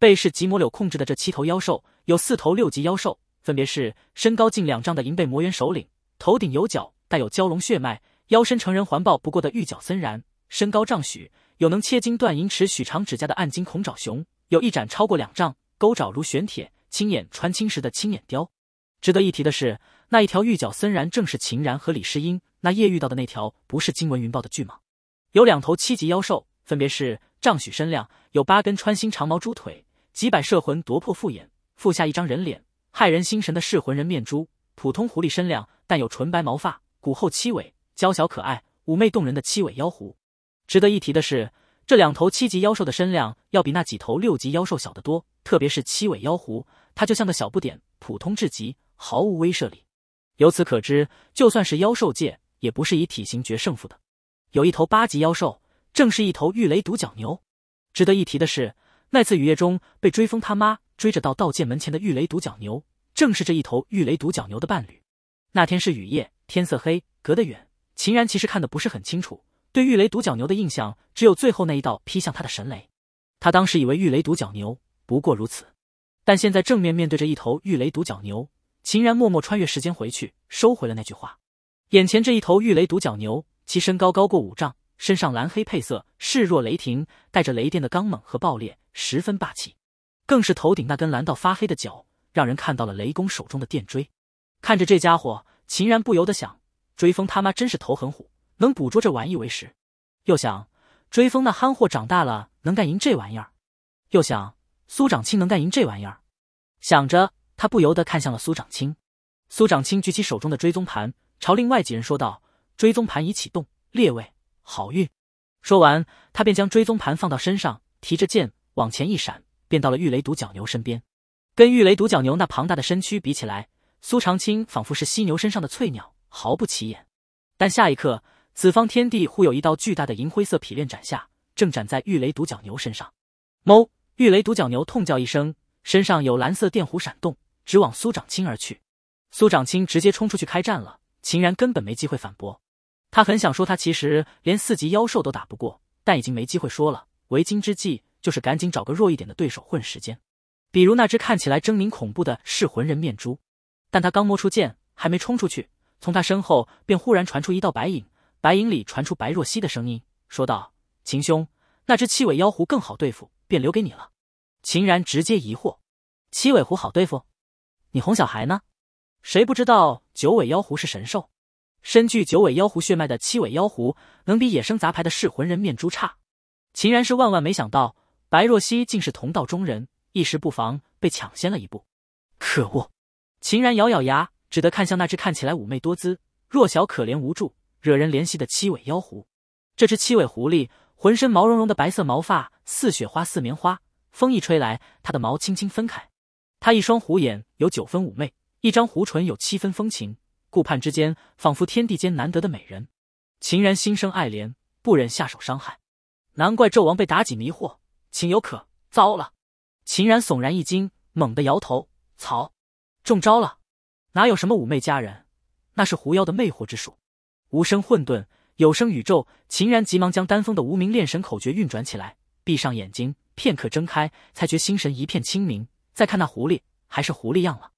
被噬极魔柳控制的这七头妖兽，有四头六级妖兽，分别是身高近两丈的银背魔猿首领，头顶有角，带有蛟龙血脉，腰身成人环抱不过的玉角森然，身高丈许，有能切金断银尺许长指甲的暗金恐爪熊，有一盏超过两丈，钩爪如玄铁，青眼穿青石的青眼雕。值得一提的是，那一条玉角森然正是秦然和李世英那夜遇到的那条不是金纹云豹的巨蟒。有两头七级妖兽，分别是丈许身量，有八根穿心长毛猪腿。几百摄魂夺破复眼，附下一张人脸，骇人心神的噬魂人面珠。普通狐狸身量，但有纯白毛发，骨后七尾，娇小可爱，妩媚动人的七尾妖狐。值得一提的是，这两头七级妖兽的身量要比那几头六级妖兽小得多，特别是七尾妖狐，它就像个小不点，普通至极，毫无威慑力。由此可知，就算是妖兽界，也不是以体型决胜负的。有一头八级妖兽，正是一头御雷独角牛。值得一提的是。那次雨夜中被追风他妈追着到道剑门前的玉雷独角牛，正是这一头玉雷独角牛的伴侣。那天是雨夜，天色黑，隔得远，秦然其实看得不是很清楚。对玉雷独角牛的印象，只有最后那一道劈向他的神雷。他当时以为玉雷独角牛不过如此，但现在正面面对着一头玉雷独角牛，秦然默默穿越时间回去，收回了那句话。眼前这一头玉雷独角牛，其身高高过五丈。身上蓝黑配色，势若雷霆，带着雷电的刚猛和爆裂，十分霸气。更是头顶那根蓝到发黑的角，让人看到了雷公手中的电锥。看着这家伙，秦然不由得想：追风他妈真是头很虎，能捕捉这玩意为食。又想，追风那憨货长大了能干赢这玩意儿。又想，苏长青能干赢这玩意儿。想着，他不由得看向了苏长青。苏长青举起手中的追踪盘，朝另外几人说道：“追踪盘已启动，列位。”好运。说完，他便将追踪盘放到身上，提着剑往前一闪，便到了玉雷独角牛身边。跟玉雷独角牛那庞大的身躯比起来，苏长青仿佛是犀牛身上的翠鸟，毫不起眼。但下一刻，此方天地忽有一道巨大的银灰色匹链斩下，正斩在玉雷独角牛身上。哞，玉雷独角牛痛叫一声，身上有蓝色电弧闪动，直往苏长青而去。苏长青直接冲出去开战了，秦然根本没机会反驳。他很想说，他其实连四级妖兽都打不过，但已经没机会说了。为今之计，就是赶紧找个弱一点的对手混时间，比如那只看起来狰狞恐怖的噬魂人面猪。但他刚摸出剑，还没冲出去，从他身后便忽然传出一道白影，白影里传出白若溪的声音，说道：“秦兄，那只七尾妖狐更好对付，便留给你了。”秦然直接疑惑：“七尾狐好对付？你哄小孩呢？谁不知道九尾妖狐是神兽？”身具九尾妖狐血脉的七尾妖狐，能比野生杂牌的噬魂人面蛛差？秦然是万万没想到，白若曦竟是同道中人，一时不防被抢先了一步。可恶！秦然咬咬牙，只得看向那只看起来妩媚多姿、弱小可怜、无助、惹人怜惜的七尾妖狐。这只七尾狐狸浑身毛茸茸的白色毛发似雪花似棉花，风一吹来，它的毛轻轻分开。它一双狐眼有九分妩媚，一张狐唇有七分风情。顾盼之间，仿佛天地间难得的美人，秦然心生爱怜，不忍下手伤害。难怪纣王被妲己迷惑，情有可。糟了！秦然悚然一惊，猛地摇头：“草，中招了！哪有什么妩媚佳人，那是狐妖的魅惑之术。”无声混沌，有声宇宙。秦然急忙将丹峰的无名炼神口诀运转起来，闭上眼睛，片刻睁开，才觉心神一片清明。再看那狐狸，还是狐狸样了。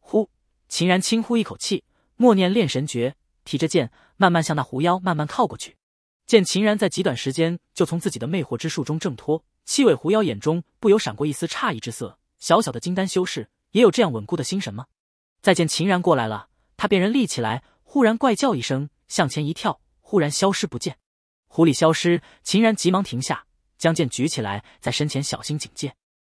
呼，秦然轻呼一口气。默念炼神诀，提着剑慢慢向那狐妖慢慢靠过去。见秦然在极短时间就从自己的魅惑之术中挣脱，七尾狐妖眼中不由闪过一丝诧异之色。小小的金丹修士也有这样稳固的心神吗？再见秦然过来了，他便人立起来，忽然怪叫一声，向前一跳，忽然消失不见。狐狸消失，秦然急忙停下，将剑举起来，在身前小心警戒。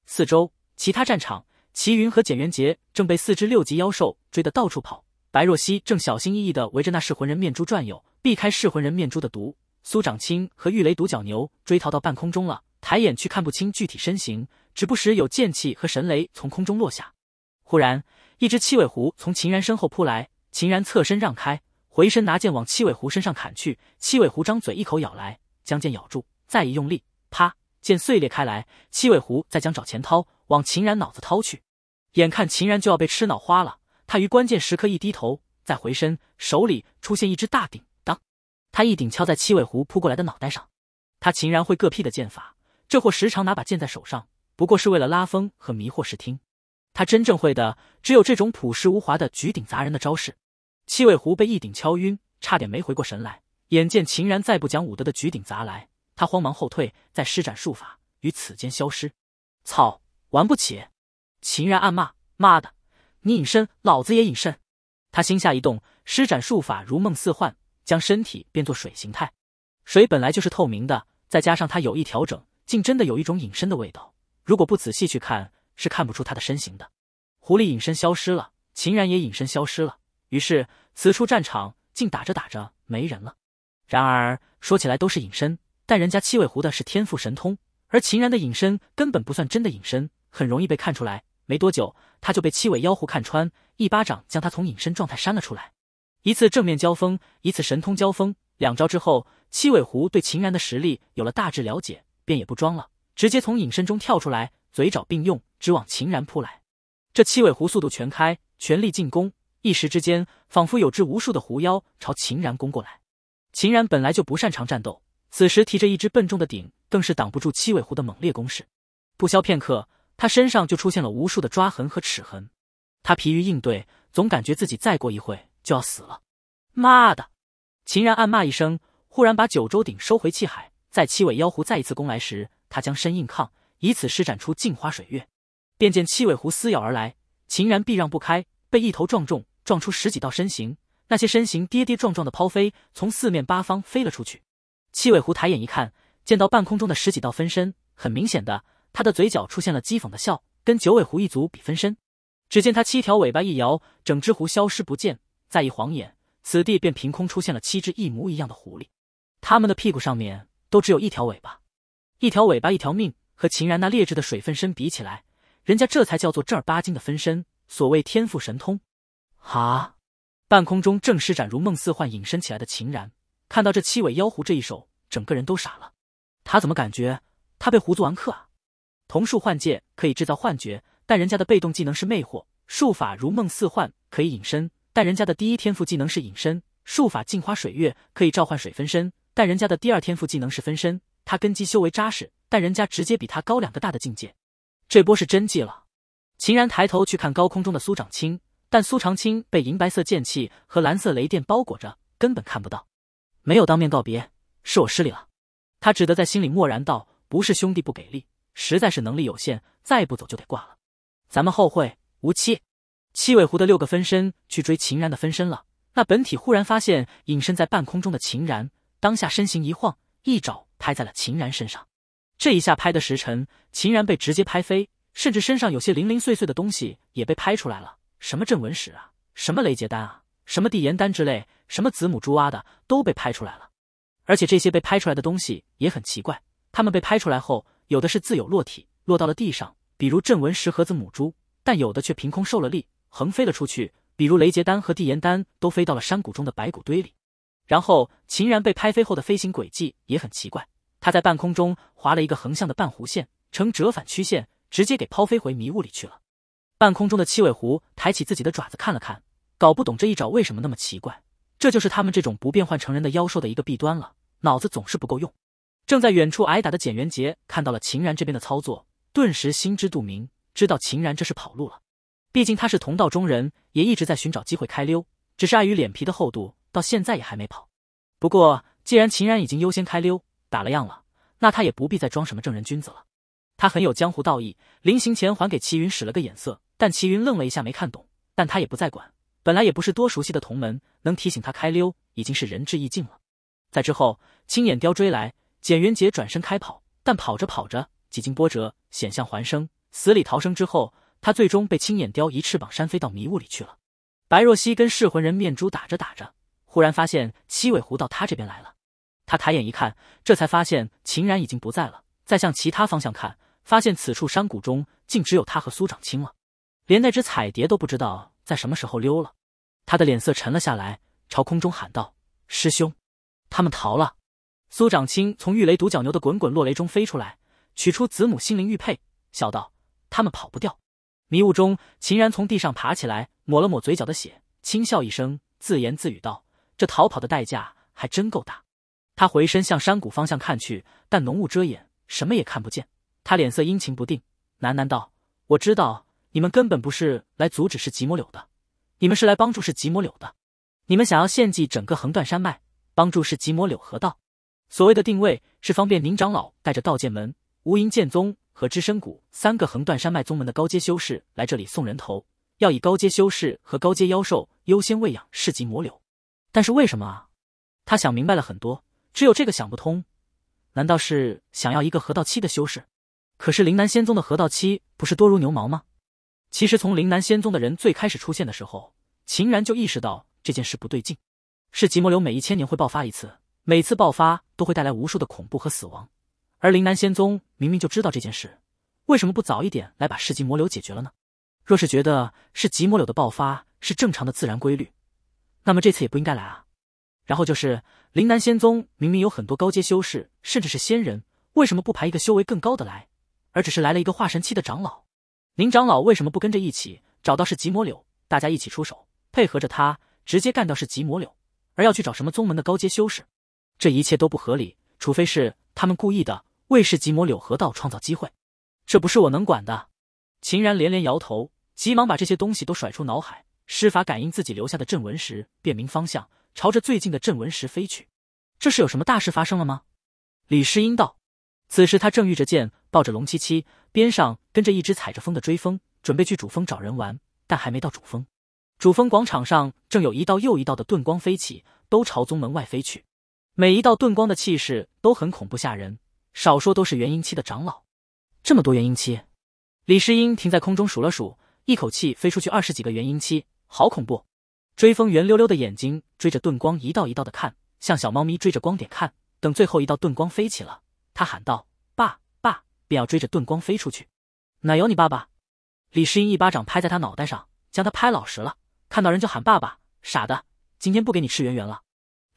四周其他战场，齐云和简元杰正被四只六级妖兽追得到处跑。白若溪正小心翼翼地围着那噬魂人面珠转悠，避开噬魂人面珠的毒。苏长青和玉雷独角牛追逃到半空中了，抬眼却看不清具体身形，只不时有剑气和神雷从空中落下。忽然，一只七尾狐从秦然身后扑来，秦然侧身让开，回身拿剑往七尾狐身上砍去。七尾狐张嘴一口咬来，将剑咬住，再一用力，啪，剑碎裂开来。七尾狐再将爪钱掏往秦然脑子掏去，眼看秦然就要被吃脑花了。他于关键时刻一低头，再回身，手里出现一只大鼎。当，他一鼎敲在七尾狐扑过来的脑袋上。他秦然会个屁的剑法，这货时常拿把剑在手上，不过是为了拉风和迷惑视听。他真正会的只有这种朴实无华的举鼎砸人的招式。七尾狐被一鼎敲晕，差点没回过神来。眼见秦然再不讲武德的举鼎砸来，他慌忙后退，再施展术法，于此间消失。操，玩不起！秦然暗骂：妈的！你隐身，老子也隐身。他心下一动，施展术法，如梦似幻，将身体变作水形态。水本来就是透明的，再加上他有意调整，竟真的有一种隐身的味道。如果不仔细去看，是看不出他的身形的。狐狸隐身消失了，秦然也隐身消失了。于是，此处战场竟打着打着没人了。然而，说起来都是隐身，但人家七尾狐的是天赋神通，而秦然的隐身根本不算真的隐身，很容易被看出来。没多久，他就被七尾妖狐看穿，一巴掌将他从隐身状态扇了出来。一次正面交锋，一次神通交锋，两招之后，七尾狐对秦然的实力有了大致了解，便也不装了，直接从隐身中跳出来，嘴爪并用，直往秦然扑来。这七尾狐速度全开，全力进攻，一时之间，仿佛有只无数的狐妖朝秦然攻过来。秦然本来就不擅长战斗，此时提着一只笨重的鼎，更是挡不住七尾狐的猛烈攻势。不消片刻。他身上就出现了无数的抓痕和齿痕，他疲于应对，总感觉自己再过一会就要死了。妈的！秦然暗骂一声，忽然把九州鼎收回气海，在七尾妖狐再一次攻来时，他将身硬抗，以此施展出镜花水月。便见七尾狐撕咬而来，秦然避让不开，被一头撞中，撞出十几道身形，那些身形跌跌撞撞的抛飞，从四面八方飞了出去。七尾狐抬眼一看，见到半空中的十几道分身，很明显的。他的嘴角出现了讥讽的笑，跟九尾狐一族比分身。只见他七条尾巴一摇，整只狐消失不见。再一晃眼，此地便凭空出现了七只一模一样的狐狸，他们的屁股上面都只有一条尾巴，一条尾巴一条命。和秦然那劣质的水分身比起来，人家这才叫做正儿八经的分身。所谓天赋神通，哈！半空中正施展如梦似幻隐身起来的秦然，看到这七尾妖狐这一手，整个人都傻了。他怎么感觉他被狐族玩克啊？同树幻界可以制造幻觉，但人家的被动技能是魅惑术法如梦似幻，可以隐身，但人家的第一天赋技能是隐身术法镜花水月，可以召唤水分身，但人家的第二天赋技能是分身。他根基修为扎实，但人家直接比他高两个大的境界。这波是真技了。秦然抬头去看高空中的苏长青，但苏长青被银白色剑气和蓝色雷电包裹着，根本看不到。没有当面告别，是我失礼了。他只得在心里默然道：不是兄弟不给力。实在是能力有限，再不走就得挂了。咱们后会无期。七尾狐的六个分身去追秦然的分身了，那本体忽然发现隐身在半空中的秦然，当下身形一晃，一爪拍在了秦然身上。这一下拍的时辰，秦然被直接拍飞，甚至身上有些零零碎碎的东西也被拍出来了，什么镇魂石啊，什么雷劫丹啊，什么地炎丹之类，什么子母猪啊的都被拍出来了。而且这些被拍出来的东西也很奇怪，他们被拍出来后。有的是自有落体，落到了地上，比如镇魂石盒子、母猪；但有的却凭空受了力，横飞了出去，比如雷杰丹和地炎丹都飞到了山谷中的白骨堆里。然后秦然被拍飞后的飞行轨迹也很奇怪，他在半空中划了一个横向的半弧线，呈折返曲线，直接给抛飞回迷雾里去了。半空中的七尾狐抬起自己的爪子看了看，搞不懂这一爪为什么那么奇怪。这就是他们这种不变换成人的妖兽的一个弊端了，脑子总是不够用。正在远处挨打的简元杰看到了秦然这边的操作，顿时心知肚明，知道秦然这是跑路了。毕竟他是同道中人，也一直在寻找机会开溜，只是碍于脸皮的厚度，到现在也还没跑。不过既然秦然已经优先开溜，打了样了，那他也不必再装什么正人君子了。他很有江湖道义，临行前还给齐云使了个眼色，但齐云愣了一下没看懂，但他也不再管。本来也不是多熟悉的同门，能提醒他开溜已经是仁至义尽了。在之后，青眼雕追来。简云杰转身开跑，但跑着跑着，几经波折，险象环生，死里逃生之后，他最终被青眼雕一翅膀扇飞到迷雾里去了。白若溪跟噬魂人面珠打着打着，忽然发现七尾狐到他这边来了。他抬眼一看，这才发现秦然已经不在了。再向其他方向看，发现此处山谷中竟只有他和苏长青了，连那只彩蝶都不知道在什么时候溜了。他的脸色沉了下来，朝空中喊道：“师兄，他们逃了。”苏长卿从玉雷独角牛的滚滚落雷中飞出来，取出子母心灵玉佩，笑道：“他们跑不掉。”迷雾中，秦然从地上爬起来，抹了抹嘴角的血，轻笑一声，自言自语道：“这逃跑的代价还真够大。”他回身向山谷方向看去，但浓雾遮掩，什么也看不见。他脸色阴晴不定，喃喃道：“我知道你们根本不是来阻止，是吉姆柳的。你们是来帮助是吉姆柳的。你们想要献祭整个横断山脉，帮助是吉姆柳河道。”所谓的定位是方便宁长老带着道剑门、无垠剑宗和只身谷三个横断山脉宗门的高阶修士来这里送人头，要以高阶修士和高阶妖兽优先喂养市级魔流。但是为什么啊？他想明白了很多，只有这个想不通。难道是想要一个河道期的修士？可是灵南仙宗的河道期不是多如牛毛吗？其实从灵南仙宗的人最开始出现的时候，秦然就意识到这件事不对劲。是极魔流每一千年会爆发一次。每次爆发都会带来无数的恐怖和死亡，而灵南仙宗明明就知道这件事，为什么不早一点来把世纪魔柳解决了呢？若是觉得是极魔柳的爆发是正常的自然规律，那么这次也不应该来啊。然后就是灵南仙宗明明有很多高阶修士，甚至是仙人，为什么不排一个修为更高的来，而只是来了一个化神期的长老？宁长老为什么不跟着一起找到是极魔柳，大家一起出手，配合着他直接干掉是极魔柳，而要去找什么宗门的高阶修士？这一切都不合理，除非是他们故意的，为是吉摩柳河道创造机会。这不是我能管的。秦然连连摇头，急忙把这些东西都甩出脑海，施法感应自己留下的阵纹石，辨明方向，朝着最近的阵纹石飞去。这是有什么大事发生了吗？李诗英道。此时他正御着剑，抱着龙七七，边上跟着一只踩着风的追风，准备去主峰找人玩，但还没到主峰。主峰广场上正有一道又一道的盾光飞起，都朝宗门外飞去。每一道遁光的气势都很恐怖吓人，少说都是元婴期的长老。这么多元婴期，李诗英停在空中数了数，一口气飞出去二十几个元婴期，好恐怖！追风圆溜溜的眼睛追着遁光一道一道的看，像小猫咪追着光点看。等最后一道遁光飞起了，他喊道：“爸爸！”便要追着遁光飞出去。哪有你爸爸？李诗英一巴掌拍在他脑袋上，将他拍老实了。看到人就喊爸爸，傻的，今天不给你吃圆圆了。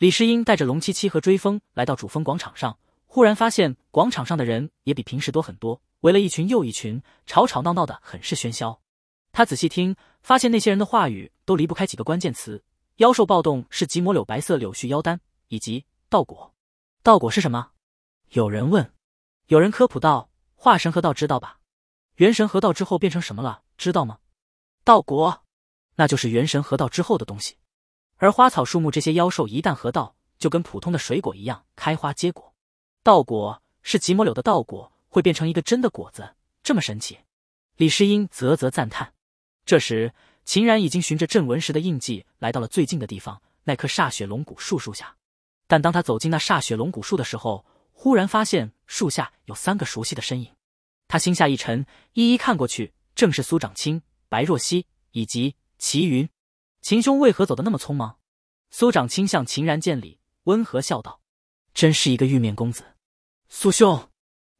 李世英带着龙七七和追风来到主峰广场上，忽然发现广场上的人也比平时多很多，围了一群又一群，吵吵闹闹的，很是喧嚣。他仔细听，发现那些人的话语都离不开几个关键词：妖兽暴动是极魔柳白色柳絮妖丹以及道果。道果是什么？有人问。有人科普道：化神河道知道吧？元神河道之后变成什么了？知道吗？道果，那就是元神河道之后的东西。而花草树木这些妖兽一旦合道，就跟普通的水果一样开花结果。稻果是吉摩柳的稻果，会变成一个真的果子，这么神奇！李世英啧啧赞叹。这时，秦然已经循着镇文石的印记来到了最近的地方，那棵煞血龙骨树树下。但当他走进那煞血龙骨树的时候，忽然发现树下有三个熟悉的身影，他心下一沉，一一看过去，正是苏长青、白若溪以及齐云。秦兄为何走得那么匆忙？苏长卿向秦然见礼，温和笑道：“真是一个玉面公子，苏兄。”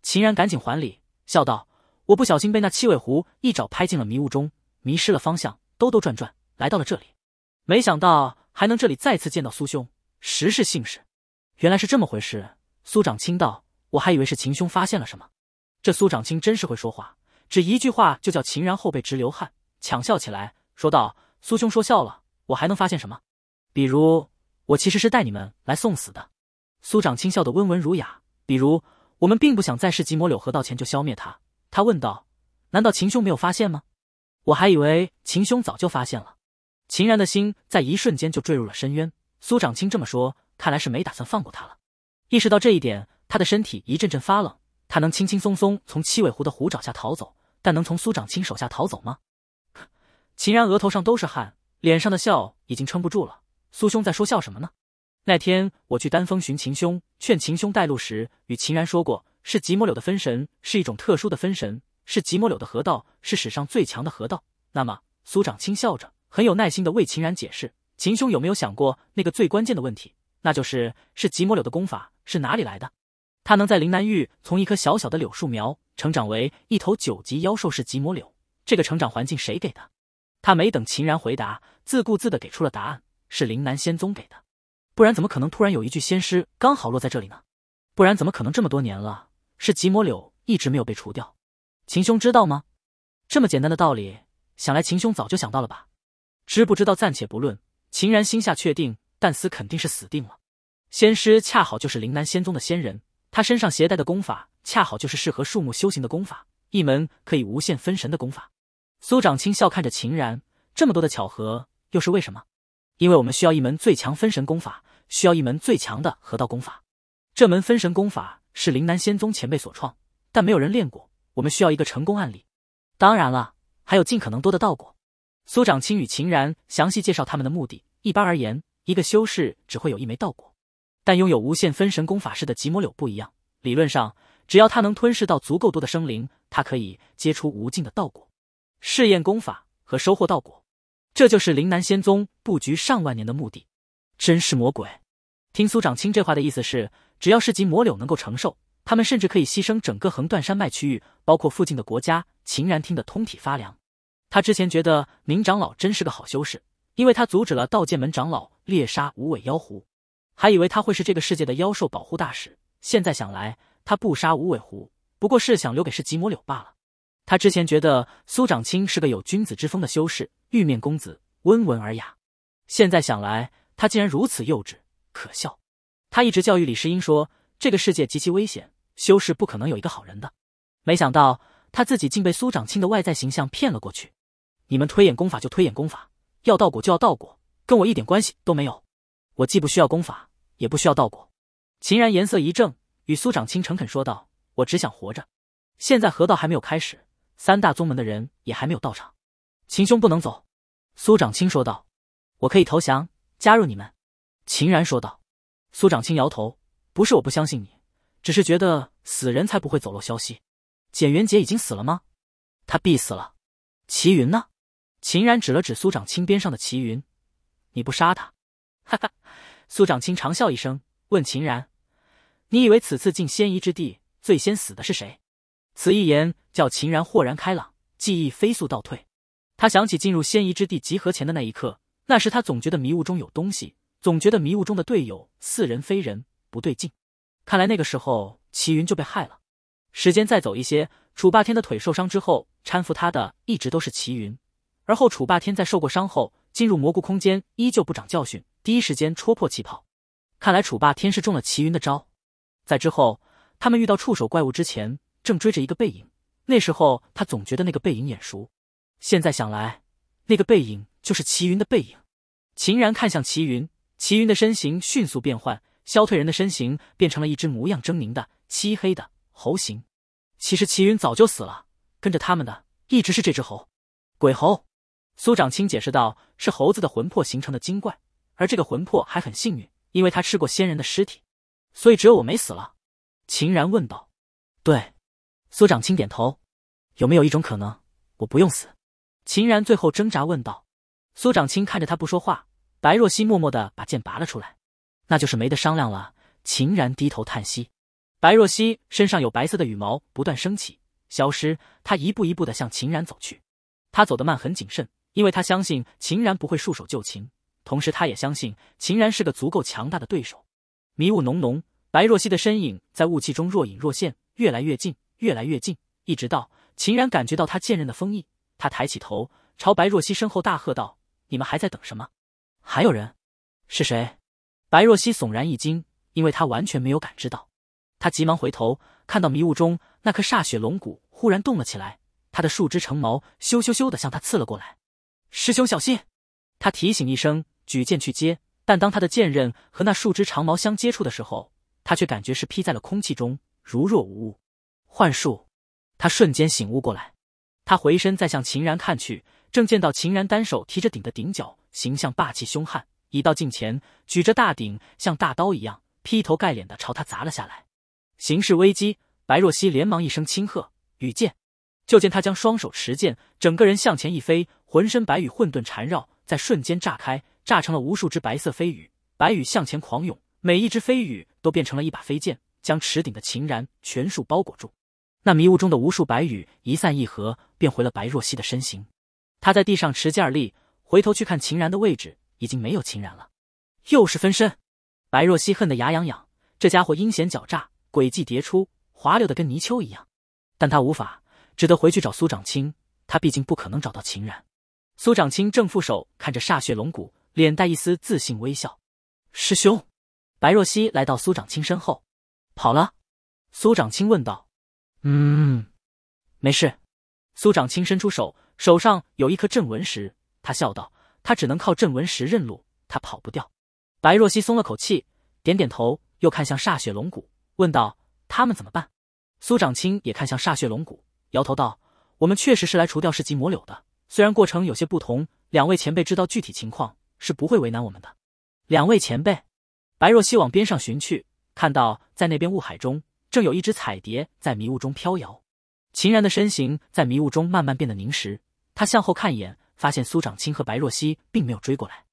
秦然赶紧还礼，笑道：“我不小心被那七尾狐一爪拍进了迷雾中，迷失了方向，兜兜转转来到了这里。没想到还能这里再次见到苏兄，实是幸事。原来是这么回事。”苏长卿道：“我还以为是秦兄发现了什么。”这苏长卿真是会说话，只一句话就叫秦然后背直流汗，强笑起来说道。苏兄说笑了，我还能发现什么？比如我其实是带你们来送死的。苏长卿笑得温文儒雅，比如我们并不想在试集魔柳河道前就消灭他。他问道：“难道秦兄没有发现吗？”我还以为秦兄早就发现了。秦然的心在一瞬间就坠入了深渊。苏长卿这么说，看来是没打算放过他了。意识到这一点，他的身体一阵阵发冷。他能轻轻松松从七尾狐的狐爪下逃走，但能从苏长卿手下逃走吗？秦然额头上都是汗，脸上的笑已经撑不住了。苏兄在说笑什么呢？那天我去丹峰寻秦兄，劝秦兄带路时，与秦然说过，是极魔柳的分神，是一种特殊的分神，是极魔柳的河道，是史上最强的河道。那么，苏长青笑着，很有耐心的为秦然解释。秦兄有没有想过那个最关键的问题？那就是是极魔柳的功法是哪里来的？他能在林南玉从一棵小小的柳树苗成长为一头九级妖兽式极魔柳，这个成长环境谁给的？他没等秦然回答，自顾自的给出了答案：是灵南仙宗给的，不然怎么可能突然有一具仙尸刚好落在这里呢？不然怎么可能这么多年了，是极魔柳一直没有被除掉？秦兄知道吗？这么简单的道理，想来秦兄早就想到了吧？知不知道暂且不论，秦然心下确定，但思肯定是死定了。仙师恰好就是灵南仙宗的仙人，他身上携带的功法恰好就是适合树木修行的功法，一门可以无限分神的功法。苏长青笑看着秦然，这么多的巧合又是为什么？因为我们需要一门最强分神功法，需要一门最强的河道功法。这门分神功法是灵南仙宗前辈所创，但没有人练过。我们需要一个成功案例。当然了，还有尽可能多的道果。苏长青与秦然详细介绍他们的目的。一般而言，一个修士只会有一枚道果，但拥有无限分神功法式的极魔柳不一样。理论上，只要他能吞噬到足够多的生灵，他可以结出无尽的道果。试验功法和收获道果，这就是灵南仙宗布局上万年的目的。真是魔鬼！听苏长卿这话的意思是，只要是极魔柳能够承受，他们甚至可以牺牲整个横断山脉区域，包括附近的国家。秦然听得通体发凉。他之前觉得明长老真是个好修士，因为他阻止了道剑门长老猎杀五尾妖狐，还以为他会是这个世界的妖兽保护大使。现在想来，他不杀五尾狐，不过是想留给是极魔柳罢了。他之前觉得苏长卿是个有君子之风的修士，玉面公子温文尔雅。现在想来，他竟然如此幼稚可笑。他一直教育李世英说，这个世界极其危险，修士不可能有一个好人的。没想到他自己竟被苏长卿的外在形象骗了过去。你们推演功法就推演功法，要道果就要道果，跟我一点关系都没有。我既不需要功法，也不需要道果。秦然颜色一正，与苏长卿诚恳说道：“我只想活着。现在河道还没有开始。”三大宗门的人也还没有到场，秦兄不能走。”苏长卿说道，“我可以投降，加入你们。”秦然说道。苏长卿摇头：“不是我不相信你，只是觉得死人才不会走漏消息。”简元杰已经死了吗？他必死了。齐云呢？秦然指了指苏长卿边上的齐云：“你不杀他？”哈哈，苏长卿长笑一声，问秦然：“你以为此次进仙遗之地，最先死的是谁？”此一言。叫秦然豁然开朗，记忆飞速倒退。他想起进入仙遗之地集合前的那一刻，那时他总觉得迷雾中有东西，总觉得迷雾中的队友似人非人，不对劲。看来那个时候齐云就被害了。时间再走一些，楚霸天的腿受伤之后，搀扶他的一直都是齐云。而后楚霸天在受过伤后进入蘑菇空间，依旧不长教训，第一时间戳破气泡。看来楚霸天是中了齐云的招。在之后，他们遇到触手怪物之前，正追着一个背影。那时候他总觉得那个背影眼熟，现在想来，那个背影就是齐云的背影。秦然看向齐云，齐云的身形迅速变换，消退人的身形变成了一只模样狰狞的漆黑的猴形。其实齐云早就死了，跟着他们的一直是这只猴。鬼猴，苏长卿解释道：“是猴子的魂魄形成的精怪，而这个魂魄还很幸运，因为他吃过仙人的尸体，所以只有我没死了。”秦然问道：“对？”苏长卿点头。有没有一种可能，我不用死？秦然最后挣扎问道。苏长卿看着他不说话。白若溪默默的把剑拔了出来。那就是没得商量了。秦然低头叹息。白若溪身上有白色的羽毛，不断升起、消失。她一步一步的向秦然走去。她走得慢，很谨慎，因为她相信秦然不会束手就擒。同时，她也相信秦然是个足够强大的对手。迷雾浓浓，白若溪的身影在雾气中若隐若现，越来越近，越来越近，一直到……秦然感觉到他剑刃的锋意，他抬起头，朝白若溪身后大喝道：“你们还在等什么？还有人？是谁？”白若溪悚然一惊，因为他完全没有感知到。他急忙回头，看到迷雾中那颗煞血龙骨忽然动了起来，他的树枝长毛，咻咻咻的向他刺了过来。“师兄小心！”他提醒一声，举剑去接。但当他的剑刃和那树枝长矛相接触的时候，他却感觉是劈在了空气中，如若无物。幻术。他瞬间醒悟过来，他回身再向秦然看去，正见到秦然单手提着鼎的鼎角，形象霸气凶悍，已到近前，举着大鼎像大刀一样劈头盖脸的朝他砸了下来。形势危机，白若溪连忙一声轻喝：“羽剑！”就见他将双手持剑，整个人向前一飞，浑身白羽混沌缠绕，在瞬间炸开，炸成了无数只白色飞羽，白羽向前狂涌，每一只飞羽都变成了一把飞剑，将池顶的秦然全数包裹住。那迷雾中的无数白羽一散一合，变回了白若曦的身形。他在地上持剑立，回头去看秦然的位置，已经没有秦然了。又是分身，白若曦恨得牙痒痒。这家伙阴险狡诈，诡计迭出，滑溜的跟泥鳅一样。但他无法，只得回去找苏长青。他毕竟不可能找到秦然。苏长青正负手看着煞血龙骨，脸带一丝自信微笑。师兄，白若曦来到苏长青身后，跑了。苏长青问道。嗯，没事。苏长青伸出手，手上有一颗镇纹石，他笑道：“他只能靠镇纹石认路，他跑不掉。”白若溪松了口气，点点头，又看向煞血龙骨，问道：“他们怎么办？”苏长青也看向煞血龙骨，摇头道：“我们确实是来除掉世级魔柳的，虽然过程有些不同，两位前辈知道具体情况是不会为难我们的。”两位前辈，白若溪往边上寻去，看到在那边雾海中。正有一只彩蝶在迷雾中飘摇，秦然的身形在迷雾中慢慢变得凝实。他向后看一眼，发现苏长卿和白若溪并没有追过来，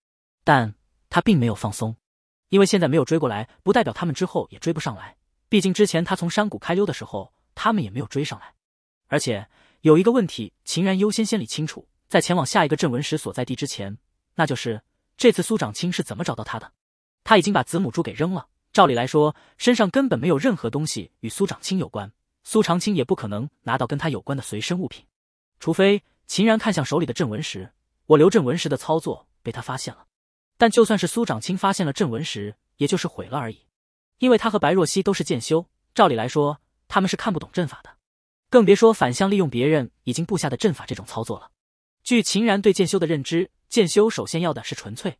但他并没有放松，因为现在没有追过来，不代表他们之后也追不上来。毕竟之前他从山谷开溜的时候，他们也没有追上来。而且有一个问题，秦然优先先理清楚，在前往下一个镇文石所在地之前，那就是这次苏长卿是怎么找到他的？他已经把子母珠给扔了。照理来说，身上根本没有任何东西与苏长青有关，苏长青也不可能拿到跟他有关的随身物品。除非秦然看向手里的阵纹石，我留阵纹石的操作被他发现了。但就算是苏长青发现了阵纹石，也就是毁了而已，因为他和白若溪都是剑修，照理来说他们是看不懂阵法的，更别说反向利用别人已经布下的阵法这种操作了。据秦然对剑修的认知，剑修首先要的是纯粹，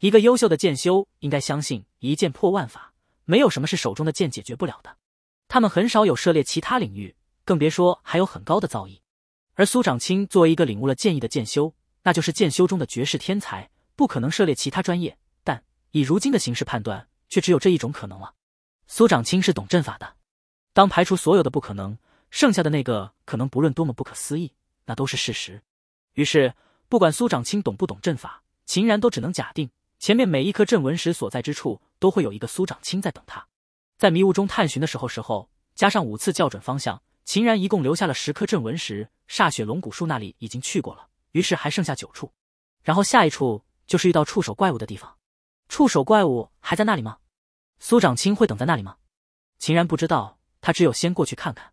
一个优秀的剑修应该相信。一剑破万法，没有什么是手中的剑解决不了的。他们很少有涉猎其他领域，更别说还有很高的造诣。而苏长卿作为一个领悟了剑意的剑修，那就是剑修中的绝世天才，不可能涉猎其他专业。但以如今的形势判断，却只有这一种可能了。苏长卿是懂阵法的。当排除所有的不可能，剩下的那个可能，不论多么不可思议，那都是事实。于是，不管苏长卿懂不懂阵法，秦然都只能假定前面每一颗阵纹石所在之处。都会有一个苏长青在等他，在迷雾中探寻的时候，时候加上五次校准方向，秦然一共留下了十颗镇文石。煞雪龙骨树那里已经去过了，于是还剩下九处。然后下一处就是遇到触手怪物的地方。触手怪物还在那里吗？苏长青会等在那里吗？秦然不知道，他只有先过去看看。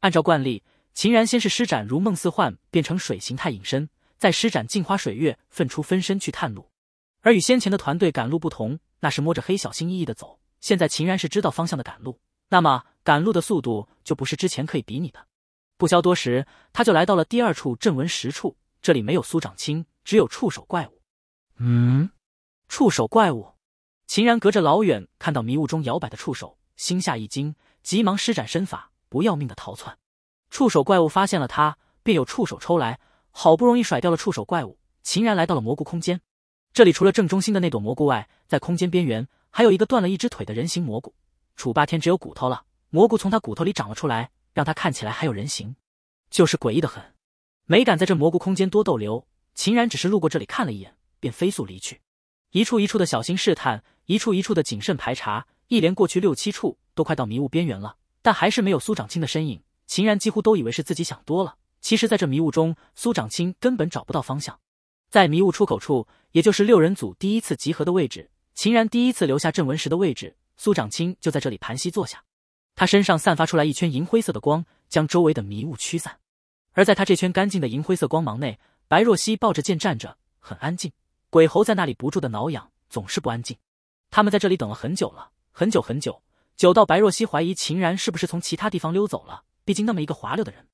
按照惯例，秦然先是施展如梦似幻变成水形态隐身，再施展镜花水月分出分身去探路。而与先前的团队赶路不同。那是摸着黑，小心翼翼的走。现在秦然是知道方向的赶路，那么赶路的速度就不是之前可以比拟的。不消多时，他就来到了第二处阵纹石处。这里没有苏长青，只有触手怪物。嗯，触手怪物。秦然隔着老远看到迷雾中摇摆的触手，心下一惊，急忙施展身法，不要命的逃窜。触手怪物发现了他，便有触手抽来。好不容易甩掉了触手怪物，秦然来到了蘑菇空间。这里除了正中心的那朵蘑菇外，在空间边缘还有一个断了一只腿的人形蘑菇。楚霸天只有骨头了，蘑菇从他骨头里长了出来，让他看起来还有人形，就是诡异的很。没敢在这蘑菇空间多逗留，秦然只是路过这里看了一眼，便飞速离去。一处一处的小心试探，一处一处的谨慎排查，一连过去六七处，都快到迷雾边缘了，但还是没有苏长青的身影。秦然几乎都以为是自己想多了，其实在这迷雾中，苏长青根本找不到方向。在迷雾出口处，也就是六人组第一次集合的位置，秦然第一次留下阵纹时的位置，苏长卿就在这里盘膝坐下。他身上散发出来一圈银灰色的光，将周围的迷雾驱散。而在他这圈干净的银灰色光芒内，白若溪抱着剑站着，很安静。鬼猴在那里不住的挠痒，总是不安静。他们在这里等了很久了，很久很久，久到白若溪怀疑秦然是不是从其他地方溜走了。毕竟那么一个滑溜的人。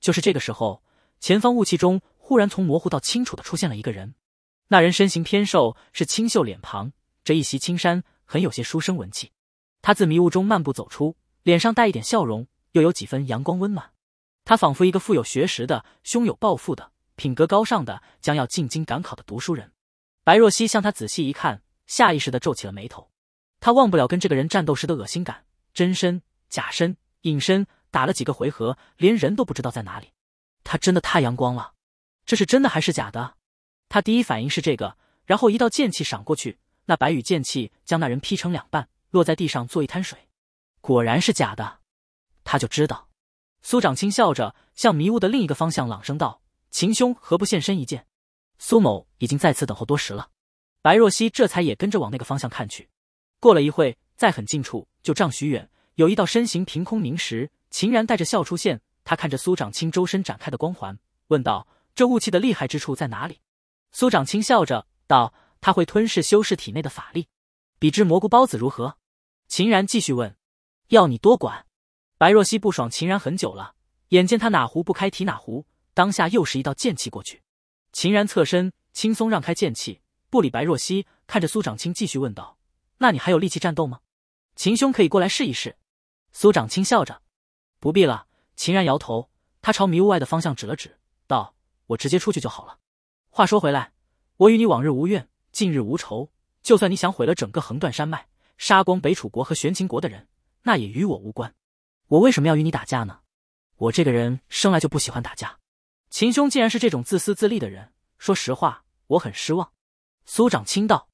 就是这个时候，前方雾气中。忽然从模糊到清楚的出现了一个人，那人身形偏瘦，是清秀脸庞，这一袭青衫很有些书生文气。他自迷雾中漫步走出，脸上带一点笑容，又有几分阳光温暖。他仿佛一个富有学识的、胸有抱负的、品格高尚的将要进京赶考的读书人。白若溪向他仔细一看，下意识的皱起了眉头。他忘不了跟这个人战斗时的恶心感，真身、假身、隐身，打了几个回合，连人都不知道在哪里。他真的太阳光了。这是真的还是假的？他第一反应是这个，然后一道剑气闪过去，那白羽剑气将那人劈成两半，落在地上做一滩水。果然是假的，他就知道。苏长卿笑着向迷雾的另一个方向朗声道：“秦兄何不现身一见？苏某已经在此等候多时了。”白若溪这才也跟着往那个方向看去。过了一会，在很近处，就丈许远，有一道身形凭空凝实。秦然带着笑出现，他看着苏长卿周身展开的光环，问道。这雾气的厉害之处在哪里？苏长青笑着道：“他会吞噬修士体内的法力，比之蘑菇包子如何？”秦然继续问：“要你多管？”白若曦不爽秦然很久了，眼见他哪壶不开提哪壶，当下又是一道剑气过去。秦然侧身轻松让开剑气，不理白若曦，看着苏长青继续问道：“那你还有力气战斗吗？秦兄可以过来试一试。”苏长青笑着：“不必了。”秦然摇头，他朝迷雾外的方向指了指，道：我直接出去就好了。话说回来，我与你往日无怨，近日无仇。就算你想毁了整个横断山脉，杀光北楚国和玄秦国的人，那也与我无关。我为什么要与你打架呢？我这个人生来就不喜欢打架。秦兄既然是这种自私自利的人，说实话，我很失望。苏长卿道：“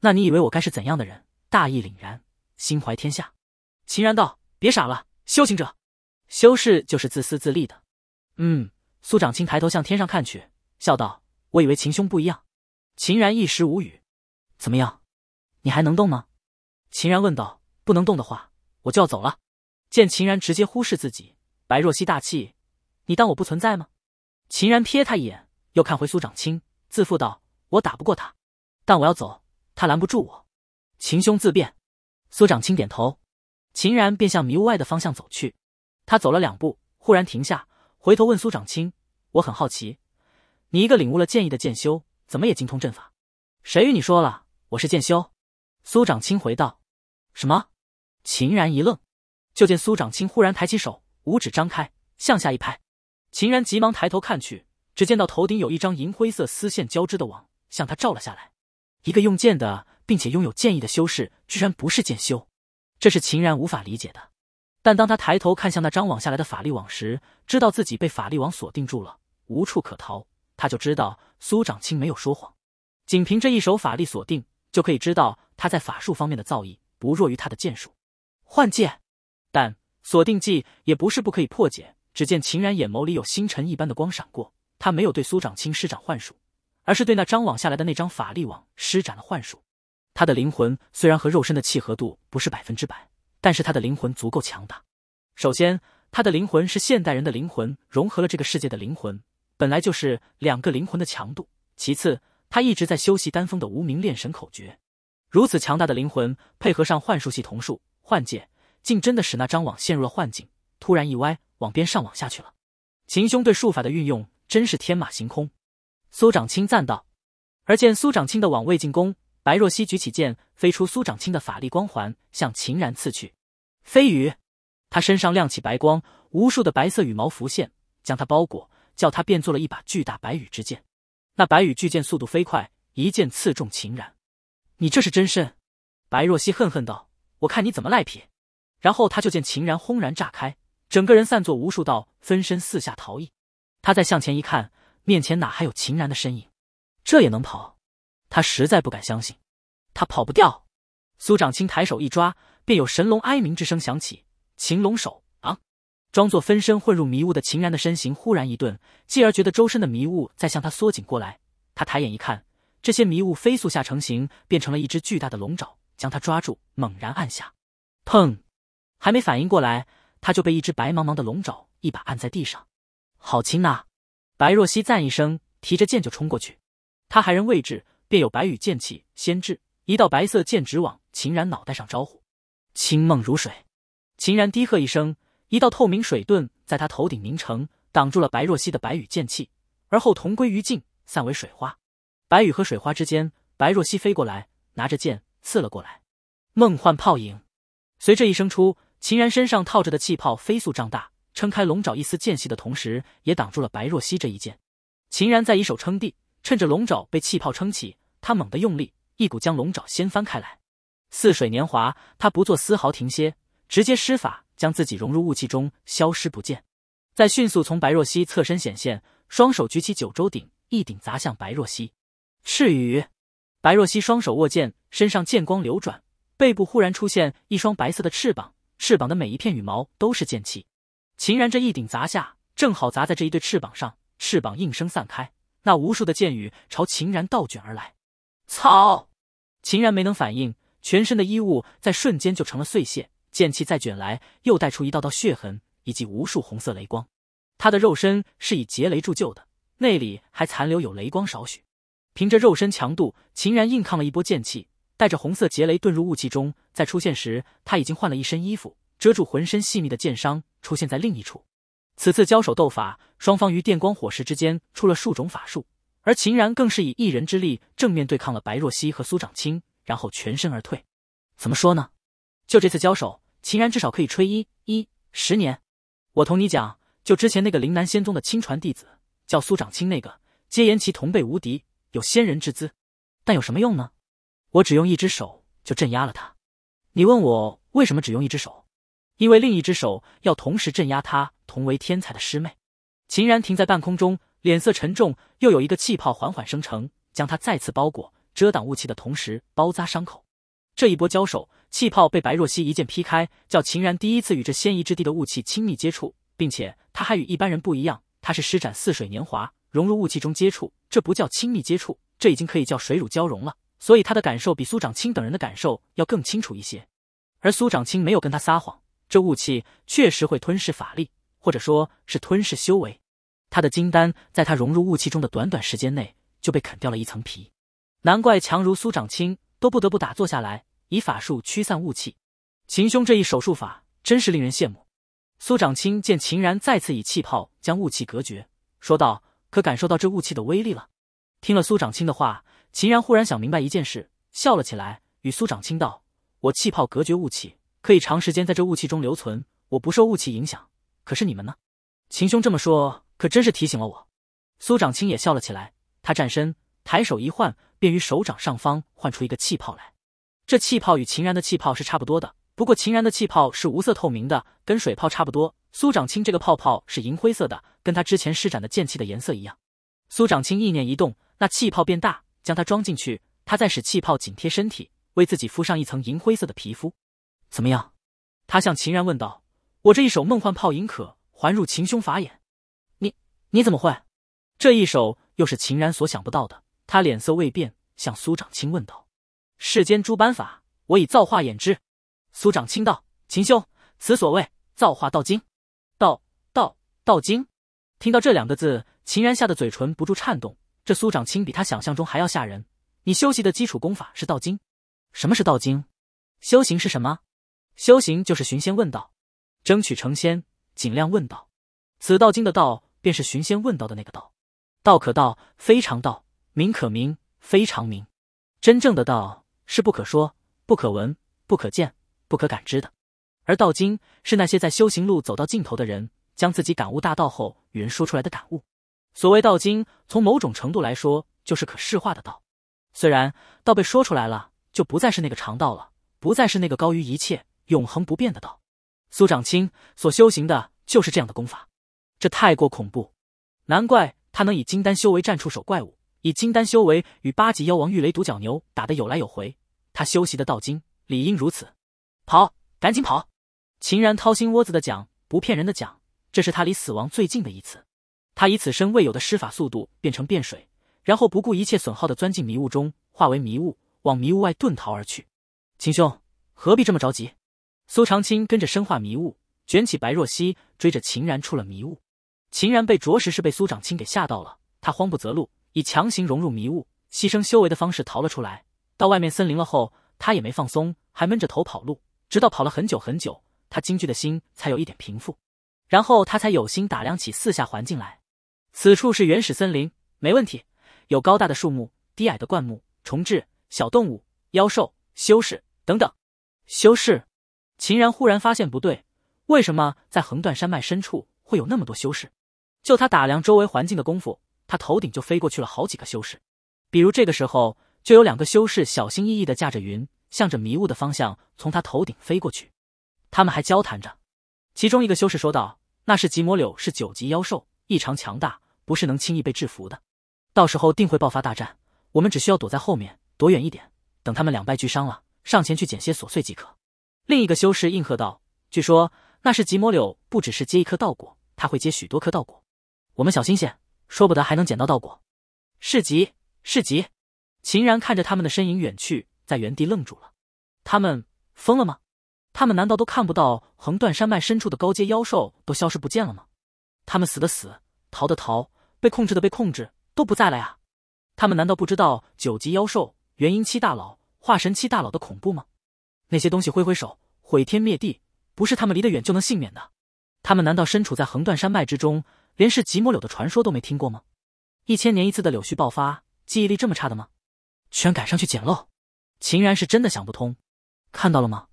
那你以为我该是怎样的人？大义凛然，心怀天下。”秦然道：“别傻了，修行者，修士就是自私自利的。”嗯。苏长卿抬头向天上看去，笑道：“我以为秦兄不一样。”秦然一时无语。怎么样？你还能动吗？秦然问道。不能动的话，我就要走了。见秦然直接忽视自己，白若溪大气：“你当我不存在吗？”秦然瞥他一眼，又看回苏长卿，自负道：“我打不过他，但我要走，他拦不住我。”秦兄自便。苏长卿点头。秦然便向迷雾外的方向走去。他走了两步，忽然停下。回头问苏长卿：“我很好奇，你一个领悟了剑意的剑修，怎么也精通阵法？谁与你说了我是剑修？”苏长卿回道：“什么？”秦然一愣，就见苏长卿忽然抬起手，五指张开，向下一拍。秦然急忙抬头看去，只见到头顶有一张银灰色丝线交织的网向他罩了下来。一个用剑的，并且拥有剑意的修士，居然不是剑修，这是秦然无法理解的。但当他抬头看向那张网下来的法力网时，知道自己被法力网锁定住了，无处可逃。他就知道苏长卿没有说谎，仅凭这一手法力锁定，就可以知道他在法术方面的造诣不弱于他的剑术。幻剑，但锁定技也不是不可以破解。只见秦然眼眸里有星辰一般的光闪过，他没有对苏长卿施展幻术，而是对那张网下来的那张法力网施展了幻术。他的灵魂虽然和肉身的契合度不是百分之百。但是他的灵魂足够强大。首先，他的灵魂是现代人的灵魂，融合了这个世界的灵魂，本来就是两个灵魂的强度。其次，他一直在修习丹峰的无名炼神口诀。如此强大的灵魂，配合上幻术系同术幻界，竟真的使那张网陷入了幻境。突然一歪，网边上网下去了。秦兄对术法的运用真是天马行空，苏长卿赞道。而见苏长卿的网未进攻。白若曦举起剑，飞出苏长青的法力光环，向秦然刺去。飞羽，他身上亮起白光，无数的白色羽毛浮现，将他包裹，叫他变作了一把巨大白羽之剑。那白羽巨剑速度飞快，一剑刺中秦然。你这是真身？白若曦恨恨道：“我看你怎么赖皮！”然后他就见秦然轰然炸开，整个人散作无数道分身四下逃逸。他再向前一看，面前哪还有秦然的身影？这也能跑？他实在不敢相信，他跑不掉。苏长卿抬手一抓，便有神龙哀鸣之声响起。擒龙手啊！装作分身混入迷雾的秦然的身形忽然一顿，继而觉得周身的迷雾在向他缩紧过来。他抬眼一看，这些迷雾飞速下成型，变成了一只巨大的龙爪，将他抓住，猛然按下。砰！还没反应过来，他就被一只白茫茫的龙爪一把按在地上。好轻呐！白若溪赞一声，提着剑就冲过去。他还人未至。便有白羽剑气先至，一道白色剑指往秦然脑袋上招呼。清梦如水，秦然低喝一声，一道透明水盾在他头顶凝成，挡住了白若溪的白羽剑气，而后同归于尽，散为水花。白羽和水花之间，白若溪飞过来，拿着剑刺了过来。梦幻泡影，随着一声出，秦然身上套着的气泡飞速胀大，撑开龙爪一丝间隙的同时，也挡住了白若溪这一剑。秦然在一手撑地。趁着龙爪被气泡撑起，他猛地用力，一股将龙爪掀翻开来。似水年华，他不做丝毫停歇，直接施法将自己融入雾气中，消失不见。再迅速从白若曦侧身显现，双手举起九州鼎，一鼎砸向白若曦。赤羽，白若曦双手握剑，身上剑光流转，背部忽然出现一双白色的翅膀，翅膀的每一片羽毛都是剑气。秦然这一鼎砸下，正好砸在这一对翅膀上，翅膀应声散开。那无数的箭雨朝秦然倒卷而来，操！秦然没能反应，全身的衣物在瞬间就成了碎屑。剑气再卷来，又带出一道道血痕以及无数红色雷光。他的肉身是以劫雷铸就的，内里还残留有雷光少许。凭着肉身强度，秦然硬抗了一波剑气，带着红色劫雷遁入雾气中。在出现时，他已经换了一身衣服，遮住浑身细密的剑伤，出现在另一处。此次交手斗法，双方于电光火石之间出了数种法术，而秦然更是以一人之力正面对抗了白若溪和苏长青，然后全身而退。怎么说呢？就这次交手，秦然至少可以吹一一十年。我同你讲，就之前那个灵南仙宗的亲传弟子，叫苏长青那个，皆言其同辈无敌，有仙人之姿，但有什么用呢？我只用一只手就镇压了他。你问我为什么只用一只手？因为另一只手要同时镇压他，同为天才的师妹，秦然停在半空中，脸色沉重。又有一个气泡缓缓生成，将他再次包裹，遮挡雾气的同时包扎伤口。这一波交手，气泡被白若溪一剑劈开，叫秦然第一次与这仙遗之地的雾气亲密接触，并且他还与一般人不一样，他是施展似水年华融入雾气中接触，这不叫亲密接触，这已经可以叫水乳交融了。所以他的感受比苏长青等人的感受要更清楚一些。而苏长青没有跟他撒谎。这雾气确实会吞噬法力，或者说，是吞噬修为。他的金丹在他融入雾气中的短短时间内就被啃掉了一层皮，难怪强如苏长青都不得不打坐下来，以法术驱散雾气。秦兄这一手术法真是令人羡慕。苏长青见秦然再次以气泡将雾气隔绝，说道：“可感受到这雾气的威力了？”听了苏长青的话，秦然忽然想明白一件事，笑了起来，与苏长青道：“我气泡隔绝雾气。”可以长时间在这雾气中留存，我不受雾气影响。可是你们呢？秦兄这么说，可真是提醒了我。苏长青也笑了起来，他站身，抬手一换，便于手掌上方换出一个气泡来。这气泡与秦然的气泡是差不多的，不过秦然的气泡是无色透明的，跟水泡差不多。苏长青这个泡泡是银灰色的，跟他之前施展的剑气的颜色一样。苏长青意念一动，那气泡变大，将它装进去，他再使气泡紧贴身体，为自己敷上一层银灰色的皮肤。怎么样？他向秦然问道：“我这一手梦幻泡影可还入秦兄法眼？”你你怎么会这一手？又是秦然所想不到的。他脸色未变，向苏长卿问道：“世间诸般法，我以造化演之。”苏长卿道：“秦兄，此所谓造化道经，道道道经。”听到这两个字，秦然吓得嘴唇不住颤动。这苏长卿比他想象中还要吓人。你修习的基础功法是道经？什么是道经？修行是什么？修行就是寻仙问道，争取成仙，尽量问道。此道经的道，便是寻仙问道的那个道。道可道，非常道；名可名，非常名。真正的道是不可说、不可闻、不可见、不可感知的。而道经是那些在修行路走到尽头的人，将自己感悟大道后与人说出来的感悟。所谓道经，从某种程度来说，就是可视化的道。虽然道被说出来了，就不再是那个常道了，不再是那个高于一切。永恒不变的道，苏长卿所修行的就是这样的功法，这太过恐怖，难怪他能以金丹修为战触手怪物，以金丹修为与八级妖王玉雷独角牛打得有来有回。他修习的道经理应如此。跑，赶紧跑！秦然掏心窝子的讲，不骗人的讲，这是他离死亡最近的一次。他以此身未有的施法速度变成变水，然后不顾一切损耗的钻进迷雾中，化为迷雾，往迷雾外遁逃而去。秦兄何必这么着急？苏长青跟着生化迷雾卷起白若曦，追着秦然出了迷雾。秦然被着实是被苏长青给吓到了，他慌不择路，以强行融入迷雾、牺牲修为的方式逃了出来。到外面森林了后，他也没放松，还闷着头跑路，直到跑了很久很久，他惊惧的心才有一点平复，然后他才有心打量起四下环境来。此处是原始森林，没问题，有高大的树木、低矮的灌木、虫豸、小动物、妖兽、修士等等，修士。秦然忽然发现不对，为什么在横断山脉深处会有那么多修士？就他打量周围环境的功夫，他头顶就飞过去了好几个修士。比如这个时候，就有两个修士小心翼翼的驾着云，向着迷雾的方向从他头顶飞过去。他们还交谈着，其中一个修士说道：“那是极魔柳，是九级妖兽，异常强大，不是能轻易被制服的。到时候定会爆发大战，我们只需要躲在后面，躲远一点，等他们两败俱伤了，上前去捡些琐碎即可。”另一个修士应和道：“据说那是极魔柳，不只是接一颗道果，他会接许多颗道果。我们小心些，说不得还能捡到道果。”是极，是极。秦然看着他们的身影远去，在原地愣住了。他们疯了吗？他们难道都看不到横断山脉深处的高阶妖兽都消失不见了吗？他们死的死，逃的逃，被控制的被控制，都不在了呀。他们难道不知道九级妖兽、元婴期大佬、化神期大佬的恐怖吗？那些东西挥挥手，毁天灭地，不是他们离得远就能幸免的。他们难道身处在横断山脉之中，连是吉摩柳的传说都没听过吗？一千年一次的柳絮爆发，记忆力这么差的吗？居然赶上去捡漏？秦然是真的想不通。看到了吗？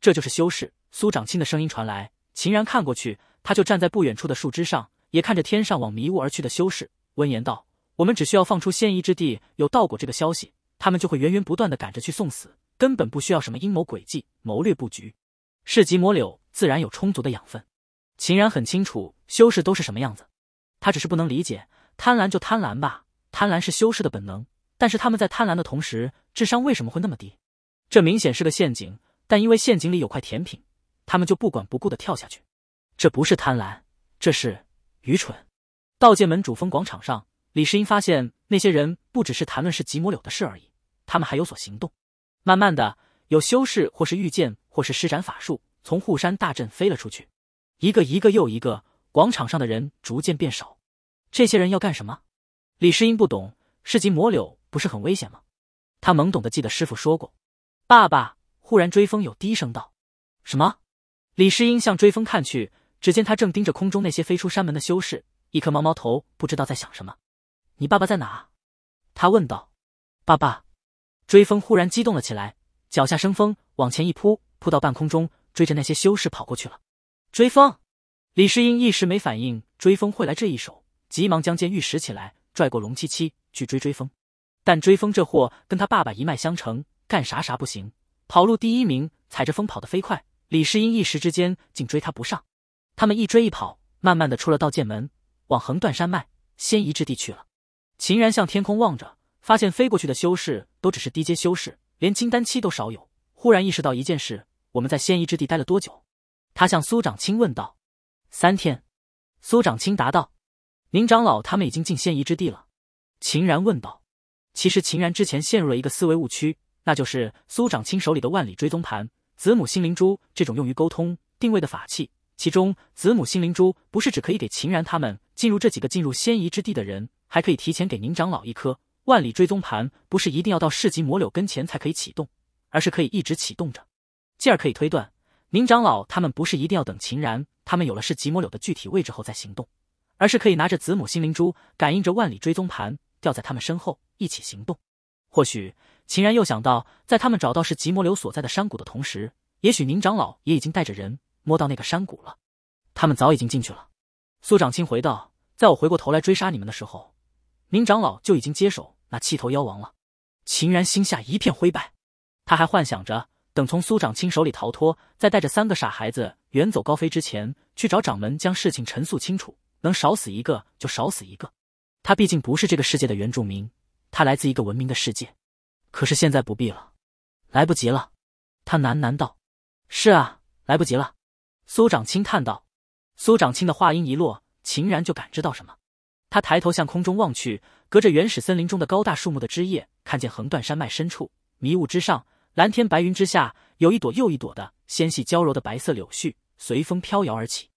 这就是修士苏长卿的声音传来。秦然看过去，他就站在不远处的树枝上，也看着天上往迷雾而去的修士，温言道：“我们只需要放出仙遗之地有道果这个消息，他们就会源源不断的赶着去送死。”根本不需要什么阴谋诡计、谋略布局，市集魔柳自然有充足的养分。秦然很清楚修士都是什么样子，他只是不能理解，贪婪就贪婪吧，贪婪是修士的本能，但是他们在贪婪的同时，智商为什么会那么低？这明显是个陷阱，但因为陷阱里有块甜品，他们就不管不顾的跳下去。这不是贪婪，这是愚蠢。道剑门主峰广场上，李世英发现那些人不只是谈论是集魔柳的事而已，他们还有所行动。慢慢的，有修士或是御剑，或是施展法术，从护山大阵飞了出去。一个一个又一个，广场上的人逐渐变少。这些人要干什么？李世英不懂，世集魔柳不是很危险吗？他懵懂的记得师傅说过。爸爸忽然追风有低声道：“什么？”李世英向追风看去，只见他正盯着空中那些飞出山门的修士，一颗毛毛头不知道在想什么。你爸爸在哪？他问道。爸爸。追风忽然激动了起来，脚下生风，往前一扑，扑到半空中，追着那些修士跑过去了。追风，李世英一时没反应，追风会来这一手，急忙将剑玉拾起来，拽过龙七七去追追风。但追风这货跟他爸爸一脉相承，干啥啥不行，跑路第一名，踩着风跑得飞快。李世英一时之间竟追他不上。他们一追一跑，慢慢的出了道剑门，往横断山脉先移之地去了。秦然向天空望着。发现飞过去的修士都只是低阶修士，连金丹期都少有。忽然意识到一件事：我们在仙遗之地待了多久？他向苏长卿问道。三天，苏长卿答道。宁长老他们已经进仙遗之地了。秦然问道。其实秦然之前陷入了一个思维误区，那就是苏长卿手里的万里追踪盘、子母心灵珠这种用于沟通定位的法器，其中子母心灵珠不是只可以给秦然他们进入这几个进入仙遗之地的人，还可以提前给宁长老一颗。万里追踪盘不是一定要到市级魔柳跟前才可以启动，而是可以一直启动着。进而可以推断，宁长老他们不是一定要等秦然他们有了市级魔柳的具体位置后再行动，而是可以拿着子母心灵珠感应着万里追踪盘，吊在他们身后一起行动。或许秦然又想到，在他们找到市级魔柳所在的山谷的同时，也许宁长老也已经带着人摸到那个山谷了，他们早已经进去了。苏长卿回道：“在我回过头来追杀你们的时候，宁长老就已经接手。”那七头妖王了，秦然心下一片灰白，他还幻想着，等从苏长卿手里逃脱，再带着三个傻孩子远走高飞之前，去找掌门将事情陈述清楚，能少死一个就少死一个。他毕竟不是这个世界的原住民，他来自一个文明的世界。可是现在不必了，来不及了。他喃喃道：“是啊，来不及了。”苏长卿叹道。苏长卿的话音一落，秦然就感知到什么。他抬头向空中望去。隔着原始森林中的高大树木的枝叶，看见横断山脉深处迷雾之上，蓝天白云之下，有一朵又一朵的纤细娇柔的白色柳絮随风飘摇而起。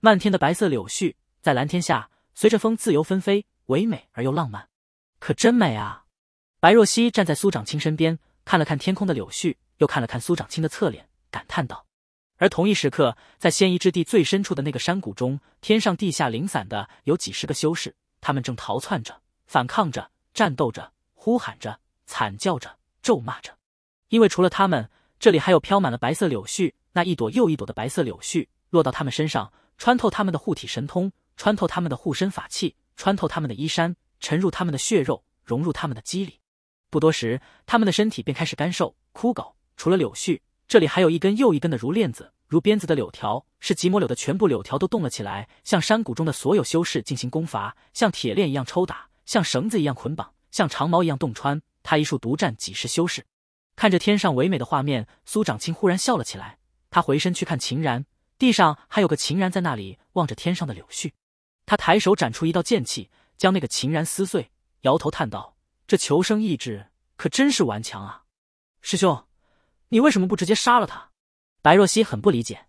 漫天的白色柳絮在蓝天下随着风自由纷飞，唯美而又浪漫，可真美啊！白若溪站在苏长卿身边，看了看天空的柳絮，又看了看苏长卿的侧脸，感叹道。而同一时刻，在仙遗之地最深处的那个山谷中，天上地下零散的有几十个修士，他们正逃窜着。反抗着，战斗着，呼喊着，惨叫着，咒骂着。因为除了他们，这里还有飘满了白色柳絮，那一朵又一朵的白色柳絮落到他们身上，穿透他们的护体神通，穿透他们的护身法器，穿透他们的衣衫，沉入他们的血肉，融入他们的肌理。不多时，他们的身体便开始干瘦枯槁。除了柳絮，这里还有一根又一根的如链子、如鞭子的柳条，是吉摩柳的全部柳条都动了起来，向山谷中的所有修士进行攻伐，像铁链一样抽打。像绳子一样捆绑，像长矛一样洞穿。他一束独占几十修士，看着天上唯美的画面，苏长卿忽然笑了起来。他回身去看秦然，地上还有个秦然在那里望着天上的柳絮。他抬手斩出一道剑气，将那个秦然撕碎，摇头叹道：“这求生意志可真是顽强啊！”师兄，你为什么不直接杀了他？白若曦很不理解。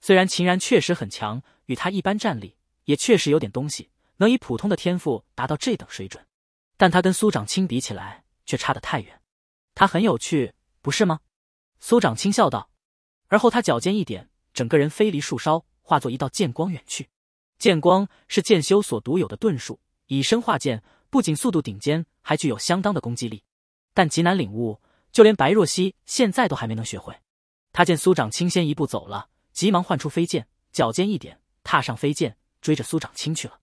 虽然秦然确实很强，与他一般战力，也确实有点东西。能以普通的天赋达到这等水准，但他跟苏长卿比起来却差得太远。他很有趣，不是吗？苏长卿笑道。而后他脚尖一点，整个人飞离树梢，化作一道剑光远去。剑光是剑修所独有的遁术，以身化剑，不仅速度顶尖，还具有相当的攻击力，但极难领悟。就连白若曦现在都还没能学会。他见苏长卿先一步走了，急忙唤出飞剑，脚尖一点，踏上飞剑，追着苏长卿去了。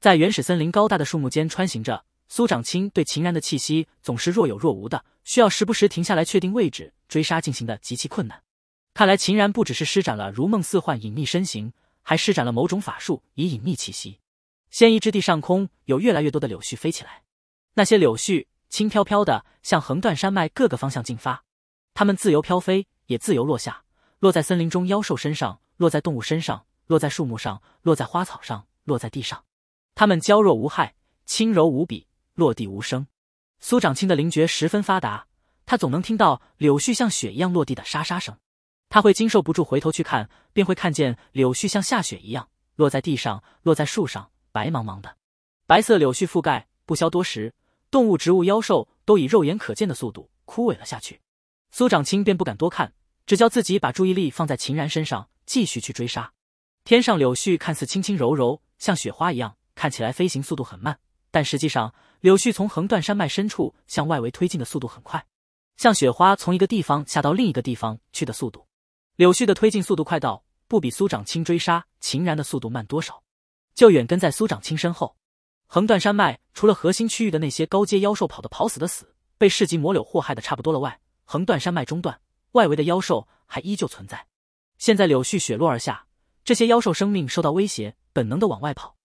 在原始森林高大的树木间穿行着，苏长青对秦然的气息总是若有若无的，需要时不时停下来确定位置，追杀进行的极其困难。看来秦然不只是施展了如梦似幻隐秘身形，还施展了某种法术以隐匿气息。仙遗之地上空有越来越多的柳絮飞起来，那些柳絮轻飘飘的向横断山脉各个方向进发，它们自由飘飞，也自由落下，落在森林中妖兽身上，落在动物身上，落在树木上，落在花草上，落在地上。它们娇弱无害，轻柔无比，落地无声。苏长卿的灵觉十分发达，他总能听到柳絮像雪一样落地的沙沙声。他会经受不住回头去看，便会看见柳絮像下雪一样落在地上，落在树上，白茫茫的白色柳絮覆盖。不消多时，动物、植物、妖兽都以肉眼可见的速度枯萎了下去。苏长卿便不敢多看，只叫自己把注意力放在秦然身上，继续去追杀。天上柳絮看似轻轻柔柔，像雪花一样。看起来飞行速度很慢，但实际上柳絮从横断山脉深处向外围推进的速度很快，像雪花从一个地方下到另一个地方去的速度。柳絮的推进速度快到不比苏长卿追杀秦然的速度慢多少，就远跟在苏长卿身后。横断山脉除了核心区域的那些高阶妖兽跑的跑死的死，被市级魔柳祸害的差不多了外，横断山脉中段外围的妖兽还依旧存在。现在柳絮雪落而下，这些妖兽生命受到威胁，本能的往外跑。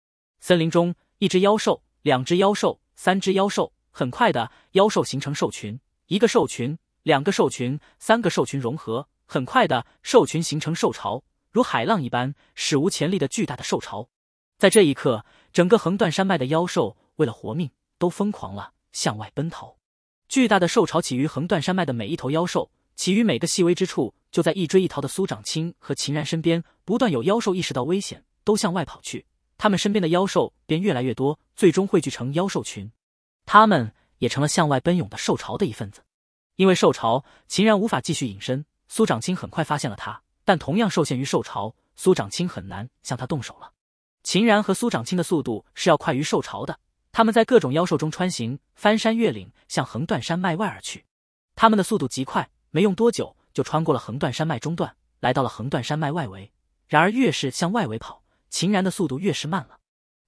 森林中，一只妖兽，两只妖兽，三只妖兽，很快的，妖兽形成兽群，一个兽群，两个兽群，三个兽群融合，很快的，兽群形成兽潮，如海浪一般，史无前例的巨大的兽潮。在这一刻，整个横断山脉的妖兽为了活命，都疯狂了，向外奔逃。巨大的兽潮起于横断山脉的每一头妖兽，起于每个细微之处。就在一追一逃的苏长青和秦然身边，不断有妖兽意识到危险，都向外跑去。他们身边的妖兽便越来越多，最终汇聚成妖兽群，他们也成了向外奔涌的兽潮的一份子。因为兽潮，秦然无法继续隐身。苏长青很快发现了他，但同样受限于兽潮，苏长青很难向他动手了。秦然和苏长青的速度是要快于兽潮的，他们在各种妖兽中穿行，翻山越岭，向横断山脉外而去。他们的速度极快，没用多久就穿过了横断山脉中段，来到了横断山脉外围。然而，越是向外围跑，秦然的速度越是慢了，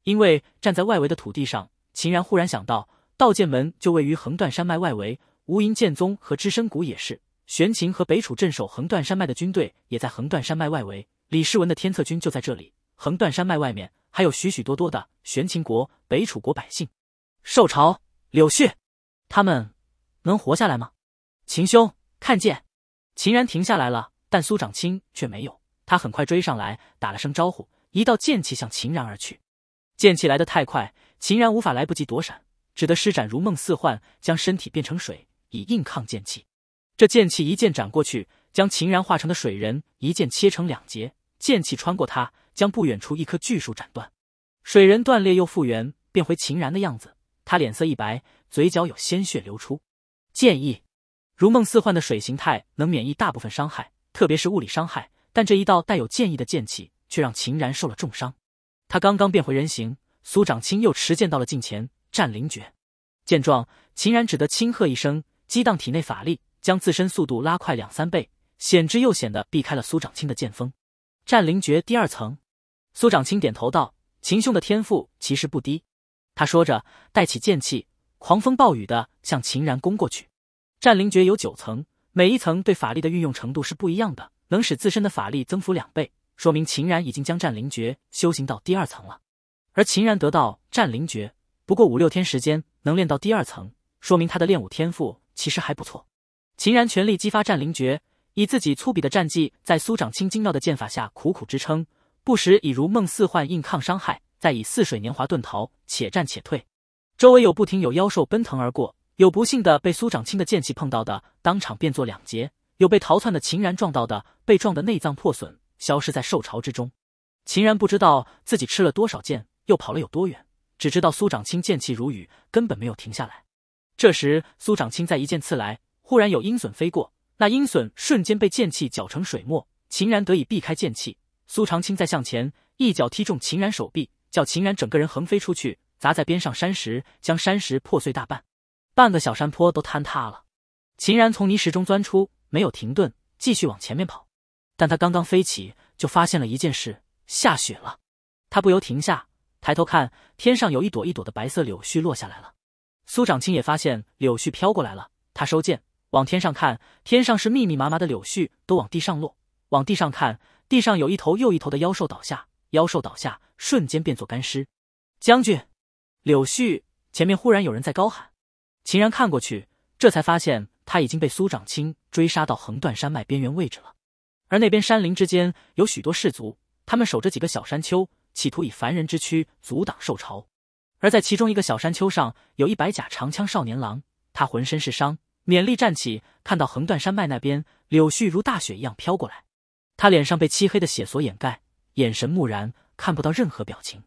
因为站在外围的土地上，秦然忽然想到，道剑门就位于横断山脉外围，无垠剑宗和之身谷也是，玄秦和北楚镇守横断山脉的军队也在横断山脉外围，李世文的天策军就在这里。横断山脉外面还有许许多多的玄秦国、北楚国百姓，受朝柳絮，他们能活下来吗？秦兄看见？秦然停下来了，但苏长卿却没有，他很快追上来，打了声招呼。一道剑气向秦然而去，剑气来得太快，秦然无法来不及躲闪，只得施展如梦似幻，将身体变成水，以硬抗剑气。这剑气一剑斩过去，将秦然化成的水人一剑切成两截。剑气穿过他，将不远处一棵巨树斩断。水人断裂又复原，变回秦然的样子。他脸色一白，嘴角有鲜血流出。剑意如梦似幻的水形态能免疫大部分伤害，特别是物理伤害，但这一道带有剑意的剑气。却让秦然受了重伤。他刚刚变回人形，苏长卿又持剑到了近前，战灵诀。见状，秦然只得轻喝一声，激荡体内法力，将自身速度拉快两三倍，险之又险的避开了苏长卿的剑锋。战灵诀第二层。苏长卿点头道：“秦兄的天赋其实不低。”他说着，带起剑气，狂风暴雨的向秦然攻过去。战灵诀有九层，每一层对法力的运用程度是不一样的，能使自身的法力增幅两倍。说明秦然已经将战灵诀修行到第二层了，而秦然得到战灵诀不过五六天时间能练到第二层，说明他的练武天赋其实还不错。秦然全力激发战灵诀，以自己粗鄙的战技在苏长卿精妙的剑法下苦苦支撑，不时以如梦似幻硬抗伤害，再以似水年华遁逃，且战且退。周围有不停有妖兽奔腾而过，有不幸的被苏长卿的剑气碰到的，当场变作两截；有被逃窜的秦然撞到的，被撞的内脏破损。消失在兽潮之中，秦然不知道自己吃了多少剑，又跑了有多远，只知道苏长卿剑气如雨，根本没有停下来。这时，苏长卿再一剑刺来，忽然有鹰隼飞过，那鹰隼瞬间被剑气搅成水墨，秦然得以避开剑气。苏长卿再向前一脚踢中秦然手臂，叫秦然整个人横飞出去，砸在边上山石，将山石破碎大半，半个小山坡都坍塌了。秦然从泥石中钻出，没有停顿，继续往前面跑。但他刚刚飞起，就发现了一件事：下雪了。他不由停下，抬头看，天上有一朵一朵的白色柳絮落下来了。苏长卿也发现柳絮飘过来了，他收剑，往天上看，天上是密密麻麻的柳絮，都往地上落。往地上看，地上有一头又一头的妖兽倒下，妖兽倒下，瞬间变作干尸。将军，柳絮前面忽然有人在高喊。秦然看过去，这才发现他已经被苏长卿追杀到横断山脉边缘位置了。而那边山林之间有许多氏族，他们守着几个小山丘，企图以凡人之躯阻挡兽潮。而在其中一个小山丘上，有一百甲长枪少年郎，他浑身是伤，勉力站起，看到横断山脉那边柳絮如大雪一样飘过来。他脸上被漆黑的血所掩盖，眼神木然，看不到任何表情。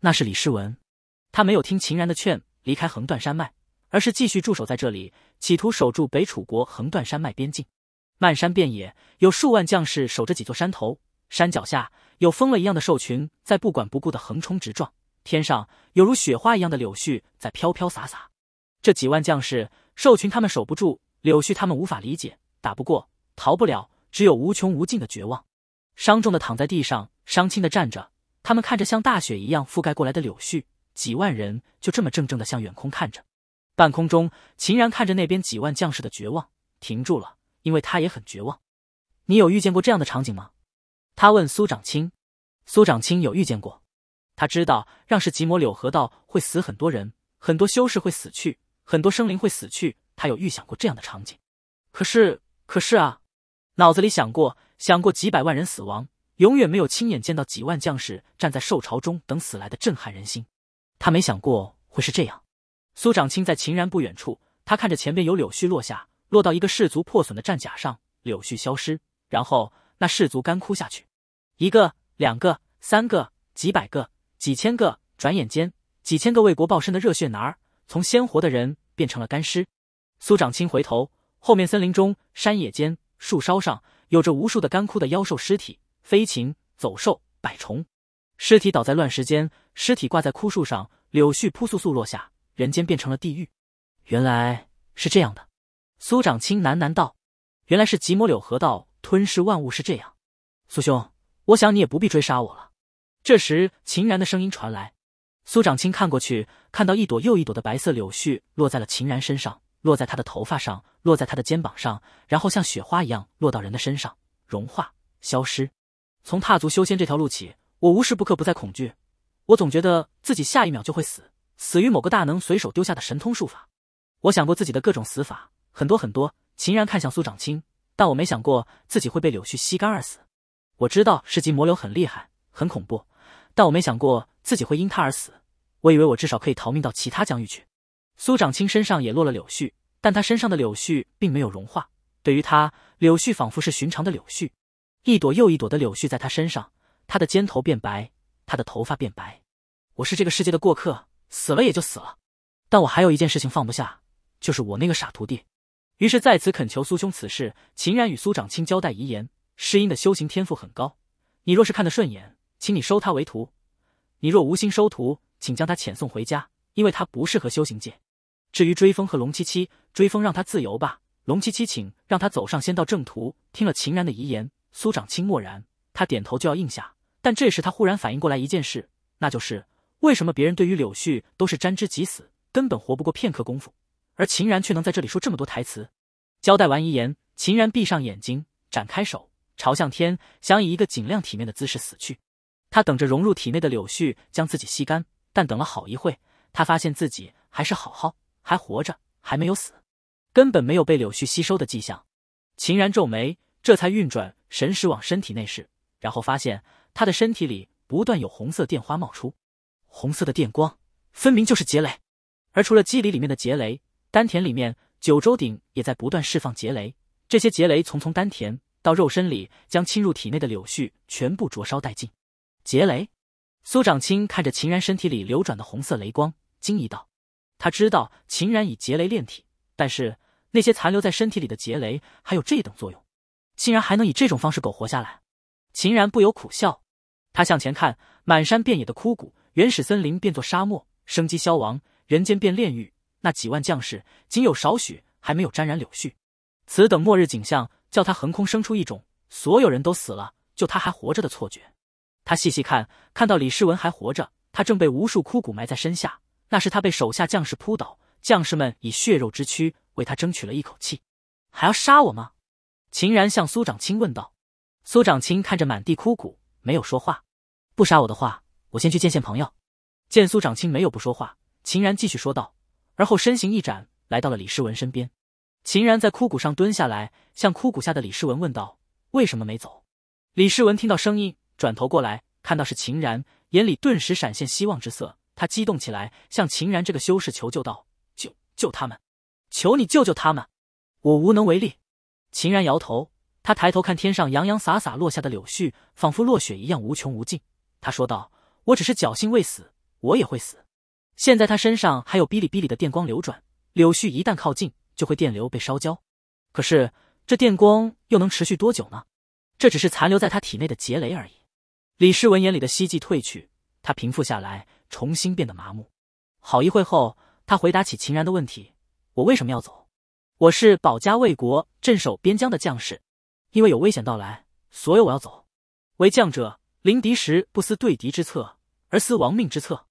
那是李世文，他没有听秦然的劝，离开横断山脉，而是继续驻守在这里，企图守住北楚国横断山脉边境。漫山遍野有数万将士守着几座山头，山脚下有疯了一样的兽群在不管不顾的横冲直撞，天上有如雪花一样的柳絮在飘飘洒洒。这几万将士、兽群，他们守不住；柳絮，他们无法理解，打不过，逃不了，只有无穷无尽的绝望。伤重的躺在地上，伤轻的站着，他们看着像大雪一样覆盖过来的柳絮，几万人就这么怔怔的向远空看着。半空中，秦然看着那边几万将士的绝望，停住了。因为他也很绝望，你有遇见过这样的场景吗？他问苏长青。苏长青有遇见过，他知道让是极魔柳河道会死很多人，很多修士会死去，很多生灵会死去。他有预想过这样的场景，可是，可是啊，脑子里想过，想过几百万人死亡，永远没有亲眼见到几万将士站在兽潮中等死来的震撼人心。他没想过会是这样。苏长青在秦然不远处，他看着前边有柳絮落下。落到一个士卒破损的战甲上，柳絮消失，然后那士卒干枯下去。一个、两个、三个、几百个、几千个，转眼间，几千个为国报身的热血男儿，从鲜活的人变成了干尸。苏长卿回头，后面森林中、山野间、树梢上，有着无数的干枯的妖兽尸体、飞禽、走兽、百虫尸体倒在乱石间，尸体挂在枯树上，柳絮扑簌簌落下，人间变成了地狱。原来是这样的。苏长卿喃喃道：“原来是吉摩柳河道吞噬万物是这样。”苏兄，我想你也不必追杀我了。这时，秦然的声音传来。苏长卿看过去，看到一朵又一朵的白色柳絮落在了秦然身上，落在他的头发上，落在他的肩膀上，然后像雪花一样落到人的身上，融化消失。从踏足修仙这条路起，我无时不刻不在恐惧，我总觉得自己下一秒就会死，死于某个大能随手丢下的神通术法。我想过自己的各种死法。很多很多，秦然看向苏长青，但我没想过自己会被柳絮吸干而死。我知道噬极魔柳很厉害，很恐怖，但我没想过自己会因他而死。我以为我至少可以逃命到其他疆域去。苏长青身上也落了柳絮，但他身上的柳絮并没有融化。对于他，柳絮仿佛是寻常的柳絮，一朵又一朵的柳絮在他身上，他的肩头变白，他的头发变白。我是这个世界的过客，死了也就死了。但我还有一件事情放不下，就是我那个傻徒弟。于是再次恳求苏兄，此事秦然与苏长卿交代遗言。诗音的修行天赋很高，你若是看得顺眼，请你收他为徒；你若无心收徒，请将他遣送回家，因为他不适合修行界。至于追风和龙七七，追风让他自由吧，龙七七，请让他走上仙道正途。听了秦然的遗言，苏长卿默然，他点头就要应下，但这时他忽然反应过来一件事，那就是为什么别人对于柳絮都是沾之即死，根本活不过片刻功夫。而秦然却能在这里说这么多台词。交代完遗言，秦然闭上眼睛，展开手朝向天，想以一个尽量体面的姿势死去。他等着融入体内的柳絮将自己吸干，但等了好一会，他发现自己还是好好，还活着，还没有死，根本没有被柳絮吸收的迹象。秦然皱眉，这才运转神识往身体内视，然后发现他的身体里不断有红色电花冒出，红色的电光分明就是劫雷。而除了机理里面的劫雷。丹田里面，九州鼎也在不断释放劫雷。这些劫雷从从丹田到肉身里，将侵入体内的柳絮全部灼烧殆尽。劫雷！苏长卿看着秦然身体里流转的红色雷光，惊疑道：“他知道秦然以劫雷炼体，但是那些残留在身体里的劫雷还有这等作用，竟然还能以这种方式苟活下来？”秦然不由苦笑。他向前看，满山遍野的枯骨，原始森林变作沙漠，生机消亡，人间变炼狱。那几万将士仅有少许还没有沾染柳絮，此等末日景象叫他横空生出一种所有人都死了，就他还活着的错觉。他细细看，看到李世文还活着，他正被无数枯骨埋在身下。那是他被手下将士扑倒，将士们以血肉之躯为他争取了一口气。还要杀我吗？秦然向苏长卿问道。苏长卿看着满地枯骨，没有说话。不杀我的话，我先去见见朋友。见苏长卿没有不说话，秦然继续说道。而后身形一展，来到了李世文身边。秦然在枯骨上蹲下来，向枯骨下的李世文问道：“为什么没走？”李世文听到声音，转头过来，看到是秦然，眼里顿时闪现希望之色。他激动起来，向秦然这个修士求救道：“救救他们！求你救救他们！我无能为力。”秦然摇头，他抬头看天上洋洋洒洒落下的柳絮，仿佛落雪一样无穷无尽。他说道：“我只是侥幸未死，我也会死。”现在他身上还有哔哩哔哩的电光流转，柳絮一旦靠近，就会电流被烧焦。可是这电光又能持续多久呢？这只是残留在他体内的劫雷而已。李世文眼里的希冀褪去，他平复下来，重新变得麻木。好一会后，他回答起秦然的问题：“我为什么要走？我是保家卫国、镇守边疆的将士，因为有危险到来，所以我要走。为将者临敌时不思对敌之策，而思亡命之策。”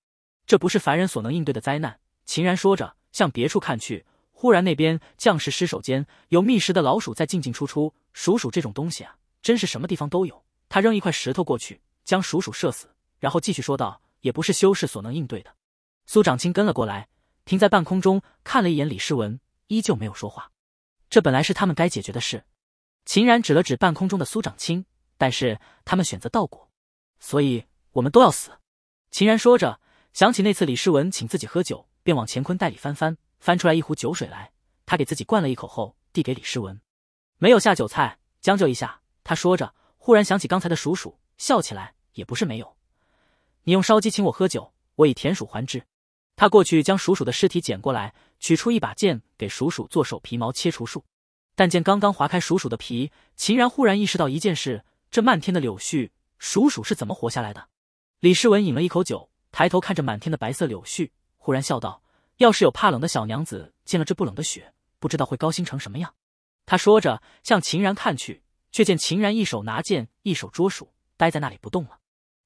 这不是凡人所能应对的灾难，秦然说着，向别处看去。忽然，那边将士尸首间有觅食的老鼠在进进出出。鼠鼠这种东西啊，真是什么地方都有。他扔一块石头过去，将鼠鼠射死，然后继续说道：“也不是修士所能应对的。”苏长卿跟了过来，停在半空中看了一眼李诗文，依旧没有说话。这本来是他们该解决的事。秦然指了指半空中的苏长卿，但是他们选择道果，所以我们都要死。秦然说着。想起那次李诗文请自己喝酒，便往乾坤袋里翻翻，翻出来一壶酒水来。他给自己灌了一口后，递给李诗文。没有下酒菜，将就一下。他说着，忽然想起刚才的鼠鼠，笑起来。也不是没有，你用烧鸡请我喝酒，我以田鼠还之。他过去将鼠鼠的尸体捡过来，取出一把剑，给鼠鼠做手皮毛切除术。但见刚刚划开鼠鼠的皮，秦然忽然意识到一件事：这漫天的柳絮，鼠鼠是怎么活下来的？李诗文饮了一口酒。抬头看着满天的白色柳絮，忽然笑道：“要是有怕冷的小娘子见了这不冷的雪，不知道会高兴成什么样。”他说着向秦然看去，却见秦然一手拿剑，一手捉鼠，呆在那里不动了。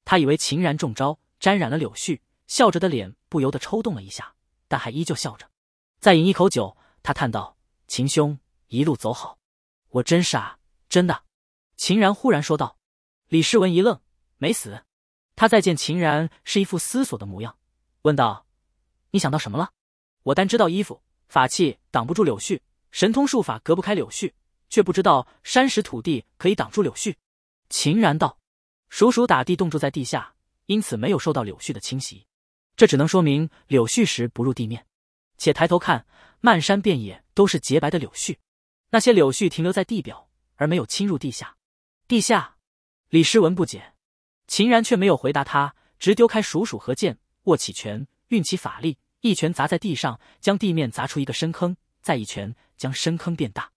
他以为秦然中招，沾染了柳絮，笑着的脸不由得抽动了一下，但还依旧笑着。再饮一口酒，他叹道：“秦兄，一路走好。”我真傻，真的。”秦然忽然说道。李世文一愣，没死。他再见秦然是一副思索的模样，问道：“你想到什么了？”我单知道衣服、法器挡不住柳絮，神通术法隔不开柳絮，却不知道山石、土地可以挡住柳絮。秦然道：“鼠鼠打地洞住在地下，因此没有受到柳絮的侵袭。这只能说明柳絮时不入地面。且抬头看，漫山遍野都是洁白的柳絮，那些柳絮停留在地表，而没有侵入地下。地下，李诗文不解。”秦然却没有回答他，直丢开鼠鼠和剑，握起拳，运起法力，一拳砸在地上，将地面砸出一个深坑，再一拳将深坑变大。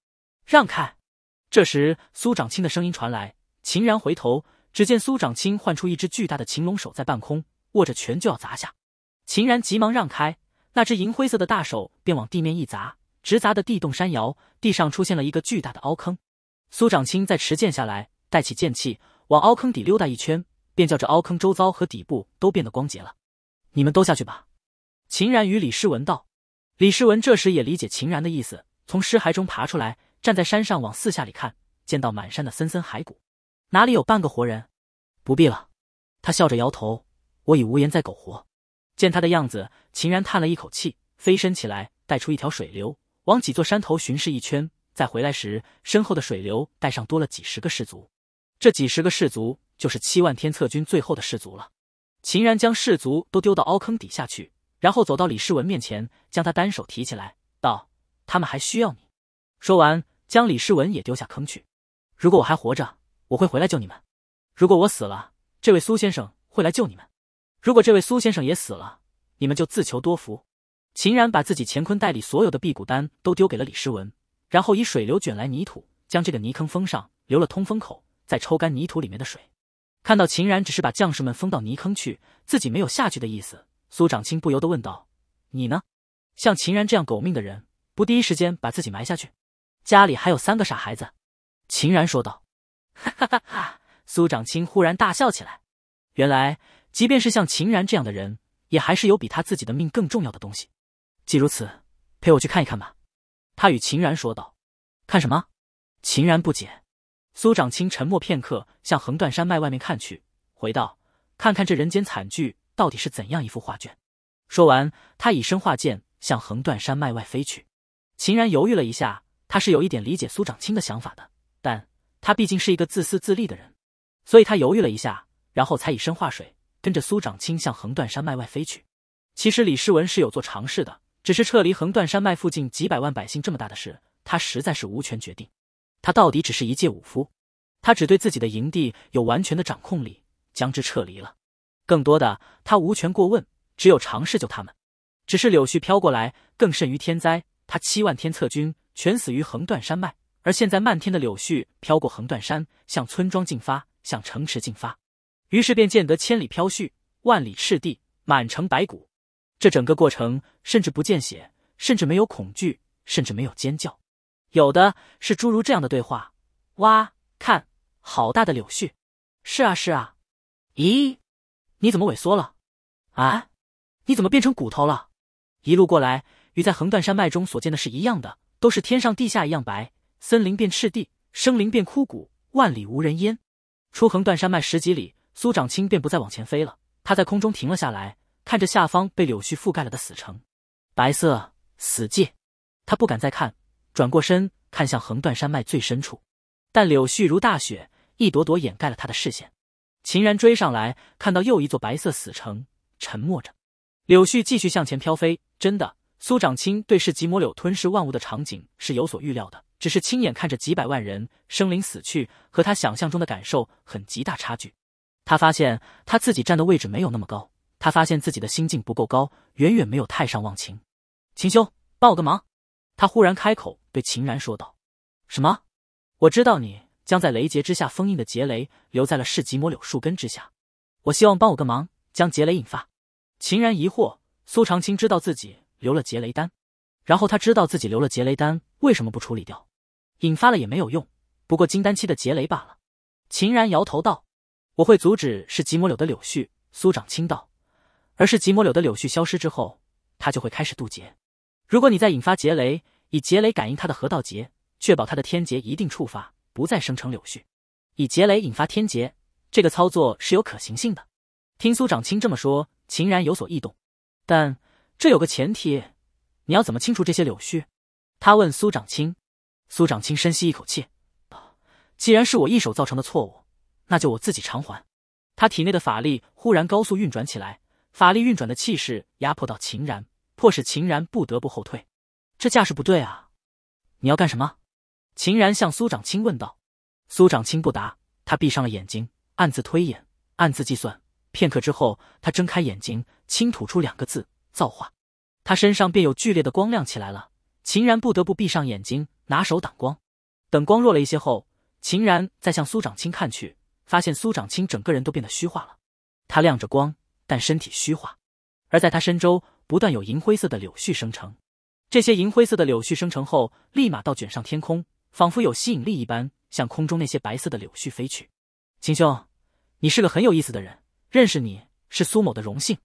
让开！这时苏长青的声音传来。秦然回头，只见苏长青唤出一只巨大的擒龙手在半空，握着拳就要砸下。秦然急忙让开，那只银灰色的大手便往地面一砸，直砸的地动山摇，地上出现了一个巨大的凹坑。苏长青再持剑下来，带起剑气往凹坑底溜达一圈。便叫这凹坑周遭和底部都变得光洁了。你们都下去吧。秦然与李世文道。李世文这时也理解秦然的意思，从尸骸中爬出来，站在山上往四下里看，见到满山的森森骸骨，哪里有半个活人？不必了。他笑着摇头，我已无颜再苟活。见他的样子，秦然叹了一口气，飞身起来，带出一条水流，往几座山头巡视一圈，再回来时，身后的水流带上多了几十个士卒。这几十个士卒。就是七万天策军最后的士卒了。秦然将士卒都丢到凹坑底下去，然后走到李世文面前，将他单手提起来，道：“他们还需要你。”说完，将李世文也丢下坑去。如果我还活着，我会回来救你们；如果我死了，这位苏先生会来救你们；如果这位苏先生也死了，你们就自求多福。秦然把自己乾坤袋里所有的辟谷丹都丢给了李世文，然后以水流卷来泥土，将这个泥坑封上，留了通风口，再抽干泥土里面的水。看到秦然只是把将士们封到泥坑去，自己没有下去的意思，苏长卿不由得问道：“你呢？像秦然这样狗命的人，不第一时间把自己埋下去？家里还有三个傻孩子。”秦然说道。哈哈哈！哈苏长卿忽然大笑起来。原来，即便是像秦然这样的人，也还是有比他自己的命更重要的东西。既如此，陪我去看一看吧。”他与秦然说道。“看什么？”秦然不解。苏长卿沉默片刻，向横断山脉外面看去，回道：“看看这人间惨剧到底是怎样一幅画卷。”说完，他以身化剑，向横断山脉外飞去。秦然犹豫了一下，他是有一点理解苏长卿的想法的，但他毕竟是一个自私自利的人，所以他犹豫了一下，然后才以身化水，跟着苏长卿向横断山脉外飞去。其实李世文是有做尝试的，只是撤离横断山脉附近几百万百姓这么大的事，他实在是无权决定。他到底只是一介武夫，他只对自己的营地有完全的掌控力，将之撤离了。更多的，他无权过问，只有尝试救他们。只是柳絮飘过来，更甚于天灾。他七万天策军全死于横断山脉，而现在漫天的柳絮飘过横断山，向村庄进发，向城池进发。于是便见得千里飘絮，万里赤地，满城白骨。这整个过程，甚至不见血，甚至没有恐惧，甚至没有尖叫。有的是诸如这样的对话：哇，看好大的柳絮！是啊，是啊。咦，你怎么萎缩了？啊，你怎么变成骨头了？一路过来，与在横断山脉中所见的是一样的，都是天上地下一样白，森林变赤地，生灵变枯骨，万里无人烟。出横断山脉十几里，苏长青便不再往前飞了。他在空中停了下来，看着下方被柳絮覆盖了的死城，白色死寂。他不敢再看。转过身，看向横断山脉最深处，但柳絮如大雪，一朵朵掩盖了他的视线。秦然追上来，看到又一座白色死城，沉默着。柳絮继续向前飘飞。真的，苏长卿对视极魔柳吞噬万物的场景是有所预料的，只是亲眼看着几百万人生灵死去，和他想象中的感受很极大差距。他发现他自己站的位置没有那么高，他发现自己的心境不够高，远远没有太上忘情。秦兄，帮我个忙。他忽然开口对秦然说道：“什么？我知道你将在雷劫之下封印的劫雷留在了噬极魔柳树根之下。我希望帮我个忙，将劫雷引发。”秦然疑惑，苏长青知道自己留了劫雷丹，然后他知道自己留了劫雷丹为什么不处理掉？引发了也没有用，不过金丹期的劫雷罢了。秦然摇头道：“我会阻止噬极魔柳的柳絮。”苏长青道：“而是极魔柳的柳絮消失之后，他就会开始渡劫。如果你再引发劫雷。”以劫雷感应他的河道劫，确保他的天劫一定触发，不再生成柳絮。以劫雷引发天劫，这个操作是有可行性的。听苏长青这么说，秦然有所异动，但这有个前提，你要怎么清除这些柳絮？他问苏长青。苏长青深吸一口气，啊，既然是我一手造成的错误，那就我自己偿还。他体内的法力忽然高速运转起来，法力运转的气势压迫到秦然，迫使秦然不得不后退。这架势不对啊！你要干什么？秦然向苏长卿问道。苏长卿不答，他闭上了眼睛，暗自推演，暗自计算。片刻之后，他睁开眼睛，轻吐出两个字：“造化。”他身上便有剧烈的光亮起来了。秦然不得不闭上眼睛，拿手挡光。等光弱了一些后，秦然再向苏长卿看去，发现苏长卿整个人都变得虚化了。他亮着光，但身体虚化，而在他身周不断有银灰色的柳絮生成。这些银灰色的柳絮生成后，立马倒卷上天空，仿佛有吸引力一般，向空中那些白色的柳絮飞去。秦兄，你是个很有意思的人，认识你是苏某的荣幸。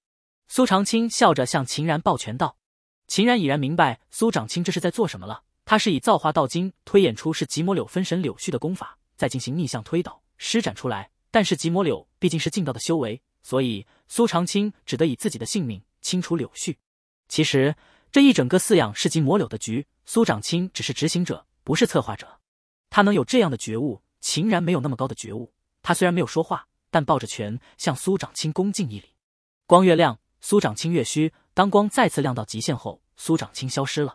苏长青笑着向秦然抱拳道。秦然已然明白苏长青这是在做什么了，他是以《造化道经》推演出是极魔柳分神柳絮的功法，再进行逆向推导施展出来。但是极魔柳毕竟是禁道的修为，所以苏长青只得以自己的性命清除柳絮。其实。这一整个饲养是集魔柳的局，苏长青只是执行者，不是策划者。他能有这样的觉悟，秦然没有那么高的觉悟。他虽然没有说话，但抱着拳向苏长青恭敬一礼。光越亮，苏长青越虚。当光再次亮到极限后，苏长青消失了。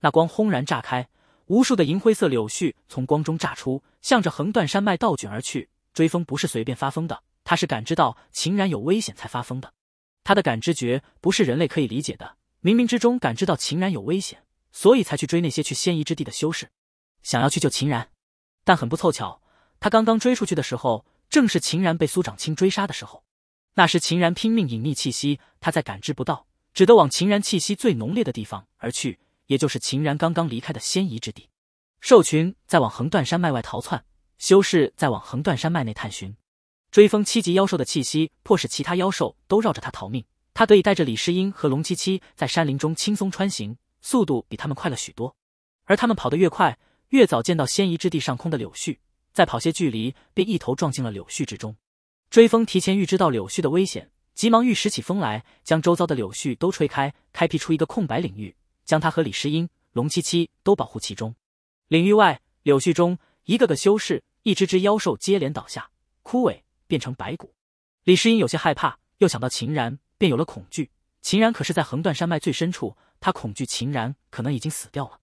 那光轰然炸开，无数的银灰色柳絮从光中炸出，向着横断山脉倒卷而去。追风不是随便发疯的，他是感知到秦然有危险才发疯的。他的感知觉不是人类可以理解的。冥冥之中感知到秦然有危险，所以才去追那些去仙遗之地的修士，想要去救秦然。但很不凑巧，他刚刚追出去的时候，正是秦然被苏长卿追杀的时候。那时秦然拼命隐匿气息，他在感知不到，只得往秦然气息最浓烈的地方而去，也就是秦然刚刚离开的仙遗之地。兽群在往横断山脉外逃窜，修士在往横断山脉内探寻。追风七级妖兽的气息，迫使其他妖兽都绕着他逃命。他得以带着李诗音和龙七七在山林中轻松穿行，速度比他们快了许多。而他们跑得越快，越早见到仙遗之地上空的柳絮，再跑些距离，便一头撞进了柳絮之中。追风提前预知到柳絮的危险，急忙御使起风来，将周遭的柳絮都吹开，开辟出一个空白领域，将他和李诗音、龙七七都保护其中。领域外，柳絮中，一个个修士、一只只妖兽接连倒下，枯萎，变成白骨。李诗音有些害怕，又想到秦然。便有了恐惧。秦然可是在横断山脉最深处，他恐惧秦然可能已经死掉了。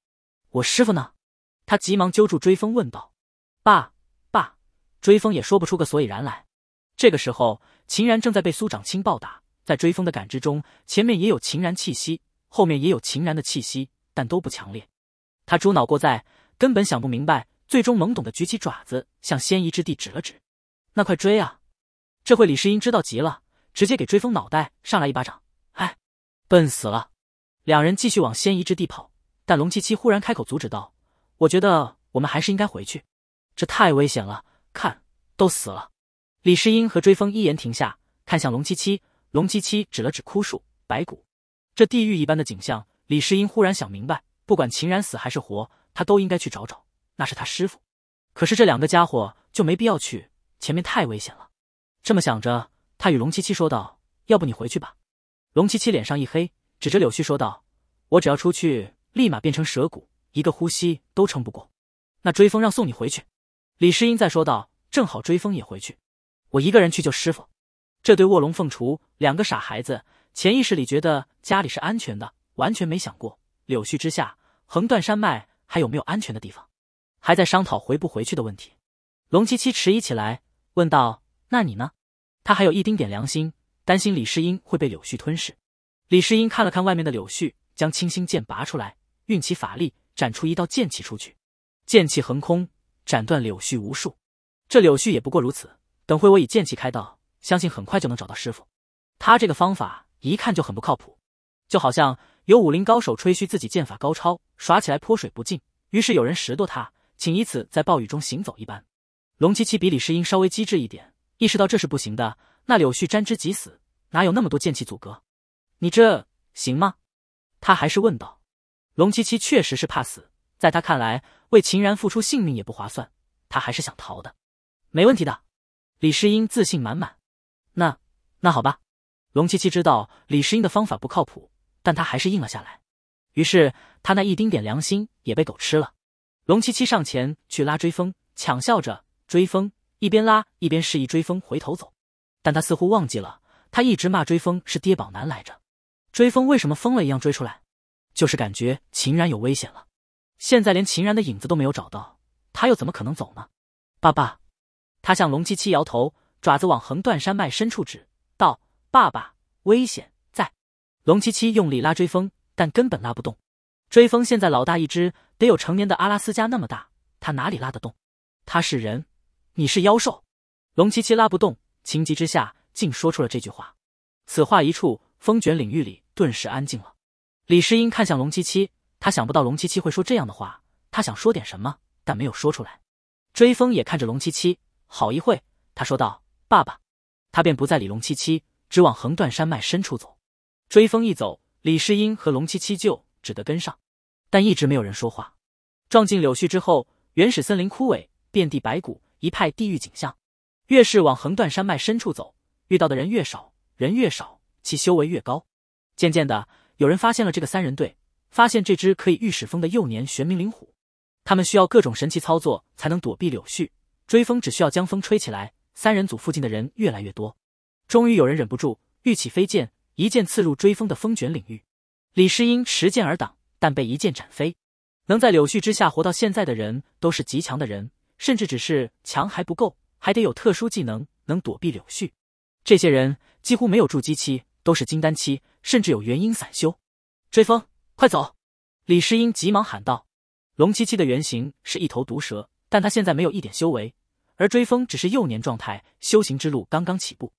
我师傅呢？他急忙揪住追风问道：“爸，爸！”追风也说不出个所以然来。这个时候，秦然正在被苏长青暴打，在追风的感知中，前面也有秦然气息，后面也有秦然的气息，但都不强烈。他猪脑过在，根本想不明白，最终懵懂的举起爪子向仙遗之地指了指：“那快追啊！”这会李世英知道急了。直接给追风脑袋上来一巴掌，哎，笨死了！两人继续往仙移之地跑，但龙七七忽然开口阻止道：“我觉得我们还是应该回去，这太危险了。看，都死了。”李世英和追风一言停下，看向龙七七。龙七七指了指枯树、白骨，这地狱一般的景象，李世英忽然想明白：不管秦然死还是活，他都应该去找找，那是他师父。可是这两个家伙就没必要去，前面太危险了。这么想着。他与龙七七说道：“要不你回去吧。”龙七七脸上一黑，指着柳絮说道：“我只要出去，立马变成蛇骨，一个呼吸都撑不过。”那追风让送你回去。李世英再说道：“正好追风也回去，我一个人去救师傅。”这对卧龙凤雏两个傻孩子，潜意识里觉得家里是安全的，完全没想过柳絮之下横断山脉还有没有安全的地方，还在商讨回不回去的问题。龙七七迟疑起来，问道：“那你呢？”他还有一丁点良心，担心李世英会被柳絮吞噬。李世英看了看外面的柳絮，将清心剑拔出来，运起法力，斩出一道剑气出去。剑气横空，斩断柳絮无数。这柳絮也不过如此。等会我以剑气开道，相信很快就能找到师傅。他这个方法一看就很不靠谱，就好像有武林高手吹嘘自己剑法高超，耍起来泼水不进，于是有人拾掇他，请以此在暴雨中行走一般。龙七七比李世英稍微机智一点。意识到这是不行的，那柳絮沾之即死，哪有那么多剑气阻隔？你这行吗？他还是问道。龙七七确实是怕死，在他看来，为秦然付出性命也不划算，他还是想逃的。没问题的，李世英自信满满。那那好吧，龙七七知道李世英的方法不靠谱，但他还是应了下来。于是他那一丁点良心也被狗吃了。龙七七上前去拉追风，强笑着追风。一边拉一边示意追风回头走，但他似乎忘记了，他一直骂追风是爹宝男来着。追风为什么疯了一样追出来？就是感觉秦然有危险了。现在连秦然的影子都没有找到，他又怎么可能走呢？爸爸，他向龙七七摇头，爪子往横断山脉深处指，道：“爸爸，危险在。”龙七七用力拉追风，但根本拉不动。追风现在老大一只，得有成年的阿拉斯加那么大，他哪里拉得动？他是人。你是妖兽，龙七七拉不动，情急之下竟说出了这句话。此话一出，风卷领域里顿时安静了。李世英看向龙七七，他想不到龙七七会说这样的话，他想说点什么，但没有说出来。追风也看着龙七七，好一会，他说道：“爸爸。”他便不再理龙七七，直往横断山脉深处走。追风一走，李世英和龙七七就只得跟上，但一直没有人说话。撞进柳絮之后，原始森林枯萎，遍地白骨。一派地狱景象，越是往横断山脉深处走，遇到的人越少，人越少，其修为越高。渐渐的，有人发现了这个三人队，发现这只可以御使风的幼年玄冥灵虎。他们需要各种神奇操作才能躲避柳絮追风，只需要将风吹起来。三人组附近的人越来越多，终于有人忍不住，御起飞剑，一剑刺入追风的风卷领域。李世英持剑而挡，但被一剑斩飞。能在柳絮之下活到现在的人，都是极强的人。甚至只是强还不够，还得有特殊技能，能躲避柳絮。这些人几乎没有筑基期，都是金丹期，甚至有元婴散修。追风，快走！李世英急忙喊道。龙七七的原型是一头毒蛇，但他现在没有一点修为，而追风只是幼年状态，修行之路刚刚起步。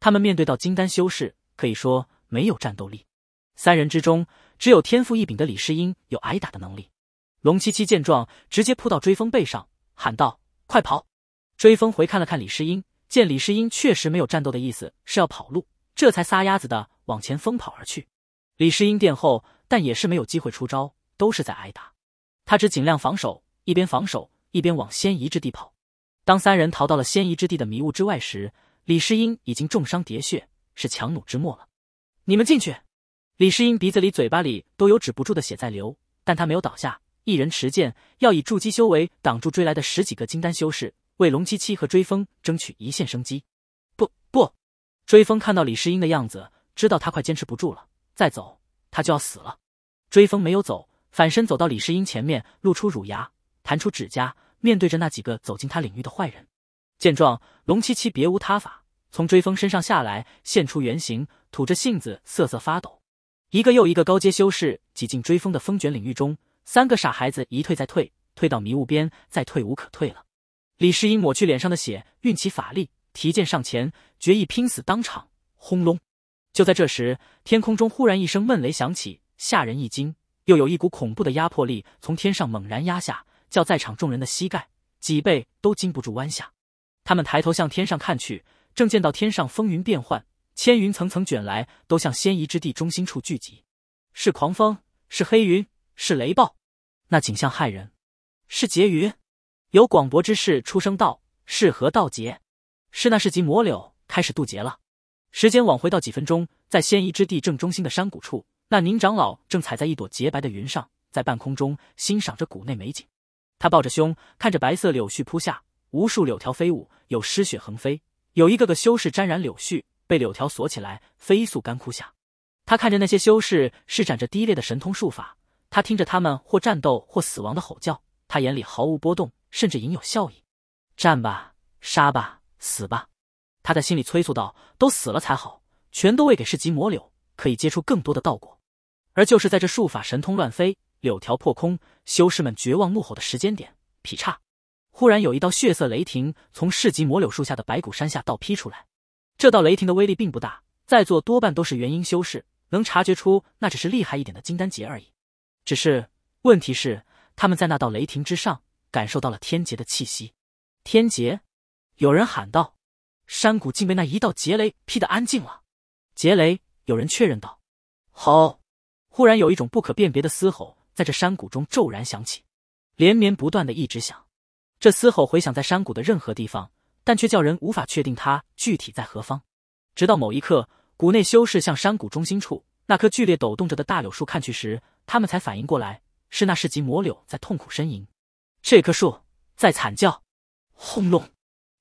他们面对到金丹修士，可以说没有战斗力。三人之中，只有天赋异禀的李世英有挨打的能力。龙七七见状，直接扑到追风背上。喊道：“快跑！”追风回看了看李世英，见李世英确实没有战斗的意思，是要跑路，这才撒丫子的往前疯跑而去。李世英殿后，但也是没有机会出招，都是在挨打。他只尽量防守，一边防守一边往仙遗之地跑。当三人逃到了仙遗之地的迷雾之外时，李世英已经重伤喋血，是强弩之末了。你们进去！李世英鼻子里、嘴巴里都有止不住的血在流，但他没有倒下。一人持剑，要以筑基修为挡住追来的十几个金丹修士，为龙七七和追风争取一线生机。不不，追风看到李世英的样子，知道他快坚持不住了，再走他就要死了。追风没有走，反身走到李世英前面，露出乳牙，弹出指甲，面对着那几个走进他领域的坏人。见状，龙七七别无他法，从追风身上下来，现出原形，吐着信子，瑟瑟发抖。一个又一个高阶修士挤进追风的风卷领域中。三个傻孩子一退再退，退到迷雾边，再退无可退了。李世英抹去脸上的血，运起法力，提剑上前，决意拼死当场。轰隆！就在这时，天空中忽然一声闷雷响起，吓人一惊。又有一股恐怖的压迫力从天上猛然压下，叫在场众人的膝盖、脊背都禁不住弯下。他们抬头向天上看去，正见到天上风云变幻，千云层层卷来，都向仙遗之地中心处聚集。是狂风，是黑云。是雷暴，那景象骇人；是劫云，有广博之士出声道：“是何道劫？”是那市集魔柳开始渡劫了。时间往回到几分钟，在仙遗之地正中心的山谷处，那宁长老正踩在一朵洁白的云上，在半空中欣赏着谷内美景。他抱着胸，看着白色柳絮铺下，无数柳条飞舞，有尸血横飞，有一个个修士沾染柳絮，被柳条锁起来，飞速干枯下。他看着那些修士施展着低劣的神通术法。他听着他们或战斗或死亡的吼叫，他眼里毫无波动，甚至隐有笑意。战吧，杀吧，死吧！他在心里催促道：“都死了才好，全都喂给市级魔柳，可以结出更多的稻果。”而就是在这术法神通乱飞、柳条破空、修士们绝望怒吼的时间点，劈叉！忽然有一道血色雷霆从市级魔柳树下的白骨山下倒劈出来。这道雷霆的威力并不大，在座多半都是元婴修士，能察觉出那只是厉害一点的金丹劫而已。只是，问题是他们在那道雷霆之上感受到了天劫的气息。天劫！有人喊道。山谷竟被那一道劫雷劈得安静了。劫雷！有人确认道。吼！忽然有一种不可辨别的嘶吼在这山谷中骤然响起，连绵不断的一直响。这嘶吼回响在山谷的任何地方，但却叫人无法确定它具体在何方。直到某一刻，谷内修士向山谷中心处。那棵剧烈抖动着的大柳树，看去时，他们才反应过来，是那是级魔柳在痛苦呻吟，这棵树在惨叫。轰隆！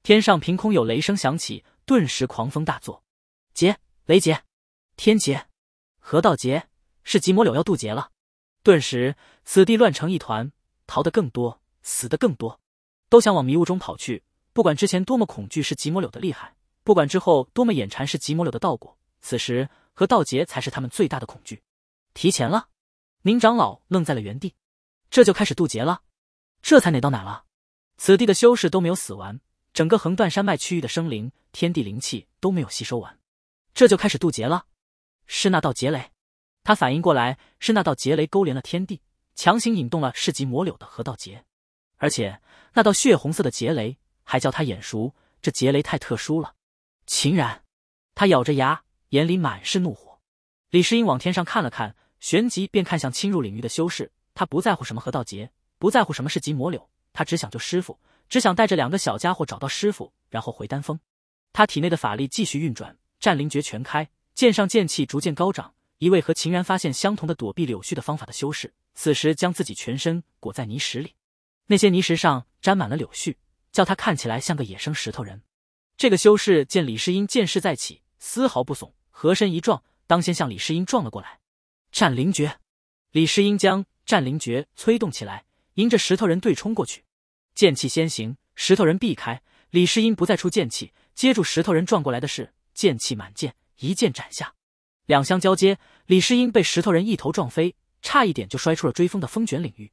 天上凭空有雷声响起，顿时狂风大作。劫，雷劫，天劫，河道劫，是极魔柳要渡劫了。顿时，此地乱成一团，逃得更多，死得更多，都想往迷雾中跑去。不管之前多么恐惧是极魔柳的厉害，不管之后多么眼馋是极魔柳的道果，此时。和道劫才是他们最大的恐惧。提前了，宁长老愣在了原地。这就开始渡劫了？这才哪到哪了？此地的修士都没有死完，整个横断山脉区域的生灵、天地灵气都没有吸收完，这就开始渡劫了？是那道劫雷！他反应过来，是那道劫雷勾连了天地，强行引动了市级魔柳的河道劫。而且那道血红色的劫雷还叫他眼熟，这劫雷太特殊了。秦然，他咬着牙。眼里满是怒火，李世英往天上看了看，旋即便看向侵入领域的修士。他不在乎什么河道劫，不在乎什么是极魔柳，他只想救师傅，只想带着两个小家伙找到师傅，然后回丹峰。他体内的法力继续运转，战灵诀全开，剑上剑气逐渐高涨。一位和秦然发现相同的躲避柳絮的方法的修士，此时将自己全身裹在泥石里，那些泥石上沾满了柳絮，叫他看起来像个野生石头人。这个修士见李世英剑势再起，丝毫不怂。和身一撞，当先向李世英撞了过来。战灵诀，李世英将战灵诀催动起来，迎着石头人对冲过去。剑气先行，石头人避开。李世英不再出剑气，接住石头人撞过来的是剑气满剑，一剑斩下。两相交接，李世英被石头人一头撞飞，差一点就摔出了追风的风卷领域。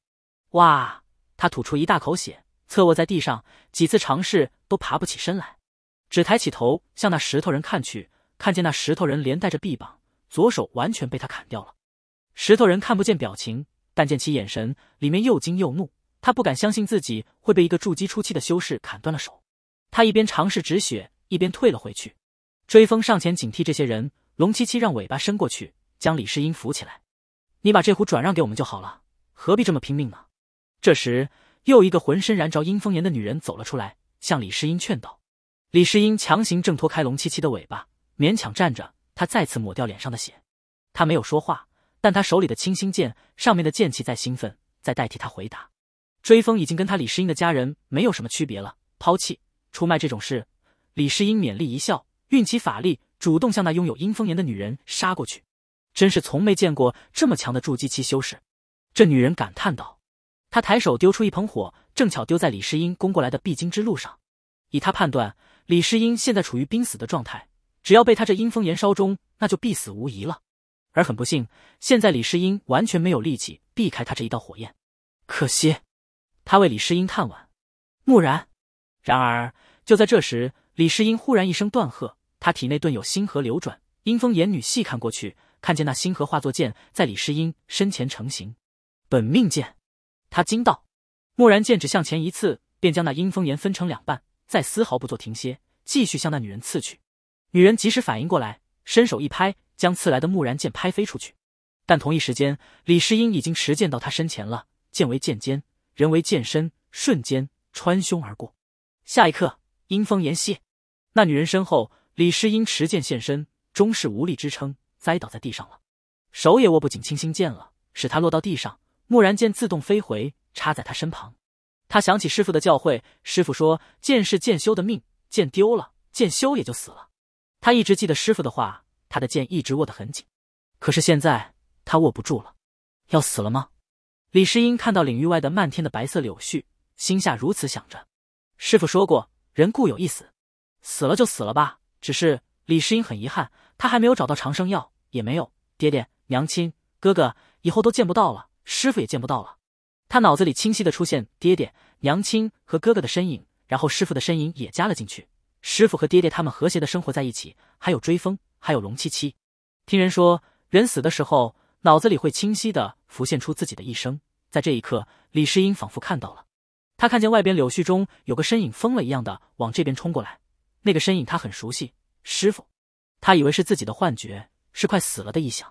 哇！他吐出一大口血，侧卧在地上，几次尝试都爬不起身来，只抬起头向那石头人看去。看见那石头人连带着臂膀，左手完全被他砍掉了。石头人看不见表情，但见其眼神里面又惊又怒。他不敢相信自己会被一个筑基初期的修士砍断了手。他一边尝试止血，一边退了回去。追风上前警惕这些人。龙七七让尾巴伸过去，将李世英扶起来。你把这壶转让给我们就好了，何必这么拼命呢？这时，又一个浑身燃着阴风炎的女人走了出来，向李世英劝道。李世英强行挣脱开龙七七的尾巴。勉强站着，他再次抹掉脸上的血。他没有说话，但他手里的清心剑上面的剑气在兴奋，在代替他回答。追风已经跟他李世英的家人没有什么区别了，抛弃、出卖这种事，李世英勉力一笑，运起法力，主动向那拥有阴风岩的女人杀过去。真是从没见过这么强的筑基期修士。这女人感叹道。她抬手丢出一盆火，正巧丢在李世英攻过来的必经之路上。以她判断，李世英现在处于濒死的状态。只要被他这阴风炎烧中，那就必死无疑了。而很不幸，现在李世英完全没有力气避开他这一道火焰。可惜，他为李世英叹惋。蓦然，然而就在这时，李世英忽然一声断喝，他体内顿有星河流转。阴风炎女细看过去，看见那星河化作剑，在李世英身前成型。本命剑，他惊道。蓦然，剑只向前一刺，便将那阴风炎分成两半，再丝毫不做停歇，继续向那女人刺去。女人及时反应过来，伸手一拍，将刺来的木然剑拍飞出去。但同一时间，李世英已经持剑到她身前了，剑为剑尖，人为剑身，瞬间穿胸而过。下一刻，阴风偃息。那女人身后，李世英持剑现身，终是无力支撑，栽倒在地上了，手也握不紧青心剑了，使他落到地上，木然剑自动飞回，插在他身旁。他想起师父的教诲，师父说，剑是剑修的命，剑丢了，剑修也就死了。他一直记得师傅的话，他的剑一直握得很紧，可是现在他握不住了，要死了吗？李世英看到领域外的漫天的白色柳絮，心下如此想着。师傅说过，人固有一死，死了就死了吧。只是李世英很遗憾，他还没有找到长生药，也没有爹爹、娘亲、哥哥，以后都见不到了，师傅也见不到了。他脑子里清晰的出现爹爹、娘亲和哥哥的身影，然后师傅的身影也加了进去。师傅和爹爹他们和谐的生活在一起，还有追风，还有龙七七。听人说，人死的时候，脑子里会清晰的浮现出自己的一生。在这一刻，李世英仿佛看到了，他看见外边柳絮中有个身影，疯了一样的往这边冲过来。那个身影他很熟悉，师傅。他以为是自己的幻觉，是快死了的臆想。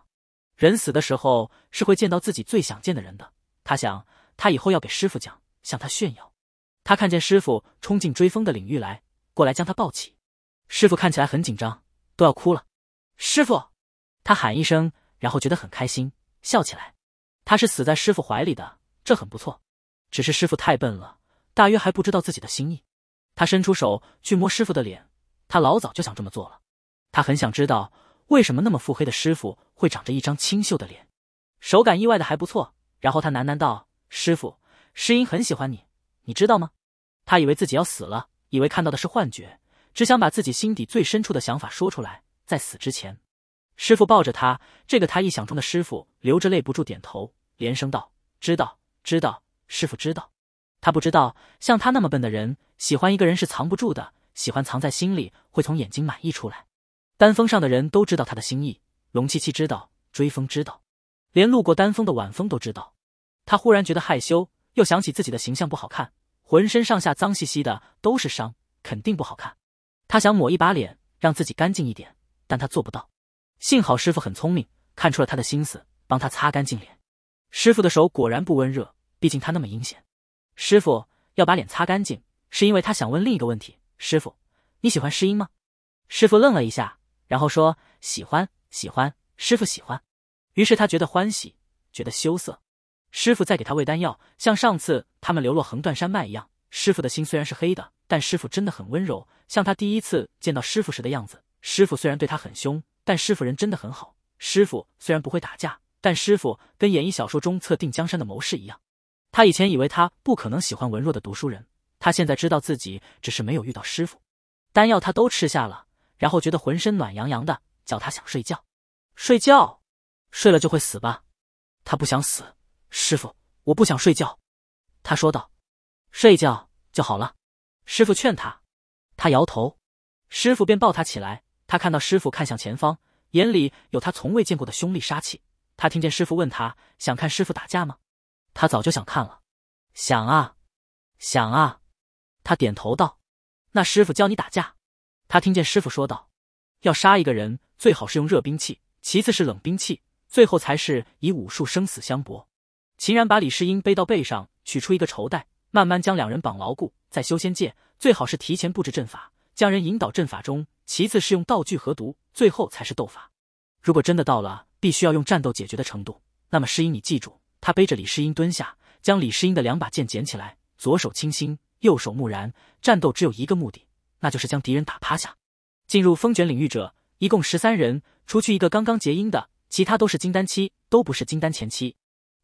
人死的时候是会见到自己最想见的人的。他想，他以后要给师傅讲，向他炫耀。他看见师傅冲进追风的领域来。过来将他抱起，师傅看起来很紧张，都要哭了。师傅，他喊一声，然后觉得很开心，笑起来。他是死在师傅怀里的，这很不错。只是师傅太笨了，大约还不知道自己的心意。他伸出手去摸师傅的脸，他老早就想这么做了。他很想知道为什么那么腹黑的师傅会长着一张清秀的脸，手感意外的还不错。然后他喃喃道：“师傅，诗音很喜欢你，你知道吗？”他以为自己要死了。以为看到的是幻觉，只想把自己心底最深处的想法说出来，在死之前。师傅抱着他，这个他臆想中的师傅，流着泪不住点头，连声道：“知道，知道，师傅知道。”他不知道，像他那么笨的人，喜欢一个人是藏不住的，喜欢藏在心里，会从眼睛满溢出来。丹峰上的人都知道他的心意，龙七七知道，追风知道，连路过丹峰的晚风都知道。他忽然觉得害羞，又想起自己的形象不好看。浑身上下脏兮兮的，都是伤，肯定不好看。他想抹一把脸，让自己干净一点，但他做不到。幸好师傅很聪明，看出了他的心思，帮他擦干净脸。师傅的手果然不温热，毕竟他那么阴险。师傅要把脸擦干净，是因为他想问另一个问题：师傅，你喜欢诗音吗？师傅愣了一下，然后说：“喜欢，喜欢。师傅喜欢。”于是他觉得欢喜，觉得羞涩。师傅在给他喂丹药，像上次他们流落横断山脉一样。师傅的心虽然是黑的，但师傅真的很温柔，像他第一次见到师傅时的样子。师傅虽然对他很凶，但师傅人真的很好。师傅虽然不会打架，但师傅跟演义小说中测定江山的谋士一样。他以前以为他不可能喜欢文弱的读书人，他现在知道自己只是没有遇到师傅。丹药他都吃下了，然后觉得浑身暖洋洋的，叫他想睡觉。睡觉，睡了就会死吧？他不想死。师傅，我不想睡觉。”他说道。“睡觉就好了。”师傅劝他。他摇头。师傅便抱他起来。他看到师傅看向前方，眼里有他从未见过的凶厉杀气。他听见师傅问他：“想看师傅打架吗？”他早就想看了，“想啊，想啊。”他点头道：“那师傅教你打架。”他听见师傅说道：“要杀一个人，最好是用热兵器，其次是冷兵器，最后才是以武术生死相搏。”秦然把李世英背到背上，取出一个绸带，慢慢将两人绑牢固。在修仙界，最好是提前布置阵法，将人引导阵法中；其次是用道具和毒，最后才是斗法。如果真的到了必须要用战斗解决的程度，那么世英，你记住，他背着李世英蹲下，将李世英的两把剑捡起来，左手清心，右手木然。战斗只有一个目的，那就是将敌人打趴下。进入风卷领域者一共十三人，除去一个刚刚结阴的，其他都是金丹期，都不是金丹前期。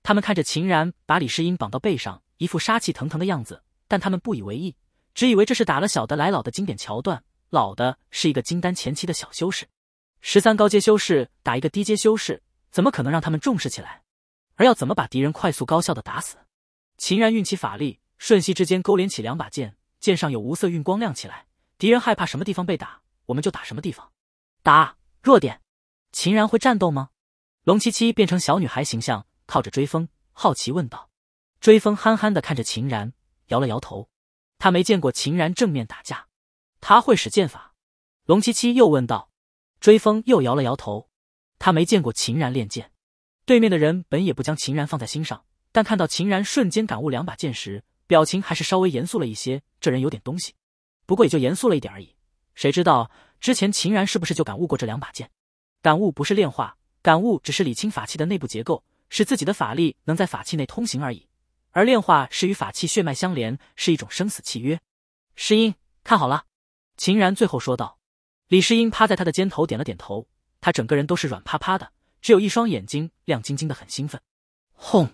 他们看着秦然把李世英绑到背上，一副杀气腾腾的样子，但他们不以为意，只以为这是打了小的来老的经典桥段。老的是一个金丹前期的小修士，十三高阶修士打一个低阶修士，怎么可能让他们重视起来？而要怎么把敌人快速高效的打死？秦然运起法力，瞬息之间勾连起两把剑，剑上有无色晕光亮起来。敌人害怕什么地方被打，我们就打什么地方，打弱点。秦然会战斗吗？龙七七变成小女孩形象。靠着追风，好奇问道：“追风憨憨的看着秦然，摇了摇头。他没见过秦然正面打架。他会使剑法？”龙七七又问道：“追风又摇了摇头。他没见过秦然练剑。”对面的人本也不将秦然放在心上，但看到秦然瞬间感悟两把剑时，表情还是稍微严肃了一些。这人有点东西，不过也就严肃了一点而已。谁知道之前秦然是不是就感悟过这两把剑？感悟不是炼化，感悟只是理清法器的内部结构。使自己的法力能在法器内通行而已，而炼化是与法器血脉相连，是一种生死契约。诗音，看好了。”秦然最后说道。李诗音趴在他的肩头，点了点头。他整个人都是软趴趴的，只有一双眼睛亮晶晶的，很兴奋。轰！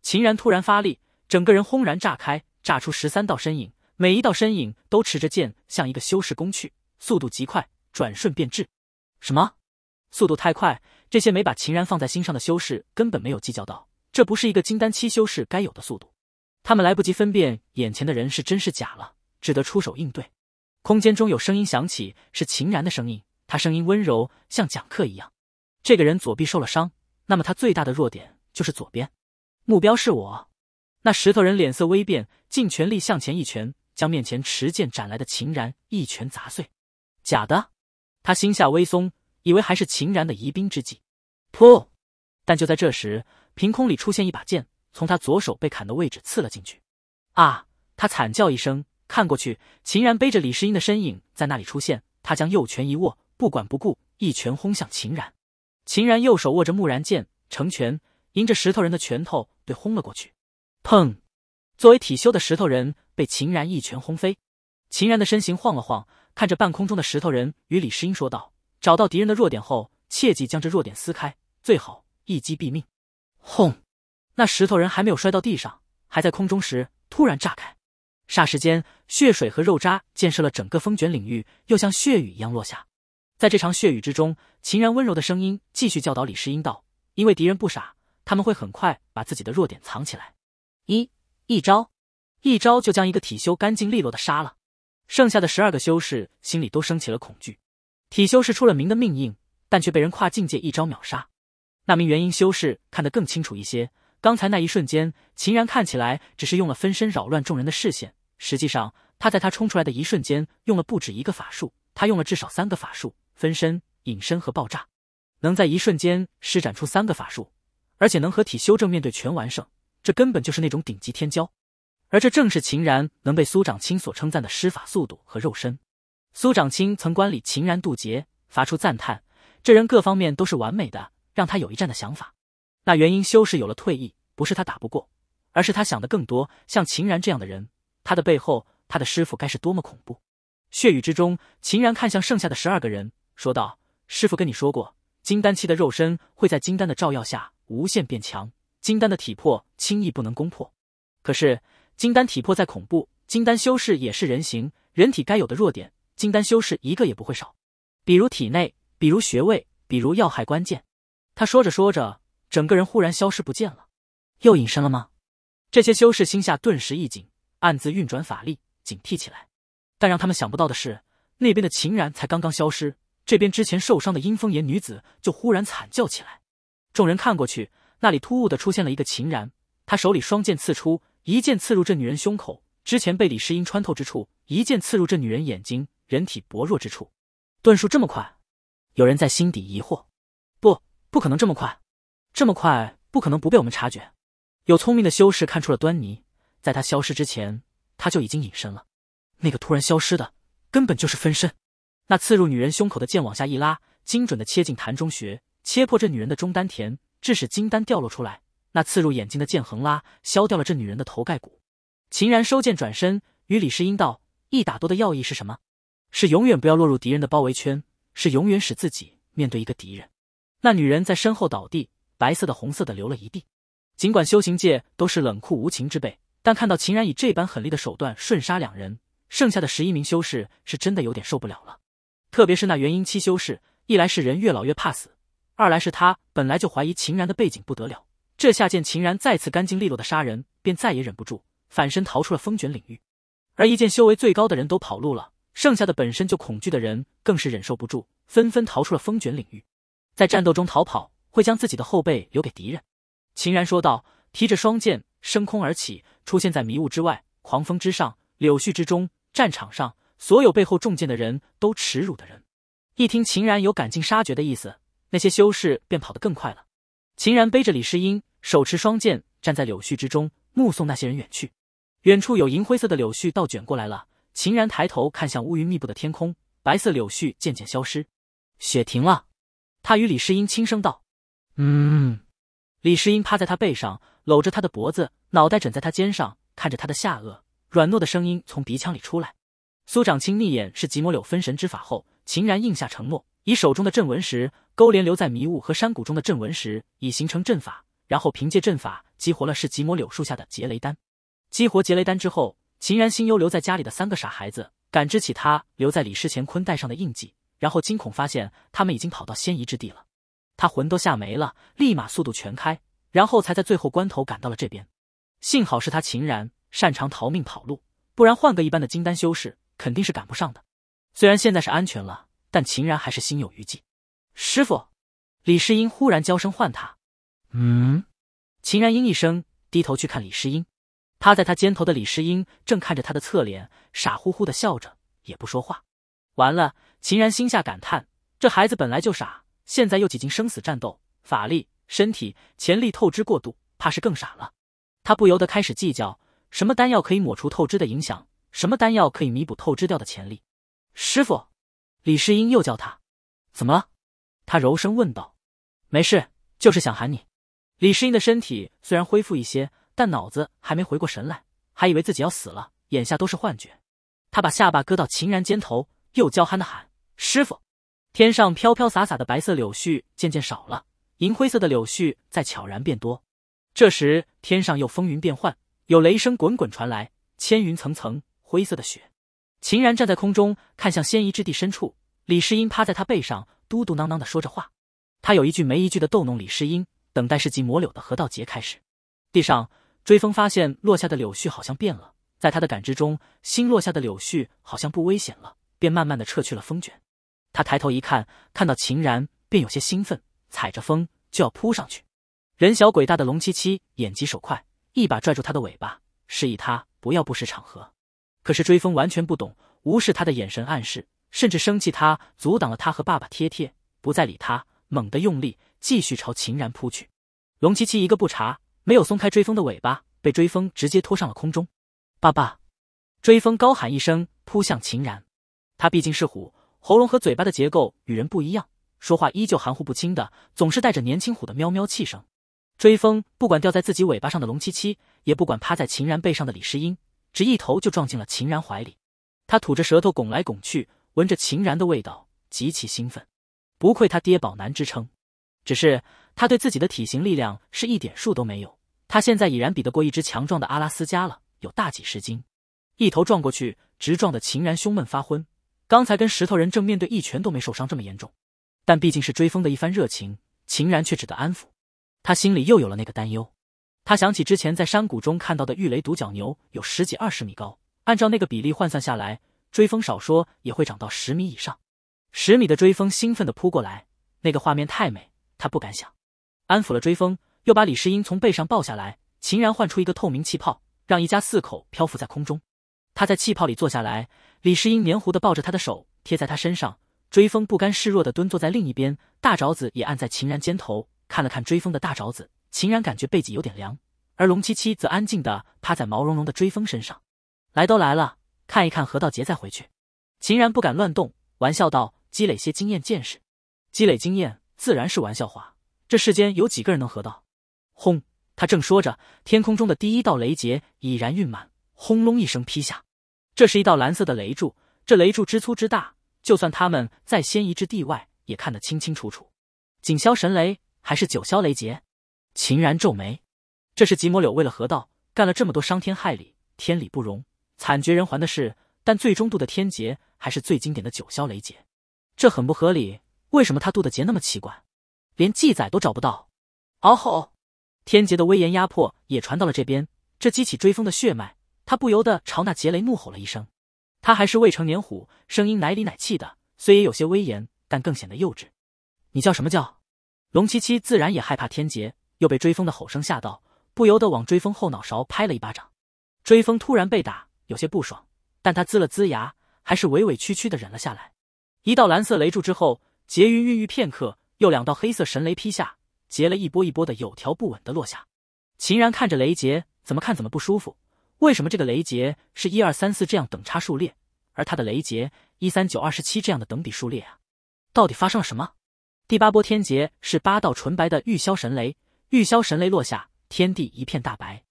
秦然突然发力，整个人轰然炸开，炸出十三道身影，每一道身影都持着剑向一个修士攻去，速度极快，转瞬便至。什么？速度太快！这些没把秦然放在心上的修士根本没有计较到，这不是一个金丹期修士该有的速度。他们来不及分辨眼前的人是真是假了，只得出手应对。空间中有声音响起，是秦然的声音，他声音温柔，像讲课一样。这个人左臂受了伤，那么他最大的弱点就是左边。目标是我。那石头人脸色微变，尽全力向前一拳，将面前持剑斩来的秦然一拳砸碎。假的，他心下微松。以为还是秦然的疑兵之计，噗！但就在这时，凭空里出现一把剑，从他左手被砍的位置刺了进去。啊！他惨叫一声，看过去，秦然背着李世英的身影在那里出现。他将右拳一握，不管不顾，一拳轰向秦然。秦然右手握着木然剑，成拳迎着石头人的拳头对轰了过去。砰！作为体修的石头人被秦然一拳轰飞。秦然的身形晃了晃，看着半空中的石头人与李世英说道。找到敌人的弱点后，切记将这弱点撕开，最好一击毙命。轰！那石头人还没有摔到地上，还在空中时突然炸开，霎时间血水和肉渣溅射了整个风卷领域，又像血雨一样落下。在这场血雨之中，秦然温柔的声音继续教导李世英道：“因为敌人不傻，他们会很快把自己的弱点藏起来。”一，一招，一招就将一个体修干净利落的杀了。剩下的十二个修士心里都升起了恐惧。体修是出了名的命硬，但却被人跨境界一招秒杀。那名元婴修士看得更清楚一些。刚才那一瞬间，秦然看起来只是用了分身扰乱众人的视线，实际上他在他冲出来的一瞬间用了不止一个法术。他用了至少三个法术：分身、隐身和爆炸。能在一瞬间施展出三个法术，而且能和体修正面对全完胜，这根本就是那种顶级天骄。而这正是秦然能被苏长卿所称赞的施法速度和肉身。苏长卿曾观礼秦然渡劫，发出赞叹：“这人各方面都是完美的，让他有一战的想法。”那元婴修士有了退意，不是他打不过，而是他想的更多。像秦然这样的人，他的背后，他的师傅该是多么恐怖！血雨之中，秦然看向剩下的十二个人，说道：“师傅跟你说过，金丹期的肉身会在金丹的照耀下无限变强，金丹的体魄轻易不能攻破。可是，金丹体魄再恐怖，金丹修士也是人形，人体该有的弱点。”金丹修士一个也不会少，比如体内，比如穴位，比如要害关键。他说着说着，整个人忽然消失不见了，又隐身了吗？这些修士心下顿时一紧，暗自运转法力，警惕起来。但让他们想不到的是，那边的秦然才刚刚消失，这边之前受伤的阴风眼女子就忽然惨叫起来。众人看过去，那里突兀的出现了一个秦然，他手里双剑刺出，一剑刺入这女人胸口之前被李世英穿透之处，一剑刺入这女人眼睛。人体薄弱之处，遁术这么快，有人在心底疑惑，不，不可能这么快，这么快不可能不被我们察觉。有聪明的修士看出了端倪，在他消失之前，他就已经隐身了。那个突然消失的，根本就是分身。那刺入女人胸口的剑往下一拉，精准的切进潭中穴，切破这女人的中丹田，致使金丹掉落出来。那刺入眼睛的剑横拉，削掉了这女人的头盖骨。秦然收剑转身，与李世英道：“一打多的要义是什么？”是永远不要落入敌人的包围圈，是永远使自己面对一个敌人。那女人在身后倒地，白色的、红色的流了一地。尽管修行界都是冷酷无情之辈，但看到秦然以这般狠厉的手段瞬杀两人，剩下的十一名修士是真的有点受不了了。特别是那元婴期修士，一来是人越老越怕死，二来是他本来就怀疑秦然的背景不得了。这下见秦然再次干净利落的杀人，便再也忍不住，反身逃出了风卷领域。而一见修为最高的人都跑路了。剩下的本身就恐惧的人，更是忍受不住，纷纷逃出了风卷领域。在战斗中逃跑，会将自己的后背留给敌人。秦然说道，提着双剑升空而起，出现在迷雾之外、狂风之上、柳絮之中。战场上，所有背后中箭的人都耻辱的人。一听秦然有赶尽杀绝的意思，那些修士便跑得更快了。秦然背着李世英，手持双剑，站在柳絮之中，目送那些人远去。远处有银灰色的柳絮倒卷过来了。秦然抬头看向乌云密布的天空，白色柳絮渐渐消失，雪停了。他与李世英轻声道：“嗯。”李世英趴在他背上，搂着他的脖子，脑袋枕在他肩上，看着他的下颚，软糯的声音从鼻腔里出来。苏长卿逆眼是极魔柳分神之法后，秦然应下承诺，以手中的阵纹石勾连留在迷雾和山谷中的阵纹石，以形成阵法，然后凭借阵法激活了是极魔柳树下的劫雷丹。激活劫雷丹之后。秦然心忧留在家里的三个傻孩子，感知起他留在李世乾坤带上的印记，然后惊恐发现他们已经跑到仙遗之地了。他魂都吓没了，立马速度全开，然后才在最后关头赶到了这边。幸好是他秦然擅长逃命跑路，不然换个一般的金丹修士肯定是赶不上的。虽然现在是安全了，但秦然还是心有余悸。师傅，李世英忽然娇声唤他：“嗯。”秦然应一声，低头去看李世英。趴在他肩头的李世英正看着他的侧脸，傻乎乎的笑着，也不说话。完了，秦然心下感叹：这孩子本来就傻，现在又几经生死战斗，法力、身体潜力透支过度，怕是更傻了。他不由得开始计较：什么丹药可以抹除透支的影响？什么丹药可以弥补透支掉的潜力？师傅，李世英又叫他，怎么了？他柔声问道。没事，就是想喊你。李世英的身体虽然恢复一些。但脑子还没回过神来，还以为自己要死了，眼下都是幻觉。他把下巴搁到秦然肩头，又娇憨的喊：“师傅！”天上飘飘洒洒的白色柳絮渐渐少了，银灰色的柳絮在悄然变多。这时，天上又风云变幻，有雷声滚滚传来，千云层层，灰色的雪。秦然站在空中，看向仙遗之地深处。李世英趴在他背上，嘟嘟囔囔的说着话。他有一句没一句的逗弄李世英，等待是继魔柳的河道节开始，地上。追风发现落下的柳絮好像变了，在他的感知中，新落下的柳絮好像不危险了，便慢慢的撤去了风卷。他抬头一看，看到秦然，便有些兴奋，踩着风就要扑上去。人小鬼大的龙七七眼疾手快，一把拽住他的尾巴，示意他不要不识场合。可是追风完全不懂，无视他的眼神暗示，甚至生气他阻挡了他和爸爸贴贴，不再理他，猛地用力继续朝秦然扑去。龙七七一个不查。没有松开追风的尾巴，被追风直接拖上了空中。爸爸，追风高喊一声，扑向秦然。他毕竟是虎，喉咙和嘴巴的结构与人不一样，说话依旧含糊不清的，总是带着年轻虎的喵喵气声。追风不管掉在自己尾巴上的龙七七，也不管趴在秦然背上的李诗英，只一头就撞进了秦然怀里。他吐着舌头拱来拱去，闻着秦然的味道，极其兴奋。不愧他爹宝男之称，只是他对自己的体型力量是一点数都没有。他现在已然比得过一只强壮的阿拉斯加了，有大几十斤，一头撞过去，直撞的秦然胸闷发昏。刚才跟石头人正面对一拳都没受伤这么严重，但毕竟是追风的一番热情，秦然却只得安抚。他心里又有了那个担忧，他想起之前在山谷中看到的玉雷独角牛有十几二十米高，按照那个比例换算下来，追风少说也会长到十米以上。十米的追风兴奋地扑过来，那个画面太美，他不敢想。安抚了追风。又把李世英从背上抱下来，秦然唤出一个透明气泡，让一家四口漂浮在空中。他在气泡里坐下来，李世英黏糊的抱着他的手贴在他身上。追风不甘示弱的蹲坐在另一边，大爪子也按在秦然肩头。看了看追风的大爪子，秦然感觉背脊有点凉。而龙七七则安静的趴在毛茸茸的追风身上。来都来了，看一看河道节再回去。秦然不敢乱动，玩笑道：“积累些经验见识。”积累经验自然是玩笑话。这世间有几个人能合道？轰！他正说着，天空中的第一道雷劫已然运满，轰隆一声劈下。这是一道蓝色的雷柱，这雷柱之粗之大，就算他们在仙遗之地外也看得清清楚楚。锦霄神雷还是九霄雷劫？秦然皱眉。这是吉魔柳为了河道干了这么多伤天害理、天理不容、惨绝人寰的事，但最终渡的天劫还是最经典的九霄雷劫。这很不合理，为什么他渡的劫那么奇怪，连记载都找不到？哦吼！天劫的威严压迫也传到了这边，这激起追风的血脉，他不由得朝那劫雷怒吼了一声。他还是未成年虎，声音奶里奶气的，虽也有些威严，但更显得幼稚。你叫什么叫？龙七七自然也害怕天劫，又被追风的吼声吓到，不由得往追风后脑勺拍了一巴掌。追风突然被打，有些不爽，但他呲了呲牙，还是委委屈屈的忍了下来。一道蓝色雷柱之后，劫云孕育片刻，又两道黑色神雷劈下。结了一波一波的，有条不紊的落下。秦然看着雷劫，怎么看怎么不舒服。为什么这个雷劫是一二三四这样等差数列，而他的雷劫一三九二十七这样的等比数列啊？到底发生了什么？第八波天劫是八道纯白的玉霄神雷，玉霄神雷落下，天地一片大白。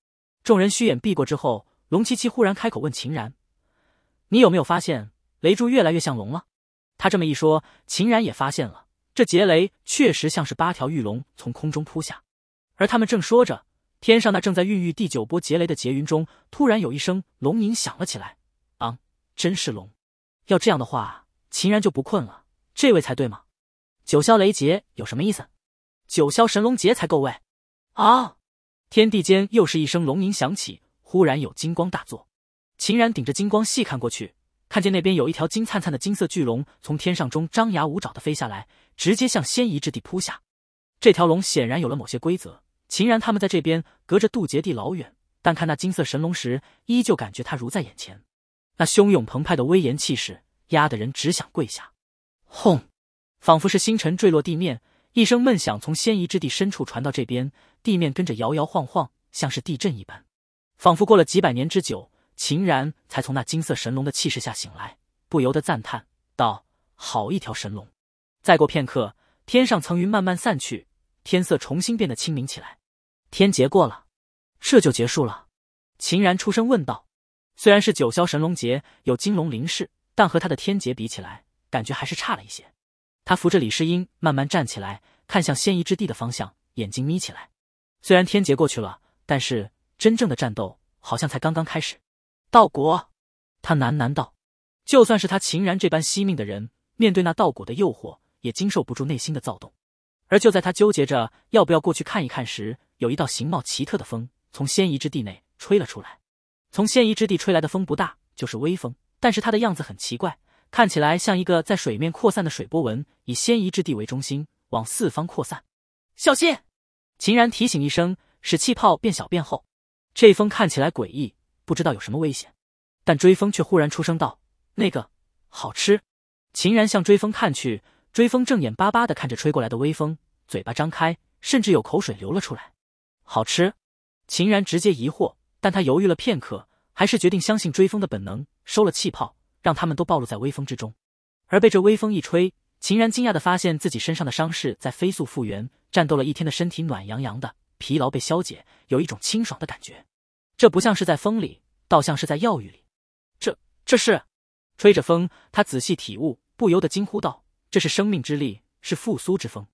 众人虚掩避过之后，龙七七忽然开口问秦然：“你有没有发现雷柱越来越像龙了？”他这么一说，秦然也发现了。这劫雷确实像是八条玉龙从空中扑下，而他们正说着，天上那正在孕育第九波劫雷的劫云中，突然有一声龙吟响了起来。啊，真是龙！要这样的话，秦然就不困了，这位才对吗？九霄雷劫有什么意思？九霄神龙劫才够味！啊，天地间又是一声龙吟响起，忽然有金光大作，秦然顶着金光细看过去。看见那边有一条金灿灿的金色巨龙从天上中张牙舞爪的飞下来，直接向仙仪之地扑下。这条龙显然有了某些规则。秦然他们在这边隔着渡劫地老远，但看那金色神龙时，依旧感觉它如在眼前。那汹涌澎湃的威严气势，压得人只想跪下。轰！仿佛是星辰坠落地面，一声闷响从仙仪之地深处传到这边，地面跟着摇摇晃晃，像是地震一般。仿佛过了几百年之久。秦然才从那金色神龙的气势下醒来，不由得赞叹道：“好一条神龙！”再过片刻，天上层云慢慢散去，天色重新变得清明起来。天劫过了，这就结束了？秦然出声问道。虽然是九霄神龙劫有金龙临世，但和他的天劫比起来，感觉还是差了一些。他扶着李世英慢慢站起来，看向仙遗之地的方向，眼睛眯起来。虽然天劫过去了，但是真正的战斗好像才刚刚开始。道果，他喃喃道：“就算是他秦然这般惜命的人，面对那道果的诱惑，也经受不住内心的躁动。”而就在他纠结着要不要过去看一看时，有一道形貌奇特的风从仙遗之地内吹了出来。从仙遗之地吹来的风不大，就是微风，但是它的样子很奇怪，看起来像一个在水面扩散的水波纹，以仙遗之地为中心往四方扩散。小心，秦然提醒一声，使气泡变小变厚。这风看起来诡异。不知道有什么危险，但追风却忽然出声道：“那个好吃。”秦然向追风看去，追风正眼巴巴的看着吹过来的微风，嘴巴张开，甚至有口水流了出来。好吃？秦然直接疑惑，但他犹豫了片刻，还是决定相信追风的本能，收了气泡，让他们都暴露在微风之中。而被这微风一吹，秦然惊讶的发现自己身上的伤势在飞速复原，战斗了一天的身体暖洋洋的，疲劳被消解，有一种清爽的感觉。这不像是在风里，倒像是在药浴里。这这是吹着风，他仔细体悟，不由得惊呼道：“这是生命之力，是复苏之风。”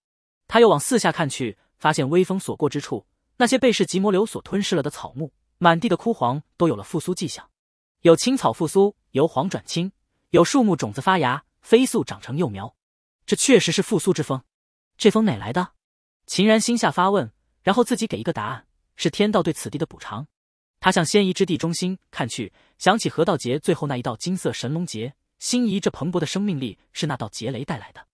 他又往四下看去，发现微风所过之处，那些被噬极魔流所吞噬了的草木，满地的枯黄都有了复苏迹象。有青草复苏，由黄转青；有树木种子发芽，飞速长成幼苗。这确实是复苏之风。这风哪来的？秦然心下发问，然后自己给一个答案：是天道对此地的补偿。他向仙遗之地中心看去，想起河道劫最后那一道金色神龙劫，心仪这蓬勃的生命力是那道劫雷带来的。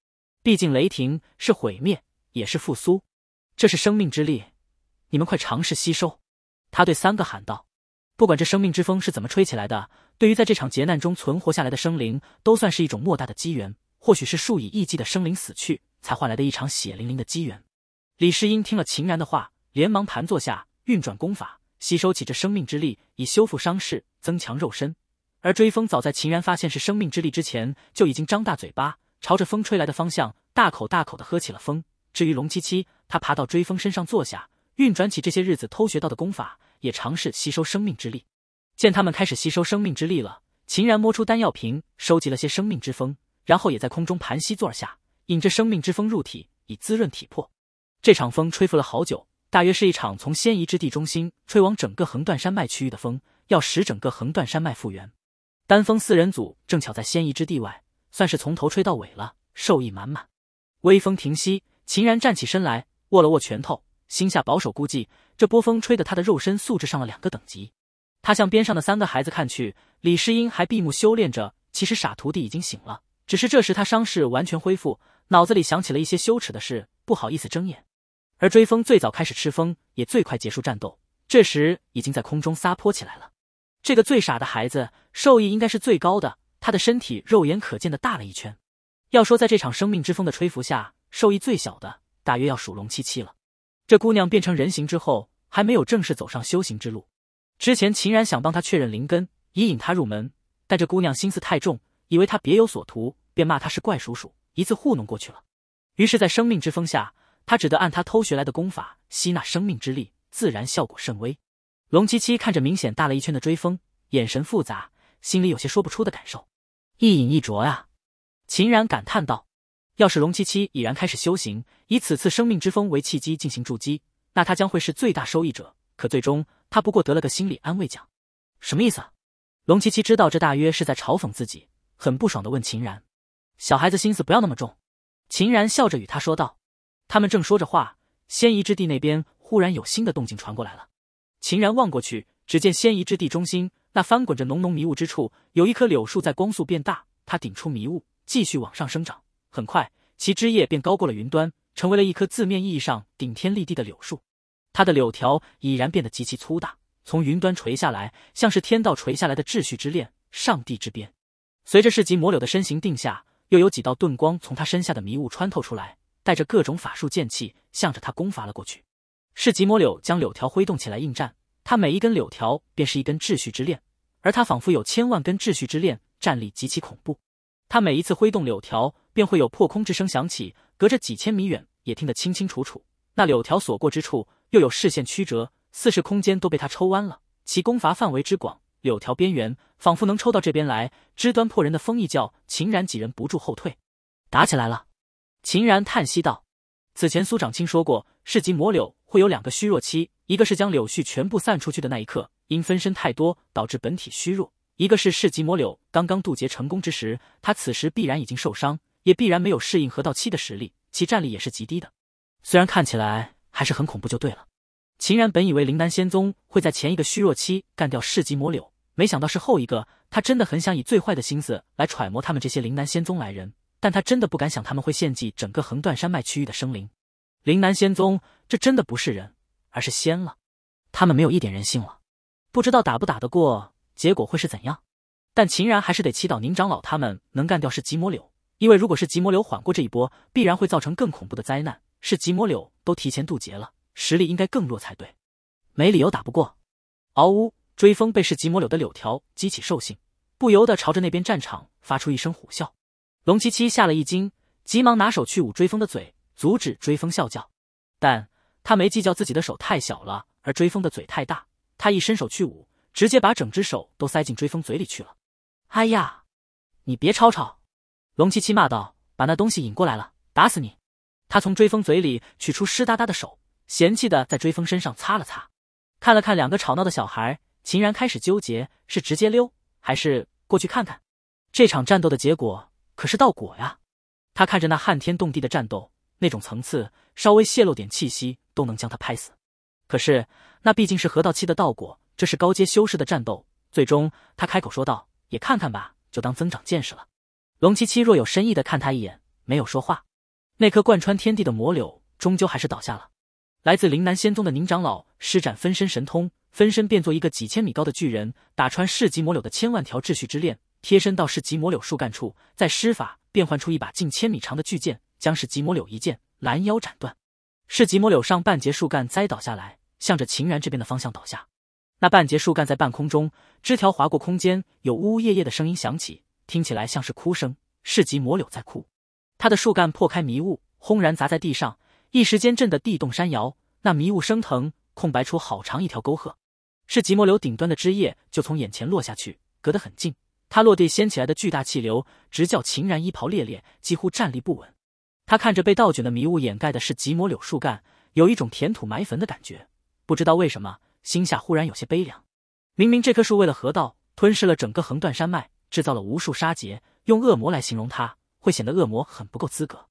毕竟雷霆是毁灭，也是复苏，这是生命之力。你们快尝试吸收！他对三个喊道。不管这生命之风是怎么吹起来的，对于在这场劫难中存活下来的生灵，都算是一种莫大的机缘。或许是数以亿计的生灵死去，才换来的一场血淋淋的机缘。李世英听了秦然的话，连忙盘坐下，运转功法。吸收起这生命之力，以修复伤势，增强肉身。而追风早在秦然发现是生命之力之前，就已经张大嘴巴，朝着风吹来的方向大口大口的喝起了风。至于龙七七，他爬到追风身上坐下，运转起这些日子偷学到的功法，也尝试吸收生命之力。见他们开始吸收生命之力了，秦然摸出丹药瓶，收集了些生命之风，然后也在空中盘膝坐下，引着生命之风入体，以滋润体魄。这场风吹拂了好久。大约是一场从仙遗之地中心吹往整个横断山脉区域的风，要使整个横断山脉复原。丹峰四人组正巧在仙遗之地外，算是从头吹到尾了，受益满满。微风停息，秦然站起身来，握了握拳头，心下保守估计，这波风吹得他的肉身素质上了两个等级。他向边上的三个孩子看去，李世英还闭目修炼着，其实傻徒弟已经醒了，只是这时他伤势完全恢复，脑子里想起了一些羞耻的事，不好意思睁眼。而追风最早开始吃风，也最快结束战斗。这时已经在空中撒泼起来了。这个最傻的孩子受益应该是最高的，他的身体肉眼可见的大了一圈。要说在这场生命之风的吹拂下，受益最小的大约要数龙七七了。这姑娘变成人形之后，还没有正式走上修行之路。之前秦然想帮她确认灵根，以引她入门，但这姑娘心思太重，以为他别有所图，便骂他是怪叔叔，一次糊弄过去了。于是，在生命之风下。他只得按他偷学来的功法吸纳生命之力，自然效果甚微。龙七七看着明显大了一圈的追风，眼神复杂，心里有些说不出的感受。一饮一啄啊！秦然感叹道。要是龙七七已然开始修行，以此次生命之风为契机进行筑基，那他将会是最大收益者。可最终他不过得了个心理安慰奖。什么意思？龙七七知道这大约是在嘲讽自己，很不爽的问秦然：“小孩子心思不要那么重。”秦然笑着与他说道。他们正说着话，仙遗之地那边忽然有新的动静传过来了。秦然望过去，只见仙遗之地中心那翻滚着浓浓迷雾之处，有一棵柳树在光速变大，它顶出迷雾，继续往上生长。很快，其枝叶便高过了云端，成为了一棵字面意义上顶天立地的柳树。它的柳条已然变得极其粗大，从云端垂下来，像是天道垂下来的秩序之链，上帝之鞭。随着市极魔柳的身形定下，又有几道遁光从他身下的迷雾穿透出来。带着各种法术剑气向着他攻伐了过去，是吉摩柳将柳条挥动起来应战，他每一根柳条便是一根秩序之链，而他仿佛有千万根秩序之链，战力极其恐怖。他每一次挥动柳条，便会有破空之声响起，隔着几千米远也听得清清楚楚。那柳条所过之处，又有视线曲折，似是空间都被他抽弯了，其攻伐范围之广，柳条边缘仿佛能抽到这边来，枝端破人的风一叫，秦然几人不住后退，打起来了。秦然叹息道：“此前苏长卿说过，市级魔柳会有两个虚弱期，一个是将柳絮全部散出去的那一刻，因分身太多导致本体虚弱；一个是市级魔柳刚刚渡劫成功之时，他此时必然已经受伤，也必然没有适应河道期的实力，其战力也是极低的。虽然看起来还是很恐怖，就对了。”秦然本以为灵丹仙宗会在前一个虚弱期干掉市级魔柳，没想到是后一个。他真的很想以最坏的心思来揣摩他们这些灵丹仙宗来人。但他真的不敢想他们会献祭整个横断山脉区域的生灵，灵南仙宗，这真的不是人，而是仙了。他们没有一点人性了，不知道打不打得过，结果会是怎样？但秦然还是得祈祷宁长老他们能干掉是极魔柳，因为如果是极魔柳缓过这一波，必然会造成更恐怖的灾难。是极魔柳都提前渡劫了，实力应该更弱才对，没理由打不过。嗷呜！追风被是极魔柳的柳条激起兽性，不由得朝着那边战场发出一声虎啸。龙七七吓了一惊，急忙拿手去捂追风的嘴，阻止追风笑叫。但他没计较自己的手太小了，而追风的嘴太大。他一伸手去捂，直接把整只手都塞进追风嘴里去了。哎呀，你别吵吵！龙七七骂道，把那东西引过来了，打死你！他从追风嘴里取出湿哒哒的手，嫌弃的在追风身上擦了擦，看了看两个吵闹的小孩，秦然开始纠结是直接溜，还是过去看看这场战斗的结果。可是道果呀！他看着那撼天动地的战斗，那种层次，稍微泄露点气息都能将他拍死。可是那毕竟是河道期的道果，这是高阶修士的战斗。最终他开口说道：“也看看吧，就当增长见识了。”龙七七若有深意的看他一眼，没有说话。那棵贯穿天地的魔柳终究还是倒下了。来自灵南仙宗的宁长老施展分身神通，分身变作一个几千米高的巨人，打穿世级魔柳的千万条秩序之链。贴身到市集魔柳树干处，再施法变换出一把近千米长的巨剑，将市集魔柳一剑拦腰斩断。市集魔柳上半截树干栽倒下来，向着秦然这边的方向倒下。那半截树干在半空中，枝条划过空间，有呜呜咽咽的声音响起，听起来像是哭声。市集魔柳在哭。它的树干破开迷雾，轰然砸在地上，一时间震得地动山摇。那迷雾升腾，空白出好长一条沟壑。是极魔柳顶端的枝叶就从眼前落下去，隔得很近。他落地掀起来的巨大气流，直叫秦然衣袍猎猎，几乎站立不稳。他看着被倒卷的迷雾掩盖的是极魔柳树干，有一种填土埋坟的感觉。不知道为什么，心下忽然有些悲凉。明明这棵树为了河道吞噬了整个横断山脉，制造了无数杀劫，用恶魔来形容它，会显得恶魔很不够资格。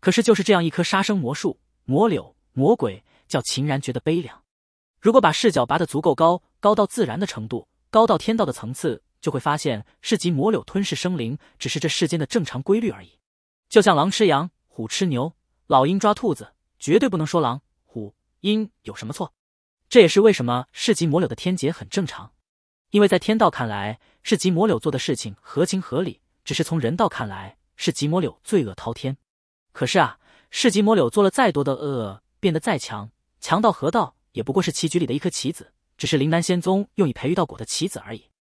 可是就是这样一棵杀生魔树，魔柳，魔鬼，叫秦然觉得悲凉。如果把视角拔得足够高，高到自然的程度，高到天道的层次。就会发现，市集魔柳吞噬生灵，只是这世间的正常规律而已。就像狼吃羊，虎吃牛，老鹰抓兔子，绝对不能说狼、虎、鹰有什么错。这也是为什么市集魔柳的天劫很正常，因为在天道看来，市集魔柳做的事情合情合理；只是从人道看来，市集魔柳罪恶滔天。可是啊，市集魔柳做了再多的恶，变得再强，强到何道，也不过是棋局里的一颗棋子，只是灵丹仙宗用以培育道果的棋子而已。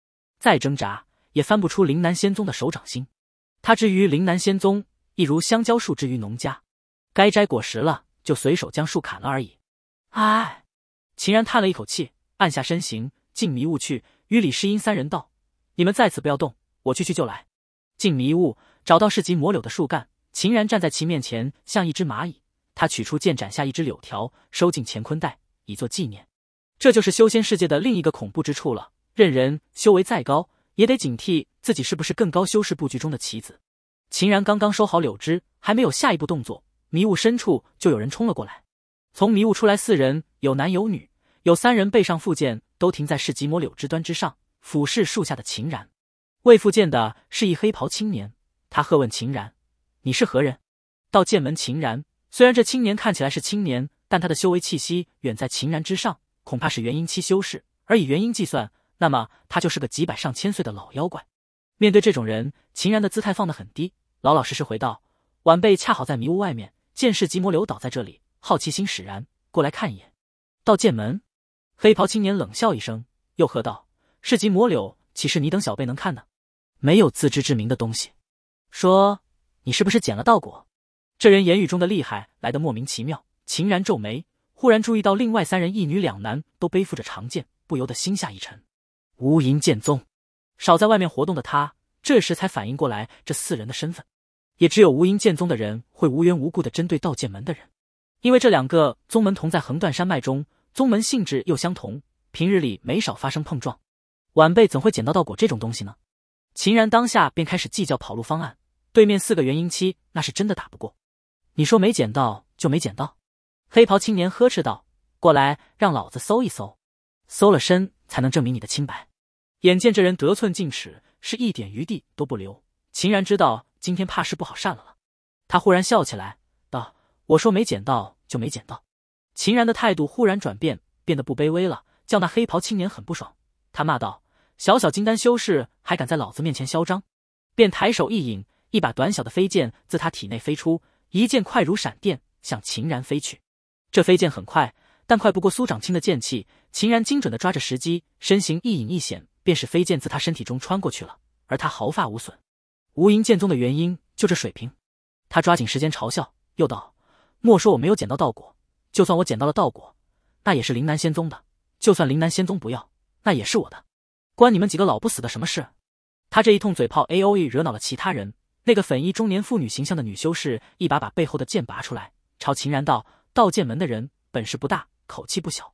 再挣扎也翻不出灵南仙宗的手掌心，他之于灵南仙宗，亦如香蕉树之于农家，该摘果实了，就随手将树砍了而已。唉，秦然叹了一口气，按下身形进迷雾去，与李世英三人道：“你们在此不要动，我去去就来。”进迷雾找到市集魔柳的树干，秦然站在其面前，像一只蚂蚁。他取出剑斩下一只柳条，收进乾坤袋，以作纪念。这就是修仙世界的另一个恐怖之处了。任人修为再高，也得警惕自己是不是更高修士布局中的棋子。秦然刚刚收好柳枝，还没有下一步动作，迷雾深处就有人冲了过来。从迷雾出来四人，有男有女，有三人背上负剑，都停在是几抹柳枝端之上，俯视树下的秦然。未复剑的是一黑袍青年，他喝问秦然：“你是何人？”到剑门秦然。虽然这青年看起来是青年，但他的修为气息远在秦然之上，恐怕是元婴期修士，而以元婴计算。那么他就是个几百上千岁的老妖怪。面对这种人，秦然的姿态放得很低，老老实实回道：“晚辈恰好在迷雾外面，见世极魔柳倒在这里，好奇心使然，过来看一眼。”到剑门，黑袍青年冷笑一声，又喝道：“世极魔柳岂是你等小辈能看的？没有自知之明的东西，说你是不是捡了道果？”这人言语中的厉害来得莫名其妙。秦然皱眉，忽然注意到另外三人，一女两男都背负着长剑，不由得心下一沉。无垠剑宗，少在外面活动的他，这时才反应过来，这四人的身份，也只有无垠剑宗的人会无缘无故的针对道剑门的人。因为这两个宗门同在横断山脉中，宗门性质又相同，平日里没少发生碰撞。晚辈怎会捡到道果这种东西呢？秦然当下便开始计较跑路方案。对面四个元婴期，那是真的打不过。你说没捡到就没捡到，黑袍青年呵斥道：“过来，让老子搜一搜，搜了身才能证明你的清白。”眼见这人得寸进尺，是一点余地都不留。秦然知道今天怕是不好善了了。他忽然笑起来道：“我说没捡到就没捡到。”秦然的态度忽然转变，变得不卑微了，叫那黑袍青年很不爽。他骂道：“小小金丹修士还敢在老子面前嚣张！”便抬手一引，一把短小的飞剑自他体内飞出，一剑快如闪电，向秦然飞去。这飞剑很快，但快不过苏长青的剑气。秦然精准的抓着时机，身形一隐一显。便是飞剑自他身体中穿过去了，而他毫发无损。无垠剑宗的原因就这水平？他抓紧时间嘲笑，又道：“莫说我没有捡到道果，就算我捡到了道果，那也是灵南仙宗的。就算灵南仙宗不要，那也是我的，关你们几个老不死的什么事？”他这一通嘴炮 A O E 惹恼了其他人。那个粉衣中年妇女形象的女修士一把把背后的剑拔出来，朝秦然道：“道剑门的人本事不大，口气不小。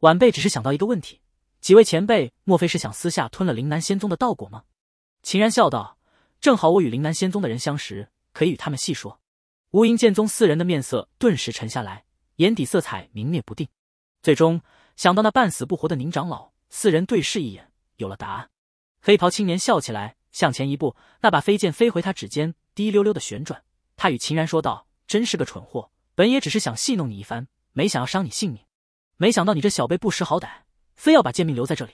晚辈只是想到一个问题。”几位前辈，莫非是想私下吞了灵南仙宗的道果吗？秦然笑道：“正好我与灵南仙宗的人相识，可以与他们细说。”无垠剑宗四人的面色顿时沉下来，眼底色彩明灭不定。最终想到那半死不活的宁长老，四人对视一眼，有了答案。黑袍青年笑起来，向前一步，那把飞剑飞回他指尖，滴溜溜的旋转。他与秦然说道：“真是个蠢货，本也只是想戏弄你一番，没想要伤你性命，没想到你这小辈不识好歹。”非要把贱命留在这里？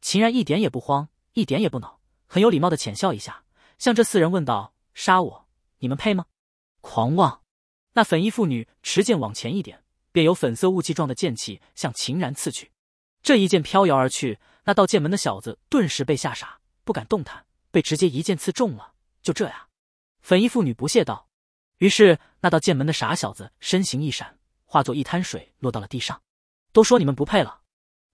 秦然一点也不慌，一点也不恼，很有礼貌的浅笑一下，向这四人问道：“杀我，你们配吗？”狂妄！那粉衣妇女持剑往前一点，便有粉色雾气状的剑气向秦然刺去。这一剑飘摇而去，那道剑门的小子顿时被吓傻，不敢动弹，被直接一剑刺中了。就这样，粉衣妇女不屑道。于是，那道剑门的傻小子身形一闪，化作一滩水落到了地上。都说你们不配了。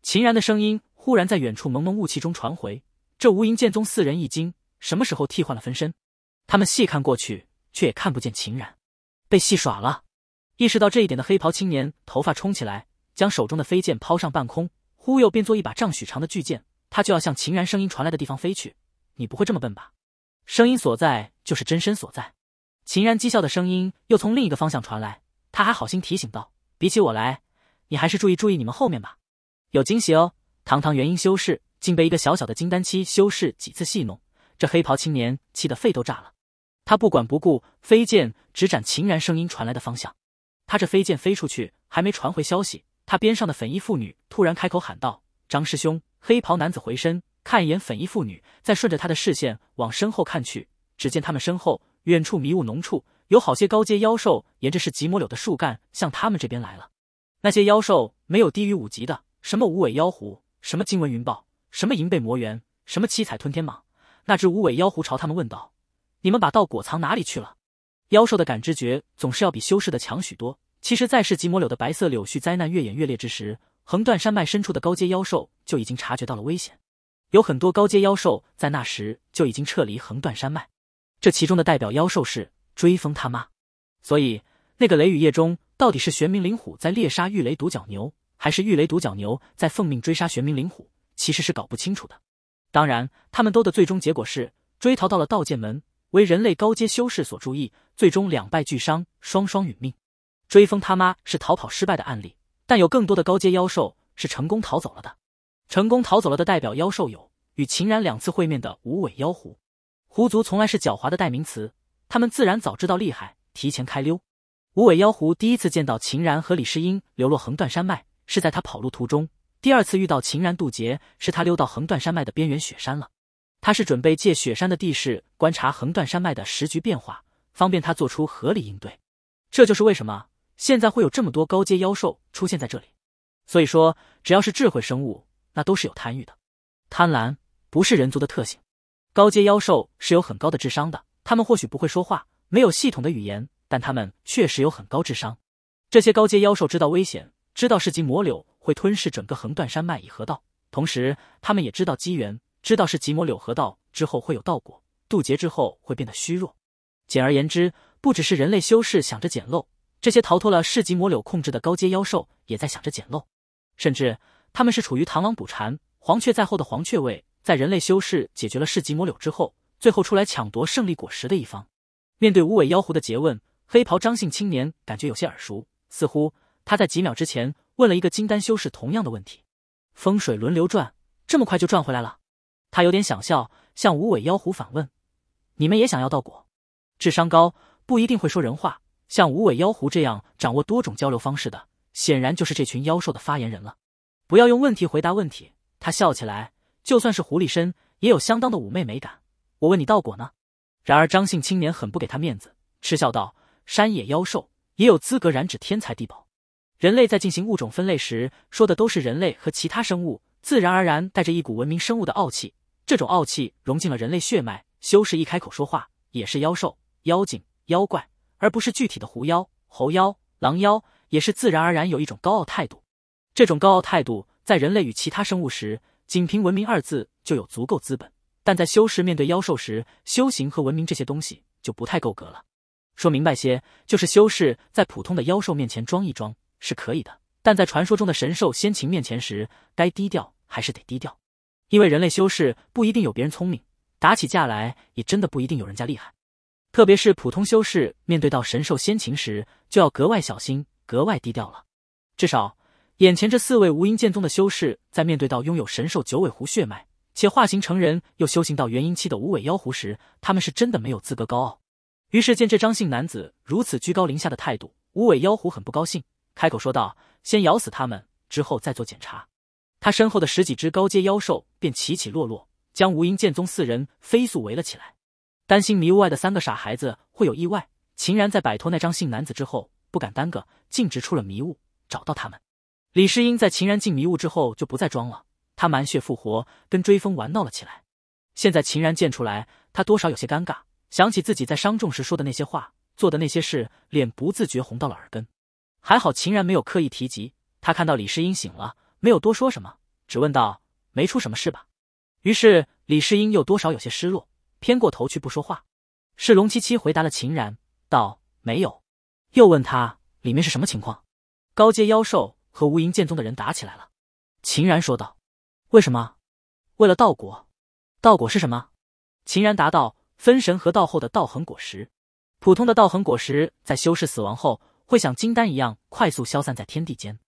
秦然的声音忽然在远处蒙蒙雾气中传回，这无影剑宗四人一惊，什么时候替换了分身？他们细看过去，却也看不见秦然，被戏耍了。意识到这一点的黑袍青年头发冲起来，将手中的飞剑抛上半空，忽悠变作一把丈许长的巨剑，他就要向秦然声音传来的地方飞去。你不会这么笨吧？声音所在就是真身所在。秦然讥笑的声音又从另一个方向传来，他还好心提醒道：“比起我来，你还是注意注意你们后面吧。”有惊喜哦！堂堂元婴修士，竟被一个小小的金丹期修士几次戏弄，这黑袍青年气得肺都炸了。他不管不顾，飞剑直斩秦然声音传来的方向。他这飞剑飞出去，还没传回消息，他边上的粉衣妇女突然开口喊道：“张师兄！”黑袍男子回身看一眼粉衣妇女，再顺着他的视线往身后看去，只见他们身后远处迷雾浓处，有好些高阶妖兽沿着是极摩柳的树干向他们这边来了。那些妖兽没有低于五级的。什么五尾妖狐？什么金纹云豹？什么银背魔猿？什么七彩吞天蟒？那只五尾妖狐朝他们问道：“你们把道果藏哪里去了？”妖兽的感知觉总是要比修士的强许多。其实，在世极魔柳的白色柳絮灾难越演越烈之时，横断山脉深处的高阶妖兽就已经察觉到了危险。有很多高阶妖兽在那时就已经撤离横断山脉。这其中的代表妖兽是追风他妈。所以，那个雷雨夜中，到底是玄冥灵虎在猎杀玉雷独角牛？还是玉雷独角牛在奉命追杀玄冥灵虎，其实是搞不清楚的。当然，他们都的最终结果是追逃到了道剑门，为人类高阶修士所注意，最终两败俱伤，双双殒命。追风他妈是逃跑失败的案例，但有更多的高阶妖兽是成功逃走了的。成功逃走了的代表妖兽有与秦然两次会面的五尾妖狐。狐族从来是狡猾的代名词，他们自然早知道厉害，提前开溜。五尾妖狐第一次见到秦然和李世英流落横断山脉。是在他跑路途中，第二次遇到秦然渡劫，是他溜到横断山脉的边缘雪山了。他是准备借雪山的地势观察横断山脉的时局变化，方便他做出合理应对。这就是为什么现在会有这么多高阶妖兽出现在这里。所以说，只要是智慧生物，那都是有贪欲的。贪婪不是人族的特性，高阶妖兽是有很高的智商的。他们或许不会说话，没有系统的语言，但他们确实有很高智商。这些高阶妖兽知道危险。知道是极魔柳会吞噬整个横断山脉以河道，同时他们也知道机缘，知道是极魔柳河道之后会有道果，渡劫之后会变得虚弱。简而言之，不只是人类修士想着捡漏，这些逃脱了噬极魔柳控制的高阶妖兽也在想着捡漏，甚至他们是处于螳螂捕蝉，黄雀在后的黄雀位，在人类修士解决了噬极魔柳之后，最后出来抢夺胜利果实的一方。面对五尾妖狐的诘问，黑袍张姓青年感觉有些耳熟，似乎。他在几秒之前问了一个金丹修士同样的问题，风水轮流转，这么快就转回来了。他有点想笑，向五尾妖狐反问：“你们也想要道果？”智商高不一定会说人话，像五尾妖狐这样掌握多种交流方式的，显然就是这群妖兽的发言人了。不要用问题回答问题。他笑起来，就算是狐狸身，也有相当的妩媚美感。我问你，道果呢？然而张姓青年很不给他面子，嗤笑道：“山野妖兽也有资格染指天才地宝？”人类在进行物种分类时，说的都是人类和其他生物，自然而然带着一股文明生物的傲气。这种傲气融进了人类血脉，修士一开口说话，也是妖兽、妖精、妖怪，而不是具体的狐妖、猴妖、狼妖，也是自然而然有一种高傲态度。这种高傲态度在人类与其他生物时，仅凭“文明”二字就有足够资本；但在修士面对妖兽时，修行和文明这些东西就不太够格了。说明白些，就是修士在普通的妖兽面前装一装。是可以的，但在传说中的神兽仙禽面前时，该低调还是得低调。因为人类修士不一定有别人聪明，打起架来也真的不一定有人家厉害。特别是普通修士面对到神兽仙禽时，就要格外小心，格外低调了。至少，眼前这四位无音剑宗的修士，在面对到拥有神兽九尾狐血脉且化形成人又修行到元婴期的五尾妖狐时，他们是真的没有资格高傲。于是，见这张姓男子如此居高临下的态度，五尾妖狐很不高兴。开口说道：“先咬死他们，之后再做检查。”他身后的十几只高阶妖兽便起起落落，将无垠剑宗四人飞速围了起来。担心迷雾外的三个傻孩子会有意外，秦然在摆脱那张姓男子之后，不敢耽搁，径直出了迷雾，找到他们。李世英在秦然进迷雾之后就不再装了，他满血复活，跟追风玩闹了起来。现在秦然见出来，他多少有些尴尬，想起自己在伤重时说的那些话，做的那些事，脸不自觉红到了耳根。还好秦然没有刻意提及，他看到李世英醒了，没有多说什么，只问道：“没出什么事吧？”于是李世英又多少有些失落，偏过头去不说话。是龙七七回答了秦然：“道没有。”又问他：“里面是什么情况？”高阶妖兽和无垠剑宗的人打起来了。”秦然说道：“为什么？为了道果？道果是什么？”秦然答道：“分神合道后的道痕果实。普通的道痕果实，在修士死亡后。”会像金丹一样快速消散在天地间，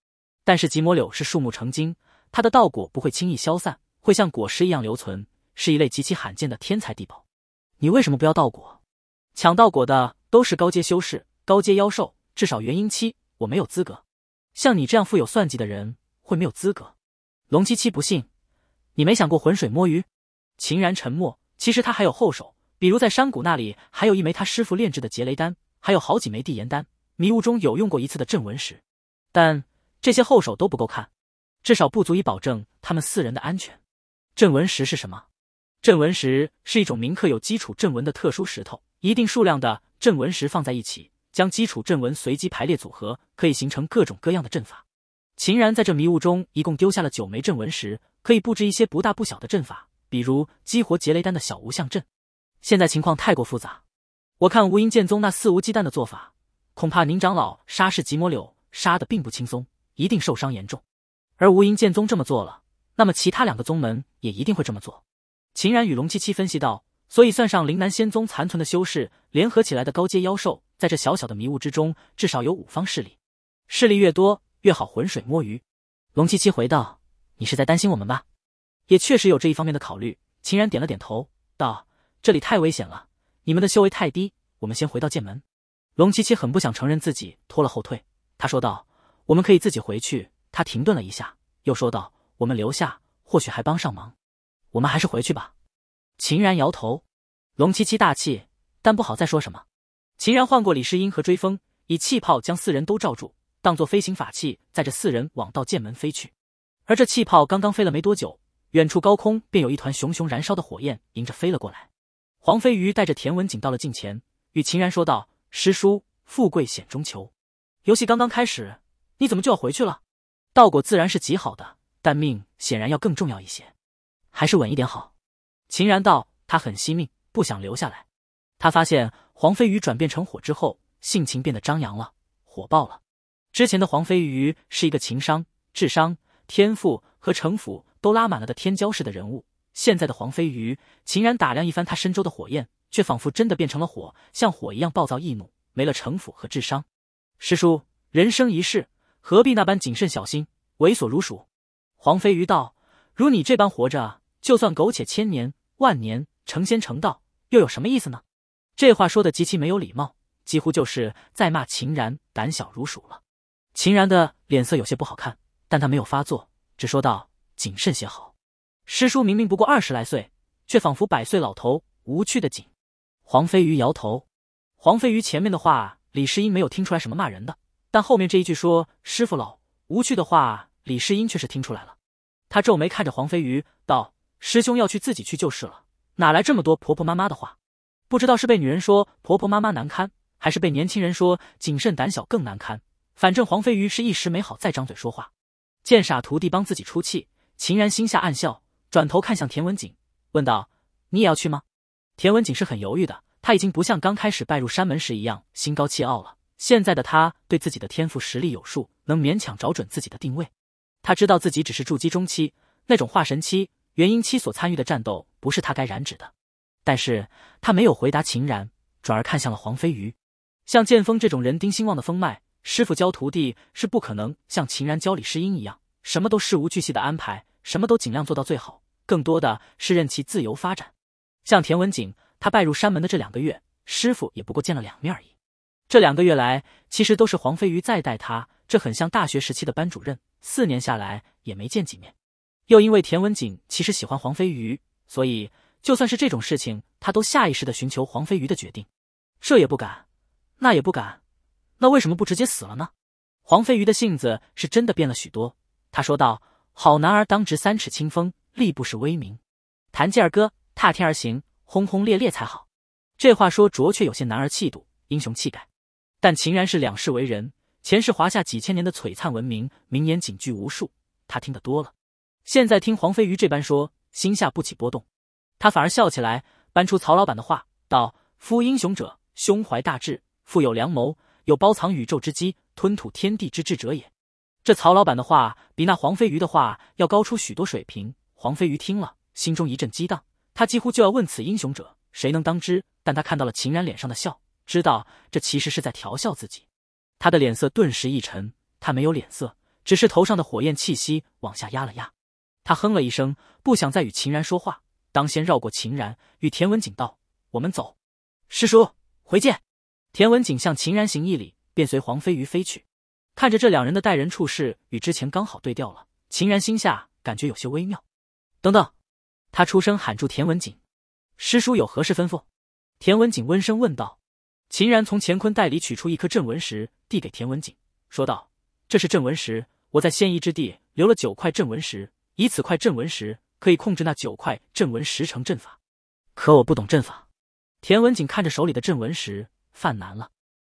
但是极魔柳是树木成精，它的道果不会轻易消散，会像果实一样留存，是一类极其罕见的天才地宝。你为什么不要道果？抢道果的都是高阶修士、高阶妖兽，至少元婴期。我没有资格，像你这样富有算计的人会没有资格。龙七七不信，你没想过浑水摸鱼？秦然沉默。其实他还有后手，比如在山谷那里还有一枚他师傅炼制的劫雷丹，还有好几枚地炎丹。迷雾中有用过一次的镇魂石，但这些后手都不够看，至少不足以保证他们四人的安全。镇魂石是什么？镇魂石是一种铭刻有基础阵纹的特殊石头，一定数量的镇纹石放在一起，将基础阵纹随机排列组合，可以形成各种各样的阵法。秦然在这迷雾中一共丢下了九枚镇魂石，可以布置一些不大不小的阵法，比如激活劫雷丹的小无相阵。现在情况太过复杂，我看无垠剑宗那肆无忌惮的做法。恐怕宁长老杀是吉摩柳杀的并不轻松，一定受伤严重。而无影剑宗这么做了，那么其他两个宗门也一定会这么做。秦然与龙七七分析道。所以算上灵南仙宗残存的修士，联合起来的高阶妖兽，在这小小的迷雾之中，至少有五方势力。势力越多越好，浑水摸鱼。龙七七回道：“你是在担心我们吧？也确实有这一方面的考虑。”秦然点了点头，道：“这里太危险了，你们的修为太低，我们先回到剑门。”龙七七很不想承认自己拖了后腿，他说道：“我们可以自己回去。”他停顿了一下，又说道：“我们留下，或许还帮上忙。”我们还是回去吧。秦然摇头。龙七七大气，但不好再说什么。秦然唤过李世英和追风，以气泡将四人都罩住，当作飞行法器，载着四人往道剑门飞去。而这气泡刚刚飞了没多久，远处高空便有一团熊熊燃烧的火焰迎着飞了过来。黄飞鱼带着田文景到了近前，与秦然说道。师叔，富贵险中求。游戏刚刚开始，你怎么就要回去了？道果自然是极好的，但命显然要更重要一些，还是稳一点好。秦然道，他很惜命，不想留下来。他发现黄飞鱼转变成火之后，性情变得张扬了，火爆了。之前的黄飞鱼是一个情商、智商、天赋和城府都拉满了的天骄式的人物，现在的黄飞鱼，秦然打量一番他身周的火焰。却仿佛真的变成了火，像火一样暴躁易怒，没了城府和智商。师叔，人生一世，何必那般谨慎小心，猥琐如鼠？黄飞鱼道：“如你这般活着，就算苟且千年万年，成仙成道又有什么意思呢？”这话说的极其没有礼貌，几乎就是在骂秦然胆小如鼠了。秦然的脸色有些不好看，但他没有发作，只说道：“谨慎些好。师叔明明不过二十来岁，却仿佛百岁老头，无趣的紧。”黄飞鱼摇头。黄飞鱼前面的话，李世英没有听出来什么骂人的，但后面这一句说“师傅老无趣”的话，李世英却是听出来了。他皱眉看着黄飞鱼，道：“师兄要去自己去就是了，哪来这么多婆婆妈妈的话？不知道是被女人说婆婆妈妈难堪，还是被年轻人说谨慎胆小更难堪。反正黄飞鱼是一时没好再张嘴说话。见傻徒弟帮自己出气，秦然心下暗笑，转头看向田文锦，问道：你也要去吗？”田文锦是很犹豫的，他已经不像刚开始拜入山门时一样心高气傲了。现在的他对自己的天赋实力有数，能勉强找准自己的定位。他知道自己只是筑基中期，那种化神期、元婴期所参与的战斗不是他该染指的。但是他没有回答秦然，转而看向了黄飞鱼。像剑锋这种人丁兴旺的风脉，师傅教徒弟是不可能像秦然教李诗音一样，什么都事无巨细的安排，什么都尽量做到最好，更多的是任其自由发展。像田文景，他拜入山门的这两个月，师傅也不过见了两面而已。这两个月来，其实都是黄飞鱼在带他，这很像大学时期的班主任，四年下来也没见几面。又因为田文景其实喜欢黄飞鱼，所以就算是这种事情，他都下意识的寻求黄飞鱼的决定。这也不敢，那也不敢，那为什么不直接死了呢？黄飞鱼的性子是真的变了许多，他说道：“好男儿当值三尺清风，立不是威名。”谭健儿哥。踏天而行，轰轰烈烈才好。这话说着却有些男儿气度，英雄气概。但秦然是两世为人，前世华夏几千年的璀璨文明，名言警句无数，他听得多了。现在听黄飞鱼这般说，心下不起波动，他反而笑起来，搬出曹老板的话道：“夫英雄者，胸怀大志，富有良谋，有包藏宇宙之机，吞吐天地之志者也。”这曹老板的话比那黄飞鱼的话要高出许多水平。黄飞鱼听了，心中一阵激荡。他几乎就要问此英雄者谁能当之，但他看到了秦然脸上的笑，知道这其实是在调笑自己。他的脸色顿时一沉，他没有脸色，只是头上的火焰气息往下压了压。他哼了一声，不想再与秦然说话，当先绕过秦然，与田文锦道：“我们走。”师叔，回见。田文锦向秦然行一礼，便随黄飞鱼飞去。看着这两人的待人处事与之前刚好对调了，秦然心下感觉有些微妙。等等。他出声喊住田文锦：“师叔有何事吩咐？”田文锦温声问道。秦然从乾坤袋里取出一颗镇纹石，递给田文锦，说道：“这是镇纹石，我在仙遗之地留了九块镇纹石，以此块镇纹石可以控制那九块镇纹石成阵法。可我不懂阵法。”田文锦看着手里的镇纹石，犯难了。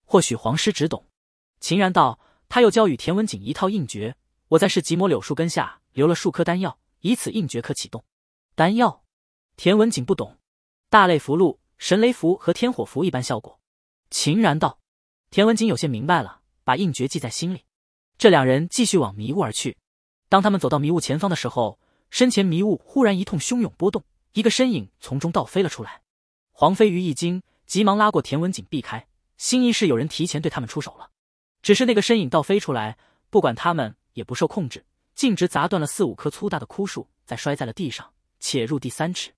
或许皇师只懂。秦然道：“他又教与田文锦一套印诀，我在是极魔柳树根下留了数颗丹药，以此印诀可启动。”丹药，田文锦不懂，大类符箓，神雷符和天火符一般效果。秦然道，田文锦有些明白了，把印诀记在心里。这两人继续往迷雾而去。当他们走到迷雾前方的时候，身前迷雾忽然一通汹涌波动，一个身影从中倒飞了出来。黄飞鱼一惊，急忙拉过田文锦避开，心意是有人提前对他们出手了。只是那个身影倒飞出来，不管他们也不受控制，径直砸断了四五棵粗大的枯树，再摔在了地上。且入地三尺，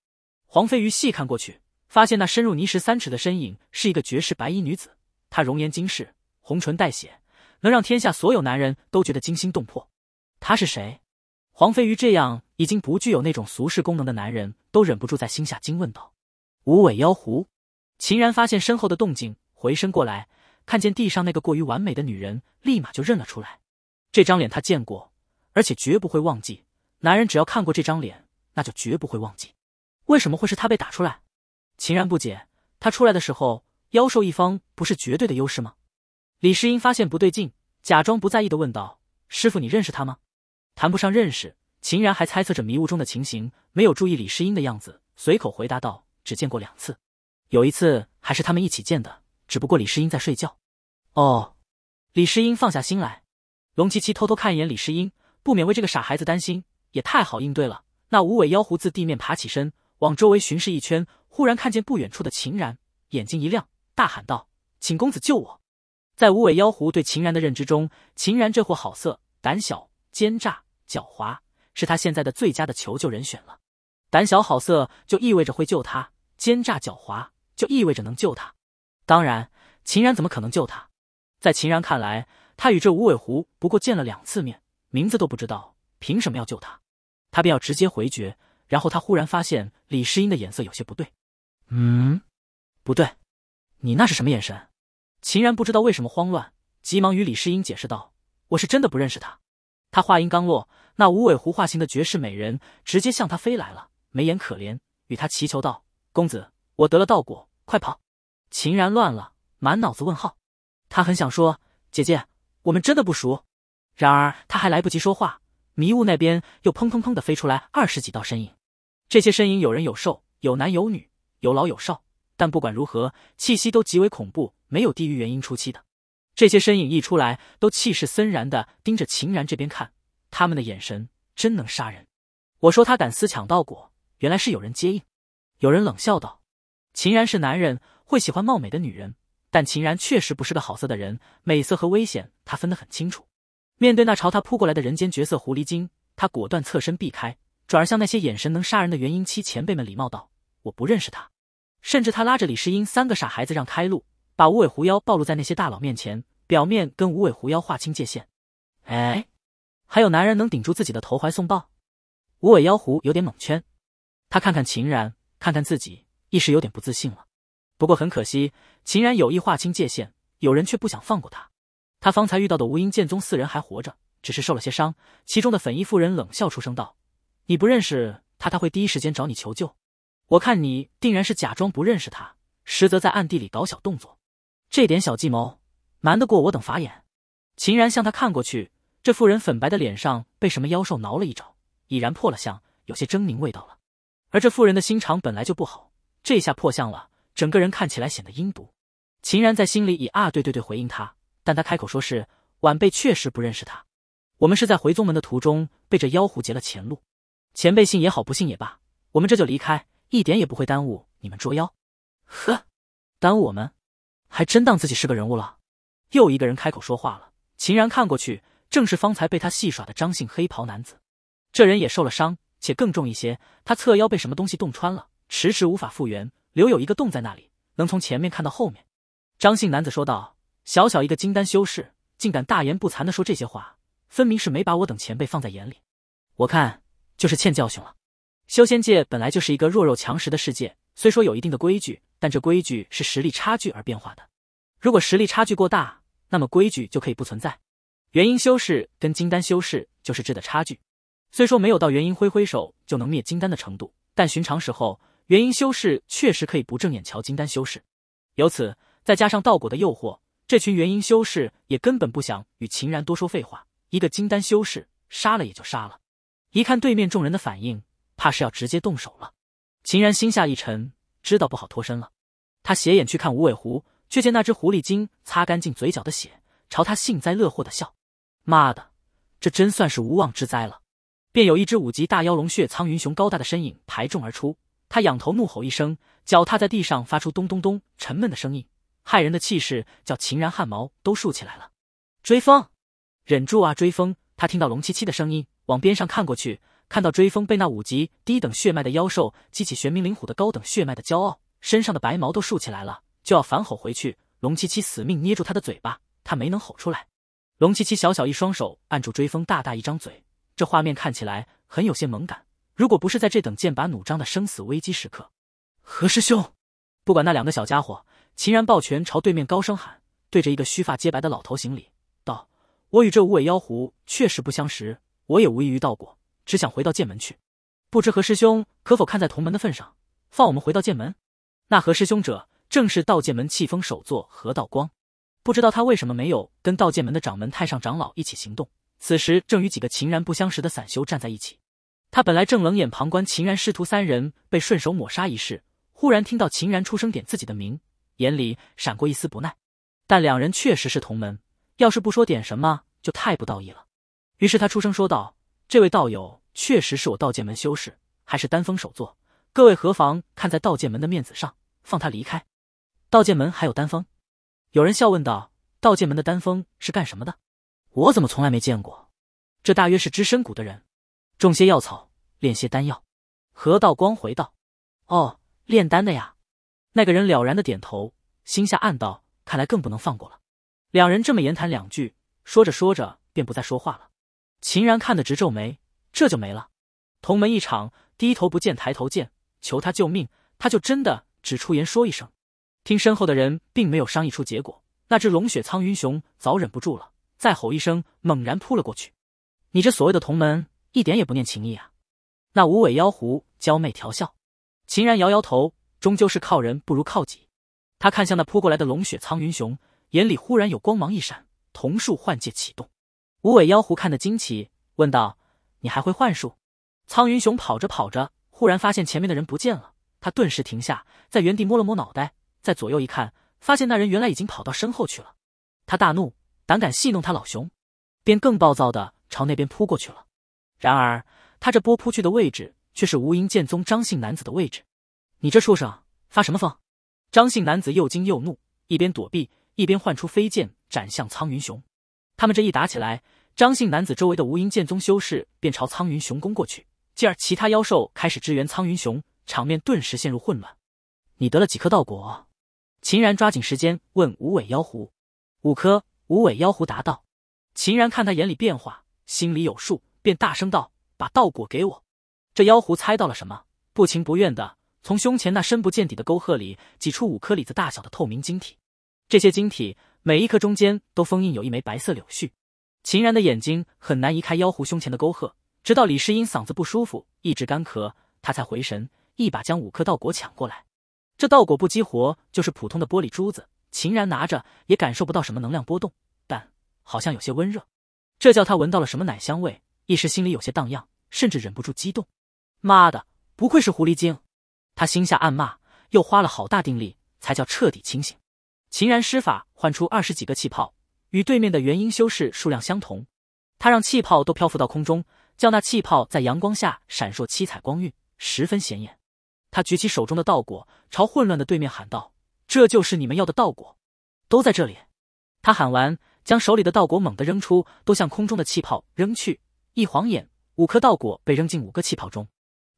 黄飞鱼细看过去，发现那深入泥石三尺的身影是一个绝世白衣女子。她容颜惊世，红唇带血，能让天下所有男人都觉得惊心动魄。她是谁？黄飞鱼这样已经不具有那种俗世功能的男人都忍不住在心下惊问道：“五尾妖狐。”秦然发现身后的动静，回身过来，看见地上那个过于完美的女人，立马就认了出来。这张脸他见过，而且绝不会忘记。男人只要看过这张脸。那就绝不会忘记，为什么会是他被打出来？秦然不解，他出来的时候，妖兽一方不是绝对的优势吗？李世英发现不对劲，假装不在意的问道：“师傅，你认识他吗？”谈不上认识，秦然还猜测着迷雾中的情形，没有注意李世英的样子，随口回答道：“只见过两次，有一次还是他们一起见的，只不过李世英在睡觉。”哦，李世英放下心来，龙七七偷偷看一眼李世英，不免为这个傻孩子担心，也太好应对了。那五尾妖狐自地面爬起身，往周围巡视一圈，忽然看见不远处的秦然，眼睛一亮，大喊道：“请公子救我！”在五尾妖狐对秦然的认知中，秦然这货好色、胆小、奸诈、狡猾，是他现在的最佳的求救人选了。胆小好色就意味着会救他，奸诈狡猾就意味着能救他。当然，秦然怎么可能救他？在秦然看来，他与这五尾狐不过见了两次面，名字都不知道，凭什么要救他？他便要直接回绝，然后他忽然发现李世英的眼色有些不对。嗯，不对，你那是什么眼神？秦然不知道为什么慌乱，急忙与李世英解释道：“我是真的不认识他。”他话音刚落，那五尾狐化形的绝世美人直接向他飞来了，眉眼可怜，与他祈求道：“公子，我得了道果，快跑！”秦然乱了，满脑子问号。他很想说：“姐姐，我们真的不熟。”然而他还来不及说话。迷雾那边又砰砰砰的飞出来二十几道身影，这些身影有人有兽，有男有女，有老有少，但不管如何，气息都极为恐怖，没有低于元婴初期的。这些身影一出来，都气势森然的盯着秦然这边看，他们的眼神真能杀人。我说他敢私抢道果，原来是有人接应。有人冷笑道：“秦然是男人，会喜欢貌美的女人，但秦然确实不是个好色的人，美色和危险他分得很清楚。”面对那朝他扑过来的人间绝色狐狸精，他果断侧身避开，转而向那些眼神能杀人的元婴期前辈们礼貌道：“我不认识他。”甚至他拉着李世英三个傻孩子让开路，把五尾狐妖暴露在那些大佬面前，表面跟五尾狐妖划清界限。哎，还有男人能顶住自己的投怀送抱？五尾妖狐有点懵圈，他看看秦然，看看自己，一时有点不自信了。不过很可惜，秦然有意划清界限，有人却不想放过他。他方才遇到的无音剑宗四人还活着，只是受了些伤。其中的粉衣妇人冷笑出声道：“你不认识他，他会第一时间找你求救。我看你定然是假装不认识他，实则在暗地里搞小动作。这点小计谋，瞒得过我等法眼？”秦然向他看过去，这妇人粉白的脸上被什么妖兽挠了一爪，已然破了相，有些狰狞味道了。而这妇人的心肠本来就不好，这下破相了，整个人看起来显得阴毒。秦然在心里以啊对对对回应他。但他开口说：“是晚辈确实不认识他，我们是在回宗门的途中被这妖狐截了前路。前辈信也好，不信也罢，我们这就离开，一点也不会耽误你们捉妖。”呵，耽误我们？还真当自己是个人物了？又一个人开口说话了。秦然看过去，正是方才被他戏耍的张姓黑袍男子。这人也受了伤，且更重一些。他侧腰被什么东西洞穿了，迟迟无法复原，留有一个洞在那里，能从前面看到后面。张姓男子说道。小小一个金丹修士，竟敢大言不惭的说这些话，分明是没把我等前辈放在眼里。我看就是欠教训了。修仙界本来就是一个弱肉强食的世界，虽说有一定的规矩，但这规矩是实力差距而变化的。如果实力差距过大，那么规矩就可以不存在。元婴修士跟金丹修士就是质的差距，虽说没有到元婴挥挥手就能灭金丹的程度，但寻常时候，元婴修士确实可以不正眼瞧金丹修士。由此，再加上道果的诱惑。这群元婴修士也根本不想与秦然多说废话，一个金丹修士杀了也就杀了。一看对面众人的反应，怕是要直接动手了。秦然心下一沉，知道不好脱身了。他斜眼去看无尾狐，却见那只狐狸精擦干净嘴角的血，朝他幸灾乐祸的笑。妈的，这真算是无妄之灾了。便有一只五级大妖龙血苍云熊高大的身影排众而出，他仰头怒吼一声，脚踏在地上发出咚咚咚沉闷的声音。骇人的气势叫秦然汗毛都竖起来了。追风，忍住啊！追风，他听到龙七七的声音，往边上看过去，看到追风被那五级低等血脉的妖兽激起玄冥灵虎的高等血脉的骄傲，身上的白毛都竖起来了，就要反吼回去。龙七七死命捏住他的嘴巴，他没能吼出来。龙七七小小一双手按住追风大大一张嘴，这画面看起来很有些猛感。如果不是在这等剑拔弩张的生死危机时刻，何师兄，不管那两个小家伙。秦然抱拳朝对面高声喊，对着一个须发皆白的老头行礼道：“我与这五尾妖狐确实不相识，我也无异于道过，只想回到剑门去。不知何师兄可否看在同门的份上，放我们回到剑门？”那何师兄者正是道剑门气风首座何道光，不知道他为什么没有跟道剑门的掌门太上长老一起行动。此时正与几个秦然不相识的散修站在一起，他本来正冷眼旁观秦然师徒三人被顺手抹杀一事，忽然听到秦然出声点自己的名。眼里闪过一丝不耐，但两人确实是同门，要是不说点什么就太不道义了。于是他出声说道：“这位道友确实是我道剑门修士，还是丹峰首座，各位何妨看在道剑门的面子上放他离开？”道剑门还有丹峰，有人笑问道：“道剑门的丹峰是干什么的？我怎么从来没见过？”这大约是知深谷的人，种些药草，炼些丹药。何道光回道：“哦，炼丹的呀。”那个人了然的点头，心下暗道：看来更不能放过了。两人这么言谈两句，说着说着便不再说话了。秦然看得直皱眉，这就没了。同门一场，低头不见抬头见，求他救命，他就真的只出言说一声。听身后的人并没有商议出结果，那只龙血苍云熊早忍不住了，再吼一声，猛然扑了过去。你这所谓的同门，一点也不念情义啊！那五尾妖狐娇媚调笑，秦然摇摇头。终究是靠人不如靠己。他看向那扑过来的龙血苍云熊，眼里忽然有光芒一闪，铜术幻界启动。无尾妖狐看得惊奇，问道：“你还会幻术？”苍云熊跑着跑着，忽然发现前面的人不见了，他顿时停下，在原地摸了摸脑袋，再左右一看，发现那人原来已经跑到身后去了。他大怒，胆敢戏弄他老熊，便更暴躁的朝那边扑过去了。然而他这波扑去的位置，却是无垠剑宗张姓男子的位置。你这畜生，发什么疯？张姓男子又惊又怒，一边躲避，一边唤出飞剑斩向苍云雄。他们这一打起来，张姓男子周围的无垠剑宗修士便朝苍云雄攻过去，继而其他妖兽开始支援苍云雄，场面顿时陷入混乱。你得了几颗道果？秦然抓紧时间问无尾妖狐。五颗。无尾妖狐答道。秦然看他眼里变化，心里有数，便大声道：“把道果给我。”这妖狐猜到了什么，不情不愿的。从胸前那深不见底的沟壑里挤出五颗李子大小的透明晶体，这些晶体每一颗中间都封印有一枚白色柳絮。秦然的眼睛很难移开妖狐胸前的沟壑，直到李世英嗓子不舒服，一直干咳，他才回神，一把将五颗稻果抢过来。这稻果不激活就是普通的玻璃珠子，秦然拿着也感受不到什么能量波动，但好像有些温热，这叫他闻到了什么奶香味，一时心里有些荡漾，甚至忍不住激动。妈的，不愧是狐狸精！他心下暗骂，又花了好大定力，才叫彻底清醒。秦然施法唤出二十几个气泡，与对面的元婴修士数量相同。他让气泡都漂浮到空中，叫那气泡在阳光下闪烁七彩光晕，十分显眼。他举起手中的道果，朝混乱的对面喊道：“这就是你们要的道果，都在这里。”他喊完，将手里的道果猛地扔出，都向空中的气泡扔去。一晃眼，五颗道果被扔进五个气泡中。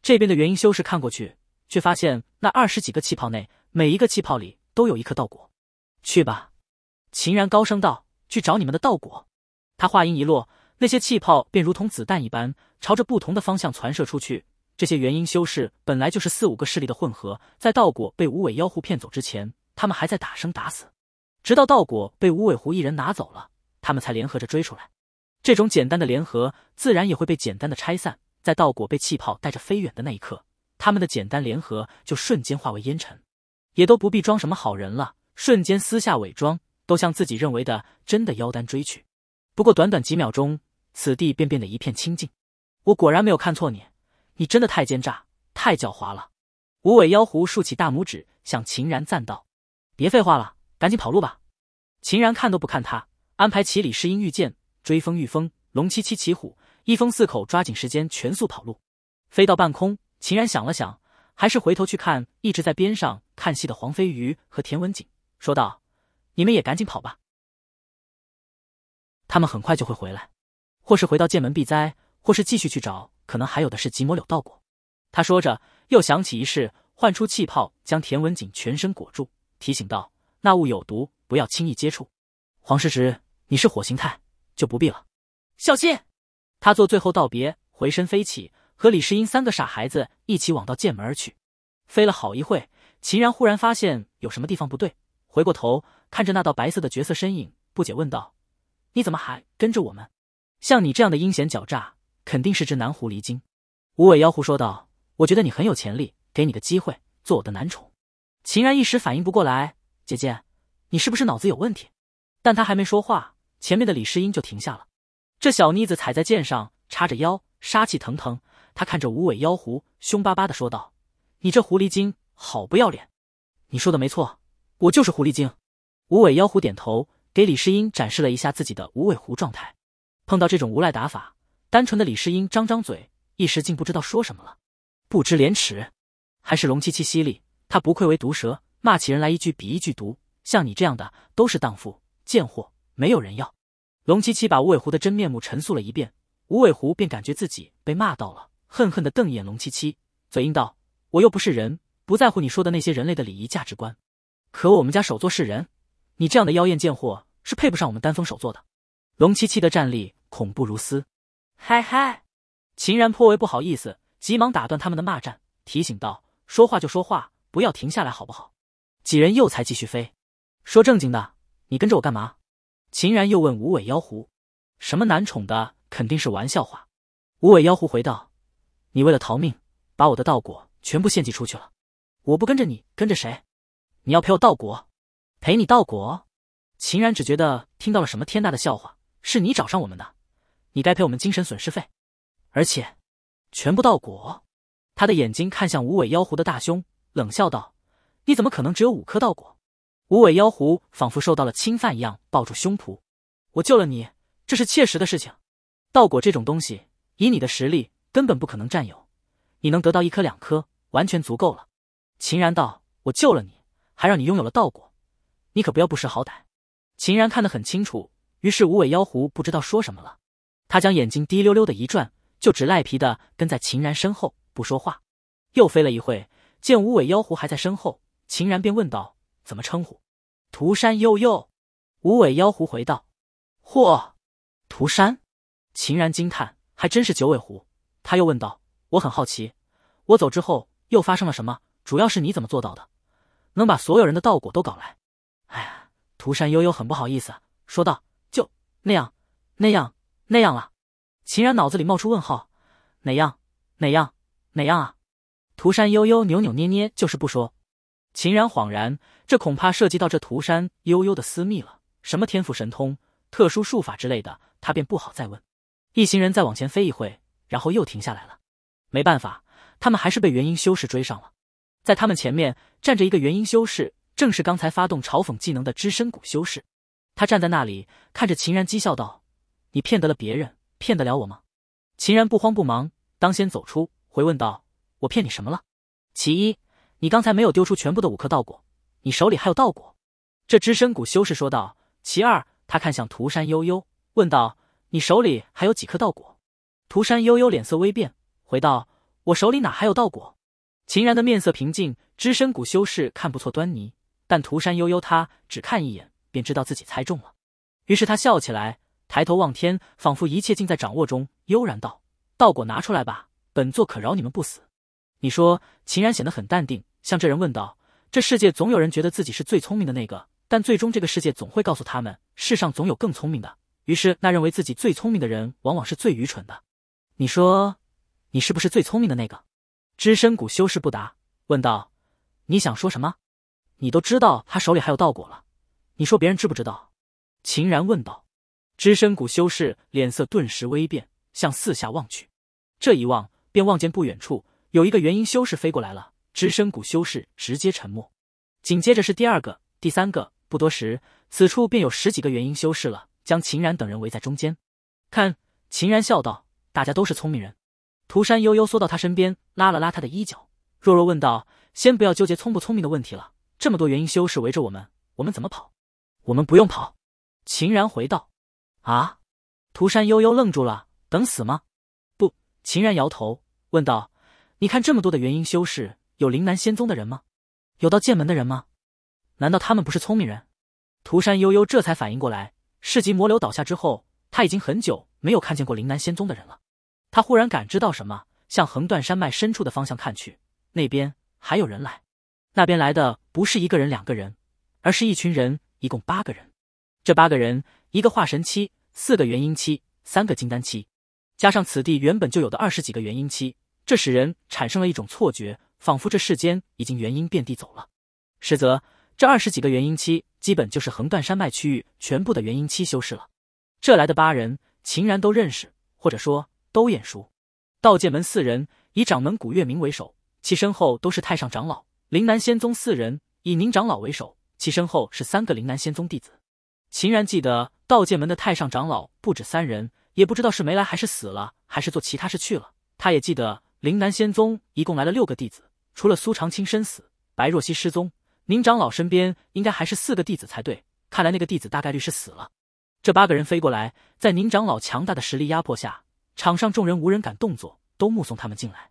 这边的元婴修士看过去。却发现那二十几个气泡内，每一个气泡里都有一颗道果。去吧，秦然高声道：“去找你们的道果。”他话音一落，那些气泡便如同子弹一般，朝着不同的方向传射出去。这些元婴修士本来就是四五个势力的混合，在道果被五尾妖狐骗走之前，他们还在打生打死。直到道果被五尾狐一人拿走了，他们才联合着追出来。这种简单的联合，自然也会被简单的拆散。在道果被气泡带着飞远的那一刻。他们的简单联合就瞬间化为烟尘，也都不必装什么好人了，瞬间撕下伪装，都向自己认为的真的妖丹追去。不过短短几秒钟，此地便变得一片清净。我果然没有看错你，你真的太奸诈，太狡猾了。五尾妖狐竖起大拇指，向秦然赞道：“别废话了，赶紧跑路吧！”秦然看都不看他，安排起李世英御剑追风，御风龙七七骑虎，一风四口，抓紧时间全速跑路，飞到半空。秦然想了想，还是回头去看一直在边上看戏的黄飞鱼和田文锦，说道：“你们也赶紧跑吧，他们很快就会回来，或是回到剑门避灾，或是继续去找。可能还有的是几魔柳道果。”他说着，又想起一事，唤出气泡将田文锦全身裹住，提醒道：“那物有毒，不要轻易接触。”黄师侄，你是火形态，就不必了，小心。他做最后道别，回身飞起。和李世英三个傻孩子一起往到剑门而去，飞了好一会，秦然忽然发现有什么地方不对，回过头看着那道白色的角色身影，不解问道：“你怎么还跟着我们？像你这样的阴险狡诈，肯定是只南狐狸精。”无尾妖狐说道：“我觉得你很有潜力，给你个机会，做我的男宠。”秦然一时反应不过来：“姐姐，你是不是脑子有问题？”但他还没说话，前面的李世英就停下了。这小妮子踩在剑上，叉着腰，杀气腾腾。他看着无尾妖狐，凶巴巴的说道：“你这狐狸精，好不要脸！”你说的没错，我就是狐狸精。”无尾妖狐点头，给李世英展示了一下自己的无尾狐状态。碰到这种无赖打法，单纯的李世英张张嘴，一时竟不知道说什么了。不知廉耻！还是龙七七犀利，他不愧为毒蛇，骂起人来一句比一句毒。像你这样的，都是荡妇贱货，没有人要。龙七七把无尾狐的真面目陈述了一遍，无尾狐便感觉自己被骂到了。恨恨的瞪眼龙七七，嘴硬道：“我又不是人，不在乎你说的那些人类的礼仪价值观。可我们家首座是人，你这样的妖艳贱货是配不上我们丹峰首座的。”龙七七的战力恐怖如斯。嗨嗨，秦然颇为不好意思，急忙打断他们的骂战，提醒道：“说话就说话，不要停下来好不好？”几人又才继续飞。说正经的，你跟着我干嘛？秦然又问五尾妖狐：“什么男宠的，肯定是玩笑话。”五尾妖狐回道。你为了逃命，把我的道果全部献祭出去了。我不跟着你，跟着谁？你要陪我道果，陪你道果？秦然只觉得听到了什么天大的笑话。是你找上我们的，你该赔我们精神损失费。而且，全部道果。他的眼睛看向五尾妖狐的大胸，冷笑道：“你怎么可能只有五颗道果？”五尾妖狐仿佛受到了侵犯一样，抱住胸脯：“我救了你，这是切实的事情。道果这种东西，以你的实力……”根本不可能占有，你能得到一颗两颗，完全足够了。秦然道：“我救了你，还让你拥有了道果，你可不要不识好歹。”秦然看得很清楚，于是五尾妖狐不知道说什么了。他将眼睛滴溜溜的一转，就只赖皮的跟在秦然身后不说话。又飞了一会，见五尾妖狐还在身后，秦然便问道：“怎么称呼？”涂山悠悠，五尾妖狐回道：“嚯，涂山。”秦然惊叹：“还真是九尾狐。”他又问道：“我很好奇，我走之后又发生了什么？主要是你怎么做到的，能把所有人的道果都搞来？”哎呀，涂山悠悠很不好意思说道：“就那样，那样，那样了。”秦然脑子里冒出问号：“哪样？哪样？哪样啊？”涂山悠悠扭扭捏捏，就是不说。秦然恍然，这恐怕涉及到这涂山悠悠的私密了，什么天赋神通、特殊术法之类的，他便不好再问。一行人再往前飞一会。然后又停下来了，没办法，他们还是被元婴修士追上了。在他们前面站着一个元婴修士，正是刚才发动嘲讽技能的只身谷修士。他站在那里，看着秦然讥笑道：“你骗得了别人，骗得了我吗？”秦然不慌不忙，当先走出，回问道：“我骗你什么了？”其一，你刚才没有丢出全部的五颗道果，你手里还有道果。”这只身骨修士说道。其二，他看向涂山悠悠，问道：“你手里还有几颗道果？”涂山悠悠脸色微变，回道：“我手里哪还有道果？”秦然的面色平静，只身古修士看不错端倪，但涂山悠悠他只看一眼便知道自己猜中了，于是他笑起来，抬头望天，仿佛一切尽在掌握中，悠然道：“道果拿出来吧，本座可饶你们不死。”你说，秦然显得很淡定，向这人问道：“这世界总有人觉得自己是最聪明的那个，但最终这个世界总会告诉他们，世上总有更聪明的。于是那认为自己最聪明的人，往往是最愚蠢的。”你说，你是不是最聪明的那个？只身谷修士不答，问道：“你想说什么？你都知道他手里还有道果了，你说别人知不知道？”秦然问道。只身谷修士脸色顿时微变，向四下望去。这一望，便望见不远处有一个元婴修士飞过来了。只身谷修士直接沉默。紧接着是第二个、第三个，不多时，此处便有十几个元婴修士了，将秦然等人围在中间。看，秦然笑道。大家都是聪明人，涂山悠悠缩到他身边，拉了拉他的衣角，弱弱问道：“先不要纠结聪不聪明的问题了，这么多元婴修士围着我们，我们怎么跑？”“我们不用跑。”秦然回道。啊！涂山悠悠愣住了：“等死吗？”不，秦然摇头，问道：“你看这么多的元婴修士，有灵南仙宗的人吗？有道剑门的人吗？难道他们不是聪明人？”涂山悠悠这才反应过来，世极魔流倒下之后，他已经很久。没有看见过灵南仙宗的人了，他忽然感知到什么，向横断山脉深处的方向看去。那边还有人来，那边来的不是一个人、两个人，而是一群人，一共八个人。这八个人，一个化神期，四个元婴期，三个金丹期，加上此地原本就有的二十几个元婴期，这使人产生了一种错觉，仿佛这世间已经元婴遍地走了。实则，这二十几个元婴期基本就是横断山脉区域全部的元婴期修士了。这来的八人。秦然都认识，或者说都眼熟。道剑门四人以掌门古月明为首，其身后都是太上长老。灵南仙宗四人以宁长老为首，其身后是三个灵南仙宗弟子。秦然记得道剑门的太上长老不止三人，也不知道是没来还是死了，还是做其他事去了。他也记得灵南仙宗一共来了六个弟子，除了苏长青身死，白若溪失踪，宁长老身边应该还是四个弟子才对。看来那个弟子大概率是死了。这八个人飞过来，在宁长老强大的实力压迫下，场上众人无人敢动作，都目送他们进来。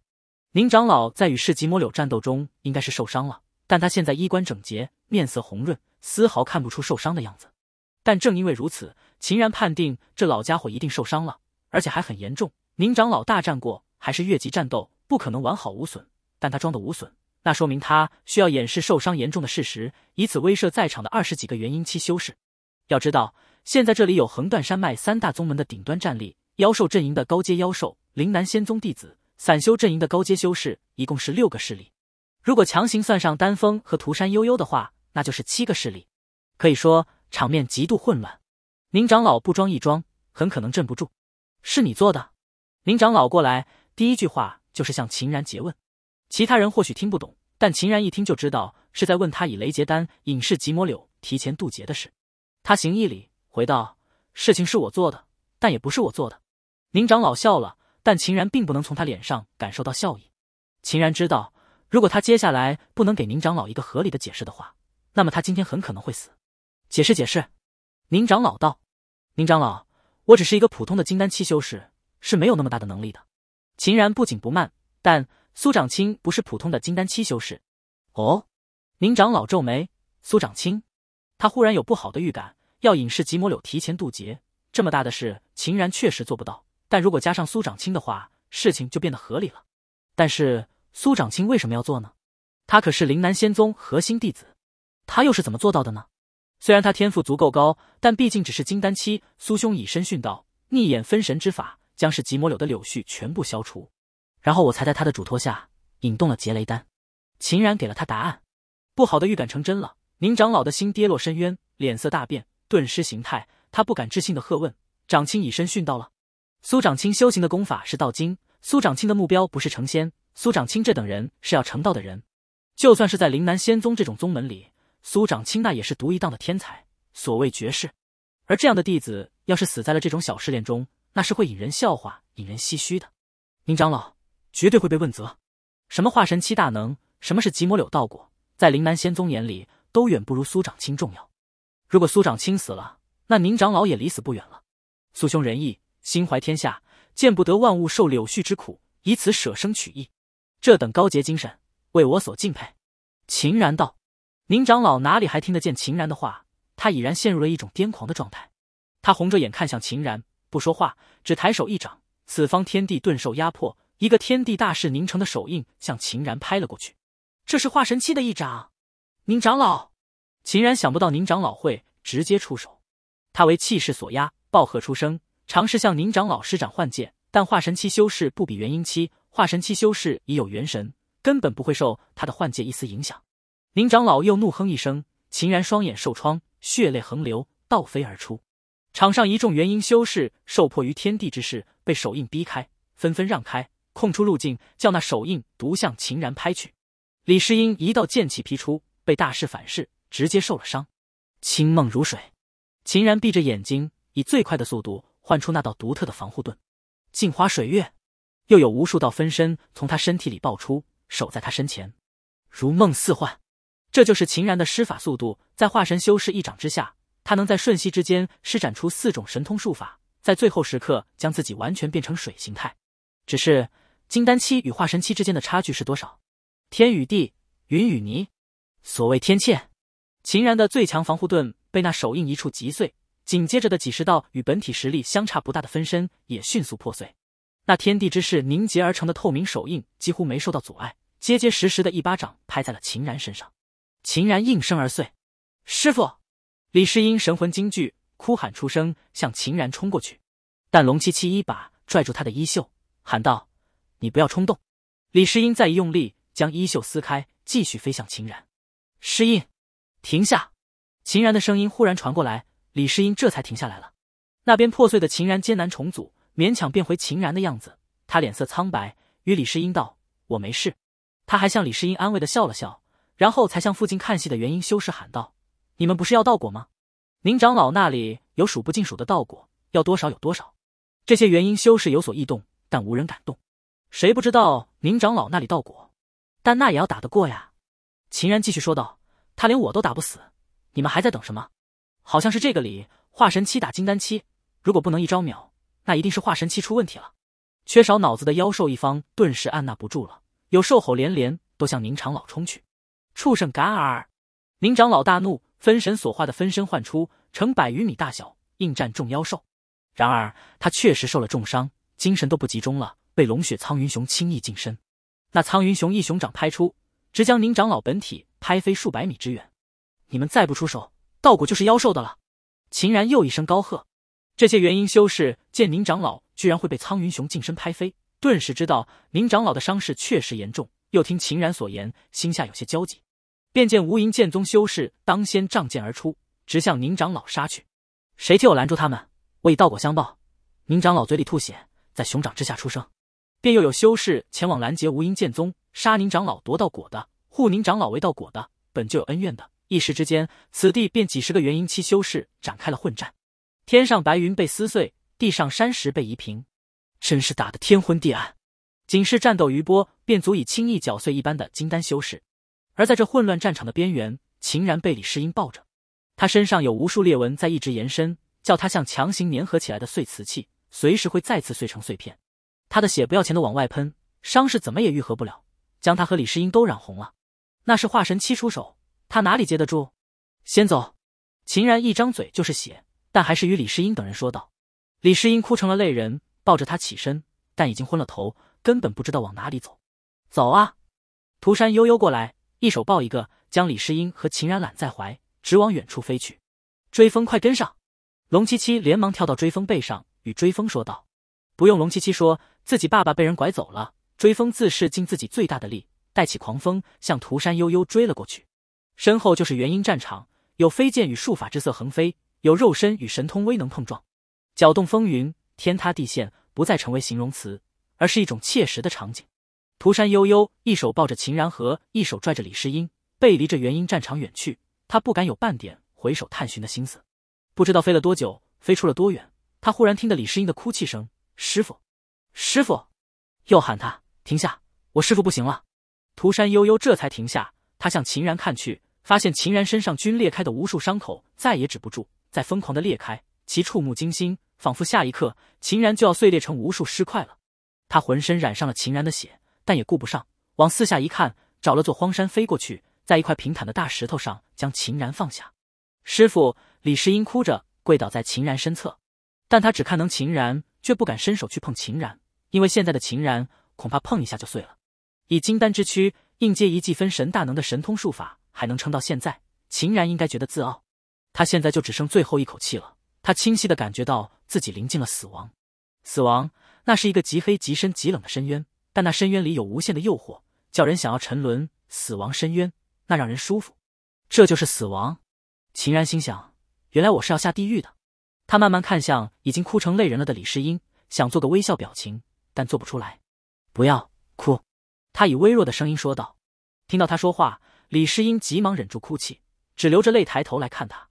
宁长老在与世吉魔柳战斗中应该是受伤了，但他现在衣冠整洁，面色红润，丝毫看不出受伤的样子。但正因为如此，秦然判定这老家伙一定受伤了，而且还很严重。宁长老大战过，还是越级战斗，不可能完好无损。但他装的无损，那说明他需要掩饰受伤严重的事实，以此威慑在场的二十几个元婴期修士。要知道。现在这里有横断山脉三大宗门的顶端战力，妖兽阵营的高阶妖兽，灵南仙宗弟子，散修阵营的高阶修士，一共是六个势力。如果强行算上丹峰和涂山悠悠的话，那就是七个势力。可以说场面极度混乱。宁长老不装一装，很可能镇不住。是你做的？宁长老过来，第一句话就是向秦然诘问。其他人或许听不懂，但秦然一听就知道是在问他以雷劫丹隐世极魔柳提前渡劫的事。他行一礼。回道：“事情是我做的，但也不是我做的。”宁长老笑了，但秦然并不能从他脸上感受到笑意。秦然知道，如果他接下来不能给宁长老一个合理的解释的话，那么他今天很可能会死。解释解释，宁长老道：“宁长老，我只是一个普通的金丹期修士，是没有那么大的能力的。”秦然不紧不慢，但苏长青不是普通的金丹期修士。哦，宁长老皱眉，苏长青，他忽然有不好的预感。要隐士极魔柳提前渡劫，这么大的事，秦然确实做不到。但如果加上苏长青的话，事情就变得合理了。但是苏长青为什么要做呢？他可是灵南仙宗核心弟子，他又是怎么做到的呢？虽然他天赋足够高，但毕竟只是金丹期。苏兄以身殉道，逆眼分神之法，将是极魔柳的柳絮全部消除，然后我才在他的嘱托下引动了劫雷丹。秦然给了他答案。不好的预感成真了，宁长老的心跌落深渊，脸色大变。顿失形态，他不敢置信的喝问：“长清以身殉道了？”苏长清修行的功法是道经，苏长清的目标不是成仙，苏长清这等人是要成道的人。就算是在灵南仙宗这种宗门里，苏长清那也是独一档的天才，所谓绝世。而这样的弟子，要是死在了这种小试炼中，那是会引人笑话、引人唏嘘的。宁长老绝对会被问责。什么化神期大能，什么是极魔柳道果，在灵南仙宗眼里，都远不如苏长清重要。如果苏长卿死了，那宁长老也离死不远了。苏兄仁义，心怀天下，见不得万物受柳絮之苦，以此舍生取义，这等高洁精神为我所敬佩。秦然道：“宁长老哪里还听得见秦然的话？他已然陷入了一种癫狂的状态。他红着眼看向秦然，不说话，只抬手一掌，此方天地顿受压迫，一个天地大势凝成的手印向秦然拍了过去。这是化神期的一掌，宁长老。”秦然想不到宁长老会直接出手，他为气势所压，暴喝出声，尝试向宁长老施展幻界，但化神期修士不比元婴期，化神期修士已有元神，根本不会受他的幻界一丝影响。宁长老又怒哼一声，秦然双眼受创，血泪横流，倒飞而出。场上一众元婴修士受迫于天地之势，被手印逼开，纷纷让开，空出路径，叫那手印独向秦然拍去。李世英一道剑气劈出，被大势反噬。直接受了伤，清梦如水。秦然闭着眼睛，以最快的速度唤出那道独特的防护盾，镜花水月。又有无数道分身从他身体里爆出，守在他身前，如梦似幻。这就是秦然的施法速度，在化神修士一掌之下，他能在瞬息之间施展出四种神通术法，在最后时刻将自己完全变成水形态。只是金丹期与化神期之间的差距是多少？天与地，云与泥，所谓天堑。秦然的最强防护盾被那手印一触即碎，紧接着的几十道与本体实力相差不大的分身也迅速破碎。那天地之势凝结而成的透明手印几乎没受到阻碍，结结实实的一巴掌拍在了秦然身上，秦然应声而碎。师傅，李世英神魂惊惧，哭喊出声，向秦然冲过去。但龙七七一把拽住他的衣袖，喊道：“你不要冲动！”李世英再一用力，将衣袖撕开，继续飞向秦然。诗音。停下，秦然的声音忽然传过来，李世英这才停下来了。那边破碎的秦然艰难重组，勉强变回秦然的样子。他脸色苍白，与李世英道：“我没事。”他还向李世英安慰的笑了笑，然后才向附近看戏的元婴修士喊道：“你们不是要道果吗？宁长老那里有数不尽数的道果，要多少有多少。”这些元婴修士有所异动，但无人敢动。谁不知道宁长老那里道果？但那也要打得过呀。秦然继续说道。他连我都打不死，你们还在等什么？好像是这个理，化神期打金丹期，如果不能一招秒，那一定是化神期出问题了。缺少脑子的妖兽一方顿时按捺不住了，有兽吼连连，都向宁长老冲去。畜生嘎尔！宁长老大怒，分神所化的分身幻出，成百余米大小，应战众妖兽。然而他确实受了重伤，精神都不集中了，被龙血苍云熊轻易近身。那苍云熊一熊掌拍出，直将宁长老本体。拍飞数百米之远，你们再不出手，道果就是妖兽的了。秦然又一声高喝，这些元婴修士见宁长老居然会被苍云雄近身拍飞，顿时知道宁长老的伤势确实严重。又听秦然所言，心下有些焦急，便见无垠剑宗修士当先仗剑而出，直向宁长老杀去。谁替我拦住他们？我以道果相报。宁长老嘴里吐血，在熊掌之下出声，便又有修士前往拦截无垠剑宗杀宁长老夺道果的。护宁长老为道果的本就有恩怨的，一时之间，此地便几十个元婴期修士展开了混战。天上白云被撕碎，地上山石被移平，真是打得天昏地暗。仅是战斗余波，便足以轻易搅碎一般的金丹修士。而在这混乱战场的边缘，秦然被李世英抱着，他身上有无数裂纹在一直延伸，叫他像强行粘合起来的碎瓷器，随时会再次碎成碎片。他的血不要钱的往外喷，伤势怎么也愈合不了，将他和李世英都染红了。那是化神七出手，他哪里接得住？先走。秦然一张嘴就是血，但还是与李世英等人说道。李世英哭成了泪人，抱着他起身，但已经昏了头，根本不知道往哪里走。走啊！涂山悠悠过来，一手抱一个，将李世英和秦然揽在怀，直往远处飞去。追风，快跟上！龙七七连忙跳到追风背上，与追风说道：“不用龙七七说，自己爸爸被人拐走了。”追风自是尽自己最大的力。带起狂风，向涂山悠悠追了过去。身后就是元婴战场，有飞剑与术法之色横飞，有肉身与神通威能碰撞，搅动风云，天塌地陷，不再成为形容词，而是一种切实的场景。涂山悠悠一手抱着秦然和，一手拽着李诗音，背离着元婴战场远去。他不敢有半点回首探寻的心思。不知道飞了多久，飞出了多远，他忽然听得李诗音的哭泣声：“师傅，师傅！”又喊他停下：“我师傅不行了。”涂山悠悠这才停下，他向秦然看去，发现秦然身上均裂开的无数伤口再也止不住，在疯狂的裂开，其触目惊心，仿佛下一刻秦然就要碎裂成无数尸块了。他浑身染上了秦然的血，但也顾不上，往四下一看，找了座荒山飞过去，在一块平坦的大石头上将秦然放下。师傅李时英哭着跪倒在秦然身侧，但他只看能秦然，却不敢伸手去碰秦然，因为现在的秦然恐怕碰一下就碎了。以金丹之躯硬接一记分神大能的神通术法，还能撑到现在，秦然应该觉得自傲。他现在就只剩最后一口气了，他清晰的感觉到自己临近了死亡。死亡，那是一个极黑、极深、极冷的深渊，但那深渊里有无限的诱惑，叫人想要沉沦。死亡深渊，那让人舒服，这就是死亡。秦然心想，原来我是要下地狱的。他慢慢看向已经哭成泪人了的李世英，想做个微笑表情，但做不出来。不要哭。他以微弱的声音说道：“听到他说话，李诗英急忙忍住哭泣，只流着泪抬头来看他。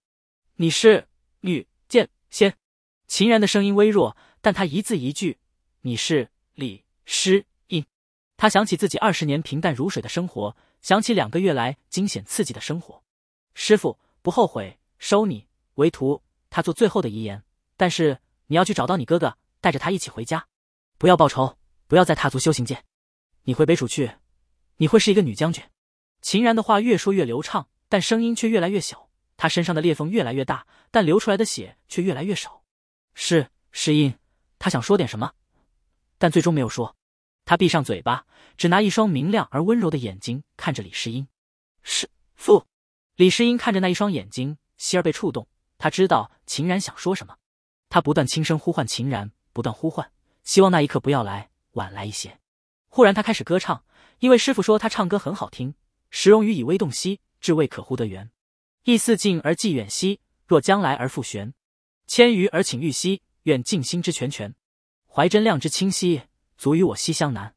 你是女剑仙，秦然的声音微弱，但他一字一句：你是李诗英。他想起自己二十年平淡如水的生活，想起两个月来惊险刺激的生活。师傅不后悔收你为徒，他做最后的遗言。但是你要去找到你哥哥，带着他一起回家，不要报仇，不要再踏足修行界。”你回北楚去，你会是一个女将军。秦然的话越说越流畅，但声音却越来越小。她身上的裂缝越来越大，但流出来的血却越来越少。是诗音，他想说点什么，但最终没有说。他闭上嘴巴，只拿一双明亮而温柔的眼睛看着李诗音。是父。李诗音看着那一双眼睛，心儿被触动。他知道秦然想说什么，他不断轻声呼唤秦然，不断呼唤，希望那一刻不要来，晚来一些。忽然，他开始歌唱，因为师傅说他唱歌很好听。石荣予以微动兮，志未可乎得圆；意似近而既远兮，若将来而复旋。千余而请欲兮，愿静心之泉泉。怀真量之清兮，足与我兮相难。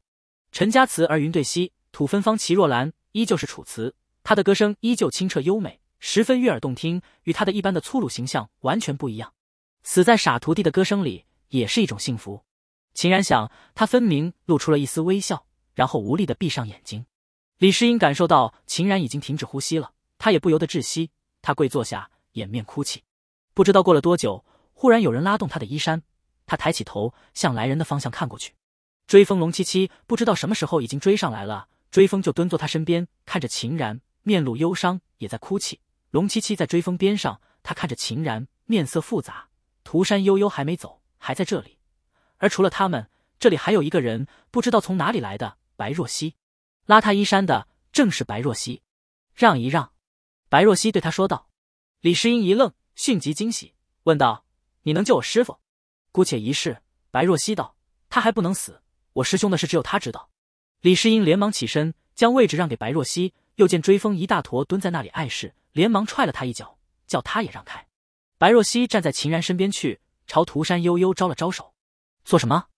陈家祠而云对兮，土芬芳其若兰。依旧是楚辞，他的歌声依旧清澈优美，十分悦耳动听，与他的一般的粗鲁形象完全不一样。死在傻徒弟的歌声里也是一种幸福。秦然想，他分明露出了一丝微笑，然后无力的闭上眼睛。李世英感受到秦然已经停止呼吸了，他也不由得窒息。他跪坐下，掩面哭泣。不知道过了多久，忽然有人拉动他的衣衫，他抬起头向来人的方向看过去。追风龙七七不知道什么时候已经追上来了，追风就蹲坐他身边，看着秦然，面露忧伤，也在哭泣。龙七七在追风边上，他看着秦然，面色复杂。涂山悠悠还没走，还在这里。而除了他们，这里还有一个人，不知道从哪里来的。白若溪，拉他衣衫的正是白若溪。让一让，白若溪对他说道。李世英一愣，迅即惊喜，问道：“你能救我师傅？”姑且一试。白若溪道：“他还不能死，我师兄的事只有他知道。”李世英连忙起身，将位置让给白若溪。又见追风一大坨蹲在那里碍事，连忙踹了他一脚，叫他也让开。白若溪站在秦然身边去，朝涂山悠悠招了招手。做什么？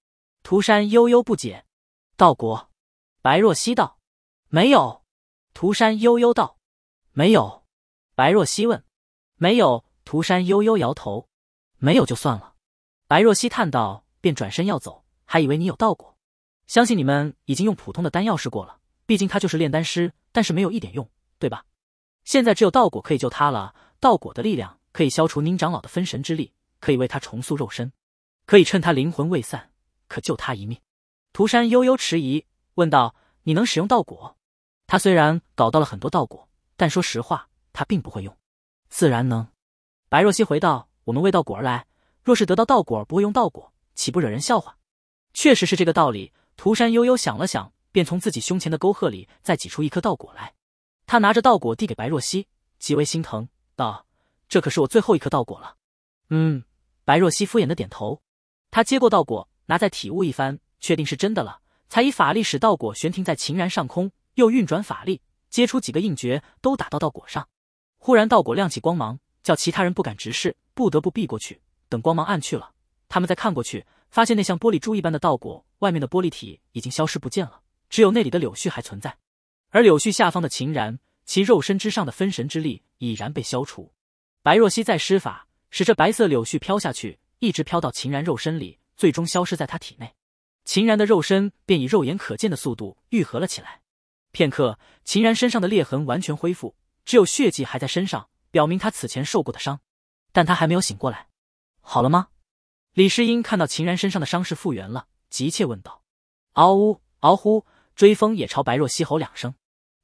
涂山悠悠不解。道果，白若溪道，没有。涂山悠悠道，没有。白若溪问，没有。涂山悠悠摇头，没有就算了。白若溪叹道，便转身要走。还以为你有道果，相信你们已经用普通的丹药试过了，毕竟他就是炼丹师，但是没有一点用，对吧？现在只有道果可以救他了。道果的力量可以消除宁长老的分神之力，可以为他重塑肉身。可以趁他灵魂未散，可救他一命。涂山悠悠迟疑，问道：“你能使用道果？”他虽然搞到了很多道果，但说实话，他并不会用。自然能。白若溪回道：“我们为道果而来，若是得到道果而不会用道果，岂不惹人笑话？”确实是这个道理。涂山悠悠想了想，便从自己胸前的沟壑里再挤出一颗道果来。他拿着道果递给白若溪，极为心疼道：“这可是我最后一颗道果了。”嗯，白若溪敷衍的点头。他接过道果，拿在体悟一番，确定是真的了，才以法力使道果悬停在秦然上空，又运转法力接出几个印诀，都打到道果上。忽然，道果亮起光芒，叫其他人不敢直视，不得不避过去。等光芒暗去了，他们再看过去，发现那像玻璃珠一般的道果，外面的玻璃体已经消失不见了，只有那里的柳絮还存在。而柳絮下方的秦然，其肉身之上的分神之力已然被消除。白若曦再施法，使这白色柳絮飘下去。一直飘到秦然肉身里，最终消失在他体内。秦然的肉身便以肉眼可见的速度愈合了起来。片刻，秦然身上的裂痕完全恢复，只有血迹还在身上，表明他此前受过的伤。但他还没有醒过来。好了吗？李世英看到秦然身上的伤势复原了，急切问道。嗷呜，嗷呼！追风也朝白若曦吼两声。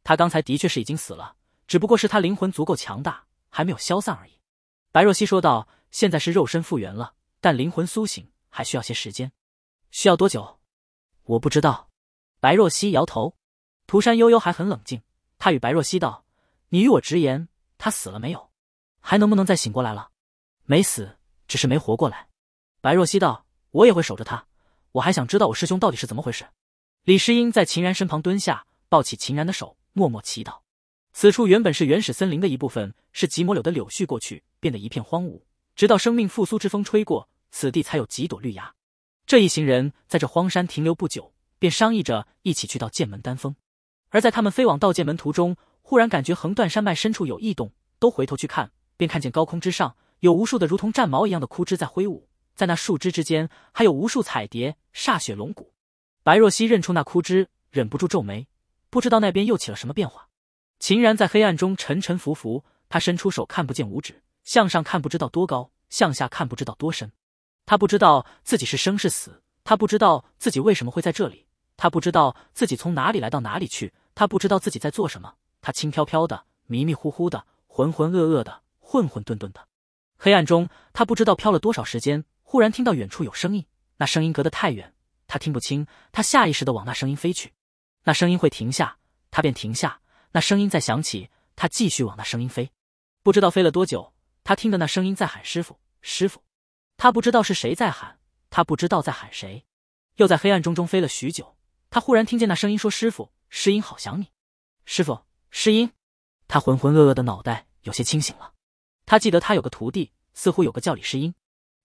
他刚才的确是已经死了，只不过是他灵魂足够强大，还没有消散而已。白若曦说道：“现在是肉身复原了。”但灵魂苏醒还需要些时间，需要多久？我不知道。白若溪摇头。涂山悠悠还很冷静，他与白若溪道：“你与我直言，他死了没有？还能不能再醒过来了？”“没死，只是没活过来。”白若溪道：“我也会守着他，我还想知道我师兄到底是怎么回事。”李诗英在秦然身旁蹲下，抱起秦然的手，默默祈祷。此处原本是原始森林的一部分，是吉摩柳的柳絮过去变得一片荒芜。直到生命复苏之风吹过，此地才有几朵绿芽。这一行人在这荒山停留不久，便商议着一起去到剑门丹峰。而在他们飞往道剑门途中，忽然感觉横断山脉深处有异动，都回头去看，便看见高空之上有无数的如同战矛一样的枯枝在挥舞。在那树枝之间，还有无数彩蝶、煞雪龙骨。白若溪认出那枯枝，忍不住皱眉，不知道那边又起了什么变化。秦然在黑暗中沉沉浮浮，他伸出手，看不见五指。向上看不知道多高，向下看不知道多深，他不知道自己是生是死，他不知道自己为什么会在这里，他不知道自己从哪里来到哪里去，他不知道自己在做什么，他轻飘飘的，迷迷糊糊的，浑浑噩噩的，混混沌沌的。黑暗中，他不知道飘了多少时间，忽然听到远处有声音，那声音隔得太远，他听不清，他下意识的往那声音飞去，那声音会停下，他便停下，那声音再响起，他继续往那声音飞，不知道飞了多久。他听得那声音在喊师傅，师傅。他不知道是谁在喊，他不知道在喊谁。又在黑暗中中飞了许久，他忽然听见那声音说：“师傅，诗音好想你。”师傅，诗音。他浑浑噩噩的脑袋有些清醒了。他记得他有个徒弟，似乎有个叫李诗音。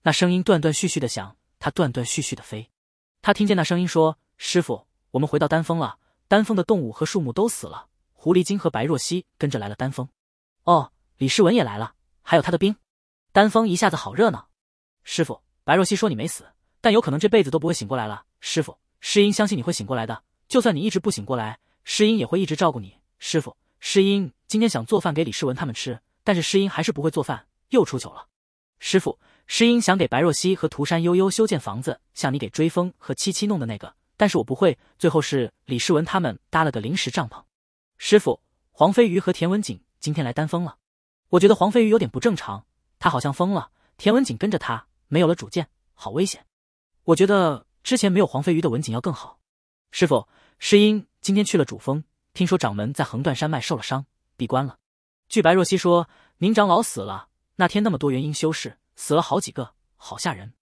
那声音断断续续的响，他断断续续的飞。他听见那声音说：“师傅，我们回到丹峰了。丹峰的动物和树木都死了。狐狸精和白若溪跟着来了丹峰。哦，李世文也来了。”还有他的兵，丹峰一下子好热闹。师傅白若溪说你没死，但有可能这辈子都不会醒过来了。师傅诗音相信你会醒过来的，就算你一直不醒过来，诗音也会一直照顾你。师傅诗音今天想做饭给李世文他们吃，但是诗音还是不会做饭，又出糗了。师傅诗音想给白若溪和涂山悠悠修建房子，像你给追风和七七弄的那个，但是我不会。最后是李世文他们搭了个临时帐篷。师傅黄飞鱼和田文锦今天来丹峰了。我觉得黄飞鱼有点不正常，他好像疯了。田文锦跟着他，没有了主见，好危险。我觉得之前没有黄飞鱼的文锦要更好。师傅，诗音今天去了主峰，听说掌门在横断山脉受了伤，闭关了。据白若溪说，宁长老死了。那天那么多元婴修士，死了好几个，好吓人。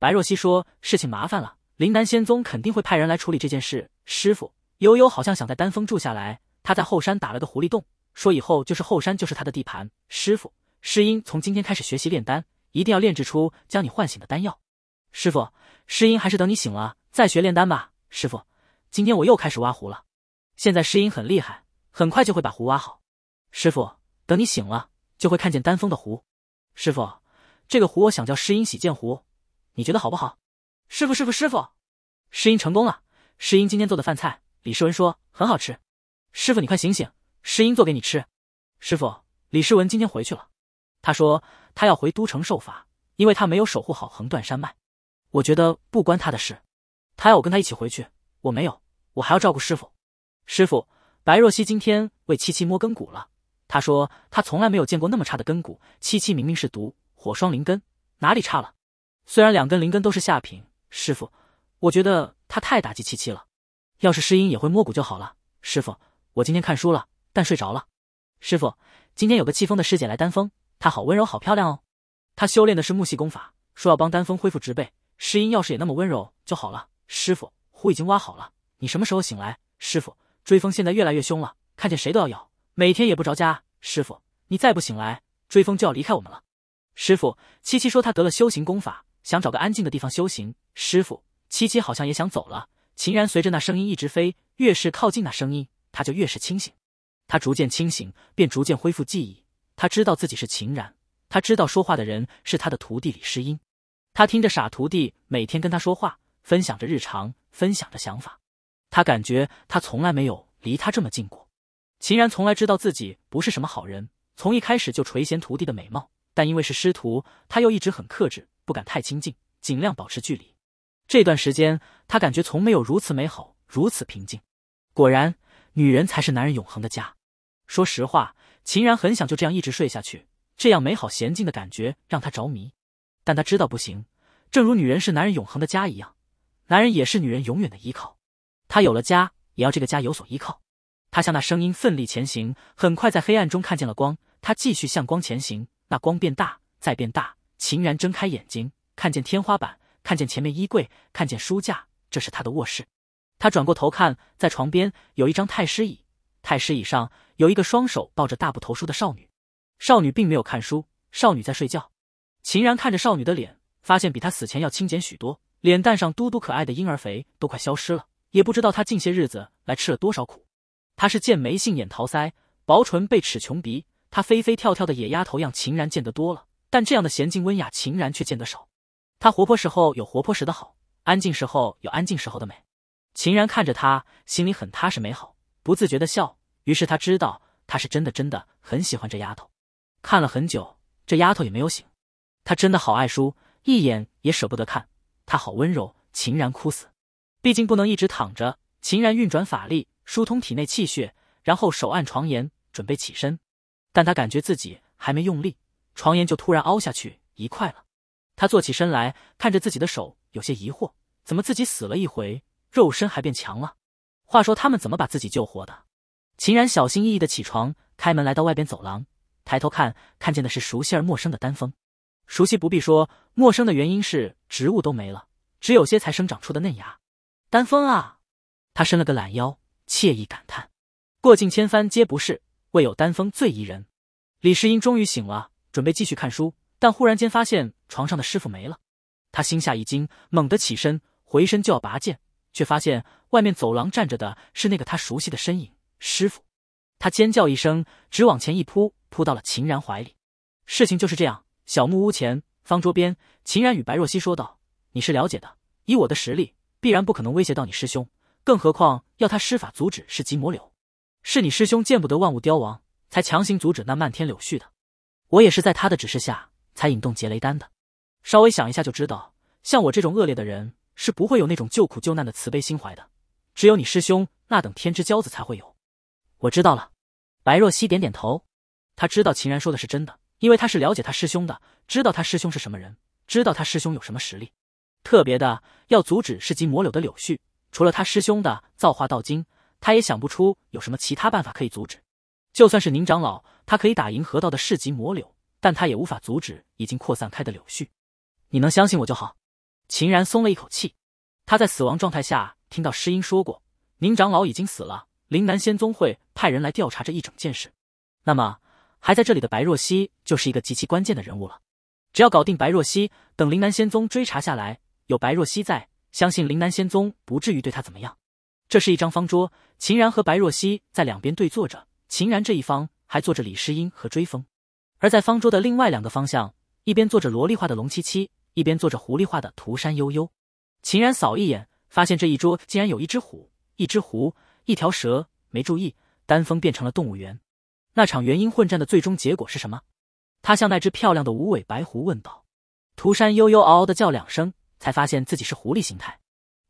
白若溪说事情麻烦了，灵丹仙宗肯定会派人来处理这件事。师傅，悠悠好像想在丹峰住下来，他在后山打了个狐狸洞。说以后就是后山，就是他的地盘。师傅，诗音从今天开始学习炼丹，一定要炼制出将你唤醒的丹药。师傅，诗音还是等你醒了再学炼丹吧。师傅，今天我又开始挖壶了。现在诗音很厉害，很快就会把壶挖好。师傅，等你醒了就会看见丹峰的壶。师傅，这个壶我想叫诗音洗剑壶，你觉得好不好？师傅，师傅，师傅，诗音成功了。诗音今天做的饭菜，李世文说很好吃。师傅，你快醒醒！诗英做给你吃，师傅李诗文今天回去了。他说他要回都城受罚，因为他没有守护好横断山脉。我觉得不关他的事，他要我跟他一起回去，我没有，我还要照顾师傅。师傅白若溪今天为七七摸根骨了，他说他从来没有见过那么差的根骨。七七明明是毒火双灵根，哪里差了？虽然两根灵根都是下品，师傅，我觉得他太打击七七了。要是诗音也会摸骨就好了。师傅，我今天看书了。但睡着了，师傅，今天有个气风的师姐来丹峰，她好温柔，好漂亮哦。她修炼的是木系功法，说要帮丹峰恢复植被。师音要是也那么温柔就好了。师傅，湖已经挖好了，你什么时候醒来？师傅，追风现在越来越凶了，看见谁都要咬，每天也不着家。师傅，你再不醒来，追风就要离开我们了。师傅，七七说她得了修行功法，想找个安静的地方修行。师傅，七七好像也想走了。秦然随着那声音一直飞，越是靠近那声音，他就越是清醒。他逐渐清醒，便逐渐恢复记忆。他知道自己是秦然，他知道说话的人是他的徒弟李诗音。他听着傻徒弟每天跟他说话，分享着日常，分享着想法。他感觉他从来没有离他这么近过。秦然从来知道自己不是什么好人，从一开始就垂涎徒弟的美貌，但因为是师徒，他又一直很克制，不敢太亲近，尽量保持距离。这段时间，他感觉从没有如此美好，如此平静。果然。女人才是男人永恒的家。说实话，秦然很想就这样一直睡下去，这样美好、娴静的感觉让他着迷。但他知道不行，正如女人是男人永恒的家一样，男人也是女人永远的依靠。他有了家，也要这个家有所依靠。他向那声音奋力前行，很快在黑暗中看见了光。他继续向光前行，那光变大，再变大。秦然睁开眼睛，看见天花板，看见前面衣柜，看见书架，这是他的卧室。他转过头看，在床边有一张太师椅，太师椅上有一个双手抱着大布头书的少女。少女并没有看书，少女在睡觉。秦然看着少女的脸，发现比她死前要清减许多，脸蛋上嘟嘟可爱的婴儿肥都快消失了。也不知道她近些日子来吃了多少苦。她是剑眉杏眼桃腮，薄唇被齿穷鼻，她飞飞跳跳的野丫头样秦然见得多了，但这样的娴静温雅秦然却见得少。她活泼时候有活泼时的好，安静时候有安静时候的美。秦然看着他，心里很踏实美好，不自觉的笑。于是他知道，他是真的真的很喜欢这丫头。看了很久，这丫头也没有醒。他真的好爱书，一眼也舍不得看。他好温柔，秦然哭死。毕竟不能一直躺着，秦然运转法力疏通体内气血，然后手按床沿准备起身，但他感觉自己还没用力，床沿就突然凹下去一块了。他坐起身来，看着自己的手，有些疑惑：怎么自己死了一回？肉身还变强了。话说他们怎么把自己救活的？秦然小心翼翼的起床，开门来到外边走廊，抬头看，看见的是熟悉而陌生的丹枫。熟悉不必说，陌生的原因是植物都没了，只有些才生长出的嫩芽。丹枫啊！他伸了个懒腰，惬意感叹：过尽千帆皆不是，唯有丹枫最宜人。李世英终于醒了，准备继续看书，但忽然间发现床上的师傅没了，他心下一惊，猛地起身，回身就要拔剑。却发现外面走廊站着的是那个他熟悉的身影，师傅！他尖叫一声，直往前一扑，扑到了秦然怀里。事情就是这样。小木屋前方桌边，秦然与白若溪说道：“你是了解的，以我的实力，必然不可能威胁到你师兄，更何况要他施法阻止是极魔柳，是你师兄见不得万物凋亡，才强行阻止那漫天柳絮的。我也是在他的指示下才引动劫雷丹的。稍微想一下就知道，像我这种恶劣的人。”是不会有那种救苦救难的慈悲心怀的，只有你师兄那等天之骄子才会有。我知道了，白若曦点点头，他知道秦然说的是真的，因为他是了解他师兄的，知道他师兄是什么人，知道他师兄有什么实力。特别的，要阻止市集魔柳的柳絮，除了他师兄的造化道经，他也想不出有什么其他办法可以阻止。就算是宁长老，他可以打赢河道的市集魔柳，但他也无法阻止已经扩散开的柳絮。你能相信我就好。秦然松了一口气，他在死亡状态下听到诗音说过，宁长老已经死了，灵南仙宗会派人来调查这一整件事。那么，还在这里的白若溪就是一个极其关键的人物了。只要搞定白若溪，等灵南仙宗追查下来，有白若溪在，相信灵南仙宗不至于对他怎么样。这是一张方桌，秦然和白若溪在两边对坐着，秦然这一方还坐着李诗音和追风，而在方桌的另外两个方向，一边坐着萝莉化的龙七七。一边坐着狐狸画的涂山悠悠，秦然扫一眼，发现这一桌竟然有一只虎、一只狐、一条蛇。没注意，丹峰变成了动物园。那场元婴混战的最终结果是什么？他向那只漂亮的无尾白狐问道。涂山悠悠嗷嗷的叫两声，才发现自己是狐狸形态。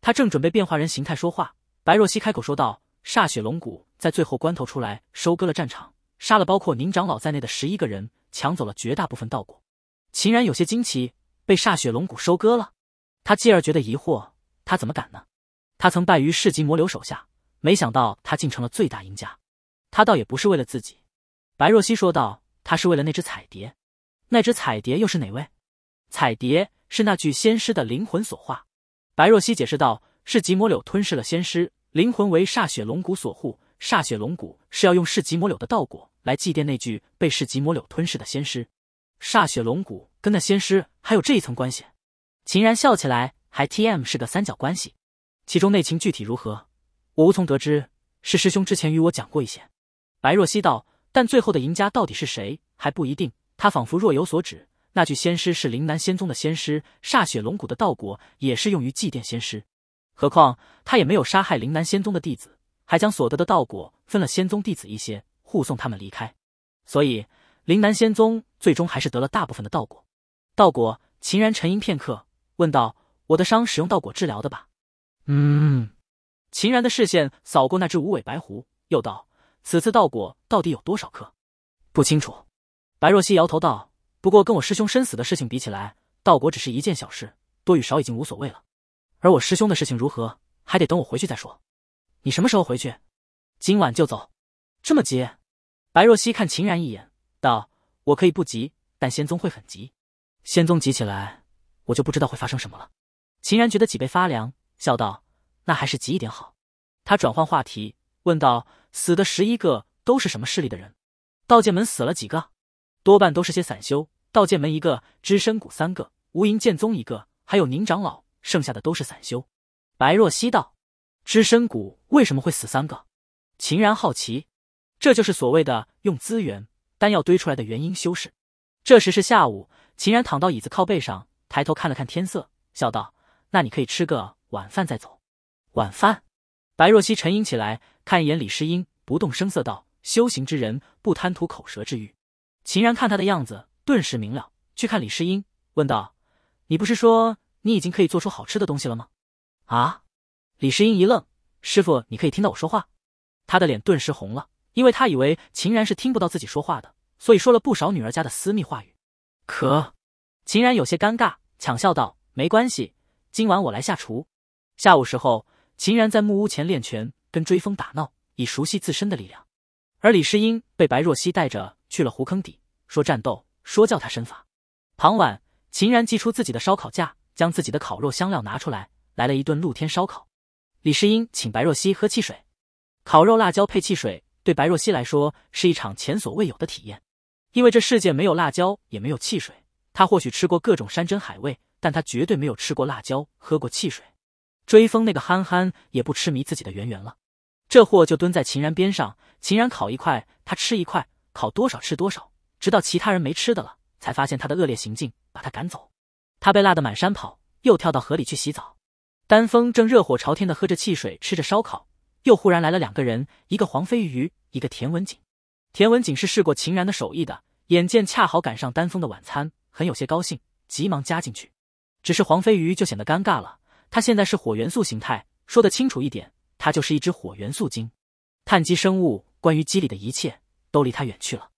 他正准备变化人形态说话，白若曦开口说道：“煞血龙骨在最后关头出来，收割了战场，杀了包括宁长老在内的十一个人，抢走了绝大部分道果。”秦然有些惊奇。被煞血龙骨收割了，他继而觉得疑惑：他怎么敢呢？他曾败于世极魔柳手下，没想到他竟成了最大赢家。他倒也不是为了自己，白若溪说道：“他是为了那只彩蝶。那只彩蝶又是哪位？彩蝶是那具仙尸的灵魂所化。”白若溪解释道：“是极魔柳吞噬了仙尸，灵魂为煞血龙骨所护。煞血龙骨是要用噬极魔柳的道果来祭奠那具被噬极魔柳吞噬的仙尸。煞血龙骨。”跟那仙师还有这一层关系，秦然笑起来，还 T M 是个三角关系，其中内情具体如何，我无从得知。是师兄之前与我讲过一些，白若曦道。但最后的赢家到底是谁还不一定。他仿佛若有所指，那具仙师是灵南仙宗的仙师，歃血龙骨的道果也是用于祭奠仙师。何况他也没有杀害灵南仙宗的弟子，还将所得的道果分了仙宗弟子一些，护送他们离开。所以灵南仙宗最终还是得了大部分的道果。道果，秦然沉吟片刻，问道：“我的伤使用道果治疗的吧？”“嗯。”秦然的视线扫过那只无尾白狐，又道：“此次道果到底有多少克？”“不清楚。”白若曦摇头道：“不过跟我师兄身死的事情比起来，道果只是一件小事，多与少已经无所谓了。而我师兄的事情如何，还得等我回去再说。”“你什么时候回去？”“今晚就走。”“这么急？”白若曦看秦然一眼，道：“我可以不急，但仙宗会很急。”仙宗急起来，我就不知道会发生什么了。秦然觉得脊背发凉，笑道：“那还是急一点好。”他转换话题问道：“死的十一个都是什么势力的人？道剑门死了几个？多半都是些散修。道剑门一个，只身谷三个，无垠剑宗一个，还有宁长老，剩下的都是散修。”白若曦道：“只身谷为什么会死三个？”秦然好奇：“这就是所谓的用资源、丹药堆出来的元婴修士。”这时是下午。秦然躺到椅子靠背上，抬头看了看天色，笑道：“那你可以吃个晚饭再走。”晚饭，白若溪沉吟起来，看一眼李诗英，不动声色道：“修行之人不贪图口舌之欲。”秦然看他的样子，顿时明了，去看李诗英，问道：“你不是说你已经可以做出好吃的东西了吗？”啊！李诗英一愣：“师傅，你可以听到我说话？”他的脸顿时红了，因为他以为秦然是听不到自己说话的，所以说了不少女儿家的私密话语。可，秦然有些尴尬，抢笑道：“没关系，今晚我来下厨。”下午时候，秦然在木屋前练拳，跟追风打闹，以熟悉自身的力量。而李世英被白若溪带着去了湖坑底，说战斗，说教他身法。傍晚，秦然祭出自己的烧烤架，将自己的烤肉香料拿出来，来了一顿露天烧烤。李世英请白若溪喝汽水，烤肉辣椒配汽水，对白若溪来说是一场前所未有的体验。因为这世界没有辣椒，也没有汽水，他或许吃过各种山珍海味，但他绝对没有吃过辣椒，喝过汽水。追风那个憨憨也不痴迷自己的圆圆了，这货就蹲在秦然边上，秦然烤一块，他吃一块，烤多少吃多少，直到其他人没吃的了，才发现他的恶劣行径，把他赶走。他被辣得满山跑，又跳到河里去洗澡。丹枫正热火朝天的喝着汽水，吃着烧烤，又忽然来了两个人，一个黄飞鱼，一个田文锦。田文锦是试过秦然的手艺的。眼见恰好赶上丹峰的晚餐，很有些高兴，急忙加进去。只是黄飞鱼就显得尴尬了。他现在是火元素形态，说得清楚一点，他就是一只火元素精，碳基生物。关于基理的一切都离他远去了。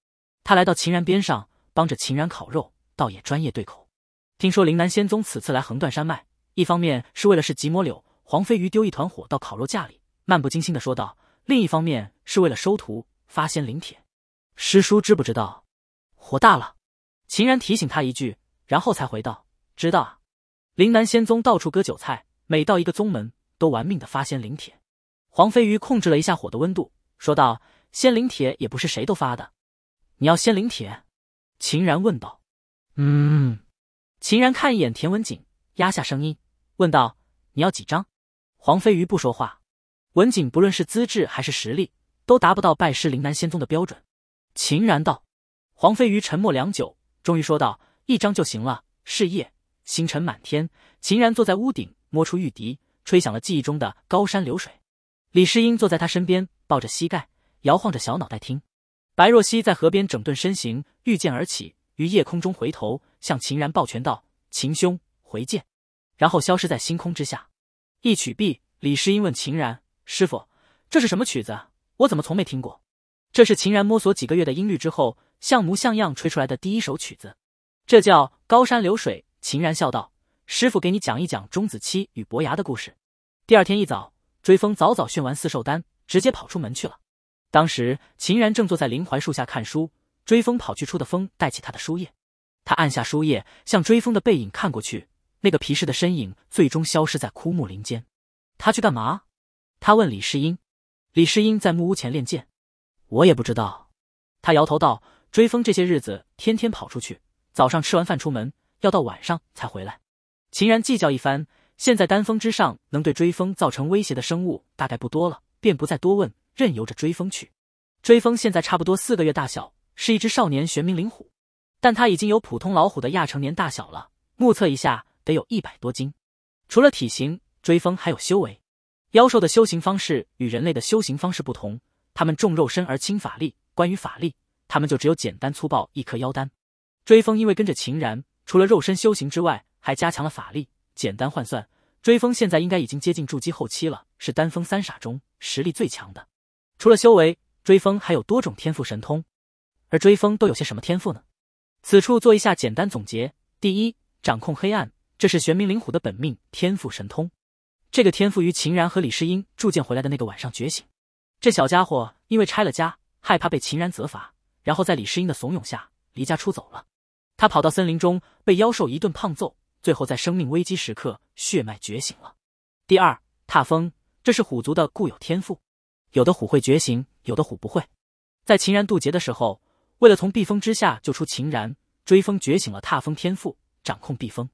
他来到秦然边上，帮着秦然烤肉，倒也专业对口。听说陵南仙宗此次来横断山脉，一方面是为了试极魔柳，黄飞鱼丢一团火到烤肉架里，漫不经心的说道；另一方面是为了收徒发仙灵铁，师叔知不知道？火大了，秦然提醒他一句，然后才回道：“知道啊，灵南仙宗到处割韭菜，每到一个宗门都玩命的发仙灵帖。”黄飞鱼控制了一下火的温度，说道：“仙灵帖也不是谁都发的，你要仙灵帖？”秦然问道。嗯。秦然看一眼田文景，压下声音问道：“你要几张？”黄飞鱼不说话。文景不论是资质还是实力，都达不到拜师灵南仙宗的标准。秦然道。黄飞鱼沉默良久，终于说道：“一张就行了。”是夜，星辰满天，秦然坐在屋顶，摸出玉笛，吹响了记忆中的《高山流水》。李世英坐在他身边，抱着膝盖，摇晃着小脑袋听。白若溪在河边整顿身形，御剑而起，于夜空中回头向秦然抱拳道：“秦兄，回见。”然后消失在星空之下。一曲毕，李世英问秦然：“师傅，这是什么曲子？我怎么从没听过？”这是秦然摸索几个月的音律之后。像模像样吹出来的第一首曲子，这叫高山流水。秦然笑道：“师傅，给你讲一讲钟子期与伯牙的故事。”第二天一早，追风早早训完四兽丹，直接跑出门去了。当时秦然正坐在林槐树下看书，追风跑去出的风带起他的书页，他按下书页，向追风的背影看过去，那个皮实的身影最终消失在枯木林间。他去干嘛？他问李世英。李世英在木屋前练剑。我也不知道。他摇头道。追风这些日子天天跑出去，早上吃完饭出门，要到晚上才回来。秦然计较一番，现在丹峰之上能对追风造成威胁的生物大概不多了，便不再多问，任由着追风去。追风现在差不多四个月大小，是一只少年玄冥灵虎，但它已经有普通老虎的亚成年大小了，目测一下得有一百多斤。除了体型，追风还有修为。妖兽的修行方式与人类的修行方式不同，他们重肉身而轻法力。关于法力。他们就只有简单粗暴一颗妖丹。追风因为跟着秦然，除了肉身修行之外，还加强了法力。简单换算，追风现在应该已经接近筑基后期了，是丹峰三傻中实力最强的。除了修为，追风还有多种天赋神通。而追风都有些什么天赋呢？此处做一下简单总结：第一，掌控黑暗，这是玄冥灵虎的本命天赋神通。这个天赋于秦然和李世英铸剑回来的那个晚上觉醒。这小家伙因为拆了家，害怕被秦然责罚。然后在李世英的怂恿下离家出走了，他跑到森林中被妖兽一顿胖揍，最后在生命危机时刻血脉觉醒了。第二，踏风，这是虎族的固有天赋，有的虎会觉醒，有的虎不会。在秦然渡劫的时候，为了从避风之下救出秦然，追风觉醒了踏风天赋，掌控避风。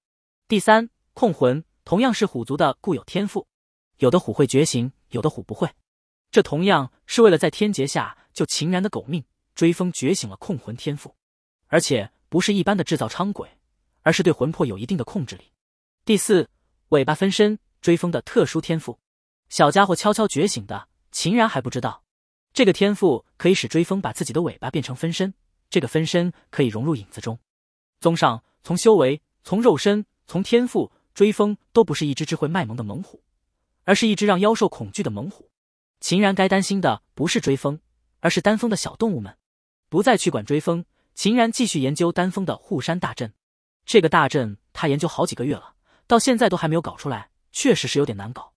第三，控魂，同样是虎族的固有天赋，有的虎会觉醒，有的虎不会。这同样是为了在天劫下救秦然的狗命。追风觉醒了控魂天赋，而且不是一般的制造伥鬼，而是对魂魄有一定的控制力。第四，尾巴分身，追风的特殊天赋，小家伙悄悄觉醒的，秦然还不知道。这个天赋可以使追风把自己的尾巴变成分身，这个分身可以融入影子中。综上，从修为、从肉身、从天赋，追风都不是一只只会卖萌的猛虎，而是一只让妖兽恐惧的猛虎。秦然该担心的不是追风，而是丹峰的小动物们。不再去管追风，秦然继续研究丹峰的护山大阵。这个大阵他研究好几个月了，到现在都还没有搞出来，确实是有点难搞。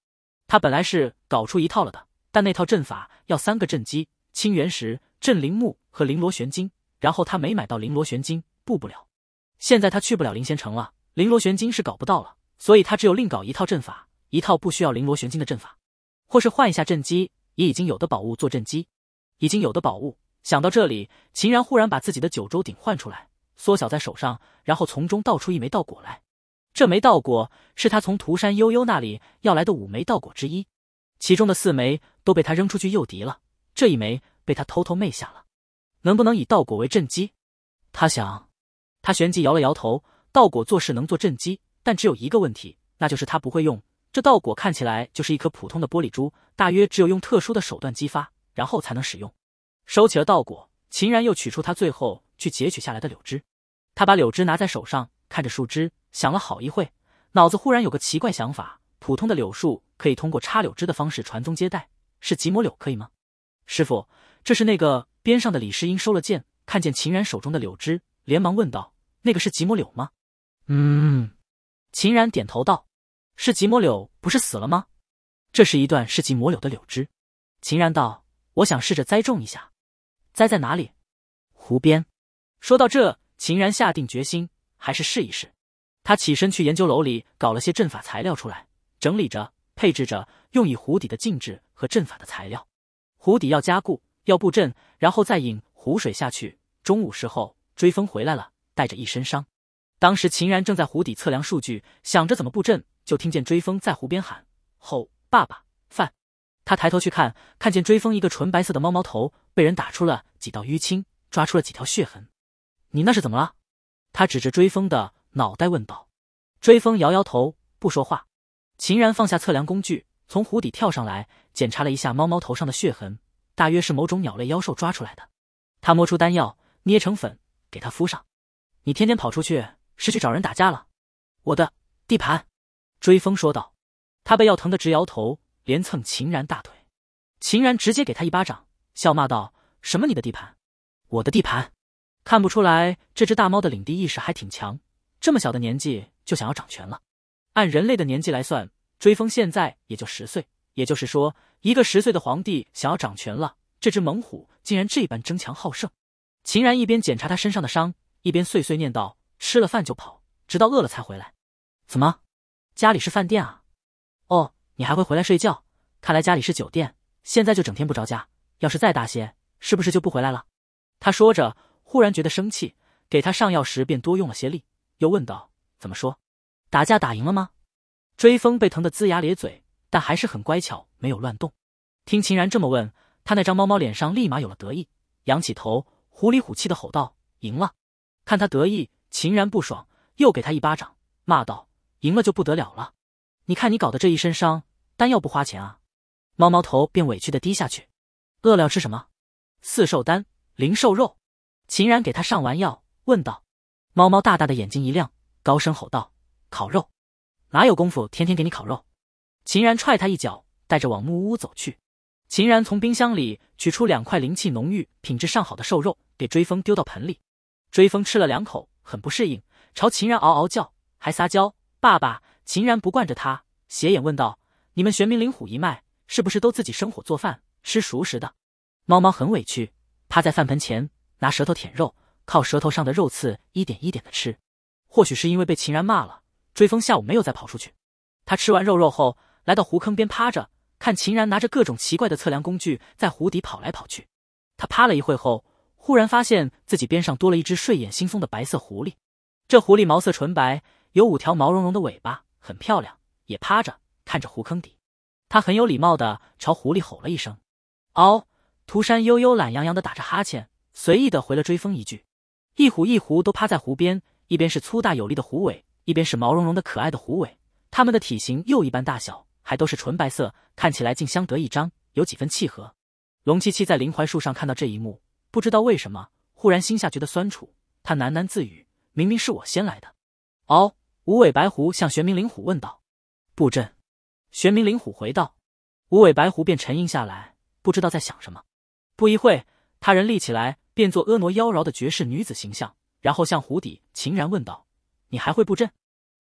他本来是搞出一套了的，但那套阵法要三个阵基：清源石、镇灵木和灵罗玄晶。然后他没买到灵罗玄晶，布不了。现在他去不了灵仙城了，灵罗玄晶是搞不到了，所以他只有另搞一套阵法，一套不需要灵罗玄晶的阵法，或是换一下阵基，以已经有的宝物做阵基，已经有的宝物。想到这里，秦然忽然把自己的九州鼎换出来，缩小在手上，然后从中倒出一枚道果来。这枚道果是他从涂山悠悠那里要来的五枚道果之一，其中的四枚都被他扔出去诱敌了，这一枚被他偷偷昧下了。能不能以道果为阵基？他想。他旋即摇了摇头。道果做事能做阵基，但只有一个问题，那就是他不会用。这道果看起来就是一颗普通的玻璃珠，大约只有用特殊的手段激发，然后才能使用。收起了稻果，秦然又取出他最后去截取下来的柳枝。他把柳枝拿在手上，看着树枝，想了好一会，脑子忽然有个奇怪想法：普通的柳树可以通过插柳枝的方式传宗接代，是吉魔柳可以吗？师傅，这是那个边上的李世英收了剑，看见秦然手中的柳枝，连忙问道：“那个是吉魔柳吗？”“嗯。”秦然点头道，“是吉魔柳，不是死了吗？”“这是一段是吉魔柳的柳枝。”秦然道，“我想试着栽种一下。”栽在哪里？湖边。说到这，秦然下定决心，还是试一试。他起身去研究楼里搞了些阵法材料出来，整理着、配置着，用以湖底的静置和阵法的材料。湖底要加固，要布阵，然后再引湖水下去。中午时候，追风回来了，带着一身伤。当时秦然正在湖底测量数据，想着怎么布阵，就听见追风在湖边喊：“吼，爸爸，饭！”他抬头去看，看见追风一个纯白色的猫猫头被人打出了几道淤青，抓出了几条血痕。你那是怎么了？他指着追风的脑袋问道。追风摇摇头，不说话。秦然放下测量工具，从湖底跳上来，检查了一下猫猫头上的血痕，大约是某种鸟类妖兽抓出来的。他摸出丹药，捏成粉给他敷上。你天天跑出去，是去找人打架了？我的地盘，追风说道。他被药疼得直摇头。连蹭秦然大腿，秦然直接给他一巴掌，笑骂道：“什么你的地盘，我的地盘！看不出来这只大猫的领地意识还挺强，这么小的年纪就想要掌权了。按人类的年纪来算，追风现在也就十岁，也就是说，一个十岁的皇帝想要掌权了。这只猛虎竟然这般争强好胜。”秦然一边检查他身上的伤，一边碎碎念道：“吃了饭就跑，直到饿了才回来。怎么，家里是饭店啊？哦。”你还会回来睡觉？看来家里是酒店，现在就整天不着家。要是再大些，是不是就不回来了？他说着，忽然觉得生气，给他上药时便多用了些力，又问道：“怎么说？打架打赢了吗？”追风被疼得龇牙咧嘴，但还是很乖巧，没有乱动。听秦然这么问，他那张猫猫脸上立马有了得意，仰起头，狐里虎气的吼道：“赢了！”看他得意，秦然不爽，又给他一巴掌，骂道：“赢了就不得了了！你看你搞的这一身伤！”丹药不花钱啊，猫猫头便委屈的低下去。饿了吃什么？四兽丹、灵兽肉。秦然给他上完药，问道。猫猫大大的眼睛一亮，高声吼道：“烤肉！哪有功夫天天给你烤肉？”秦然踹他一脚，带着往木屋走去。秦然从冰箱里取出两块灵气浓郁、品质上好的瘦肉，给追风丢到盆里。追风吃了两口，很不适应，朝秦然嗷嗷叫，还撒娇：“爸爸。”秦然不惯着他，斜眼问道。你们玄冥灵虎一脉是不是都自己生火做饭吃熟食的？猫猫很委屈，趴在饭盆前，拿舌头舔肉，靠舌头上的肉刺一点一点的吃。或许是因为被秦然骂了，追风下午没有再跑出去。他吃完肉肉后，来到湖坑边趴着，看秦然拿着各种奇怪的测量工具在湖底跑来跑去。他趴了一会后，忽然发现自己边上多了一只睡眼惺忪的白色狐狸。这狐狸毛色纯白，有五条毛茸茸的尾巴，很漂亮，也趴着。看着湖坑底，他很有礼貌的朝狐狸吼了一声。嗷！涂山悠悠懒洋洋的打着哈欠，随意的回了追风一句。一虎一狐都趴在湖边，一边是粗大有力的狐尾，一边是毛茸茸的可爱的狐尾。它们的体型又一般大小，还都是纯白色，看起来竟相得益彰，有几分契合。龙七七在林槐树上看到这一幕，不知道为什么忽然心下觉得酸楚。他喃喃自语：“明明是我先来的。”嗷！无尾白狐向玄冥灵虎问道：“布阵。”玄冥灵虎回道，无尾白狐便沉吟下来，不知道在想什么。不一会，他人立起来，变作婀娜妖娆的绝世女子形象，然后向湖底秦然问道：“你还会布阵？”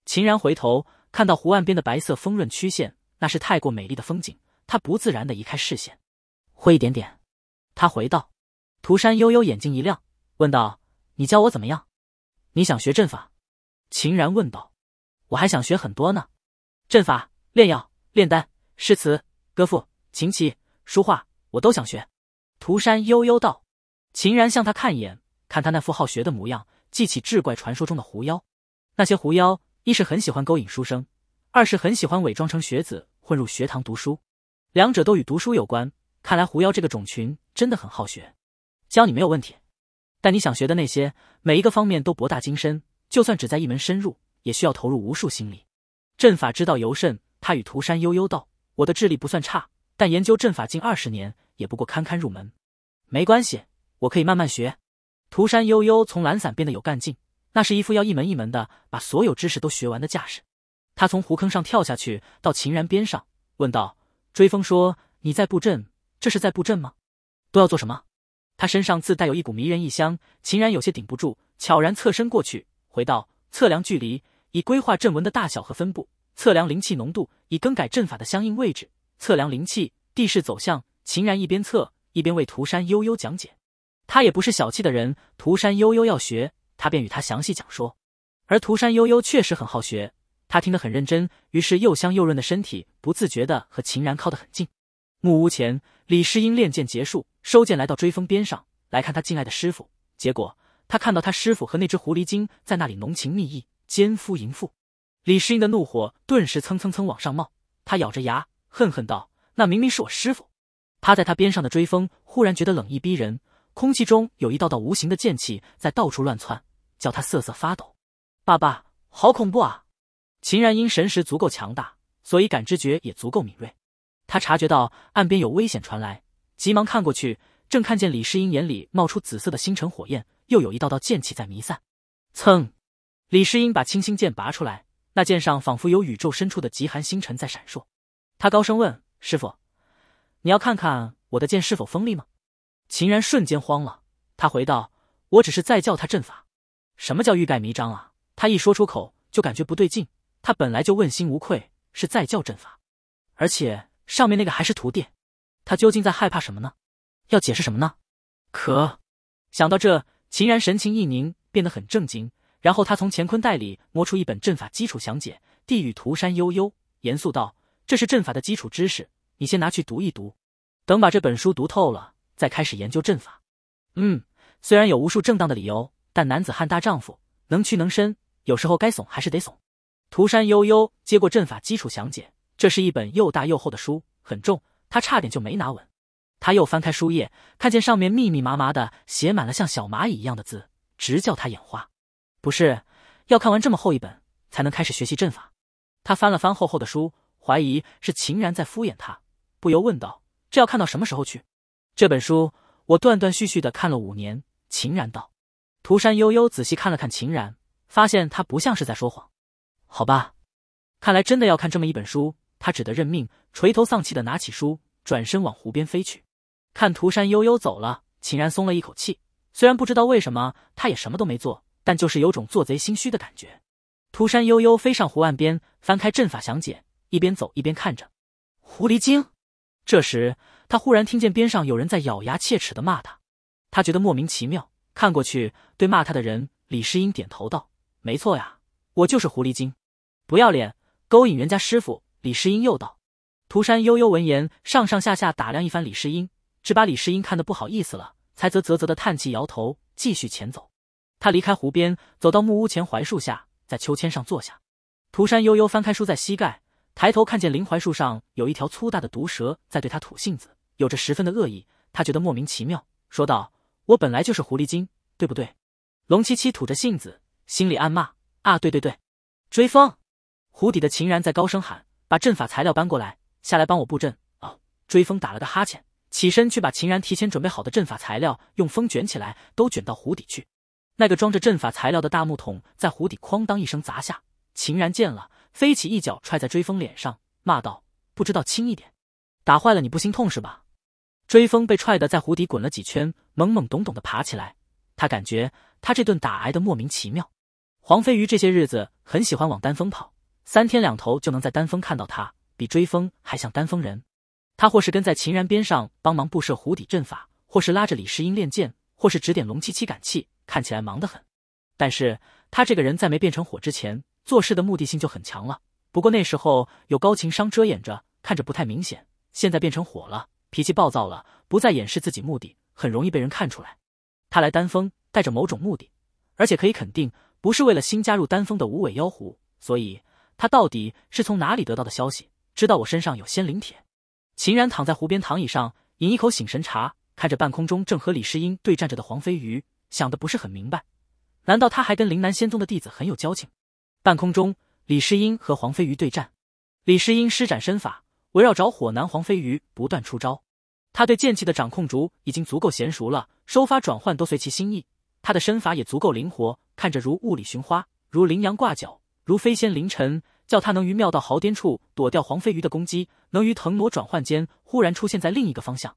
秦然回头看到湖岸边的白色丰润曲线，那是太过美丽的风景，他不自然的移开视线。会一点点，他回道。涂山悠悠眼睛一亮，问道：“你教我怎么样？你想学阵法？”秦然问道：“我还想学很多呢，阵法、炼药。”炼丹、诗词、歌赋、琴棋、书画，我都想学。”涂山悠悠道。秦然向他看一眼，看他那副好学的模样，记起志怪传说中的狐妖。那些狐妖，一是很喜欢勾引书生，二是很喜欢伪装成学子混入学堂读书，两者都与读书有关。看来狐妖这个种群真的很好学。教你没有问题，但你想学的那些每一个方面都博大精深，就算只在一门深入，也需要投入无数心力。阵法之道尤甚。他与涂山悠悠道：“我的智力不算差，但研究阵法近二十年，也不过堪堪入门。没关系，我可以慢慢学。”涂山悠悠从懒散变得有干劲，那是一副要一门一门的把所有知识都学完的架势。他从湖坑上跳下去，到秦然边上，问道：“追风说你在布阵，这是在布阵吗？都要做什么？”他身上自带有一股迷人异香，秦然有些顶不住，悄然侧身过去，回道：“测量距离，以规划阵纹的大小和分布。”测量灵气浓度，以更改阵法的相应位置。测量灵气、地势走向。秦然一边测一边为涂山悠悠讲解。他也不是小气的人，涂山悠悠要学，他便与他详细讲说。而涂山悠悠确实很好学，他听得很认真，于是又香又润的身体不自觉地和秦然靠得很近。木屋前，李世英练剑结束，收剑来到追风边上，来看他敬爱的师傅。结果他看到他师傅和那只狐狸精在那里浓情蜜意，奸夫淫妇。李世英的怒火顿时蹭蹭蹭往上冒，他咬着牙，恨恨道：“那明明是我师傅！”趴在他边上的追风忽然觉得冷意逼人，空气中有一道道无形的剑气在到处乱窜，叫他瑟瑟发抖。“爸爸，好恐怖啊！”秦然因神识足够强大，所以感知觉也足够敏锐，他察觉到岸边有危险传来，急忙看过去，正看见李世英眼里冒出紫色的星辰火焰，又有一道道剑气在弥散。蹭！李世英把清星剑拔出来。那剑上仿佛有宇宙深处的极寒星辰在闪烁，他高声问：“师傅，你要看看我的剑是否锋利吗？”秦然瞬间慌了，他回道：“我只是在教他阵法，什么叫欲盖弥彰啊？”他一说出口就感觉不对劲，他本来就问心无愧是在教阵法，而且上面那个还是徒弟，他究竟在害怕什么呢？要解释什么呢？可想到这，秦然神情一凝，变得很震惊。然后他从乾坤袋里摸出一本《阵法基础详解》，递与涂山悠悠，严肃道：“这是阵法的基础知识，你先拿去读一读。等把这本书读透了，再开始研究阵法。”嗯，虽然有无数正当的理由，但男子汉大丈夫，能屈能伸，有时候该怂还是得怂。涂山悠悠接过《阵法基础详解》，这是一本又大又厚的书，很重，他差点就没拿稳。他又翻开书页，看见上面密密麻麻的写满了像小蚂蚁一样的字，直叫他眼花。不是要看完这么厚一本才能开始学习阵法？他翻了翻厚厚的书，怀疑是秦然在敷衍他，不由问道：“这要看到什么时候去？”这本书我断断续续的看了五年。”秦然道。涂山悠悠仔细看了看秦然，发现他不像是在说谎。好吧，看来真的要看这么一本书，他只得认命，垂头丧气的拿起书，转身往湖边飞去。看涂山悠悠走了，秦然松了一口气，虽然不知道为什么，他也什么都没做。但就是有种做贼心虚的感觉。涂山悠悠飞上湖岸边，翻开阵法详解，一边走一边看着狐狸精。这时，他忽然听见边上有人在咬牙切齿的骂他，他觉得莫名其妙，看过去，对骂他的人李世英点头道：“没错呀，我就是狐狸精，不要脸，勾引人家师傅。”李世英又道。涂山悠悠闻言，上上下下打量一番李世英，只把李世英看得不好意思了，才啧啧啧的叹气，摇头，继续前走。他离开湖边，走到木屋前槐树下，在秋千上坐下。涂山悠悠翻开书在膝盖，抬头看见林槐树上有一条粗大的毒蛇在对他吐信子，有着十分的恶意。他觉得莫名其妙，说道：“我本来就是狐狸精，对不对？”龙七七吐着信子，心里暗骂：“啊，对对对，追风，湖底的秦然在高声喊：把阵法材料搬过来，下来帮我布阵。”哦，追风打了个哈欠，起身去把秦然提前准备好的阵法材料用风卷起来，都卷到湖底去。那个装着阵法材料的大木桶在湖底哐当一声砸下，秦然见了，飞起一脚踹在追风脸上，骂道：“不知道轻一点，打坏了你不心痛是吧？”追风被踹得在湖底滚了几圈，懵懵懂懂地爬起来。他感觉他这顿打挨的莫名其妙。黄飞鱼这些日子很喜欢往丹峰跑，三天两头就能在丹峰看到他，比追风还像丹峰人。他或是跟在秦然边上帮忙布设湖底阵法，或是拉着李世英练剑，或是指点龙七七感气。看起来忙得很，但是他这个人在没变成火之前，做事的目的性就很强了。不过那时候有高情商遮掩着，看着不太明显。现在变成火了，脾气暴躁了，不再掩饰自己目的，很容易被人看出来。他来丹峰带着某种目的，而且可以肯定不是为了新加入丹峰的五尾妖狐。所以他到底是从哪里得到的消息，知道我身上有仙灵铁？秦然躺在湖边躺椅上，饮一口醒神茶，看着半空中正和李世英对战着的黄飞鱼。想的不是很明白，难道他还跟灵南仙宗的弟子很有交情？半空中，李世英和黄飞鱼对战，李世英施展身法，围绕着火男黄飞鱼不断出招。他对剑气的掌控足已经足够娴熟了，收发转换都随其心意。他的身法也足够灵活，看着如雾里寻花，如羚羊挂角，如飞仙凌尘，叫他能于妙到毫巅处躲掉黄飞鱼的攻击，能于腾挪转换间忽然出现在另一个方向。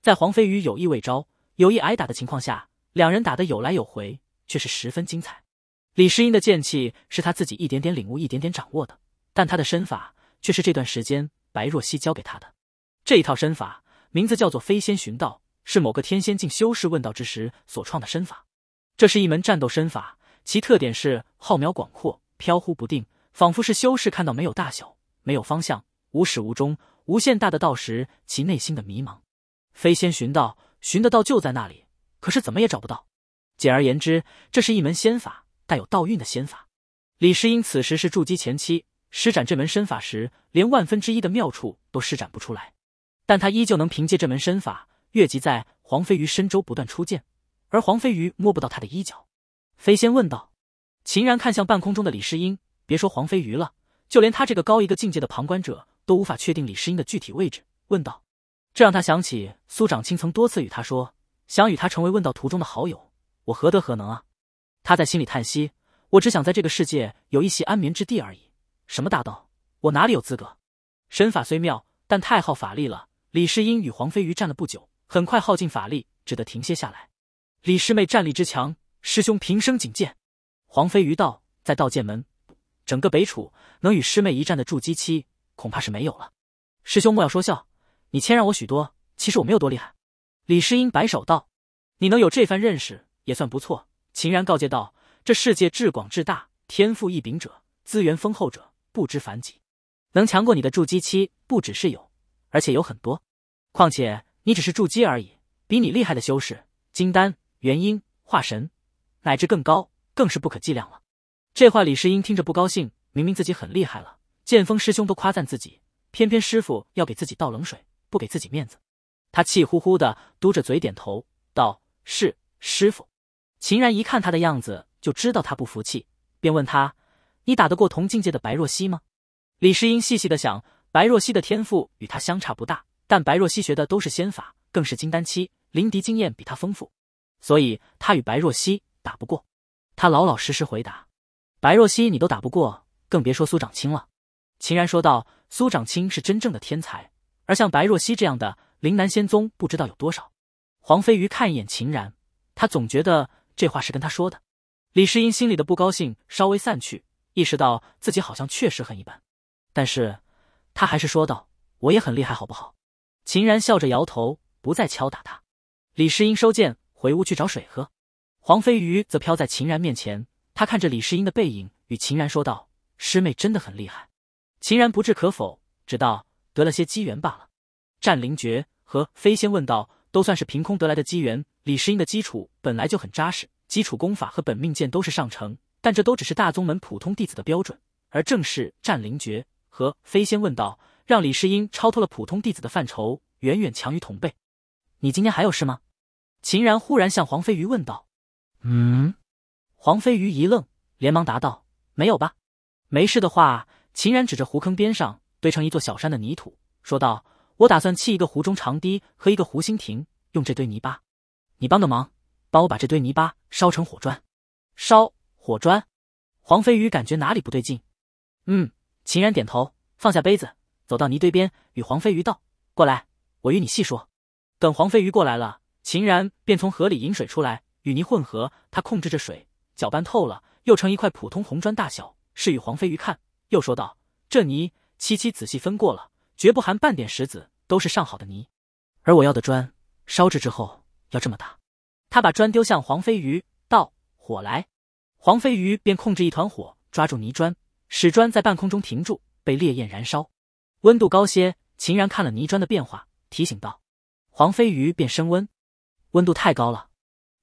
在黄飞鱼有意未招、有意挨打的情况下。两人打的有来有回，却是十分精彩。李世英的剑气是他自己一点点领悟、一点点掌握的，但他的身法却是这段时间白若溪教给他的。这一套身法名字叫做“飞仙寻道”，是某个天仙境修士问道之时所创的身法。这是一门战斗身法，其特点是浩渺广阔、飘忽不定，仿佛是修士看到没有大小、没有方向、无始无终、无限大的道时其内心的迷茫。飞仙寻道，寻的道就在那里。可是怎么也找不到。简而言之，这是一门仙法，带有道运的仙法。李世英此时是筑基前期，施展这门身法时，连万分之一的妙处都施展不出来。但他依旧能凭借这门身法，越级在黄飞鱼身周不断出剑，而黄飞鱼摸不到他的衣角。飞仙问道，秦然看向半空中的李世英，别说黄飞鱼了，就连他这个高一个境界的旁观者都无法确定李世英的具体位置。问道，这让他想起苏长卿曾多次与他说。想与他成为问道途中的好友，我何德何能啊？他在心里叹息。我只想在这个世界有一席安眠之地而已。什么大道，我哪里有资格？身法虽妙，但太耗法力了。李世英与黄飞鱼战了不久，很快耗尽法力，只得停歇下来。李师妹战力之强，师兄平生仅见。黄飞鱼道，在道剑门，整个北楚能与师妹一战的筑基期，恐怕是没有了。师兄莫要说笑，你谦让我许多。其实我没有多厉害。李世英摆手道：“你能有这番认识也算不错。”秦然告诫道：“这世界至广至大，天赋异禀者、资源丰厚者不知凡几，能强过你的筑基期不只是有，而且有很多。况且你只是筑基而已，比你厉害的修士，金丹、元婴、化神，乃至更高，更是不可计量了。”这话李世英听着不高兴，明明自己很厉害了，剑锋师兄都夸赞自己，偏偏师傅要给自己倒冷水，不给自己面子。他气呼呼的嘟着嘴点头道：“是师傅。”秦然一看他的样子就知道他不服气，便问他：“你打得过同境界的白若溪吗？”李世英细细的想，白若溪的天赋与他相差不大，但白若溪学的都是仙法，更是金丹期，灵敌经验比他丰富，所以他与白若溪打不过。他老老实实回答：“白若溪你都打不过，更别说苏长青了。”秦然说道：“苏长青是真正的天才，而像白若溪这样的。”陵南仙宗不知道有多少。黄飞鱼看一眼秦然，他总觉得这话是跟他说的。李世英心里的不高兴稍微散去，意识到自己好像确实很一般，但是他还是说道：“我也很厉害，好不好？”秦然笑着摇头，不再敲打他。李世英收剑回屋去找水喝，黄飞鱼则飘在秦然面前。他看着李世英的背影，与秦然说道：“师妹真的很厉害。”秦然不置可否，只道得了些机缘罢了。战灵诀。和飞仙问道都算是凭空得来的机缘。李世英的基础本来就很扎实，基础功法和本命剑都是上乘，但这都只是大宗门普通弟子的标准。而正是战灵诀和飞仙问道，让李世英超脱了普通弟子的范畴，远远强于同辈。你今天还有事吗？秦然忽然向黄飞鱼问道。嗯，黄飞鱼一愣，连忙答道：“没有吧。”没事的话，秦然指着湖坑边上堆成一座小山的泥土，说道。我打算砌一个湖中长堤和一个湖心亭，用这堆泥巴。你帮个忙，帮我把这堆泥巴烧成火砖。烧火砖。黄飞鱼感觉哪里不对劲。嗯，秦然点头，放下杯子，走到泥堆边，与黄飞鱼道：“过来，我与你细说。”等黄飞鱼过来了，秦然便从河里引水出来，与泥混合。他控制着水，搅拌透了，又成一块普通红砖大小，是与黄飞鱼看，又说道：“这泥，七七仔细分过了，绝不含半点石子。”都是上好的泥，而我要的砖烧制之后要这么大。他把砖丢向黄飞鱼，道：“火来！”黄飞鱼便控制一团火，抓住泥砖，使砖在半空中停住，被烈焰燃烧，温度高些。秦然看了泥砖的变化，提醒道：“黄飞鱼便升温，温度太高了。”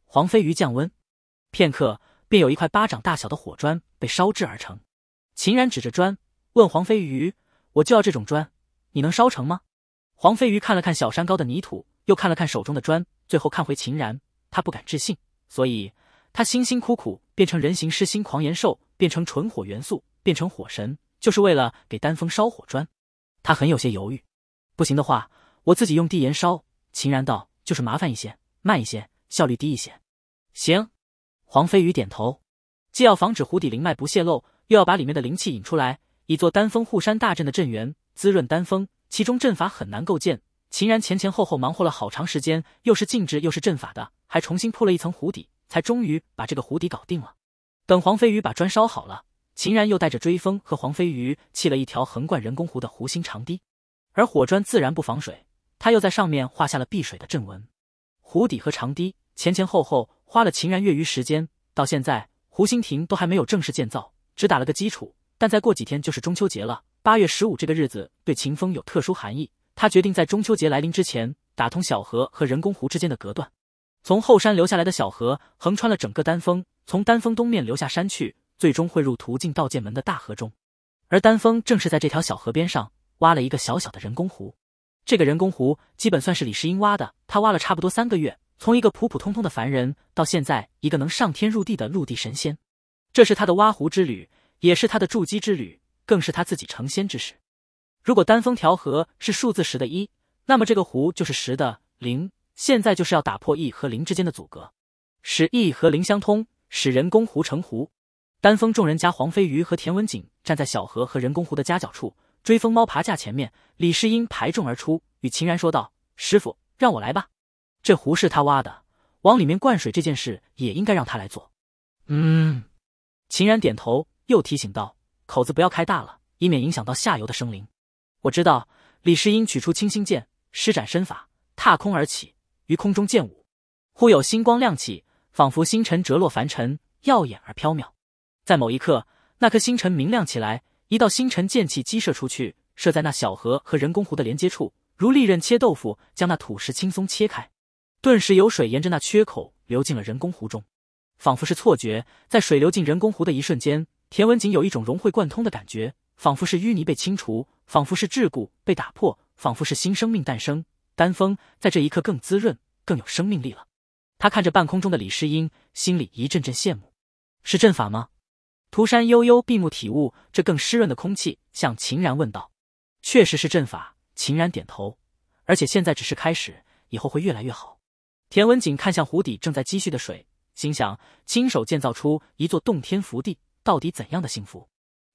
黄飞鱼降温，片刻便有一块巴掌大小的火砖被烧制而成。秦然指着砖问黄飞鱼：“我就要这种砖，你能烧成吗？”黄飞鱼看了看小山高的泥土，又看了看手中的砖，最后看回秦然，他不敢置信。所以，他辛辛苦苦变成人形狮心狂炎兽，变成纯火元素，变成火神，就是为了给丹峰烧火砖。他很有些犹豫，不行的话，我自己用地岩烧。秦然道，就是麻烦一些，慢一些，效率低一些。行，黄飞鱼点头。既要防止湖底灵脉不泄露，又要把里面的灵气引出来，以做丹峰护山大阵的阵源，滋润丹峰。其中阵法很难构建，秦然前前后后忙活了好长时间，又是禁止又是阵法的，还重新铺了一层湖底，才终于把这个湖底搞定了。等黄飞鱼把砖烧好了，秦然又带着追风和黄飞鱼砌了一条横贯人工湖的湖心长堤。而火砖自然不防水，他又在上面画下了避水的阵纹。湖底和长堤前前后后花了秦然业余时间，到现在湖心亭都还没有正式建造，只打了个基础。但再过几天就是中秋节了。八月十五这个日子对秦风有特殊含义，他决定在中秋节来临之前打通小河和人工湖之间的隔断。从后山流下来的小河横穿了整个丹峰，从丹峰东面流下山去，最终汇入途径道剑门的大河中。而丹峰正是在这条小河边上挖了一个小小的人工湖。这个人工湖基本算是李世英挖的，他挖了差不多三个月，从一个普普通通的凡人到现在一个能上天入地的陆地神仙。这是他的挖湖之旅，也是他的筑基之旅。更是他自己成仙之时。如果丹峰调和是数字十的一，那么这个湖就是十的零。现在就是要打破一和零之间的阻隔，使一和零相通，使人工湖成湖。丹峰众人加黄飞鱼和田文锦站在小河和人工湖的夹角处，追风猫爬架前面，李世英排众而出，与秦然说道：“师傅，让我来吧。这湖是他挖的，往里面灌水这件事也应该让他来做。”嗯，秦然点头，又提醒道。口子不要开大了，以免影响到下游的生灵。我知道，李世英取出清心剑，施展身法，踏空而起，于空中剑舞。忽有星光亮起，仿佛星辰折落凡尘，耀眼而飘渺。在某一刻，那颗星辰明亮起来，一道星辰剑气激射出去，射在那小河和人工湖的连接处，如利刃切豆腐，将那土石轻松切开。顿时有水沿着那缺口流进了人工湖中，仿佛是错觉。在水流进人工湖的一瞬间。田文锦有一种融会贯通的感觉，仿佛是淤泥被清除，仿佛是桎梏被打破，仿佛是新生命诞生。丹峰在这一刻更滋润，更有生命力了。他看着半空中的李世英，心里一阵阵羡慕。是阵法吗？涂山悠悠闭目体悟这更湿润的空气，向秦然问道：“确实是阵法。”秦然点头。而且现在只是开始，以后会越来越好。田文锦看向湖底正在积蓄的水，心想：亲手建造出一座洞天福地。到底怎样的幸福？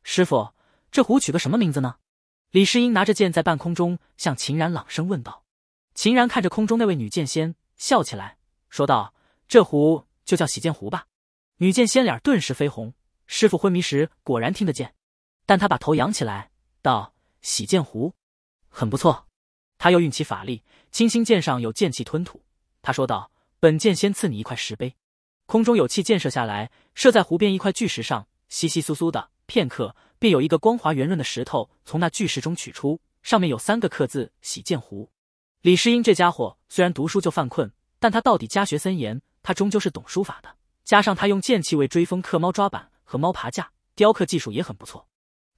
师傅，这壶取个什么名字呢？李世英拿着剑在半空中向秦然朗声问道。秦然看着空中那位女剑仙，笑起来说道：“这壶就叫洗剑壶吧。”女剑仙脸顿时绯红。师傅昏迷时果然听得见，但他把头仰起来道：“洗剑壶，很不错。”他又运起法力，清心剑上有剑气吞吐。他说道：“本剑仙赐你一块石碑。”空中有气箭射下来，射在湖边一块巨石上。稀稀疏疏的，片刻便有一个光滑圆润的石头从那巨石中取出，上面有三个刻字“洗剑湖”。李世英这家伙虽然读书就犯困，但他到底家学森严，他终究是懂书法的。加上他用剑气为追风刻猫抓板和猫爬架，雕刻技术也很不错。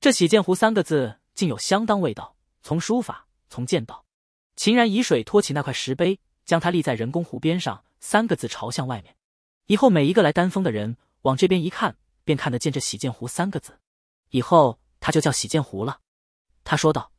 这“洗剑湖”三个字竟有相当味道，从书法，从剑道。秦然以水托起那块石碑，将它立在人工湖边上，三个字朝向外面。以后每一个来丹峰的人往这边一看。便看得见这洗剑湖三个字，以后它就叫洗剑湖了。他说道：“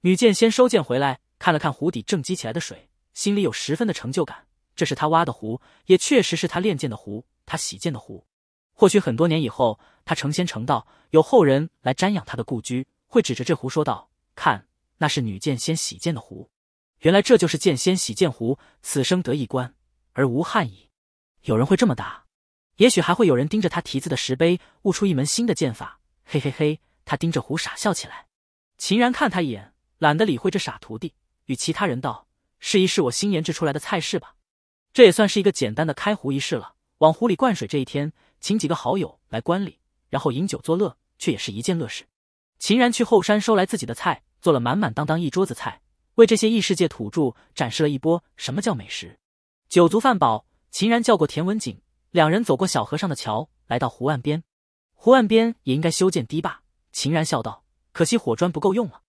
女剑仙收剑回来，看了看湖底正积起来的水，心里有十分的成就感。这是他挖的湖，也确实是他练剑的湖，他洗剑的湖。或许很多年以后，他成仙成道，有后人来瞻仰他的故居，会指着这湖说道：‘看，那是女剑仙洗剑的湖。’原来这就是剑仙洗剑湖。此生得一观，而无憾矣。有人会这么答。”也许还会有人盯着他题字的石碑悟出一门新的剑法。嘿嘿嘿，他盯着湖傻笑起来。秦然看他一眼，懒得理会这傻徒弟，与其他人道：“试一试我新研制出来的菜式吧。”这也算是一个简单的开壶仪式了。往壶里灌水这一天，请几个好友来观礼，然后饮酒作乐，却也是一件乐事。秦然去后山收来自己的菜，做了满满当当一桌子菜，为这些异世界土著展示了一波什么叫美食。酒足饭饱，秦然叫过田文景。两人走过小河上的桥，来到湖岸边。湖岸边也应该修建堤坝。秦然笑道：“可惜火砖不够用了，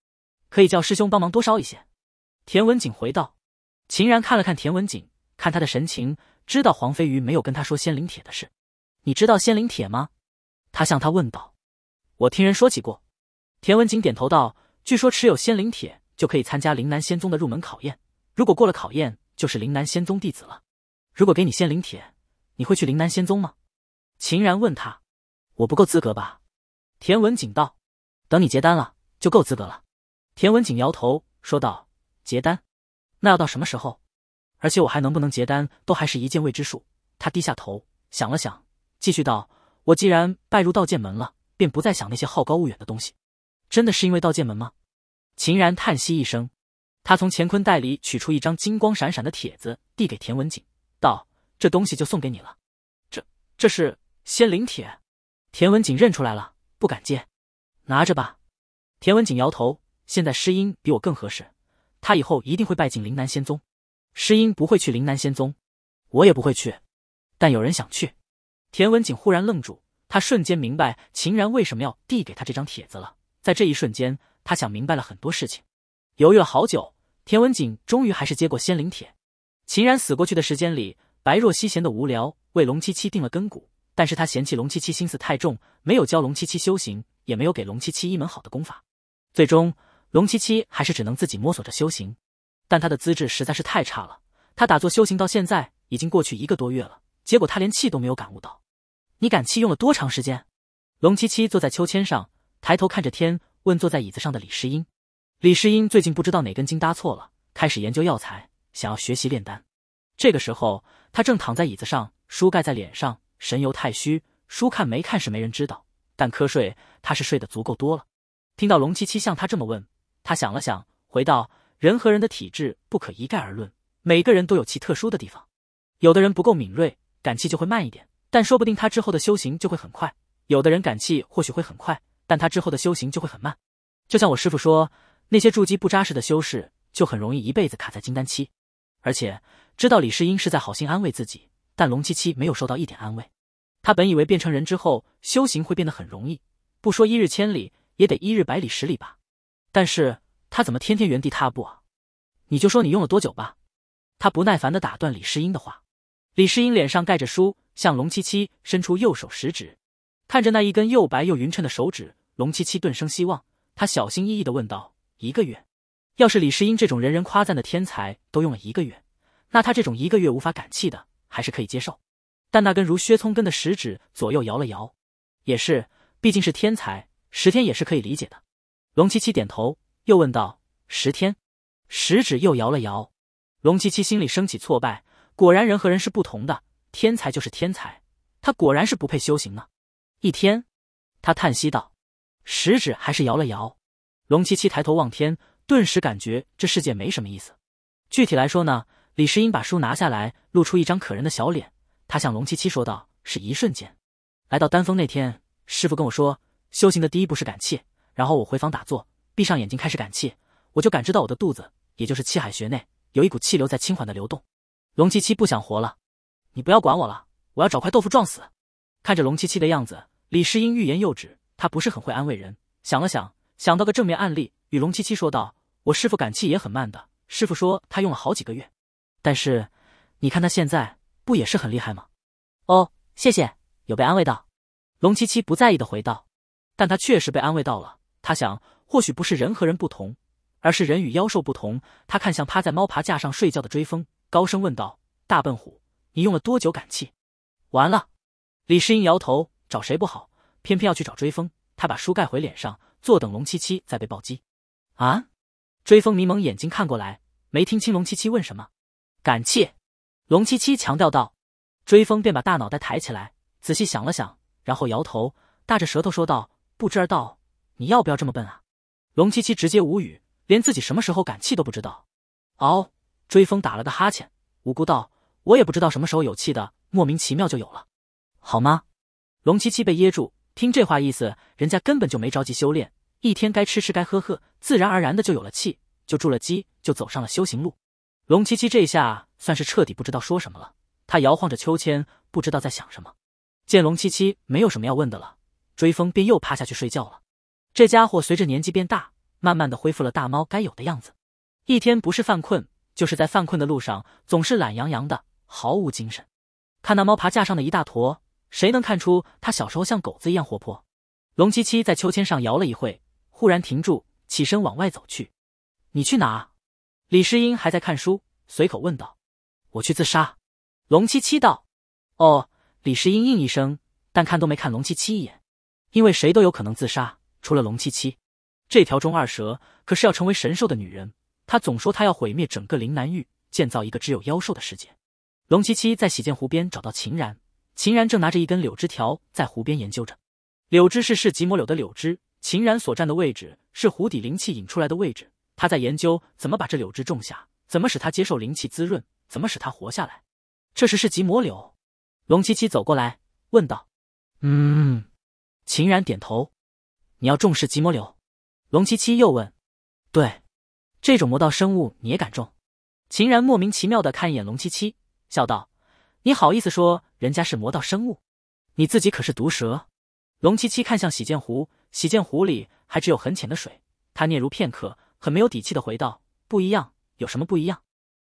可以叫师兄帮忙多烧一些。”田文景回道。秦然看了看田文景，看他的神情，知道黄飞鱼没有跟他说仙灵铁的事。你知道仙灵铁吗？他向他问道。我听人说起过。田文景点头道：“据说持有仙灵铁就可以参加灵南仙宗的入门考验，如果过了考验，就是灵南仙宗弟子了。如果给你仙灵铁。”你会去灵南仙宗吗？秦然问他。我不够资格吧？田文景道。等你结单了，就够资格了。田文景摇头说道。结单？那要到什么时候？而且我还能不能结单，都还是一件未知数。他低下头想了想，继续道：我既然拜入道剑门了，便不再想那些好高骛远的东西。真的是因为道剑门吗？秦然叹息一声，他从乾坤袋里取出一张金光闪闪的帖子，递给田文景，道。这东西就送给你了，这这是仙灵铁，田文锦认出来了，不敢接，拿着吧。田文锦摇头，现在诗音比我更合适，他以后一定会拜进灵南仙宗。诗音不会去灵南仙宗，我也不会去，但有人想去。田文锦忽然愣住，他瞬间明白秦然为什么要递给他这张帖子了。在这一瞬间，他想明白了很多事情，犹豫了好久，田文锦终于还是接过仙灵帖。秦然死过去的时间里。白若曦闲得无聊，为龙七七定了根骨，但是她嫌弃龙七七心思太重，没有教龙七七修行，也没有给龙七七一门好的功法。最终，龙七七还是只能自己摸索着修行，但他的资质实在是太差了。他打坐修行到现在已经过去一个多月了，结果他连气都没有感悟到。你感气用了多长时间？龙七七坐在秋千上，抬头看着天，问坐在椅子上的李世英。李世英最近不知道哪根筋搭错了，开始研究药材，想要学习炼丹。这个时候，他正躺在椅子上，书盖在脸上，神游太虚。书看没看是没人知道，但瞌睡他是睡得足够多了。听到龙七七向他这么问，他想了想，回到：“人和人的体质不可一概而论，每个人都有其特殊的地方。有的人不够敏锐，感气就会慢一点，但说不定他之后的修行就会很快；有的人感气或许会很快，但他之后的修行就会很慢。就像我师傅说，那些筑基不扎实的修士，就很容易一辈子卡在金丹期，而且。”知道李世英是在好心安慰自己，但龙七七没有受到一点安慰。他本以为变成人之后修行会变得很容易，不说一日千里，也得一日百里十里吧。但是他怎么天天原地踏步啊？你就说你用了多久吧。他不耐烦地打断李世英的话。李世英脸上盖着书，向龙七七伸出右手食指，看着那一根又白又匀称的手指，龙七七顿生希望。他小心翼翼地问道：“一个月？要是李世英这种人人夸赞的天才都用了一个月。”那他这种一个月无法赶气的，还是可以接受。但那根如削葱根的食指左右摇了摇，也是，毕竟是天才，十天也是可以理解的。龙七七点头，又问道：“十天？”食指又摇了摇。龙七七心里升起挫败，果然人和人是不同的，天才就是天才，他果然是不配修行呢。一天，他叹息道：“食指还是摇了摇。”龙七七抬头望天，顿时感觉这世界没什么意思。具体来说呢？李世英把书拿下来，露出一张可人的小脸。他向龙七七说道：“是一瞬间，来到丹峰那天，师傅跟我说，修行的第一步是感气。然后我回房打坐，闭上眼睛开始感气，我就感知到我的肚子，也就是气海穴内，有一股气流在轻缓的流动。”龙七七不想活了，你不要管我了，我要找块豆腐撞死。看着龙七七的样子，李世英欲言又止。他不是很会安慰人，想了想，想到个正面案例，与龙七七说道：“我师傅感气也很慢的，师傅说他用了好几个月。”但是，你看他现在不也是很厉害吗？哦，谢谢，有被安慰到。龙七七不在意的回道，但他确实被安慰到了。他想，或许不是人和人不同，而是人与妖兽不同。他看向趴在猫爬架上睡觉的追风，高声问道：“大笨虎，你用了多久赶气？”完了，李世英摇头，找谁不好，偏偏要去找追风。他把书盖回脸上，坐等龙七七再被暴击。啊！追风迷蒙眼睛看过来，没听清龙七七问什么。感气，龙七七强调道。追风便把大脑袋抬起来，仔细想了想，然后摇头，大着舌头说道：“不知而道，你要不要这么笨啊？”龙七七直接无语，连自己什么时候感气都不知道。哦，追风打了个哈欠，无辜道：“我也不知道什么时候有气的，莫名其妙就有了，好吗？”龙七七被噎住，听这话意思，人家根本就没着急修炼，一天该吃吃该喝喝，自然而然的就有了气，就筑了基，就走上了修行路。龙七七这下算是彻底不知道说什么了。他摇晃着秋千，不知道在想什么。见龙七七没有什么要问的了，追风便又趴下去睡觉了。这家伙随着年纪变大，慢慢的恢复了大猫该有的样子。一天不是犯困，就是在犯困的路上，总是懒洋洋的，毫无精神。看那猫爬架上的一大坨，谁能看出它小时候像狗子一样活泼？龙七七在秋千上摇了一会，忽然停住，起身往外走去。“你去哪？”李世英还在看书，随口问道：“我去自杀。”龙七七道：“哦。”李世英应一声，但看都没看龙七七一眼，因为谁都有可能自杀，除了龙七七。这条中二蛇可是要成为神兽的女人，她总说她要毁灭整个灵南域，建造一个只有妖兽的世界。龙七七在洗剑湖边找到秦然，秦然正拿着一根柳枝条在湖边研究着。柳枝是是极魔柳的柳枝，秦然所站的位置是湖底灵气引出来的位置。他在研究怎么把这柳枝种下，怎么使它接受灵气滋润，怎么使它活下来。这时是极魔柳。龙七七走过来问道：“嗯。”秦然点头：“你要重视极魔柳。”龙七七又问：“对，这种魔道生物你也敢种？”秦然莫名其妙的看一眼龙七七，笑道：“你好意思说人家是魔道生物？你自己可是毒蛇。”龙七七看向洗剑湖，洗剑湖里还只有很浅的水。他嗫嚅片刻。很没有底气的回道：“不一样，有什么不一样？”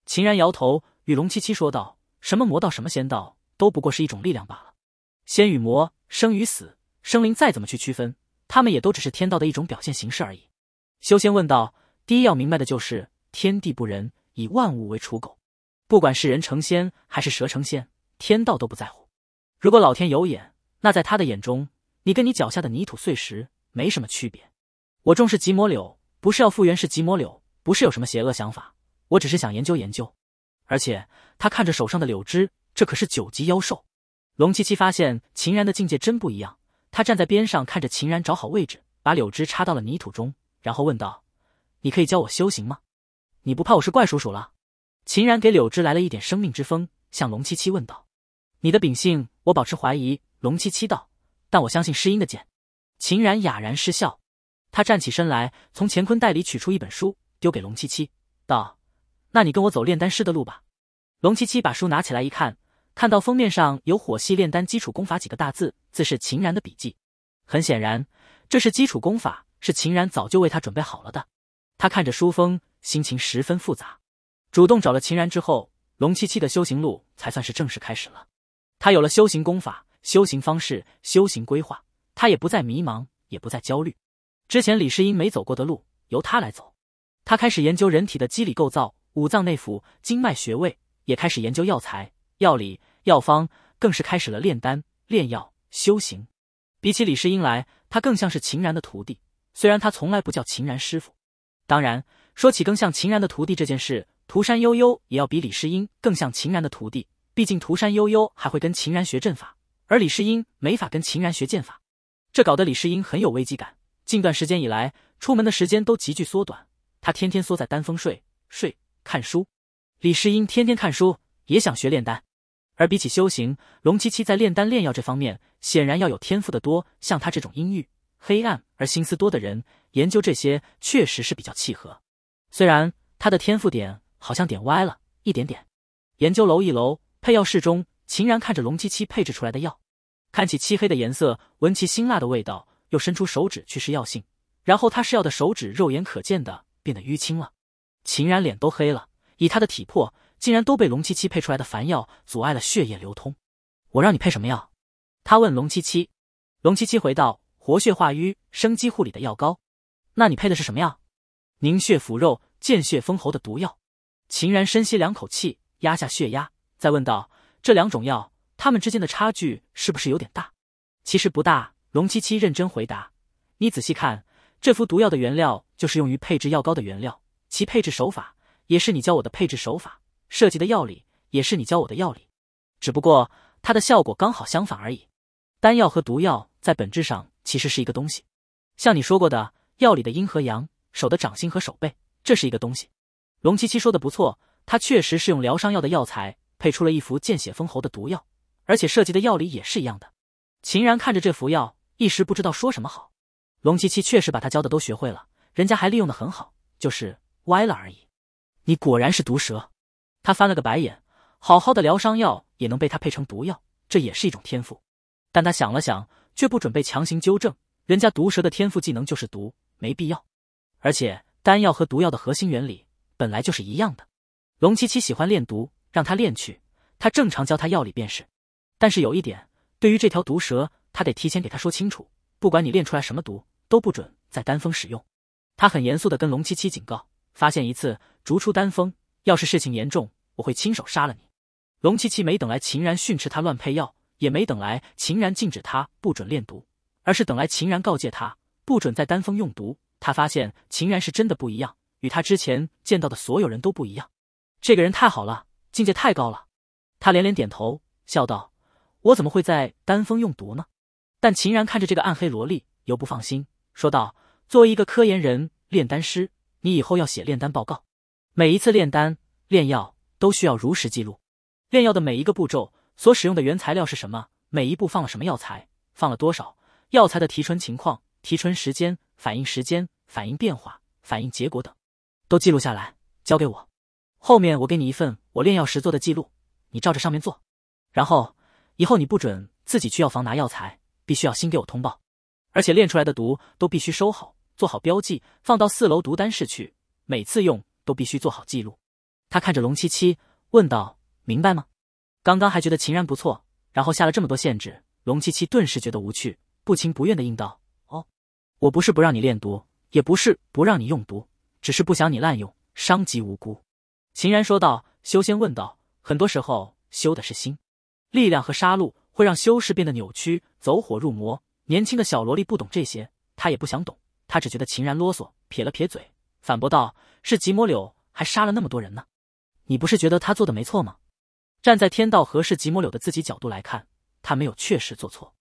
秦然摇头，与龙七七说道：“什么魔道，什么仙道，都不过是一种力量罢了。仙与魔，生与死，生灵再怎么去区分，他们也都只是天道的一种表现形式而已。”修仙问道：“第一要明白的就是天地不仁，以万物为刍狗。不管是人成仙，还是蛇成仙，天道都不在乎。如果老天有眼，那在他的眼中，你跟你脚下的泥土碎石没什么区别。”我重视极魔柳。不是要复原，是极魔柳。不是有什么邪恶想法，我只是想研究研究。而且他看着手上的柳枝，这可是九级妖兽。龙七七发现秦然的境界真不一样。他站在边上看着秦然找好位置，把柳枝插到了泥土中，然后问道：“你可以教我修行吗？你不怕我是怪叔叔了？”秦然给柳枝来了一点生命之风，向龙七七问道：“你的秉性，我保持怀疑。”龙七七道：“但我相信诗音的剑。”秦然哑然失笑。他站起身来，从乾坤袋里取出一本书，丢给龙七七，道：“那你跟我走炼丹师的路吧。”龙七七把书拿起来一看，看到封面上有“火系炼丹基础功法”几个大字，字是秦然的笔迹。很显然，这是基础功法，是秦然早就为他准备好了的。他看着书封，心情十分复杂。主动找了秦然之后，龙七七的修行路才算是正式开始了。他有了修行功法、修行方式、修行规划，他也不再迷茫，也不再焦虑。之前李世英没走过的路，由他来走。他开始研究人体的机理构造、五脏内腑、经脉穴位，也开始研究药材、药理、药方，更是开始了炼丹、炼药、修行。比起李世英来，他更像是秦然的徒弟。虽然他从来不叫秦然师傅。当然，说起更像秦然的徒弟这件事，涂山悠悠也要比李世英更像秦然的徒弟。毕竟涂山悠悠还会跟秦然学阵法，而李世英没法跟秦然学剑法，这搞得李世英很有危机感。近段时间以来，出门的时间都急剧缩短。他天天缩在丹峰睡睡看书。李世英天天看书，也想学炼丹。而比起修行，龙七七在炼丹炼药这方面，显然要有天赋的多。像他这种阴郁、黑暗而心思多的人，研究这些确实是比较契合。虽然他的天赋点好像点歪了一点点。研究楼一楼配药室中，秦然看着龙七七配置出来的药，看起漆黑的颜色，闻起辛辣的味道。又伸出手指去试药性，然后他试药的手指肉眼可见的变得淤青了。秦然脸都黑了，以他的体魄，竟然都被龙七七配出来的凡药阻碍了血液流通。我让你配什么药？他问龙七七。龙七七回道：“活血化瘀、生机护理的药膏。那你配的是什么药？凝血腐肉、见血封喉的毒药。秦然深吸两口气，压下血压，再问道：这两种药，它们之间的差距是不是有点大？其实不大。龙七七认真回答：“你仔细看，这副毒药的原料就是用于配制药膏的原料，其配置手法也是你教我的配置手法，涉及的药理也是你教我的药理，只不过它的效果刚好相反而已。丹药和毒药在本质上其实是一个东西，像你说过的，药里的阴和阳，手的掌心和手背，这是一个东西。”龙七七说的不错，他确实是用疗伤药的药材配出了一服见血封喉的毒药，而且涉及的药理也是一样的。秦然看着这服药。一时不知道说什么好，龙七七确实把他教的都学会了，人家还利用的很好，就是歪了而已。你果然是毒蛇，他翻了个白眼，好好的疗伤药也能被他配成毒药，这也是一种天赋。但他想了想，却不准备强行纠正，人家毒蛇的天赋技能就是毒，没必要。而且丹药和毒药的核心原理本来就是一样的，龙七七喜欢炼毒，让他炼去，他正常教他药理便是。但是有一点，对于这条毒蛇。他得提前给他说清楚，不管你练出来什么毒，都不准在丹峰使用。他很严肃地跟龙七七警告：发现一次，逐出丹峰。要是事情严重，我会亲手杀了你。龙七七没等来秦然训斥他乱配药，也没等来秦然禁止他不准练毒，而是等来秦然告诫他不准在丹峰用毒。他发现秦然是真的不一样，与他之前见到的所有人都不一样。这个人太好了，境界太高了。他连连点头，笑道：“我怎么会在丹峰用毒呢？”但秦然看着这个暗黑萝莉，犹不放心，说道：“作为一个科研人、炼丹师，你以后要写炼丹报告。每一次炼丹、炼药都需要如实记录。炼药的每一个步骤，所使用的原材料是什么？每一步放了什么药材，放了多少？药材的提纯情况、提纯时间、反应时间、反应变化、反应结果等，都记录下来，交给我。后面我给你一份我炼药时做的记录，你照着上面做。然后，以后你不准自己去药房拿药材。”必须要先给我通报，而且炼出来的毒都必须收好，做好标记，放到四楼毒丹室去。每次用都必须做好记录。他看着龙七七问道：“明白吗？”刚刚还觉得秦然不错，然后下了这么多限制，龙七七顿时觉得无趣，不情不愿的应道：“哦。”“我不是不让你练毒，也不是不让你用毒，只是不想你滥用，伤及无辜。”秦然说道。修仙问道，很多时候修的是心，力量和杀戮。会让修士变得扭曲、走火入魔。年轻的小萝莉不懂这些，她也不想懂。她只觉得秦然啰嗦，撇了撇嘴，反驳道：“是吉摩柳还杀了那么多人呢？你不是觉得他做的没错吗？”站在天道和是吉摩柳的自己角度来看，他没有确实做错。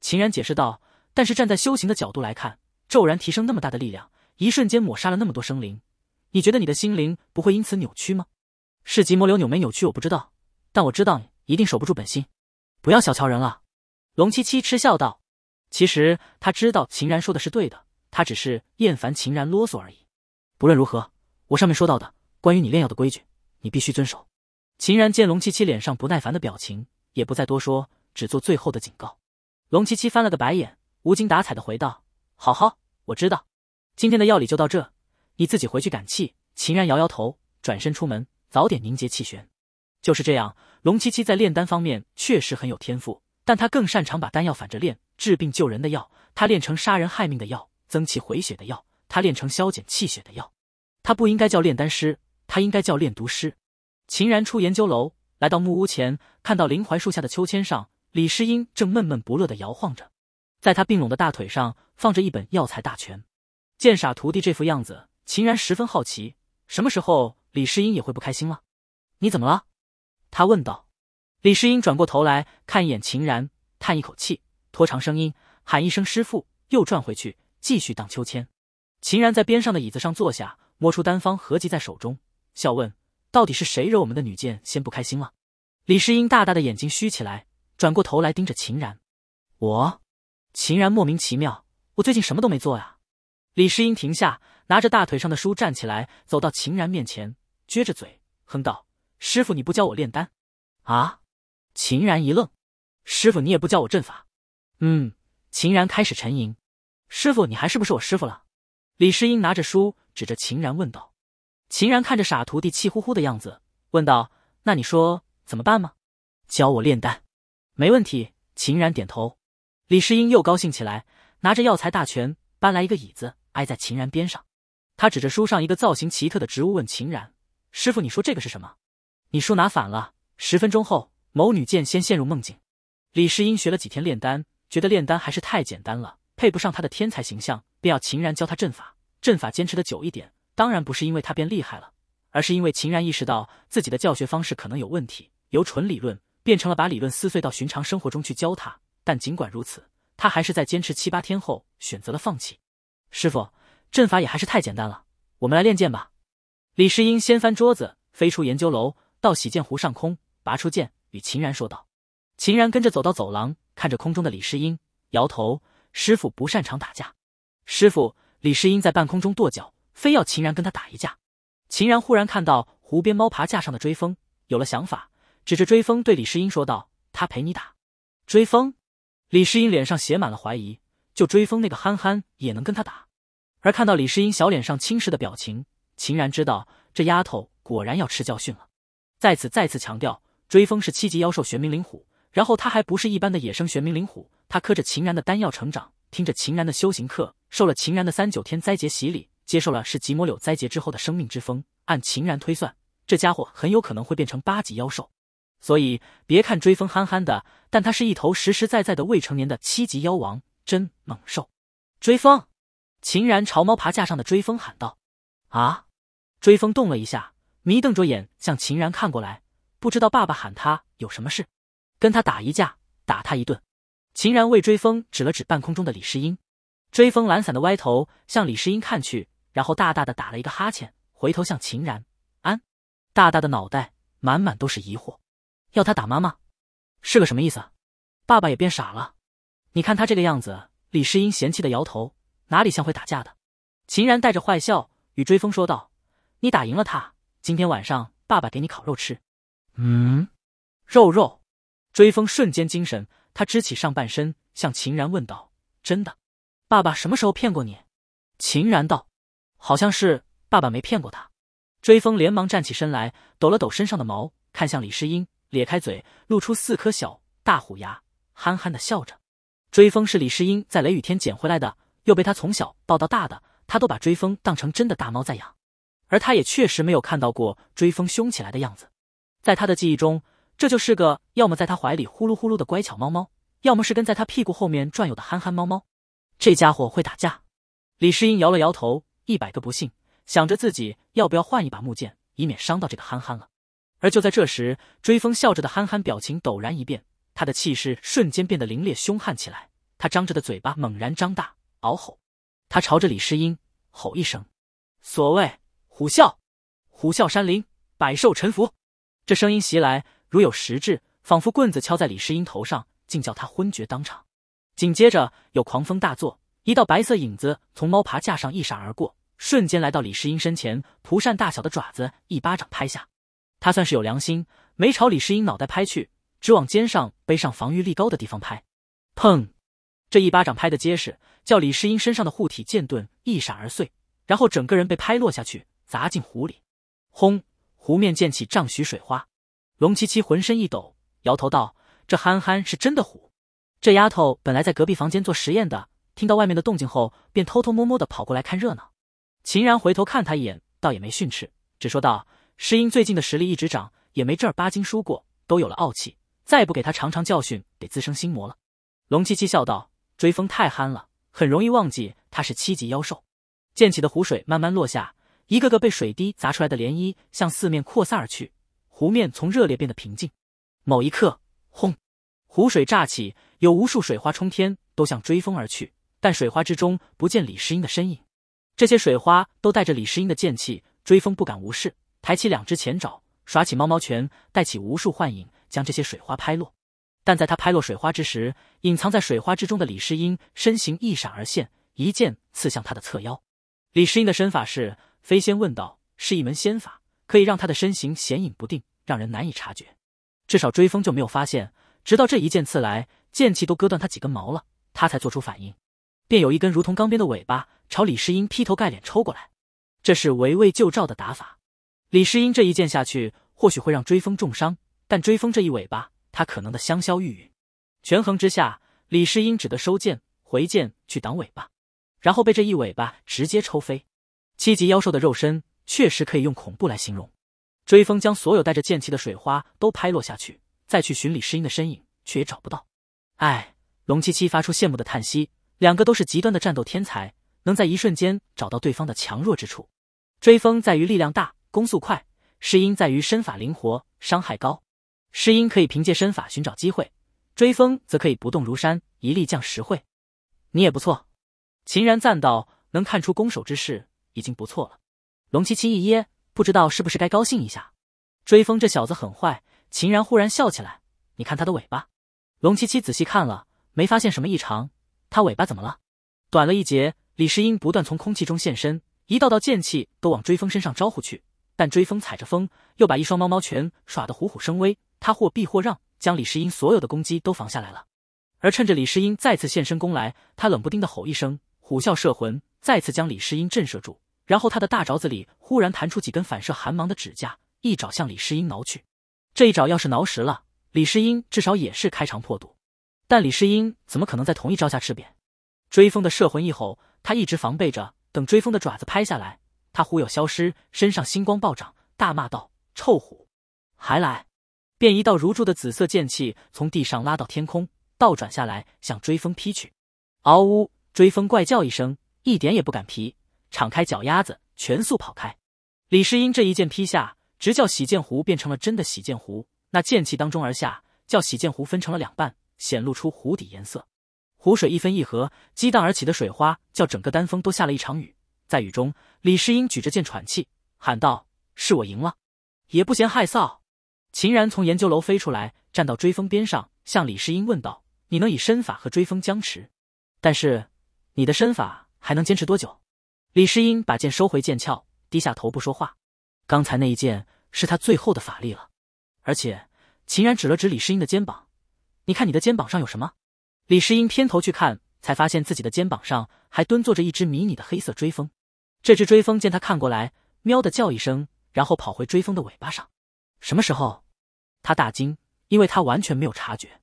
秦然解释道：“但是站在修行的角度来看，骤然提升那么大的力量，一瞬间抹杀了那么多生灵，你觉得你的心灵不会因此扭曲吗？”是吉摩柳扭没扭曲，我不知道，但我知道你一定守不住本心。不要小瞧人了，龙七七嗤笑道。其实他知道秦然说的是对的，他只是厌烦秦然啰嗦而已。不论如何，我上面说到的关于你炼药的规矩，你必须遵守。秦然见龙七七脸上不耐烦的表情，也不再多说，只做最后的警告。龙七七翻了个白眼，无精打采的回道：“好好，我知道。今天的药理就到这，你自己回去赶气。”秦然摇摇头，转身出门，早点凝结气旋。就是这样，龙七七在炼丹方面确实很有天赋，但他更擅长把丹药反着炼。治病救人的药，他炼成杀人害命的药；增气回血的药，他炼成消减气血的药。他不应该叫炼丹师，他应该叫炼毒师。秦然出研究楼，来到木屋前，看到林槐树下的秋千上，李诗英正闷闷不乐地摇晃着，在他并拢的大腿上放着一本药材大全。见傻徒弟这副样子，秦然十分好奇，什么时候李诗英也会不开心了？你怎么了？他问道：“李世英转过头来看一眼秦然，叹一口气，拖长声音喊一声‘师傅”，又转回去继续荡秋千。”秦然在边上的椅子上坐下，摸出丹方合集在手中，笑问：“到底是谁惹我们的女剑先不开心了？”李世英大大的眼睛虚起来，转过头来盯着秦然：“我。”秦然莫名其妙：“我最近什么都没做呀。”李世英停下，拿着大腿上的书站起来，走到秦然面前，撅着嘴哼道。师傅，你不教我炼丹，啊？秦然一愣。师傅，你也不教我阵法。嗯，秦然开始沉吟。师傅，你还是不是我师傅了？李世英拿着书，指着秦然问道。秦然看着傻徒弟气呼呼的样子，问道：“那你说怎么办吗？教我炼丹，没问题。”秦然点头。李世英又高兴起来，拿着药材大全，搬来一个椅子，挨在秦然边上。他指着书上一个造型奇特的植物，问秦然：“师傅，你说这个是什么？”你书拿反了。十分钟后，某女剑仙陷入梦境。李世英学了几天炼丹，觉得炼丹还是太简单了，配不上她的天才形象，便要秦然教她阵法。阵法坚持的久一点，当然不是因为她变厉害了，而是因为秦然意识到自己的教学方式可能有问题，由纯理论变成了把理论撕碎到寻常生活中去教她。但尽管如此，他还是在坚持七八天后选择了放弃。师傅，阵法也还是太简单了，我们来练剑吧。李世英掀翻桌子，飞出研究楼。到洗剑湖上空，拔出剑，与秦然说道。秦然跟着走到走廊，看着空中的李世英，摇头：“师傅不擅长打架。”师傅李世英在半空中跺脚，非要秦然跟他打一架。秦然忽然看到湖边猫爬架上的追风，有了想法，指着追风对李世英说道：“他陪你打。”追风。李世英脸上写满了怀疑，就追风那个憨憨也能跟他打？而看到李世英小脸上轻视的表情，秦然知道这丫头果然要吃教训了。再次再次强调，追风是七级妖兽玄冥灵虎，然后他还不是一般的野生玄冥灵虎，他磕着秦然的丹药成长，听着秦然的修行课，受了秦然的三九天灾劫洗礼，接受了是极魔柳灾劫之后的生命之风。按秦然推算，这家伙很有可能会变成八级妖兽。所以别看追风憨憨的，但他是一头实实在在的未成年的七级妖王真猛兽。追风，秦然朝猫爬架上的追风喊道：“啊！”追风动了一下。迷瞪着眼向秦然看过来，不知道爸爸喊他有什么事，跟他打一架，打他一顿。秦然为追风指了指半空中的李世英，追风懒散的歪头向李世英看去，然后大大的打了一个哈欠，回头向秦然：“安，大大的脑袋满满都是疑惑，要他打妈妈，是个什么意思？爸爸也变傻了，你看他这个样子。”李世英嫌弃的摇头，哪里像会打架的？秦然带着坏笑与追风说道：“你打赢了他。”今天晚上，爸爸给你烤肉吃。嗯，肉肉，追风瞬间精神，他支起上半身，向秦然问道：“真的？爸爸什么时候骗过你？”秦然道：“好像是爸爸没骗过他。”追风连忙站起身来，抖了抖身上的毛，看向李诗英，咧开嘴，露出四颗小大虎牙，憨憨的笑着。追风是李诗英在雷雨天捡回来的，又被他从小抱到大的，他都把追风当成真的大猫在养。而他也确实没有看到过追风凶起来的样子，在他的记忆中，这就是个要么在他怀里呼噜呼噜的乖巧猫猫，要么是跟在他屁股后面转悠的憨憨猫猫。这家伙会打架？李世英摇了摇头，一百个不信，想着自己要不要换一把木剑，以免伤到这个憨憨了。而就在这时，追风笑着的憨憨表情陡然一变，他的气势瞬间变得凌冽凶悍起来，他张着的嘴巴猛然张大，嗷吼，他朝着李世英吼一声：“所谓。”虎啸，虎啸山林，百兽臣服。这声音袭来，如有实质，仿佛棍子敲在李世英头上，竟叫他昏厥当场。紧接着，有狂风大作，一道白色影子从猫爬架上一闪而过，瞬间来到李世英身前，蒲扇大小的爪子一巴掌拍下。他算是有良心，没朝李世英脑袋拍去，只往肩上、背上防御力高的地方拍。砰！这一巴掌拍得结实，叫李世英身上的护体剑盾一闪而碎，然后整个人被拍落下去。砸进湖里，轰！湖面溅起丈许水花。龙七七浑身一抖，摇头道：“这憨憨是真的虎。”这丫头本来在隔壁房间做实验的，听到外面的动静后，便偷偷摸摸的跑过来看热闹。秦然回头看他一眼，倒也没训斥，只说道：“诗音最近的实力一直涨，也没正儿八经输过，都有了傲气，再不给他长长教训，得滋生心魔了。”龙七七笑道：“追风太憨了，很容易忘记他是七级妖兽。”溅起的湖水慢慢落下。一个个被水滴砸出来的涟漪向四面扩散而去，湖面从热烈变得平静。某一刻，轰，湖水炸起，有无数水花冲天，都向追风而去。但水花之中不见李世英的身影。这些水花都带着李世英的剑气。追风不敢无视，抬起两只前爪，耍起猫猫拳，带起无数幻影，将这些水花拍落。但在他拍落水花之时，隐藏在水花之中的李世英身形一闪而现，一剑刺向他的侧腰。李世英的身法是。飞仙问道：“是一门仙法，可以让他的身形显隐不定，让人难以察觉。至少追风就没有发现，直到这一剑刺来，剑气都割断他几根毛了，他才做出反应。便有一根如同钢鞭的尾巴朝李世英劈头盖脸抽过来，这是围魏救赵的打法。李世英这一剑下去，或许会让追风重伤，但追风这一尾巴，他可能的香消玉殒。权衡之下，李世英只得收剑回剑去挡尾巴，然后被这一尾巴直接抽飞。”七级妖兽的肉身确实可以用恐怖来形容。追风将所有带着剑气的水花都拍落下去，再去寻李诗音的身影，却也找不到。唉，龙七七发出羡慕的叹息。两个都是极端的战斗天才，能在一瞬间找到对方的强弱之处。追风在于力量大，攻速快；诗音在于身法灵活，伤害高。诗音可以凭借身法寻找机会，追风则可以不动如山，一力降十会。你也不错，秦然赞道，能看出攻守之势。已经不错了，龙七七一噎，不知道是不是该高兴一下。追风这小子很坏，秦然忽然笑起来，你看他的尾巴。龙七七仔细看了，没发现什么异常。他尾巴怎么了？短了一截。李世英不断从空气中现身，一道道剑气都往追风身上招呼去，但追风踩着风，又把一双猫猫拳耍得虎虎生威，他或避或让，将李世英所有的攻击都防下来了。而趁着李世英再次现身攻来，他冷不丁的吼一声虎啸摄魂，再次将李世英震慑住。然后他的大爪子里忽然弹出几根反射寒芒的指甲，一爪向李世英挠去。这一爪要是挠实了，李世英至少也是开肠破肚。但李世英怎么可能在同一招下吃瘪？追风的摄魂一吼，他一直防备着，等追风的爪子拍下来，他忽悠消失，身上星光暴涨，大骂道：“臭虎，还来！”便一道如柱的紫色剑气从地上拉到天空，倒转下来向追风劈去。嗷呜！追风怪叫一声，一点也不敢皮。敞开脚丫子，全速跑开。李世英这一剑劈下，直叫洗剑湖变成了真的洗剑湖。那剑气当中而下，叫洗剑湖分成了两半，显露出湖底颜色。湖水一分一合，激荡而起的水花叫整个丹峰都下了一场雨。在雨中，李世英举着剑喘气，喊道：“是我赢了，也不嫌害臊。”秦然从研究楼飞出来，站到追风边上，向李世英问道：“你能以身法和追风僵持，但是你的身法还能坚持多久？”李世英把剑收回剑鞘，低下头不说话。刚才那一剑是他最后的法力了。而且，秦然指了指李世英的肩膀：“你看你的肩膀上有什么？”李世英偏头去看，才发现自己的肩膀上还蹲坐着一只迷你的黑色追风。这只追风见他看过来，喵的叫一声，然后跑回追风的尾巴上。什么时候？他大惊，因为他完全没有察觉。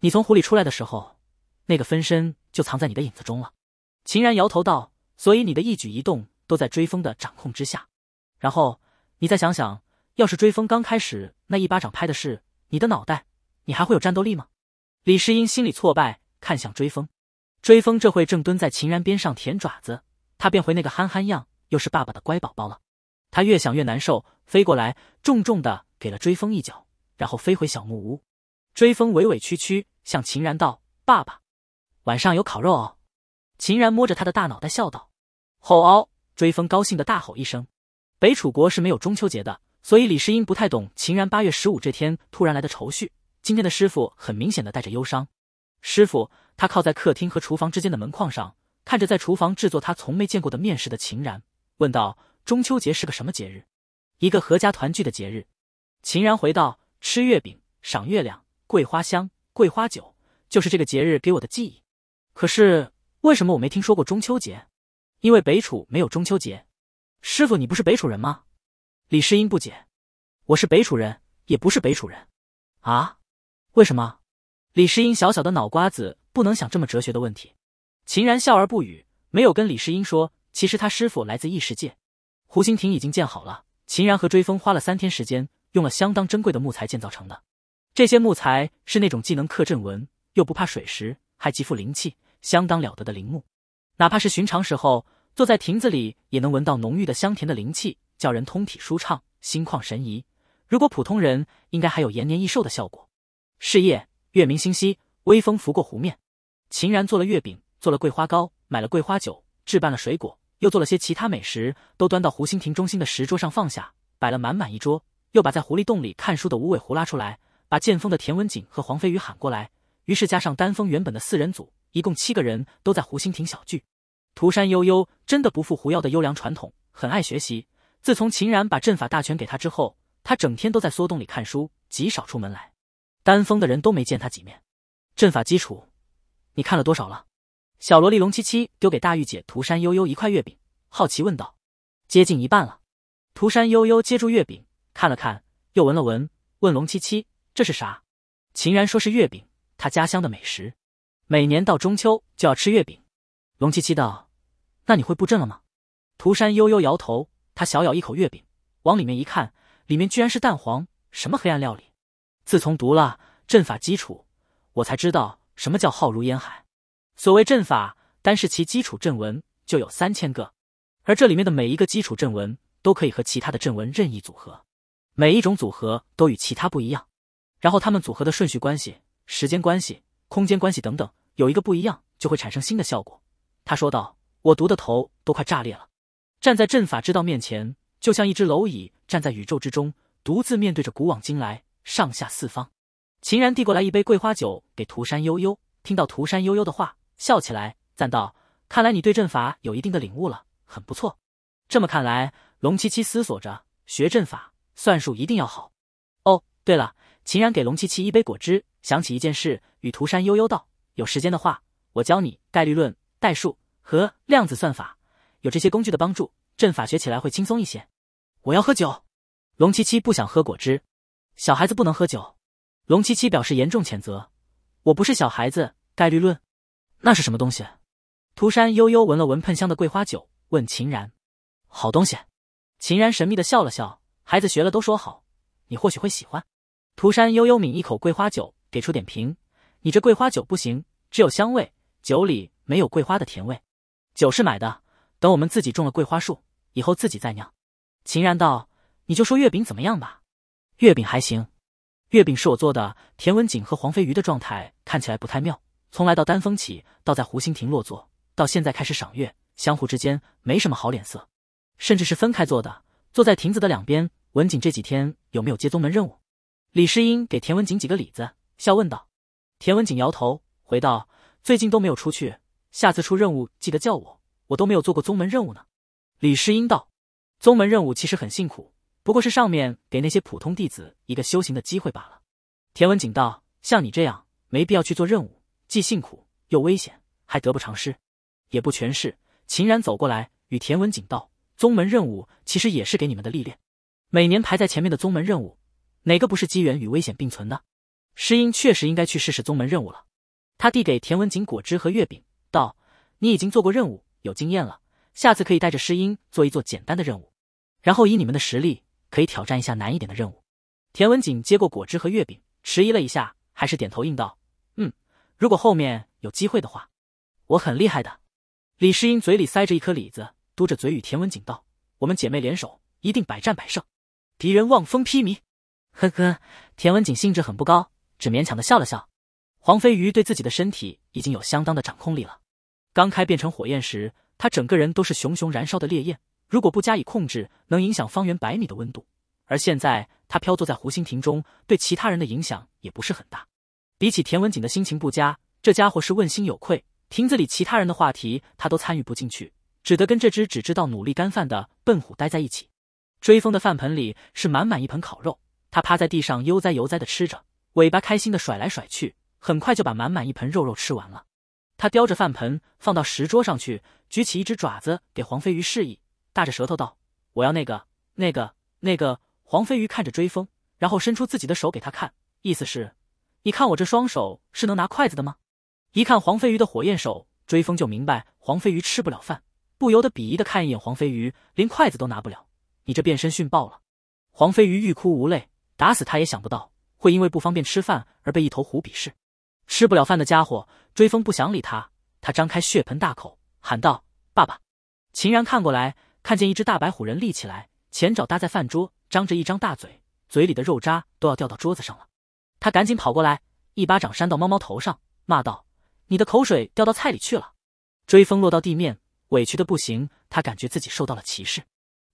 你从湖里出来的时候，那个分身就藏在你的影子中了。秦然摇头道。所以你的一举一动都在追风的掌控之下，然后你再想想，要是追风刚开始那一巴掌拍的是你的脑袋，你还会有战斗力吗？李世英心里挫败，看向追风。追风这会正蹲在秦然边上舔爪子，他变回那个憨憨样，又是爸爸的乖宝宝了。他越想越难受，飞过来重重的给了追风一脚，然后飞回小木屋。追风委委屈屈向秦然道：“爸爸，晚上有烤肉哦。”秦然摸着他的大脑袋笑道。吼！追风高兴的大吼一声。北楚国是没有中秋节的，所以李世英不太懂秦然八月十五这天突然来的愁绪。今天的师傅很明显的带着忧伤。师傅，他靠在客厅和厨房之间的门框上，看着在厨房制作他从没见过的面食的秦然，问道：“中秋节是个什么节日？”“一个合家团聚的节日。”秦然回到：“吃月饼，赏月亮，桂花香，桂花酒，就是这个节日给我的记忆。可是为什么我没听说过中秋节？”因为北楚没有中秋节，师傅你不是北楚人吗？李世英不解，我是北楚人，也不是北楚人，啊？为什么？李世英小小的脑瓜子不能想这么哲学的问题。秦然笑而不语，没有跟李世英说，其实他师傅来自异世界。湖心亭已经建好了，秦然和追风花了三天时间，用了相当珍贵的木材建造成的。这些木材是那种既能刻阵纹，又不怕水石，还极富灵气，相当了得的灵木。哪怕是寻常时候，坐在亭子里也能闻到浓郁的香甜的灵气，叫人通体舒畅，心旷神怡。如果普通人，应该还有延年益寿的效果。是夜，月明星稀，微风拂过湖面。秦然做了月饼，做了桂花糕，买了桂花酒，置办了水果，又做了些其他美食，都端到湖心亭中心的石桌上放下，摆了满满一桌。又把在狐狸洞里看书的无尾狐拉出来，把剑锋的田文锦和黄飞宇喊过来，于是加上丹枫原本的四人组。一共七个人都在湖心亭小聚。涂山悠悠真的不负狐妖的优良传统，很爱学习。自从秦然把阵法大全给他之后，他整天都在缩洞里看书，极少出门来。丹峰的人都没见他几面。阵法基础，你看了多少了？小萝莉龙七七丢给大玉姐涂山悠悠一块月饼，好奇问道：“接近一半了。”涂山悠悠接住月饼，看了看，又闻了闻，问龙七七：“这是啥？”秦然说是月饼，他家乡的美食。每年到中秋就要吃月饼。龙七七道：“那你会布阵了吗？”涂山悠悠摇头。他小咬一口月饼，往里面一看，里面居然是蛋黄，什么黑暗料理？自从读了阵法基础，我才知道什么叫浩如烟海。所谓阵法，单是其基础阵纹就有三千个，而这里面的每一个基础阵纹都可以和其他的阵纹任意组合，每一种组合都与其他不一样。然后他们组合的顺序关系、时间关系、空间关系等等。有一个不一样，就会产生新的效果，他说道：“我读的头都快炸裂了，站在阵法之道面前，就像一只蝼蚁站在宇宙之中，独自面对着古往今来，上下四方。”秦然递过来一杯桂花酒给涂山悠悠，听到涂山悠悠的话，笑起来，赞道：“看来你对阵法有一定的领悟了，很不错。”这么看来，龙七七思索着，学阵法算术一定要好。哦，对了，秦然给龙七七一杯果汁，想起一件事，与涂山悠悠道。有时间的话，我教你概率论、代数和量子算法。有这些工具的帮助，阵法学起来会轻松一些。我要喝酒。龙七七不想喝果汁，小孩子不能喝酒。龙七七表示严重谴责。我不是小孩子。概率论？那是什么东西？涂山悠悠闻了闻喷香的桂花酒，问秦然：“好东西。”秦然神秘的笑了笑：“孩子学了都说好，你或许会喜欢。”涂山悠悠抿一口桂花酒，给出点评。你这桂花酒不行，只有香味，酒里没有桂花的甜味。酒是买的，等我们自己种了桂花树，以后自己再酿。秦然道：“你就说月饼怎么样吧？月饼还行。月饼是我做的。”田文锦和黄飞鱼的状态看起来不太妙。从来到丹峰起，到在湖心亭落座，到现在开始赏月，相互之间没什么好脸色，甚至是分开坐的，坐在亭子的两边。文锦这几天有没有接宗门任务？李诗英给田文锦几个李子，笑问道。田文景摇头，回道：“最近都没有出去，下次出任务记得叫我，我都没有做过宗门任务呢。”李诗英道：“宗门任务其实很辛苦，不过是上面给那些普通弟子一个修行的机会罢了。”田文景道：“像你这样，没必要去做任务，既辛苦又危险，还得不偿失。”也不全是。秦然走过来，与田文景道：“宗门任务其实也是给你们的历练，每年排在前面的宗门任务，哪个不是机缘与危险并存的？”诗英确实应该去试试宗门任务了。他递给田文锦果汁和月饼，道：“你已经做过任务，有经验了，下次可以带着诗英做一做简单的任务，然后以你们的实力，可以挑战一下难一点的任务。”田文锦接过果汁和月饼，迟疑了一下，还是点头应道：“嗯，如果后面有机会的话，我很厉害的。”李诗英嘴里塞着一颗李子，嘟着嘴与田文锦道：“我们姐妹联手，一定百战百胜，敌人望风披靡。”呵呵，田文锦兴致很不高。只勉强的笑了笑，黄飞鱼对自己的身体已经有相当的掌控力了。刚开变成火焰时，他整个人都是熊熊燃烧的烈焰，如果不加以控制，能影响方圆百米的温度。而现在他飘坐在湖心亭中，对其他人的影响也不是很大。比起田文锦的心情不佳，这家伙是问心有愧。亭子里其他人的话题他都参与不进去，只得跟这只只知道努力干饭的笨虎待在一起。追风的饭盆里是满满一盆烤肉，他趴在地上悠哉悠哉的吃着。尾巴开心的甩来甩去，很快就把满满一盆肉肉吃完了。他叼着饭盆放到石桌上去，举起一只爪子给黄飞鱼示意，大着舌头道：“我要那个，那个，那个。”黄飞鱼看着追风，然后伸出自己的手给他看，意思是：“你看我这双手是能拿筷子的吗？”一看黄飞鱼的火焰手，追风就明白黄飞鱼吃不了饭，不由得鄙夷的看一眼黄飞鱼，连筷子都拿不了，你这变身逊爆了。黄飞鱼欲哭无泪，打死他也想不到。会因为不方便吃饭而被一头虎鄙视，吃不了饭的家伙追风不想理他。他张开血盆大口喊道：“爸爸！”秦然看过来，看见一只大白虎人立起来，前爪搭在饭桌，张着一张大嘴，嘴里的肉渣都要掉到桌子上了。他赶紧跑过来，一巴掌扇到猫猫头上，骂道：“你的口水掉到菜里去了！”追风落到地面，委屈的不行，他感觉自己受到了歧视。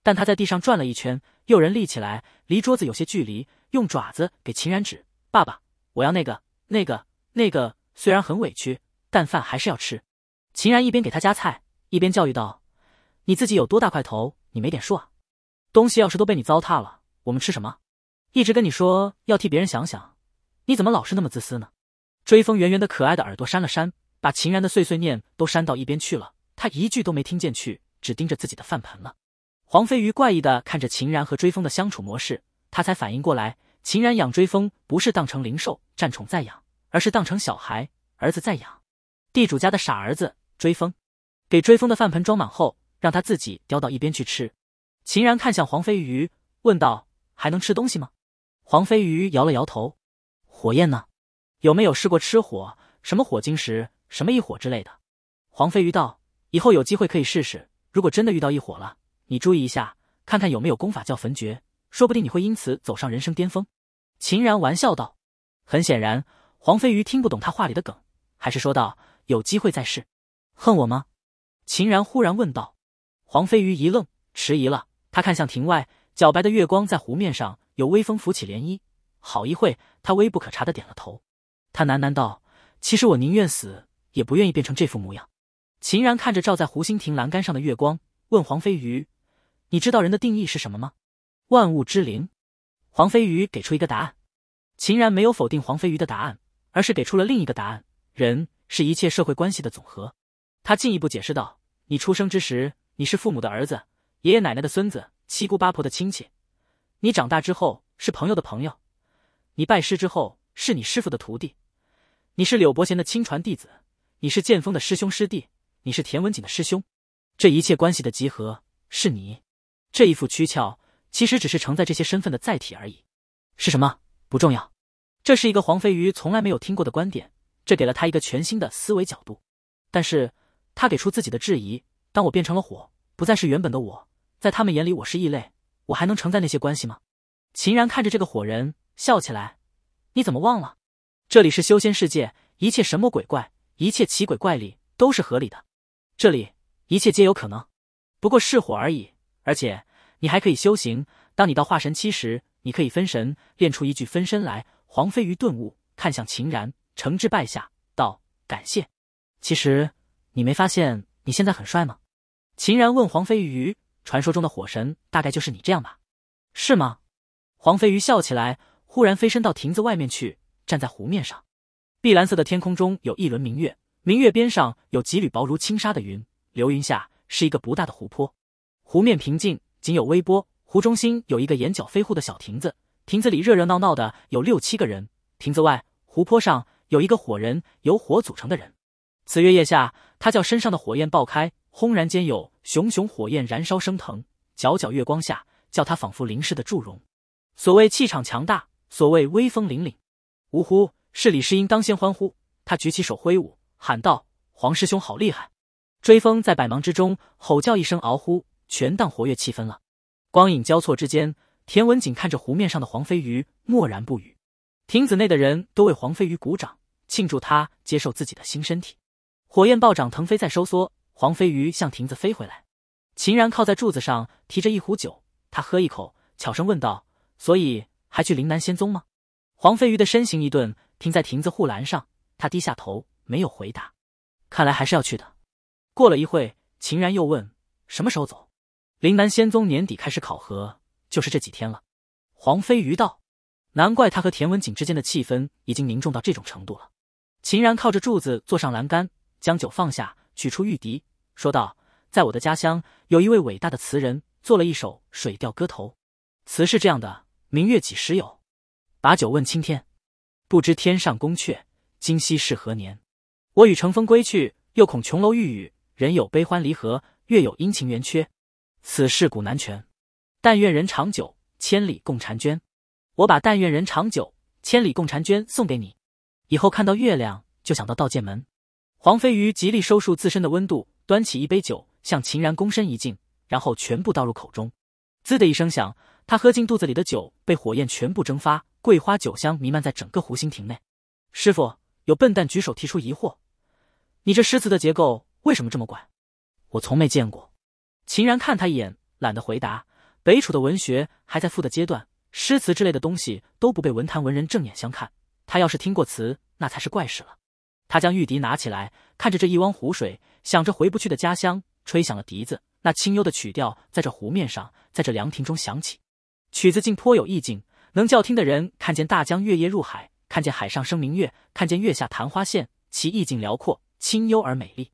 但他在地上转了一圈，又人立起来，离桌子有些距离。用爪子给秦然指：“爸爸，我要那个，那个，那个。”虽然很委屈，但饭还是要吃。秦然一边给他夹菜，一边教育道：“你自己有多大块头，你没点数啊？东西要是都被你糟蹋了，我们吃什么？一直跟你说要替别人想想，你怎么老是那么自私呢？”追风圆圆的可爱的耳朵扇了扇，把秦然的碎碎念都扇到一边去了，他一句都没听见去，只盯着自己的饭盆了。黄飞鱼怪异的看着秦然和追风的相处模式，他才反应过来。秦然养追风不是当成灵兽战宠再养，而是当成小孩儿子再养。地主家的傻儿子追风，给追风的饭盆装满后，让他自己叼到一边去吃。秦然看向黄飞鱼，问道：“还能吃东西吗？”黄飞鱼摇了摇头。火焰呢？有没有试过吃火？什么火晶石，什么异火之类的？黄飞鱼道：“以后有机会可以试试。如果真的遇到异火了，你注意一下，看看有没有功法叫焚诀，说不定你会因此走上人生巅峰。”秦然玩笑道：“很显然，黄飞鱼听不懂他话里的梗，还是说道：有机会再试。恨我吗？”秦然忽然问道。黄飞鱼一愣，迟疑了。他看向亭外，皎白的月光在湖面上，有微风拂起涟漪。好一会，他微不可察的点了头。他喃喃道：“其实我宁愿死，也不愿意变成这副模样。”秦然看着照在湖心亭栏杆上的月光，问黄飞鱼：“你知道人的定义是什么吗？”万物之灵。黄飞鱼给出一个答案，秦然没有否定黄飞鱼的答案，而是给出了另一个答案：人是一切社会关系的总和。他进一步解释道：“你出生之时，你是父母的儿子，爷爷奶奶的孙子，七姑八婆的亲戚；你长大之后，是朋友的朋友；你拜师之后，是你师傅的徒弟；你是柳伯贤的亲传弟子，你是剑锋的师兄师弟，你是田文锦的师兄。这一切关系的集合，是你这一副躯壳。”其实只是承载这些身份的载体而已，是什么不重要。这是一个黄飞鱼从来没有听过的观点，这给了他一个全新的思维角度。但是他给出自己的质疑：，当我变成了火，不再是原本的我，在他们眼里我是异类，我还能承载那些关系吗？秦然看着这个火人笑起来：“你怎么忘了？这里是修仙世界，一切神魔鬼怪，一切奇鬼怪力都是合理的，这里一切皆有可能。不过是火而已，而且。”你还可以修行。当你到化神期时，你可以分神练出一具分身来。黄飞鱼顿悟，看向秦然，诚挚拜下道：“感谢。”其实你没发现你现在很帅吗？”秦然问黄飞鱼：“传说中的火神大概就是你这样吧？”“是吗？”黄飞鱼笑起来，忽然飞身到亭子外面去，站在湖面上。碧蓝色的天空中有一轮明月，明月边上有几缕薄如轻纱的云，流云下是一个不大的湖泊，湖面平静。仅有微波，湖中心有一个眼角飞户的小亭子，亭子里热热闹闹的有六七个人。亭子外，湖泊上有一个火人，由火组成的人。此月夜下，他叫身上的火焰爆开，轰然间有熊熊火焰燃烧升腾。皎皎月光下，叫他仿佛临世的祝融。所谓气场强大，所谓威风凛凛。呜呼！是李世英当先欢呼，他举起手挥舞，喊道：“黄师兄好厉害！”追风在百忙之中吼叫一声，嗷呼。全当活跃气氛了。光影交错之间，田文锦看着湖面上的黄飞鱼，默然不语。亭子内的人都为黄飞鱼鼓掌，庆祝他接受自己的新身体。火焰暴涨，腾飞在收缩，黄飞鱼向亭子飞回来。秦然靠在柱子上，提着一壶酒，他喝一口，悄声问道：“所以还去灵南仙宗吗？”黄飞鱼的身形一顿，停在亭子护栏上，他低下头，没有回答。看来还是要去的。过了一会，秦然又问：“什么时候走？”岭南仙宗年底开始考核，就是这几天了。黄飞鱼道，难怪他和田文锦之间的气氛已经凝重到这种程度了。秦然靠着柱子坐上栏杆，将酒放下，取出玉笛，说道：“在我的家乡，有一位伟大的词人，做了一首《水调歌头》。词是这样的：明月几时有，把酒问青天。不知天上宫阙，今夕是何年。我与乘风归去，又恐琼楼玉宇，人有悲欢离合，月有阴晴圆缺。”此事古难全，但愿人长久，千里共婵娟。我把“但愿人长久，千里共婵娟”送给你，以后看到月亮就想到道剑门。黄飞鱼极力收束自身的温度，端起一杯酒，向秦然躬身一敬，然后全部倒入口中。滋的一声响，他喝进肚子里的酒被火焰全部蒸发，桂花酒香弥漫在整个湖心亭内。师傅，有笨蛋举手提出疑惑：“你这诗词的结构为什么这么怪？我从没见过。”秦然看他一眼，懒得回答。北楚的文学还在附的阶段，诗词之类的东西都不被文坛文人正眼相看。他要是听过词，那才是怪事了。他将玉笛拿起来，看着这一汪湖水，想着回不去的家乡，吹响了笛子。那清幽的曲调在这湖面上，在这凉亭中响起，曲子竟颇有意境，能叫听的人看见大江月夜入海，看见海上生明月，看见月下昙花现，其意境辽阔、清幽而美丽。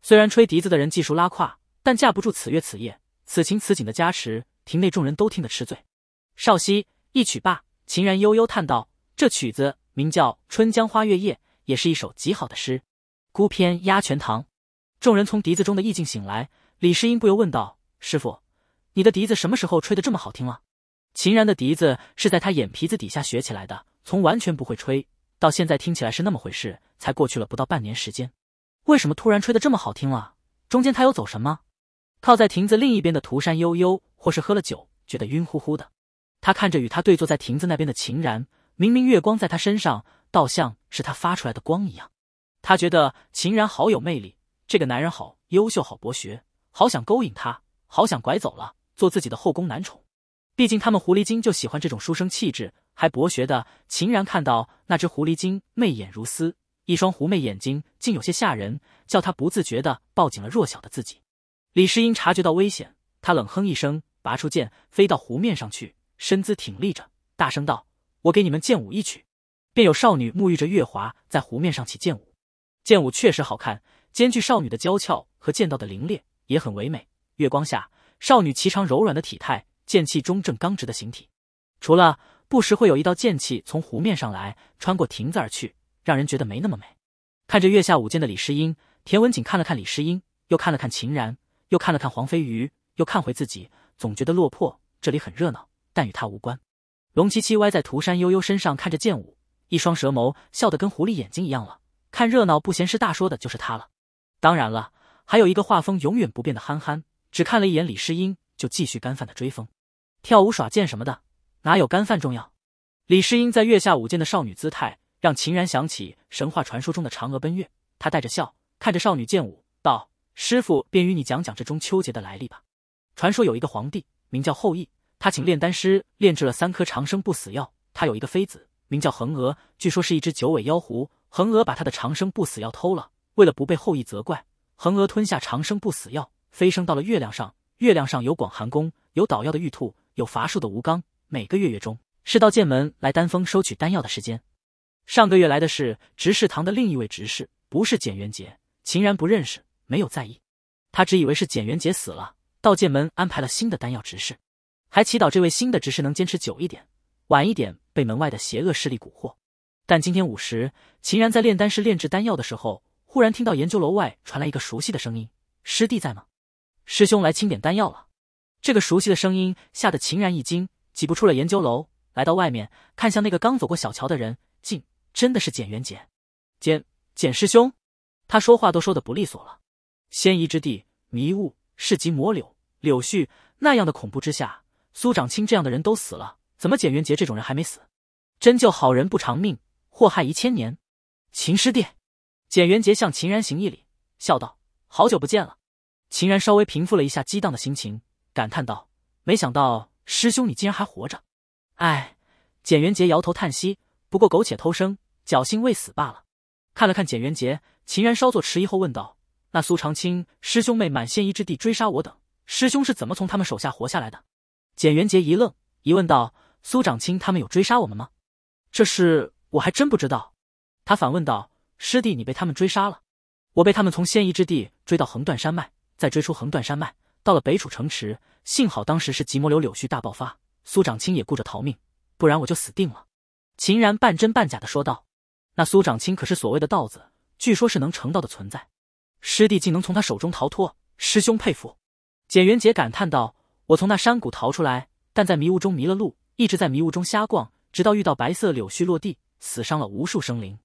虽然吹笛子的人技术拉胯。但架不住此月此夜、此情此景的加持，亭内众人都听得吃醉。少熙一曲罢，秦然悠悠叹道：“这曲子名叫《春江花月夜》，也是一首极好的诗，孤篇压全唐。”众人从笛子中的意境醒来，李世英不由问道：“师傅，你的笛子什么时候吹得这么好听了？”秦然的笛子是在他眼皮子底下学起来的，从完全不会吹到现在听起来是那么回事，才过去了不到半年时间。为什么突然吹得这么好听了？中间他有走神吗？靠在亭子另一边的涂山悠悠，或是喝了酒，觉得晕乎乎的。他看着与他对坐在亭子那边的秦然，明明月光在他身上，倒像是他发出来的光一样。他觉得秦然好有魅力，这个男人好优秀，好博学，好想勾引他，好想拐走了做自己的后宫男宠。毕竟他们狐狸精就喜欢这种书生气质还博学的秦然。看到那只狐狸精媚眼如丝，一双狐媚眼睛竟有些吓人，叫他不自觉的抱紧了弱小的自己。李世英察觉到危险，他冷哼一声，拔出剑，飞到湖面上去，身姿挺立着，大声道：“我给你们剑舞一曲。”便有少女沐浴着月华，在湖面上起剑舞。剑舞确实好看，兼具少女的娇俏和剑道的凌冽，也很唯美。月光下，少女颀长柔软的体态，剑气中正刚直的形体，除了不时会有一道剑气从湖面上来，穿过亭子而去，让人觉得没那么美。看着月下舞剑的李世英，田文锦看了看李世英，又看了看秦然。又看了看黄飞鱼，又看回自己，总觉得落魄。这里很热闹，但与他无关。龙七七歪在涂山悠悠身上，看着剑舞，一双蛇眸笑得跟狐狸眼睛一样了。看热闹不嫌事大，说的就是他了。当然了，还有一个画风永远不变的憨憨，只看了一眼李诗音，就继续干饭的追风。跳舞耍剑什么的，哪有干饭重要？李诗音在月下舞剑的少女姿态，让秦然想起神话传说中的嫦娥奔月。他带着笑看着少女剑舞。师傅便与你讲讲这中秋节的来历吧。传说有一个皇帝名叫后羿，他请炼丹师炼制了三颗长生不死药。他有一个妃子名叫恒娥，据说是一只九尾妖狐。恒娥把他的长生不死药偷了，为了不被后羿责怪，恒娥吞下长生不死药，飞升到了月亮上。月亮上有广寒宫，有捣药的玉兔，有伐树的吴刚。每个月月中，是到剑门来丹峰收取丹药的时间。上个月来的是执事堂的另一位执事，不是简元杰，秦然不认识。没有在意，他只以为是简元杰死了，道剑门安排了新的丹药执事，还祈祷这位新的执事能坚持久一点，晚一点被门外的邪恶势力蛊惑。但今天午时，秦然在炼丹室炼制丹药的时候，忽然听到研究楼外传来一个熟悉的声音：“师弟在吗？师兄来清点丹药了。”这个熟悉的声音吓得秦然一惊，挤不出了研究楼，来到外面，看向那个刚走过小桥的人，竟真的是简元杰，简简师兄，他说话都说的不利索了。仙遗之地，迷雾，市集魔柳，柳絮那样的恐怖之下，苏长卿这样的人都死了，怎么简元杰这种人还没死？真就好人不长命，祸害一千年。秦师弟，简元杰向秦然行一礼，笑道：“好久不见了。”秦然稍微平复了一下激荡的心情，感叹道：“没想到师兄你竟然还活着。”哎，简元杰摇头叹息：“不过苟且偷生，侥幸未死罢了。”看了看简元杰，秦然稍作迟疑后问道。那苏长青师兄妹满仙仪之地追杀我等，师兄是怎么从他们手下活下来的？简元杰一愣，疑问道：“苏长青他们有追杀我们吗？”这事我还真不知道。他反问道：“师弟，你被他们追杀了？我被他们从仙仪之地追到横断山脉，再追出横断山脉，到了北楚城池。幸好当时是极魔流柳絮大爆发，苏长青也顾着逃命，不然我就死定了。”秦然半真半假的说道：“那苏长青可是所谓的道子，据说是能成道的存在。”师弟竟能从他手中逃脱，师兄佩服。简元杰感叹道：“我从那山谷逃出来，但在迷雾中迷了路，一直在迷雾中瞎逛，直到遇到白色柳絮落地，死伤了无数生灵。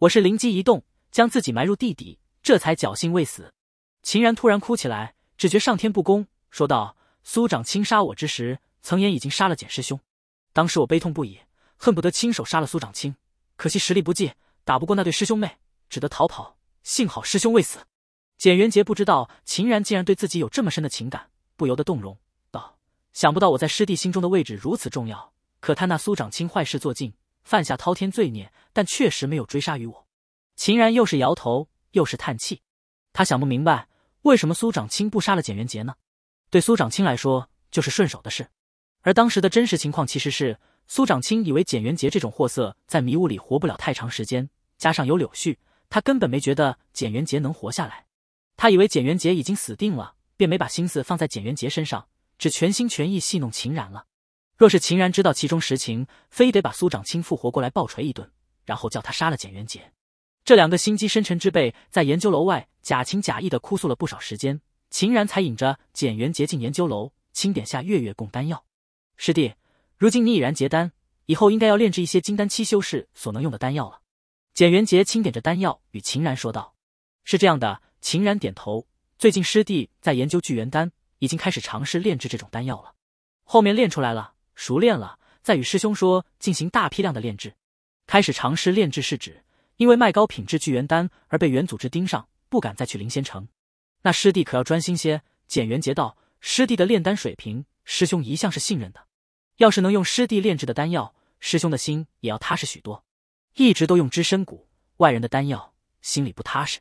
我是灵机一动，将自己埋入地底，这才侥幸未死。”秦然突然哭起来，只觉上天不公，说道：“苏长卿杀我之时，曾言已经杀了简师兄。当时我悲痛不已，恨不得亲手杀了苏长卿，可惜实力不济，打不过那对师兄妹，只得逃跑。幸好师兄未死。”简元杰不知道秦然竟然对自己有这么深的情感，不由得动容道：“想不到我在师弟心中的位置如此重要。可他那苏长卿坏事做尽，犯下滔天罪孽，但确实没有追杀于我。”秦然又是摇头又是叹气，他想不明白为什么苏长卿不杀了简元杰呢？对苏长卿来说就是顺手的事。而当时的真实情况其实是，苏长卿以为简元杰这种货色在迷雾里活不了太长时间，加上有柳絮，他根本没觉得简元杰能活下来。他以为简元杰已经死定了，便没把心思放在简元杰身上，只全心全意戏弄秦然了。若是秦然知道其中实情，非得把苏长卿复活过来暴捶一顿，然后叫他杀了简元杰。这两个心机深沉之辈在研究楼外假情假意的哭诉了不少时间，秦然才引着简元杰进研究楼清点下月月供丹药。师弟，如今你已然结丹，以后应该要炼制一些金丹期修士所能用的丹药了。简元杰清点着丹药，与秦然说道：“是这样的。”秦然点头，最近师弟在研究聚元丹，已经开始尝试炼制这种丹药了。后面练出来了，熟练了，再与师兄说进行大批量的炼制。开始尝试炼制是指，因为卖高品质聚元丹而被原组织盯上，不敢再去灵仙城。那师弟可要专心些。简元杰道：“师弟的炼丹水平，师兄一向是信任的。要是能用师弟炼制的丹药，师兄的心也要踏实许多。一直都用只身蛊。外人的丹药，心里不踏实。”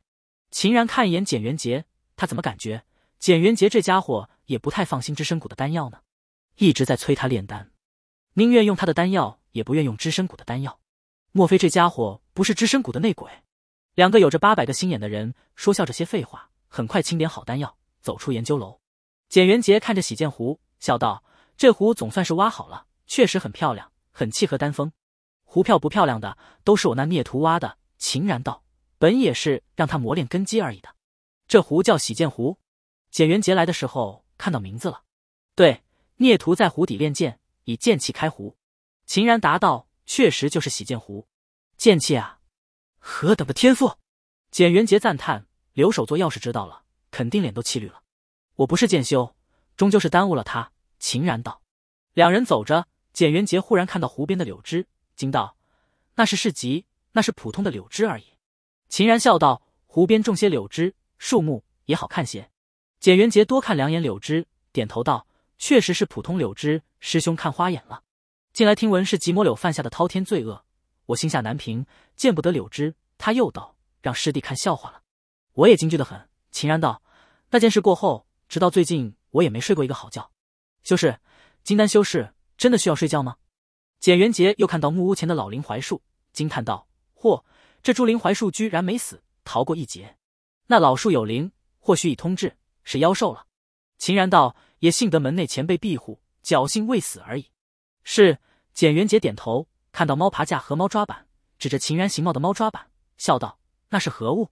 秦然看一眼简元杰，他怎么感觉简元杰这家伙也不太放心只身骨的丹药呢？一直在催他炼丹，宁愿用他的丹药，也不愿用只身骨的丹药。莫非这家伙不是只身骨的内鬼？两个有着八百个心眼的人说笑着些废话，很快清点好丹药，走出研究楼。简元杰看着洗剑壶，笑道：“这壶总算是挖好了，确实很漂亮，很契合丹峰。壶漂不漂亮的，都是我那孽徒挖的。”秦然道。本也是让他磨练根基而已的，这湖叫洗剑湖，简元杰来的时候看到名字了。对，孽徒在湖底练剑，以剑气开湖。秦然答道：“确实就是洗剑湖，剑气啊，何等的天赋！”简元杰赞叹。留守座要是知道了，肯定脸都气绿了。我不是剑修，终究是耽误了他。秦然道。两人走着，简元杰忽然看到湖边的柳枝，惊道：“那是市集，那是普通的柳枝而已。”秦然笑道：“湖边种些柳枝，树木也好看些。”简元杰多看两眼柳枝，点头道：“确实是普通柳枝，师兄看花眼了。”近来听闻是吉魔柳犯下的滔天罪恶，我心下难平，见不得柳枝。他又道：“让师弟看笑话了，我也惊惧的很。”秦然道：“那件事过后，直到最近，我也没睡过一个好觉。”修士，金丹修士真的需要睡觉吗？简元杰又看到木屋前的老林槐树，惊叹道：“嚯！”这株灵槐树居然没死，逃过一劫。那老树有灵，或许已通治，是妖兽了。秦然道：“也幸得门内前辈庇护，侥幸未死而已。”是简元杰点头。看到猫爬架和猫抓板，指着秦然形貌的猫抓板，笑道：“那是何物？”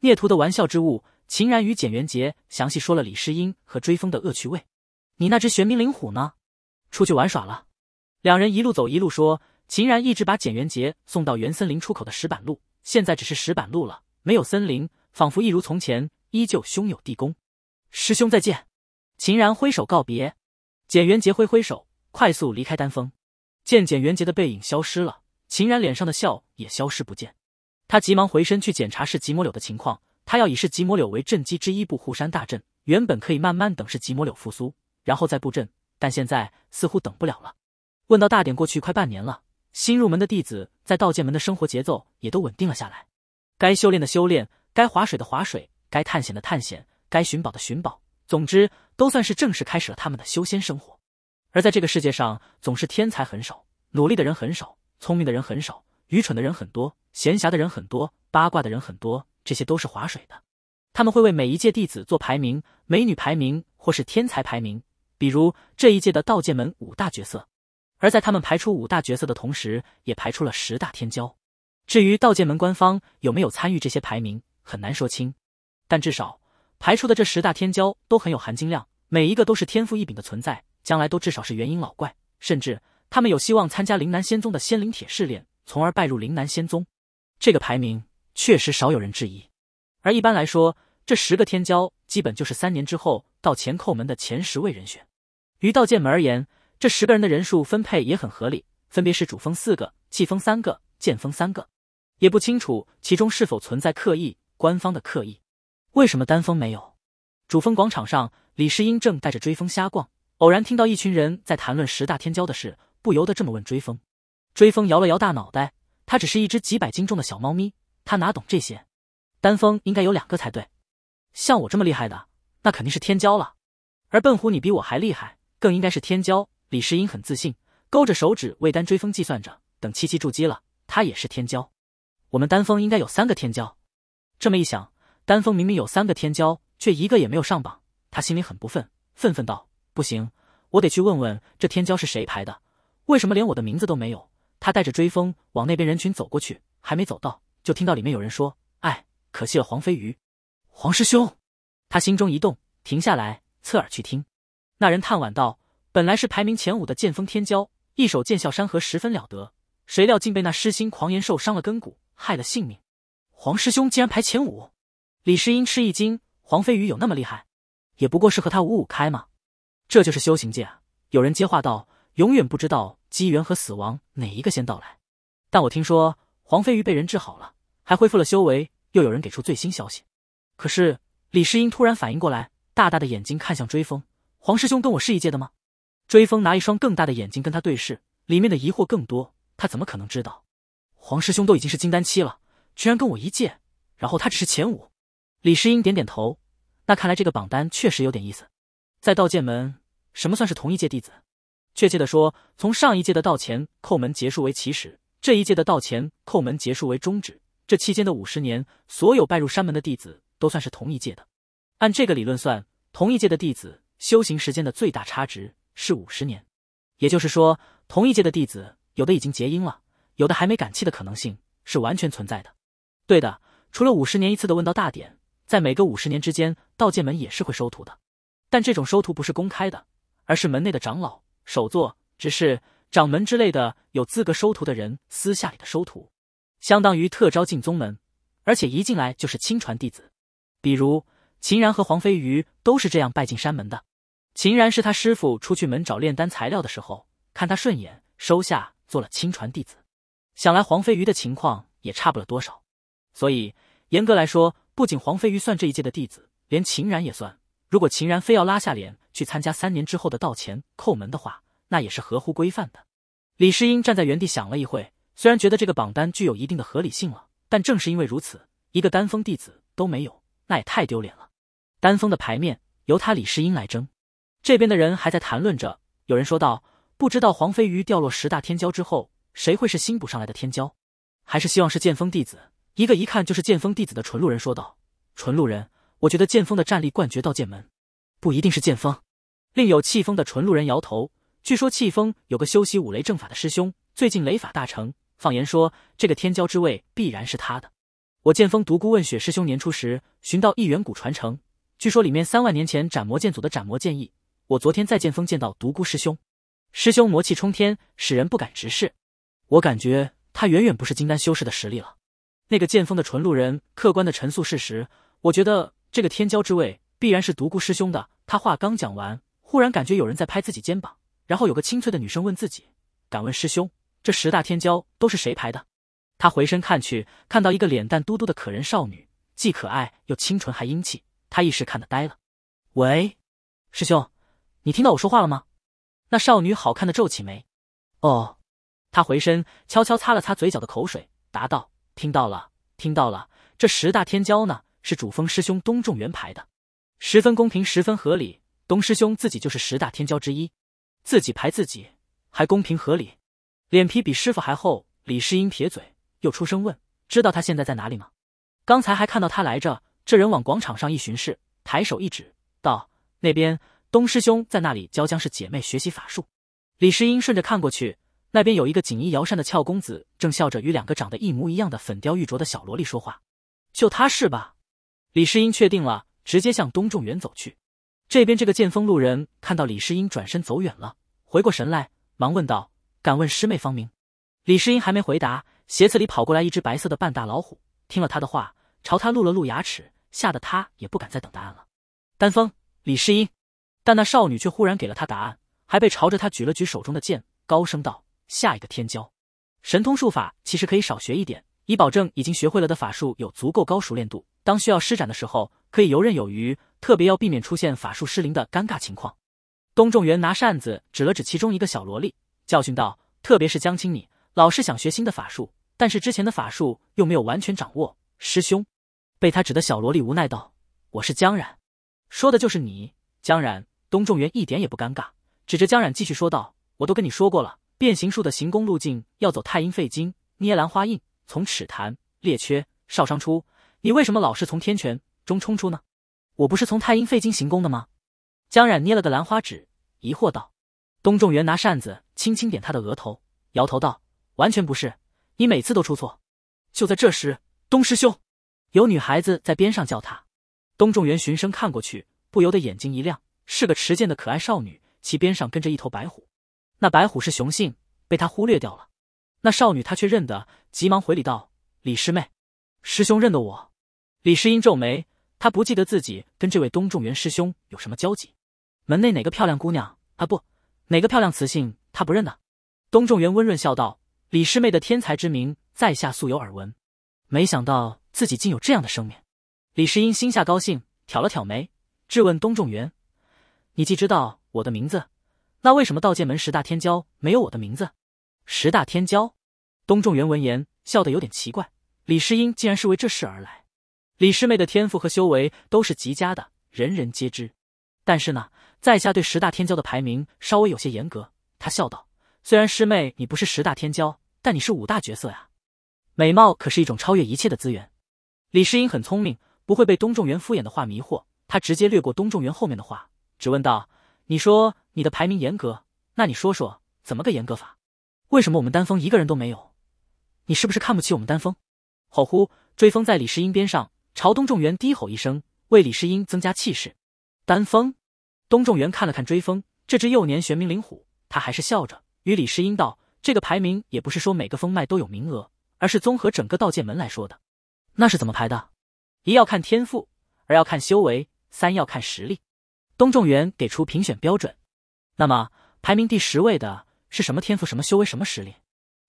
孽徒的玩笑之物。秦然与简元杰详细说了李世英和追风的恶趣味。你那只玄冥灵虎呢？出去玩耍了。两人一路走一路说，秦然一直把简元杰送到原森林出口的石板路。现在只是石板路了，没有森林，仿佛一如从前，依旧胸有地宫。师兄再见！秦然挥手告别，简元杰挥挥手，快速离开丹峰。见简元杰的背影消失了，秦然脸上的笑也消失不见。他急忙回身去检查是吉魔柳的情况，他要以是吉魔柳为阵基之一布护山大阵。原本可以慢慢等是吉魔柳复苏，然后再布阵，但现在似乎等不了了。问到大典过去快半年了。新入门的弟子在道剑门的生活节奏也都稳定了下来，该修炼的修炼，该划水的划水，该探险的探险，该寻宝的寻宝，总之都算是正式开始了他们的修仙生活。而在这个世界上，总是天才很少，努力的人很少，聪明的人很少，愚蠢的人很多，闲暇的人很多，八卦的人很多，这些都是划水的。他们会为每一届弟子做排名，美女排名或是天才排名，比如这一届的道剑门五大角色。而在他们排出五大角色的同时，也排出了十大天骄。至于道剑门官方有没有参与这些排名，很难说清。但至少排出的这十大天骄都很有含金量，每一个都是天赋异禀的存在，将来都至少是元婴老怪，甚至他们有希望参加灵南仙宗的仙灵铁试炼，从而拜入灵南仙宗。这个排名确实少有人质疑。而一般来说，这十个天骄基本就是三年之后到前叩门的前十位人选。于道剑门而言。这十个人的人数分配也很合理，分别是主峰四个，季峰三个，剑峰三个，也不清楚其中是否存在刻意，官方的刻意。为什么丹峰没有？主峰广场上，李世英正带着追风瞎逛，偶然听到一群人在谈论十大天骄的事，不由得这么问追风。追风摇了摇大脑袋，他只是一只几百斤重的小猫咪，他哪懂这些？丹峰应该有两个才对，像我这么厉害的，那肯定是天骄了。而笨虎你比我还厉害，更应该是天骄。李世英很自信，勾着手指为丹追风计算着，等七七筑基了，他也是天骄。我们丹峰应该有三个天骄。这么一想，丹峰明明有三个天骄，却一个也没有上榜，他心里很不忿，愤愤道：“不行，我得去问问这天骄是谁排的，为什么连我的名字都没有。”他带着追风往那边人群走过去，还没走到，就听到里面有人说：“哎，可惜了黄飞鱼，黄师兄。”他心中一动，停下来，侧耳去听。那人叹惋道。本来是排名前五的剑锋天骄，一手剑啸山河十分了得，谁料竟被那失心狂言兽伤了根骨，害了性命。黄师兄竟然排前五，李世英吃一惊，黄飞鱼有那么厉害？也不过是和他五五开吗？这就是修行界。啊！有人接话道：“永远不知道机缘和死亡哪一个先到来。”但我听说黄飞鱼被人治好了，还恢复了修为。又有人给出最新消息。可是李世英突然反应过来，大大的眼睛看向追风：“黄师兄跟我是一届的吗？”追风拿一双更大的眼睛跟他对视，里面的疑惑更多。他怎么可能知道？黄师兄都已经是金丹期了，居然跟我一届。然后他只是前五。李世英点点头，那看来这个榜单确实有点意思。在道剑门，什么算是同一届弟子？确切的说，从上一届的道前叩门结束为起始，这一届的道前叩门结束为终止，这期间的五十年，所有拜入山门的弟子都算是同一届的。按这个理论算，同一届的弟子修行时间的最大差值。是五十年，也就是说，同一届的弟子，有的已经结姻了，有的还没赶气的可能性是完全存在的。对的，除了五十年一次的问道大典，在每个五十年之间，道界门也是会收徒的，但这种收徒不是公开的，而是门内的长老、首座，只是掌门之类的有资格收徒的人私下里的收徒，相当于特招进宗门，而且一进来就是亲传弟子，比如秦然和黄飞鱼都是这样拜进山门的。秦然是他师傅出去门找炼丹材料的时候看他顺眼，收下做了亲传弟子。想来黄飞鱼的情况也差不了多少，所以严格来说，不仅黄飞鱼算这一届的弟子，连秦然也算。如果秦然非要拉下脸去参加三年之后的道前叩门的话，那也是合乎规范的。李世英站在原地想了一会，虽然觉得这个榜单具有一定的合理性了，但正是因为如此，一个丹峰弟子都没有，那也太丢脸了。丹峰的牌面由他李世英来争。这边的人还在谈论着，有人说道：“不知道黄飞鱼掉落十大天骄之后，谁会是新补上来的天骄？还是希望是剑锋弟子。”一个一看就是剑锋弟子的纯路人说道：“纯路人，我觉得剑锋的战力冠绝道剑门，不一定是剑锋。”另有气锋的纯路人摇头：“据说气锋有个修习五雷正法的师兄，最近雷法大成，放言说这个天骄之位必然是他的。”我剑锋独孤问雪师兄年初时寻到一元古传承，据说里面三万年前斩魔剑祖的斩魔剑意。我昨天在剑峰见到独孤师兄，师兄魔气冲天，使人不敢直视。我感觉他远远不是金丹修士的实力了。那个剑峰的纯路人客观的陈述事实，我觉得这个天骄之位必然是独孤师兄的。他话刚讲完，忽然感觉有人在拍自己肩膀，然后有个清脆的女生问自己：“敢问师兄，这十大天骄都是谁排的？”他回身看去，看到一个脸蛋嘟嘟的可人少女，既可爱又清纯，还英气。他一时看得呆了。喂，师兄。你听到我说话了吗？那少女好看的皱起眉。哦，他回身悄悄擦了擦嘴角的口水，答道：“听到了，听到了。这十大天骄呢，是主峰师兄东仲元排的，十分公平，十分合理。东师兄自己就是十大天骄之一，自己排自己，还公平合理，脸皮比师傅还厚。”李世英撇嘴，又出声问：“知道他现在在哪里吗？刚才还看到他来着。这人往广场上一巡视，抬手一指，道：那边。”东师兄在那里教江氏姐妹学习法术。李世英顺着看过去，那边有一个锦衣摇扇的俏公子，正笑着与两个长得一模一样的粉雕玉琢的小萝莉说话。就他是吧？李世英确定了，直接向东仲元走去。这边这个剑锋路人看到李世英转身走远了，回过神来，忙问道：“敢问师妹芳名？”李世英还没回答，鞋子里跑过来一只白色的半大老虎，听了他的话，朝他露了露牙齿，吓得他也不敢再等答案了。丹枫，李世英。但那少女却忽然给了他答案，还被朝着他举了举手中的剑，高声道：“下一个天骄，神通术法其实可以少学一点，以保证已经学会了的法术有足够高熟练度，当需要施展的时候可以游刃有余，特别要避免出现法术失灵的尴尬情况。”东仲元拿扇子指了指其中一个小萝莉，教训道：“特别是江青，你老是想学新的法术，但是之前的法术又没有完全掌握。”师兄，被他指的小萝莉无奈道：“我是江然，说的就是你，江然。”东仲元一点也不尴尬，指着江冉继续说道：“我都跟你说过了，变形术的行宫路径要走太阴肺经，捏兰花印，从齿潭、列缺、少商出。你为什么老是从天泉中冲出呢？我不是从太阴肺经行宫的吗？”江冉捏了个兰花指，疑惑道。东仲元拿扇子轻轻点他的额头，摇头道：“完全不是，你每次都出错。”就在这时，东师兄，有女孩子在边上叫他。东仲元循声看过去，不由得眼睛一亮。是个持剑的可爱少女，其边上跟着一头白虎。那白虎是雄性，被他忽略掉了。那少女他却认得，急忙回礼道：“李师妹，师兄认得我。”李世英皱眉，他不记得自己跟这位东仲元师兄有什么交集。门内哪个漂亮姑娘？啊，不，哪个漂亮雌性？他不认得。东仲元温润笑道：“李师妹的天才之名，在下素有耳闻，没想到自己竟有这样的生命。”李世英心下高兴，挑了挑眉，质问东仲元。你既知道我的名字，那为什么道剑门十大天骄没有我的名字？十大天骄，东仲元闻言笑得有点奇怪。李世英竟然是为这事而来。李师妹的天赋和修为都是极佳的，人人皆知。但是呢，在下对十大天骄的排名稍微有些严格。他笑道：“虽然师妹你不是十大天骄，但你是五大角色呀。美貌可是一种超越一切的资源。”李世英很聪明，不会被东仲元敷衍的话迷惑。他直接略过东仲元后面的话。只问道：“你说你的排名严格，那你说说怎么个严格法？为什么我们丹峰一个人都没有？你是不是看不起我们丹峰？”吼呼！追风在李世英边上，朝东仲元低吼一声，为李世英增加气势。丹峰，东仲元看了看追风这只幼年玄冥灵虎，他还是笑着与李世英道：“这个排名也不是说每个峰脉都有名额，而是综合整个道剑门来说的。那是怎么排的？一要看天赋，二要看修为，三要看实力。”东仲元给出评选标准，那么排名第十位的是什么天赋？什么修为？什么实力？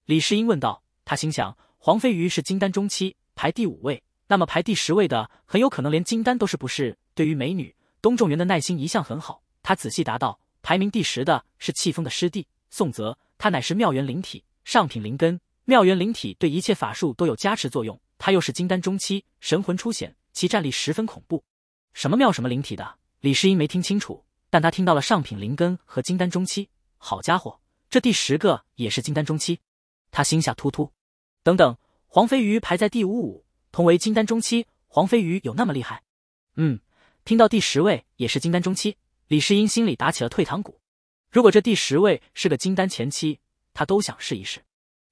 李世英问道。他心想，黄飞鱼是金丹中期，排第五位，那么排第十位的很有可能连金丹都是不是？对于美女，东仲元的耐心一向很好，他仔细答道：排名第十的是气风的师弟宋泽，他乃是妙元灵体，上品灵根。妙元灵体对一切法术都有加持作用，他又是金丹中期，神魂出显，其战力十分恐怖。什么妙？什么灵体的？李世英没听清楚，但他听到了上品灵根和金丹中期。好家伙，这第十个也是金丹中期，他心下突突。等等，黄飞鱼排在第五五，同为金丹中期，黄飞鱼有那么厉害？嗯，听到第十位也是金丹中期，李世英心里打起了退堂鼓。如果这第十位是个金丹前期，他都想试一试。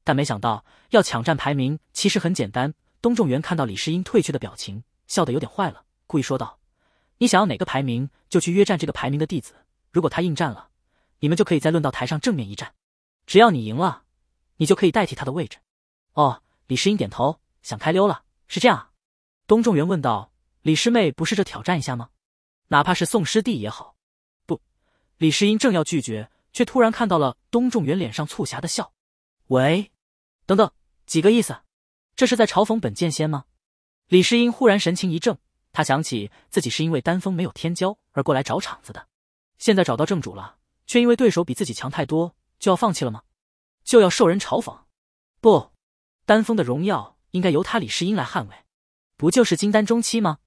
但没想到要抢占排名，其实很简单。东仲元看到李世英退却的表情，笑得有点坏了，故意说道。你想要哪个排名，就去约战这个排名的弟子。如果他应战了，你们就可以在论道台上正面一战。只要你赢了，你就可以代替他的位置。哦，李世英点头，想开溜了。是这样啊？东仲元问道：“李师妹不试着挑战一下吗？哪怕是宋师弟也好。”不，李世英正要拒绝，却突然看到了东仲元脸上促狭的笑。喂，等等，几个意思？这是在嘲讽本剑仙吗？李世英忽然神情一怔。他想起自己是因为丹峰没有天骄而过来找场子的，现在找到正主了，却因为对手比自己强太多，就要放弃了吗？就要受人嘲讽？不，丹峰的荣耀应该由他李世英来捍卫。不就是金丹中期吗？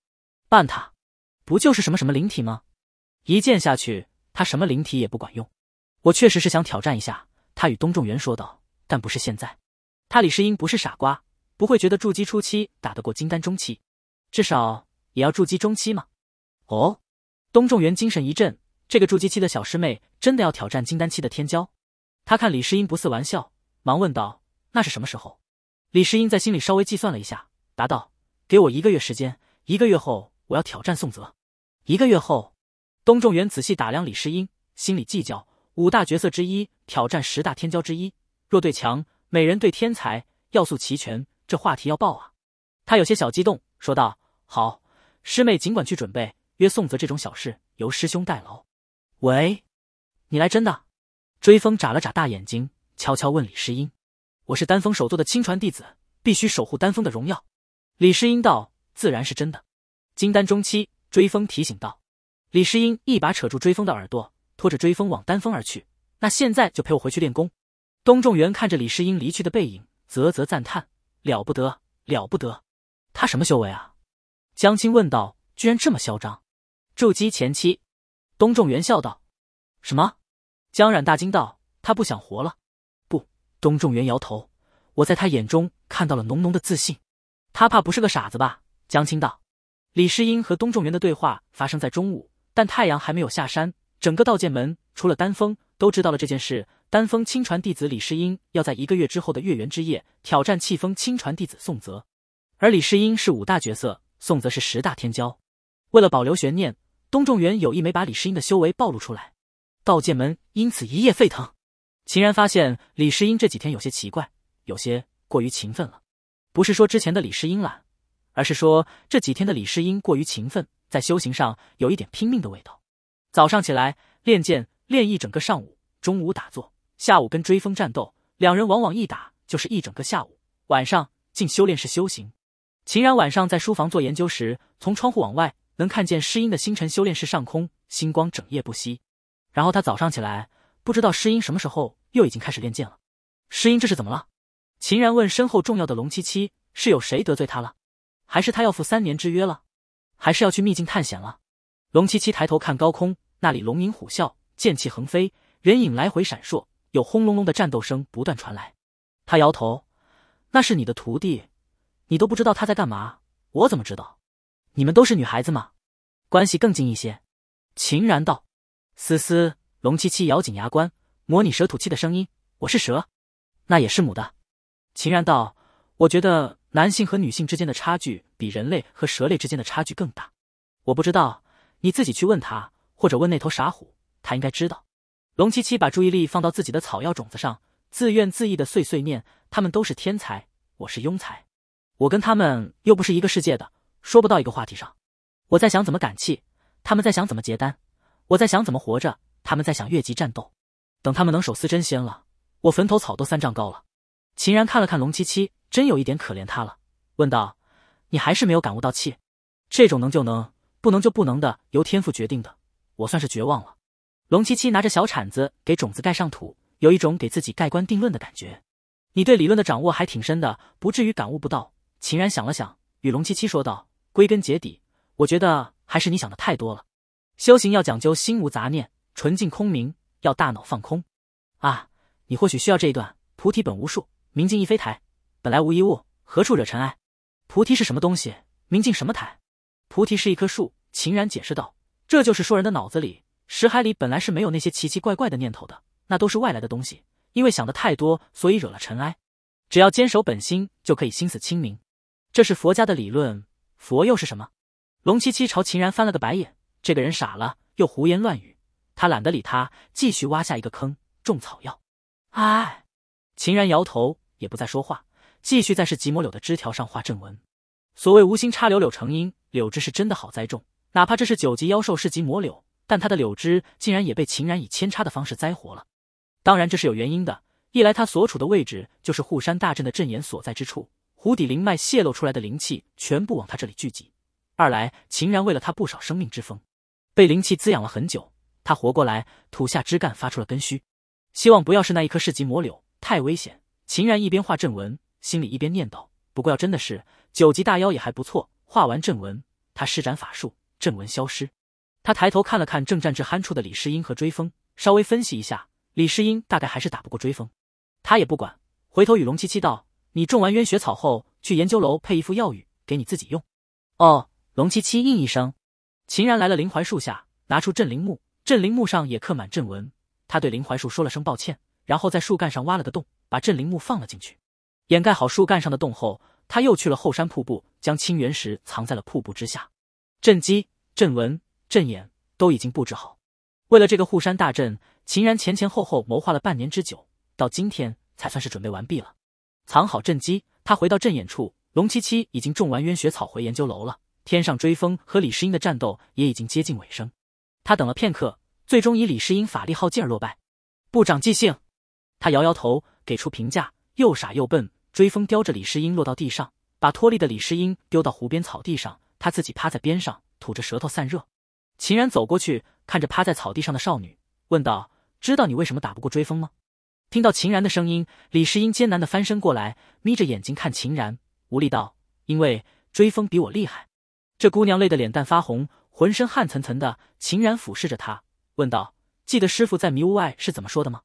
办他，不就是什么什么灵体吗？一剑下去，他什么灵体也不管用。我确实是想挑战一下他，与东仲元说道，但不是现在。他李世英不是傻瓜，不会觉得筑基初期打得过金丹中期，至少。也要筑基中期吗？哦，东仲元精神一振，这个筑基期的小师妹真的要挑战金丹期的天骄？他看李世英不似玩笑，忙问道：“那是什么时候？”李世英在心里稍微计算了一下，答道：“给我一个月时间，一个月后我要挑战宋泽。”一个月后，东仲元仔细打量李世英，心里计较：五大角色之一挑战十大天骄之一，若对强，美人对天才，要素齐全，这话题要爆啊！他有些小激动，说道：“好。”师妹，尽管去准备，约宋泽这种小事由师兄代劳。喂，你来真的？追风眨了眨大眼睛，悄悄问李诗音：“我是丹峰首座的亲传弟子，必须守护丹峰的荣耀。”李诗音道：“自然是真的。”金丹中期，追风提醒道。李诗音一把扯住追风的耳朵，拖着追风往丹峰而去。那现在就陪我回去练功。东仲元看着李诗音离去的背影，啧啧赞叹：“了不得，了不得！他什么修为啊？”江青问道：“居然这么嚣张！”筑基前期，东仲元笑道：“什么？”江冉大惊道：“他不想活了！”不，东仲元摇头：“我在他眼中看到了浓浓的自信，他怕不是个傻子吧？”江青道。李世英和东仲元的对话发生在中午，但太阳还没有下山。整个道剑门除了丹峰，都知道了这件事。丹峰亲传弟子李世英要在一个月之后的月圆之夜挑战气风亲传弟子宋泽，而李世英是五大角色。宋则是十大天骄，为了保留悬念，东仲元有意没把李世英的修为暴露出来，道剑门因此一夜沸腾。秦然发现李世英这几天有些奇怪，有些过于勤奋了。不是说之前的李世英懒，而是说这几天的李世英过于勤奋，在修行上有一点拼命的味道。早上起来练剑，练一整个上午；中午打坐，下午跟追风战斗，两人往往一打就是一整个下午。晚上竟修炼是修行。秦然晚上在书房做研究时，从窗户往外能看见诗音的星辰修炼室上空，星光整夜不息。然后他早上起来，不知道诗音什么时候又已经开始练剑了。诗音这是怎么了？秦然问身后重要的龙七七：“是有谁得罪他了，还是他要赴三年之约了，还是要去秘境探险了？”龙七七抬头看高空，那里龙吟虎啸，剑气横飞，人影来回闪烁，有轰隆隆的战斗声不断传来。他摇头：“那是你的徒弟。”你都不知道他在干嘛，我怎么知道？你们都是女孩子吗？关系更近一些。秦然道。思思，龙七七咬紧牙关，模拟蛇吐气的声音。我是蛇，那也是母的。秦然道。我觉得男性和女性之间的差距比人类和蛇类之间的差距更大。我不知道，你自己去问他，或者问那头傻虎，他应该知道。龙七七把注意力放到自己的草药种子上，自怨自艾的碎碎念：他们都是天才，我是庸才。我跟他们又不是一个世界的，说不到一个话题上。我在想怎么感气，他们在想怎么结单；我在想怎么活着，他们在想越级战斗。等他们能手撕真仙了，我坟头草都三丈高了。秦然看了看龙七七，真有一点可怜他了，问道：“你还是没有感悟到气？这种能就能，不能就不能的，由天赋决定的。我算是绝望了。”龙七七拿着小铲子给种子盖上土，有一种给自己盖棺定论的感觉。你对理论的掌握还挺深的，不至于感悟不到。秦然想了想，与龙七七说道：“归根结底，我觉得还是你想的太多了。修行要讲究心无杂念，纯净空明，要大脑放空。啊，你或许需要这一段：菩提本无树，明镜亦非台。本来无一物，何处惹尘埃？菩提是什么东西？明镜什么台？菩提是一棵树。”秦然解释道：“这就是说，人的脑子里、识海里本来是没有那些奇奇怪怪的念头的，那都是外来的东西。因为想的太多，所以惹了尘埃。只要坚守本心，就可以心思清明。”这是佛家的理论，佛又是什么？龙七七朝秦然翻了个白眼，这个人傻了又胡言乱语。他懒得理他，继续挖下一个坑，种草药。哎，秦然摇头，也不再说话，继续在是极魔柳的枝条上画阵纹。所谓无心插柳，柳成荫，柳枝是真的好栽种。哪怕这是九级妖兽是极魔柳，但它的柳枝竟然也被秦然以扦插的方式栽活了。当然，这是有原因的。一来他所处的位置就是护山大阵的阵眼所在之处。湖底灵脉泄露出来的灵气全部往他这里聚集。二来，秦然为了他不少生命之风，被灵气滋养了很久，他活过来，土下枝干发出了根须。希望不要是那一棵市级魔柳，太危险。秦然一边画阵文，心里一边念叨。不过要真的是九级大妖也还不错。画完阵文，他施展法术，阵文消失。他抬头看了看正站至酣处的李世英和追风，稍微分析一下，李世英大概还是打不过追风。他也不管，回头与龙七七道。你种完冤雪草后，去研究楼配一副药浴给你自己用。哦，龙七七应一声。秦然来了林槐树下，拿出镇灵木，镇灵木上也刻满镇文。他对林槐树说了声抱歉，然后在树干上挖了个洞，把镇灵木放了进去，掩盖好树干上的洞后，他又去了后山瀑布，将清原石藏在了瀑布之下。镇基、镇纹、镇眼都已经布置好。为了这个护山大阵，秦然前前后后谋划了半年之久，到今天才算是准备完毕了。藏好阵机，他回到阵眼处。龙七七已经种完渊血草，回研究楼了。天上追风和李世英的战斗也已经接近尾声。他等了片刻，最终以李世英法力耗尽而落败。不长记性，他摇摇头，给出评价：又傻又笨。追风叼着李世英落到地上，把脱力的李世英丢到湖边草地上，他自己趴在边上，吐着舌头散热。秦然走过去，看着趴在草地上的少女，问道：知道你为什么打不过追风吗？听到秦然的声音，李世英艰难的翻身过来，眯着眼睛看秦然，无力道：“因为追风比我厉害。”这姑娘累得脸蛋发红，浑身汗涔涔的。秦然俯视着她，问道：“记得师傅在迷雾外是怎么说的吗？”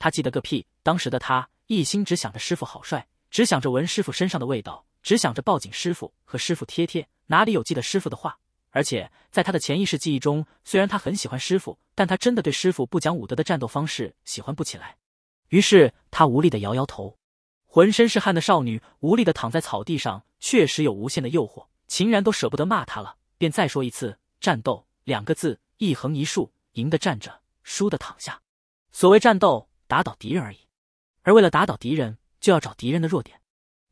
他记得个屁！当时的他一心只想着师傅好帅，只想着闻师傅身上的味道，只想着抱紧师傅和师傅贴贴，哪里有记得师傅的话？而且在他的潜意识记忆中，虽然他很喜欢师傅，但他真的对师傅不讲武德的战斗方式喜欢不起来。于是他无力的摇摇头，浑身是汗的少女无力的躺在草地上。确实有无限的诱惑，秦然都舍不得骂她了，便再说一次“战斗”两个字，一横一竖，赢的站着，输的躺下。所谓战斗，打倒敌人而已。而为了打倒敌人，就要找敌人的弱点。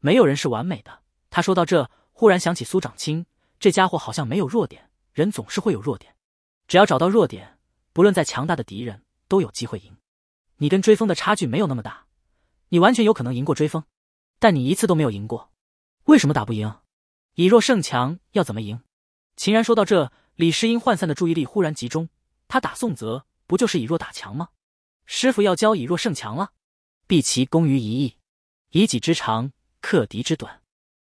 没有人是完美的。他说到这，忽然想起苏长卿，这家伙好像没有弱点。人总是会有弱点，只要找到弱点，不论再强大的敌人，都有机会赢。你跟追风的差距没有那么大，你完全有可能赢过追风，但你一次都没有赢过，为什么打不赢？以弱胜强要怎么赢？秦然说到这，李世英涣散的注意力忽然集中，他打宋泽不就是以弱打强吗？师傅要教以弱胜强了，避其功于一役，以己之长克敌之短。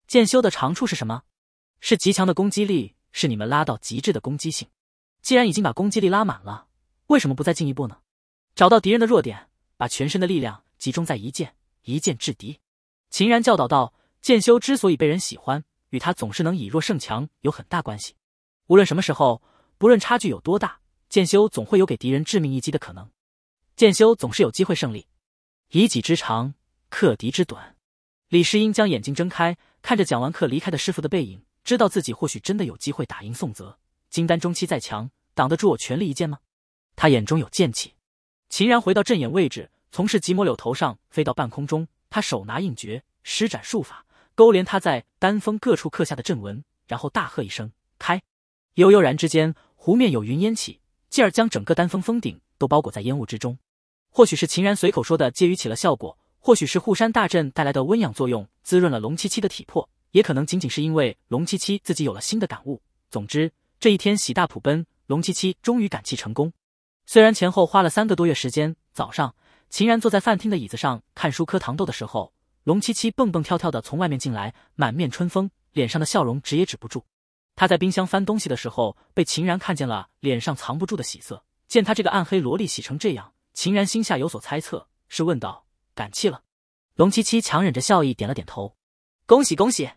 剑修的长处是什么？是极强的攻击力，是你们拉到极致的攻击性。既然已经把攻击力拉满了，为什么不再进一步呢？找到敌人的弱点，把全身的力量集中在一剑，一剑制敌。秦然教导道：“剑修之所以被人喜欢，与他总是能以弱胜强有很大关系。无论什么时候，不论差距有多大，剑修总会有给敌人致命一击的可能。剑修总是有机会胜利，以己之长克敌之短。”李世英将眼睛睁开，看着讲完课离开的师傅的背影，知道自己或许真的有机会打赢宋泽。金丹中期再强，挡得住我全力一剑吗？他眼中有剑气。秦然回到阵眼位置，从是极魔柳头上飞到半空中，他手拿印诀，施展术法，勾连他在丹峰各处刻下的阵纹，然后大喝一声：“开！”悠悠然之间，湖面有云烟起，继而将整个丹峰峰顶都包裹在烟雾之中。或许是秦然随口说的结于起了效果，或许是护山大阵带来的温养作用滋润了龙七七的体魄，也可能仅仅是因为龙七七自己有了新的感悟。总之，这一天喜大普奔，龙七七终于赶气成功。虽然前后花了三个多月时间，早上秦然坐在饭厅的椅子上看书磕糖豆的时候，龙七七蹦蹦跳跳的从外面进来，满面春风，脸上的笑容止也止不住。他在冰箱翻东西的时候被秦然看见了，脸上藏不住的喜色。见他这个暗黑萝莉喜成这样，秦然心下有所猜测，是问道：“赶气了？”龙七七强忍着笑意点了点头：“恭喜恭喜。”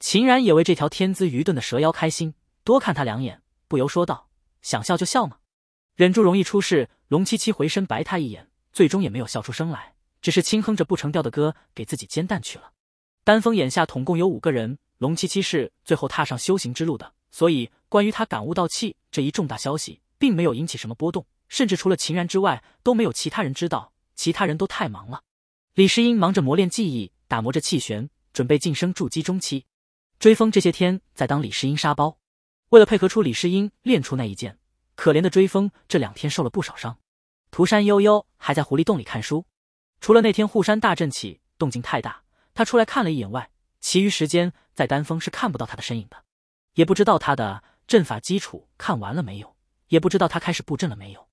秦然也为这条天资愚钝的蛇妖开心，多看他两眼，不由说道：“想笑就笑嘛。”忍住容易出事，龙七七回身白他一眼，最终也没有笑出声来，只是轻哼着不成调的歌，给自己煎蛋去了。丹峰眼下统共有五个人，龙七七是最后踏上修行之路的，所以关于他感悟到气这一重大消息，并没有引起什么波动，甚至除了秦然之外，都没有其他人知道。其他人都太忙了。李世英忙着磨练技艺，打磨着气旋，准备晋升筑基中期。追风这些天在当李世英沙包，为了配合出李世英练出那一剑。可怜的追风这两天受了不少伤，涂山悠悠还在狐狸洞里看书。除了那天护山大阵起动静太大，他出来看了一眼外，其余时间在丹峰是看不到他的身影的。也不知道他的阵法基础看完了没有，也不知道他开始布阵了没有。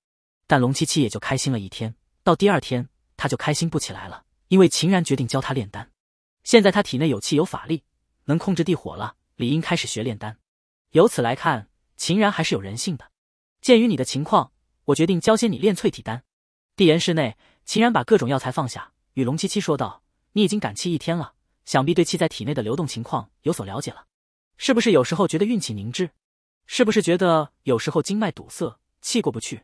但龙七七也就开心了一天，到第二天他就开心不起来了，因为秦然决定教他炼丹。现在他体内有气有法力，能控制地火了，理应开始学炼丹。由此来看，秦然还是有人性的。鉴于你的情况，我决定教些你炼淬体丹。地岩室内，秦然把各种药材放下，与龙七七说道：“你已经感气一天了，想必对气在体内的流动情况有所了解了。是不是有时候觉得运气凝滞？是不是觉得有时候经脉堵塞，气过不去？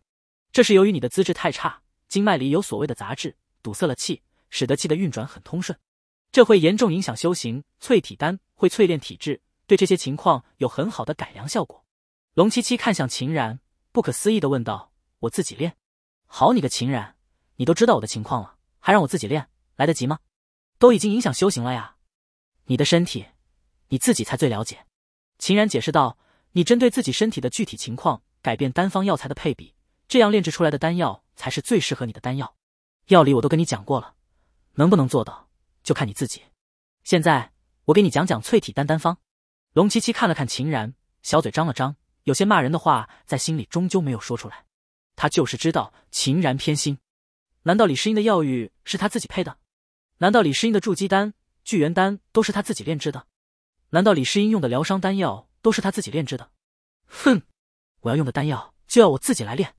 这是由于你的资质太差，经脉里有所谓的杂质堵塞了气，使得气的运转很通顺。这会严重影响修行。淬体丹会淬炼体质，对这些情况有很好的改良效果。”龙七七看向秦然。不可思议的问道：“我自己练？好你个秦然，你都知道我的情况了，还让我自己练，来得及吗？都已经影响修行了呀！你的身体，你自己才最了解。”秦然解释道：“你针对自己身体的具体情况，改变单方药材的配比，这样炼制出来的丹药才是最适合你的丹药。药理我都跟你讲过了，能不能做到，就看你自己。现在，我给你讲讲淬体丹丹方。”龙七七看了看秦然，小嘴张了张。有些骂人的话在心里终究没有说出来，他就是知道秦然偏心。难道李世英的药浴是他自己配的？难道李世英的筑基丹、聚元丹都是他自己炼制的？难道李世英用的疗伤丹药都是他自己炼制的？哼，我要用的丹药就要我自己来炼。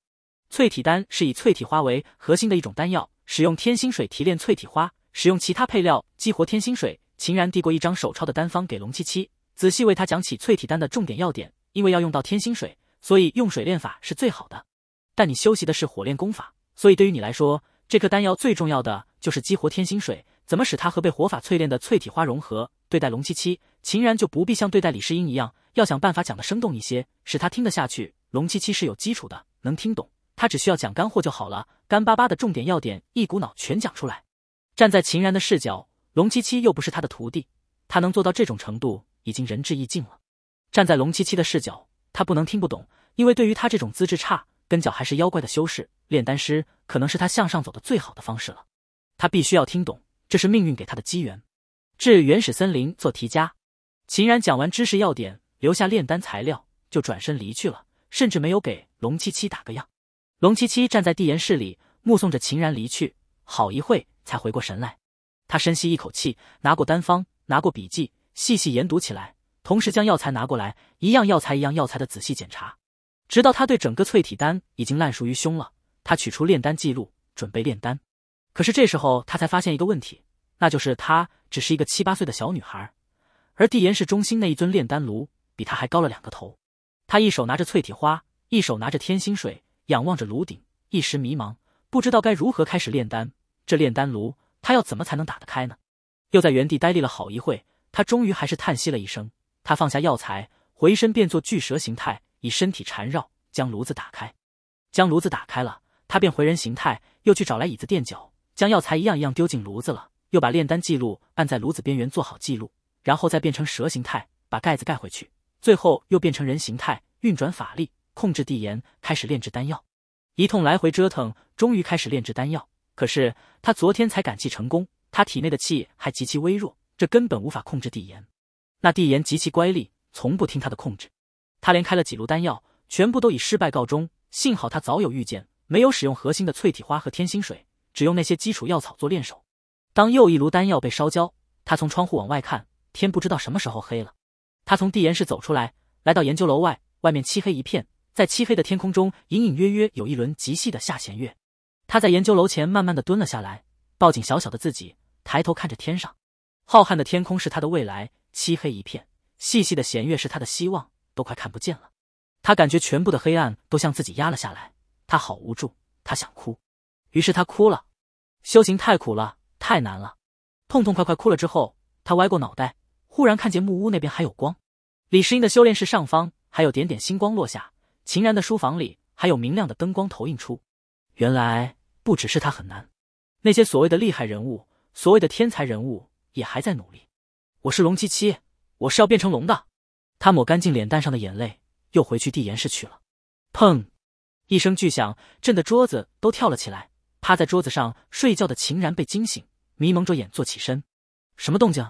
淬体丹是以淬体花为核心的一种丹药，使用天心水提炼淬体花，使用其他配料激活天心水。秦然递过一张手抄的丹方给龙七七，仔细为他讲起淬体丹的重点要点。因为要用到天心水，所以用水炼法是最好的。但你修习的是火炼功法，所以对于你来说，这颗丹药最重要的就是激活天心水，怎么使它和被火法淬炼的淬体花融合？对待龙七七，秦然就不必像对待李世英一样，要想办法讲的生动一些，使他听得下去。龙七七是有基础的，能听懂，他只需要讲干货就好了，干巴巴的重点要点一股脑全讲出来。站在秦然的视角，龙七七又不是他的徒弟，他能做到这种程度，已经仁至义尽了。站在龙七七的视角，他不能听不懂，因为对于他这种资质差、跟脚还是妖怪的修士炼丹师，可能是他向上走的最好的方式了。他必须要听懂，这是命运给他的机缘。至原始森林做题家，秦然讲完知识要点，留下炼丹材料，就转身离去了，甚至没有给龙七七打个样。龙七七站在地岩室里，目送着秦然离去，好一会才回过神来。他深吸一口气，拿过丹方，拿过笔记，细细研读起来。同时将药材拿过来，一样药材一样药材的仔细检查，直到他对整个淬体丹已经烂熟于胸了。他取出炼丹记录，准备炼丹。可是这时候他才发现一个问题，那就是他只是一个七八岁的小女孩，而地岩市中心那一尊炼丹炉比他还高了两个头。他一手拿着淬体花，一手拿着天心水，仰望着炉顶，一时迷茫，不知道该如何开始炼丹。这炼丹炉，他要怎么才能打得开呢？又在原地呆立了好一会，他终于还是叹息了一声。他放下药材，回身变作巨蛇形态，以身体缠绕将炉子打开。将炉子打开了，他变回人形态，又去找来椅子垫脚，将药材一样一样丢进炉子了。又把炼丹记录按在炉子边缘做好记录，然后再变成蛇形态，把盖子盖回去。最后又变成人形态，运转法力控制地炎，开始炼制丹药。一通来回折腾，终于开始炼制丹药。可是他昨天才赶气成功，他体内的气还极其微弱，这根本无法控制地炎。那帝炎极其乖戾，从不听他的控制。他连开了几炉丹药，全部都以失败告终。幸好他早有预见，没有使用核心的淬体花和天心水，只用那些基础药草做练手。当又一炉丹药被烧焦，他从窗户往外看，天不知道什么时候黑了。他从地岩室走出来，来到研究楼外，外面漆黑一片，在漆黑的天空中，隐隐约约有一轮极细的下弦月。他在研究楼前慢慢的蹲了下来，抱紧小小的自己，抬头看着天上，浩瀚的天空是他的未来。漆黑一片，细细的弦月是他的希望，都快看不见了。他感觉全部的黑暗都向自己压了下来，他好无助，他想哭，于是他哭了。修行太苦了，太难了，痛痛快快哭了之后，他歪过脑袋，忽然看见木屋那边还有光，李世英的修炼室上方还有点点星光落下，秦然的书房里还有明亮的灯光投影出。原来不只是他很难，那些所谓的厉害人物，所谓的天才人物也还在努力。我是龙七七，我是要变成龙的。他抹干净脸蛋上的眼泪，又回去递盐石去了。砰！一声巨响，震得桌子都跳了起来。趴在桌子上睡觉的秦然被惊醒，迷蒙着眼坐起身。什么动静？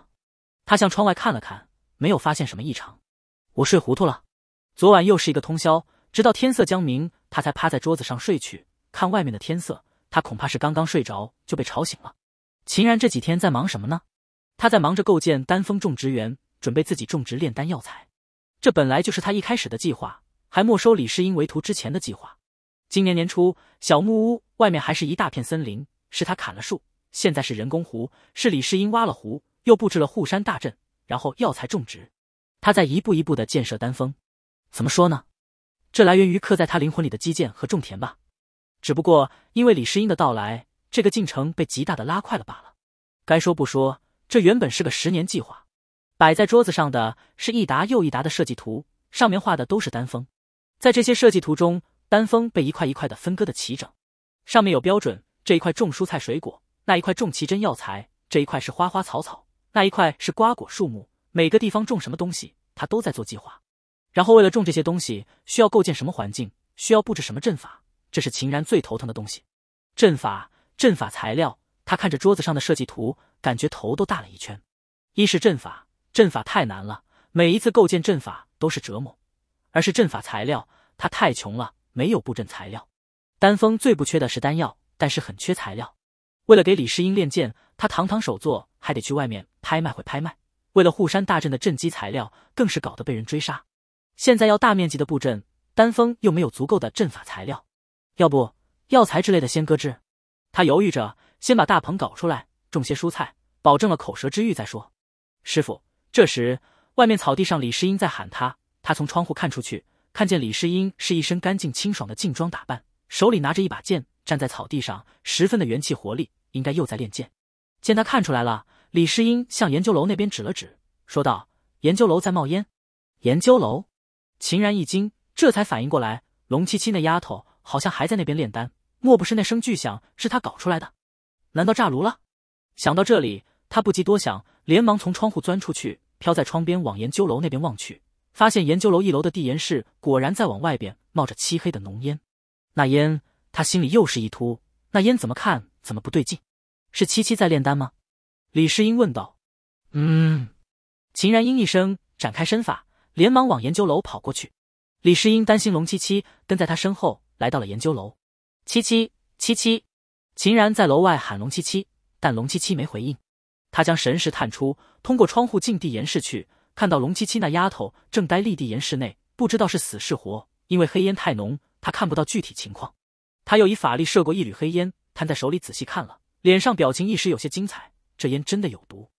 他向窗外看了看，没有发现什么异常。我睡糊涂了。昨晚又是一个通宵，直到天色将明，他才趴在桌子上睡去。看外面的天色，他恐怕是刚刚睡着就被吵醒了。秦然这几天在忙什么呢？他在忙着构建丹峰种植园，准备自己种植炼丹药材。这本来就是他一开始的计划，还没收李世英为徒之前的计划。今年年初，小木屋外面还是一大片森林，是他砍了树；现在是人工湖，是李世英挖了湖，又布置了护山大阵，然后药材种植。他在一步一步的建设丹峰。怎么说呢？这来源于刻在他灵魂里的基建和种田吧。只不过因为李世英的到来，这个进程被极大的拉快了罢了。该说不说。这原本是个十年计划，摆在桌子上的是一沓又一沓的设计图，上面画的都是丹峰。在这些设计图中，丹峰被一块一块的分割的齐整，上面有标准。这一块种蔬菜水果，那一块种奇珍药材，这一块是花花草草，那一块是瓜果树木。每个地方种什么东西，他都在做计划。然后为了种这些东西，需要构建什么环境，需要布置什么阵法，这是秦然最头疼的东西。阵法，阵法材料。他看着桌子上的设计图，感觉头都大了一圈。一是阵法，阵法太难了，每一次构建阵法都是折磨；二是阵法材料，他太穷了，没有布阵材料。丹峰最不缺的是丹药，但是很缺材料。为了给李世英练剑，他堂堂首座还得去外面拍卖会拍卖。为了护山大阵的阵基材料，更是搞得被人追杀。现在要大面积的布阵，丹峰又没有足够的阵法材料，要不药材之类的先搁置？他犹豫着。先把大棚搞出来，种些蔬菜，保证了口舌之欲再说。师傅，这时外面草地上李世英在喊他，他从窗户看出去，看见李世英是一身干净清爽的劲装打扮，手里拿着一把剑，站在草地上，十分的元气活力，应该又在练剑。见他看出来了，李世英向研究楼那边指了指，说道：“研究楼在冒烟。”研究楼，秦然一惊，这才反应过来，龙七七那丫头好像还在那边炼丹，莫不是那声巨响是她搞出来的？难道炸炉了？想到这里，他不及多想，连忙从窗户钻出去，飘在窗边往研究楼那边望去，发现研究楼一楼的地岩室果然在往外边冒着漆黑的浓烟。那烟，他心里又是一突。那烟怎么看怎么不对劲。是七七在炼丹吗？李世英问道。嗯。秦然应一声，展开身法，连忙往研究楼跑过去。李世英担心龙七七，跟在他身后来到了研究楼。七七，七七。秦然在楼外喊龙七七，但龙七七没回应。他将神识探出，通过窗户进地岩室去，看到龙七七那丫头正呆立地岩室内，不知道是死是活。因为黑烟太浓，他看不到具体情况。他又以法力射过一缕黑烟，摊在手里仔细看了，脸上表情一时有些精彩。这烟真的有毒。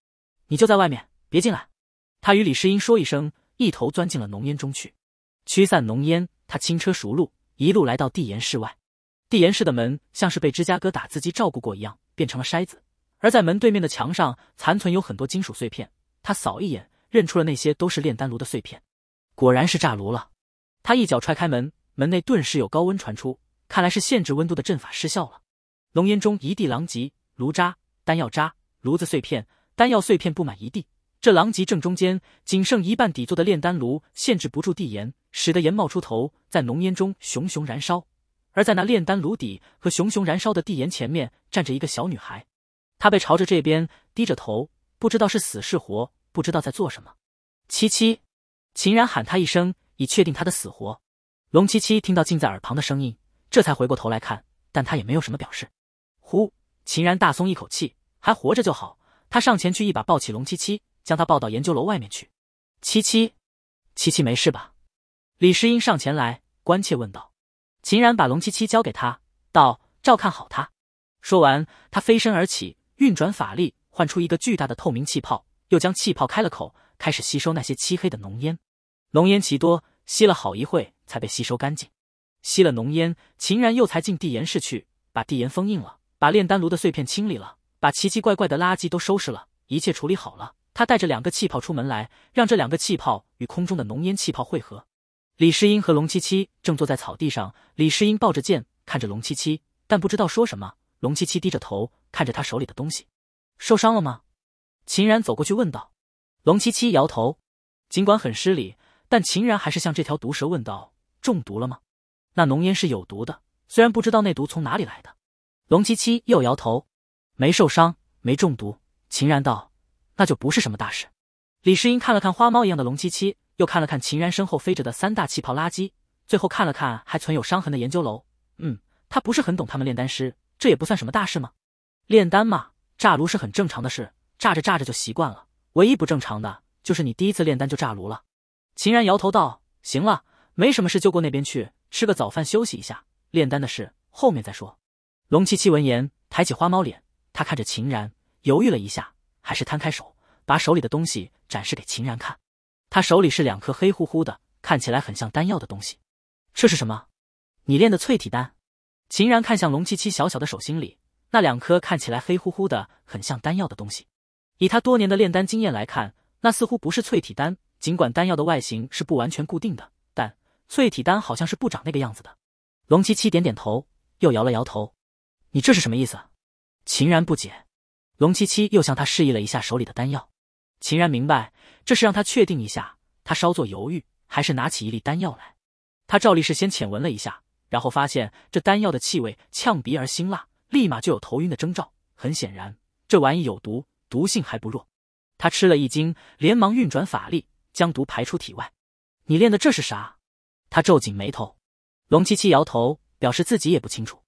你就在外面，别进来。他与李世英说一声，一头钻进了浓烟中去。驱散浓烟，他轻车熟路，一路来到地岩室外。地岩室的门像是被芝加哥打字机照顾过一样，变成了筛子。而在门对面的墙上残存有很多金属碎片，他扫一眼认出了那些都是炼丹炉的碎片，果然是炸炉了。他一脚踹开门，门内顿时有高温传出，看来是限制温度的阵法失效了。浓烟中一地狼藉，炉渣、丹药渣、炉子碎片、丹药碎片布满一地。这狼藉正中间，仅剩一半底座的炼丹炉限制不住地岩，使得岩冒出头，在浓烟中熊熊燃烧。而在那炼丹炉底和熊熊燃烧的地岩前面，站着一个小女孩，她被朝着这边低着头，不知道是死是活，不知道在做什么。七七，秦然喊她一声，以确定她的死活。龙七七听到近在耳旁的声音，这才回过头来看，但她也没有什么表示。呼，秦然大松一口气，还活着就好。他上前去一把抱起龙七七，将她抱到研究楼外面去。七七，七七没事吧？李世英上前来关切问道。秦然把龙七七交给他，道：“照看好他。”说完，他飞身而起，运转法力，唤出一个巨大的透明气泡，又将气泡开了口，开始吸收那些漆黑的浓烟。浓烟奇多，吸了好一会才被吸收干净。吸了浓烟，秦然又才进地岩室去，把地岩封印了，把炼丹炉的碎片清理了，把奇奇怪怪的垃圾都收拾了。一切处理好了，他带着两个气泡出门来，让这两个气泡与空中的浓烟气泡汇合。李世英和龙七七正坐在草地上，李世英抱着剑看着龙七七，但不知道说什么。龙七七低着头看着他手里的东西，受伤了吗？秦然走过去问道。龙七七摇头，尽管很失礼，但秦然还是向这条毒蛇问道：“中毒了吗？”那浓烟是有毒的，虽然不知道那毒从哪里来的。龙七七又摇头，没受伤，没中毒。秦然道：“那就不是什么大事。”李世英看了看花猫一样的龙七七。又看了看秦然身后飞着的三大气泡垃圾，最后看了看还存有伤痕的研究楼。嗯，他不是很懂他们炼丹师，这也不算什么大事吗？炼丹嘛，炸炉是很正常的事，炸着炸着就习惯了。唯一不正常的就是你第一次炼丹就炸炉了。秦然摇头道：“行了，没什么事，就过那边去吃个早饭，休息一下。炼丹的事后面再说。”龙七七闻言，抬起花猫脸，他看着秦然，犹豫了一下，还是摊开手，把手里的东西展示给秦然看。他手里是两颗黑乎乎的，看起来很像丹药的东西，这是什么？你炼的淬体丹？秦然看向龙七七，小小的手心里那两颗看起来黑乎乎的，很像丹药的东西。以他多年的炼丹经验来看，那似乎不是淬体丹。尽管丹药的外形是不完全固定的，但淬体丹好像是不长那个样子的。龙七七点点头，又摇了摇头。你这是什么意思？秦然不解。龙七七又向他示意了一下手里的丹药，秦然明白。这是让他确定一下。他稍作犹豫，还是拿起一粒丹药来。他照例是先浅闻了一下，然后发现这丹药的气味呛鼻而辛辣，立马就有头晕的征兆。很显然，这玩意有毒，毒性还不弱。他吃了一惊，连忙运转法力将毒排出体外。你练的这是啥？他皱紧眉头。龙七七摇头，表示自己也不清楚。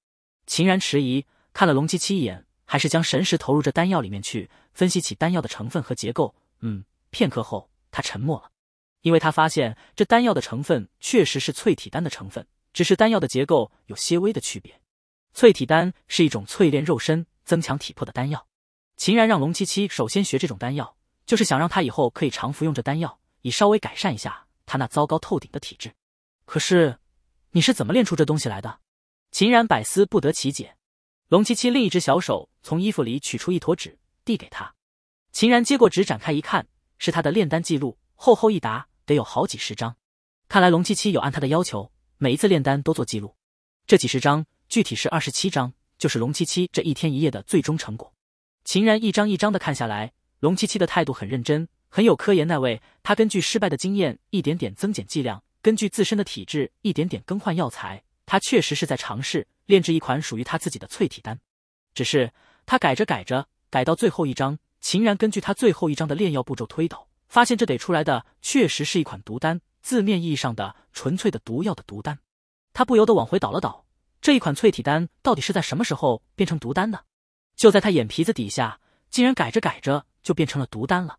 秦然迟疑，看了龙七七一眼，还是将神识投入这丹药里面去分析起丹药的成分和结构。嗯。片刻后，他沉默了，因为他发现这丹药的成分确实是淬体丹的成分，只是丹药的结构有些微的区别。淬体丹是一种淬炼肉身、增强体魄的丹药。秦然让龙七七首先学这种丹药，就是想让他以后可以常服用这丹药，以稍微改善一下他那糟糕透顶的体质。可是，你是怎么练出这东西来的？秦然百思不得其解。龙七七另一只小手从衣服里取出一坨纸，递给他。秦然接过纸，展开一看。是他的炼丹记录，厚厚一沓，得有好几十张。看来龙七七有按他的要求，每一次炼丹都做记录。这几十张，具体是二十七张，就是龙七七这一天一夜的最终成果。秦然一张一张的看下来，龙七七的态度很认真，很有科研。那位，他根据失败的经验，一点点增减剂量，根据自身的体质，一点点更换药材。他确实是在尝试炼制一款属于他自己的淬体丹，只是他改着改着，改到最后一张。秦然根据他最后一张的炼药步骤推导，发现这得出来的确实是一款毒丹，字面意义上的纯粹的毒药的毒丹。他不由得往回倒了倒，这一款淬体丹到底是在什么时候变成毒丹的？就在他眼皮子底下，竟然改着改着就变成了毒丹了。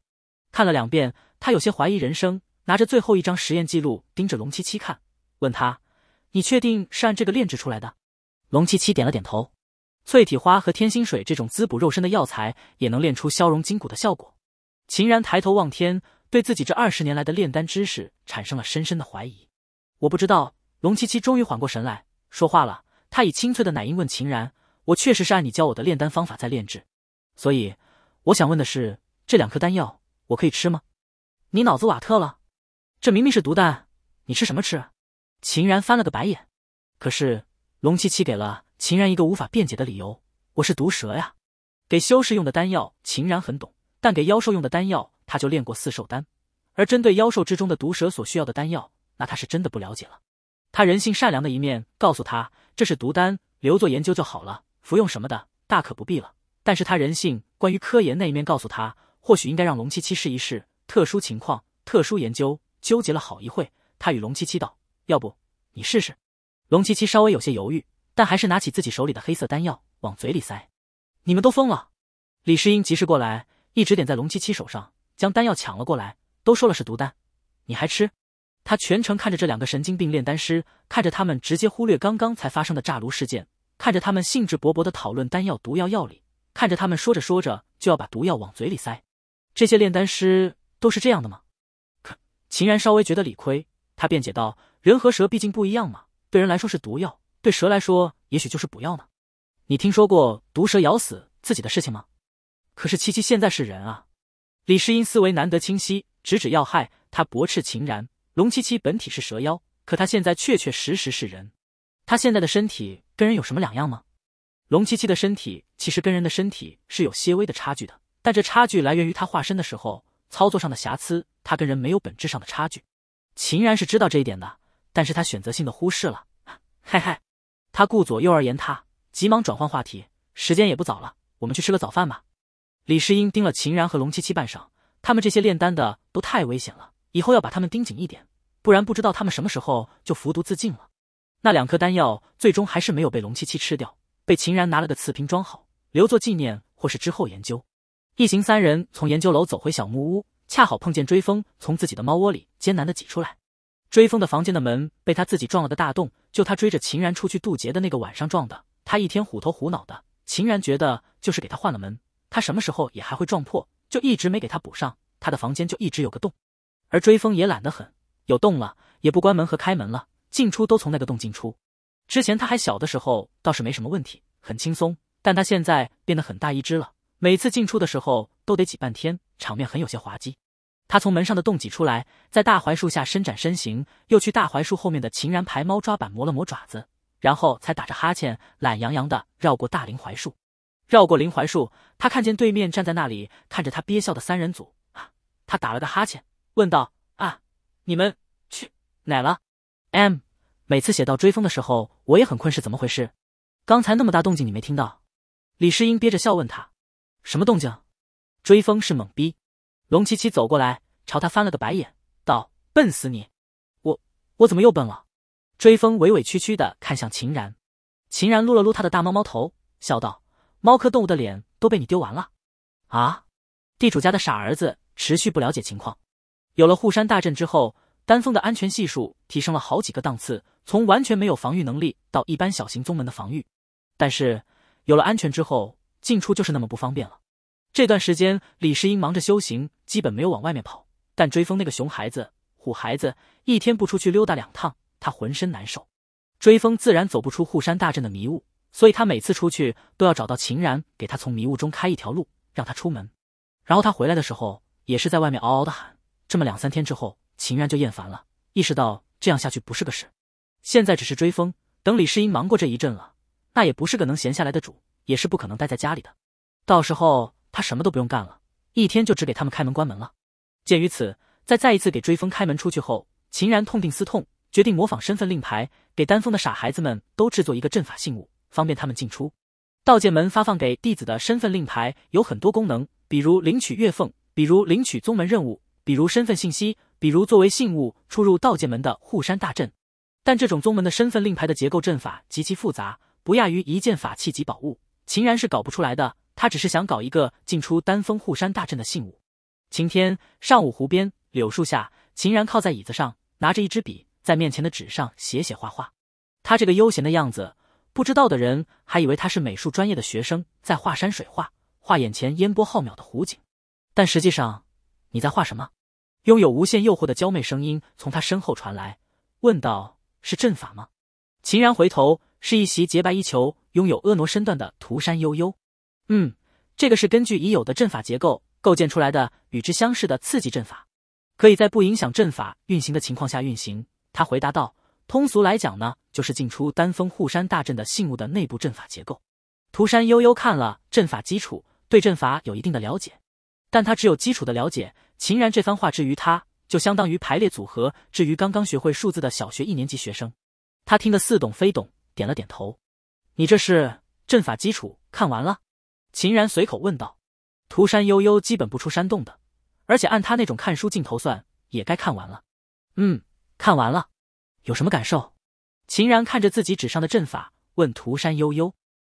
看了两遍，他有些怀疑人生，拿着最后一张实验记录盯着龙七七看，问他：“你确定是按这个炼制出来的？”龙七七点了点头。翠体花和天心水这种滋补肉身的药材，也能炼出消融筋骨的效果。秦然抬头望天，对自己这二十年来的炼丹知识产生了深深的怀疑。我不知道。龙七七终于缓过神来，说话了。他以清脆的奶音问秦然：“我确实是按你教我的炼丹方法在炼制，所以我想问的是，这两颗丹药我可以吃吗？”你脑子瓦特了？这明明是毒丹，你吃什么吃？秦然翻了个白眼。可是龙七七给了。秦然一个无法辩解的理由，我是毒蛇呀。给修士用的丹药，秦然很懂，但给妖兽用的丹药，他就练过四兽丹，而针对妖兽之中的毒蛇所需要的丹药，那他是真的不了解了。他人性善良的一面告诉他，这是毒丹，留作研究就好了，服用什么的，大可不必了。但是他人性关于科研那一面告诉他，或许应该让龙七七试一试，特殊情况，特殊研究。纠结了好一会，他与龙七七道：“要不你试试？”龙七七稍微有些犹豫。但还是拿起自己手里的黑色丹药往嘴里塞。你们都疯了！李世英及时过来，一指点在龙七七手上，将丹药抢了过来。都说了是毒丹，你还吃？他全程看着这两个神经病炼丹师，看着他们直接忽略刚刚才发生的炸炉事件，看着他们兴致勃勃地讨论丹药、毒药药理，看着他们说着说着就要把毒药往嘴里塞。这些炼丹师都是这样的吗？可秦然稍微觉得理亏，他辩解道：“人和蛇毕竟不一样嘛，对人来说是毒药。”对蛇来说，也许就是补药呢。你听说过毒蛇咬死自己的事情吗？可是七七现在是人啊。李世英思维难得清晰，直指要害。他驳斥秦然：龙七七本体是蛇妖，可他现在确确实实是人。他现在的身体跟人有什么两样吗？龙七七的身体其实跟人的身体是有些微的差距的，但这差距来源于他化身的时候操作上的瑕疵。他跟人没有本质上的差距。秦然是知道这一点的，但是他选择性的忽视了。嗨嗨。他顾左右而言他，急忙转换话题。时间也不早了，我们去吃个早饭吧。李世英盯了秦然和龙七七半晌，他们这些炼丹的都太危险了，以后要把他们盯紧一点，不然不知道他们什么时候就服毒自尽了。那两颗丹药最终还是没有被龙七七吃掉，被秦然拿了个瓷瓶装好，留作纪念或是之后研究。一行三人从研究楼走回小木屋，恰好碰见追风从自己的猫窝里艰难的挤出来。追风的房间的门被他自己撞了个大洞，就他追着秦然出去渡劫的那个晚上撞的。他一天虎头虎脑的，秦然觉得就是给他换了门，他什么时候也还会撞破，就一直没给他补上，他的房间就一直有个洞。而追风也懒得很有洞了，也不关门和开门了，进出都从那个洞进出。之前他还小的时候倒是没什么问题，很轻松，但他现在变得很大一只了，每次进出的时候都得挤半天，场面很有些滑稽。他从门上的洞挤出来，在大槐树下伸展身形，又去大槐树后面的秦然牌猫抓板磨了磨爪子，然后才打着哈欠，懒洋洋的绕过大林槐树。绕过林槐树，他看见对面站在那里看着他憋笑的三人组。啊！他打了个哈欠，问道：“啊，你们去哪了？”M，每次写到追风的时候，我也很困，是怎么回事？刚才那么大动静你没听到？李世英憋着笑问他：“什么动静？”追风是懵逼。龙七七走过来，朝他翻了个白眼，道：“笨死你！我我怎么又笨了？”追风委委屈屈的看向秦然，秦然撸了撸他的大猫猫头，笑道：“猫科动物的脸都被你丢完了。”啊！地主家的傻儿子，持续不了解情况。有了护山大阵之后，丹峰的安全系数提升了好几个档次，从完全没有防御能力到一般小型宗门的防御。但是有了安全之后，进出就是那么不方便了。这段时间，李世英忙着修行，基本没有往外面跑。但追风那个熊孩子、虎孩子，一天不出去溜达两趟，他浑身难受。追风自然走不出护山大阵的迷雾，所以他每次出去都要找到秦然，给他从迷雾中开一条路，让他出门。然后他回来的时候，也是在外面嗷嗷的喊。这么两三天之后，秦然就厌烦了，意识到这样下去不是个事。现在只是追风，等李世英忙过这一阵了，那也不是个能闲下来的主，也是不可能待在家里的。到时候。他什么都不用干了，一天就只给他们开门关门了。鉴于此，在再一次给追风开门出去后，秦然痛定思痛，决定模仿身份令牌，给丹峰的傻孩子们都制作一个阵法信物，方便他们进出。道剑门发放给弟子的身份令牌有很多功能，比如领取月俸，比如领取宗门任务，比如身份信息，比如作为信物出入道剑门的护山大阵。但这种宗门的身份令牌的结构阵法极其复杂，不亚于一件法器及宝物，秦然是搞不出来的。他只是想搞一个进出丹峰护山大阵的信物。晴天上午，湖边柳树下，秦然靠在椅子上，拿着一支笔，在面前的纸上写写画画。他这个悠闲的样子，不知道的人还以为他是美术专业的学生，在画山水画，画眼前烟波浩渺的湖景。但实际上，你在画什么？拥有无限诱惑的娇媚声音从他身后传来，问道：“是阵法吗？”秦然回头，是一袭洁白衣裘、拥有婀娜身段的涂山悠悠。嗯，这个是根据已有的阵法结构构建出来的，与之相似的次级阵法，可以在不影响阵法运行的情况下运行。他回答道：“通俗来讲呢，就是进出丹峰护山大阵的信物的内部阵法结构。”涂山悠悠看了阵法基础，对阵法有一定的了解，但他只有基础的了解。秦然这番话至于他，就相当于排列组合至于刚刚学会数字的小学一年级学生，他听得似懂非懂，点了点头。你这是阵法基础看完了？秦然随口问道：“涂山悠悠基本不出山洞的，而且按他那种看书镜头算，也该看完了。”“嗯，看完了，有什么感受？”秦然看着自己纸上的阵法，问涂山悠悠：“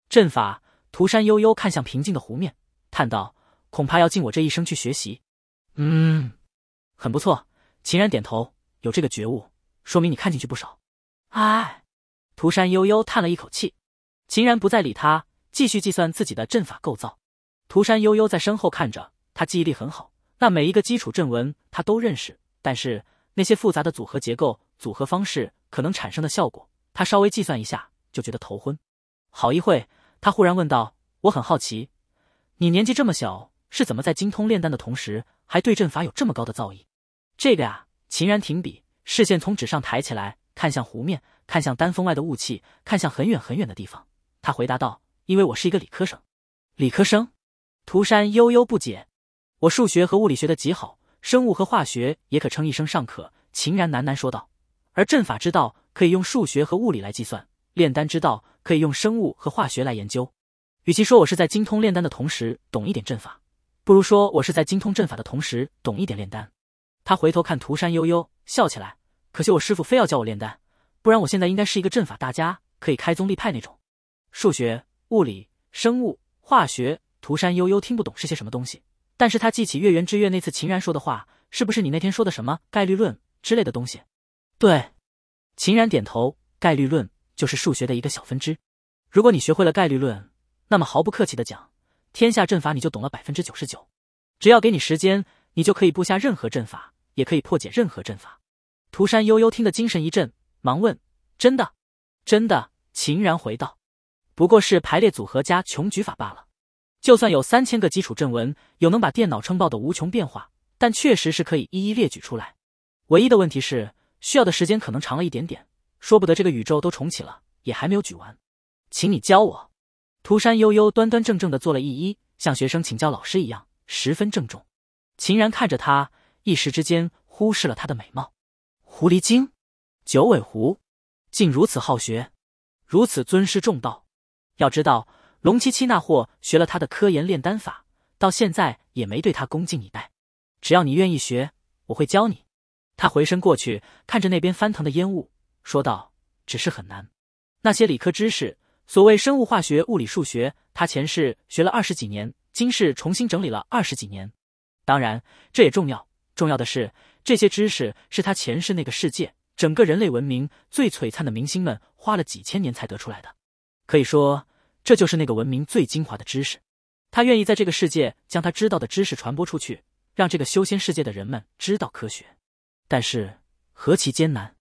阵法？”涂山悠悠看向平静的湖面，叹道：“恐怕要尽我这一生去学习。”“嗯，很不错。”秦然点头：“有这个觉悟，说明你看进去不少。”“哎。”涂山悠悠叹了一口气。秦然不再理他。继续计算自己的阵法构造，涂山悠悠在身后看着他，记忆力很好，那每一个基础阵纹他都认识，但是那些复杂的组合结构、组合方式可能产生的效果，他稍微计算一下就觉得头昏。好一会，他忽然问道：“我很好奇，你年纪这么小，是怎么在精通炼丹的同时，还对阵法有这么高的造诣？”这个呀，秦然停笔，视线从纸上抬起来，看向湖面，看向丹峰外的雾气，看向很远很远的地方。他回答道。因为我是一个理科生，理科生，涂山悠悠不解。我数学和物理学的极好，生物和化学也可称一声尚可。秦然喃喃说道。而阵法之道可以用数学和物理来计算，炼丹之道可以用生物和化学来研究。与其说我是在精通炼丹的同时懂一点阵法，不如说我是在精通阵法的同时懂一点炼丹。他回头看涂山悠悠，笑起来。可惜我师傅非要教我炼丹，不然我现在应该是一个阵法大家可以开宗立派那种。数学。物理、生物、化学，涂山悠悠听不懂是些什么东西，但是他记起月圆之月那次秦然说的话：“是不是你那天说的什么概率论之类的东西？”对，秦然点头，概率论就是数学的一个小分支。如果你学会了概率论，那么毫不客气的讲，天下阵法你就懂了百分之九十九。只要给你时间，你就可以布下任何阵法，也可以破解任何阵法。涂山悠悠听得精神一振，忙问：“真的？真的？”秦然回道。不过是排列组合加穷举法罢了。就算有三千个基础阵文，有能把电脑撑爆的无穷变化，但确实是可以一一列举出来。唯一的问题是，需要的时间可能长了一点点。说不得这个宇宙都重启了，也还没有举完。请你教我。涂山悠悠端端正正的做了一揖，像学生请教老师一样，十分郑重。秦然看着他，一时之间忽视了他的美貌。狐狸精，九尾狐，竟如此好学，如此尊师重道。要知道，龙七七那货学了他的科研炼丹法，到现在也没对他恭敬以待。只要你愿意学，我会教你。他回身过去，看着那边翻腾的烟雾，说道：“只是很难。那些理科知识，所谓生物化学、物理、数学，他前世学了二十几年，今世重新整理了二十几年。当然，这也重要。重要的是，这些知识是他前世那个世界整个人类文明最璀璨的明星们花了几千年才得出来的。”可以说，这就是那个文明最精华的知识。他愿意在这个世界将他知道的知识传播出去，让这个修仙世界的人们知道科学。但是，何其艰难！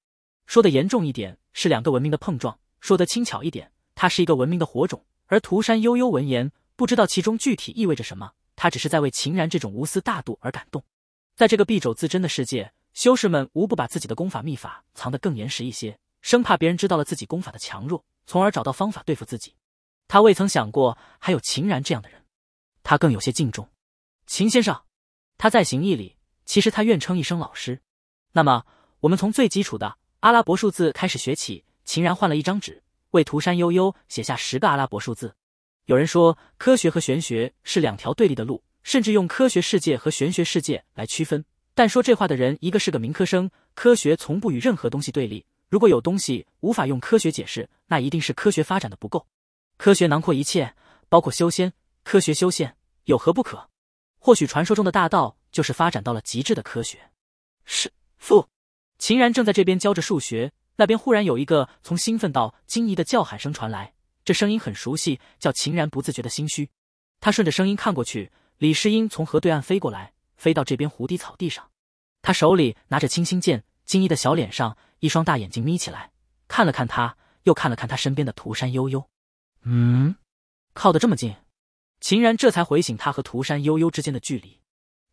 说的严重一点，是两个文明的碰撞；说的轻巧一点，它是一个文明的火种。而涂山悠悠闻言，不知道其中具体意味着什么，他只是在为秦然这种无私大度而感动。在这个敝帚自珍的世界，修士们无不把自己的功法秘法藏得更严实一些，生怕别人知道了自己功法的强弱。从而找到方法对付自己，他未曾想过还有秦然这样的人，他更有些敬重。秦先生，他在行义里，其实他愿称一声老师。那么，我们从最基础的阿拉伯数字开始学起。秦然换了一张纸，为涂山悠悠写下十个阿拉伯数字。有人说，科学和玄学是两条对立的路，甚至用科学世界和玄学世界来区分。但说这话的人，一个是个民科生，科学从不与任何东西对立。如果有东西无法用科学解释，那一定是科学发展的不够。科学囊括一切，包括修仙。科学修仙有何不可？或许传说中的大道就是发展到了极致的科学。师父，秦然正在这边教着数学，那边忽然有一个从兴奋到惊疑的叫喊声传来，这声音很熟悉，叫秦然不自觉的心虚。他顺着声音看过去，李世英从河对岸飞过来，飞到这边湖底草地上，他手里拿着清心剑。惊异的小脸上，一双大眼睛眯起来，看了看他，又看了看他身边的涂山悠悠。嗯，靠得这么近，秦然这才回醒，他和涂山悠悠之间的距离。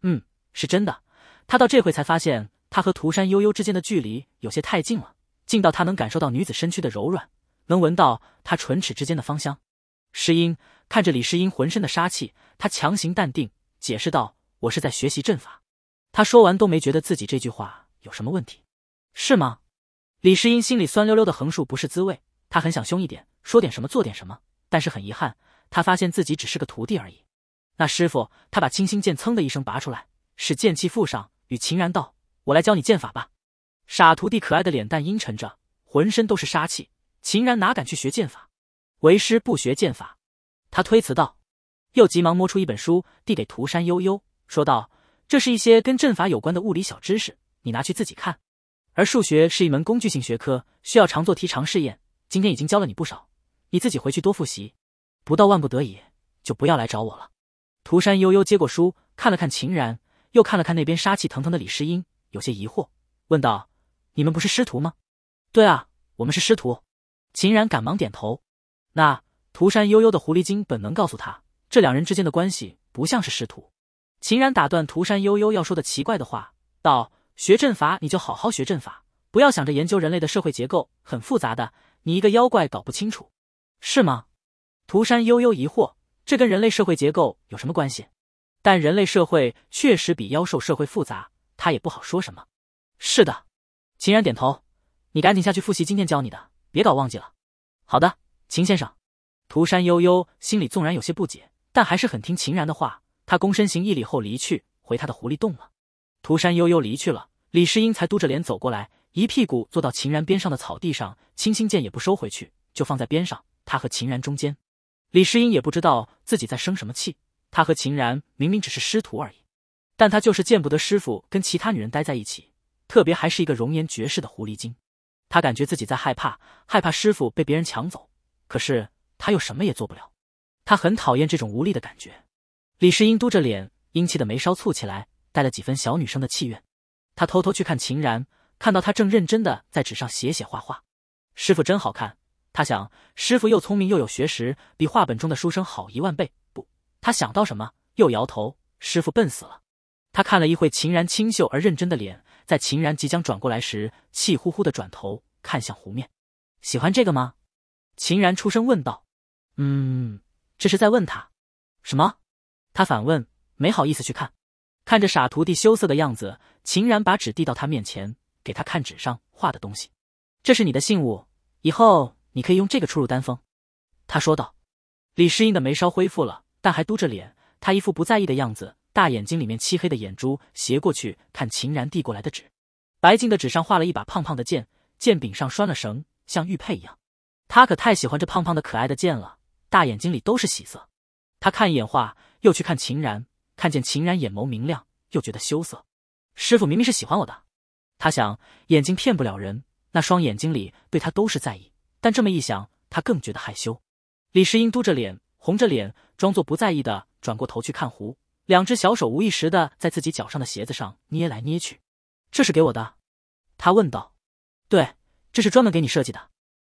嗯，是真的。他到这会才发现，他和涂山悠悠之间的距离有些太近了，近到他能感受到女子身躯的柔软，能闻到她唇齿之间的芳香。诗音看着李诗音浑身的杀气，他强行淡定解释道：“我是在学习阵法。”他说完都没觉得自己这句话。有什么问题，是吗？李世英心里酸溜溜的，横竖不是滋味。他很想凶一点，说点什么，做点什么，但是很遗憾，他发现自己只是个徒弟而已。那师傅，他把清心剑噌的一声拔出来，使剑气附上，与秦然道：“我来教你剑法吧。”傻徒弟可爱的脸蛋阴沉着，浑身都是杀气。秦然哪敢去学剑法？为师不学剑法，他推辞道，又急忙摸出一本书，递给涂山悠悠，说道：“这是一些跟阵法有关的物理小知识。”你拿去自己看，而数学是一门工具性学科，需要常做题、常试验。今天已经教了你不少，你自己回去多复习。不到万不得已，就不要来找我了。涂山悠悠接过书，看了看秦然，又看了看那边杀气腾腾的李诗英，有些疑惑，问道：“你们不是师徒吗？”“对啊，我们是师徒。”秦然赶忙点头。那涂山悠悠的狐狸精本能告诉他，这两人之间的关系不像是师徒。秦然打断涂山悠悠要说的奇怪的话，道。学阵法，你就好好学阵法，不要想着研究人类的社会结构，很复杂的，你一个妖怪搞不清楚，是吗？涂山悠悠疑惑，这跟人类社会结构有什么关系？但人类社会确实比妖兽社会复杂，他也不好说什么。是的，秦然点头，你赶紧下去复习今天教你的，别搞忘记了。好的，秦先生。涂山悠悠心里纵然有些不解，但还是很听秦然的话。他躬身行一礼后离去，回他的狐狸洞了。涂山悠悠离去了。李世英才嘟着脸走过来，一屁股坐到秦然边上的草地上，清新剑也不收回去，就放在边上。他和秦然中间，李世英也不知道自己在生什么气。他和秦然明明只是师徒而已，但他就是见不得师傅跟其他女人待在一起，特别还是一个容颜绝世的狐狸精。他感觉自己在害怕，害怕师傅被别人抢走，可是他又什么也做不了。他很讨厌这种无力的感觉。李世英嘟着脸，英气的眉梢蹙起来，带了几分小女生的气怨。他偷偷去看秦然，看到他正认真的在纸上写写画画。师傅真好看，他想，师傅又聪明又有学识，比画本中的书生好一万倍。不，他想到什么，又摇头，师傅笨死了。他看了一会秦然清秀而认真的脸，在秦然即将转过来时，气呼呼的转头看向湖面。喜欢这个吗？秦然出声问道。嗯，这是在问他。什么？他反问，没好意思去看。看着傻徒弟羞涩的样子，秦然把纸递到他面前，给他看纸上画的东西。这是你的信物，以后你可以用这个出入丹峰。”他说道。李诗英的眉梢恢复了，但还嘟着脸。他一副不在意的样子，大眼睛里面漆黑的眼珠斜过去看秦然递过来的纸。白净的纸上画了一把胖胖的剑，剑柄上拴了绳，像玉佩一样。他可太喜欢这胖胖的可爱的剑了，大眼睛里都是喜色。他看一眼画，又去看秦然。看见秦然眼眸明亮，又觉得羞涩。师傅明明是喜欢我的，他想，眼睛骗不了人。那双眼睛里对他都是在意。但这么一想，他更觉得害羞。李诗英嘟着脸，红着脸，装作不在意的转过头去看湖，两只小手无意识的在自己脚上的鞋子上捏来捏去。这是给我的？他问道。对，这是专门给你设计的。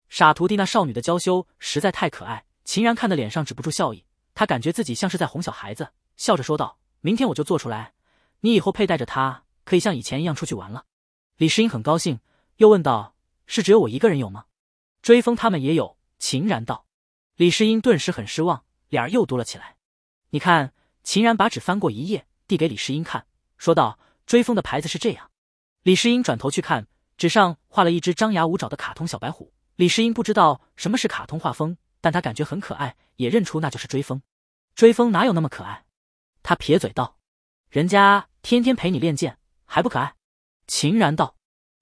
傻徒弟，那少女的娇羞实在太可爱，秦然看的脸上止不住笑意。他感觉自己像是在哄小孩子。笑着说道：“明天我就做出来，你以后佩戴着它，可以像以前一样出去玩了。”李世英很高兴，又问道：“是只有我一个人有吗？”追风他们也有。秦然道。李世英顿时很失望，脸儿又嘟了起来。你看，秦然把纸翻过一页，递给李世英看，说道：“追风的牌子是这样。”李世英转头去看，纸上画了一只张牙舞爪的卡通小白虎。李世英不知道什么是卡通画风，但他感觉很可爱，也认出那就是追风。追风哪有那么可爱？他撇嘴道：“人家天天陪你练剑，还不可爱？”秦然道。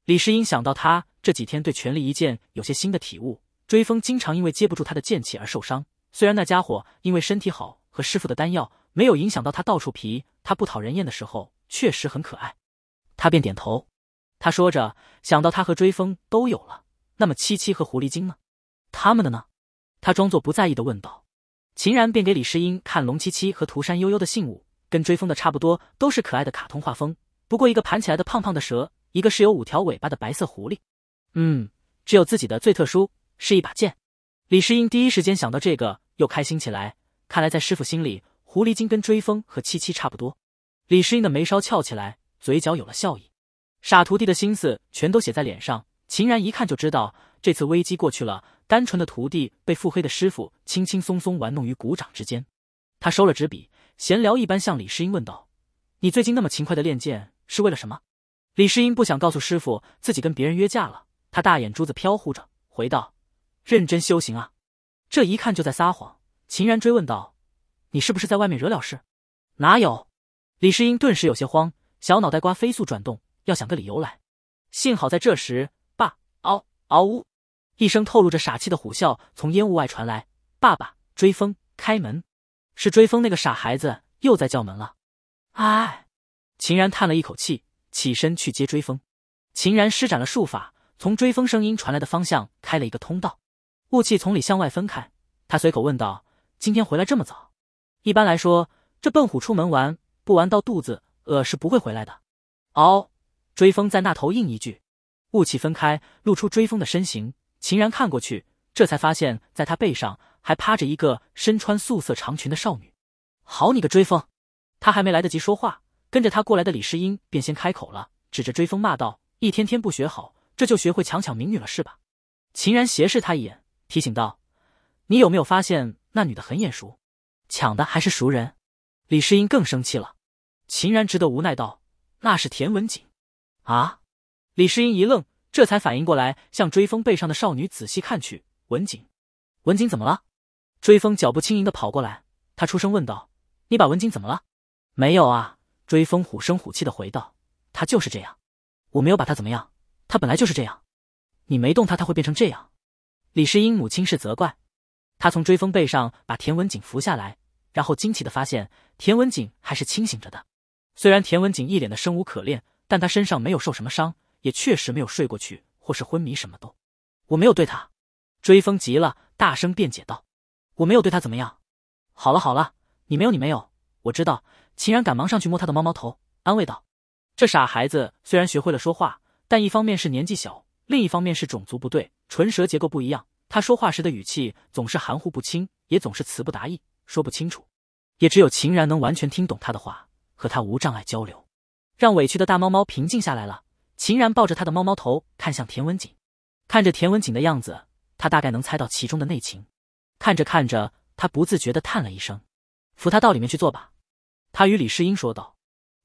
李世英想到他这几天对权力一剑有些新的体悟，追风经常因为接不住他的剑气而受伤。虽然那家伙因为身体好和师傅的丹药没有影响到他到处皮，他不讨人厌的时候确实很可爱。他便点头。他说着，想到他和追风都有了，那么七七和狐狸精呢？他们的呢？他装作不在意的问道。秦然便给李世英看龙七七和涂山悠悠的信物，跟追风的差不多，都是可爱的卡通画风。不过一个盘起来的胖胖的蛇，一个是有五条尾巴的白色狐狸。嗯，只有自己的最特殊，是一把剑。李世英第一时间想到这个，又开心起来。看来在师傅心里，狐狸精跟追风和七七差不多。李世英的眉梢翘起来，嘴角有了笑意。傻徒弟的心思全都写在脸上，秦然一看就知道，这次危机过去了。单纯的徒弟被腹黑的师傅轻轻松松玩弄于股掌之间，他收了纸笔，闲聊一般向李世英问道：“你最近那么勤快的练剑是为了什么？”李世英不想告诉师傅自己跟别人约架了，他大眼珠子飘忽着回道：“认真修行啊。”这一看就在撒谎，秦然追问道：“你是不是在外面惹了事？”“哪有？”李世英顿时有些慌，小脑袋瓜飞速转动，要想个理由来。幸好在这时，爸，嗷，嗷呜。一声透露着傻气的虎啸从烟雾外传来，爸爸，追风，开门，是追风那个傻孩子又在叫门了。唉，秦然叹了一口气，起身去接追风。秦然施展了术法，从追风声音传来的方向开了一个通道，雾气从里向外分开。他随口问道：“今天回来这么早？一般来说，这笨虎出门玩不玩到肚子饿是不会回来的。”哦，追风在那头应一句。雾气分开，露出追风的身形。秦然看过去，这才发现，在他背上还趴着一个身穿素色长裙的少女。好你个追风！他还没来得及说话，跟着他过来的李世英便先开口了，指着追风骂道：“一天天不学好，这就学会强抢民女了是吧？”秦然斜视他一眼，提醒道：“你有没有发现那女的很眼熟？抢的还是熟人？”李世英更生气了。秦然只得无奈道：“那是田文锦。”啊！李世英一愣。这才反应过来，向追风背上的少女仔细看去。文景，文景怎么了？追风脚步轻盈的跑过来，他出声问道：“你把文景怎么了？”“没有啊。”追风虎声虎气的回道：“他就是这样，我没有把他怎么样，他本来就是这样。你没动他，他会变成这样。”李世英母亲是责怪他，从追风背上把田文景扶下来，然后惊奇的发现田文景还是清醒着的。虽然田文景一脸的生无可恋，但他身上没有受什么伤。也确实没有睡过去，或是昏迷什么的，我没有对他。追风急了，大声辩解道：“我没有对他怎么样。”好了好了，你没有，你没有，我知道。秦然赶忙上去摸他的猫猫头，安慰道：“这傻孩子虽然学会了说话，但一方面是年纪小，另一方面是种族不对，唇舌结构不一样，他说话时的语气总是含糊不清，也总是词不达意，说不清楚。也只有秦然能完全听懂他的话，和他无障碍交流，让委屈的大猫猫平静下来了。”秦然抱着他的猫猫头，看向田文锦，看着田文锦的样子，他大概能猜到其中的内情。看着看着，他不自觉地叹了一声：“扶他到里面去坐吧。”他与李世英说道。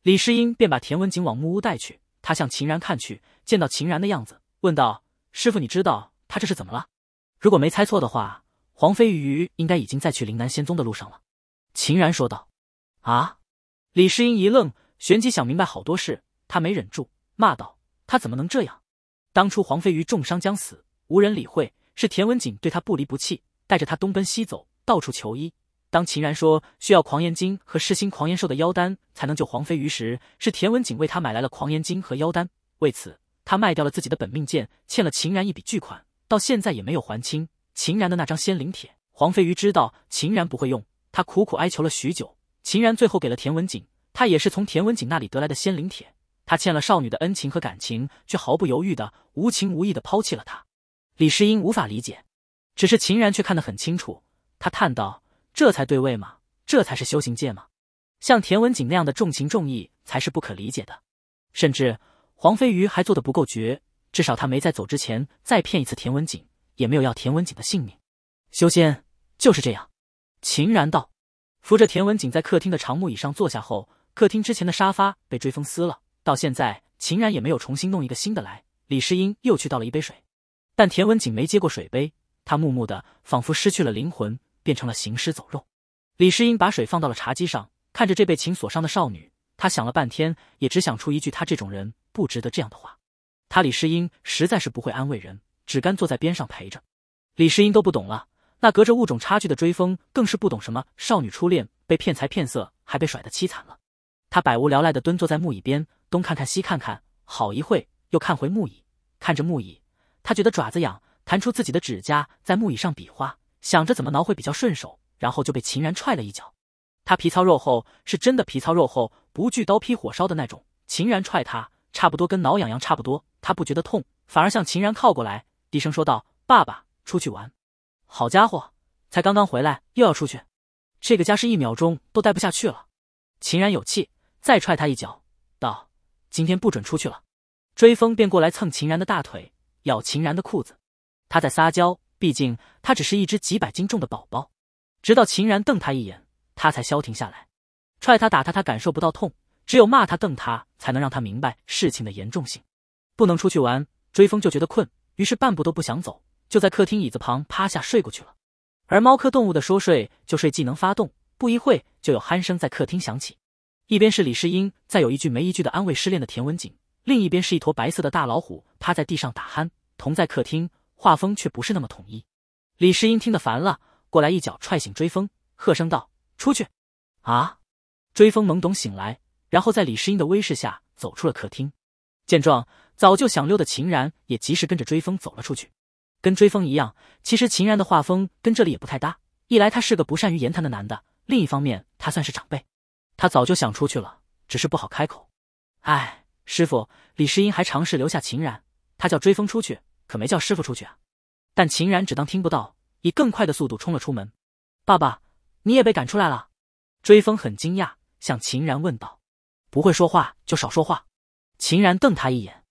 李世英便把田文锦往木屋带去。他向秦然看去，见到秦然的样子，问道：“师傅，你知道他这是怎么了？如果没猜错的话，黄飞鱼应该已经在去灵南仙宗的路上了。”秦然说道。啊！李世英一愣，旋即想明白好多事，他没忍住，骂道。他怎么能这样？当初黄飞鱼重伤将死，无人理会，是田文锦对他不离不弃，带着他东奔西走，到处求医。当秦然说需要狂炎金和噬心狂炎兽的妖丹才能救黄飞鱼时，是田文锦为他买来了狂炎金和妖丹。为此，他卖掉了自己的本命剑，欠了秦然一笔巨款，到现在也没有还清。秦然的那张仙灵帖。黄飞鱼知道秦然不会用，他苦苦哀求了许久，秦然最后给了田文锦。他也是从田文锦那里得来的仙灵帖。他欠了少女的恩情和感情，却毫不犹豫的、无情无义的抛弃了她。李世英无法理解，只是秦然却看得很清楚。他叹道：“这才对位嘛，这才是修行界嘛。像田文锦那样的重情重义才是不可理解的。甚至黄飞鱼还做得不够绝，至少他没在走之前再骗一次田文锦，也没有要田文锦的性命。修仙就是这样。”秦然道，扶着田文锦在客厅的长木椅上坐下后，客厅之前的沙发被追风撕了。到现在，秦然也没有重新弄一个新的来。李世英又去倒了一杯水，但田文锦没接过水杯，他木木的，仿佛失去了灵魂，变成了行尸走肉。李世英把水放到了茶几上，看着这被情所伤的少女，他想了半天，也只想出一句：“他这种人不值得这样的话。”他李世英实在是不会安慰人，只干坐在边上陪着。李世英都不懂了，那隔着物种差距的追风更是不懂什么少女初恋被骗财骗色，还被甩得凄惨了。他百无聊赖的蹲坐在木椅边。东看看西看看，好一会，又看回木椅。看着木椅，他觉得爪子痒，弹出自己的指甲在木椅上比划，想着怎么挠会比较顺手。然后就被秦然踹了一脚。他皮糙肉厚，是真的皮糙肉厚，不惧刀劈火烧的那种。秦然踹他，差不多跟挠痒痒差不多，他不觉得痛，反而向秦然靠过来，低声说道：“爸爸，出去玩。”好家伙，才刚刚回来又要出去，这个家是一秒钟都待不下去了。秦然有气，再踹他一脚，道。今天不准出去了，追风便过来蹭秦然的大腿，咬秦然的裤子，他在撒娇，毕竟他只是一只几百斤重的宝宝。直到秦然瞪他一眼，他才消停下来，踹他打他，他感受不到痛，只有骂他瞪他，才能让他明白事情的严重性。不能出去玩，追风就觉得困，于是半步都不想走，就在客厅椅子旁趴下睡过去了。而猫科动物的说睡就睡技能发动，不一会就有鼾声在客厅响起。一边是李世英在有一句没一句的安慰失恋的田文锦，另一边是一坨白色的大老虎趴在地上打鼾，同在客厅，画风却不是那么统一。李世英听得烦了，过来一脚踹醒追风，喝声道：“出去！”啊！追风懵懂醒来，然后在李世英的威势下走出了客厅。见状，早就想溜的秦然也及时跟着追风走了出去。跟追风一样，其实秦然的画风跟这里也不太搭。一来他是个不善于言谈的男的，另一方面他算是长辈。他早就想出去了，只是不好开口。哎，师傅李世英还尝试留下秦然，他叫追风出去，可没叫师傅出去啊。但秦然只当听不到，以更快的速度冲了出门。爸爸，你也被赶出来了？追风很惊讶，向秦然问道。不会说话就少说话。秦然瞪他一眼。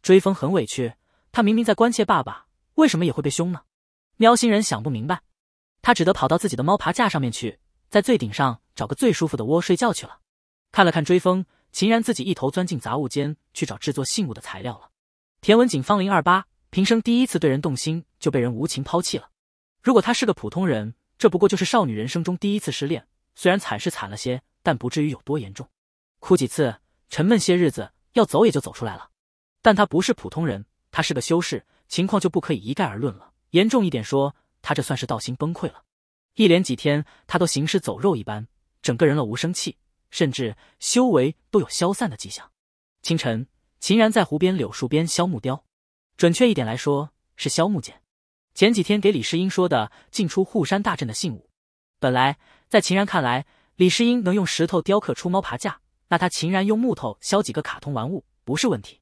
追风很委屈，他明明在关切爸爸，为什么也会被凶呢？喵星人想不明白，他只得跑到自己的猫爬架上面去。在最顶上找个最舒服的窝睡觉去了。看了看追风，秦然自己一头钻进杂物间去找制作信物的材料了。田文锦，芳龄二八，平生第一次对人动心，就被人无情抛弃了。如果他是个普通人，这不过就是少女人生中第一次失恋，虽然惨是惨了些，但不至于有多严重，哭几次，沉闷些日子，要走也就走出来了。但他不是普通人，他是个修士，情况就不可以一概而论了。严重一点说，他这算是道心崩溃了。一连几天，他都行尸走肉一般，整个人了无生气，甚至修为都有消散的迹象。清晨，秦然在湖边柳树边削木雕，准确一点来说是削木剑。前几天给李世英说的进出护山大阵的信物，本来在秦然看来，李世英能用石头雕刻出猫爬架，那他秦然用木头削几个卡通玩物不是问题。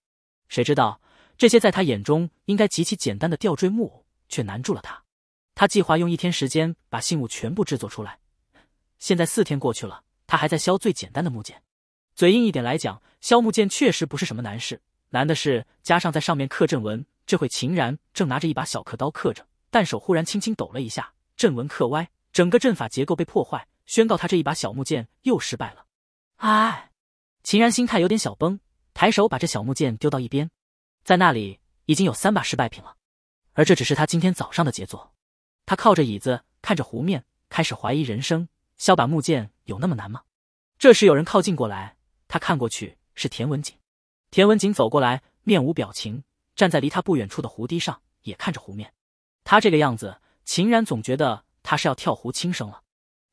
谁知道这些在他眼中应该极其简单的吊坠木偶，却难住了他。他计划用一天时间把信物全部制作出来。现在四天过去了，他还在削最简单的木剑。嘴硬一点来讲，削木剑确实不是什么难事，难的是加上在上面刻阵纹。这会，秦然正拿着一把小刻刀刻着，但手忽然轻轻抖了一下，阵纹刻歪，整个阵法结构被破坏，宣告他这一把小木剑又失败了。唉，秦然心态有点小崩，抬手把这小木剑丢到一边，在那里已经有三把失败品了，而这只是他今天早上的杰作。他靠着椅子，看着湖面，开始怀疑人生。削把木剑有那么难吗？这时有人靠近过来，他看过去是田文锦。田文锦走过来，面无表情，站在离他不远处的湖堤上，也看着湖面。他这个样子，秦然总觉得他是要跳湖轻生了。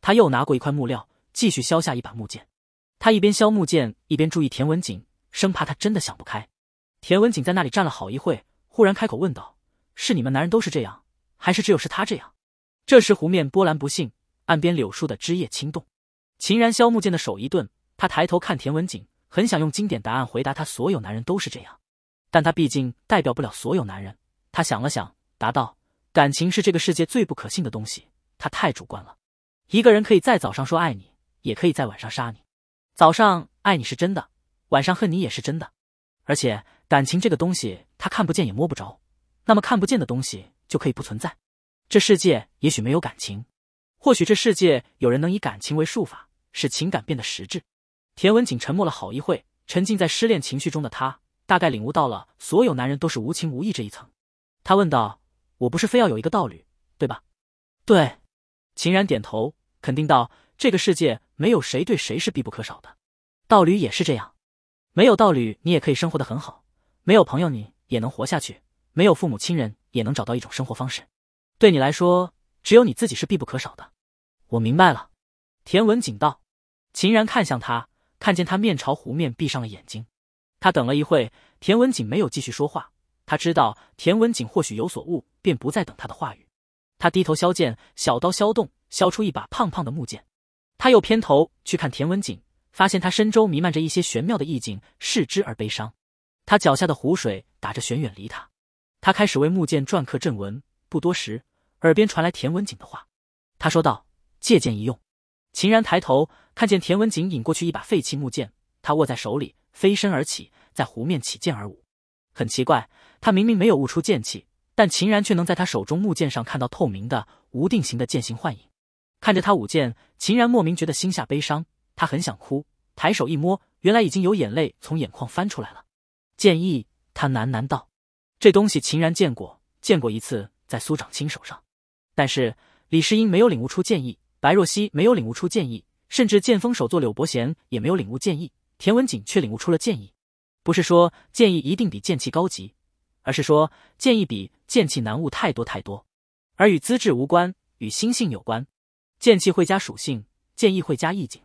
他又拿过一块木料，继续削下一把木剑。他一边削木剑，一边注意田文锦，生怕他真的想不开。田文锦在那里站了好一会，忽然开口问道：“是你们男人都是这样？”还是只有是他这样。这时湖面波澜不兴，岸边柳树的枝叶轻动。秦然萧木剑的手一顿，他抬头看田文锦，很想用经典答案回答他：所有男人都是这样。但他毕竟代表不了所有男人。他想了想，答道：“感情是这个世界最不可信的东西，它太主观了。一个人可以在早上说爱你，也可以在晚上杀你。早上爱你是真的，晚上恨你也是真的。而且感情这个东西，他看不见也摸不着。那么看不见的东西。”就可以不存在，这世界也许没有感情，或许这世界有人能以感情为术法，使情感变得实质。田文景沉默了好一会，沉浸在失恋情绪中的他，大概领悟到了所有男人都是无情无义这一层。他问道：“我不是非要有一个道侣，对吧？”“对。”秦然点头肯定道：“这个世界没有谁对谁是必不可少的，道侣也是这样。没有道侣，你也可以生活的很好；没有朋友，你也能活下去；没有父母亲人。”也能找到一种生活方式，对你来说，只有你自己是必不可少的。我明白了，田文锦道。秦然看向他，看见他面朝湖面闭上了眼睛。他等了一会，田文锦没有继续说话。他知道田文锦或许有所悟，便不再等他的话语。他低头削剑，小刀削动，削出一把胖胖的木剑。他又偏头去看田文锦，发现他身周弥漫着一些玄妙的意境，视之而悲伤。他脚下的湖水打着旋远离他。他开始为木剑篆刻阵文，不多时，耳边传来田文锦的话。他说道：“借剑一用。”秦然抬头，看见田文锦引过去一把废弃木剑，他握在手里，飞身而起，在湖面起剑而舞。很奇怪，他明明没有悟出剑气，但秦然却能在他手中木剑上看到透明的、无定型的剑形幻影。看着他舞剑，秦然莫名觉得心下悲伤，他很想哭，抬手一摸，原来已经有眼泪从眼眶翻出来了。剑意，他喃喃道。这东西秦然见过，见过一次，在苏长卿手上。但是李世英没有领悟出剑意，白若溪没有领悟出剑意，甚至剑锋首座柳伯贤也没有领悟剑意。田文锦却领悟出了剑意。不是说剑意一定比剑气高级，而是说剑意比剑气难悟太多太多。而与资质无关，与心性有关。剑气会加属性，剑意会加意境。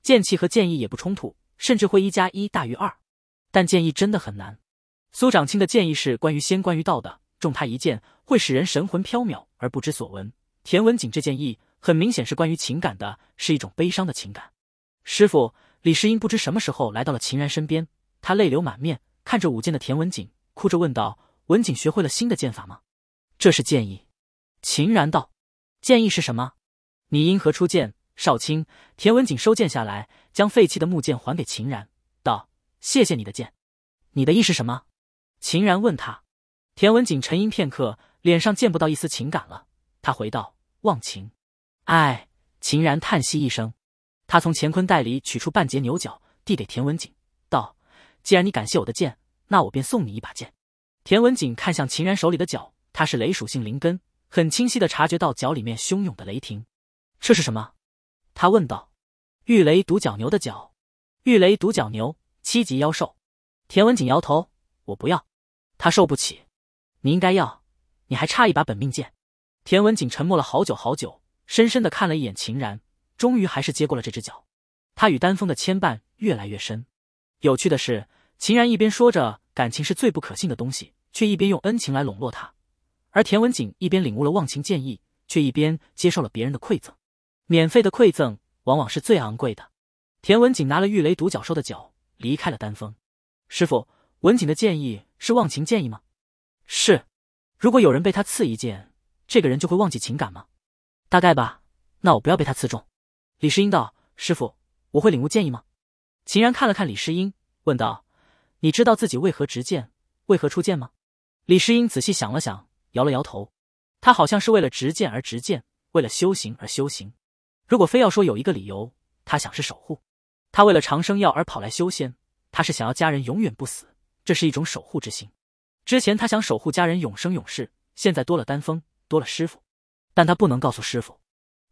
剑气和剑意也不冲突，甚至会一加一大于二。但剑意真的很难。苏长卿的建议是关于仙，关于道的，中他一剑会使人神魂飘渺而不知所闻。田文景这建议很明显是关于情感的，是一种悲伤的情感。师傅李世英不知什么时候来到了秦然身边，他泪流满面看着舞剑的田文景，哭着问道：“文景学会了新的剑法吗？”这是建议，秦然道：“建议是什么？你因何出剑？”少卿，田文景收剑下来，将废弃的木剑还给秦然，道：“谢谢你的剑，你的意是什么？”秦然问他，田文锦沉吟片刻，脸上见不到一丝情感了。他回道：“忘情。”哎，秦然叹息一声。他从乾坤袋里取出半截牛角，递给田文锦，道：“既然你感谢我的剑，那我便送你一把剑。”田文锦看向秦然手里的角，他是雷属性灵根，很清晰的察觉到角里面汹涌的雷霆。“这是什么？”他问道。“玉雷独角牛的角。”“玉雷独角牛，七级妖兽。”田文锦摇头：“我不要。”他受不起，你应该要，你还差一把本命剑。田文锦沉默了好久好久，深深的看了一眼秦然，终于还是接过了这只脚。他与丹峰的牵绊越来越深。有趣的是，秦然一边说着感情是最不可信的东西，却一边用恩情来笼络他；而田文锦一边领悟了忘情剑意，却一边接受了别人的馈赠。免费的馈赠往往是最昂贵的。田文锦拿了玉雷独角兽的脚，离开了丹峰。师傅。文景的建议是忘情建议吗？是。如果有人被他刺一剑，这个人就会忘记情感吗？大概吧。那我不要被他刺中。李世英道：“师傅，我会领悟建议吗？”秦然看了看李世英，问道：“你知道自己为何执剑，为何出剑吗？”李世英仔细想了想，摇了摇头。他好像是为了执剑而执剑，为了修行而修行。如果非要说有一个理由，他想是守护。他为了长生药而跑来修仙，他是想要家人永远不死。这是一种守护之心，之前他想守护家人永生永世，现在多了丹枫，多了师傅，但他不能告诉师傅。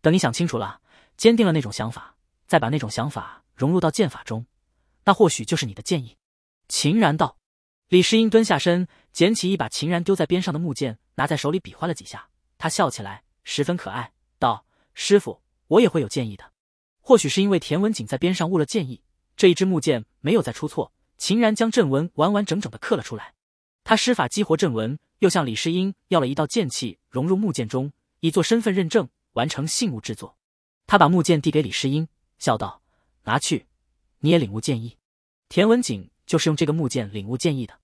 等你想清楚了，坚定了那种想法，再把那种想法融入到剑法中，那或许就是你的剑意。”秦然道。李世英蹲下身，捡起一把秦然丢在边上的木剑，拿在手里比划了几下，他笑起来，十分可爱，道：“师傅，我也会有建议的。或许是因为田文锦在边上误了剑意，这一支木剑没有再出错。”秦然将阵纹完完整整的刻了出来，他施法激活阵纹，又向李世英要了一道剑气融入木剑中，以做身份认证，完成信物制作。他把木剑递给李世英，笑道：“拿去，你也领悟剑意。田文景就是用这个木剑领悟剑意的。”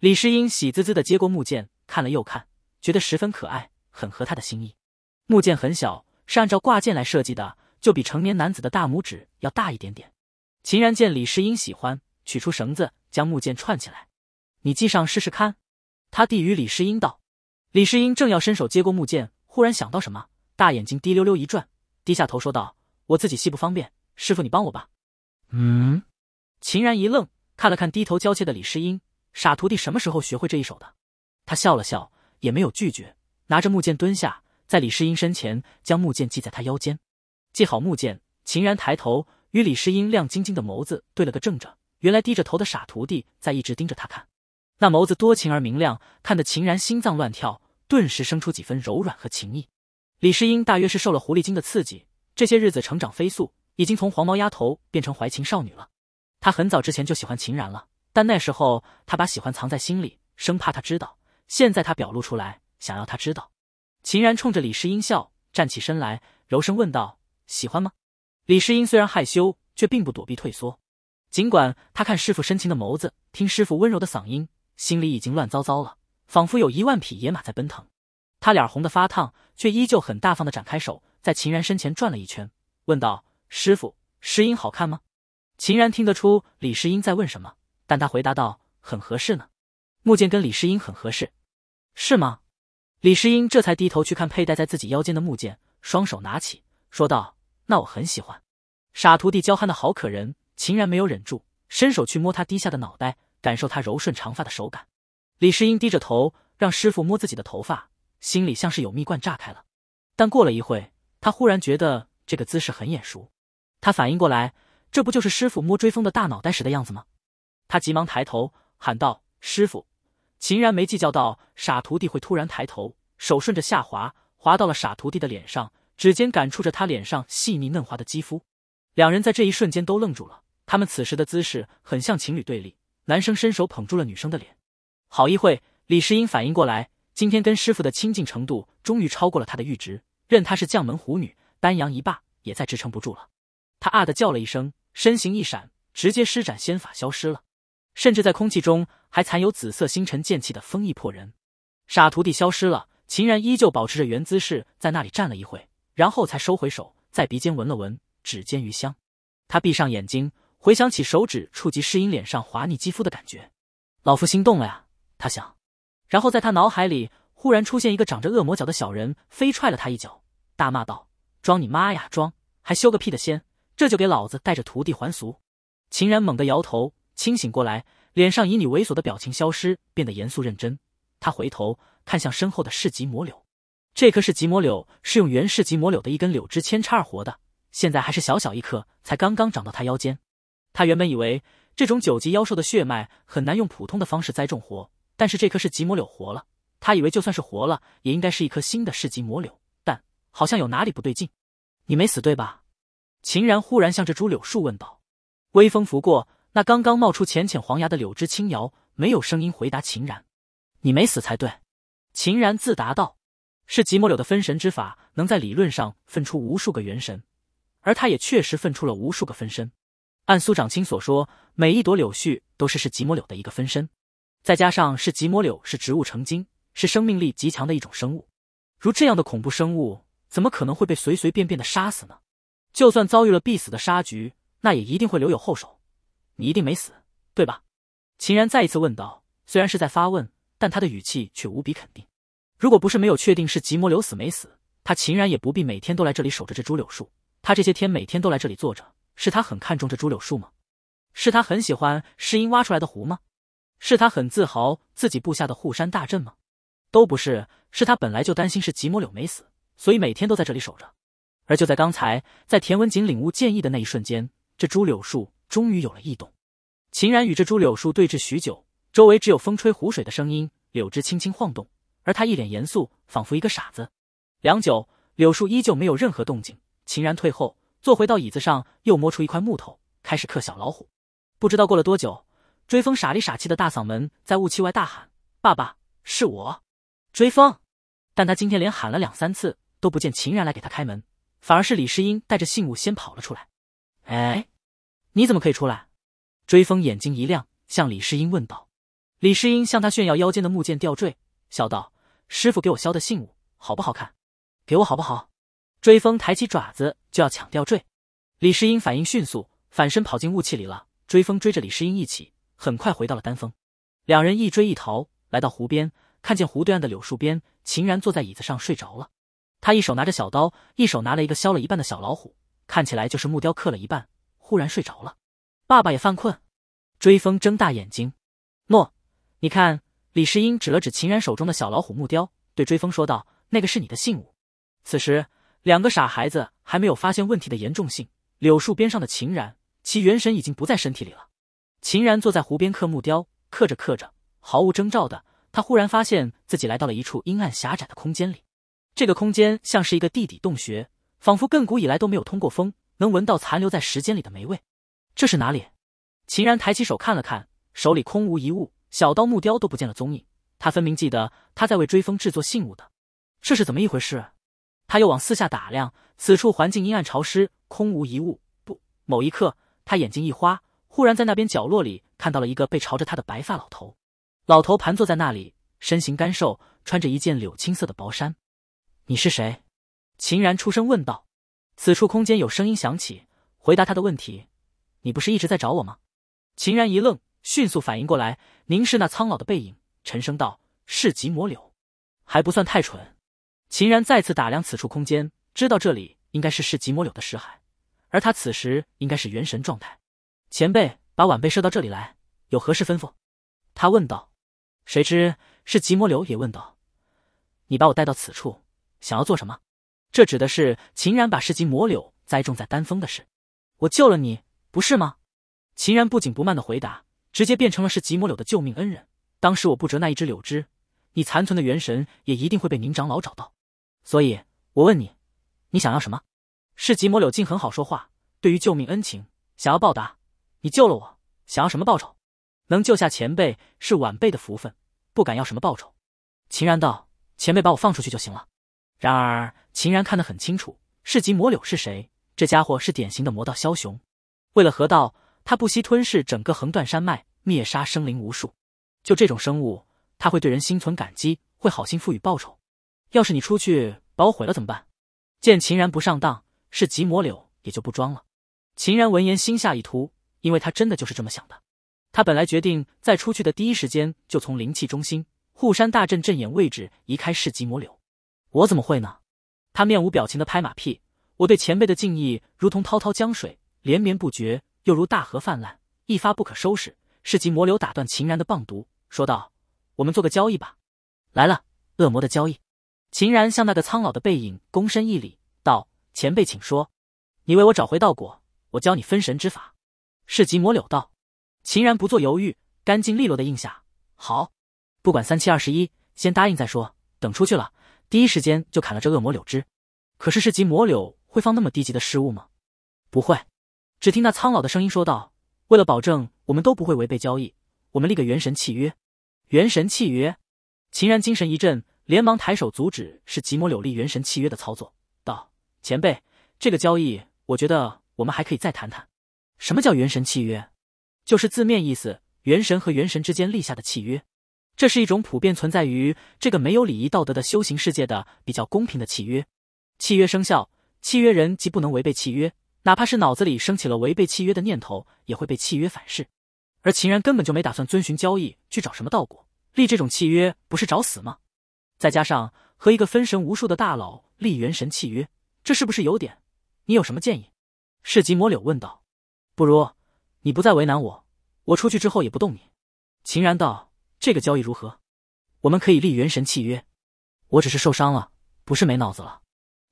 李世英喜滋滋的接过木剑，看了又看，觉得十分可爱，很合他的心意。木剑很小，是按照挂剑来设计的，就比成年男子的大拇指要大一点点。秦然见李世英喜欢。取出绳子，将木剑串起来，你系上试试看。他递与李世英道：“李世英正要伸手接过木剑，忽然想到什么，大眼睛滴溜溜一转，低下头说道：‘我自己系不方便，师傅你帮我吧。’嗯。”秦然一愣，看了看低头娇怯的李世英，傻徒弟什么时候学会这一手的？他笑了笑，也没有拒绝，拿着木剑蹲下，在李世英身前将木剑系在他腰间。系好木剑，秦然抬头与李世英亮晶晶的眸子对了个正着。原来低着头的傻徒弟在一直盯着他看，那眸子多情而明亮，看得秦然心脏乱跳，顿时生出几分柔软和情意。李世英大约是受了狐狸精的刺激，这些日子成长飞速，已经从黄毛丫头变成怀情少女了。她很早之前就喜欢秦然了，但那时候他把喜欢藏在心里，生怕他知道。现在他表露出来，想要他知道。秦然冲着李世英笑，站起身来，柔声问道：“喜欢吗？”李世英虽然害羞，却并不躲避退缩。尽管他看师傅深情的眸子，听师傅温柔的嗓音，心里已经乱糟糟了，仿佛有一万匹野马在奔腾。他脸红的发烫，却依旧很大方的展开手，在秦然身前转了一圈，问道：“师傅，诗音好看吗？”秦然听得出李诗音在问什么，但他回答道：“很合适呢，木剑跟李诗音很合适，是吗？”李诗音这才低头去看佩戴在自己腰间的木剑，双手拿起，说道：“那我很喜欢，傻徒弟，娇憨的好可人。”秦然没有忍住，伸手去摸他低下的脑袋，感受他柔顺长发的手感。李世英低着头，让师傅摸自己的头发，心里像是有蜜罐炸开了。但过了一会，他忽然觉得这个姿势很眼熟，他反应过来，这不就是师傅摸追风的大脑袋时的样子吗？他急忙抬头喊道：“师傅！”秦然没计较到傻徒弟会突然抬头，手顺着下滑，滑到了傻徒弟的脸上，指尖感触着他脸上细腻嫩滑的肌肤。两人在这一瞬间都愣住了。他们此时的姿势很像情侣对立，男生伸手捧住了女生的脸。好一会，李世英反应过来，今天跟师傅的亲近程度终于超过了他的阈值，任他是将门虎女，丹阳一霸，也再支撑不住了。他啊的叫了一声，身形一闪，直接施展仙法消失了。甚至在空气中还残有紫色星辰剑气的风翼破人傻徒弟消失了。秦然依旧保持着原姿势在那里站了一会，然后才收回手，在鼻尖闻了闻指尖余香，他闭上眼睛。回想起手指触及诗音脸上滑腻肌肤的感觉，老夫心动了呀！他想，然后在他脑海里忽然出现一个长着恶魔角的小人，飞踹了他一脚，大骂道：“装你妈呀！装还修个屁的仙，这就给老子带着徒弟还俗！”秦然猛地摇头，清醒过来，脸上以你猥琐的表情消失，变得严肃认真。他回头看向身后的世级魔柳，这棵世级魔柳是用原世级魔柳的一根柳枝扦插而活的，现在还是小小一棵，才刚刚长到他腰间。他原本以为这种九级妖兽的血脉很难用普通的方式栽种活，但是这棵是极魔柳活了。他以为就算是活了，也应该是一棵新的世级魔柳，但好像有哪里不对劲。你没死对吧？秦然忽然向这株柳树问道。微风拂过，那刚刚冒出浅浅黄芽的柳枝轻摇，没有声音回答秦然：“你没死才对。”秦然自答道：“是极魔柳的分神之法能在理论上分出无数个元神，而他也确实分出了无数个分身。”按苏长卿所说，每一朵柳絮都是是吉摩柳的一个分身，再加上是吉摩柳是植物成精，是生命力极强的一种生物。如这样的恐怖生物，怎么可能会被随随便便的杀死呢？就算遭遇了必死的杀局，那也一定会留有后手。你一定没死，对吧？秦然再一次问道。虽然是在发问，但他的语气却无比肯定。如果不是没有确定是吉摩柳死没死，他秦然也不必每天都来这里守着这株柳树。他这些天每天都来这里坐着。是他很看重这株柳树吗？是他很喜欢世英挖出来的湖吗？是他很自豪自己布下的护山大阵吗？都不是，是他本来就担心是吉姆柳没死，所以每天都在这里守着。而就在刚才，在田文锦领悟剑意的那一瞬间，这株柳树终于有了异动。秦然与这株柳树对峙许久，周围只有风吹湖水的声音，柳枝轻轻晃动，而他一脸严肃，仿佛一个傻子。良久，柳树依旧没有任何动静。秦然退后。坐回到椅子上，又摸出一块木头，开始刻小老虎。不知道过了多久，追风傻里傻气的大嗓门在雾气外大喊：“爸爸，是我，追风！”但他今天连喊了两三次，都不见秦然来给他开门，反而是李世英带着信物先跑了出来。“哎，你怎么可以出来？”追风眼睛一亮，向李世英问道。李世英向他炫耀腰间的木剑吊坠，笑道：“师傅给我削的信物，好不好看？给我好不好？”追风抬起爪子就要抢吊坠，李世英反应迅速，反身跑进雾气里了。追风追着李世英一起，很快回到了丹峰。两人一追一逃，来到湖边，看见湖对岸的柳树边，秦然坐在椅子上睡着了。他一手拿着小刀，一手拿了一个削了一半的小老虎，看起来就是木雕刻了一半，忽然睡着了。爸爸也犯困。追风睁大眼睛，诺，你看，李世英指了指秦然手中的小老虎木雕，对追风说道：“那个是你的信物。”此时。两个傻孩子还没有发现问题的严重性。柳树边上的秦然，其元神已经不在身体里了。秦然坐在湖边刻木雕，刻着刻着，毫无征兆的，他忽然发现自己来到了一处阴暗狭窄的空间里。这个空间像是一个地底洞穴，仿佛亘古以来都没有通过风，能闻到残留在时间里的霉味。这是哪里？秦然抬起手看了看，手里空无一物，小刀、木雕都不见了踪影。他分明记得他在为追风制作信物的，这是怎么一回事？他又往四下打量，此处环境阴暗潮湿，空无一物。不，某一刻，他眼睛一花，忽然在那边角落里看到了一个背朝着他的白发老头。老头盘坐在那里，身形干瘦，穿着一件柳青色的薄衫。你是谁？秦然出声问道。此处空间有声音响起，回答他的问题。你不是一直在找我吗？秦然一愣，迅速反应过来，凝视那苍老的背影，沉声道：“是极魔柳，还不算太蠢。”秦然再次打量此处空间，知道这里应该是世极魔柳的石海，而他此时应该是元神状态。前辈把晚辈射到这里来，有何事吩咐？他问道。谁知是极魔柳也问道：“你把我带到此处，想要做什么？”这指的是秦然把世极魔柳栽种在丹峰的事。我救了你，不是吗？秦然不紧不慢的回答，直接变成了世极魔柳的救命恩人。当时我不折那一只柳枝，你残存的元神也一定会被宁长老找到。所以，我问你，你想要什么？是吉魔柳竟很好说话，对于救命恩情，想要报答，你救了我，想要什么报酬？能救下前辈是晚辈的福分，不敢要什么报酬。秦然道：“前辈把我放出去就行了。”然而，秦然看得很清楚，是吉魔柳是谁？这家伙是典型的魔道枭雄，为了河道，他不惜吞噬整个横断山脉，灭杀生灵无数。就这种生物，他会对人心存感激，会好心赋予报酬。要是你出去把我毁了怎么办？见秦然不上当，是极魔柳也就不装了。秦然闻言心下一突，因为他真的就是这么想的。他本来决定在出去的第一时间就从灵气中心护山大阵阵眼位置移开。是极魔柳，我怎么会呢？他面无表情的拍马屁，我对前辈的敬意如同滔滔江水，连绵不绝，又如大河泛滥，一发不可收拾。是极魔柳打断秦然的棒读，说道：“我们做个交易吧，来了，恶魔的交易。”秦然向那个苍老的背影躬身一礼，道：“前辈，请说。你为我找回道果，我教你分神之法。是极魔柳道。”秦然不做犹豫，干净利落的应下：“好，不管三七二十一，先答应再说。等出去了，第一时间就砍了这恶魔柳枝。可是是极魔柳会放那么低级的失误吗？不会。”只听那苍老的声音说道：“为了保证我们都不会违背交易，我们立个元神契约。”元神契约？秦然精神一振。连忙抬手阻止是吉摩柳立元神契约的操作，道：“前辈，这个交易，我觉得我们还可以再谈谈。什么叫元神契约？就是字面意思，元神和元神之间立下的契约。这是一种普遍存在于这个没有礼仪道德的修行世界的比较公平的契约。契约生效，契约人即不能违背契约，哪怕是脑子里升起了违背契约的念头，也会被契约反噬。而秦然根本就没打算遵循交易去找什么道果，立这种契约不是找死吗？”再加上和一个分神无数的大佬立元神契约，这是不是有点？你有什么建议？市即魔柳问道。不如你不再为难我，我出去之后也不动你。秦然道：“这个交易如何？我们可以立元神契约。我只是受伤了，不是没脑子了。”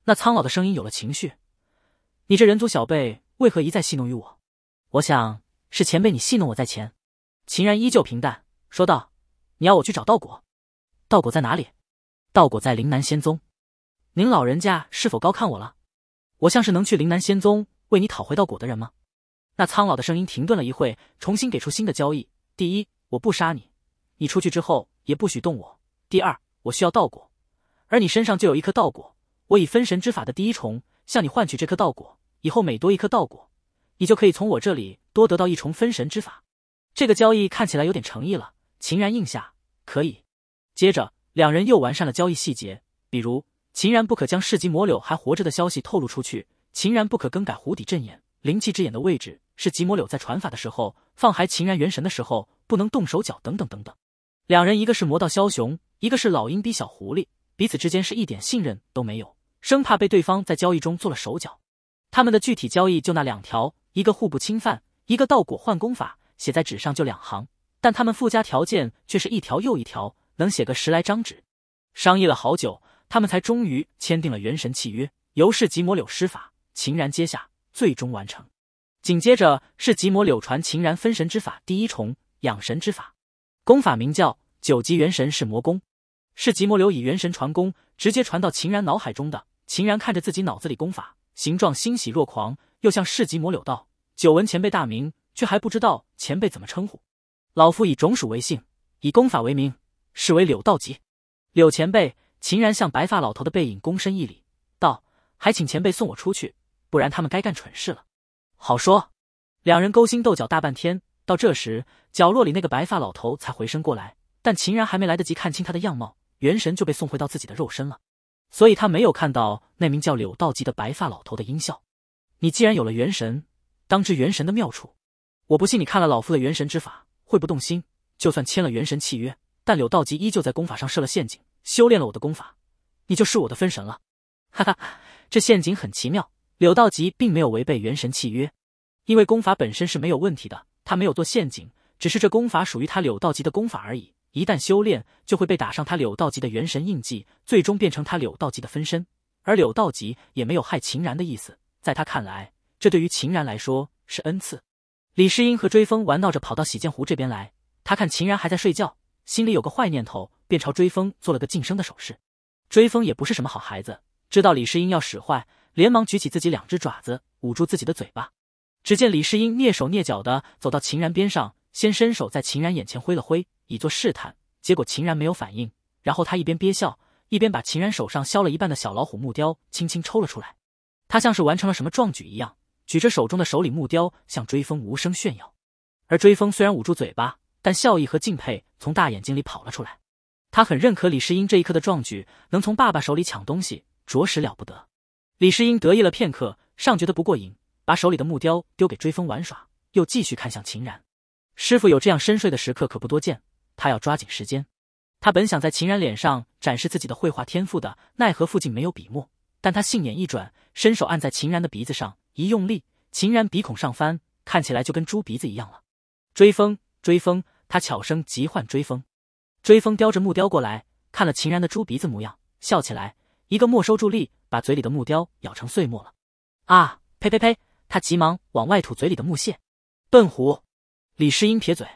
那苍老的声音有了情绪：“你这人族小辈，为何一再戏弄于我？我想是前辈你戏弄我在前。”秦然依旧平淡说道：“你要我去找道果？道果在哪里？”道果在灵南仙宗，您老人家是否高看我了？我像是能去灵南仙宗为你讨回道果的人吗？那苍老的声音停顿了一会，重新给出新的交易：第一，我不杀你，你出去之后也不许动我；第二，我需要道果，而你身上就有一颗道果，我以分神之法的第一重向你换取这颗道果。以后每多一颗道果，你就可以从我这里多得到一重分神之法。这个交易看起来有点诚意了，秦然应下，可以。接着。两人又完善了交易细节，比如秦然不可将市级魔柳还活着的消息透露出去，秦然不可更改湖底阵眼灵气之眼的位置，是极魔柳在传法的时候放还秦然元神的时候不能动手脚，等等等等。两人一个是魔道枭雄，一个是老鹰逼小狐狸，彼此之间是一点信任都没有，生怕被对方在交易中做了手脚。他们的具体交易就那两条：一个互不侵犯，一个道果换功法。写在纸上就两行，但他们附加条件却是一条又一条。能写个十来张纸，商议了好久，他们才终于签订了元神契约。由是极魔柳施法，秦然接下，最终完成。紧接着是极魔柳传秦然分神之法第一重养神之法，功法名叫九级元神，是魔功。是极魔柳以元神传功，直接传到秦然脑海中的。秦然看着自己脑子里功法形状，欣喜若狂，又向是极魔柳道：“久闻前辈大名，却还不知道前辈怎么称呼。老夫以种属为姓，以功法为名。”是为柳道吉，柳前辈。秦然向白发老头的背影躬身一礼，道：“还请前辈送我出去，不然他们该干蠢事了。”好说。两人勾心斗角大半天，到这时，角落里那个白发老头才回身过来，但秦然还没来得及看清他的样貌，元神就被送回到自己的肉身了，所以他没有看到那名叫柳道吉的白发老头的阴笑。你既然有了元神，当知元神的妙处。我不信你看了老夫的元神之法会不动心，就算签了元神契约。但柳道吉依旧在功法上设了陷阱，修炼了我的功法，你就是我的分神了。哈哈，这陷阱很奇妙。柳道吉并没有违背元神契约，因为功法本身是没有问题的，他没有做陷阱，只是这功法属于他柳道吉的功法而已。一旦修炼，就会被打上他柳道吉的元神印记，最终变成他柳道吉的分身。而柳道吉也没有害秦然的意思，在他看来，这对于秦然来说是恩赐。李世英和追风玩闹着跑到洗剑湖这边来，他看秦然还在睡觉。心里有个坏念头，便朝追风做了个晋升的手势。追风也不是什么好孩子，知道李世英要使坏，连忙举起自己两只爪子捂住自己的嘴巴。只见李世英蹑手蹑脚的走到秦然边上，先伸手在秦然眼前挥了挥，以作试探。结果秦然没有反应，然后他一边憋笑，一边把秦然手上削了一半的小老虎木雕轻轻抽了出来。他像是完成了什么壮举一样，举着手中的手里木雕向追风无声炫耀。而追风虽然捂住嘴巴。但笑意和敬佩从大眼睛里跑了出来，他很认可李世英这一刻的壮举，能从爸爸手里抢东西，着实了不得。李世英得意了片刻，尚觉得不过瘾，把手里的木雕丢给追风玩耍，又继续看向秦然。师傅有这样深睡的时刻可不多见，他要抓紧时间。他本想在秦然脸上展示自己的绘画天赋的，奈何附近没有笔墨，但他杏眼一转，伸手按在秦然的鼻子上，一用力，秦然鼻孔上翻，看起来就跟猪鼻子一样了。追风，追风。他悄声急唤追风，追风叼着木雕过来，看了秦然的猪鼻子模样，笑起来，一个没收助力，把嘴里的木雕咬成碎末了。啊！呸呸呸！他急忙往外吐嘴里的木屑。笨虎！李世英撇嘴。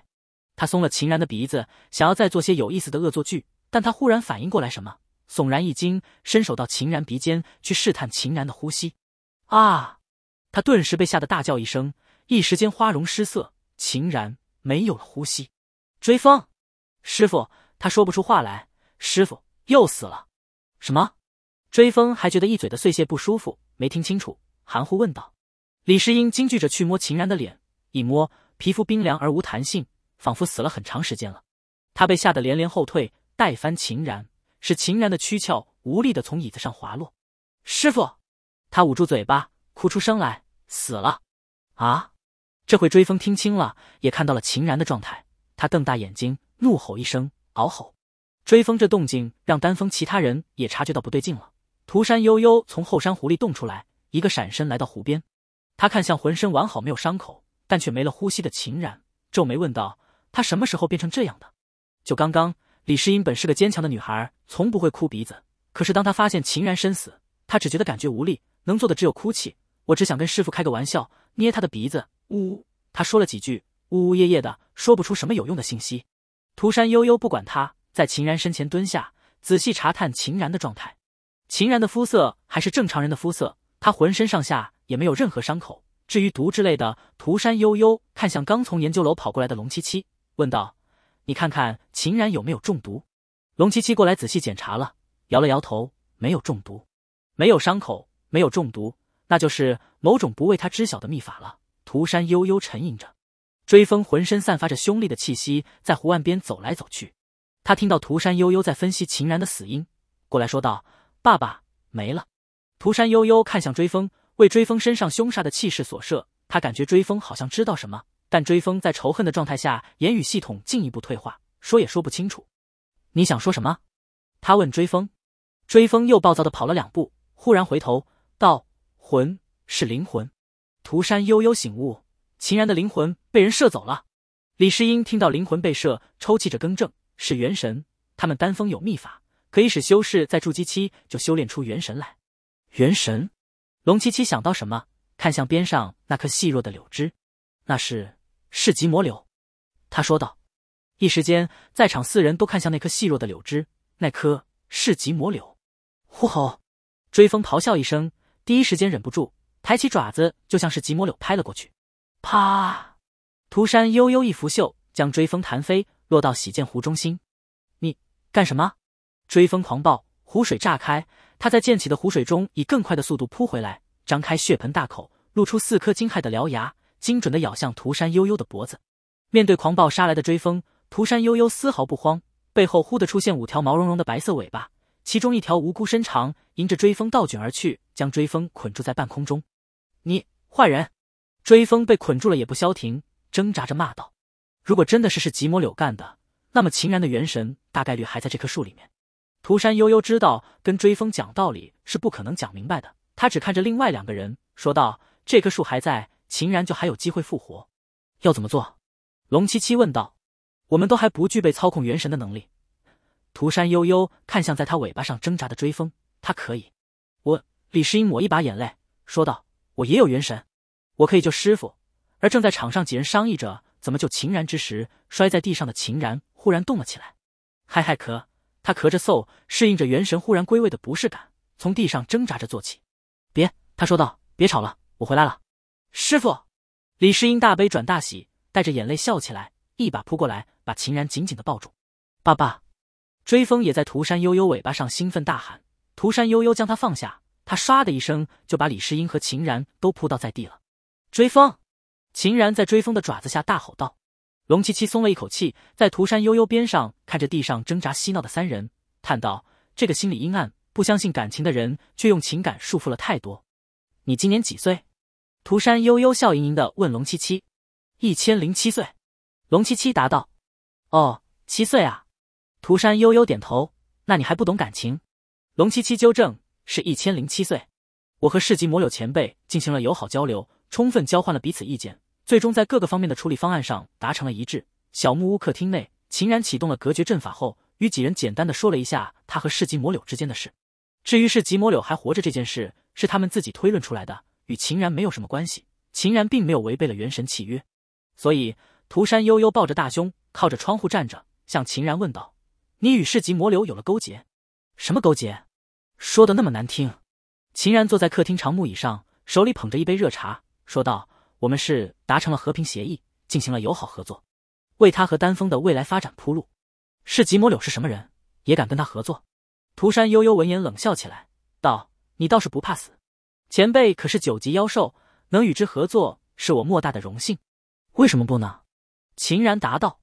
他松了秦然的鼻子，想要再做些有意思的恶作剧，但他忽然反应过来什么，悚然一惊，伸手到秦然鼻尖去试探秦然的呼吸。啊！他顿时被吓得大叫一声，一时间花容失色，秦然没有了呼吸。追风，师傅，他说不出话来。师傅又死了？什么？追风还觉得一嘴的碎屑不舒服，没听清楚，含糊问道。李世英惊惧着去摸秦然的脸，一摸，皮肤冰凉而无弹性，仿佛死了很长时间了。他被吓得连连后退，带翻秦然，使秦然的躯壳无力的从椅子上滑落。师傅，他捂住嘴巴，哭出声来，死了！啊！这回追风听清了，也看到了秦然的状态。他瞪大眼睛，怒吼一声：“嗷吼！”追风这动静让丹峰其他人也察觉到不对劲了。涂山悠悠从后山湖里动出来，一个闪身来到湖边。他看向浑身完好、没有伤口，但却没了呼吸的秦然，皱眉问道：“他什么时候变成这样的？”就刚刚，李世英本是个坚强的女孩，从不会哭鼻子。可是当他发现秦然身死，他只觉得感觉无力，能做的只有哭泣。我只想跟师傅开个玩笑，捏他的鼻子。呜呜，他说了几句。呜呜咽咽的，说不出什么有用的信息。涂山悠悠不管他，在秦然身前蹲下，仔细查探秦然的状态。秦然的肤色还是正常人的肤色，他浑身上下也没有任何伤口。至于毒之类的，涂山悠悠看向刚从研究楼跑过来的龙七七，问道：“你看看秦然有没有中毒？”龙七七过来仔细检查了，摇了摇头，没有中毒，没有伤口，没有中毒，那就是某种不为他知晓的秘法了。涂山悠悠沉吟着。追风浑身散发着凶厉的气息，在湖岸边走来走去。他听到涂山悠悠在分析秦然的死因，过来说道：“爸爸没了。”涂山悠悠看向追风，为追风身上凶煞的气势所摄，他感觉追风好像知道什么，但追风在仇恨的状态下，言语系统进一步退化，说也说不清楚。你想说什么？他问追风。追风又暴躁的跑了两步，忽然回头道：“魂是灵魂。”涂山悠悠醒悟。秦然的灵魂被人射走了。李世英听到灵魂被射，抽泣着更正：“是元神。他们丹峰有秘法，可以使修士在筑基期就修炼出元神来。”元神，龙七七想到什么，看向边上那棵细弱的柳枝，那是是极魔柳，他说道。一时间，在场四人都看向那棵细弱的柳枝，那棵是极魔柳。呼吼！追风咆哮一声，第一时间忍不住抬起爪子，就像是极魔柳拍了过去。啪！涂山悠悠一拂袖，将追风弹飞，落到洗剑湖中心。你干什么？追风狂暴，湖水炸开，他在溅起的湖水中以更快的速度扑回来，张开血盆大口，露出四颗惊骇的獠牙，精准的咬向涂山悠悠的脖子。面对狂暴杀来的追风，涂山悠悠丝毫不慌，背后忽的出现五条毛茸茸的白色尾巴，其中一条无辜伸长，迎着追风倒卷而去，将追风捆住在半空中。你坏人！追风被捆住了也不消停，挣扎着骂道：“如果真的是是吉魔柳干的，那么秦然的元神大概率还在这棵树里面。”涂山悠悠知道跟追风讲道理是不可能讲明白的，他只看着另外两个人说道：“这棵树还在，秦然就还有机会复活。”要怎么做？龙七七问道。“我们都还不具备操控元神的能力。”涂山悠悠看向在他尾巴上挣扎的追风，他可以。我李世英抹一把眼泪说道：“我也有元神。”我可以救师傅，而正在场上几人商议着怎么救秦然之时，摔在地上的秦然忽然动了起来，嗨嗨咳，他咳着嗽，适应着元神忽然归位的不适感，从地上挣扎着坐起。别，他说道，别吵了，我回来了。师傅，李世英大悲转大喜，带着眼泪笑起来，一把扑过来，把秦然紧紧的抱住。爸爸，追风也在涂山悠悠尾巴上兴奋大喊。涂山悠悠将他放下，他唰的一声就把李世英和秦然都扑倒在地了。追风，秦然在追风的爪子下大吼道。龙七七松了一口气，在涂山悠悠边上看着地上挣扎嬉闹的三人，叹道：“这个心理阴暗、不相信感情的人，却用情感束缚了太多。”你今年几岁？涂山悠悠笑盈盈的问龙七七：“一千零七岁。”龙七七答道：“哦，七岁啊。”涂山悠悠点头：“那你还不懂感情？”龙七七纠正：“是一千零七岁，我和市级魔友前辈进行了友好交流。”充分交换了彼此意见，最终在各个方面的处理方案上达成了一致。小木屋客厅内，秦然启动了隔绝阵法后，与几人简单的说了一下他和市集魔柳之间的事。至于市集魔柳还活着这件事，是他们自己推论出来的，与秦然没有什么关系。秦然并没有违背了元神契约，所以涂山悠悠抱着大胸，靠着窗户站着，向秦然问道：“你与市集魔柳有了勾结？什么勾结？说的那么难听？”秦然坐在客厅长木椅上，手里捧着一杯热茶。说道：“我们是达成了和平协议，进行了友好合作，为他和丹峰的未来发展铺路。是吉摩柳是什么人，也敢跟他合作？”涂山悠悠闻言冷笑起来，道：“你倒是不怕死，前辈可是九级妖兽，能与之合作，是我莫大的荣幸。为什么不呢？”秦然答道。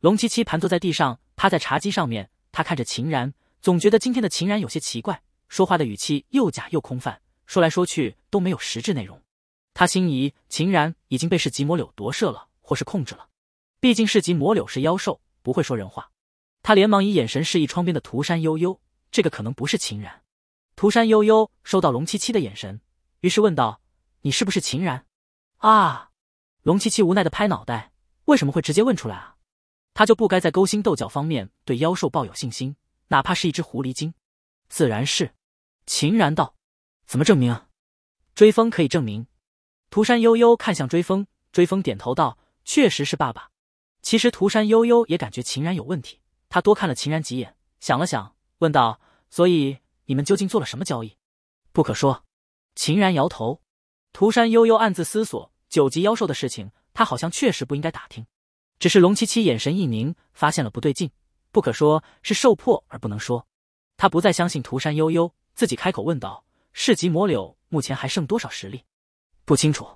龙七七盘坐在地上，趴在茶几上面，他看着秦然，总觉得今天的秦然有些奇怪，说话的语气又假又空泛，说来说去都没有实质内容。他心疑秦然已经被市集魔柳夺舍了，或是控制了。毕竟市集魔柳是妖兽，不会说人话。他连忙以眼神示意窗边的涂山悠悠：“这个可能不是秦然。”涂山悠悠收到龙七七的眼神，于是问道：“你是不是秦然？”啊！龙七七无奈的拍脑袋：“为什么会直接问出来啊？他就不该在勾心斗角方面对妖兽抱有信心，哪怕是一只狐狸精。”自然是，秦然道：“怎么证明？”追风可以证明。涂山悠悠看向追风，追风点头道：“确实是爸爸。”其实涂山悠悠也感觉秦然有问题，他多看了秦然几眼，想了想，问道：“所以你们究竟做了什么交易？”“不可说。”秦然摇头。涂山悠悠暗自思索，九级妖兽的事情，他好像确实不应该打听。只是龙七七眼神一凝，发现了不对劲。“不可说，是受迫而不能说。”他不再相信涂山悠悠，自己开口问道：“市级魔柳目前还剩多少实力？”不清楚，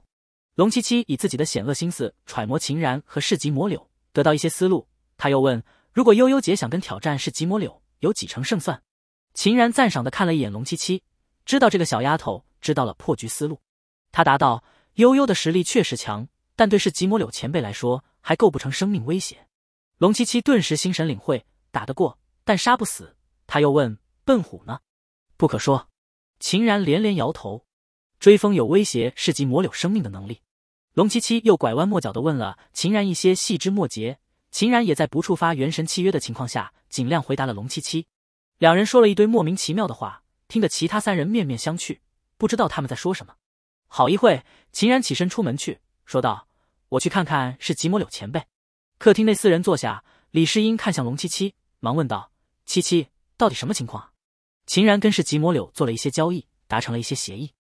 龙七七以自己的险恶心思揣摩秦然和市集魔柳，得到一些思路。他又问，如果悠悠姐想跟挑战市集魔柳，有几成胜算？秦然赞赏的看了一眼龙七七，知道这个小丫头知道了破局思路。他答道，悠悠的实力确实强，但对市集魔柳前辈来说，还构不成生命威胁。龙七七顿时心神领会，打得过，但杀不死。他又问，笨虎呢？不可说。秦然连连摇头。追风有威胁，是级魔柳生命的能力。龙七七又拐弯抹角的问了秦然一些细枝末节，秦然也在不触发元神契约的情况下，尽量回答了龙七七。两人说了一堆莫名其妙的话，听得其他三人面面相觑，不知道他们在说什么。好一会，秦然起身出门去，说道：“我去看看是吉魔柳前辈。”客厅内四人坐下，李世英看向龙七七，忙问道：“七七，到底什么情况秦然跟是级魔柳做了一些交易，达成了一些协议。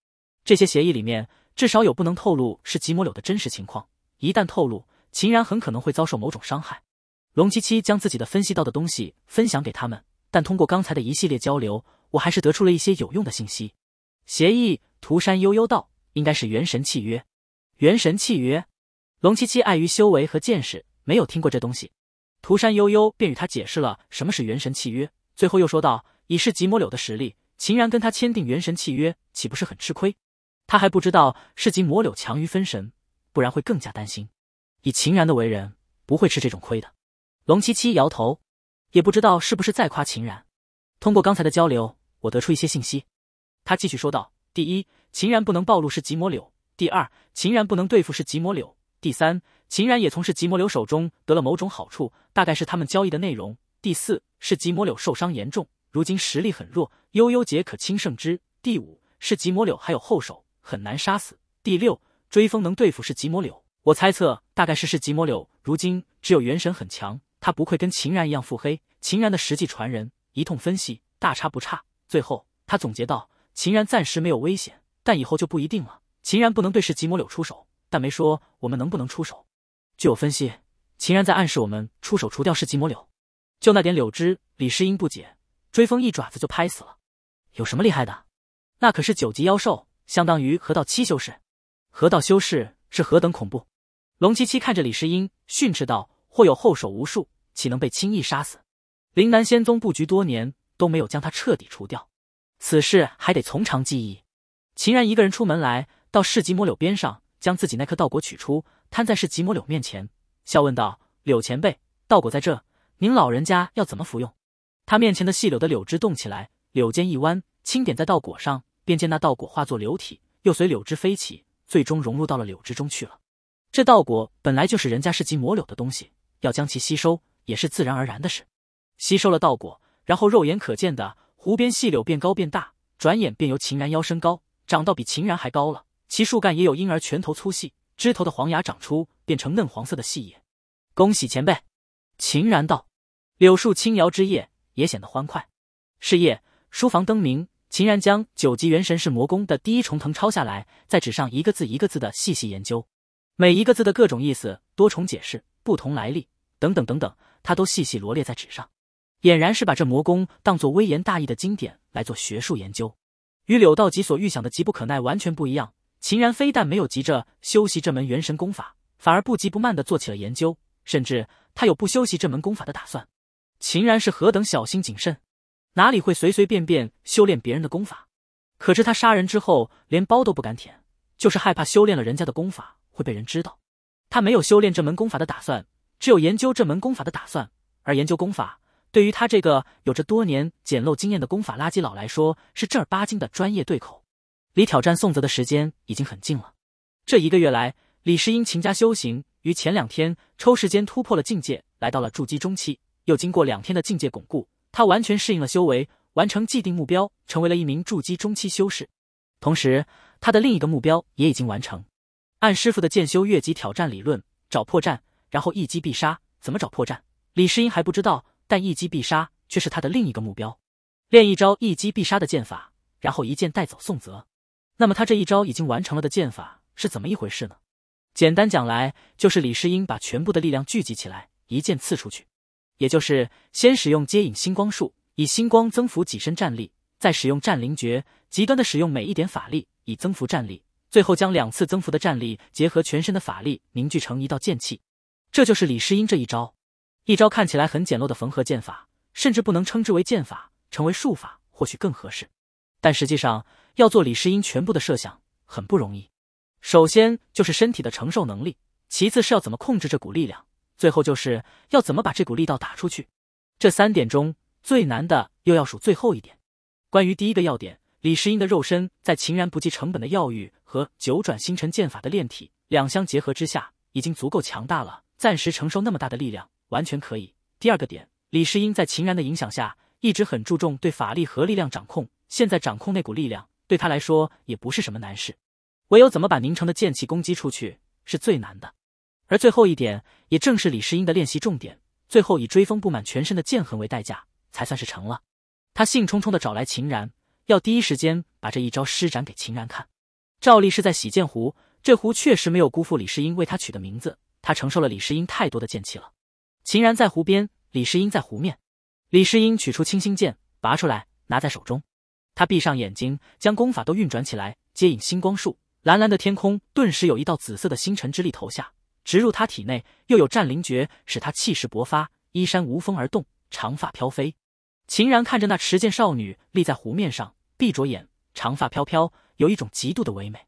这些协议里面至少有不能透露是吉姆柳的真实情况，一旦透露，秦然很可能会遭受某种伤害。龙七七将自己的分析到的东西分享给他们，但通过刚才的一系列交流，我还是得出了一些有用的信息。协议，涂山悠悠道：“应该是元神契约。”元神契约，龙七七碍于修为和见识，没有听过这东西。涂山悠悠便与他解释了什么是元神契约，最后又说道：“以是吉摩柳的实力，秦然跟他签订元神契约，岂不是很吃亏？”他还不知道是极魔柳强于分神，不然会更加担心。以秦然的为人，不会吃这种亏的。龙七七摇头，也不知道是不是在夸秦然。通过刚才的交流，我得出一些信息。他继续说道：第一，秦然不能暴露是极魔柳；第二，秦然不能对付是极魔柳；第三，秦然也从是极魔柳手中得了某种好处，大概是他们交易的内容；第四，是极魔柳受伤严重，如今实力很弱，悠悠姐可轻胜之；第五，是极魔柳还有后手。很难杀死。第六，追风能对付是极魔柳，我猜测大概是是极魔柳。如今只有元神很强，他不愧跟秦然一样腹黑。秦然的实际传人，一通分析大差不差。最后他总结道：秦然暂时没有危险，但以后就不一定了。秦然不能对是极魔柳出手，但没说我们能不能出手。据我分析，秦然在暗示我们出手除掉是极魔柳。就那点柳枝，李世英不解，追风一爪子就拍死了，有什么厉害的？那可是九级妖兽。相当于河道七修士，河道修士是何等恐怖？龙七七看着李世英训斥道：“或有后手无数，岂能被轻易杀死？”陵南仙宗布局多年，都没有将他彻底除掉，此事还得从长计议。秦然一个人出门来，到市集魔柳边上，将自己那颗道果取出，摊在市集魔柳面前，笑问道：“柳前辈，道果在这，您老人家要怎么服用？”他面前的细柳的柳枝动起来，柳尖一弯，轻点在道果上。便见那稻果化作流体，又随柳枝飞起，最终融入到了柳枝中去了。这稻果本来就是人家是集魔柳的东西，要将其吸收也是自然而然的事。吸收了稻果，然后肉眼可见的湖边细柳变高变大，转眼便由秦然腰身高长到比秦然还高了，其树干也有婴儿拳头粗细，枝头的黄芽长出，变成嫩黄色的细叶。恭喜前辈，秦然道。柳树轻摇枝叶，也显得欢快。是夜，书房灯明。秦然将九级元神是魔功的第一重藤抄下来，在纸上一个字一个字的细细研究，每一个字的各种意思、多重解释、不同来历等等等等，他都细细罗列在纸上，俨然是把这魔功当作威严大义的经典来做学术研究。与柳道吉所预想的急不可耐完全不一样，秦然非但没有急着修习这门元神功法，反而不急不慢的做起了研究，甚至他有不修习这门功法的打算。秦然是何等小心谨慎。哪里会随随便便修炼别人的功法？可知他杀人之后连包都不敢舔，就是害怕修炼了人家的功法会被人知道。他没有修炼这门功法的打算，只有研究这门功法的打算。而研究功法，对于他这个有着多年简陋经验的功法垃圾佬来说，是正儿八经的专业对口。离挑战宋泽的时间已经很近了。这一个月来，李世英勤加修行，于前两天抽时间突破了境界，来到了筑基中期，又经过两天的境界巩固。他完全适应了修为，完成既定目标，成为了一名筑基中期修士。同时，他的另一个目标也已经完成。按师傅的剑修越级挑战理论，找破绽，然后一击必杀。怎么找破绽？李世英还不知道，但一击必杀却是他的另一个目标。练一招一击必杀的剑法，然后一剑带走宋泽。那么他这一招已经完成了的剑法是怎么一回事呢？简单讲来，就是李世英把全部的力量聚集起来，一剑刺出去。也就是先使用接引星光术，以星光增幅己身战力，再使用战灵诀，极端的使用每一点法力以增幅战力，最后将两次增幅的战力结合全身的法力凝聚成一道剑气。这就是李世英这一招。一招看起来很简陋的缝合剑法，甚至不能称之为剑法，成为术法或许更合适。但实际上要做李世英全部的设想很不容易。首先就是身体的承受能力，其次是要怎么控制这股力量。最后就是要怎么把这股力道打出去，这三点中最难的又要数最后一点。关于第一个要点，李世英的肉身在秦然不计成本的药浴和九转星辰剑法的炼体两相结合之下，已经足够强大了，暂时承受那么大的力量完全可以。第二个点，李世英在秦然的影响下，一直很注重对法力和力量掌控，现在掌控那股力量对他来说也不是什么难事。唯有怎么把宁城的剑气攻击出去是最难的。而最后一点，也正是李世英的练习重点。最后以追风布满全身的剑痕为代价，才算是成了。他兴冲冲的找来秦然，要第一时间把这一招施展给秦然看。照例是在洗剑湖，这湖确实没有辜负李世英为他取的名字。他承受了李世英太多的剑气了。秦然在湖边，李世英在湖面。李世英取出清心剑，拔出来拿在手中。他闭上眼睛，将功法都运转起来，接引星光术。蓝蓝的天空顿时有一道紫色的星辰之力投下。植入他体内，又有战灵诀使他气势勃发，衣衫无风而动，长发飘飞。秦然看着那持剑少女立在湖面上，闭着眼，长发飘飘，有一种极度的唯美。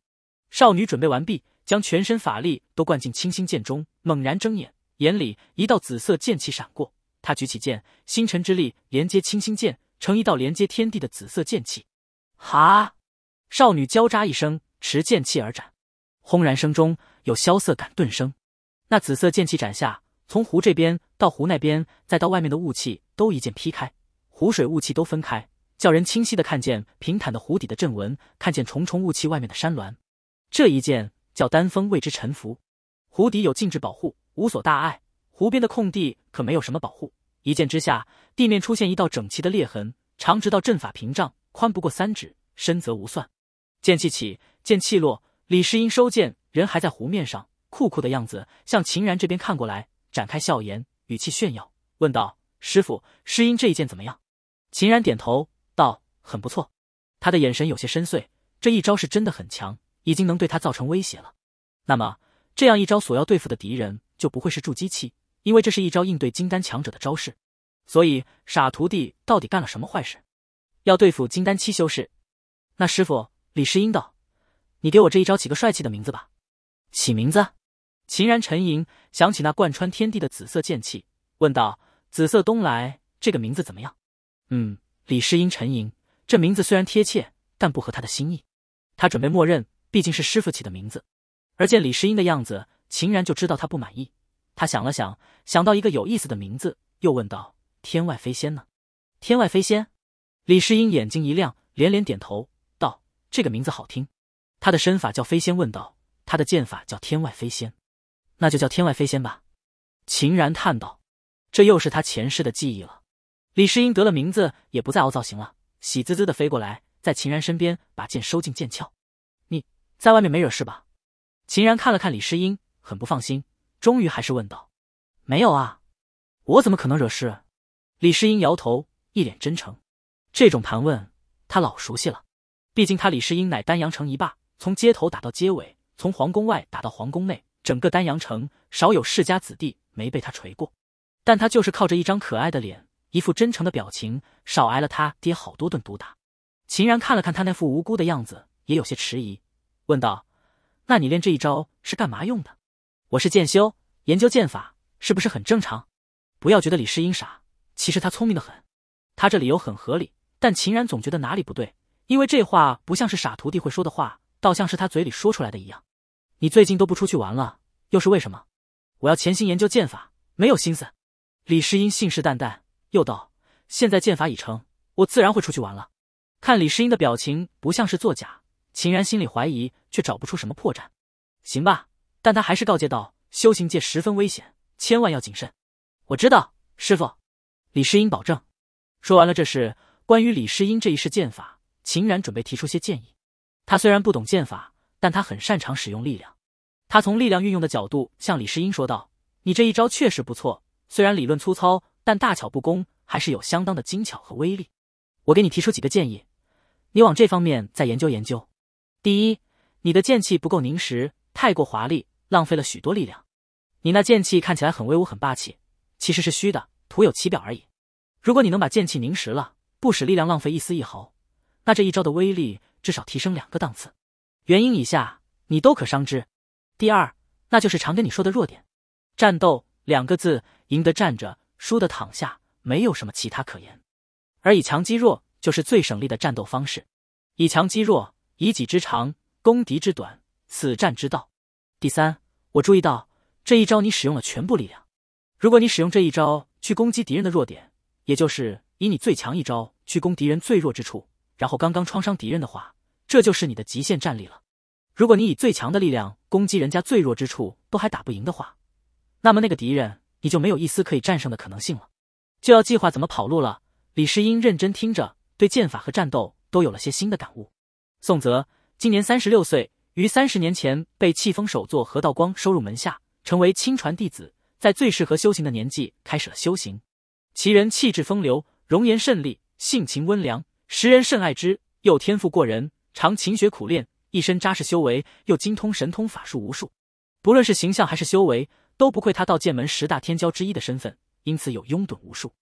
少女准备完毕，将全身法力都灌进清心剑中，猛然睁眼，眼里一道紫色剑气闪过。她举起剑，星辰之力连接清心剑，成一道连接天地的紫色剑气。哈！少女交扎一声，持剑气而斩，轰然声中有萧瑟感顿生。那紫色剑气斩下，从湖这边到湖那边，再到外面的雾气，都一剑劈开，湖水雾气都分开，叫人清晰的看见平坦的湖底的阵纹，看见重重雾气外面的山峦。这一剑叫丹峰为之沉浮，湖底有禁制保护，无所大碍。湖边的空地可没有什么保护，一剑之下，地面出现一道整齐的裂痕，长直到阵法屏障，宽不过三指，深则无算。剑气起，剑气落，李世英收剑，人还在湖面上。酷酷的样子向秦然这边看过来，展开笑颜，语气炫耀问道：“师傅，师音这一剑怎么样？”秦然点头道：“很不错。”他的眼神有些深邃，这一招是真的很强，已经能对他造成威胁了。那么，这样一招所要对付的敌人就不会是筑基期，因为这是一招应对金丹强者的招式。所以，傻徒弟到底干了什么坏事？要对付金丹七修士？那师傅，李世英道：“你给我这一招起个帅气的名字吧。”起名字。秦然沉吟，想起那贯穿天地的紫色剑气，问道：“紫色东来这个名字怎么样？”“嗯。”李世英沉吟，“这名字虽然贴切，但不合他的心意。”他准备默认，毕竟是师傅起的名字。而见李世英的样子，秦然就知道他不满意。他想了想，想到一个有意思的名字，又问道：“天外飞仙呢？”“天外飞仙。”李世英眼睛一亮，连连点头道：“这个名字好听。”他的身法叫飞仙，问道：“他的剑法叫天外飞仙。”那就叫天外飞仙吧，秦然叹道：“这又是他前世的记忆了。”李世英得了名字，也不再凹造型了，喜滋滋的飞过来，在秦然身边把剑收进剑鞘。“你在外面没惹事吧？”秦然看了看李世英，很不放心，终于还是问道：“没有啊，我怎么可能惹事？”李世英摇头，一脸真诚。这种盘问他老熟悉了，毕竟他李世英乃丹阳城一霸，从街头打到街尾，从皇宫外打到皇宫内。整个丹阳城少有世家子弟没被他锤过，但他就是靠着一张可爱的脸，一副真诚的表情，少挨了他爹好多顿毒打。秦然看了看他那副无辜的样子，也有些迟疑，问道：“那你练这一招是干嘛用的？”“我是剑修，研究剑法是不是很正常？”“不要觉得李世英傻，其实他聪明的很。他这理由很合理，但秦然总觉得哪里不对，因为这话不像是傻徒弟会说的话，倒像是他嘴里说出来的一样。”你最近都不出去玩了，又是为什么？我要潜心研究剑法，没有心思。李世英信誓旦旦，又道：“现在剑法已成，我自然会出去玩了。”看李世英的表情，不像是作假。秦然心里怀疑，却找不出什么破绽。行吧，但他还是告诫道：“修行界十分危险，千万要谨慎。”我知道，师傅。李世英保证。说完了这事，关于李世英这一世剑法，秦然准备提出些建议。他虽然不懂剑法。但他很擅长使用力量，他从力量运用的角度向李世英说道：“你这一招确实不错，虽然理论粗糙，但大巧不工，还是有相当的精巧和威力。我给你提出几个建议，你往这方面再研究研究。第一，你的剑气不够凝实，太过华丽，浪费了许多力量。你那剑气看起来很威武、很霸气，其实是虚的，徒有其表而已。如果你能把剑气凝实了，不使力量浪费一丝一毫，那这一招的威力至少提升两个档次。”原因以下，你都可伤之。第二，那就是常跟你说的弱点。战斗两个字，赢得站着，输的躺下，没有什么其他可言。而以强击弱，就是最省力的战斗方式。以强击弱，以己之长攻敌之短，此战之道。第三，我注意到这一招你使用了全部力量。如果你使用这一招去攻击敌人的弱点，也就是以你最强一招去攻敌人最弱之处，然后刚刚创伤敌人的话。这就是你的极限战力了。如果你以最强的力量攻击人家最弱之处都还打不赢的话，那么那个敌人你就没有一丝可以战胜的可能性了，就要计划怎么跑路了。李世英认真听着，对剑法和战斗都有了些新的感悟。宋泽今年三十六岁，于三十年前被气风首座何道光收入门下，成为亲传弟子，在最适合修行的年纪开始了修行。其人气质风流，容颜甚丽，性情温良，时人甚爱之，又天赋过人。常勤学苦练，一身扎实修为，又精通神通法术无数。不论是形象还是修为，都不愧他道剑门十大天骄之一的身份，因此有拥趸无数。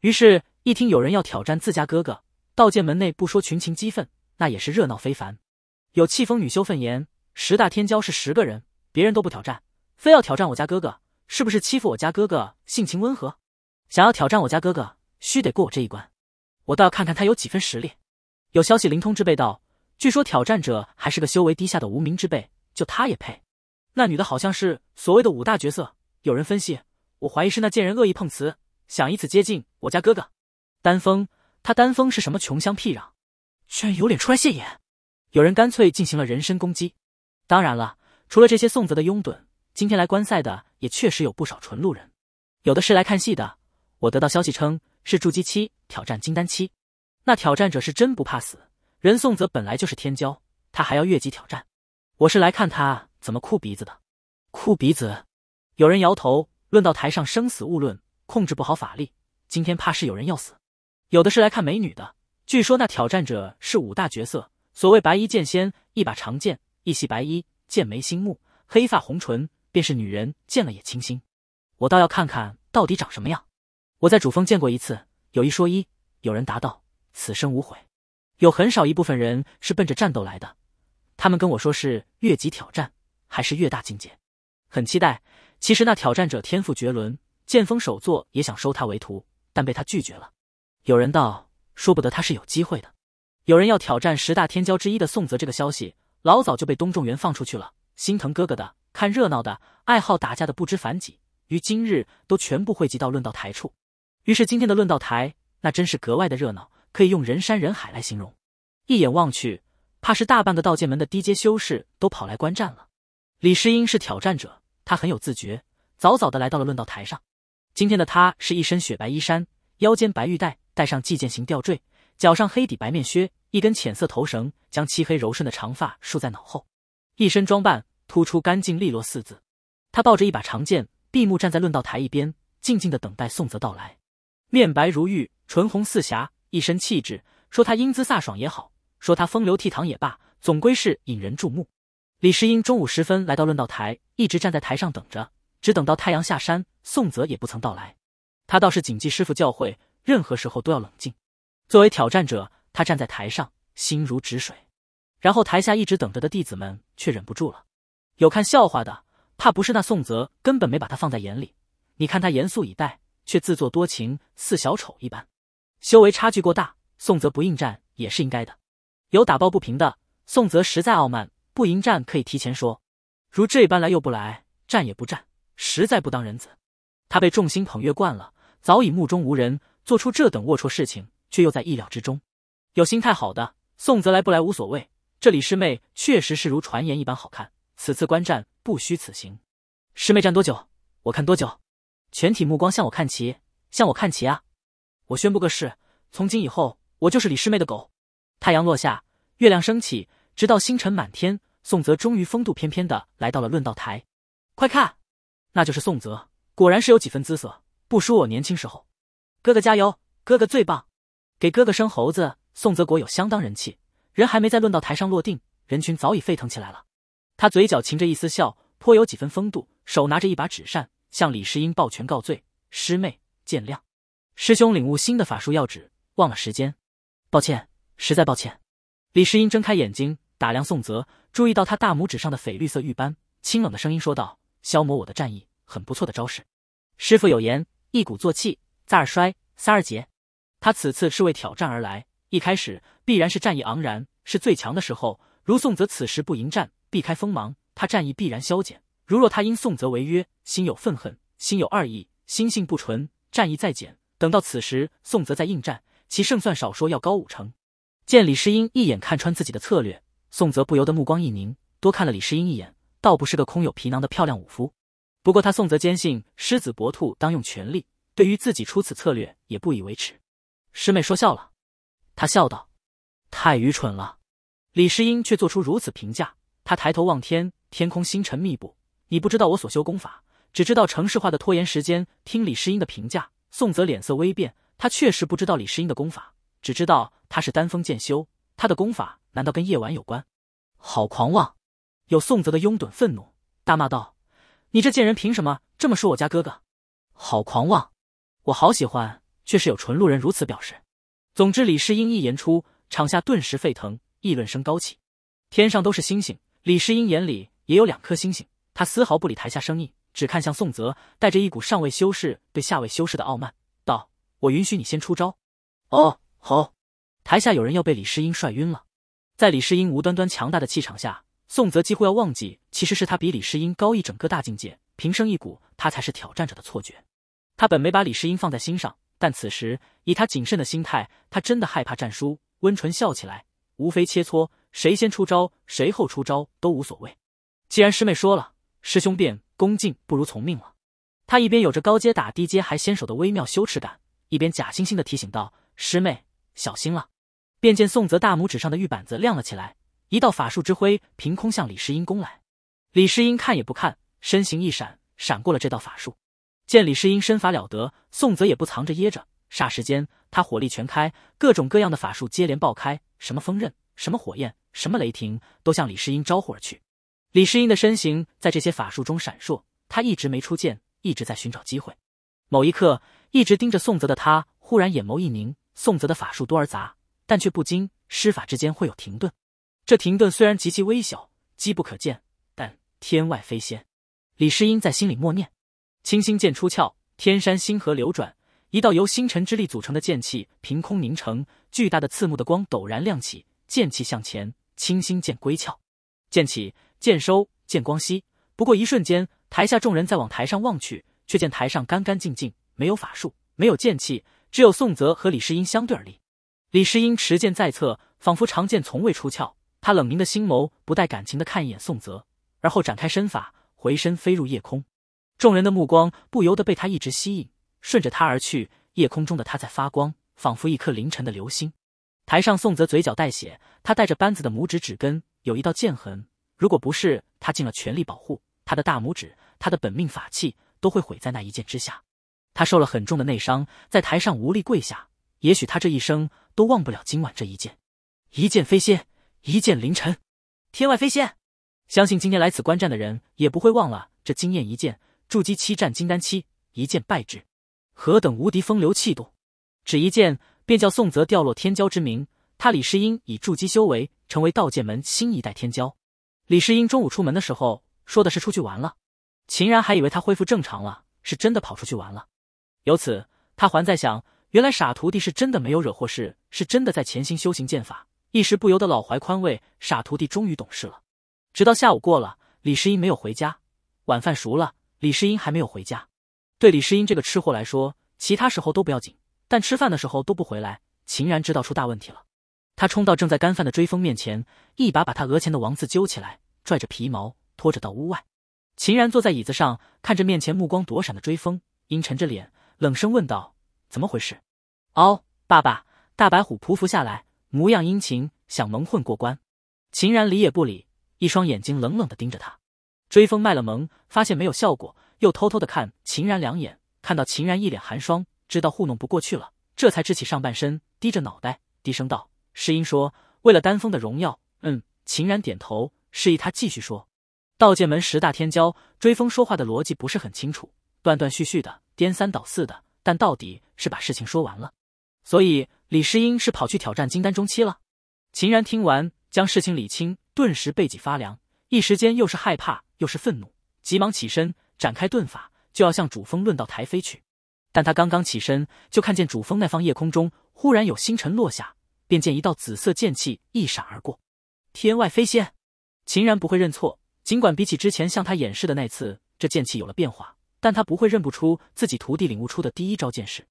于是，一听有人要挑战自家哥哥，道剑门内不说群情激愤，那也是热闹非凡。有气风女修愤言：“十大天骄是十个人，别人都不挑战，非要挑战我家哥哥，是不是欺负我家哥哥性情温和？想要挑战我家哥哥，须得过我这一关。我倒要看看他有几分实力。”有消息灵通之辈道。据说挑战者还是个修为低下的无名之辈，就他也配？那女的好像是所谓的五大角色，有人分析，我怀疑是那贱人恶意碰瓷，想以此接近我家哥哥。丹峰，他丹峰是什么穷乡僻壤，居然有脸出来现眼？有人干脆进行了人身攻击。当然了，除了这些宋泽的拥趸，今天来观赛的也确实有不少纯路人，有的是来看戏的。我得到消息称，是筑基期挑战金丹期，那挑战者是真不怕死。任颂泽本来就是天骄，他还要越级挑战。我是来看他怎么哭鼻子的。哭鼻子？有人摇头。论到台上生死勿论，控制不好法力，今天怕是有人要死。有的是来看美女的。据说那挑战者是五大角色，所谓白衣剑仙，一把长剑，一袭白衣，剑眉星目，黑发红唇，便是女人见了也倾心。我倒要看看到底长什么样。我在主峰见过一次，有一说一。有人答道：“此生无悔。”有很少一部分人是奔着战斗来的，他们跟我说是越级挑战还是越大境界，很期待。其实那挑战者天赋绝伦，剑锋首座也想收他为徒，但被他拒绝了。有人道，说不得他是有机会的。有人要挑战十大天骄之一的宋泽，这个消息老早就被东仲元放出去了。心疼哥哥的，看热闹的，爱好打架的不知凡几，于今日都全部汇集到论道台处，于是今天的论道台那真是格外的热闹。可以用人山人海来形容，一眼望去，怕是大半个道剑门的低阶修士都跑来观战了。李世英是挑战者，他很有自觉，早早的来到了论道台上。今天的他是一身雪白衣衫，腰间白玉带，带上祭剑型吊坠，脚上黑底白面靴，一根浅色头绳将漆黑柔顺的长发束在脑后，一身装扮突出干净利落四字。他抱着一把长剑，闭目站在论道台一边，静静的等待宋泽到来。面白如玉，唇红似霞。一身气质，说他英姿飒爽也好，说他风流倜傥也罢，总归是引人注目。李世英中午时分来到论道台，一直站在台上等着，只等到太阳下山，宋泽也不曾到来。他倒是谨记师傅教诲，任何时候都要冷静。作为挑战者，他站在台上，心如止水。然后台下一直等着的弟子们却忍不住了，有看笑话的，怕不是那宋泽根本没把他放在眼里。你看他严肃以待，却自作多情，似小丑一般。修为差距过大，宋泽不应战也是应该的。有打抱不平的，宋泽实在傲慢，不迎战可以提前说。如这般来又不来，战也不战，实在不当人子。他被众星捧月惯了，早已目中无人，做出这等龌龊事情，却又在意料之中。有心态好的，宋泽来不来无所谓。这李师妹确实是如传言一般好看，此次观战不虚此行。师妹站多久，我看多久。全体目光向我看齐，向我看齐啊！我宣布个事，从今以后，我就是李师妹的狗。太阳落下，月亮升起，直到星辰满天。宋泽终于风度翩翩的来到了论道台。快看，那就是宋泽，果然是有几分姿色，不输我年轻时候。哥哥加油，哥哥最棒，给哥哥生猴子。宋泽国有相当人气，人还没在论道台上落定，人群早已沸腾起来了。他嘴角噙着一丝笑，颇有几分风度，手拿着一把纸扇，向李世英抱拳告罪，师妹见谅。师兄领悟新的法术要旨，忘了时间，抱歉，实在抱歉。李世英睁开眼睛，打量宋泽，注意到他大拇指上的绯绿色玉斑，清冷的声音说道：“消磨我的战意，很不错的招式。师傅有言，一鼓作气，再而衰，三而竭。他此次是为挑战而来，一开始必然是战意昂然，是最强的时候。如宋泽此时不迎战，避开锋芒，他战意必然消减。如若他因宋泽违约，心有愤恨，心有二意，心性不纯，战意再减。”等到此时，宋泽在应战，其胜算少说要高五成。见李世英一眼看穿自己的策略，宋泽不由得目光一凝，多看了李世英一眼，倒不是个空有皮囊的漂亮武夫。不过他宋泽坚信狮子搏兔当用全力，对于自己出此策略也不以为耻。师妹说笑了，他笑道：“太愚蠢了。”李世英却做出如此评价。他抬头望天，天空星辰密布。你不知道我所修功法，只知道城市化的拖延时间。听李世英的评价。宋泽脸色微变，他确实不知道李世英的功法，只知道他是丹峰剑修。他的功法难道跟夜晚有关？好狂妄！有宋泽的拥趸愤怒大骂道：“你这贱人，凭什么这么说我家哥哥？好狂妄！我好喜欢，却是有纯路人如此表示。”总之，李世英一言出，场下顿时沸腾，议论声高起。天上都是星星，李世英眼里也有两颗星星。他丝毫不理台下声音。只看向宋泽，带着一股上位修士对下位修士的傲慢，道：“我允许你先出招。”哦，好。台下有人要被李世英帅晕了。在李世英无端端强大的气场下，宋泽几乎要忘记，其实是他比李世英高一整个大境界，平生一股他才是挑战者的错觉。他本没把李世英放在心上，但此时以他谨慎的心态，他真的害怕战书。温纯笑起来，无非切磋，谁先出招，谁后出招都无所谓。既然师妹说了。师兄便恭敬不如从命了。他一边有着高阶打低阶还先手的微妙羞耻感，一边假惺惺的提醒道：“师妹，小心了。”便见宋泽大拇指上的玉板子亮了起来，一道法术之辉凭空向李世英攻来。李世英看也不看，身形一闪，闪过了这道法术。见李世英身法了得，宋泽也不藏着掖着，霎时间他火力全开，各种各样的法术接连爆开，什么风刃、什么火焰、什么雷霆，都向李世英招呼而去。李世英的身形在这些法术中闪烁，他一直没出剑，一直在寻找机会。某一刻，一直盯着宋泽的他忽然眼眸一凝。宋泽的法术多而杂，但却不禁施法之间会有停顿。这停顿虽然极其微小，机不可见，但天外飞仙。李世英在心里默念：“清心剑出鞘，天山星河流转，一道由星辰之力组成的剑气凭空凝成，巨大的刺目的光陡然亮起。剑气向前，清心剑归鞘，剑起。”剑收，剑光熄。不过一瞬间，台下众人再往台上望去，却见台上干干净净，没有法术，没有剑气，只有宋泽和李世英相对而立。李世英持剑在侧，仿佛长剑从未出鞘。他冷凝的心眸不带感情的看一眼宋泽，而后展开身法，回身飞入夜空。众人的目光不由得被他一直吸引，顺着他而去。夜空中的他在发光，仿佛一颗凌晨的流星。台上，宋泽嘴角带血，他带着扳子的拇指指根有一道剑痕。如果不是他尽了全力保护他的大拇指，他的本命法器都会毁在那一剑之下。他受了很重的内伤，在台上无力跪下。也许他这一生都忘不了今晚这一剑。一剑飞仙，一剑凌晨，天外飞仙。相信今天来此观战的人也不会忘了这惊艳一剑。筑基七战金丹期，一剑败之，何等无敌风流气度！只一剑便叫宋泽掉落天骄之名。他李世英以筑基修为，成为道剑门新一代天骄。李世英中午出门的时候说的是出去玩了，秦然还以为他恢复正常了，是真的跑出去玩了。由此，他还在想，原来傻徒弟是真的没有惹祸事，是真的在潜心修行剑法，一时不由得老怀宽慰，傻徒弟终于懂事了。直到下午过了，李世英没有回家，晚饭熟了，李世英还没有回家。对李世英这个吃货来说，其他时候都不要紧，但吃饭的时候都不回来，秦然知道出大问题了。他冲到正在干饭的追风面前，一把把他额前的王字揪起来，拽着皮毛拖着到屋外。秦然坐在椅子上，看着面前目光躲闪的追风，阴沉着脸，冷声问道：“怎么回事？”“哦，爸爸。”大白虎匍匐下来，模样殷勤，想蒙混过关。秦然理也不理，一双眼睛冷冷的盯着他。追风卖了萌，发现没有效果，又偷偷的看秦然两眼，看到秦然一脸寒霜，知道糊弄不过去了，这才支起上半身，低着脑袋，低声道。诗音说：“为了丹峰的荣耀。”嗯，秦然点头，示意他继续说。道剑门十大天骄追风说话的逻辑不是很清楚，断断续续的，颠三倒四的，但到底是把事情说完了。所以李世英是跑去挑战金丹中期了。秦然听完，将事情理清，顿时背脊发凉，一时间又是害怕又是愤怒，急忙起身展开遁法，就要向主峰论道台飞去。但他刚刚起身，就看见主峰那方夜空中忽然有星辰落下。便见一道紫色剑气一闪而过，天外飞仙，秦然不会认错。尽管比起之前向他演示的那次，这剑气有了变化，但他不会认不出自己徒弟领悟出的第一招剑式。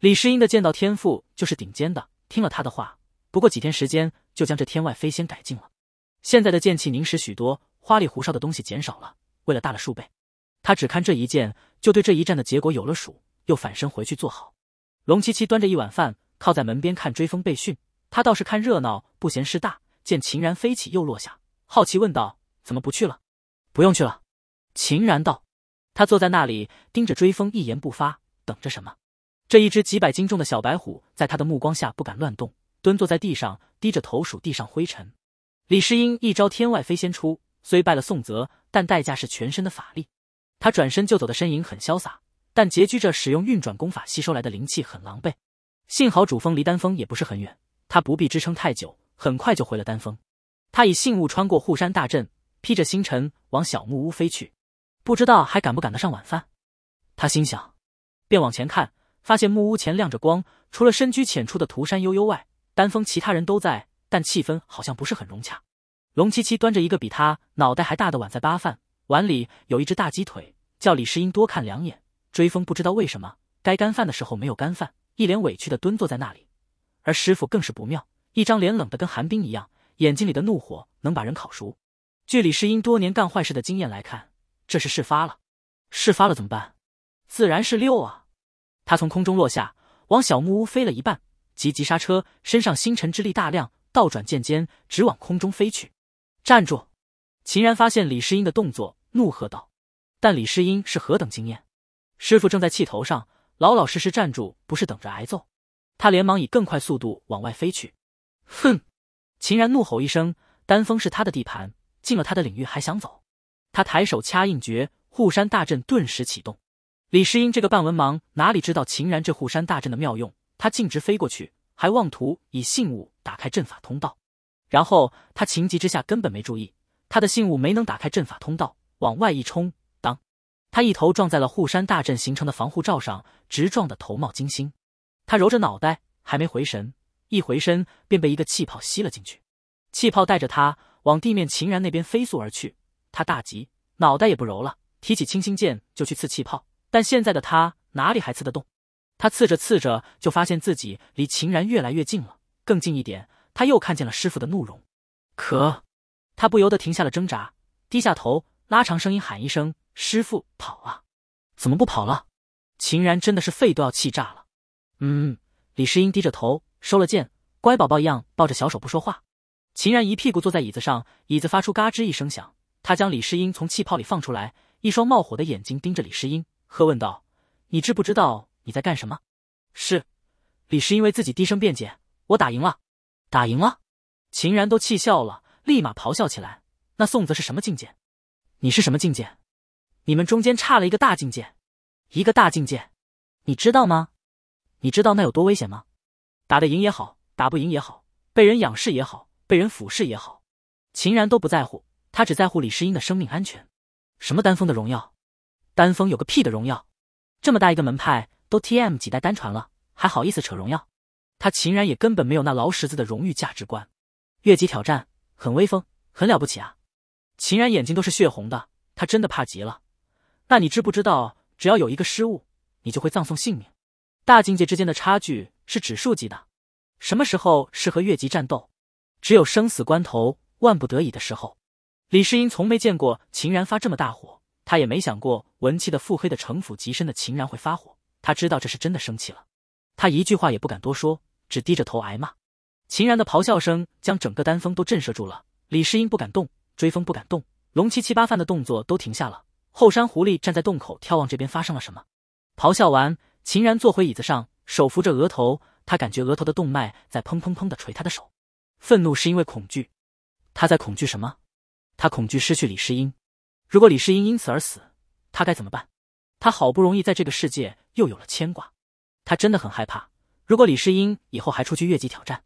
李世英的剑道天赋就是顶尖的，听了他的话，不过几天时间就将这天外飞仙改进了。现在的剑气凝实许多，花里胡哨的东西减少了，为了大了数倍。他只看这一剑，就对这一战的结果有了数。又返身回去坐好，龙七七端着一碗饭，靠在门边看追风备训。他倒是看热闹不嫌事大，见秦然飞起又落下，好奇问道：“怎么不去了？不用去了。”秦然道。他坐在那里盯着追风，一言不发，等着什么。这一只几百斤重的小白虎在他的目光下不敢乱动，蹲坐在地上，低着头数地上灰尘。李世英一招天外飞仙出，虽败了宋泽，但代价是全身的法力。他转身就走的身影很潇洒，但拮据着使用运转功法吸收来的灵气很狼狈。幸好主峰离丹峰也不是很远。他不必支撑太久，很快就回了丹峰。他以信物穿过护山大阵，披着星辰往小木屋飞去。不知道还赶不赶得上晚饭，他心想，便往前看，发现木屋前亮着光。除了深居浅出的涂山悠悠外，丹峰其他人都在，但气氛好像不是很融洽。龙七七端着一个比他脑袋还大的碗在扒饭，碗里有一只大鸡腿，叫李世英多看两眼。追风不知道为什么该干饭的时候没有干饭，一脸委屈的蹲坐在那里。而师傅更是不妙，一张脸冷得跟寒冰一样，眼睛里的怒火能把人烤熟。据李世英多年干坏事的经验来看，这是事发了。事发了怎么办？自然是溜啊！他从空中落下，往小木屋飞了一半，急急刹车，身上星辰之力大量，倒转剑尖，直往空中飞去。站住！秦然发现李世英的动作，怒喝道。但李世英是何等经验？师傅正在气头上，老老实实站住，不是等着挨揍？他连忙以更快速度往外飞去。哼！秦然怒吼一声：“丹峰是他的地盘，进了他的领域还想走？”他抬手掐印诀，护山大阵顿时启动。李世英这个半文盲哪里知道秦然这护山大阵的妙用？他径直飞过去，还妄图以信物打开阵法通道。然后他情急之下根本没注意，他的信物没能打开阵法通道，往外一冲，当，他一头撞在了护山大阵形成的防护罩上，直撞得头冒金星。他揉着脑袋，还没回神，一回身便被一个气泡吸了进去。气泡带着他往地面秦然那边飞速而去。他大急，脑袋也不揉了，提起青心剑就去刺气泡。但现在的他哪里还刺得动？他刺着刺着，就发现自己离秦然越来越近了，更近一点。他又看见了师傅的怒容，可他不由得停下了挣扎，低下头，拉长声音喊一声：“师傅，跑啊！怎么不跑了？”秦然真的是肺都要气炸了。嗯，李世英低着头收了剑，乖宝宝一样抱着小手不说话。秦然一屁股坐在椅子上，椅子发出嘎吱一声响。他将李世英从气泡里放出来，一双冒火的眼睛盯着李世英，喝问道：“你知不知道你在干什么？”“是。”李世英为自己低声辩解，“我打赢了，打赢了。”秦然都气笑了，立马咆哮起来：“那宋泽是什么境界？你是什么境界？你们中间差了一个大境界，一个大境界，你知道吗？”你知道那有多危险吗？打得赢也好，打不赢也好，被人仰视也好，被人俯视也好，秦然都不在乎，他只在乎李世英的生命安全。什么丹峰的荣耀？丹峰有个屁的荣耀！这么大一个门派都 tm 几代单传了，还好意思扯荣耀？他秦然也根本没有那劳什子的荣誉价值观。越级挑战很威风，很了不起啊！秦然眼睛都是血红的，他真的怕极了。那你知不知道，只要有一个失误，你就会葬送性命？大境界之间的差距是指数级的，什么时候适合越级战斗？只有生死关头、万不得已的时候。李世英从没见过秦然发这么大火，他也没想过文气的、腹黑的、城府极深的秦然会发火。他知道这是真的生气了，他一句话也不敢多说，只低着头挨骂。秦然的咆哮声将整个丹峰都震慑住了，李世英不敢动，追风不敢动，龙七七八饭的动作都停下了。后山狐狸站在洞口眺望这边发生了什么，咆哮完。秦然坐回椅子上，手扶着额头，他感觉额头的动脉在砰砰砰的捶他的手。愤怒是因为恐惧，他在恐惧什么？他恐惧失去李世英。如果李世英因此而死，他该怎么办？他好不容易在这个世界又有了牵挂，他真的很害怕。如果李世英以后还出去越级挑战，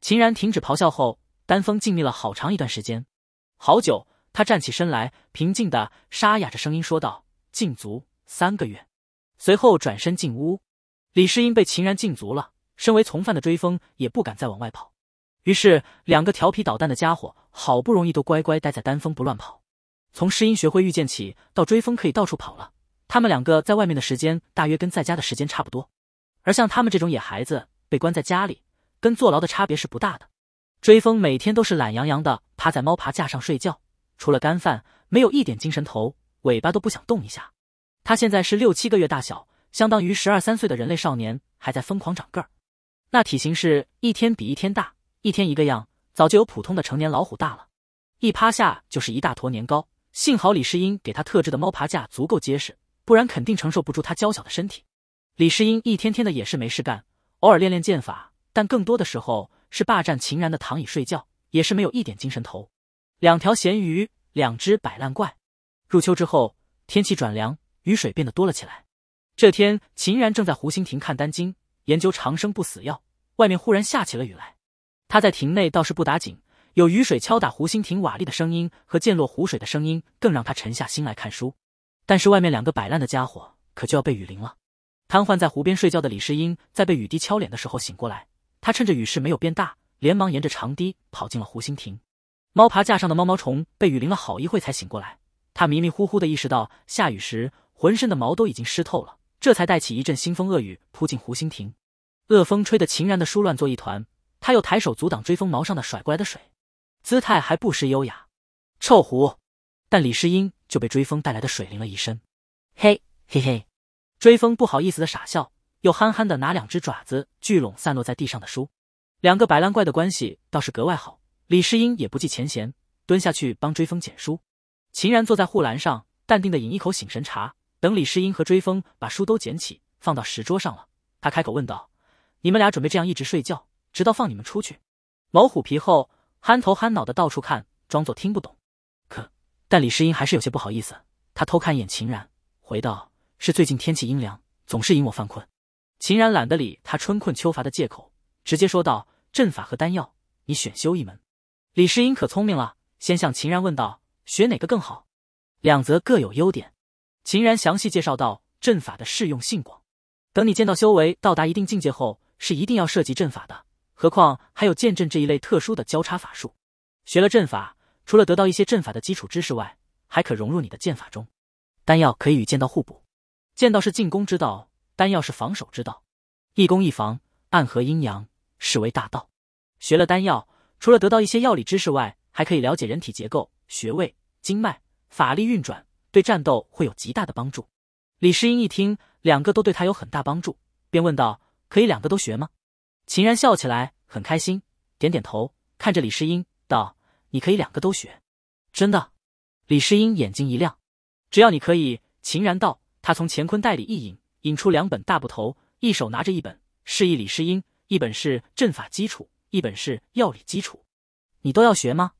秦然停止咆哮后，丹峰静谧了好长一段时间。好久，他站起身来，平静的沙哑着声音说道：“禁足三个月。”随后转身进屋，李世英被秦然禁足了。身为从犯的追风也不敢再往外跑，于是两个调皮捣蛋的家伙好不容易都乖乖待在丹峰不乱跑。从诗英学会御剑起，到追风可以到处跑了，他们两个在外面的时间大约跟在家的时间差不多。而像他们这种野孩子被关在家里，跟坐牢的差别是不大的。追风每天都是懒洋洋的趴在猫爬架上睡觉，除了干饭，没有一点精神头，尾巴都不想动一下。他现在是六七个月大小，相当于十二三岁的人类少年，还在疯狂长个儿。那体型是一天比一天大，一天一个样，早就有普通的成年老虎大了。一趴下就是一大坨年糕，幸好李世英给他特制的猫爬架足够结实，不然肯定承受不住他娇小的身体。李世英一天天的也是没事干，偶尔练练剑法，但更多的时候是霸占秦然的躺椅睡觉，也是没有一点精神头。两条咸鱼，两只摆烂怪。入秋之后，天气转凉。雨水变得多了起来。这天，秦然正在湖心亭看丹经，研究长生不死药。外面忽然下起了雨来。他在亭内倒是不打紧，有雨水敲打湖心亭瓦砾的声音和溅落湖水的声音，更让他沉下心来看书。但是外面两个摆烂的家伙可就要被雨淋了。瘫痪在湖边睡觉的李世英，在被雨滴敲脸的时候醒过来。他趁着雨势没有变大，连忙沿着长堤跑进了湖心亭。猫爬架上的猫毛虫被雨淋了好一会才醒过来。他迷迷糊糊的意识到下雨时。浑身的毛都已经湿透了，这才带起一阵腥风恶雨扑进湖心亭。恶风吹得秦然的书乱作一团，他又抬手阻挡追风毛上的甩过来的水，姿态还不失优雅。臭狐！但李世英就被追风带来的水淋了一身。嘿嘿嘿，追风不好意思的傻笑，又憨憨的拿两只爪子聚拢散落在地上的书。两个白烂怪的关系倒是格外好，李世英也不计前嫌，蹲下去帮追风捡书。秦然坐在护栏上，淡定的饮一口醒神茶。等李世英和追风把书都捡起，放到石桌上了，他开口问道：“你们俩准备这样一直睡觉，直到放你们出去？”毛虎皮后憨头憨脑的到处看，装作听不懂。可但李世英还是有些不好意思，他偷看一眼秦然，回道：“是最近天气阴凉，总是引我犯困。”秦然懒得理他春困秋乏的借口，直接说道：“阵法和丹药，你选修一门。”李世英可聪明了，先向秦然问道：“学哪个更好？”“两则各有优点。”秦然详细介绍到阵法的适用性广，等你见到修为到达一定境界后，是一定要涉及阵法的。何况还有剑阵这一类特殊的交叉法术。学了阵法，除了得到一些阵法的基础知识外，还可融入你的剑法中。丹药可以与剑道互补，剑道是进攻之道，丹药是防守之道，一攻一防，暗合阴阳，是为大道。学了丹药，除了得到一些药理知识外，还可以了解人体结构、穴位、经脉、法力运转。对战斗会有极大的帮助。李世英一听，两个都对他有很大帮助，便问道：“可以两个都学吗？”秦然笑起来，很开心，点点头，看着李世英道：“你可以两个都学，真的。”李世英眼睛一亮：“只要你可以。”秦然道：“他从乾坤袋里一引，引出两本大布头，一手拿着一本，示意李世英，一本是阵法基础，一本是药理基础。你都要学吗？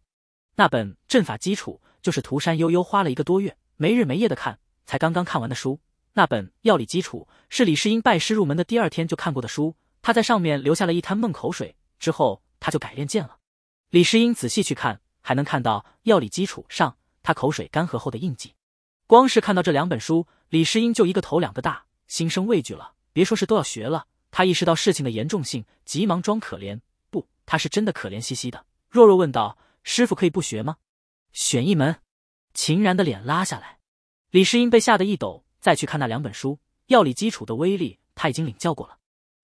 那本阵法基础就是涂山悠悠花了一个多月。”没日没夜的看，才刚刚看完的书。那本《药理基础》是李世英拜师入门的第二天就看过的书，他在上面留下了一滩梦口水。之后他就改练剑了。李世英仔细去看，还能看到《药理基础》上他口水干涸后的印记。光是看到这两本书，李世英就一个头两个大，心生畏惧了。别说是都要学了，他意识到事情的严重性，急忙装可怜。不，他是真的可怜兮兮的。若若问道：“师傅可以不学吗？”“选一门。”秦然的脸拉下来，李世英被吓得一抖，再去看那两本书。药理基础的威力他已经领教过了，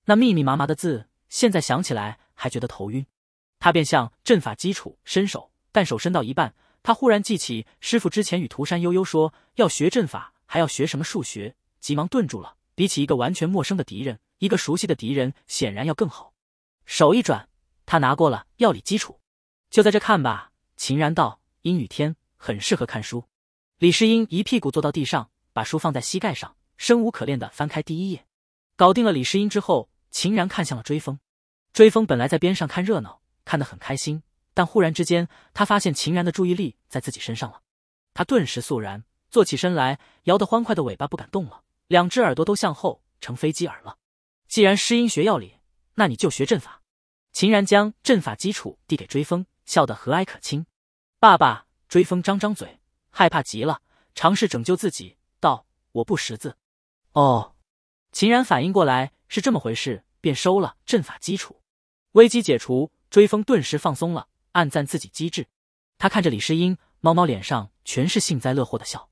那密密麻麻的字，现在想起来还觉得头晕。他便向阵法基础伸手，但手伸到一半，他忽然记起师傅之前与涂山悠悠说要学阵法还要学什么数学，急忙顿住了。比起一个完全陌生的敌人，一个熟悉的敌人显然要更好。手一转，他拿过了药理基础，就在这看吧。秦然道：“阴雨天。”很适合看书，李世英一屁股坐到地上，把书放在膝盖上，生无可恋的翻开第一页。搞定了李世英之后，秦然看向了追风。追风本来在边上看热闹，看得很开心，但忽然之间，他发现秦然的注意力在自己身上了，他顿时肃然，坐起身来，摇得欢快的尾巴不敢动了，两只耳朵都向后成飞机耳了。既然诗英学药理，那你就学阵法。秦然将阵法基础递给追风，笑得和蔼可亲。爸爸。追风张张嘴，害怕极了，尝试拯救自己，道：“我不识字。”哦，秦然反应过来是这么回事，便收了阵法基础，危机解除，追风顿时放松了，暗赞自己机智。他看着李诗音，猫猫脸上全是幸灾乐祸的笑，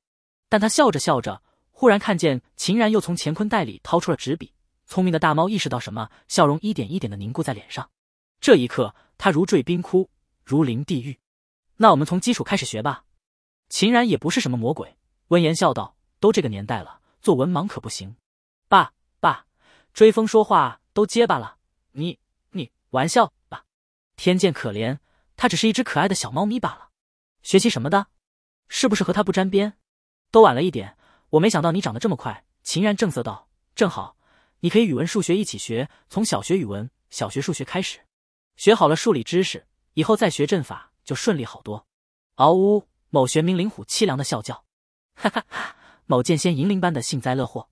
但他笑着笑着，忽然看见秦然又从乾坤袋里掏出了纸笔，聪明的大猫意识到什么，笑容一点一点的凝固在脸上。这一刻，他如坠冰窟，如临地狱。那我们从基础开始学吧。秦然也不是什么魔鬼，温言笑道：“都这个年代了，做文盲可不行。”爸爸，追风说话都结巴了，你你玩笑吧。天见可怜，它只是一只可爱的小猫咪罢了。学习什么的，是不是和它不沾边？都晚了一点，我没想到你长得这么快。秦然正色道：“正好，你可以语文、数学一起学，从小学语文、小学数学开始，学好了数理知识以后再学阵法。”就顺利好多。嗷呜！某玄冥灵虎凄凉的笑叫。哈哈哈！某剑仙银铃般的幸灾乐祸。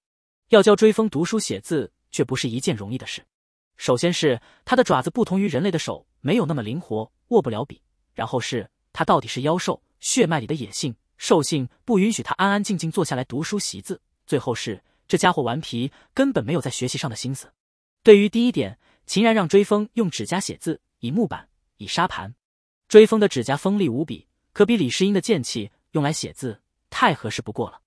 要教追风读书写字，却不是一件容易的事。首先是他的爪子不同于人类的手，没有那么灵活，握不了笔。然后是他到底是妖兽，血脉里的野性兽性不允许他安安静静坐下来读书习字。最后是这家伙顽皮，根本没有在学习上的心思。对于第一点，秦然让追风用指甲写字，以木板，以沙盘。追风的指甲锋利无比，可比李世英的剑气用来写字太合适不过了。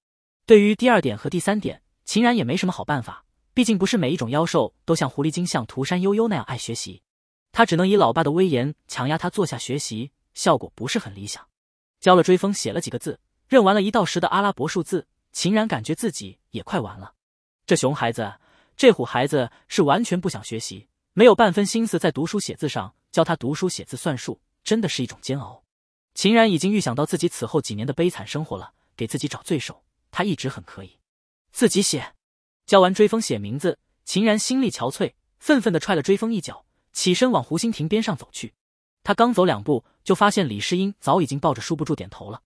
对于第二点和第三点，秦然也没什么好办法，毕竟不是每一种妖兽都像狐狸精、像涂山悠悠那样爱学习。他只能以老爸的威严强压他坐下学习，效果不是很理想。教了追风写了几个字，认完了一到十的阿拉伯数字，秦然感觉自己也快完了。这熊孩子，这虎孩子是完全不想学习，没有半分心思在读书写字上。教他读书写字算术。真的是一种煎熬，秦然已经预想到自己此后几年的悲惨生活了，给自己找罪受，他一直很可以，自己写，教完追风写名字，秦然心力憔悴，愤愤地踹了追风一脚，起身往湖心亭边上走去。他刚走两步，就发现李诗英早已经抱着书不住点头了。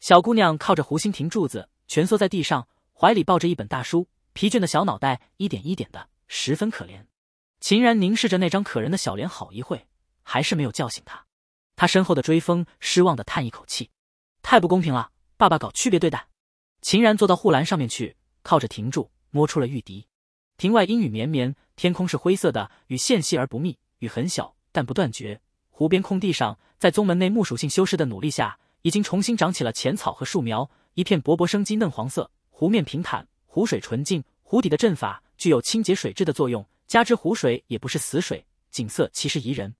小姑娘靠着湖心亭柱子，蜷缩在地上，怀里抱着一本大书，疲倦的小脑袋一点一点的，十分可怜。秦然凝视着那张可人的小脸好一会，还是没有叫醒他。他身后的追风失望的叹一口气，太不公平了，爸爸搞区别对待。秦然坐到护栏上面去，靠着亭柱，摸出了玉笛。亭外阴雨绵绵，天空是灰色的，雨线细而不密，雨很小，但不断绝。湖边空地上，在宗门内木属性修士的努力下，已经重新长起了浅草和树苗，一片勃勃生机，嫩黄色。湖面平坦，湖水纯净，湖底的阵法具有清洁水质的作用，加之湖水也不是死水，景色其实宜人，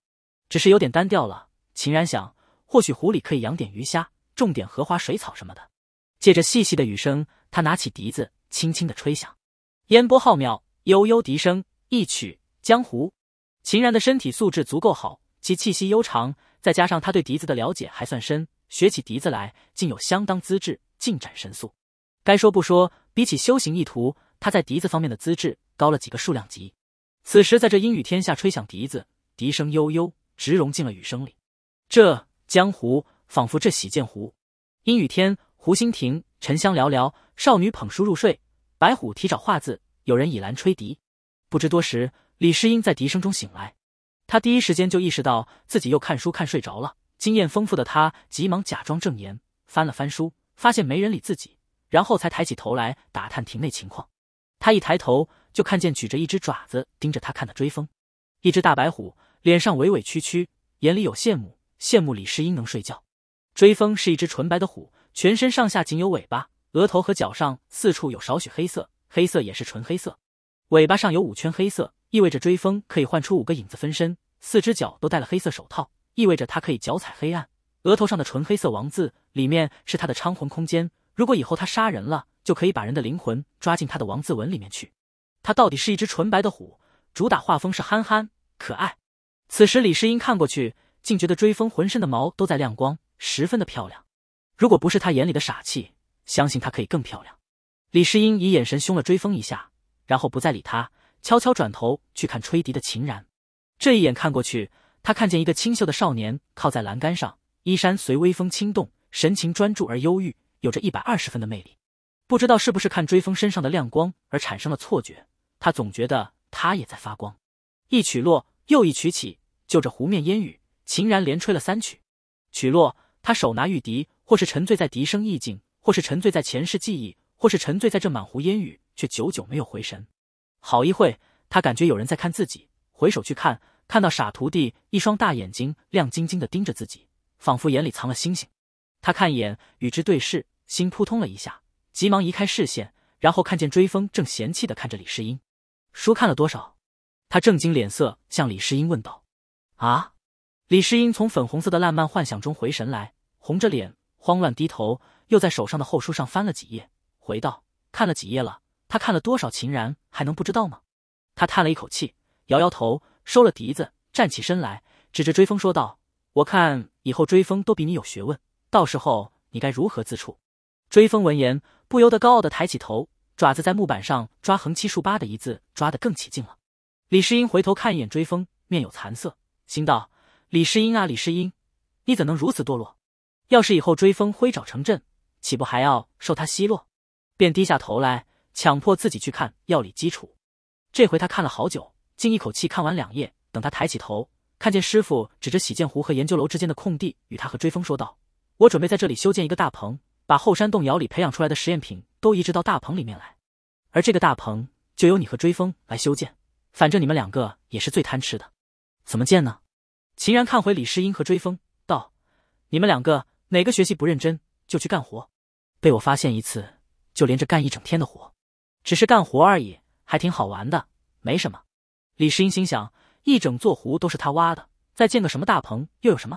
只是有点单调了。秦然想，或许湖里可以养点鱼虾，种点荷花、水草什么的。借着细细的雨声，他拿起笛子，轻轻的吹响。烟波浩渺，悠悠笛声，一曲江湖。秦然的身体素质足够好，其气息悠长，再加上他对笛子的了解还算深，学起笛子来竟有相当资质，进展神速。该说不说，比起修行一途，他在笛子方面的资质高了几个数量级。此时在这阴雨天下吹响笛子，笛声悠悠，直融进了雨声里。这江湖仿佛这洗剑湖，阴雨天，湖心亭，沉香寥寥，少女捧书入睡，白虎提爪画字，有人倚栏吹笛。不知多时，李世英在笛声中醒来，他第一时间就意识到自己又看书看睡着了。经验丰富的他急忙假装正言，翻了翻书，发现没人理自己，然后才抬起头来打探亭内情况。他一抬头就看见举着一只爪子盯着他看的追风，一只大白虎，脸上委委屈屈，眼里有羡慕。羡慕李世英能睡觉。追风是一只纯白的虎，全身上下仅有尾巴、额头和脚上四处有少许黑色，黑色也是纯黑色。尾巴上有五圈黑色，意味着追风可以换出五个影子分身。四只脚都戴了黑色手套，意味着它可以脚踩黑暗。额头上的纯黑色王字里面是他的昌魂空间，如果以后他杀人了，就可以把人的灵魂抓进他的王字纹里面去。他到底是一只纯白的虎，主打画风是憨憨可爱。此时李世英看过去。竟觉得追风浑身的毛都在亮光，十分的漂亮。如果不是他眼里的傻气，相信他可以更漂亮。李世英以眼神凶了追风一下，然后不再理他，悄悄转头去看吹笛的秦然。这一眼看过去，他看见一个清秀的少年靠在栏杆上，衣衫随微风轻动，神情专注而忧郁，有着一百二十分的魅力。不知道是不是看追风身上的亮光而产生了错觉，他总觉得他也在发光。一曲落，又一曲起，就着湖面烟雨。秦然连吹了三曲，曲落，他手拿玉笛，或是沉醉在笛声意境，或是沉醉在前世记忆，或是沉醉在这满湖烟雨，却久久没有回神。好一会，他感觉有人在看自己，回首去看，看到傻徒弟一双大眼睛亮晶晶的盯着自己，仿佛眼里藏了星星。他看一眼，与之对视，心扑通了一下，急忙移开视线，然后看见追风正嫌弃的看着李世英，书看了多少？他震惊脸色向李世英问道：“啊？”李世英从粉红色的浪漫幻想中回神来，红着脸慌乱低头，又在手上的厚书上翻了几页，回道：“看了几页了，他看了多少？秦然还能不知道吗？”他叹了一口气，摇摇头，收了笛子，站起身来，指着追风说道：“我看以后追风都比你有学问，到时候你该如何自处？”追风闻言，不由得高傲的抬起头，爪子在木板上抓横七竖八的一字，抓得更起劲了。李世英回头看一眼追风，面有惭色，心道。李世英啊，李世英，你怎能如此堕落？要是以后追风挥爪成阵，岂不还要受他奚落？便低下头来，强迫自己去看药理基础。这回他看了好久，竟一口气看完两页。等他抬起头，看见师傅指着洗剑湖和研究楼之间的空地，与他和追风说道：“我准备在这里修建一个大棚，把后山洞窑里培养出来的实验品都移植到大棚里面来。而这个大棚就由你和追风来修建，反正你们两个也是最贪吃的。怎么建呢？”秦然看回李世英和追风，道：“你们两个哪个学习不认真，就去干活。被我发现一次，就连着干一整天的活。只是干活而已，还挺好玩的，没什么。”李世英心想，一整座湖都是他挖的，再建个什么大棚又有什么？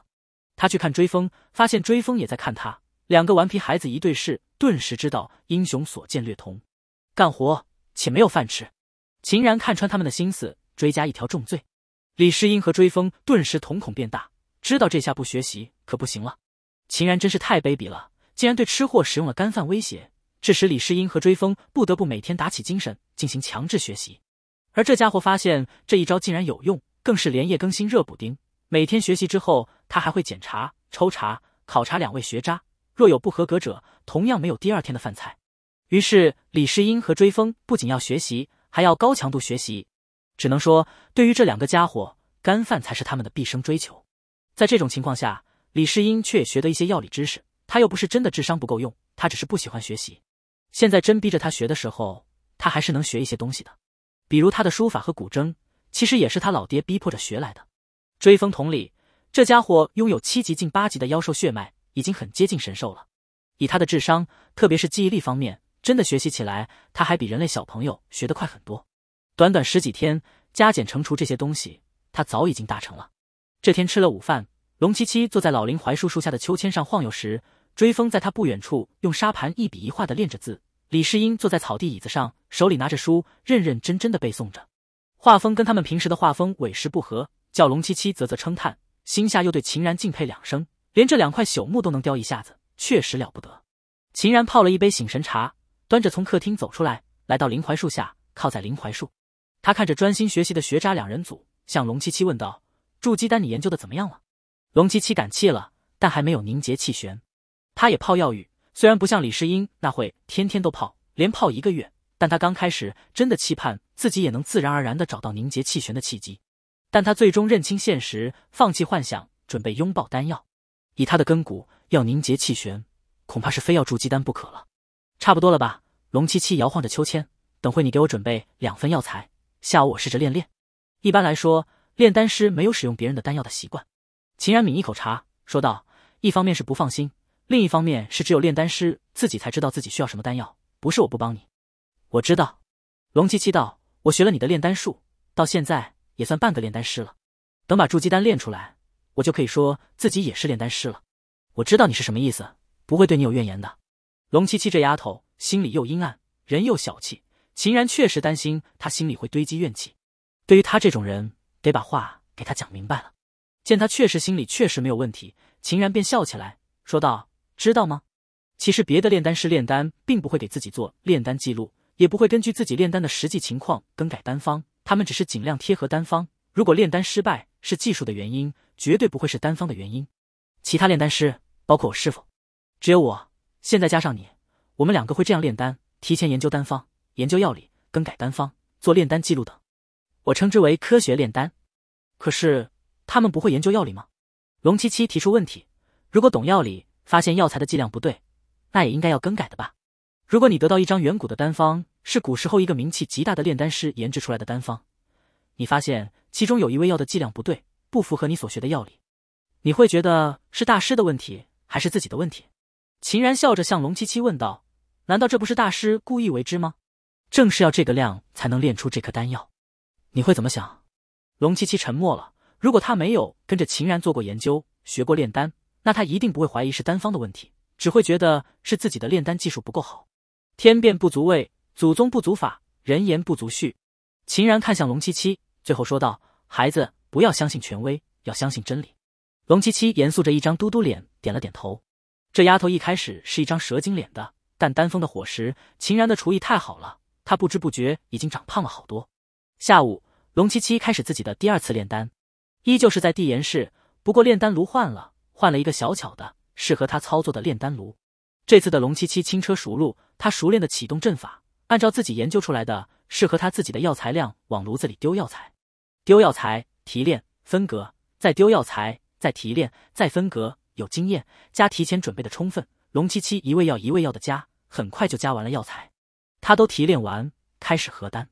他去看追风，发现追风也在看他。两个顽皮孩子一对视，顿时知道英雄所见略同。干活且没有饭吃，秦然看穿他们的心思，追加一条重罪。李世英和追风顿时瞳孔变大，知道这下不学习可不行了。秦然真是太卑鄙了，竟然对吃货使用了干饭威胁，致使李世英和追风不得不每天打起精神进行强制学习。而这家伙发现这一招竟然有用，更是连夜更新热补丁。每天学习之后，他还会检查、抽查、考察两位学渣，若有不合格者，同样没有第二天的饭菜。于是，李世英和追风不仅要学习，还要高强度学习。只能说，对于这两个家伙，干饭才是他们的毕生追求。在这种情况下，李世英却也学得一些药理知识。他又不是真的智商不够用，他只是不喜欢学习。现在真逼着他学的时候，他还是能学一些东西的。比如他的书法和古筝，其实也是他老爹逼迫着学来的。追风同理，这家伙拥有七级近八级的妖兽血脉，已经很接近神兽了。以他的智商，特别是记忆力方面，真的学习起来，他还比人类小朋友学得快很多。短短十几天，加减乘除这些东西，他早已经大成了。这天吃了午饭，龙七七坐在老林槐树树下的秋千上晃悠时，追风在他不远处用沙盘一笔一画的练着字。李世英坐在草地椅子上，手里拿着书，认认真真的背诵着。画风跟他们平时的画风委实不合，叫龙七七啧啧称叹，心下又对秦然敬佩两声，连这两块朽木都能雕一下子，确实了不得。秦然泡了一杯醒神茶，端着从客厅走出来，来到林槐树下，靠在林槐树。他看着专心学习的学渣两人组，向龙七七问道：“筑基丹你研究的怎么样了？”龙七七感气了，但还没有凝结气旋。他也泡药浴，虽然不像李世英那会天天都泡，连泡一个月，但他刚开始真的期盼自己也能自然而然的找到凝结气旋的契机。但他最终认清现实，放弃幻想，准备拥抱丹药。以他的根骨，要凝结气旋，恐怕是非要筑基丹不可了。差不多了吧？龙七七摇晃着秋千，等会你给我准备两份药材。下午我试着练练。一般来说，炼丹师没有使用别人的丹药的习惯。秦然抿一口茶，说道：“一方面是不放心，另一方面是只有炼丹师自己才知道自己需要什么丹药。不是我不帮你，我知道。”龙七七道：“我学了你的炼丹术，到现在也算半个炼丹师了。等把筑基丹练出来，我就可以说自己也是炼丹师了。我知道你是什么意思，不会对你有怨言的。”龙七七这丫头，心里又阴暗，人又小气。秦然确实担心他心里会堆积怨气，对于他这种人，得把话给他讲明白了。见他确实心里确实没有问题，秦然便笑起来说道：“知道吗？其实别的炼丹师炼丹并不会给自己做炼丹记录，也不会根据自己炼丹的实际情况更改丹方，他们只是尽量贴合丹方。如果炼丹失败是技术的原因，绝对不会是丹方的原因。其他炼丹师，包括我师傅，只有我现在加上你，我们两个会这样炼丹，提前研究丹方。”研究药理，更改单方，做炼丹记录等，我称之为科学炼丹。可是他们不会研究药理吗？龙七七提出问题：如果懂药理，发现药材的剂量不对，那也应该要更改的吧？如果你得到一张远古的单方，是古时候一个名气极大的炼丹师研制出来的单方，你发现其中有一味药的剂量不对，不符合你所学的药理，你会觉得是大师的问题还是自己的问题？秦然笑着向龙七七问道：难道这不是大师故意为之吗？正是要这个量才能炼出这颗丹药，你会怎么想？龙七七沉默了。如果他没有跟着秦然做过研究，学过炼丹，那他一定不会怀疑是丹方的问题，只会觉得是自己的炼丹技术不够好。天变不足畏，祖宗不足法，人言不足序。秦然看向龙七七，最后说道：“孩子，不要相信权威，要相信真理。”龙七七严肃着一张嘟嘟脸，点了点头。这丫头一开始是一张蛇精脸的，但丹峰的伙食，秦然的厨艺太好了。他不知不觉已经长胖了好多。下午，龙七七开始自己的第二次炼丹，依旧是在地岩室，不过炼丹炉换了，换了一个小巧的适合他操作的炼丹炉。这次的龙七七轻车熟路，他熟练的启动阵法，按照自己研究出来的适合他自己的药材量往炉子里丢药材，丢药材，提炼，分隔，再丢药材，再提炼，再分隔。有经验加提前准备的充分，龙七七一味药一味药的加，很快就加完了药材。他都提炼完，开始合丹。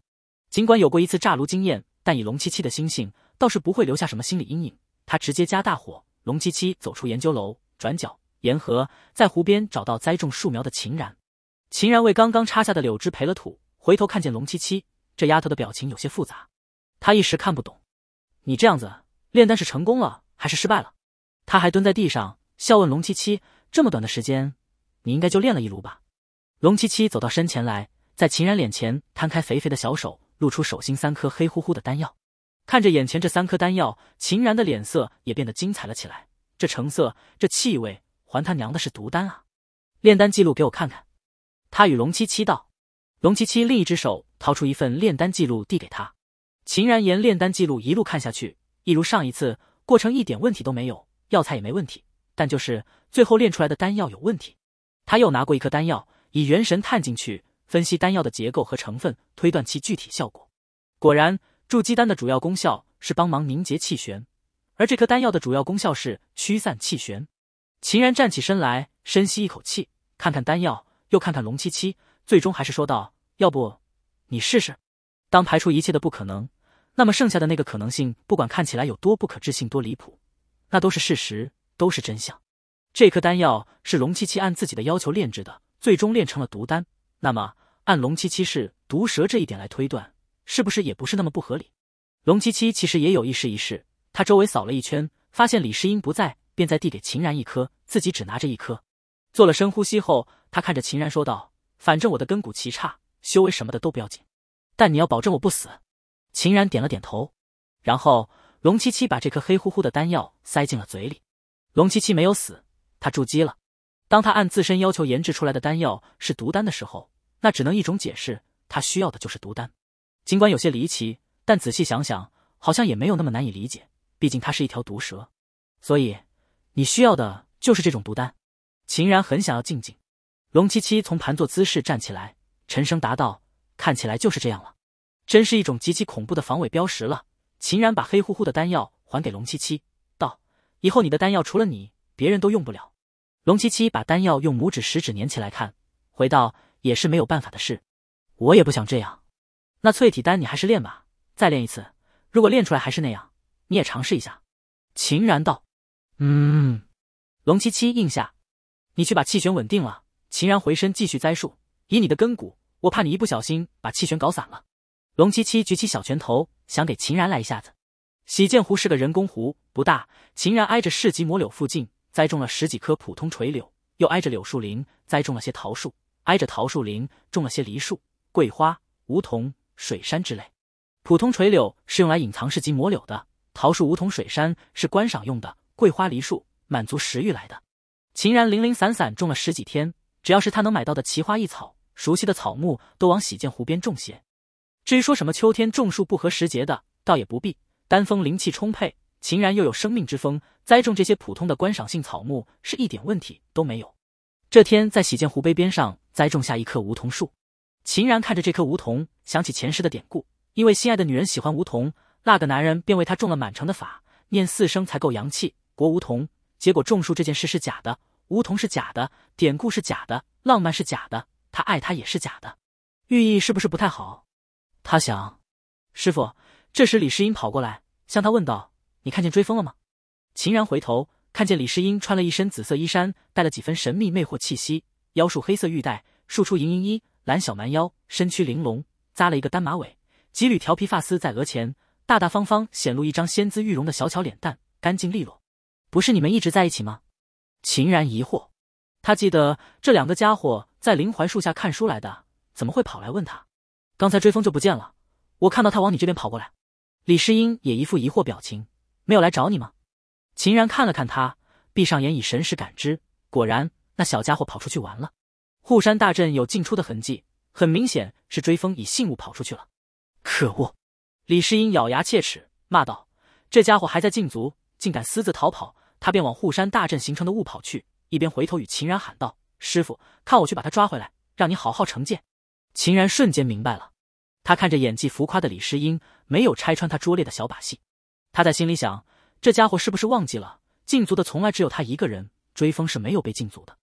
尽管有过一次炸炉经验，但以龙七七的心性，倒是不会留下什么心理阴影。他直接加大火。龙七七走出研究楼，转角沿河，在湖边找到栽种树苗的秦然。秦然为刚刚插下的柳枝培了土，回头看见龙七七，这丫头的表情有些复杂，他一时看不懂。你这样子炼丹是成功了还是失败了？他还蹲在地上笑问龙七七：“这么短的时间，你应该就炼了一炉吧？”龙七七走到身前来。在秦然脸前摊开肥肥的小手，露出手心三颗黑乎乎的丹药。看着眼前这三颗丹药，秦然的脸色也变得精彩了起来。这成色，这气味，还他娘的是毒丹啊！炼丹记录给我看看。他与龙七七道，龙七七另一只手掏出一份炼丹记录递给他。秦然沿炼丹记录一路看下去，一如上一次，过程一点问题都没有，药材也没问题，但就是最后炼出来的丹药有问题。他又拿过一颗丹药，以元神探进去。分析丹药的结构和成分，推断其具体效果。果然，筑基丹的主要功效是帮忙凝结气旋，而这颗丹药的主要功效是驱散气旋。秦然站起身来，深吸一口气，看看丹药，又看看龙七七，最终还是说道：“要不你试试？”当排除一切的不可能，那么剩下的那个可能性，不管看起来有多不可置信、多离谱，那都是事实，都是真相。这颗丹药是龙七七按自己的要求炼制的，最终炼成了毒丹。那么，按龙七七是毒蛇这一点来推断，是不是也不是那么不合理？龙七七其实也有意试一试。他周围扫了一圈，发现李世英不在，便再递给秦然一颗，自己只拿着一颗。做了深呼吸后，他看着秦然说道：“反正我的根骨奇差，修为什么的都不要紧，但你要保证我不死。”秦然点了点头。然后，龙七七把这颗黑乎乎的丹药塞进了嘴里。龙七七没有死，他筑基了。当他按自身要求研制出来的丹药是毒丹的时候，那只能一种解释，他需要的就是毒丹。尽管有些离奇，但仔细想想，好像也没有那么难以理解。毕竟他是一条毒蛇，所以你需要的就是这种毒丹。秦然很想要静静。龙七七从盘坐姿势站起来，沉声答道：“看起来就是这样了，真是一种极其恐怖的防伪标识了。”秦然把黑乎乎的丹药还给龙七七，道：“以后你的丹药除了你，别人都用不了。”龙七七把丹药用拇指食指粘起来看，回道：“也是没有办法的事，我也不想这样。那淬体丹你还是练吧，再练一次。如果练出来还是那样，你也尝试一下。”秦然道：“嗯。”龙七七应下：“你去把气旋稳定了。”秦然回身继续栽树。以你的根骨，我怕你一不小心把气旋搞散了。龙七七举起小拳头，想给秦然来一下子。洗剑湖是个人工湖，不大。秦然挨着市集魔柳附近。栽种了十几棵普通垂柳，又挨着柳树林栽种了些桃树，挨着桃树林种了些梨树、桂花、梧桐、水杉之类。普通垂柳是用来隐藏市集模柳的，桃树、梧桐、水杉是观赏用的，桂花、梨树满足食欲来的。秦然零零散散种了十几天，只要是他能买到的奇花异草，熟悉的草木都往洗剑湖边种些。至于说什么秋天种树不合时节的，倒也不必。丹枫灵气充沛。秦然又有生命之风，栽种这些普通的观赏性草木是一点问题都没有。这天，在洗剑湖碑边上栽种下一棵梧桐树。秦然看着这棵梧桐，想起前世的典故，因为心爱的女人喜欢梧桐，那个男人便为她种了满城的法，念四声才够阳气。国梧桐，结果种树这件事是假的，梧桐是假的，典故是假的，浪漫是假的，他爱她也是假的，寓意是不是不太好？他想。师傅，这时李世英跑过来，向他问道。你看见追风了吗？秦然回头看见李世英穿了一身紫色衣衫，带了几分神秘魅惑气息，腰束黑色玉带，束出莹莹衣，蓝小蛮腰，身躯玲珑，扎了一个单马尾，几缕调皮发丝在额前，大大方方显露一张仙姿玉容的小巧脸蛋，干净利落。不是你们一直在一起吗？秦然疑惑，他记得这两个家伙在林槐树下看书来的，怎么会跑来问他？刚才追风就不见了，我看到他往你这边跑过来。李世英也一副疑惑表情。没有来找你吗？秦然看了看他，闭上眼以神识感知，果然那小家伙跑出去玩了。护山大阵有进出的痕迹，很明显是追风以信物跑出去了。可恶！李世英咬牙切齿骂道：“这家伙还在禁足，竟敢私自逃跑！”他便往护山大阵形成的雾跑去，一边回头与秦然喊道：“师傅，看我去把他抓回来，让你好好惩戒！”秦然瞬间明白了，他看着演技浮夸的李世英，没有拆穿他拙劣的小把戏。他在心里想：这家伙是不是忘记了禁足的从来只有他一个人？追风是没有被禁足的。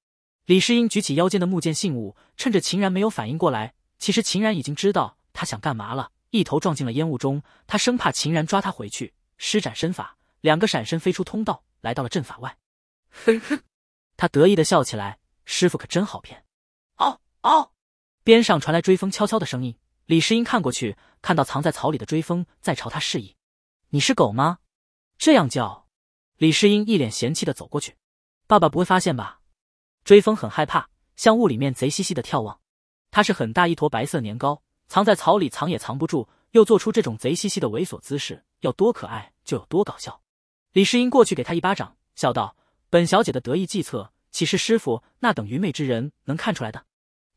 李世英举起腰间的木剑信物，趁着秦然没有反应过来，其实秦然已经知道他想干嘛了，一头撞进了烟雾中。他生怕秦然抓他回去，施展身法，两个闪身飞出通道，来到了阵法外。哼哼，他得意的笑起来，师傅可真好骗。哦哦，边上传来追风悄悄的声音。李世英看过去，看到藏在草里的追风在朝他示意。你是狗吗？这样叫，李世英一脸嫌弃的走过去。爸爸不会发现吧？追风很害怕，向雾里面贼兮兮的眺望。他是很大一坨白色年糕，藏在草里藏也藏不住，又做出这种贼兮兮的猥琐姿势，要多可爱就有多搞笑。李世英过去给他一巴掌，笑道：“本小姐的得意计策，岂是师傅那等愚昧之人能看出来的？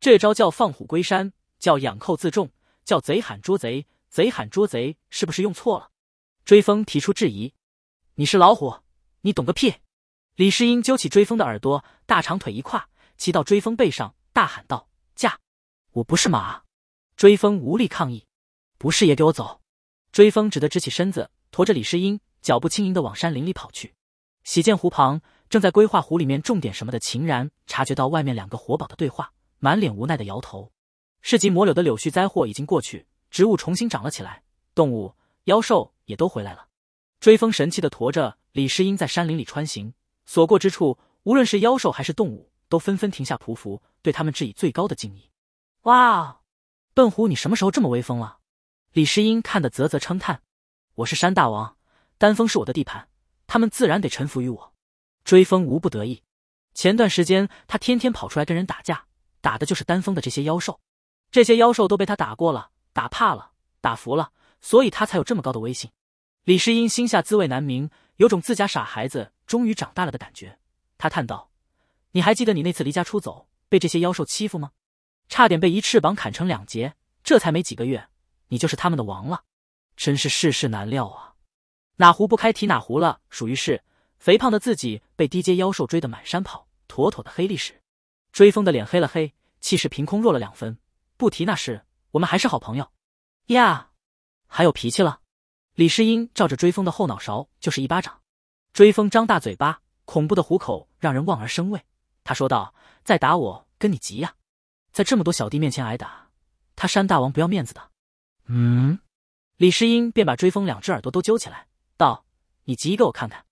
这招叫放虎归山，叫养寇自重，叫贼喊捉贼，贼喊捉贼，是不是用错了？”追风提出质疑：“你是老虎，你懂个屁！”李世英揪起追风的耳朵，大长腿一跨，骑到追风背上，大喊道：“驾！我不是马！”追风无力抗议：“不是也给我走！”追风只得直起身子，驮着李世英，脚步轻盈的往山林里跑去。洗剑湖旁，正在规划湖里面种点什么的秦然，察觉到外面两个活宝的对话，满脸无奈的摇头。市集魔柳的柳絮灾祸已经过去，植物重新长了起来，动物、妖兽。也都回来了。追风神气的驮着李世英在山林里穿行，所过之处，无论是妖兽还是动物，都纷纷停下匍匐，对他们致以最高的敬意。哇，笨虎，你什么时候这么威风了？李世英看得啧啧称叹。我是山大王，丹峰是我的地盘，他们自然得臣服于我。追风无不得意。前段时间他天天跑出来跟人打架，打的就是丹峰的这些妖兽，这些妖兽都被他打过了，打怕了，打服了，所以他才有这么高的威信。李诗音心下滋味难明，有种自家傻孩子终于长大了的感觉。他叹道：“你还记得你那次离家出走，被这些妖兽欺负吗？差点被一翅膀砍成两截。这才没几个月，你就是他们的王了，真是世事难料啊！哪壶不开提哪壶了，属于是。肥胖的自己被低阶妖兽追得满山跑，妥妥的黑历史。追风的脸黑了黑，气势凭空弱了两分。不提那事，我们还是好朋友呀，还有脾气了。”李世英照着追风的后脑勺就是一巴掌，追风张大嘴巴，恐怖的虎口让人望而生畏。他说道：“再打我，跟你急呀！在这么多小弟面前挨打，他山大王不要面子的。”嗯，李世英便把追风两只耳朵都揪起来，道：“你急一个我看看。”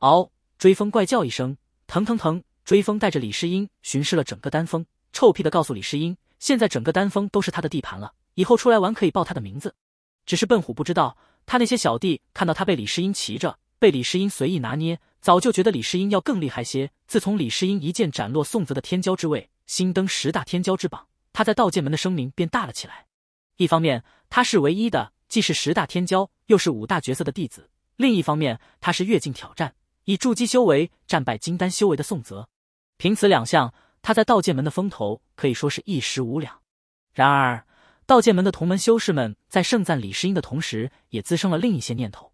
嗷！追风怪叫一声，疼疼疼！追风带着李世英巡视了整个丹峰，臭屁的告诉李世英，现在整个丹峰都是他的地盘了，以后出来玩可以报他的名字。只是笨虎不知道。他那些小弟看到他被李世英骑着，被李世英随意拿捏，早就觉得李世英要更厉害些。自从李世英一剑斩落宋泽的天骄之位，新登十大天骄之榜，他在道剑门的声名便大了起来。一方面，他是唯一的，既是十大天骄，又是五大角色的弟子；另一方面，他是越境挑战，以筑基修为战败金丹修为的宋泽。凭此两项，他在道剑门的风头可以说是一时无两。然而，道剑门的同门修士们在盛赞李世英的同时，也滋生了另一些念头。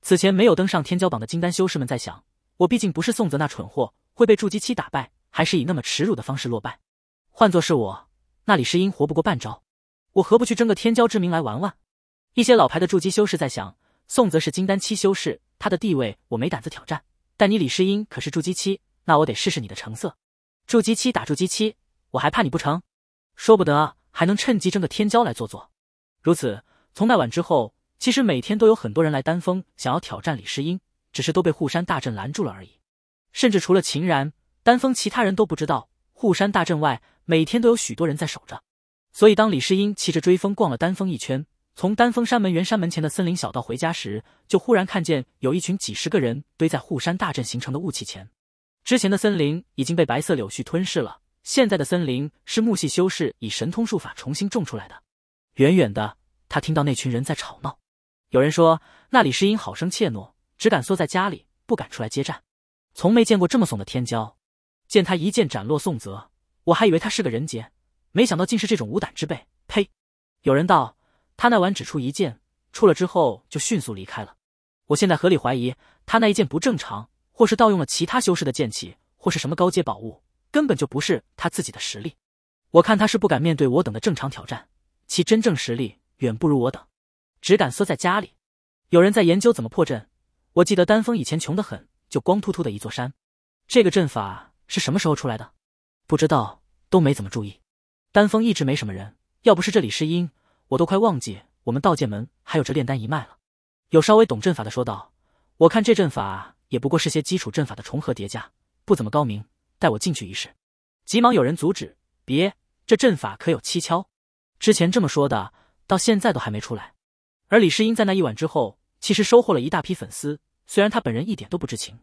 此前没有登上天骄榜的金丹修士们在想：我毕竟不是宋泽那蠢货，会被筑基期打败，还是以那么耻辱的方式落败。换做是我，那李世英活不过半招。我何不去争个天骄之名来玩玩？一些老牌的筑基修士在想：宋泽是金丹七修士，他的地位我没胆子挑战。但你李世英可是筑基期，那我得试试你的成色。筑基期打筑基期，我还怕你不成？说不得。还能趁机争个天骄来坐坐，如此，从那晚之后，其实每天都有很多人来丹峰想要挑战李世英，只是都被护山大阵拦住了而已。甚至除了秦然，丹峰其他人都不知道护山大阵外，每天都有许多人在守着。所以当李世英骑着追风逛了丹峰一圈，从丹峰山门、元山门前的森林小道回家时，就忽然看见有一群几十个人堆在护山大阵形成的雾气前，之前的森林已经被白色柳絮吞噬了。现在的森林是木系修士以神通术法重新种出来的。远远的，他听到那群人在吵闹。有人说，那里诗音好生怯懦，只敢缩在家里，不敢出来接战。从没见过这么怂的天骄。见他一剑斩落宋泽，我还以为他是个人杰，没想到竟是这种无胆之辈。呸！有人道，他那晚只出一剑，出了之后就迅速离开了。我现在合理怀疑，他那一剑不正常，或是盗用了其他修士的剑气，或是什么高阶宝物。根本就不是他自己的实力，我看他是不敢面对我等的正常挑战，其真正实力远不如我等，只敢缩在家里。有人在研究怎么破阵。我记得丹峰以前穷得很，就光秃秃的一座山。这个阵法是什么时候出来的？不知道，都没怎么注意。丹峰一直没什么人，要不是这李世英，我都快忘记我们道剑门还有这炼丹一脉了。有稍微懂阵法的说道：“我看这阵法也不过是些基础阵法的重合叠加，不怎么高明。”带我进去一试！急忙有人阻止：“别，这阵法可有蹊跷。之前这么说的，到现在都还没出来。”而李诗英在那一晚之后，其实收获了一大批粉丝，虽然他本人一点都不知情。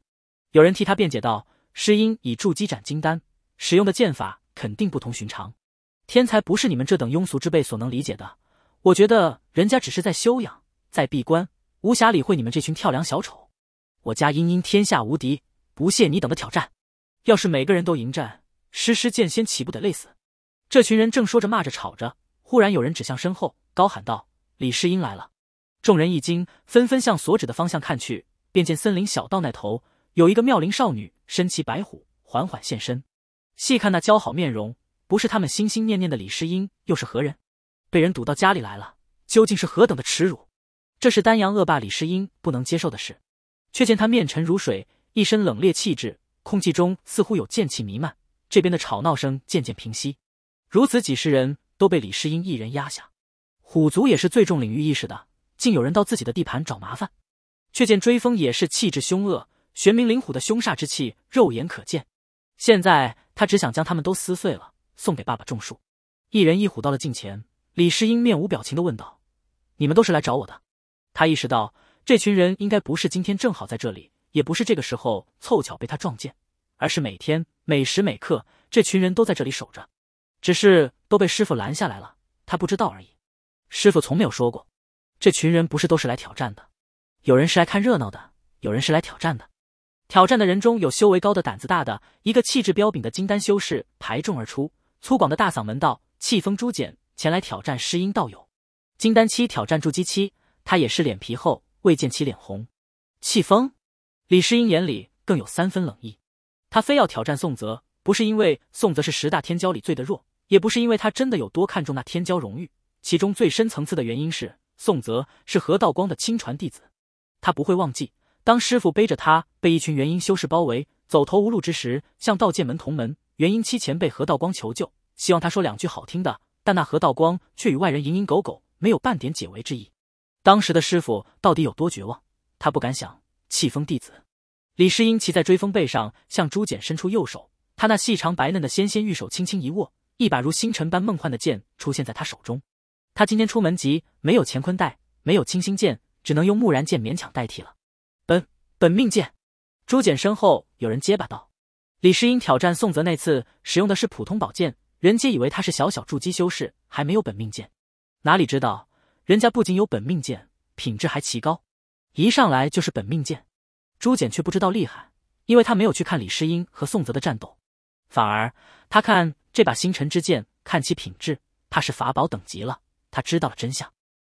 有人替他辩解道：“诗英以筑基斩金丹使用的剑法肯定不同寻常，天才不是你们这等庸俗之辈所能理解的。我觉得人家只是在修养，在闭关，无暇理会你们这群跳梁小丑。我家茵茵天下无敌，不屑你等的挑战。”要是每个人都迎战，师师剑仙岂不得累死？这群人正说着、骂着、吵着，忽然有人指向身后，高喊道：“李世英来了！”众人一惊，纷纷向所指的方向看去，便见森林小道那头有一个妙龄少女，身骑白虎，缓缓现身。细看那姣好面容，不是他们心心念念的李世英，又是何人？被人堵到家里来了，究竟是何等的耻辱？这是丹阳恶霸李世英不能接受的事。却见他面沉如水，一身冷冽气质。空气中似乎有剑气弥漫，这边的吵闹声渐渐平息。如此几十人都被李世英一人压下，虎族也是最重领域意识的，竟有人到自己的地盘找麻烦。却见追风也是气质凶恶，玄冥灵虎的凶煞之气肉眼可见。现在他只想将他们都撕碎了，送给爸爸种树。一人一虎到了近前，李世英面无表情的问道：“你们都是来找我的？”他意识到这群人应该不是今天正好在这里。也不是这个时候凑巧被他撞见，而是每天每时每刻，这群人都在这里守着，只是都被师傅拦下来了，他不知道而已。师傅从没有说过，这群人不是都是来挑战的，有人是来看热闹的，有人是来挑战的。挑战的人中有修为高的、胆子大的，一个气质彪炳的金丹修士排众而出，粗犷的大嗓门道：“气风朱简前来挑战师音道友，金丹期挑战筑基期，他也是脸皮厚，未见其脸红。”气风。李世英眼里更有三分冷意，他非要挑战宋泽，不是因为宋泽是十大天骄里最的弱，也不是因为他真的有多看重那天骄荣誉，其中最深层次的原因是宋泽是何道光的亲传弟子，他不会忘记，当师傅背着他被一群元婴修士包围，走投无路之时，向道剑门同门元婴七前辈何道光求救，希望他说两句好听的，但那何道光却与外人蝇营狗苟，没有半点解围之意。当时的师傅到底有多绝望，他不敢想。气风弟子李世英骑在追风背上，向朱简伸出右手，他那细长白嫩的纤纤玉手轻轻一握，一把如星辰般梦幻的剑出现在他手中。他今天出门急，没有乾坤带，没有清心剑，只能用木然剑勉强代替了。本本命剑。朱简身后有人结巴道：“李世英挑战宋泽那次，使用的是普通宝剑，人皆以为他是小小筑基修士，还没有本命剑，哪里知道人家不仅有本命剑，品质还奇高。”一上来就是本命剑，朱简却不知道厉害，因为他没有去看李诗英和宋泽的战斗，反而他看这把星辰之剑，看其品质，怕是法宝等级了。他知道了真相，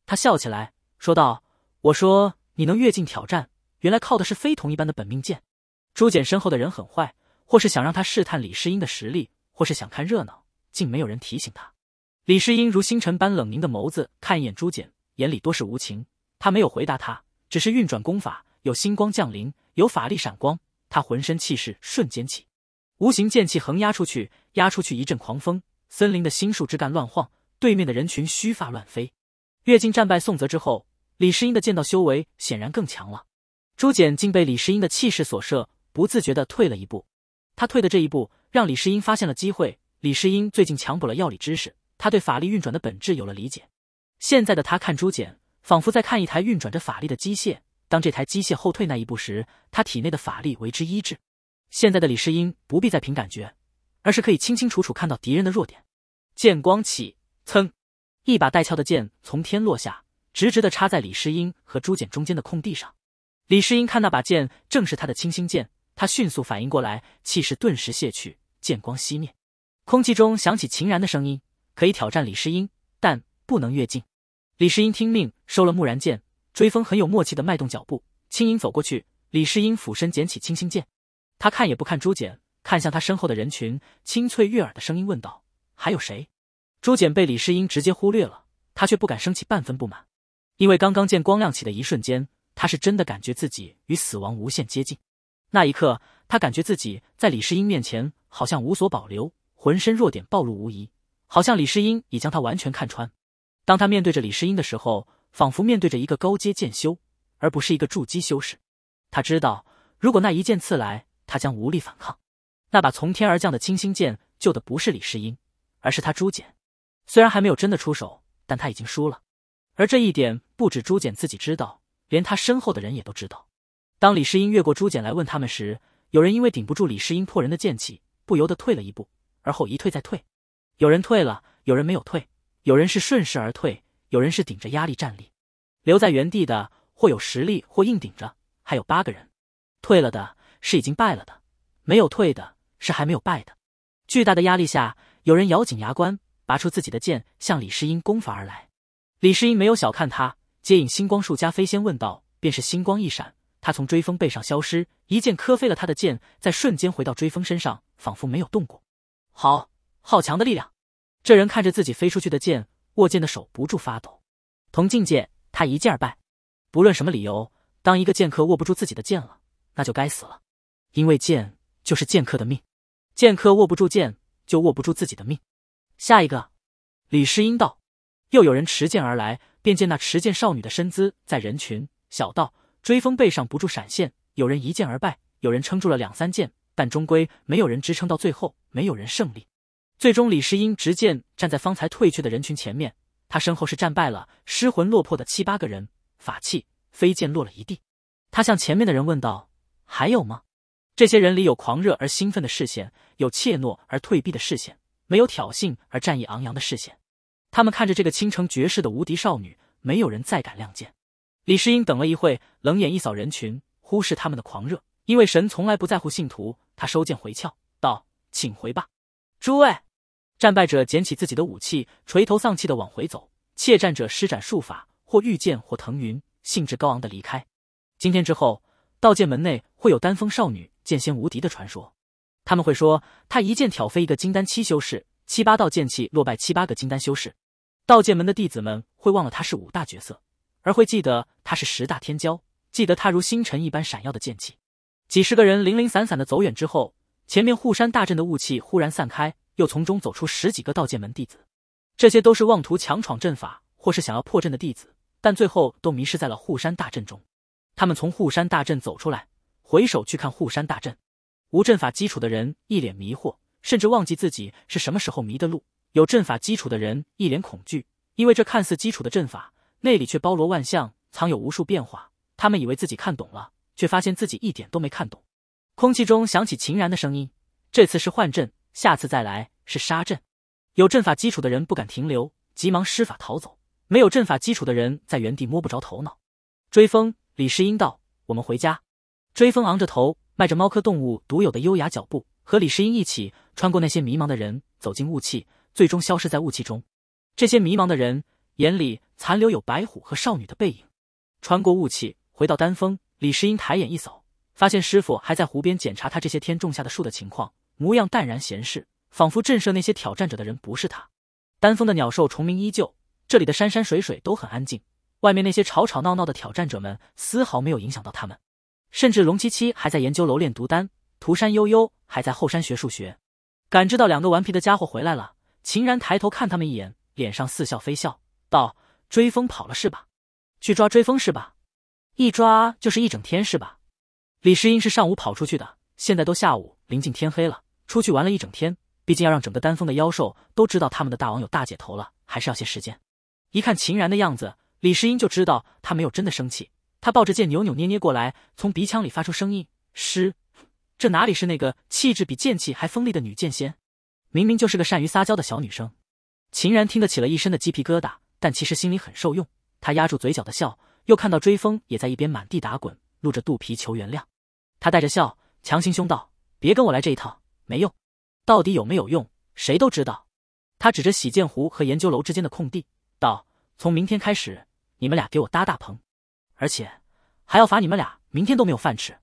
他笑起来说道：“我说你能越境挑战，原来靠的是非同一般的本命剑。”朱简身后的人很坏，或是想让他试探李诗英的实力，或是想看热闹，竟没有人提醒他。李诗英如星辰般冷凝的眸子看一眼朱简，眼里多是无情。他没有回答他。只是运转功法，有星光降临，有法力闪光，他浑身气势瞬间起，无形剑气横压出去，压出去一阵狂风，森林的心树枝干乱晃，对面的人群须发乱飞。越境战败宋泽之后，李世英的剑道修为显然更强了。朱简竟被李世英的气势所慑，不自觉地退了一步。他退的这一步，让李世英发现了机会。李世英最近强补了药理知识，他对法力运转的本质有了理解。现在的他看朱简。仿佛在看一台运转着法力的机械。当这台机械后退那一步时，他体内的法力为之一滞。现在的李世英不必再凭感觉，而是可以清清楚楚看到敌人的弱点。剑光起，噌！一把带鞘的剑从天落下，直直的插在李世英和朱简中间的空地上。李世英看那把剑正是他的清心剑，他迅速反应过来，气势顿时泄去，剑光熄灭。空气中响起秦然的声音：“可以挑战李世英，但不能越境。”李世英听命收了木然剑，追风很有默契的迈动脚步，轻盈走过去。李世英俯身捡起清新剑，他看也不看朱简，看向他身后的人群，清脆悦耳的声音问道：“还有谁？”朱简被李世英直接忽略了，他却不敢升起半分不满，因为刚刚剑光亮起的一瞬间，他是真的感觉自己与死亡无限接近。那一刻，他感觉自己在李世英面前好像无所保留，浑身弱点暴露无遗，好像李世英已将他完全看穿。当他面对着李世英的时候，仿佛面对着一个高阶剑修，而不是一个筑基修士。他知道，如果那一剑刺来，他将无力反抗。那把从天而降的清心剑救的不是李世英，而是他朱简。虽然还没有真的出手，但他已经输了。而这一点，不止朱简自己知道，连他身后的人也都知道。当李世英越过朱简来问他们时，有人因为顶不住李世英破人的剑气，不由得退了一步，而后一退再退。有人退了，有人没有退。有人是顺势而退，有人是顶着压力站立，留在原地的或有实力，或硬顶着，还有八个人。退了的是已经败了的，没有退的是还没有败的。巨大的压力下，有人咬紧牙关，拔出自己的剑向李世英攻伐而来。李世英没有小看他，接引星光术加飞仙问道，便是星光一闪，他从追风背上消失，一剑磕飞了他的剑，再瞬间回到追风身上，仿佛没有动过。好好强的力量。这人看着自己飞出去的剑，握剑的手不住发抖。同境界，他一剑而败。不论什么理由，当一个剑客握不住自己的剑了，那就该死了。因为剑就是剑客的命，剑客握不住剑，就握不住自己的命。下一个，李诗音道。又有人持剑而来，便见那持剑少女的身姿在人群小道追风背上不住闪现。有人一剑而败，有人撑住了两三剑，但终归没有人支撑到最后，没有人胜利。最终，李世英执剑站在方才退却的人群前面，他身后是战败了、失魂落魄的七八个人，法器、飞剑落了一地。他向前面的人问道：“还有吗？”这些人里有狂热而兴奋的视线，有怯懦而退避的视线，没有挑衅而战意昂扬的视线。他们看着这个倾城绝世的无敌少女，没有人再敢亮剑。李世英等了一会，冷眼一扫人群，忽视他们的狂热，因为神从来不在乎信徒。他收剑回鞘，道：“请回吧，诸位。”战败者捡起自己的武器，垂头丧气的往回走；怯战者施展术法，或御剑，或腾云，兴致高昂的离开。今天之后，道剑门内会有丹峰少女剑仙无敌的传说。他们会说，他一剑挑飞一个金丹七修士，七八道剑气落败七八个金丹修士。道剑门的弟子们会忘了他是五大角色，而会记得他是十大天骄，记得他如星辰一般闪耀的剑气。几十个人零零散散的走远之后，前面护山大阵的雾气忽然散开。又从中走出十几个道剑门弟子，这些都是妄图强闯阵法或是想要破阵的弟子，但最后都迷失在了护山大阵中。他们从护山大阵走出来，回首去看护山大阵，无阵法基础的人一脸迷惑，甚至忘记自己是什么时候迷的路；有阵法基础的人一脸恐惧，因为这看似基础的阵法内里却包罗万象，藏有无数变化。他们以为自己看懂了，却发现自己一点都没看懂。空气中响起秦然的声音：“这次是幻阵。”下次再来是杀阵，有阵法基础的人不敢停留，急忙施法逃走；没有阵法基础的人在原地摸不着头脑。追风，李世英道：“我们回家。”追风昂着头，迈着猫科动物独有的优雅脚步，和李世英一起穿过那些迷茫的人，走进雾气，最终消失在雾气中。这些迷茫的人眼里残留有白虎和少女的背影。穿过雾气，回到丹峰，李世英抬眼一扫，发现师傅还在湖边检查他这些天种下的树的情况。模样淡然闲适，仿佛震慑那些挑战者的人不是他。丹峰的鸟兽虫鸣依旧，这里的山山水水都很安静。外面那些吵吵闹闹的挑战者们丝毫没有影响到他们，甚至龙七七还在研究楼练毒丹，涂山悠悠还在后山学数学。感知到两个顽皮的家伙回来了，秦然抬头看他们一眼，脸上似笑非笑道：“追风跑了是吧？去抓追风是吧？一抓就是一整天是吧？”李世英是上午跑出去的，现在都下午，临近天黑了。出去玩了一整天，毕竟要让整个丹峰的妖兽都知道他们的大王有大姐头了，还是要些时间。一看秦然的样子，李世英就知道他没有真的生气。他抱着剑扭扭捏捏过来，从鼻腔里发出声音：“师，这哪里是那个气质比剑气还锋利的女剑仙？明明就是个善于撒娇的小女生。”秦然听得起了一身的鸡皮疙瘩，但其实心里很受用。他压住嘴角的笑，又看到追风也在一边满地打滚，露着肚皮求原谅。他带着笑，强行凶道：“别跟我来这一套。”没用，到底有没有用，谁都知道。他指着洗剑湖和研究楼之间的空地，道：“从明天开始，你们俩给我搭大棚，而且还要罚你们俩明天都没有饭吃。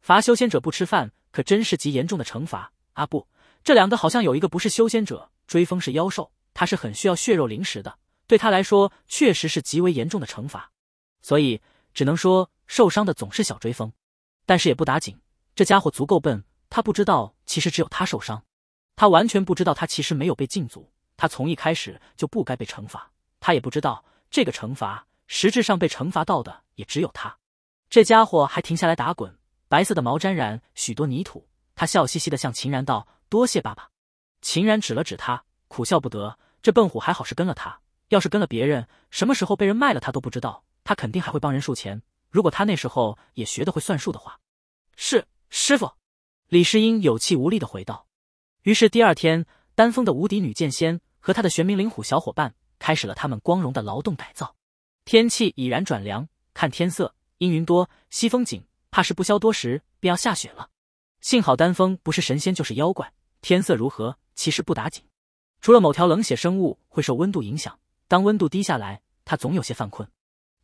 罚修仙者不吃饭，可真是极严重的惩罚。”阿布，这两个好像有一个不是修仙者，追风是妖兽，他是很需要血肉灵食的，对他来说确实是极为严重的惩罚。所以只能说受伤的总是小追风，但是也不打紧，这家伙足够笨。他不知道，其实只有他受伤。他完全不知道，他其实没有被禁足。他从一开始就不该被惩罚。他也不知道，这个惩罚实质上被惩罚到的也只有他。这家伙还停下来打滚，白色的毛沾染许多泥土。他笑嘻嘻的向秦然道：“多谢爸爸。”秦然指了指他，苦笑不得。这笨虎还好是跟了他，要是跟了别人，什么时候被人卖了他都不知道。他肯定还会帮人数钱。如果他那时候也学得会算数的话。是师傅。李世英有气无力的回道。于是第二天，丹峰的无敌女剑仙和她的玄冥灵虎小伙伴开始了他们光荣的劳动改造。天气已然转凉，看天色，阴云多，西风紧，怕是不消多时便要下雪了。幸好丹峰不是神仙就是妖怪，天色如何其实不打紧。除了某条冷血生物会受温度影响，当温度低下来，他总有些犯困。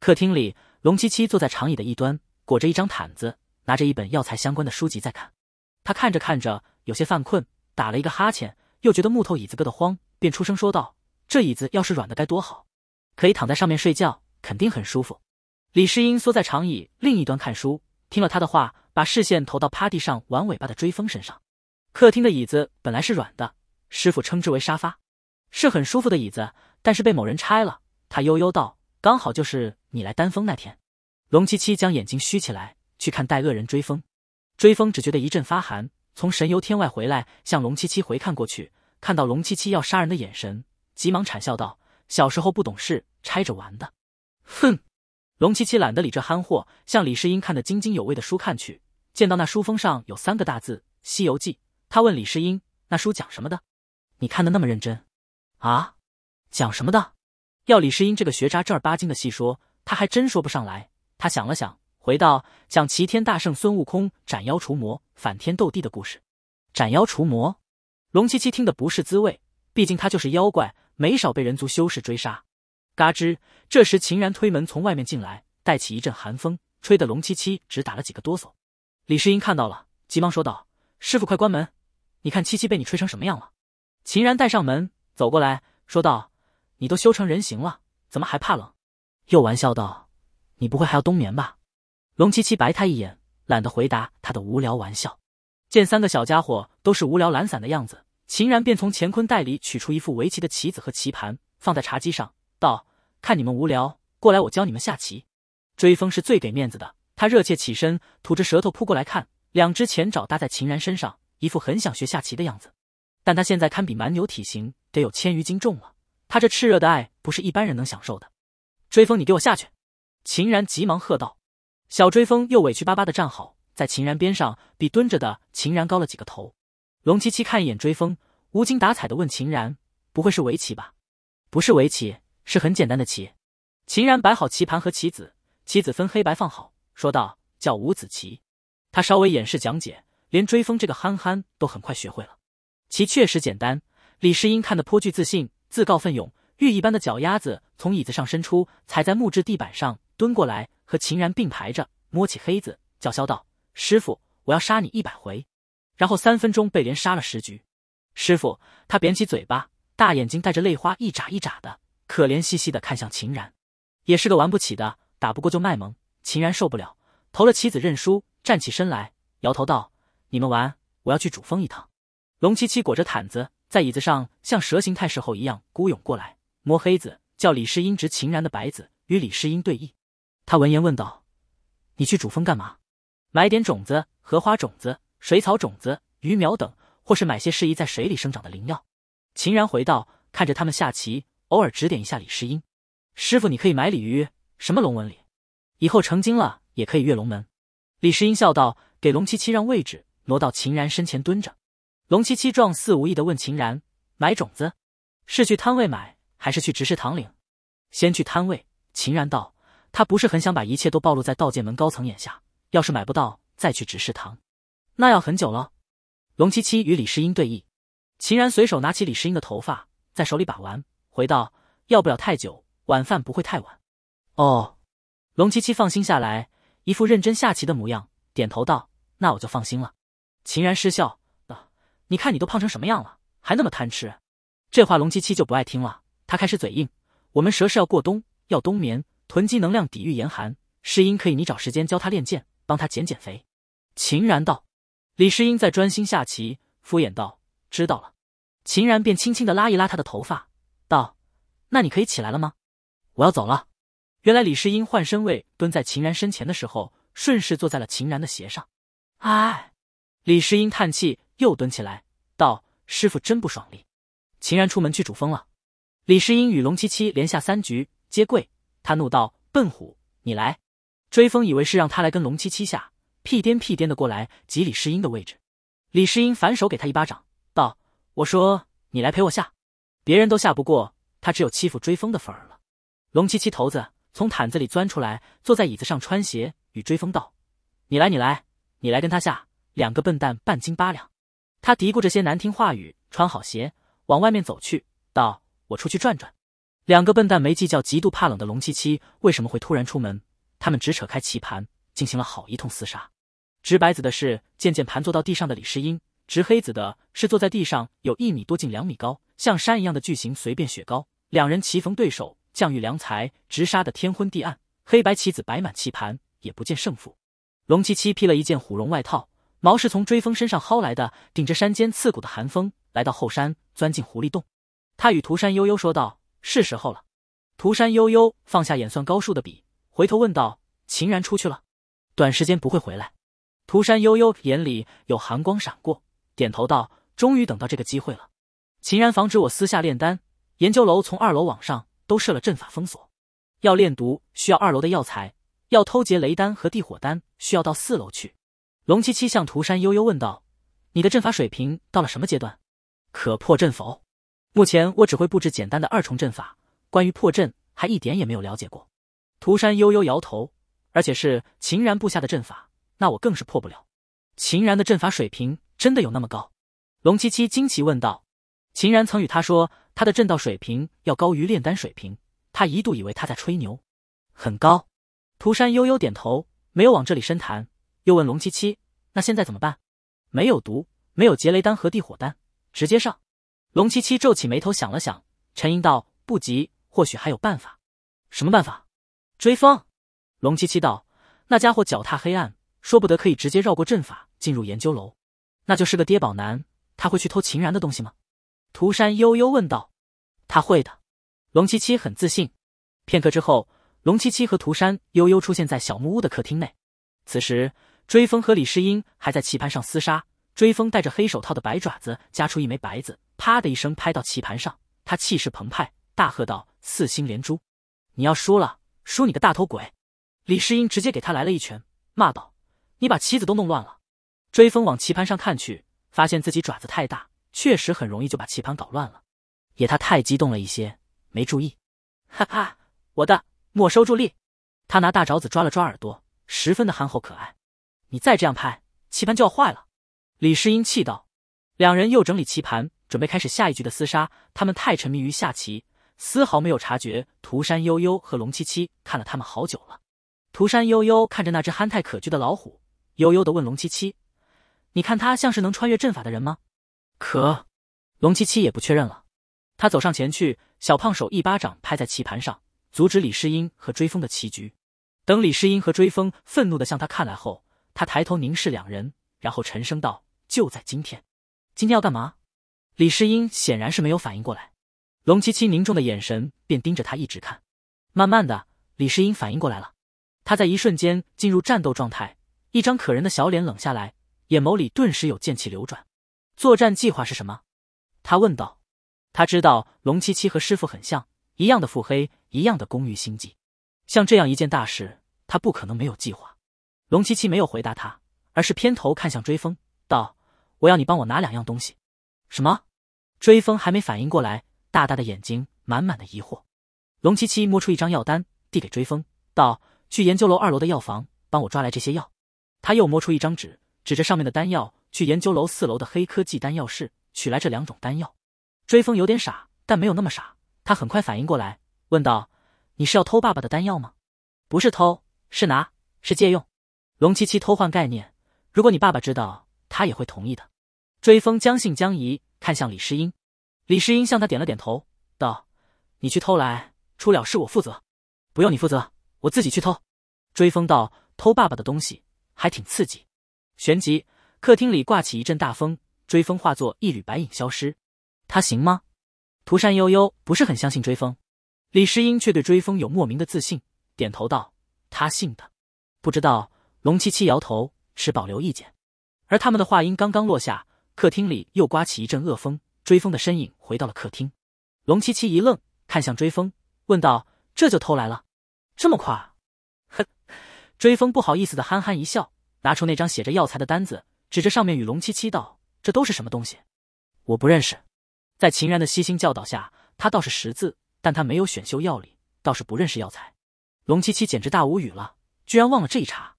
客厅里，龙七七坐在长椅的一端，裹着一张毯子，拿着一本药材相关的书籍在看。他看着看着，有些犯困，打了一个哈欠，又觉得木头椅子硌得慌，便出声说道：“这椅子要是软的该多好，可以躺在上面睡觉，肯定很舒服。”李世英缩在长椅另一端看书，听了他的话，把视线投到趴地上玩尾巴的追风身上。客厅的椅子本来是软的，师傅称之为沙发，是很舒服的椅子，但是被某人拆了。他悠悠道：“刚好就是你来丹峰那天。”龙七七将眼睛虚起来，去看带恶人追风。追风只觉得一阵发寒，从神游天外回来，向龙七七回看过去，看到龙七七要杀人的眼神，急忙谄笑道：“小时候不懂事，拆着玩的。”哼！龙七七懒得理这憨货，向李世英看得津津有味的书看去，见到那书封上有三个大字《西游记》，他问李世英：“那书讲什么的？你看的那么认真啊？”讲什么的？要李世英这个学渣正儿八经的细说，他还真说不上来。他想了想。回到讲齐天大圣孙悟空斩妖除魔反天斗地的故事，斩妖除魔，龙七七听得不是滋味，毕竟他就是妖怪，没少被人族修士追杀。嘎吱，这时秦然推门从外面进来，带起一阵寒风，吹得龙七七只打了几个哆嗦。李世英看到了，急忙说道：“师傅，快关门！你看七七被你吹成什么样了。”秦然带上门，走过来说道：“你都修成人形了，怎么还怕冷？”又玩笑道：“你不会还要冬眠吧？”龙七七白他一眼，懒得回答他的无聊玩笑。见三个小家伙都是无聊懒散的样子，秦然便从乾坤袋里取出一副围棋的棋子和棋盘，放在茶几上，道：“看你们无聊，过来我教你们下棋。”追风是最给面子的，他热切起身，吐着舌头扑过来，看两只前爪搭在秦然身上，一副很想学下棋的样子。但他现在堪比蛮牛，体型得有千余斤重了，他这炽热的爱不是一般人能享受的。追风，你给我下去！秦然急忙喝道。小追风又委屈巴巴的站好，在秦然边上，比蹲着的秦然高了几个头。龙七七看一眼追风，无精打采的问秦然：“不会是围棋吧？”“不是围棋，是很简单的棋。”秦然摆好棋盘和棋子，棋子分黑白放好，说道：“叫五子棋。”他稍微演示讲解，连追风这个憨憨都很快学会了。棋确实简单，李世英看得颇具自信，自告奋勇，玉一般的脚丫子从椅子上伸出，踩在木质地板上，蹲过来。和秦然并排着，摸起黑子，叫嚣道：“师傅，我要杀你一百回！”然后三分钟被连杀了十局。师傅，他扁起嘴巴，大眼睛带着泪花一眨一眨的，可怜兮兮的看向秦然，也是个玩不起的，打不过就卖萌。秦然受不了，投了棋子认输，站起身来，摇头道：“你们玩，我要去主峰一趟。”龙七七裹着毯子在椅子上，像蛇形态时候一样孤勇过来，摸黑子，叫李世英执秦然的白子与李世英对弈。他闻言问道：“你去主峰干嘛？买点种子，荷花种子、水草种子、鱼苗等，或是买些适宜在水里生长的灵药。”秦然回道：“看着他们下棋，偶尔指点一下李世英。师傅，你可以买鲤鱼，什么龙纹鲤，以后成精了也可以跃龙门。”李世英笑道：“给龙七七让位置，挪到秦然身前蹲着。”龙七七状似无意的问秦然：“买种子，是去摊位买，还是去执事堂领？”“先去摊位。”秦然道。他不是很想把一切都暴露在道剑门高层眼下，要是买不到，再去指示堂，那要很久了。龙七七与李世英对弈，秦然随手拿起李世英的头发，在手里把玩，回道：“要不了太久，晚饭不会太晚。”哦，龙七七放心下来，一副认真下棋的模样，点头道：“那我就放心了。”秦然失笑：“啊，你看你都胖成什么样了，还那么贪吃。”这话龙七七就不爱听了，他开始嘴硬：“我们蛇是要过冬，要冬眠。”囤积能量抵御严寒，诗音可以你找时间教他练剑，帮他减减肥。秦然道。李诗音在专心下棋，敷衍道：“知道了。”秦然便轻轻的拉一拉他的头发，道：“那你可以起来了吗？我要走了。”原来李诗音换身位蹲在秦然身前的时候，顺势坐在了秦然的鞋上。哎，李诗音叹气，又蹲起来，道：“师傅真不爽利。”秦然出门去主峰了。李诗音与龙七七连下三局皆跪。他怒道：“笨虎，你来！”追风以为是让他来跟龙七七下，屁颠屁颠的过来挤李世英的位置。李世英反手给他一巴掌，道：“我说你来陪我下，别人都下不过，他只有欺负追风的份儿了。”龙七七头子从毯子里钻出来，坐在椅子上穿鞋，与追风道：“你来，你来，你来跟他下，两个笨蛋半斤八两。”他嘀咕着些难听话语，穿好鞋往外面走去，道：“我出去转转。”两个笨蛋没计较，极度怕冷的龙七七为什么会突然出门？他们直扯开棋盘，进行了好一通厮杀。执白子的是渐渐盘坐到地上的李诗英，执黑子的是坐在地上有一米多、近两米高、像山一样的巨型随便雪糕。两人棋逢对手，将遇良才，直杀的天昏地暗，黑白棋子摆满棋盘，也不见胜负。龙七七披了一件虎绒外套，毛是从追风身上薅来的，顶着山间刺骨的寒风，来到后山，钻进狐狸洞。他与涂山悠悠说道。是时候了，涂山悠悠放下演算高数的笔，回头问道：“秦然出去了，短时间不会回来。”涂山悠悠眼里有寒光闪过，点头道：“终于等到这个机会了。”秦然防止我私下炼丹，研究楼从二楼往上都设了阵法封锁。要炼毒需要二楼的药材，要偷劫雷丹和地火丹需要到四楼去。龙七七向涂山悠悠问道：“你的阵法水平到了什么阶段？可破阵否？”目前我只会布置简单的二重阵法，关于破阵还一点也没有了解过。涂山悠悠摇头，而且是秦然布下的阵法，那我更是破不了。秦然的阵法水平真的有那么高？龙七七惊奇问道。秦然曾与他说，他的阵道水平要高于炼丹水平，他一度以为他在吹牛。很高。涂山悠悠点头，没有往这里深谈，又问龙七七：“那现在怎么办？没有毒，没有劫雷丹和地火丹，直接上。”龙七七皱起眉头想了想，沉吟道：“不急，或许还有办法。什么办法？”“追风。”龙七七道：“那家伙脚踏黑暗，说不得可以直接绕过阵法进入研究楼。那就是个爹宝男，他会去偷秦然的东西吗？”涂山悠悠问道。“他会的。”龙七七很自信。片刻之后，龙七七和涂山悠悠出现在小木屋的客厅内。此时，追风和李世英还在棋盘上厮杀。追风戴着黑手套的白爪子夹出一枚白子。啪的一声拍到棋盘上，他气势澎湃，大喝道：“四星连珠，你要输了，输你个大头鬼！”李世英直接给他来了一拳，骂道：“你把棋子都弄乱了！”追风往棋盘上看去，发现自己爪子太大，确实很容易就把棋盘搞乱了。也他太激动了一些，没注意。哈哈，我的没收助力。他拿大爪子抓了抓耳朵，十分的憨厚可爱。你再这样拍，棋盘就要坏了。李世英气道。两人又整理棋盘。准备开始下一局的厮杀，他们太沉迷于下棋，丝毫没有察觉。涂山悠悠和龙七七看了他们好久了。涂山悠悠看着那只憨态可掬的老虎，悠悠的问龙七七：“你看他像是能穿越阵法的人吗？”可龙七七也不确认了。他走上前去，小胖手一巴掌拍在棋盘上，阻止李世英和追风的棋局。等李世英和追风愤怒的向他看来后，他抬头凝视两人，然后沉声道：“就在今天，今天要干嘛？”李世英显然是没有反应过来，龙七七凝重的眼神便盯着他一直看。慢慢的，李世英反应过来了，他在一瞬间进入战斗状态，一张可人的小脸冷下来，眼眸里顿时有剑气流转。作战计划是什么？他问道。他知道龙七七和师傅很像，一样的腹黑，一样的工于心计。像这样一件大事，他不可能没有计划。龙七七没有回答他，而是偏头看向追风，道：“我要你帮我拿两样东西。”什么？追风还没反应过来，大大的眼睛，满满的疑惑。龙七七摸出一张药单，递给追风，道：“去研究楼二楼的药房，帮我抓来这些药。”他又摸出一张纸，指着上面的丹药，去研究楼四楼的黑科技丹药室取来这两种丹药。追风有点傻，但没有那么傻，他很快反应过来，问道：“你是要偷爸爸的丹药吗？”“不是偷，是拿，是借用。”龙七七偷换概念。如果你爸爸知道，他也会同意的。追风将信将疑，看向李世英，李世英向他点了点头，道：“你去偷来，出了事我负责，不用你负责，我自己去偷。”追风道：“偷爸爸的东西还挺刺激。”旋即，客厅里刮起一阵大风，追风化作一缕白影消失。他行吗？涂山悠悠不是很相信追风，李世英却对追风有莫名的自信，点头道：“他信的。”不知道。龙七七摇头，持保留意见。而他们的话音刚刚落下。客厅里又刮起一阵恶风，追风的身影回到了客厅。龙七七一愣，看向追风，问道：“这就偷来了？这么快？”呵，追风不好意思的憨憨一笑，拿出那张写着药材的单子，指着上面与龙七七道：“这都是什么东西？我不认识。”在秦然的悉心教导下，他倒是识字，但他没有选修药理，倒是不认识药材。龙七七简直大无语了，居然忘了这一茬。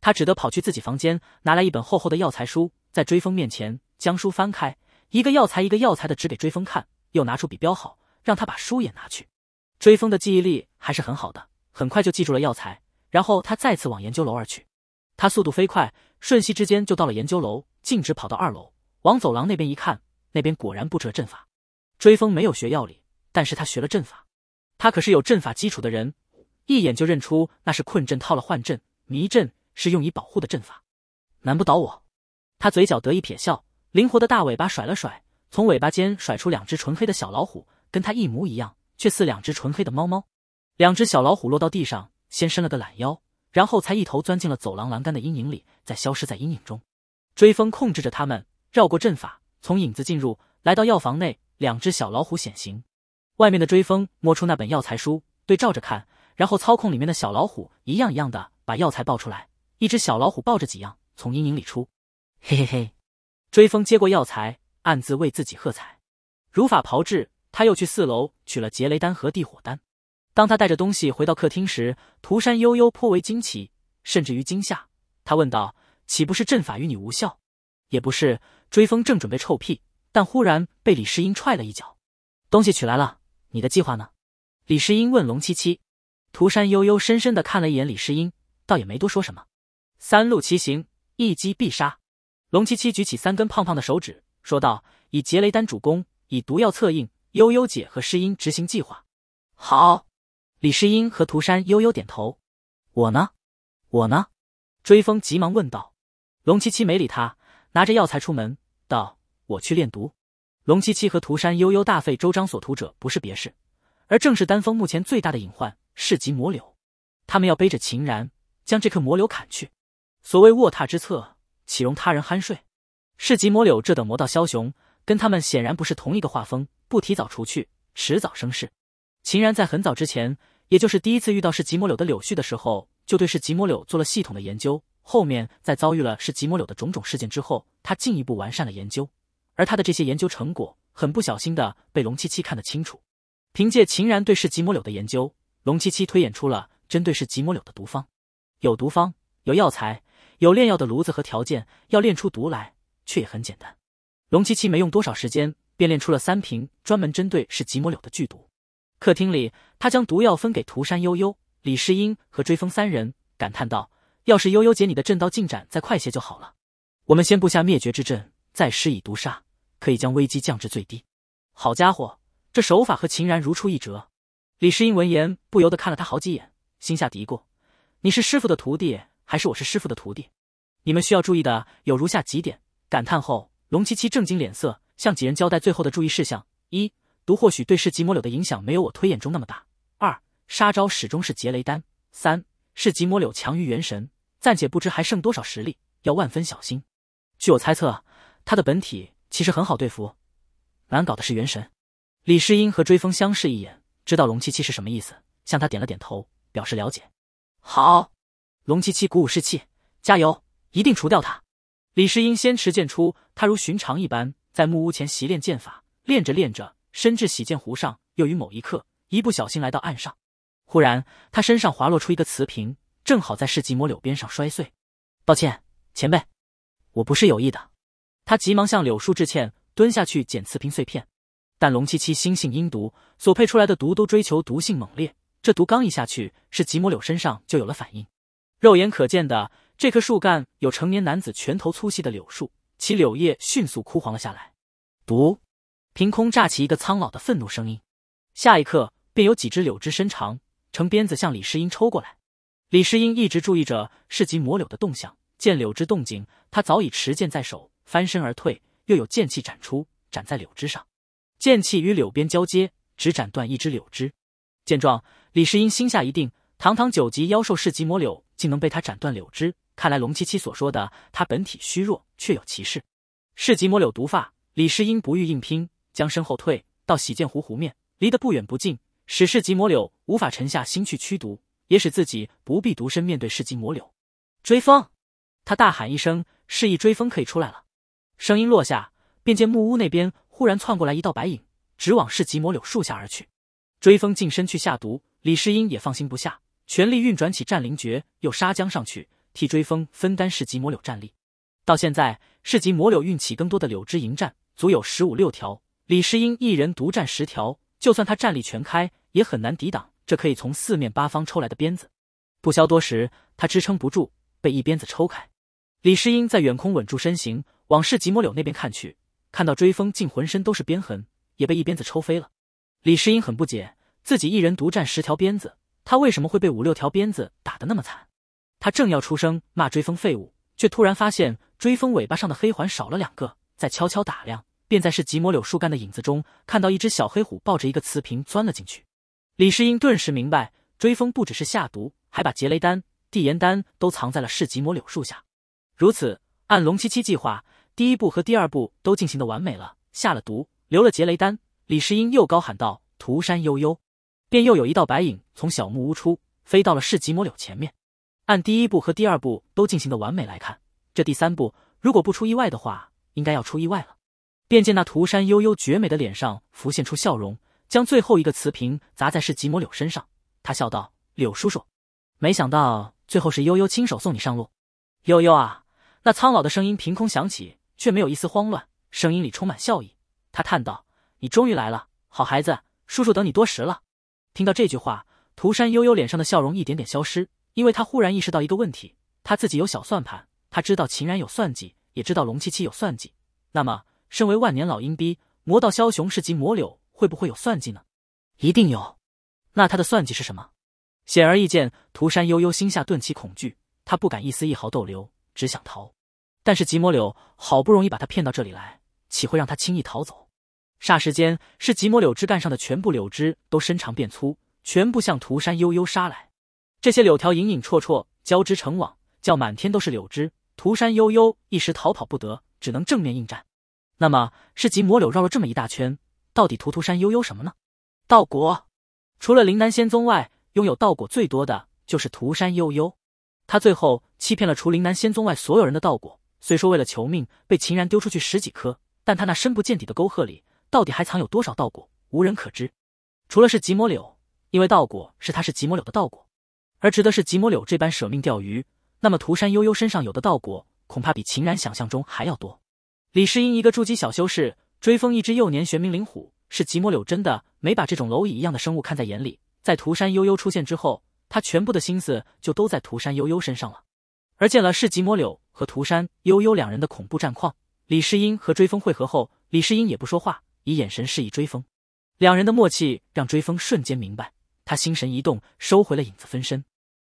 他只得跑去自己房间，拿来一本厚厚的药材书，在追风面前。将书翻开，一个药材一个药材的指给追风看，又拿出笔标好，让他把书也拿去。追风的记忆力还是很好的，很快就记住了药材。然后他再次往研究楼而去，他速度飞快，瞬息之间就到了研究楼，径直跑到二楼，往走廊那边一看，那边果然布置了阵法。追风没有学药理，但是他学了阵法，他可是有阵法基础的人，一眼就认出那是困阵套了幻阵迷阵，是用以保护的阵法，难不倒我。他嘴角得意撇笑。灵活的大尾巴甩了甩，从尾巴间甩出两只纯黑的小老虎，跟它一模一样，却似两只纯黑的猫猫。两只小老虎落到地上，先伸了个懒腰，然后才一头钻进了走廊栏杆的阴影里，再消失在阴影中。追风控制着他们绕过阵法，从影子进入，来到药房内。两只小老虎显形。外面的追风摸出那本药材书，对照着看，然后操控里面的小老虎一样一样的把药材抱出来。一只小老虎抱着几样，从阴影里出。嘿嘿嘿。追风接过药材，暗自为自己喝彩。如法炮制，他又去四楼取了劫雷丹和地火丹。当他带着东西回到客厅时，涂山悠悠颇为惊奇，甚至于惊吓。他问道：“岂不是阵法与你无效？”“也不是。”追风正准备臭屁，但忽然被李世英踹了一脚。东西取来了，你的计划呢？李世英问龙七七。涂山悠悠深深的看了一眼李世英，倒也没多说什么。三路齐行，一击必杀。龙七七举起三根胖胖的手指，说道：“以劫雷丹主攻，以毒药策应，悠悠姐和诗音执行计划。”好，李诗音和涂山悠悠点头。我呢？我呢？追风急忙问道。龙七七没理他，拿着药材出门，道：“我去炼毒。”龙七七和涂山悠悠大费周章所图者不是别事，而正是丹峰目前最大的隐患是极魔柳。他们要背着秦然将这颗魔柳砍去。所谓卧榻之侧。岂容他人酣睡？是极魔柳这等魔道枭雄，跟他们显然不是同一个画风，不提早除去，迟早生事。秦然在很早之前，也就是第一次遇到是极魔柳的柳絮的时候，就对是极魔柳做了系统的研究。后面在遭遇了是极魔柳的种种事件之后，他进一步完善了研究。而他的这些研究成果，很不小心的被龙七七看得清楚。凭借秦然对是极魔柳的研究，龙七七推演出了针对是极魔柳的毒方，有毒方，有药材。有炼药的炉子和条件，要炼出毒来却也很简单。龙七七没用多少时间，便炼出了三瓶专门针对是极魔柳的剧毒。客厅里，他将毒药分给涂山悠悠、李世英和追风三人，感叹道：“要是悠悠姐你的阵道进展再快些就好了。我们先布下灭绝之阵，再施以毒杀，可以将危机降至最低。”好家伙，这手法和秦然如出一辙。李世英闻言不由得看了他好几眼，心下嘀咕：“你是师傅的徒弟。”还是我是师傅的徒弟，你们需要注意的有如下几点。感叹后，龙七七正经脸色向几人交代最后的注意事项：一、毒或许对世极魔柳的影响没有我推演中那么大；二、杀招始终是劫雷丹；三是极魔柳强于元神，暂且不知还剩多少实力，要万分小心。据我猜测，他的本体其实很好对付，难搞的是元神。李世英和追风相视一眼，知道龙七七是什么意思，向他点了点头，表示了解。好。龙七七鼓舞士气，加油！一定除掉他。李世英先持剑出，他如寻常一般在木屋前习练剑法，练着练着，身至洗剑湖上，又于某一刻一不小心来到岸上。忽然，他身上滑落出一个瓷瓶，正好在世纪摩柳边上摔碎。抱歉，前辈，我不是有意的。他急忙向柳树致歉，蹲下去捡瓷瓶碎片。但龙七七心性阴毒，所配出来的毒都追求毒性猛烈，这毒刚一下去，是吉摩柳身上就有了反应。肉眼可见的，这棵树干有成年男子拳头粗细的柳树，其柳叶迅速枯黄了下来。毒，凭空炸起一个苍老的愤怒声音，下一刻便有几只柳枝伸长，成鞭子向李世英抽过来。李世英一直注意着市集魔柳的动向，见柳枝动静，他早已持剑在手，翻身而退，又有剑气斩出，斩在柳枝上。剑气与柳鞭交接，只斩断一只柳枝。见状，李世英心下一定。堂堂九级妖兽世级魔柳，竟能被他斩断柳枝，看来龙七七所说的他本体虚弱，确有其事。世级魔柳毒发，李世英不欲硬拼，将身后退到洗剑湖湖面，离得不远不近，使世级魔柳无法沉下心去驱毒，也使自己不必独身面对世级魔柳。追风，他大喊一声，示意追风可以出来了。声音落下，便见木屋那边忽然窜过来一道白影，直往世级魔柳树下而去。追风近身去下毒，李世英也放心不下。全力运转起战灵诀，又杀将上去，替追风分担市集魔柳战力。到现在，市集魔柳运起更多的柳枝迎战，足有十五六条。李世英一人独占十条，就算他战力全开，也很难抵挡这可以从四面八方抽来的鞭子。不消多时，他支撑不住，被一鞭子抽开。李世英在远空稳住身形，往市集魔柳那边看去，看到追风竟浑身都是鞭痕，也被一鞭子抽飞了。李世英很不解，自己一人独占十条鞭子。他为什么会被五六条鞭子打得那么惨？他正要出声骂追风废物，却突然发现追风尾巴上的黑环少了两个。再悄悄打量，便在是极魔柳树干的影子中，看到一只小黑虎抱着一个瓷瓶钻了进去。李世英顿时明白，追风不只是下毒，还把劫雷丹、地炎丹都藏在了市集魔柳树下。如此，按龙七七计划，第一步和第二步都进行的完美了，下了毒，留了劫雷丹。李世英又高喊道：“涂山悠悠。”便又有一道白影从小木屋出，飞到了市集摩柳前面。按第一步和第二步都进行的完美来看，这第三步如果不出意外的话，应该要出意外了。便见那涂山悠悠绝美的脸上浮现出笑容，将最后一个瓷瓶砸在市集摩柳身上。他笑道：“柳叔叔，没想到最后是悠悠亲手送你上路。”悠悠啊，那苍老的声音凭空响起，却没有一丝慌乱，声音里充满笑意。他叹道：“你终于来了，好孩子，叔叔等你多时了。”听到这句话，涂山悠悠脸上的笑容一点点消失，因为他忽然意识到一个问题：他自己有小算盘，他知道秦然有算计，也知道龙七七有算计。那么，身为万年老阴逼、魔道枭雄，是极魔柳会不会有算计呢？一定有。那他的算计是什么？显而易见，涂山悠悠心下顿起恐惧，他不敢一丝一毫逗留，只想逃。但是极魔柳好不容易把他骗到这里来，岂会让他轻易逃走？霎时间，是极魔柳枝干上的全部柳枝都伸长变粗，全部向涂山悠悠杀来。这些柳条隐隐绰绰，交织成网，叫满天都是柳枝。涂山悠悠一时逃跑不得，只能正面应战。那么，是极魔柳绕了这么一大圈，到底涂涂山悠悠什么呢？道果，除了灵南仙宗外，拥有道果最多的就是涂山悠悠。他最后欺骗了除灵南仙宗外所有人的道果，虽说为了求命被秦然丢出去十几颗，但他那深不见底的沟壑里。到底还藏有多少道果，无人可知。除了是极魔柳，因为道果是他是极魔柳的道果，而值得是极魔柳这般舍命钓鱼，那么涂山悠悠身上有的道果，恐怕比秦然想象中还要多。李世英一个筑基小修士追风一只幼年玄冥灵虎，是极魔柳真的没把这种蝼蚁一样的生物看在眼里。在涂山悠悠出现之后，他全部的心思就都在涂山悠悠身上了。而见了是极魔柳和涂山悠悠两人的恐怖战况，李世英和追风会合后，李世英也不说话。以眼神示意追风，两人的默契让追风瞬间明白，他心神一动，收回了影子分身。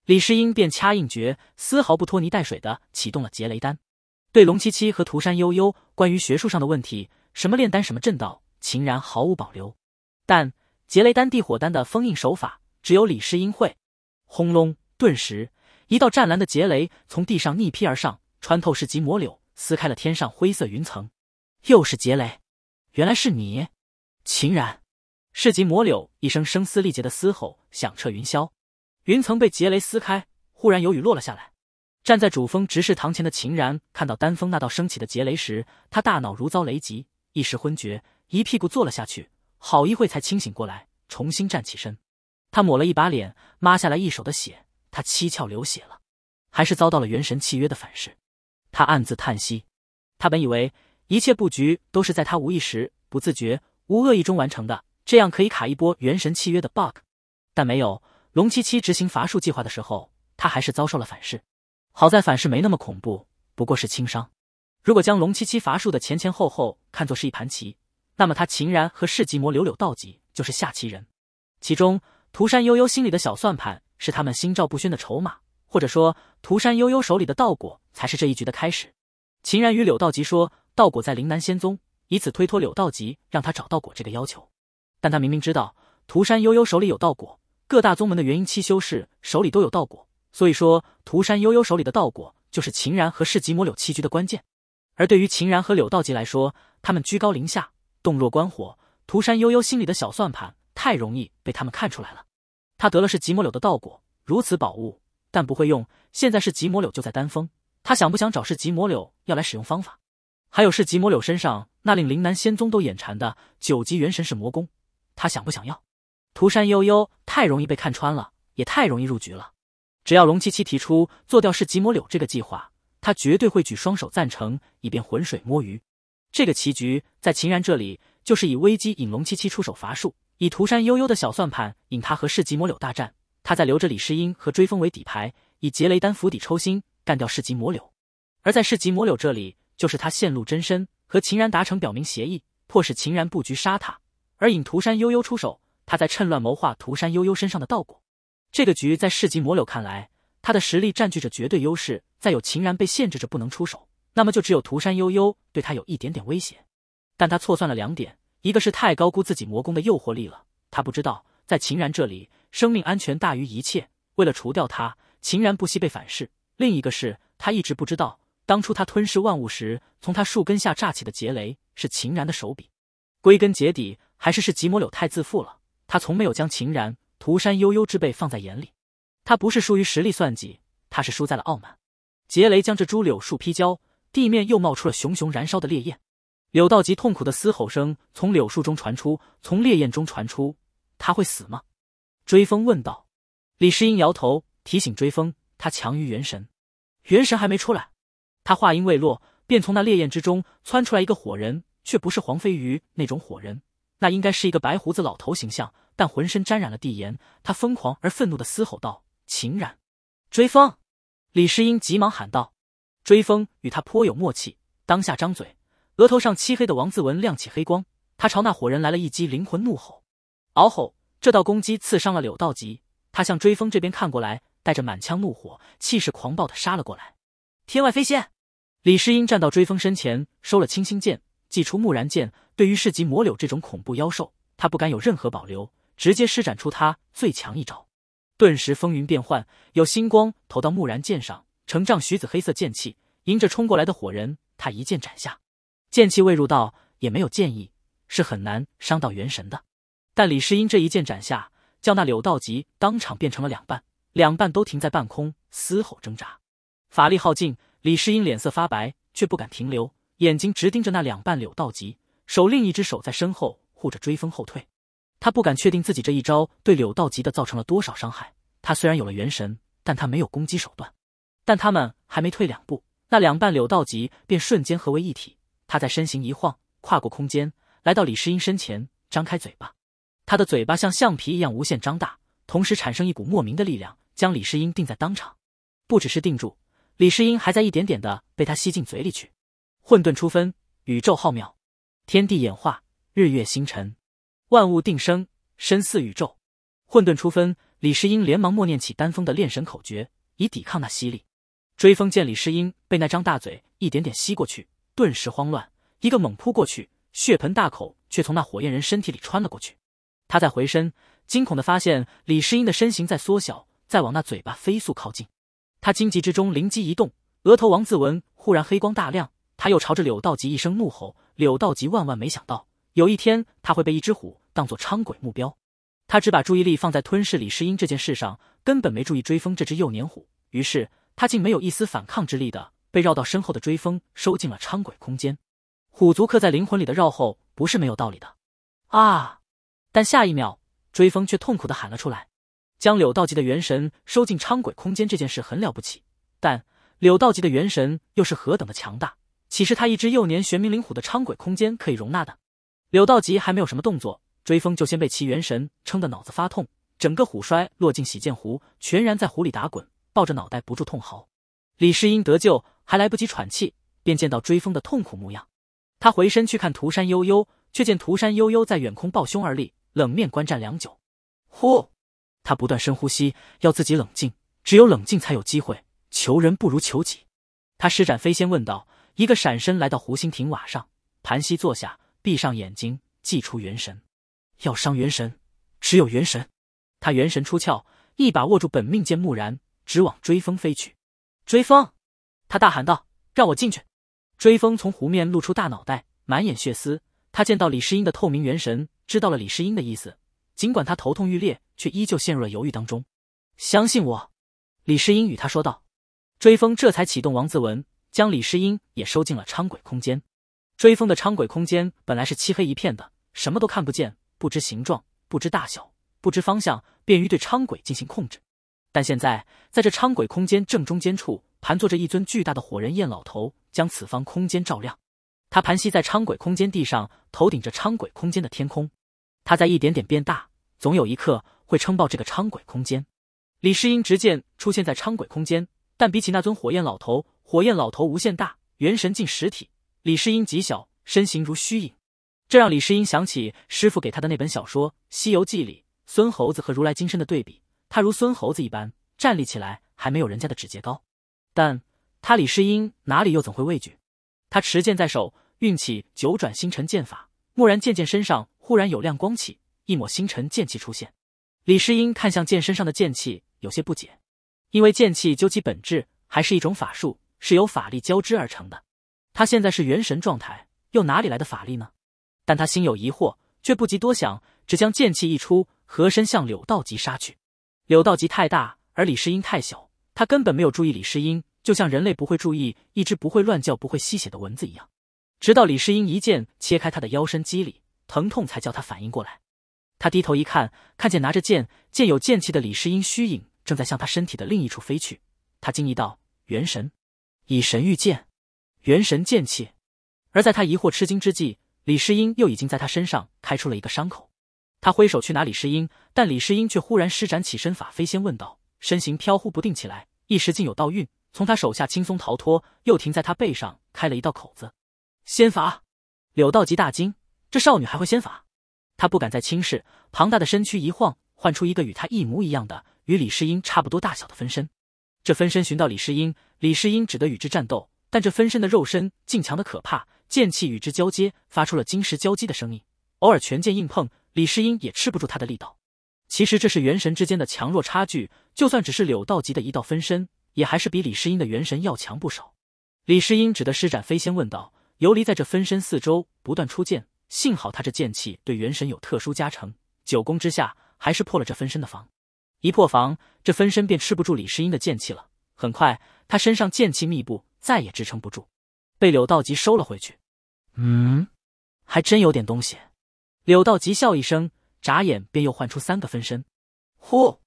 李世英便掐印诀，丝毫不拖泥带水的启动了劫雷丹。对龙七七和涂山悠悠关于学术上的问题，什么炼丹什么阵道，秦然毫无保留。但劫雷丹、地火丹的封印手法，只有李世英会。轰隆！顿时，一道湛蓝的劫雷从地上逆劈而上，穿透式极魔柳，撕开了天上灰色云层。又是劫雷。原来是你，秦然！市极魔柳一声声嘶力竭的嘶吼响彻云霄，云层被劫雷撕开，忽然有雨落了下来。站在主峰直视堂前的秦然看到丹峰那道升起的劫雷时，他大脑如遭雷击，一时昏厥，一屁股坐了下去，好一会才清醒过来，重新站起身。他抹了一把脸，抹下来一手的血，他七窍流血了，还是遭到了元神契约的反噬。他暗自叹息，他本以为。一切布局都是在他无意识、不自觉、无恶意中完成的，这样可以卡一波元神契约的 bug。但没有龙七七执行伐术计划的时候，他还是遭受了反噬。好在反噬没那么恐怖，不过是轻伤。如果将龙七七伐术的前前后后看作是一盘棋，那么他秦然和世极魔柳柳道吉就是下棋人。其中涂山悠悠心里的小算盘是他们心照不宣的筹码，或者说涂山悠悠手里的道果才是这一局的开始。秦然与柳道吉说。道果在灵南仙宗，以此推脱柳道吉让他找道果这个要求，但他明明知道涂山悠悠手里有道果，各大宗门的元婴期修士手里都有道果，所以说涂山悠悠手里的道果就是秦然和世极魔柳棋局的关键。而对于秦然和柳道吉来说，他们居高临下，洞若观火，涂山悠悠心里的小算盘太容易被他们看出来了。他得了世极魔柳的道果，如此宝物，但不会用。现在是极魔柳就在丹峰，他想不想找世极魔柳要来使用方法？还有是极魔柳身上那令灵南仙宗都眼馋的九级元神是魔功，他想不想要？涂山悠悠太容易被看穿了，也太容易入局了。只要龙七七提出做掉是极魔柳这个计划，他绝对会举双手赞成，以便浑水摸鱼。这个棋局在秦然这里就是以危机引龙七七出手伐术，以涂山悠悠的小算盘引他和是极魔柳大战，他再留着李世英和追风为底牌，以劫雷丹釜底抽薪干掉是极魔柳。而在是极魔柳这里。就是他显露真身，和秦然达成表明协议，迫使秦然布局杀他，而引涂山悠悠出手，他在趁乱谋划涂山悠悠身上的道果。这个局在市级魔柳看来，他的实力占据着绝对优势，再有秦然被限制着不能出手，那么就只有涂山悠悠对他有一点点威胁。但他错算了两点，一个是太高估自己魔功的诱惑力了，他不知道在秦然这里，生命安全大于一切，为了除掉他，秦然不惜被反噬；另一个是他一直不知道。当初他吞噬万物时，从他树根下炸起的劫雷是秦然的手笔。归根结底，还是是吉摩柳太自负了。他从没有将秦然、涂山悠悠之辈放在眼里。他不是输于实力算计，他是输在了傲慢。劫雷将这株柳树劈焦，地面又冒出了熊熊燃烧的烈焰。柳道吉痛苦的嘶吼声从柳树中传出，从烈焰中传出。他会死吗？追风问道。李世英摇头，提醒追风，他强于元神，元神还没出来。他话音未落，便从那烈焰之中窜出来一个火人，却不是黄飞鱼那种火人，那应该是一个白胡子老头形象，但浑身沾染了地炎。他疯狂而愤怒的嘶吼道：“秦冉，追风！”李世英急忙喊道：“追风，与他颇有默契。”当下张嘴，额头上漆黑的王字纹亮起黑光，他朝那火人来了一击灵魂怒吼。嗷吼！这道攻击刺伤了柳道吉。他向追风这边看过来，带着满腔怒火，气势狂暴的杀了过来。天外飞仙。李世英站到追风身前，收了清心剑，祭出木然剑。对于市级魔柳这种恐怖妖兽，他不敢有任何保留，直接施展出他最强一招。顿时风云变幻，有星光投到木然剑上，成丈许子黑色剑气，迎着冲过来的火人，他一剑斩下。剑气未入道，也没有剑意，是很难伤到元神的。但李世英这一剑斩下，叫那柳道吉当场变成了两半，两半都停在半空，嘶吼挣扎，法力耗尽。李世英脸色发白，却不敢停留，眼睛直盯着那两半柳道吉，手另一只手在身后护着追风后退。他不敢确定自己这一招对柳道吉的造成了多少伤害。他虽然有了元神，但他没有攻击手段。但他们还没退两步，那两半柳道吉便瞬间合为一体。他在身形一晃，跨过空间，来到李世英身前，张开嘴巴。他的嘴巴像橡皮一样无限张大，同时产生一股莫名的力量，将李世英定在当场。不只是定住。李世英还在一点点的被他吸进嘴里去。混沌初分，宇宙浩渺，天地演化，日月星辰，万物定生，身似宇宙。混沌初分，李世英连忙默念起丹峰的炼神口诀，以抵抗那吸力。追风见李世英被那张大嘴一点点吸过去，顿时慌乱，一个猛扑过去，血盆大口却从那火焰人身体里穿了过去。他在回身，惊恐的发现李世英的身形在缩小，在往那嘴巴飞速靠近。他惊急之中灵机一动，额头王字纹忽然黑光大亮。他又朝着柳道吉一声怒吼。柳道吉万万没想到，有一天他会被一只虎当做伥鬼目标。他只把注意力放在吞噬李世英这件事上，根本没注意追风这只幼年虎。于是，他竟没有一丝反抗之力的被绕到身后的追风收进了伥鬼空间。虎族刻在灵魂里的绕后不是没有道理的啊！但下一秒，追风却痛苦的喊了出来。将柳道吉的元神收进昌鬼空间这件事很了不起，但柳道吉的元神又是何等的强大？岂是他一只幼年玄冥灵虎的昌鬼空间可以容纳的？柳道吉还没有什么动作，追风就先被其元神撑得脑子发痛，整个虎摔落进洗剑湖，全然在湖里打滚，抱着脑袋不住痛嚎。李世英得救，还来不及喘气，便见到追风的痛苦模样。他回身去看涂山悠悠，却见涂山悠悠在远空抱胸而立，冷面观战良久。呼！他不断深呼吸，要自己冷静，只有冷静才有机会。求人不如求己。他施展飞仙问道，一个闪身来到湖心亭瓦上，盘膝坐下，闭上眼睛，祭出元神。要伤元神，只有元神。他元神出窍，一把握住本命剑木然，直往追风飞去。追风，他大喊道：“让我进去！”追风从湖面露出大脑袋，满眼血丝。他见到李世英的透明元神，知道了李世英的意思。尽管他头痛欲裂，却依旧陷入了犹豫当中。相信我，李世英与他说道。追风这才启动王字纹，将李世英也收进了昌鬼空间。追风的昌鬼空间本来是漆黑一片的，什么都看不见，不知形状，不知大小，不知方向，便于对昌鬼进行控制。但现在，在这昌鬼空间正中间处盘坐着一尊巨大的火人焰老头，将此方空间照亮。他盘膝在昌鬼空间地上，头顶着昌鬼空间的天空。他在一点点变大，总有一刻会撑爆这个昌鬼空间。李世英执剑出现在昌鬼空间，但比起那尊火焰老头，火焰老头无限大，元神近实体。李世英极小，身形如虚影，这让李世英想起师傅给他的那本小说《西游记》里孙猴子和如来金身的对比。他如孙猴子一般站立起来，还没有人家的指节高，但他李世英哪里又怎会畏惧？他持剑在手，运起九转星辰剑法，蓦然剑剑身上。忽然有亮光起，一抹星辰剑气出现。李世英看向剑身上的剑气，有些不解，因为剑气究其本质还是一种法术，是由法力交织而成的。他现在是元神状态，又哪里来的法力呢？但他心有疑惑，却不及多想，只将剑气一出，合身向柳道吉杀去。柳道吉太大，而李世英太小，他根本没有注意李世英，就像人类不会注意一只不会乱叫、不会吸血的蚊子一样。直到李世英一剑切开他的腰身肌理。疼痛才叫他反应过来，他低头一看，看见拿着剑、剑有剑气的李世英虚影正在向他身体的另一处飞去。他惊异道：“元神，以神御剑，元神剑气。”而在他疑惑吃惊之际，李世英又已经在他身上开出了一个伤口。他挥手去拿李世英，但李世英却忽然施展起身法飞仙，问道：“身形飘忽不定起来，一时竟有道运，从他手下轻松逃脱，又停在他背上开了一道口子。”仙法，柳道极大惊。这少女还会仙法，她不敢再轻视。庞大的身躯一晃，唤出一个与她一模一样的、与李世英差不多大小的分身。这分身寻到李世英，李世英只得与之战斗。但这分身的肉身竟强的可怕，剑气与之交接，发出了金石交击的声音。偶尔拳剑硬碰，李世英也吃不住他的力道。其实这是元神之间的强弱差距，就算只是柳道吉的一道分身，也还是比李世英的元神要强不少。李世英只得施展飞仙问道，游离在这分身四周，不断出剑。幸好他这剑气对元神有特殊加成，九宫之下还是破了这分身的防。一破防，这分身便吃不住李世英的剑气了。很快，他身上剑气密布，再也支撑不住，被柳道吉收了回去。嗯，还真有点东西。柳道吉笑一声，眨眼便又唤出三个分身。呼！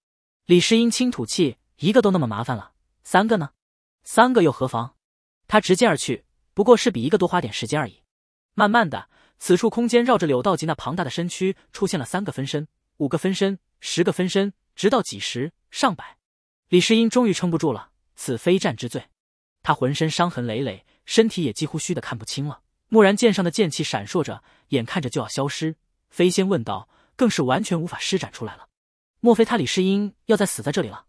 李世英轻吐气，一个都那么麻烦了，三个呢？三个又何妨？他直接而去，不过是比一个多花点时间而已。慢慢的。此处空间绕着柳道吉那庞大的身躯出现了三个分身、五个分身、十个分身，直到几十、上百。李世英终于撑不住了，此非战之罪。他浑身伤痕累累，身体也几乎虚得看不清了。蓦然，剑上的剑气闪烁着，眼看着就要消失。飞仙问道，更是完全无法施展出来了。莫非他李世英要再死在这里了？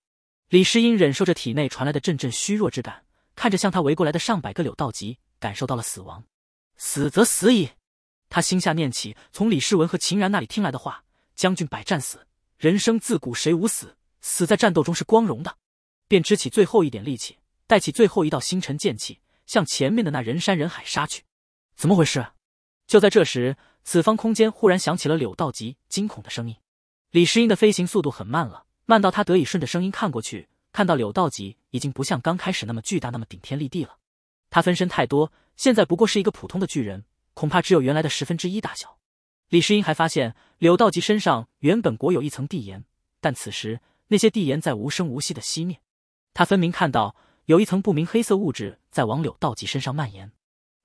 李世英忍受着体内传来的阵阵虚弱之感，看着向他围过来的上百个柳道吉，感受到了死亡。死则死矣。他心下念起从李世文和秦然那里听来的话：“将军百战死，人生自古谁无死？死在战斗中是光荣的。”便支起最后一点力气，带起最后一道星辰剑气，向前面的那人山人海杀去。怎么回事？就在这时，此方空间忽然响起了柳道吉惊恐的声音。李世英的飞行速度很慢了，慢到他得以顺着声音看过去，看到柳道吉已经不像刚开始那么巨大，那么顶天立地了。他分身太多，现在不过是一个普通的巨人。恐怕只有原来的十分之一大小。李世英还发现，柳道吉身上原本裹有一层地岩，但此时那些地岩在无声无息的熄灭。他分明看到有一层不明黑色物质在往柳道吉身上蔓延。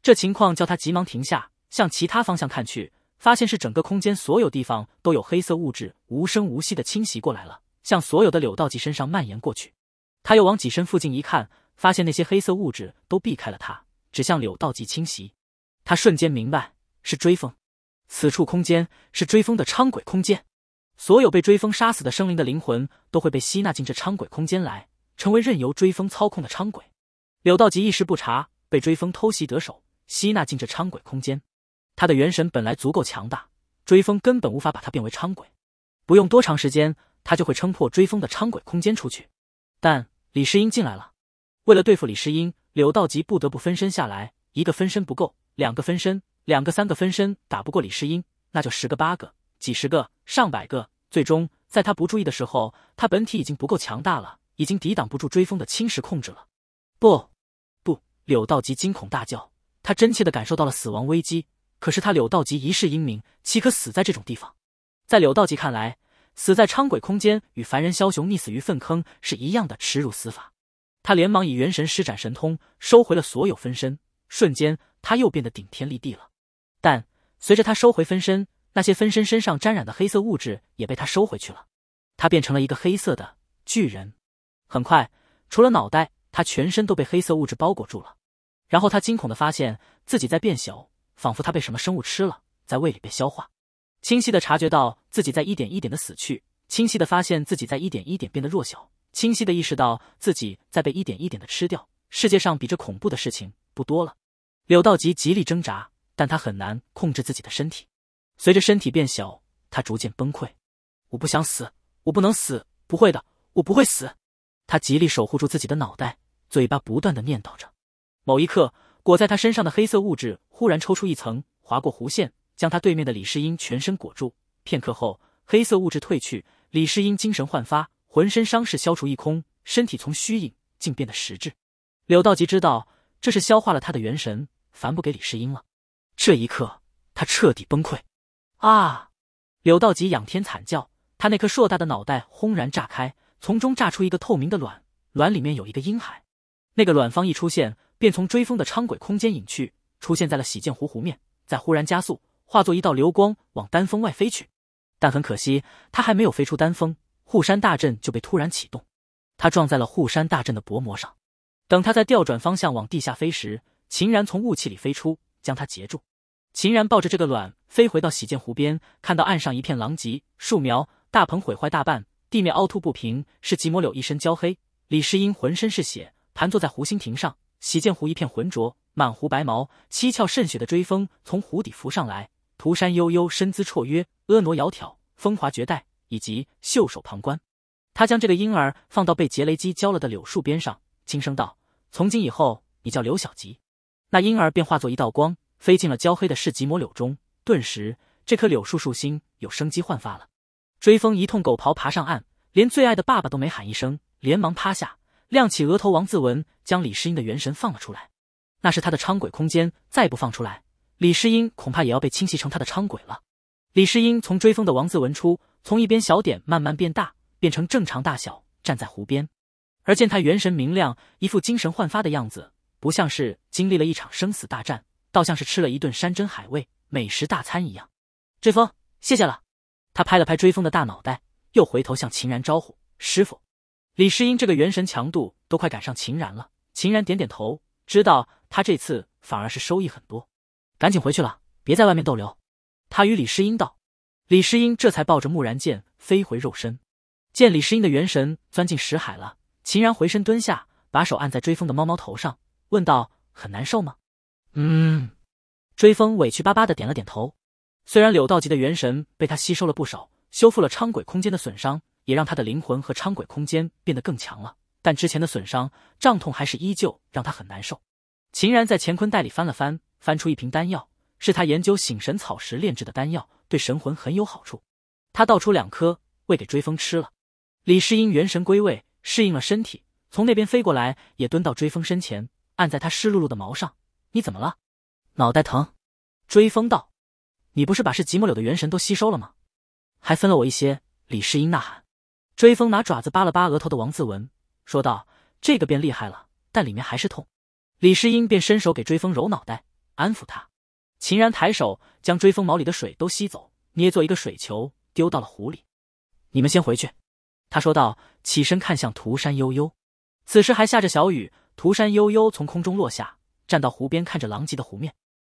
这情况叫他急忙停下，向其他方向看去，发现是整个空间所有地方都有黑色物质无声无息的侵袭过来了，向所有的柳道吉身上蔓延过去。他又往己身附近一看，发现那些黑色物质都避开了他，只向柳道吉侵袭。他瞬间明白是追风，此处空间是追风的昌鬼空间，所有被追风杀死的生灵的灵魂都会被吸纳进这昌鬼空间来，成为任由追风操控的昌鬼。柳道吉一时不察，被追风偷袭得手，吸纳进这昌鬼空间。他的元神本来足够强大，追风根本无法把他变为昌鬼。不用多长时间，他就会撑破追风的昌鬼空间出去。但李世英进来了，为了对付李世英，柳道吉不得不分身下来，一个分身不够。两个分身，两个、三个分身打不过李世英，那就十个、八个、几十个、上百个。最终在他不注意的时候，他本体已经不够强大了，已经抵挡不住追风的侵蚀控制了。不，不！柳道吉惊恐大叫，他真切的感受到了死亡危机。可是他柳道吉一世英名，岂可死在这种地方？在柳道吉看来，死在昌鬼空间与凡人枭雄溺死于粪坑是一样的耻辱死法。他连忙以元神施展神通，收回了所有分身，瞬间。他又变得顶天立地了，但随着他收回分身，那些分身身上沾染的黑色物质也被他收回去了。他变成了一个黑色的巨人。很快，除了脑袋，他全身都被黑色物质包裹住了。然后他惊恐的发现自己在变小，仿佛他被什么生物吃了，在胃里被消化。清晰的察觉到自己在一点一点的死去，清晰的发现自己在一点一点变得弱小，清晰的意识到自己在被一点一点的吃掉。世界上比这恐怖的事情不多了。柳道吉极力挣扎，但他很难控制自己的身体。随着身体变小，他逐渐崩溃。我不想死，我不能死，不会的，我不会死。他极力守护住自己的脑袋，嘴巴不断的念叨着。某一刻，裹在他身上的黑色物质忽然抽出一层，划过弧线，将他对面的李世英全身裹住。片刻后，黑色物质褪去，李世英精神焕发，浑身伤势消除一空，身体从虚影竟变得实质。柳道吉知道，这是消化了他的元神。反不给李世英了，这一刻他彻底崩溃啊！柳道吉仰天惨叫，他那颗硕大的脑袋轰然炸开，从中炸出一个透明的卵，卵里面有一个婴孩。那个卵方一出现，便从追风的昌轨空间隐去，出现在了洗剑湖湖面，再忽然加速，化作一道流光往丹峰外飞去。但很可惜，他还没有飞出丹峰，护山大阵就被突然启动，他撞在了护山大阵的薄膜上。等他在调转方向往地下飞时，秦然从雾气里飞出，将他截住。秦然抱着这个卵飞回到洗剑湖边，看到岸上一片狼藉，树苗、大棚毁坏大半，地面凹凸不平。是吉摩柳一身焦黑，李世英浑身是血，盘坐在湖心亭上。洗剑湖一片浑浊，满湖白毛。七窍渗血的追风从湖底浮上来。涂山悠悠身姿绰约，婀娜窈窕，风华绝代。以及袖手旁观，他将这个婴儿放到被劫雷击焦了的柳树边上，轻声道：“从今以后，你叫刘小吉。”那婴儿便化作一道光，飞进了焦黑的市集魔柳中。顿时，这棵柳树树心有生机焕发了。追风一通狗刨爬上岸，连最爱的爸爸都没喊一声，连忙趴下，亮起额头王字纹，将李世英的元神放了出来。那是他的伥鬼空间，再不放出来，李世英恐怕也要被侵袭成他的伥鬼了。李世英从追风的王字纹出，从一边小点慢慢变大，变成正常大小，站在湖边。而见他元神明亮，一副精神焕发的样子。不像是经历了一场生死大战，倒像是吃了一顿山珍海味美食大餐一样。追风，谢谢了。他拍了拍追风的大脑袋，又回头向秦然招呼：“师傅，李世英这个元神强度都快赶上秦然了。”秦然点点头，知道他这次反而是收益很多。赶紧回去了，别在外面逗留。他与李世英道。李世英这才抱着木然剑飞回肉身。见李世英的元神钻进石海了，秦然回身蹲下，把手按在追风的猫猫头上。问道：“很难受吗？”嗯，追风委屈巴巴的点了点头。虽然柳道吉的元神被他吸收了不少，修复了昌鬼空间的损伤，也让他的灵魂和昌鬼空间变得更强了，但之前的损伤胀痛还是依旧让他很难受。秦然在乾坤袋里翻了翻，翻出一瓶丹药，是他研究醒神草时炼制的丹药，对神魂很有好处。他倒出两颗喂给追风吃了。李世英元神归位，适应了身体，从那边飞过来，也蹲到追风身前。按在他湿漉漉的毛上，你怎么了？脑袋疼。追风道：“你不是把是吉木柳的元神都吸收了吗？还分了我一些。”李世英呐喊。追风拿爪子扒了扒额头的王字纹，说道：“这个便厉害了，但里面还是痛。”李世英便伸手给追风揉脑袋，安抚他。秦然抬手将追风毛里的水都吸走，捏做一个水球，丢到了湖里。你们先回去，他说道，起身看向涂山悠悠。此时还下着小雨。涂山悠悠从空中落下，站到湖边，看着狼藉的湖面。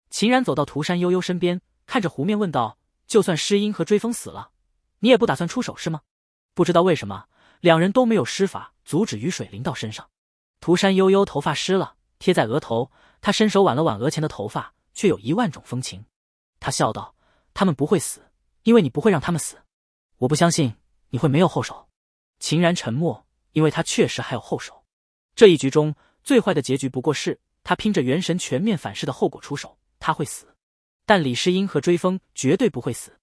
秦然走到涂山悠悠身边，看着湖面问道：“就算诗音和追风死了，你也不打算出手是吗？”不知道为什么，两人都没有施法阻止雨水淋到身上。涂山悠悠头发湿了，贴在额头，他伸手挽了挽额前的头发，却有一万种风情。他笑道：“他们不会死，因为你不会让他们死。我不相信你会没有后手。”秦然沉默，因为他确实还有后手。这一局中。最坏的结局不过是他拼着元神全面反噬的后果出手，他会死，但李世英和追风绝对不会死。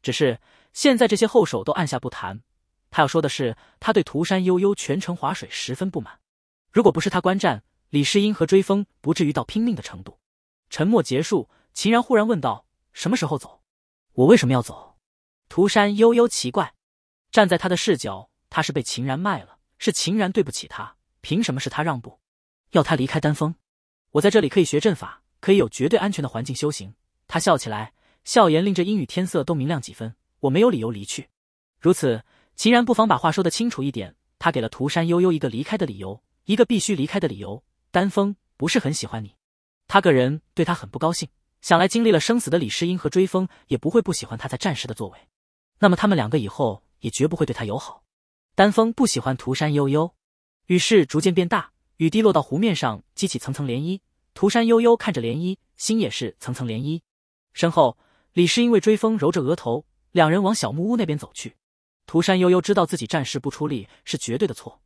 只是现在这些后手都按下不谈，他要说的是他对涂山悠悠全程划水十分不满。如果不是他观战，李世英和追风不至于到拼命的程度。沉默结束，秦然忽然问道：“什么时候走？我为什么要走？”涂山悠悠奇怪，站在他的视角，他是被秦然卖了，是秦然对不起他，凭什么是他让步？要他离开丹峰，我在这里可以学阵法，可以有绝对安全的环境修行。他笑起来，笑颜令这阴雨天色都明亮几分。我没有理由离去。如此，秦然不妨把话说得清楚一点。他给了涂山悠悠一个离开的理由，一个必须离开的理由。丹峰不是很喜欢你，他个人对他很不高兴。想来经历了生死的李诗英和追风也不会不喜欢他在战时的作为。那么他们两个以后也绝不会对他友好。丹峰不喜欢涂山悠悠，雨势逐渐变大。雨滴落到湖面上，激起层层涟漪。涂山悠悠看着涟漪，心也是层层涟漪。身后，李诗因为追风揉着额头，两人往小木屋那边走去。涂山悠悠知道自己暂时不出力是绝对的错，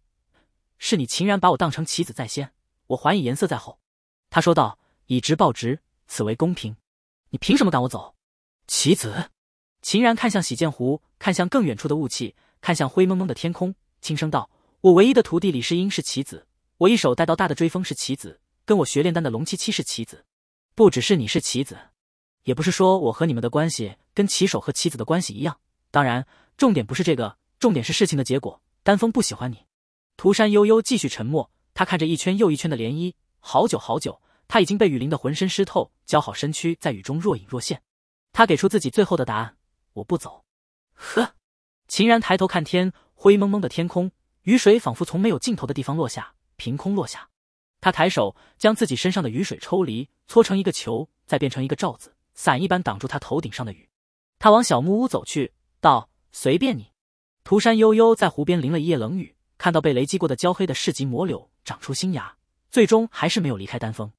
是你秦然把我当成棋子在先，我还以颜色在后。他说道：“以直报直，此为公平。你凭什么赶我走？棋子？”秦然看向洗剑湖，看向更远处的雾气，看向灰蒙蒙的天空，轻声道：“我唯一的徒弟李世英是棋子。”我一手带到大的追风是棋子，跟我学炼丹的龙七七是棋子，不只是你是棋子，也不是说我和你们的关系跟棋手和棋子的关系一样。当然，重点不是这个，重点是事情的结果。丹峰不喜欢你。涂山悠悠继续沉默，他看着一圈又一圈的涟漪，好久好久，他已经被雨淋得浑身湿透，姣好身躯在雨中若隐若现。他给出自己最后的答案：我不走。呵。秦然抬头看天，灰蒙蒙的天空，雨水仿佛从没有尽头的地方落下。凭空落下，他抬手将自己身上的雨水抽离，搓成一个球，再变成一个罩子，伞一般挡住他头顶上的雨。他往小木屋走去，道：“随便你。”涂山悠悠在湖边淋了一夜冷雨，看到被雷击过的焦黑的市级魔柳长出新芽，最终还是没有离开丹峰。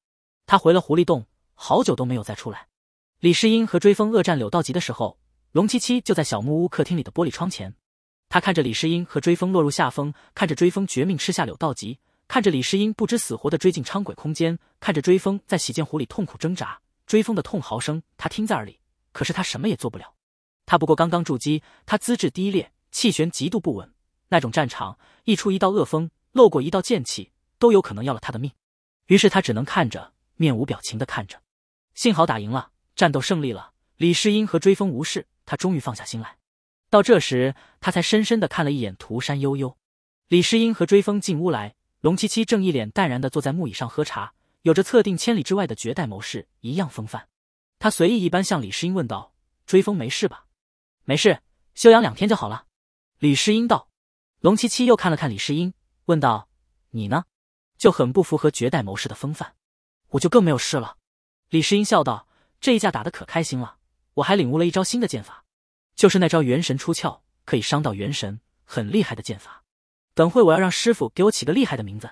他回了狐狸洞，好久都没有再出来。李世英和追风恶战柳道吉的时候，龙七七就在小木屋客厅里的玻璃窗前。他看着李世英和追风落入下风，看着追风绝命吃下柳道吉。看着李世英不知死活的追进伥鬼空间，看着追风在洗剑湖里痛苦挣扎，追风的痛嚎声他听在耳里，可是他什么也做不了。他不过刚刚筑基，他资质低劣，气旋极度不稳，那种战场一出一道恶风，漏过一道剑气，都有可能要了他的命。于是他只能看着，面无表情的看着。幸好打赢了，战斗胜利了，李世英和追风无事，他终于放下心来。到这时，他才深深的看了一眼涂山悠悠。李世英和追风进屋来。龙七七正一脸淡然地坐在木椅上喝茶，有着测定千里之外的绝代谋士一样风范。他随意一般向李世英问道：“追风没事吧？”“没事，休养两天就好了。”李世英道。龙七七又看了看李世英，问道：“你呢？”“就很不符合绝代谋士的风范。”“我就更没有事了。”李世英笑道：“这一架打得可开心了，我还领悟了一招新的剑法，就是那招元神出窍，可以伤到元神，很厉害的剑法。”等会我要让师傅给我起个厉害的名字。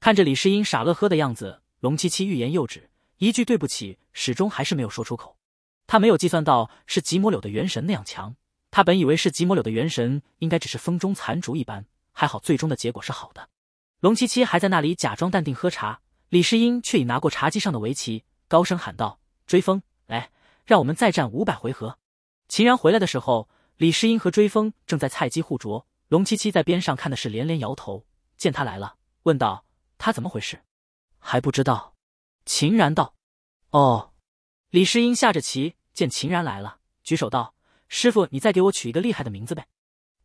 看着李世英傻乐呵的样子，龙七七欲言又止，一句对不起始终还是没有说出口。他没有计算到是吉摩柳的元神那样强，他本以为是吉摩柳的元神应该只是风中残烛一般，还好最终的结果是好的。龙七七还在那里假装淡定喝茶，李世英却已拿过茶几上的围棋，高声喊道：“追风，来，让我们再战五百回合。”秦然回来的时候，李世英和追风正在菜鸡互啄。龙七七在边上看的是连连摇头，见他来了，问道：“他怎么回事？”还不知道。秦然道：“哦。”李世英下着棋，见秦然来了，举手道：“师傅，你再给我取一个厉害的名字呗？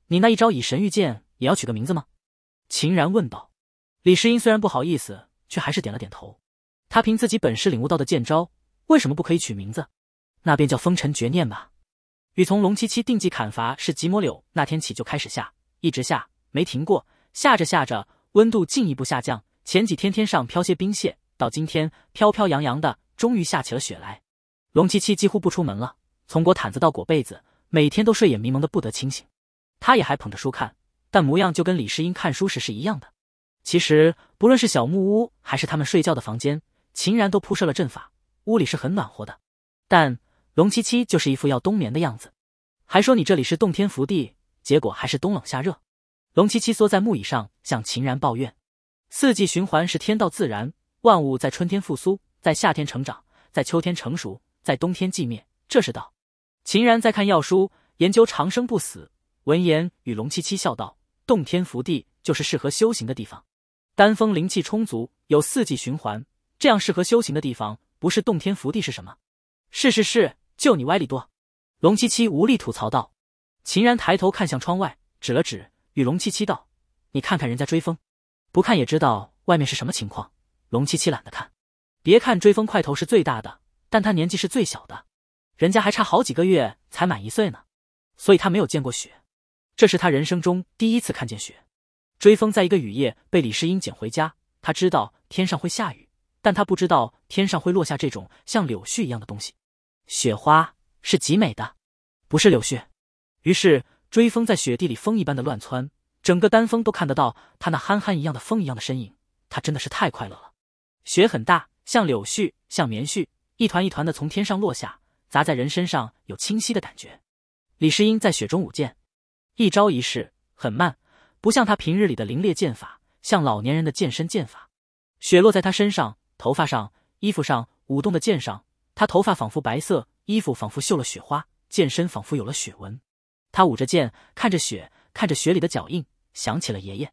你那一招以神御剑也要取个名字吗？”秦然问道。李世英虽然不好意思，却还是点了点头。他凭自己本事领悟到的剑招，为什么不可以取名字？那便叫风尘绝念吧。雨从龙七七定计砍伐是吉摩柳那天起就开始下。一直下没停过，下着下着，温度进一步下降。前几天天上飘些冰屑，到今天飘飘扬扬的，终于下起了雪来。龙七七几乎不出门了，从裹毯子到裹被子，每天都睡眼迷蒙的不得清醒。他也还捧着书看，但模样就跟李世英看书时是一样的。其实不论是小木屋还是他们睡觉的房间，秦然都铺设了阵法，屋里是很暖和的。但龙七七就是一副要冬眠的样子，还说你这里是洞天福地。结果还是冬冷夏热，龙七七缩在木椅上向秦然抱怨：“四季循环是天道自然，万物在春天复苏，在夏天成长，在秋天成熟，在冬天寂灭，这是道。”秦然在看药书，研究长生不死，闻言与龙七七笑道：“洞天福地就是适合修行的地方，丹峰灵气充足，有四季循环，这样适合修行的地方不是洞天福地是什么？是是是，就你歪理多。”龙七七无力吐槽道。秦然抬头看向窗外，指了指，与龙七七道：“你看看人家追风，不看也知道外面是什么情况。”龙七七懒得看。别看追风块头是最大的，但他年纪是最小的，人家还差好几个月才满一岁呢，所以他没有见过雪，这是他人生中第一次看见雪。追风在一个雨夜被李世英捡回家，他知道天上会下雨，但他不知道天上会落下这种像柳絮一样的东西。雪花是极美的，不是柳絮。于是追风在雪地里风一般的乱窜，整个丹峰都看得到他那憨憨一样的风一样的身影。他真的是太快乐了。雪很大，像柳絮，像棉絮，一团一团的从天上落下，砸在人身上有清晰的感觉。李世英在雪中舞剑，一招一式很慢，不像他平日里的凌冽剑法，像老年人的健身剑法。雪落在他身上、头发上、衣服上、舞动的剑上，他头发仿佛白色，衣服仿佛绣了雪花，剑身仿佛有了雪纹。他捂着剑，看着雪，看着雪里的脚印，想起了爷爷。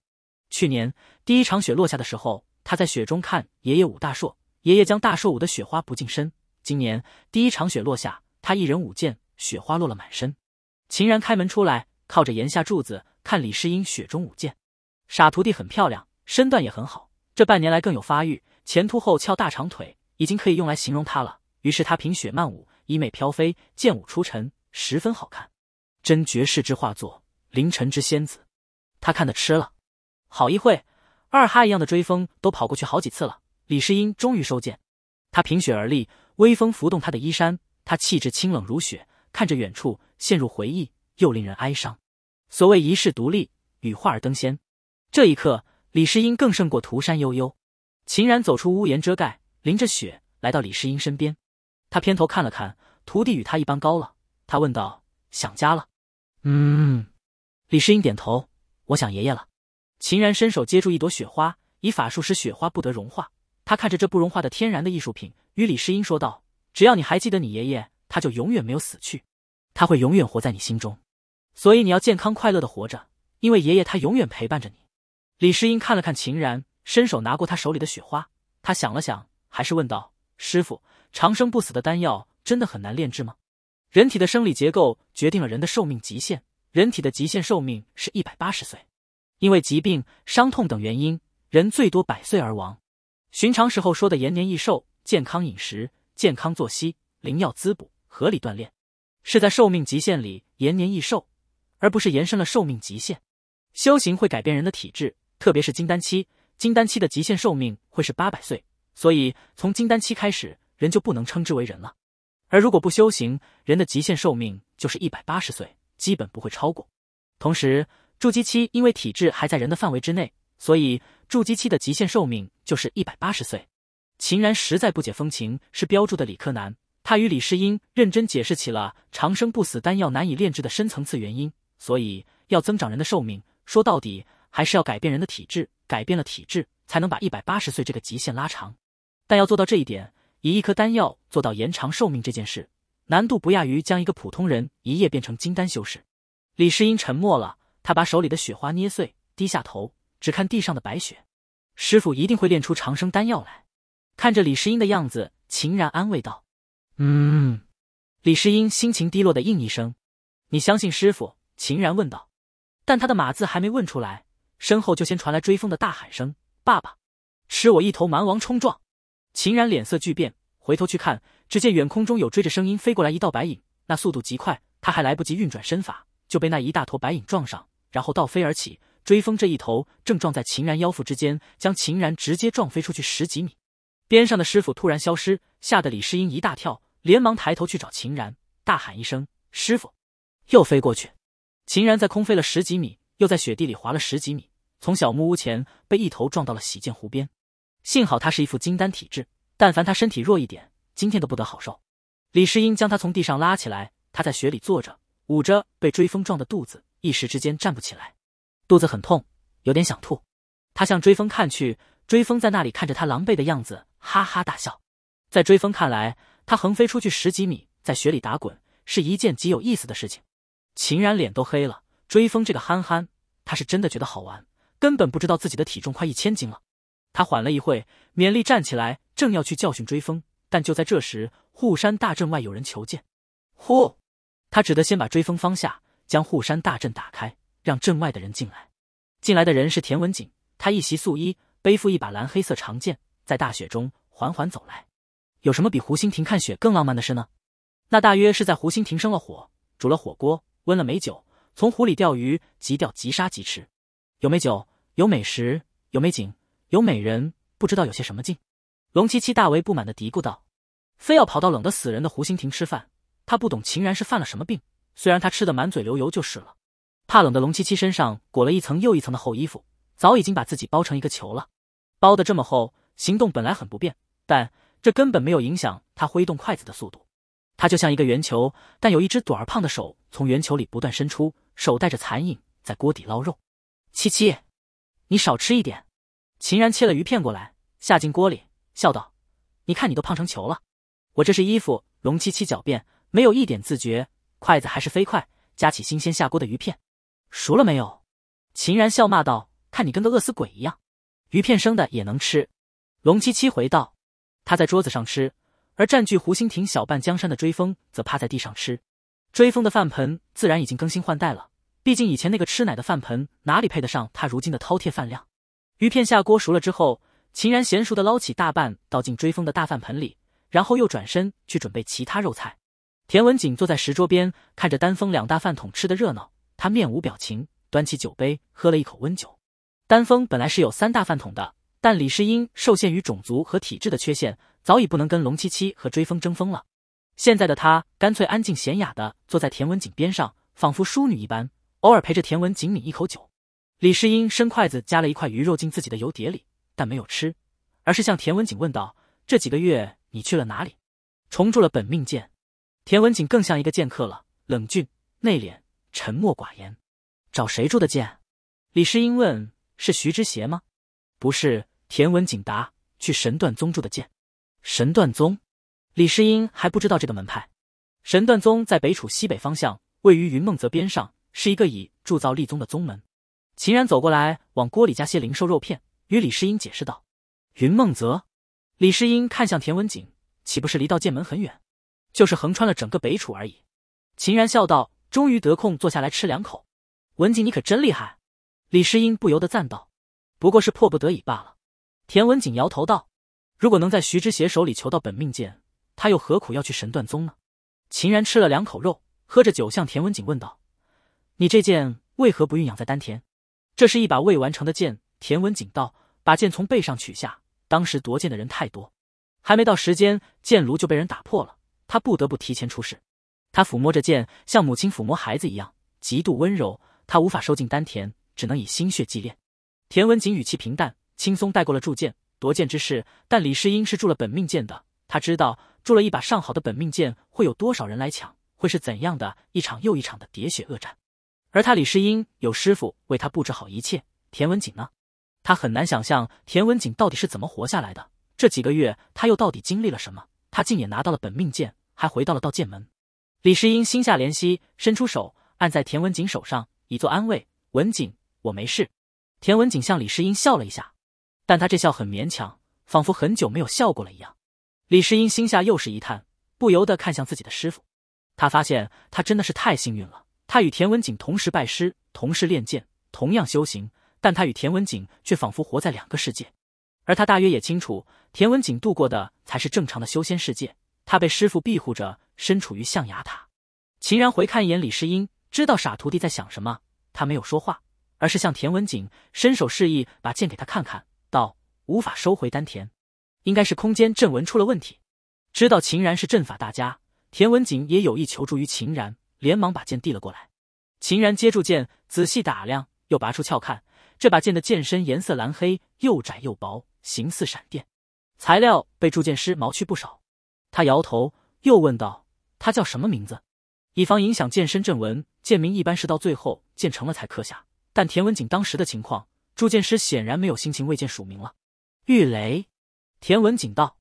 去年第一场雪落下的时候，他在雪中看爷爷舞大硕，爷爷将大硕舞的雪花不近身。今年第一场雪落下，他一人舞剑，雪花落了满身。秦然开门出来，靠着檐下柱子看李世英雪中舞剑。傻徒弟很漂亮，身段也很好，这半年来更有发育，前凸后翘大长腿，已经可以用来形容他了。于是他凭雪漫舞，衣袂飘飞，剑舞出尘，十分好看。真绝世之画作，凌晨之仙子，他看得痴了。好一会，二哈一样的追风都跑过去好几次了。李世英终于收剑，他凭雪而立，微风拂动他的衣衫，他气质清冷如雪，看着远处，陷入回忆，又令人哀伤。所谓一世独立，羽化而登仙。这一刻，李世英更胜过涂山悠悠。秦然走出屋檐遮盖，淋着雪来到李世英身边，他偏头看了看徒弟，与他一般高了。他问道：“想家了？”嗯，李世英点头。我想爷爷了。秦然伸手接住一朵雪花，以法术使雪花不得融化。他看着这不融化的天然的艺术品，与李世英说道：“只要你还记得你爷爷，他就永远没有死去，他会永远活在你心中。所以你要健康快乐的活着，因为爷爷他永远陪伴着你。”李世英看了看秦然，伸手拿过他手里的雪花。他想了想，还是问道：“师傅，长生不死的丹药真的很难炼制吗？”人体的生理结构决定了人的寿命极限，人体的极限寿命是一百八十岁。因为疾病、伤痛等原因，人最多百岁而亡。寻常时候说的延年益寿、健康饮食、健康作息、灵药滋补、合理锻炼，是在寿命极限里延年益寿，而不是延伸了寿命极限。修行会改变人的体质，特别是金丹期，金丹期的极限寿命会是八百岁，所以从金丹期开始，人就不能称之为人了。而如果不修行，人的极限寿命就是一百八十岁，基本不会超过。同时，筑基期因为体质还在人的范围之内，所以筑基期的极限寿命就是一百八十岁。秦然实在不解风情，是标注的理科男。他与李世英认真解释起了长生不死丹药难以炼制的深层次原因。所以要增长人的寿命，说到底还是要改变人的体质，改变了体质才能把一百八十岁这个极限拉长。但要做到这一点。以一颗丹药做到延长寿命这件事，难度不亚于将一个普通人一夜变成金丹修士。李世英沉默了，他把手里的雪花捏碎，低下头，只看地上的白雪。师傅一定会炼出长生丹药来。看着李世英的样子，秦然安慰道：“嗯。”李世英心情低落的应一声：“你相信师傅？”秦然问道。但他的马字还没问出来，身后就先传来追风的大喊声：“爸爸，吃我一头蛮王冲撞！”秦然脸色巨变，回头去看，只见远空中有追着声音飞过来一道白影，那速度极快，他还来不及运转身法，就被那一大坨白影撞上，然后倒飞而起。追风这一头正撞在秦然腰腹之间，将秦然直接撞飞出去十几米。边上的师傅突然消失，吓得李世英一大跳，连忙抬头去找秦然，大喊一声：“师傅！”又飞过去。秦然在空飞了十几米，又在雪地里滑了十几米，从小木屋前被一头撞到了洗剑湖边。幸好他是一副金丹体质，但凡他身体弱一点，今天都不得好受。李世英将他从地上拉起来，他在雪里坐着，捂着被追风撞的肚子，一时之间站不起来，肚子很痛，有点想吐。他向追风看去，追风在那里看着他狼狈的样子，哈哈大笑。在追风看来，他横飞出去十几米，在雪里打滚是一件极有意思的事情。秦然脸都黑了，追风这个憨憨，他是真的觉得好玩，根本不知道自己的体重快一千斤了。他缓了一会，勉力站起来，正要去教训追风，但就在这时，护山大阵外有人求见。呼！他只得先把追风放下，将护山大阵打开，让阵外的人进来。进来的人是田文锦，他一袭素衣，背负一把蓝黑色长剑，在大雪中缓缓走来。有什么比湖心亭看雪更浪漫的事呢？那大约是在湖心亭生了火，煮了火锅，温了美酒，从湖里钓鱼，即钓即杀即吃，有美酒，有美食，有美景。有美人不知道有些什么劲，龙七七大为不满的嘀咕道：“非要跑到冷得死人的湖心亭吃饭，他不懂秦然是犯了什么病。虽然他吃的满嘴流油就是了。”怕冷的龙七七身上裹了一层又一层的厚衣服，早已经把自己包成一个球了。包得这么厚，行动本来很不便，但这根本没有影响他挥动筷子的速度。他就像一个圆球，但有一只短儿胖的手从圆球里不断伸出手，带着残影在锅底捞肉。七七，你少吃一点。秦然切了鱼片过来，下进锅里，笑道：“你看你都胖成球了，我这是衣服。”龙七七狡辩，没有一点自觉。筷子还是飞快夹起新鲜下锅的鱼片，熟了没有？秦然笑骂道：“看你跟个饿死鬼一样，鱼片生的也能吃。”龙七七回道：“他在桌子上吃，而占据湖心亭小半江山的追风则趴在地上吃。追风的饭盆自然已经更新换代了，毕竟以前那个吃奶的饭盆哪里配得上他如今的饕餮饭量。”鱼片下锅熟了之后，秦然娴熟的捞起大半，倒进追风的大饭盆里，然后又转身去准备其他肉菜。田文锦坐在石桌边，看着丹枫两大饭桶吃的热闹，他面无表情，端起酒杯喝了一口温酒。丹枫本来是有三大饭桶的，但李世英受限于种族和体质的缺陷，早已不能跟龙七七和追风争锋了。现在的他干脆安静娴雅的坐在田文锦边上，仿佛淑女一般，偶尔陪着田文锦抿一口酒。李世英伸筷子夹了一块鱼肉进自己的油碟里，但没有吃，而是向田文景问道：“这几个月你去了哪里？重铸了本命剑？”田文锦更像一个剑客了，冷峻、内敛、沉默寡言。找谁铸的剑？李世英问：“是徐之邪吗？”“不是。”田文锦答：“去神断宗铸的剑。”神断宗？李世英还不知道这个门派。神断宗在北楚西北方向，位于云梦泽边上，是一个以铸造立宗的宗门。秦然走过来，往锅里加些灵兽肉片，与李世英解释道：“云梦泽。”李世英看向田文景，岂不是离道剑门很远？就是横穿了整个北楚而已。秦然笑道：“终于得空坐下来吃两口。”文景，你可真厉害！李世英不由得赞道：“不过是迫不得已罢了。”田文景摇头道：“如果能在徐之邪手里求到本命剑，他又何苦要去神断宗呢？”秦然吃了两口肉，喝着酒，向田文景问道：“你这剑为何不运养在丹田？”这是一把未完成的剑，田文锦道，把剑从背上取下。当时夺剑的人太多，还没到时间，剑炉就被人打破了，他不得不提前出世。他抚摸着剑，像母亲抚摸孩子一样，极度温柔。他无法收进丹田，只能以心血祭炼。田文锦语气平淡，轻松带过了铸剑、夺剑之事。但李世英是铸了本命剑的，他知道铸了一把上好的本命剑会有多少人来抢，会是怎样的一场又一场的喋血恶战。而他李世英有师傅为他布置好一切，田文锦呢？他很难想象田文锦到底是怎么活下来的。这几个月，他又到底经历了什么？他竟也拿到了本命剑，还回到了道剑门。李世英心下怜惜，伸出手按在田文锦手上，以作安慰。文锦，我没事。田文锦向李世英笑了一下，但他这笑很勉强，仿佛很久没有笑过了一样。李世英心下又是一叹，不由得看向自己的师傅。他发现他真的是太幸运了。他与田文景同时拜师，同时练剑，同样修行，但他与田文景却仿佛活在两个世界。而他大约也清楚，田文景度过的才是正常的修仙世界。他被师父庇护着，身处于象牙塔。秦然回看一眼李世英，知道傻徒弟在想什么，他没有说话，而是向田文景伸手示意，把剑给他看看，道：“无法收回丹田，应该是空间阵纹出了问题。”知道秦然是阵法大家，田文景也有意求助于秦然。连忙把剑递了过来，秦然接住剑，仔细打量，又拔出鞘看。这把剑的剑身颜色蓝黑，又窄又薄，形似闪电。材料被铸剑师毛去不少。他摇头，又问道：“他叫什么名字？”以防影响剑身阵纹，剑名一般是到最后剑成了才刻下。但田文景当时的情况，铸剑师显然没有心情为剑署名了。玉雷，田文景道：“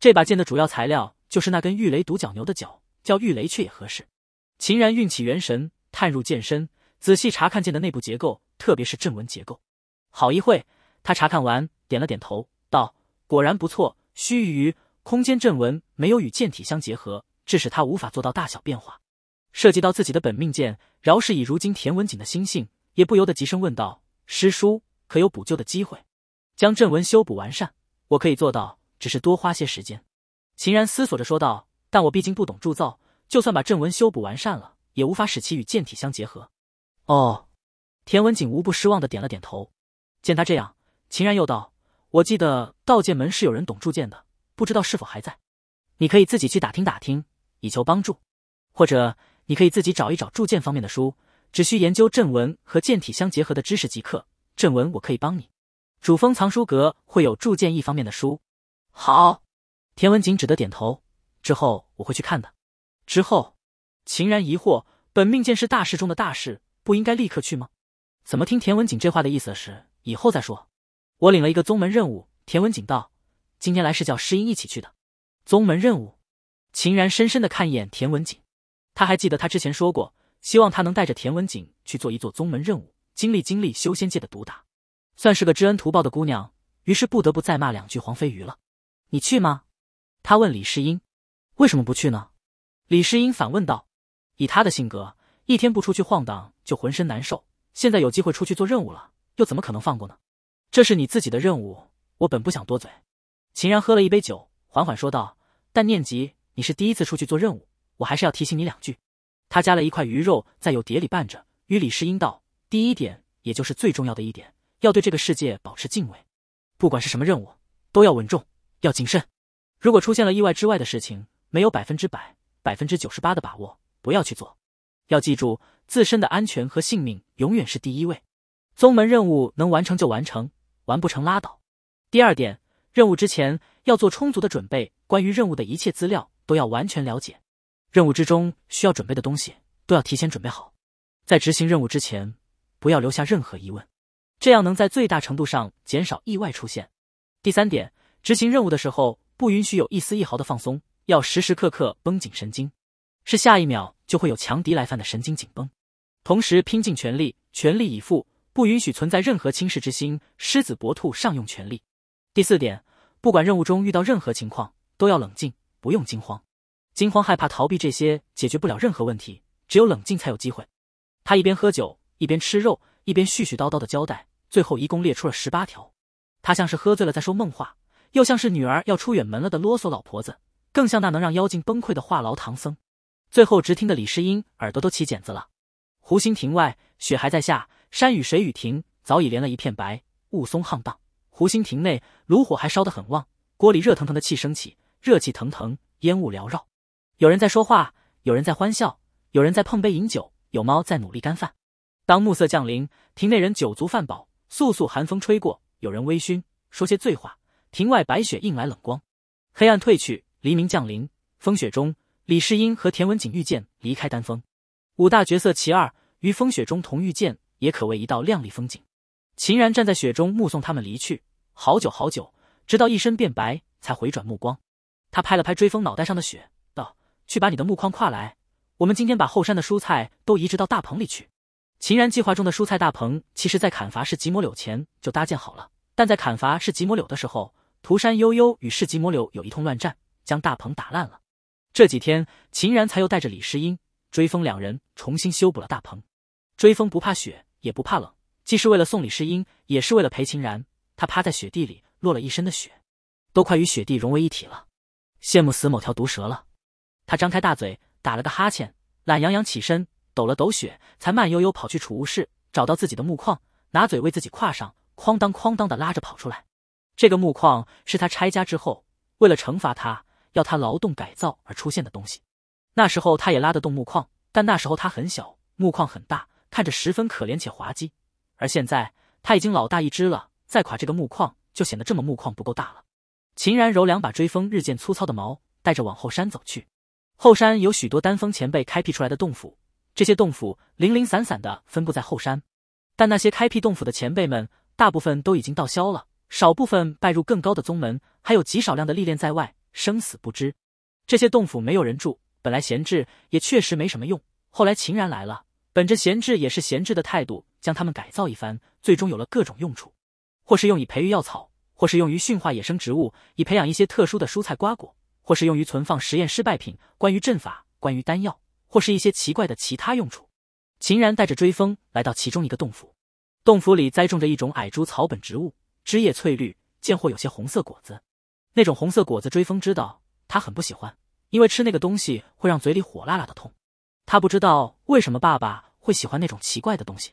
这把剑的主要材料就是那根玉雷独角牛的角，叫玉雷却也合适。”秦然运起元神，探入剑身，仔细查看剑的内部结构，特别是阵纹结构。好一会，他查看完，点了点头，道：“果然不错。”须臾，空间阵纹没有与剑体相结合，致使他无法做到大小变化。涉及到自己的本命剑，饶是以如今田文锦的心性，也不由得急声问道：“师叔，可有补救的机会？”将阵纹修补完善，我可以做到，只是多花些时间。”秦然思索着说道：“但我毕竟不懂铸造。”就算把阵文修补完善了，也无法使其与剑体相结合。哦，田文锦无不失望的点了点头。见他这样，秦然又道：“我记得道剑门是有人懂铸剑的，不知道是否还在？你可以自己去打听打听，以求帮助。或者你可以自己找一找铸剑方面的书，只需研究阵文和剑体相结合的知识即可。阵文我可以帮你，主峰藏书阁会有铸剑一方面的书。”好，田文锦只得点头。之后我会去看的。之后，秦然疑惑：本命剑是大事中的大事，不应该立刻去吗？怎么听田文锦这话的意思是以后再说？我领了一个宗门任务。田文锦道：“今天来是叫诗音一起去的。”宗门任务。秦然深深的看一眼田文锦，他还记得他之前说过，希望他能带着田文锦去做一座宗门任务，经历经历修仙界的毒打，算是个知恩图报的姑娘。于是不得不再骂两句黄飞鱼了。你去吗？他问李世英：“为什么不去呢？”李世英反问道：“以他的性格，一天不出去晃荡就浑身难受。现在有机会出去做任务了，又怎么可能放过呢？这是你自己的任务，我本不想多嘴。”秦然喝了一杯酒，缓缓说道：“但念及你是第一次出去做任务，我还是要提醒你两句。”他夹了一块鱼肉在有碟里拌着，与李世英道：“第一点，也就是最重要的一点，要对这个世界保持敬畏。不管是什么任务，都要稳重，要谨慎。如果出现了意外之外的事情，没有百分之百。”百分之九十八的把握不要去做，要记住自身的安全和性命永远是第一位。宗门任务能完成就完成，完不成拉倒。第二点，任务之前要做充足的准备，关于任务的一切资料都要完全了解，任务之中需要准备的东西都要提前准备好。在执行任务之前，不要留下任何疑问，这样能在最大程度上减少意外出现。第三点，执行任务的时候不允许有一丝一毫的放松。要时时刻刻绷紧神经，是下一秒就会有强敌来犯的神经紧绷，同时拼尽全力，全力以赴，不允许存在任何轻视之心。狮子搏兔尚用全力。第四点，不管任务中遇到任何情况，都要冷静，不用惊慌。惊慌害怕逃避这些解决不了任何问题，只有冷静才有机会。他一边喝酒，一边吃肉，一边絮絮叨叨的交代，最后一共列出了十八条。他像是喝醉了在说梦话，又像是女儿要出远门了的啰嗦老婆子。更像那能让妖精崩溃的话痨唐僧，最后直听得李世英耳朵都起茧子了。湖心亭外，雪还在下，山与水与亭早已连了一片白雾松浩荡。湖心亭内，炉火还烧得很旺，锅里热腾腾的气升起，热气腾腾，烟雾缭绕。有人在说话，有人在欢笑，有人在碰杯饮酒，有猫在努力干饭。当暮色降临，亭内人酒足饭饱，簌簌寒风吹过，有人微醺，说些醉话。亭外白雪映来冷光，黑暗褪去。黎明降临，风雪中，李世英和田文锦御剑离开丹峰。五大角色其二于风雪中同御剑，也可谓一道亮丽风景。秦然站在雪中目送他们离去，好久好久，直到一身变白才回转目光。他拍了拍追风脑袋上的雪，道：“去把你的木筐跨来，我们今天把后山的蔬菜都移植到大棚里去。”秦然计划中的蔬菜大棚，其实在砍伐世吉摩柳前就搭建好了，但在砍伐世吉摩柳的时候，涂山悠悠与世吉摩柳有一通乱战。将大棚打烂了。这几天，秦然才又带着李诗英、追风两人重新修补了大棚。追风不怕雪，也不怕冷，既是为了送李诗英，也是为了陪秦然。他趴在雪地里，落了一身的雪，都快与雪地融为一体了。羡慕死某条毒蛇了！他张开大嘴，打了个哈欠，懒洋洋起身，抖了抖雪，才慢悠悠跑去储物室，找到自己的木框，拿嘴为自己跨上，哐当哐当的拉着跑出来。这个木框是他拆家之后，为了惩罚他。要他劳动改造而出现的东西。那时候他也拉得动木框，但那时候他很小，木框很大，看着十分可怜且滑稽。而现在他已经老大一只了，再垮这个木框就显得这么木框不够大了。秦然揉两把追风日渐粗糙的毛，带着往后山走去。后山有许多丹峰前辈开辟出来的洞府，这些洞府零零散散的分布在后山。但那些开辟洞府的前辈们，大部分都已经道消了，少部分拜入更高的宗门，还有极少量的历练在外。生死不知，这些洞府没有人住，本来闲置，也确实没什么用。后来秦然来了，本着闲置也是闲置的态度，将他们改造一番，最终有了各种用处，或是用以培育药草，或是用于驯化野生植物，以培养一些特殊的蔬菜瓜果，或是用于存放实验失败品，关于阵法，关于丹药，或是一些奇怪的其他用处。秦然带着追风来到其中一个洞府，洞府里栽种着一种矮株草本植物，枝叶翠绿，见或有些红色果子。那种红色果子，追风知道他很不喜欢，因为吃那个东西会让嘴里火辣辣的痛。他不知道为什么爸爸会喜欢那种奇怪的东西。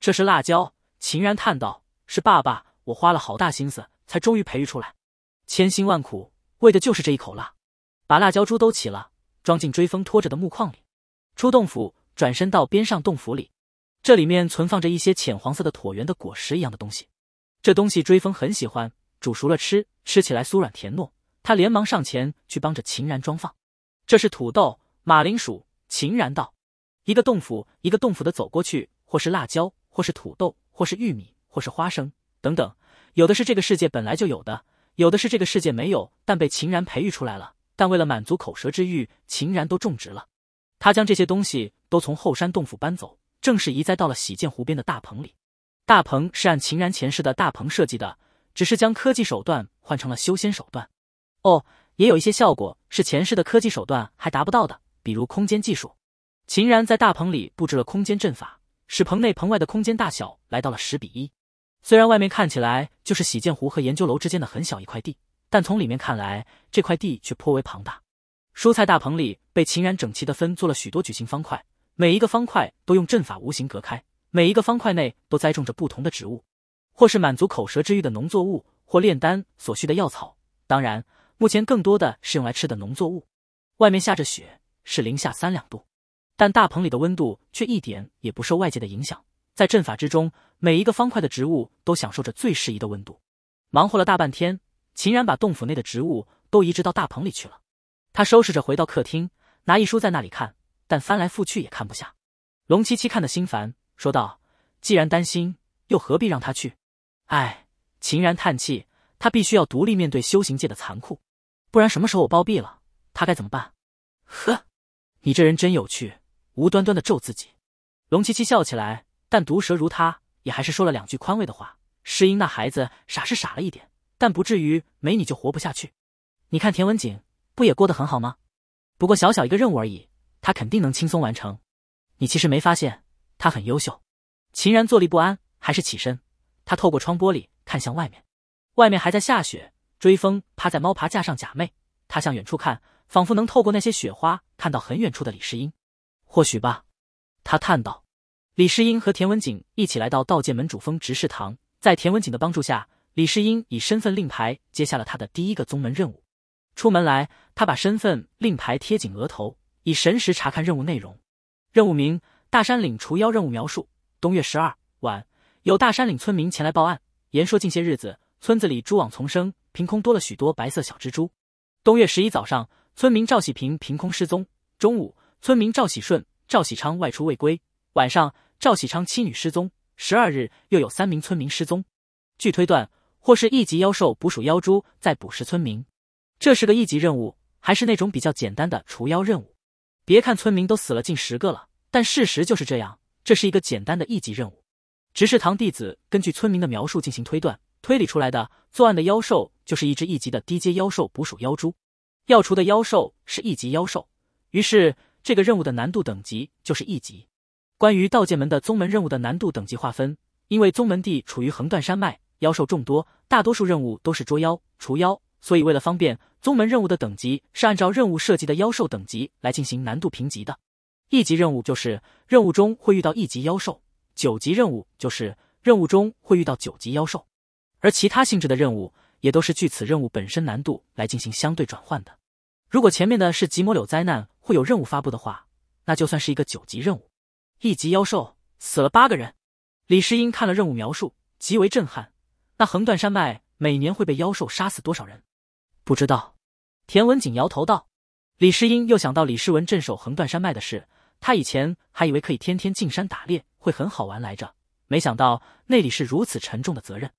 这是辣椒，秦然叹道：“是爸爸，我花了好大心思才终于培育出来，千辛万苦为的就是这一口辣。”把辣椒珠都起了，装进追风托着的木框里。出洞府，转身到边上洞府里，这里面存放着一些浅黄色的椭圆的果实一样的东西。这东西追风很喜欢。煮熟了吃，吃起来酥软甜糯。他连忙上前去帮着秦然装放。这是土豆、马铃薯。秦然道：“一个洞府一个洞府的走过去，或是辣椒，或是土豆，或是玉米，或是花生，等等。有的是这个世界本来就有的，有的是这个世界没有，但被秦然培育出来了。但为了满足口舌之欲，秦然都种植了。他将这些东西都从后山洞府搬走，正式移栽到了洗剑湖边的大棚里。大棚是按秦然前世的大棚设计的。”只是将科技手段换成了修仙手段，哦，也有一些效果是前世的科技手段还达不到的，比如空间技术。秦然在大棚里布置了空间阵法，使棚内棚外的空间大小来到了十比一。虽然外面看起来就是洗剑湖和研究楼之间的很小一块地，但从里面看来，这块地却颇为庞大。蔬菜大棚里被秦然整齐的分做了许多矩形方块，每一个方块都用阵法无形隔开，每一个方块内都栽种着不同的植物。或是满足口舌之欲的农作物，或炼丹所需的药草。当然，目前更多的是用来吃的农作物。外面下着雪，是零下三两度，但大棚里的温度却一点也不受外界的影响。在阵法之中，每一个方块的植物都享受着最适宜的温度。忙活了大半天，秦然把洞府内的植物都移植到大棚里去了。他收拾着回到客厅，拿一书在那里看，但翻来覆去也看不下。龙七七看得心烦，说道：“既然担心，又何必让他去？”哎，秦然叹气，他必须要独立面对修行界的残酷，不然什么时候我暴毙了，他该怎么办？呵，你这人真有趣，无端端的咒自己。龙七七笑起来，但毒舌如他，也还是说了两句宽慰的话。诗音那孩子傻是傻了一点，但不至于没你就活不下去。你看田文景不也过得很好吗？不过小小一个任务而已，他肯定能轻松完成。你其实没发现，他很优秀。秦然坐立不安，还是起身。他透过窗玻璃看向外面，外面还在下雪。追风趴在猫爬架上假寐。他向远处看，仿佛能透过那些雪花看到很远处的李世英。或许吧，他叹道。李世英和田文景一起来到道剑门主峰执事堂，在田文景的帮助下，李世英以身份令牌接下了他的第一个宗门任务。出门来，他把身份令牌贴紧额头，以神识查看任务内容。任务名：大山岭除妖。任务描述：冬月十二晚。有大山岭村民前来报案，言说近些日子村子里蛛网丛生，凭空多了许多白色小蜘蛛。冬月十一早上，村民赵喜平凭空失踪；中午，村民赵喜顺、赵喜昌外出未归；晚上，赵喜昌妻女失踪。十二日又有三名村民失踪。据推断，或是一级妖兽捕鼠妖蛛在捕食村民。这是个一级任务，还是那种比较简单的除妖任务？别看村民都死了近十个了，但事实就是这样。这是一个简单的一级任务。执事堂弟子根据村民的描述进行推断，推理出来的作案的妖兽就是一只一级的低阶妖兽捕鼠妖蛛。要除的妖兽是一级妖兽，于是这个任务的难度等级就是一级。关于道剑门的宗门任务的难度等级划分，因为宗门地处于横断山脉，妖兽众多，大多数任务都是捉妖除妖，所以为了方便，宗门任务的等级是按照任务涉及的妖兽等级来进行难度评级的。一级任务就是任务中会遇到一级妖兽。九级任务就是任务中会遇到九级妖兽，而其他性质的任务也都是据此任务本身难度来进行相对转换的。如果前面的是吉摩柳灾难会有任务发布的话，那就算是一个九级任务。一级妖兽死了八个人。李世英看了任务描述，极为震撼。那横断山脉每年会被妖兽杀死多少人？不知道。田文景摇头道。李世英又想到李世文镇守横断山脉的事，他以前还以为可以天天进山打猎。会很好玩来着，没想到那里是如此沉重的责任。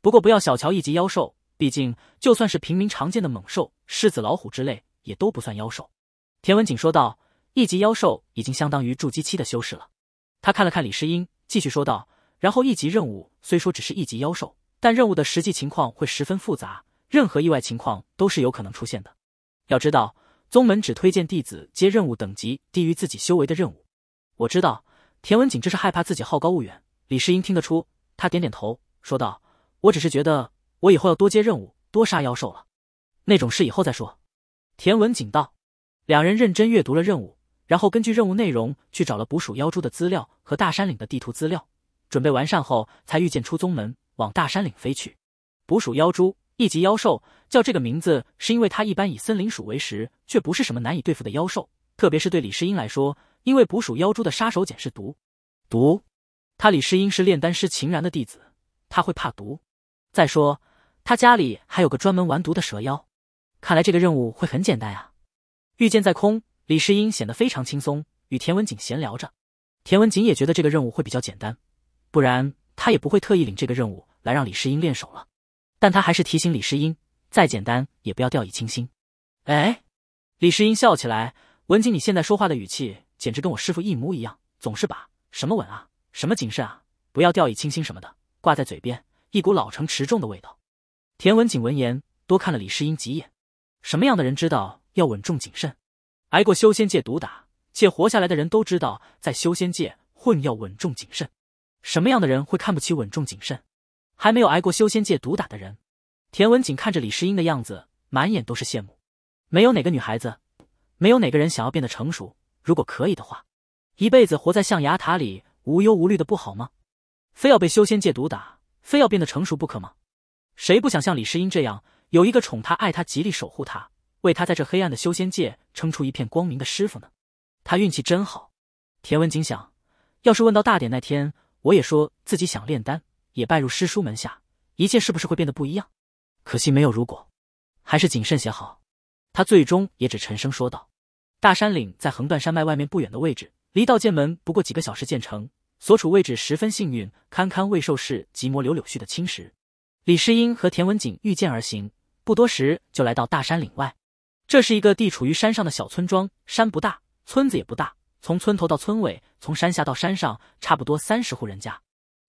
不过不要小瞧一级妖兽，毕竟就算是平民常见的猛兽，狮子、老虎之类也都不算妖兽。田文锦说道：“一级妖兽已经相当于筑基期的修士了。”他看了看李世英，继续说道：“然后一级任务虽说只是一级妖兽，但任务的实际情况会十分复杂，任何意外情况都是有可能出现的。要知道，宗门只推荐弟子接任务等级低于自己修为的任务。我知道。”田文锦，这是害怕自己好高骛远。李世英听得出，他点点头，说道：“我只是觉得，我以后要多接任务，多杀妖兽了。那种事以后再说。”田文锦道。两人认真阅读了任务，然后根据任务内容去找了捕鼠妖蛛的资料和大山岭的地图资料，准备完善后，才御剑出宗门，往大山岭飞去。捕鼠妖蛛，一级妖兽，叫这个名字是因为它一般以森林鼠为食，却不是什么难以对付的妖兽，特别是对李世英来说。因为捕鼠妖蛛的杀手锏是毒，毒。他李世英是炼丹师秦然的弟子，他会怕毒。再说他家里还有个专门玩毒的蛇妖，看来这个任务会很简单啊。御剑在空，李世英显得非常轻松，与田文锦闲聊着。田文锦也觉得这个任务会比较简单，不然他也不会特意领这个任务来让李世英练手了。但他还是提醒李世英，再简单也不要掉以轻心。哎，李世英笑起来，文锦你现在说话的语气。简直跟我师父一模一样，总是把什么稳啊、什么谨慎啊、不要掉以轻心什么的挂在嘴边，一股老成持重的味道。田文景闻言，多看了李世英几眼。什么样的人知道要稳重谨慎？挨过修仙界毒打且活下来的人都知道，在修仙界混要稳重谨慎。什么样的人会看不起稳重谨慎？还没有挨过修仙界毒打的人。田文锦看着李世英的样子，满眼都是羡慕。没有哪个女孩子，没有哪个人想要变得成熟。如果可以的话，一辈子活在象牙塔里无忧无虑的不好吗？非要被修仙界毒打，非要变得成熟不可吗？谁不想像李世英这样，有一个宠他、爱他、极力守护他、为他在这黑暗的修仙界撑出一片光明的师傅呢？他运气真好。田文景想，要是问到大典那天，我也说自己想炼丹，也拜入师叔门下，一切是不是会变得不一样？可惜没有如果，还是谨慎些好。他最终也只沉声说道。大山岭在横断山脉外面不远的位置，离道剑门不过几个小时。建成所处位置十分幸运，堪堪未受氏极魔柳柳絮的侵蚀。李世英和田文锦御剑而行，不多时就来到大山岭外。这是一个地处于山上的小村庄，山不大，村子也不大。从村头到村尾，从山下到山上，差不多三十户人家。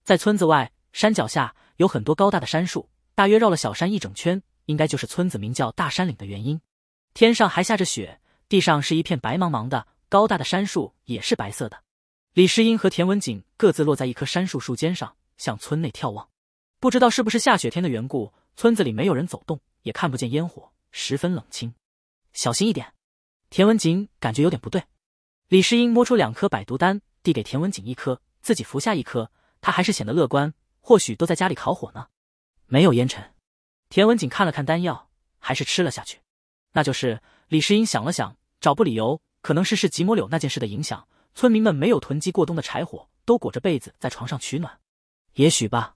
在村子外，山脚下有很多高大的杉树，大约绕了小山一整圈，应该就是村子名叫大山岭的原因。天上还下着雪。地上是一片白茫茫的，高大的杉树也是白色的。李诗英和田文锦各自落在一棵杉树树尖上，向村内眺望。不知道是不是下雪天的缘故，村子里没有人走动，也看不见烟火，十分冷清。小心一点。田文锦感觉有点不对。李诗英摸出两颗百毒丹，递给田文锦一颗，自己服下一颗。他还是显得乐观，或许都在家里烤火呢，没有烟尘。田文锦看了看丹药，还是吃了下去。那就是李诗英想了想。找不理由，可能是是吉摩柳那件事的影响。村民们没有囤积过冬的柴火，都裹着被子在床上取暖。也许吧。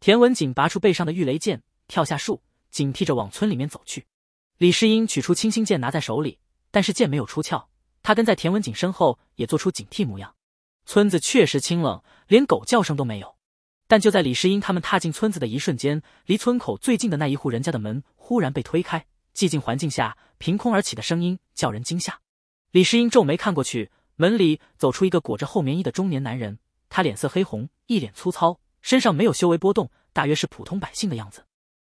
田文锦拔出背上的御雷剑，跳下树，警惕着往村里面走去。李世英取出清心剑，拿在手里，但是剑没有出鞘。他跟在田文锦身后，也做出警惕模样。村子确实清冷，连狗叫声都没有。但就在李世英他们踏进村子的一瞬间，离村口最近的那一户人家的门忽然被推开。寂静环境下，凭空而起的声音叫人惊吓。李世英皱眉看过去，门里走出一个裹着厚棉衣的中年男人，他脸色黑红，一脸粗糙，身上没有修为波动，大约是普通百姓的样子。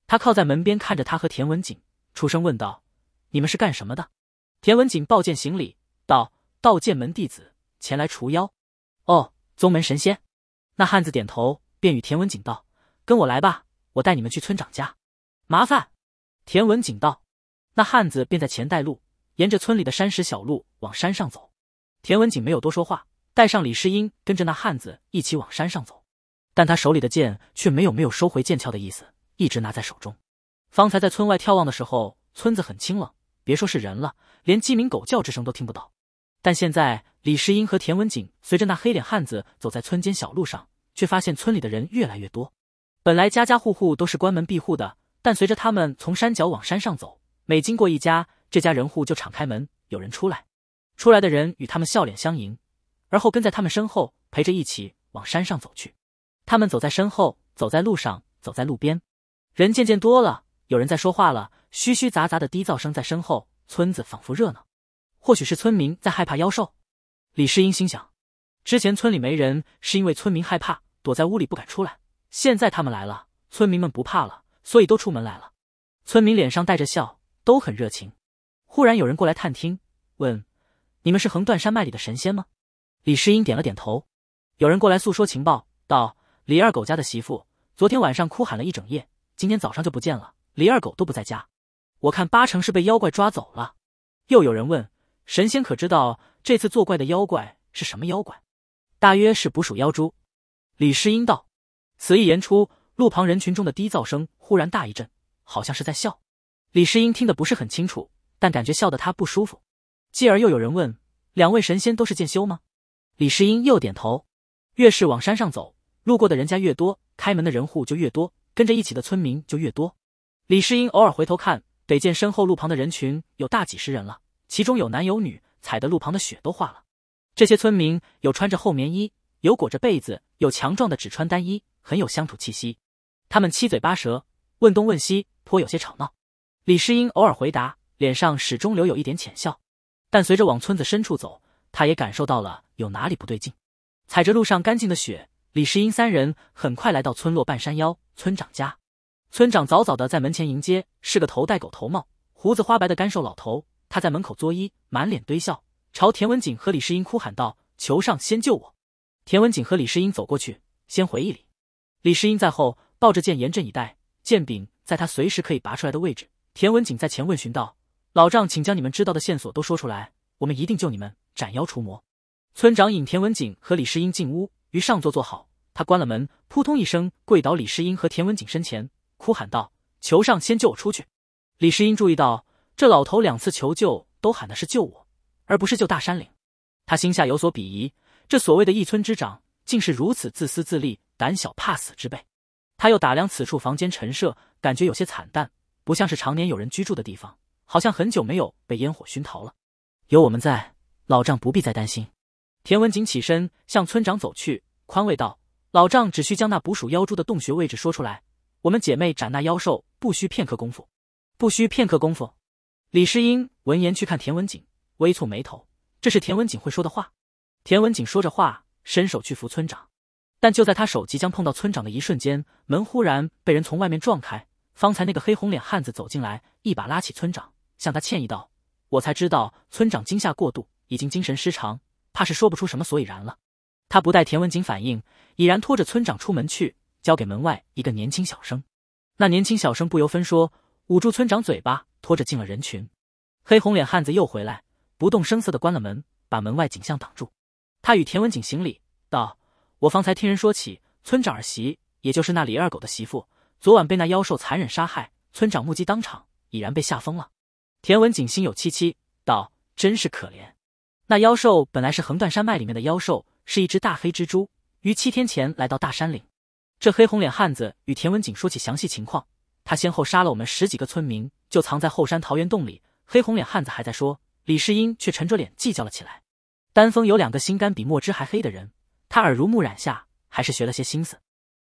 他靠在门边，看着他和田文锦，出声问道：“你们是干什么的？”田文锦抱剑行礼道：“道剑门弟子，前来除妖。”“哦，宗门神仙。”那汉子点头，便与田文锦道：“跟我来吧，我带你们去村长家。”“麻烦。”田文锦道。那汉子便在前带路，沿着村里的山石小路往山上走。田文景没有多说话，带上李世英，跟着那汉子一起往山上走。但他手里的剑却没有没有收回剑鞘的意思，一直拿在手中。方才在村外眺望的时候，村子很清冷，别说是人了，连鸡鸣狗叫之声都听不到。但现在，李世英和田文景随着那黑脸汉子走在村间小路上，却发现村里的人越来越多。本来家家户户都是关门闭户的，但随着他们从山脚往山上走，每经过一家，这家人户就敞开门，有人出来。出来的人与他们笑脸相迎，而后跟在他们身后，陪着一起往山上走去。他们走在身后，走在路上，走在路边，人渐渐多了，有人在说话了，虚虚杂杂的低噪声在身后，村子仿佛热闹。或许是村民在害怕妖兽，李世英心想：之前村里没人，是因为村民害怕，躲在屋里不敢出来。现在他们来了，村民们不怕了，所以都出门来了。村民脸上带着笑。都很热情。忽然有人过来探听，问：“你们是横断山脉里的神仙吗？”李世英点了点头。有人过来诉说情报，道：“李二狗家的媳妇昨天晚上哭喊了一整夜，今天早上就不见了，李二狗都不在家。我看八成是被妖怪抓走了。”又有人问：“神仙可知道这次作怪的妖怪是什么妖怪？”大约是捕鼠妖蛛。李世英道：“此一言出，路旁人群中的低噪声忽然大一阵，好像是在笑。”李世英听得不是很清楚，但感觉笑得他不舒服。继而又有人问：“两位神仙都是剑修吗？”李世英又点头。越是往山上走，路过的人家越多，开门的人户就越多，跟着一起的村民就越多。李世英偶尔回头看，得见身后路旁的人群有大几十人了，其中有男有女，踩得路旁的雪都化了。这些村民有穿着厚棉衣，有裹着被子，有强壮的只穿单衣，很有乡土气息。他们七嘴八舌，问东问西，颇有些吵闹。李世英偶尔回答，脸上始终留有一点浅笑，但随着往村子深处走，他也感受到了有哪里不对劲。踩着路上干净的雪，李世英三人很快来到村落半山腰，村长家。村长早早的在门前迎接，是个头戴狗头帽、胡子花白的干瘦老头。他在门口作揖，满脸堆笑，朝田文锦和李世英哭喊道：“求上仙救我！”田文锦和李世英走过去，先回一礼。李世英在后抱着剑严阵以待，剑柄在他随时可以拔出来的位置。田文锦在前问询道：“老丈，请将你们知道的线索都说出来，我们一定救你们，斩妖除魔。”村长引田文锦和李世英进屋，于上座坐好，他关了门，扑通一声跪倒李世英和田文锦身前，哭喊道：“求上仙救我出去！”李世英注意到这老头两次求救都喊的是救我，而不是救大山岭，他心下有所鄙夷，这所谓的一村之长竟是如此自私自利、胆小怕死之辈。他又打量此处房间陈设，感觉有些惨淡。不像是常年有人居住的地方，好像很久没有被烟火熏陶了。有我们在，老丈不必再担心。田文锦起身向村长走去，宽慰道：“老丈只需将那捕鼠妖猪的洞穴位置说出来，我们姐妹斩那妖兽不需片刻功夫。”不需片刻功夫。李世英闻言去看田文锦，微蹙眉头。这是田文锦会说的话。田文锦说着话，伸手去扶村长，但就在他手即将碰到村长的一瞬间，门忽然被人从外面撞开。方才那个黑红脸汉子走进来，一把拉起村长，向他歉意道：“我才知道，村长惊吓过度，已经精神失常，怕是说不出什么所以然了。”他不待田文锦反应，已然拖着村长出门去，交给门外一个年轻小生。那年轻小生不由分说，捂住村长嘴巴，拖着进了人群。黑红脸汉子又回来，不动声色的关了门，把门外景象挡住。他与田文锦行礼道：“我方才听人说起，村长儿媳，也就是那李二狗的媳妇。”昨晚被那妖兽残忍杀害，村长目击当场，已然被吓疯了。田文锦心有戚戚，道：“真是可怜。”那妖兽本来是横断山脉里面的妖兽，是一只大黑蜘蛛。于七天前来到大山岭。这黑红脸汉子与田文锦说起详细情况，他先后杀了我们十几个村民，就藏在后山桃园洞里。黑红脸汉子还在说，李世英却沉着脸计较了起来。丹峰有两个心肝比墨汁还黑的人，他耳濡目染下，还是学了些心思。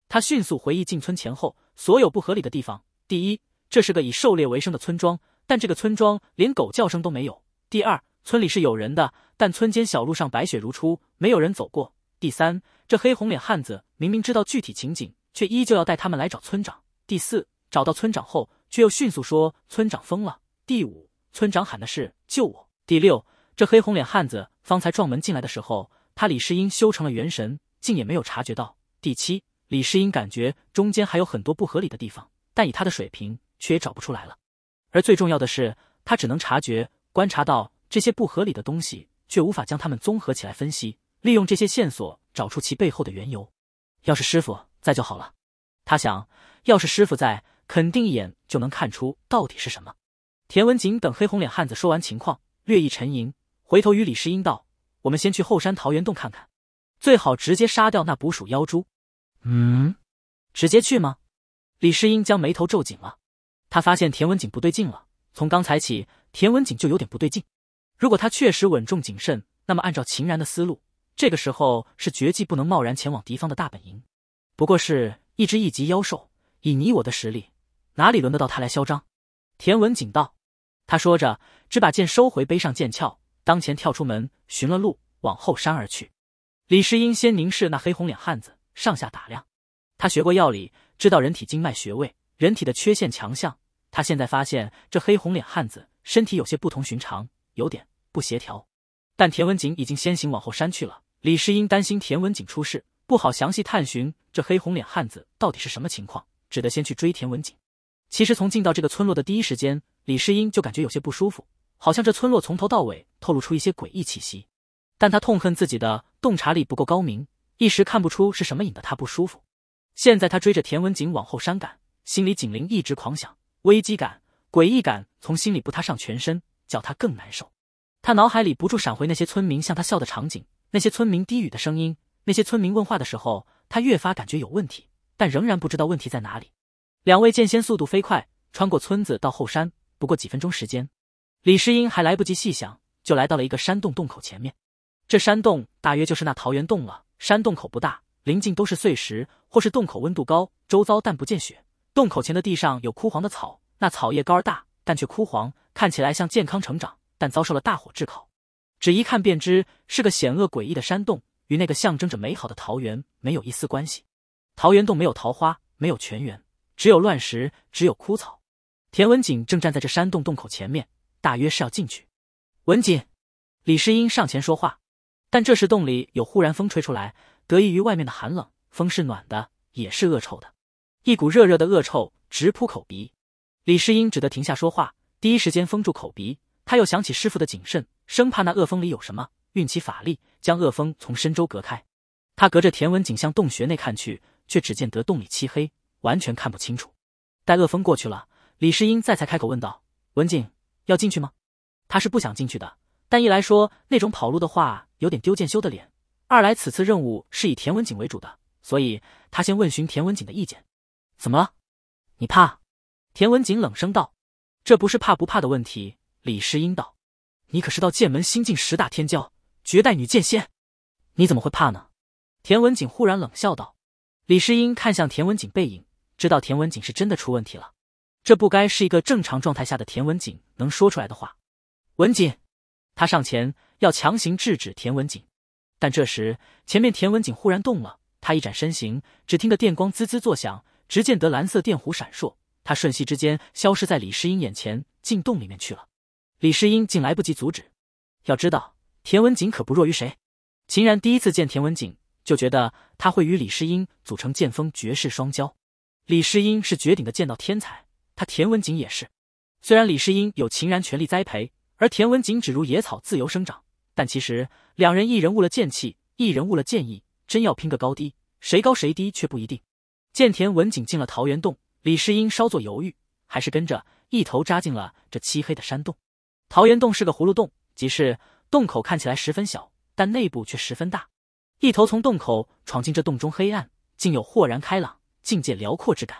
他迅速回忆进村前后。所有不合理的地方：第一，这是个以狩猎为生的村庄，但这个村庄连狗叫声都没有；第二，村里是有人的，但村间小路上白雪如初，没有人走过；第三，这黑红脸汉子明明知道具体情景，却依旧要带他们来找村长；第四，找到村长后，却又迅速说村长疯了；第五，村长喊的是“救我”；第六，这黑红脸汉子方才撞门进来的时候，他李世英修成了元神，竟也没有察觉到；第七。李世英感觉中间还有很多不合理的地方，但以他的水平却也找不出来了。而最重要的是，他只能察觉、观察到这些不合理的东西，却无法将它们综合起来分析，利用这些线索找出其背后的缘由。要是师傅在就好了，他想，要是师傅在，肯定一眼就能看出到底是什么。田文锦等黑红脸汉子说完情况，略一沉吟，回头与李世英道：“我们先去后山桃源洞看看，最好直接杀掉那捕鼠妖猪。”嗯，直接去吗？李世英将眉头皱紧了，他发现田文锦不对劲了。从刚才起，田文锦就有点不对劲。如果他确实稳重谨慎，那么按照秦然的思路，这个时候是绝技不能贸然前往敌方的大本营。不过是一只一级妖兽，以你我的实力，哪里轮得到他来嚣张？田文锦道。他说着，只把剑收回背上剑鞘，当前跳出门，寻了路往后山而去。李世英先凝视那黑红脸汉子。上下打量，他学过药理，知道人体经脉穴位、人体的缺陷强项。他现在发现这黑红脸汉子身体有些不同寻常，有点不协调。但田文锦已经先行往后山去了。李世英担心田文锦出事，不好详细探寻这黑红脸汉子到底是什么情况，只得先去追田文锦。其实从进到这个村落的第一时间，李世英就感觉有些不舒服，好像这村落从头到尾透露出一些诡异气息。但他痛恨自己的洞察力不够高明。一时看不出是什么引得他不舒服。现在他追着田文景往后山赶，心里警铃一直狂响，危机感、诡异感从心里不踏上全身，叫他更难受。他脑海里不住闪回那些村民向他笑的场景，那些村民低语的声音，那些村民问话的时候，他越发感觉有问题，但仍然不知道问题在哪里。两位剑仙速度飞快，穿过村子到后山，不过几分钟时间，李世英还来不及细想，就来到了一个山洞洞口前面。这山洞大约就是那桃源洞了。山洞口不大，临近都是碎石，或是洞口温度高，周遭但不见雪。洞口前的地上有枯黄的草，那草叶高而大，但却枯黄，看起来像健康成长，但遭受了大火炙烤。只一看便知是个险恶诡异的山洞，与那个象征着美好的桃园没有一丝关系。桃园洞没有桃花，没有泉源，只有乱石，只有枯草。田文锦正站在这山洞洞口前面，大约是要进去。文锦，李世英上前说话。但这时洞里有忽然风吹出来，得益于外面的寒冷，风是暖的，也是恶臭的，一股热热的恶臭直扑口鼻。李世英只得停下说话，第一时间封住口鼻。他又想起师傅的谨慎，生怕那恶风里有什么，运起法力将恶风从深州隔开。他隔着田文景向洞穴内看去，却只见得洞里漆黑，完全看不清楚。待恶风过去了，李世英再才开口问道：“文景，要进去吗？”他是不想进去的。但一来说那种跑路的话有点丢剑修的脸，二来此次任务是以田文锦为主的，所以他先问询田文锦的意见。怎么了？你怕？田文锦冷声道：“这不是怕不怕的问题。”李诗英道：“你可是到剑门新晋十大天骄，绝代女剑仙，你怎么会怕呢？”田文锦忽然冷笑道。李诗英看向田文锦背影，知道田文锦是真的出问题了。这不该是一个正常状态下的田文锦能说出来的话。文锦。他上前要强行制止田文锦，但这时前面田文锦忽然动了，他一展身形，只听得电光滋滋作响，只见得蓝色电弧闪烁，他瞬息之间消失在李世英眼前，进洞里面去了。李世英竟来不及阻止。要知道，田文锦可不弱于谁？秦然第一次见田文锦，就觉得他会与李世英组成剑锋绝世双骄。李世英是绝顶的剑道天才，他田文锦也是。虽然李世英有秦然全力栽培。而田文景只如野草自由生长，但其实两人一人误了剑气，一人误了剑意，真要拼个高低，谁高谁低却不一定。见田文景进了桃源洞，李世英稍作犹豫，还是跟着一头扎进了这漆黑的山洞。桃源洞是个葫芦洞，即是洞口看起来十分小，但内部却十分大。一头从洞口闯进这洞中，黑暗竟有豁然开朗、境界辽阔之感。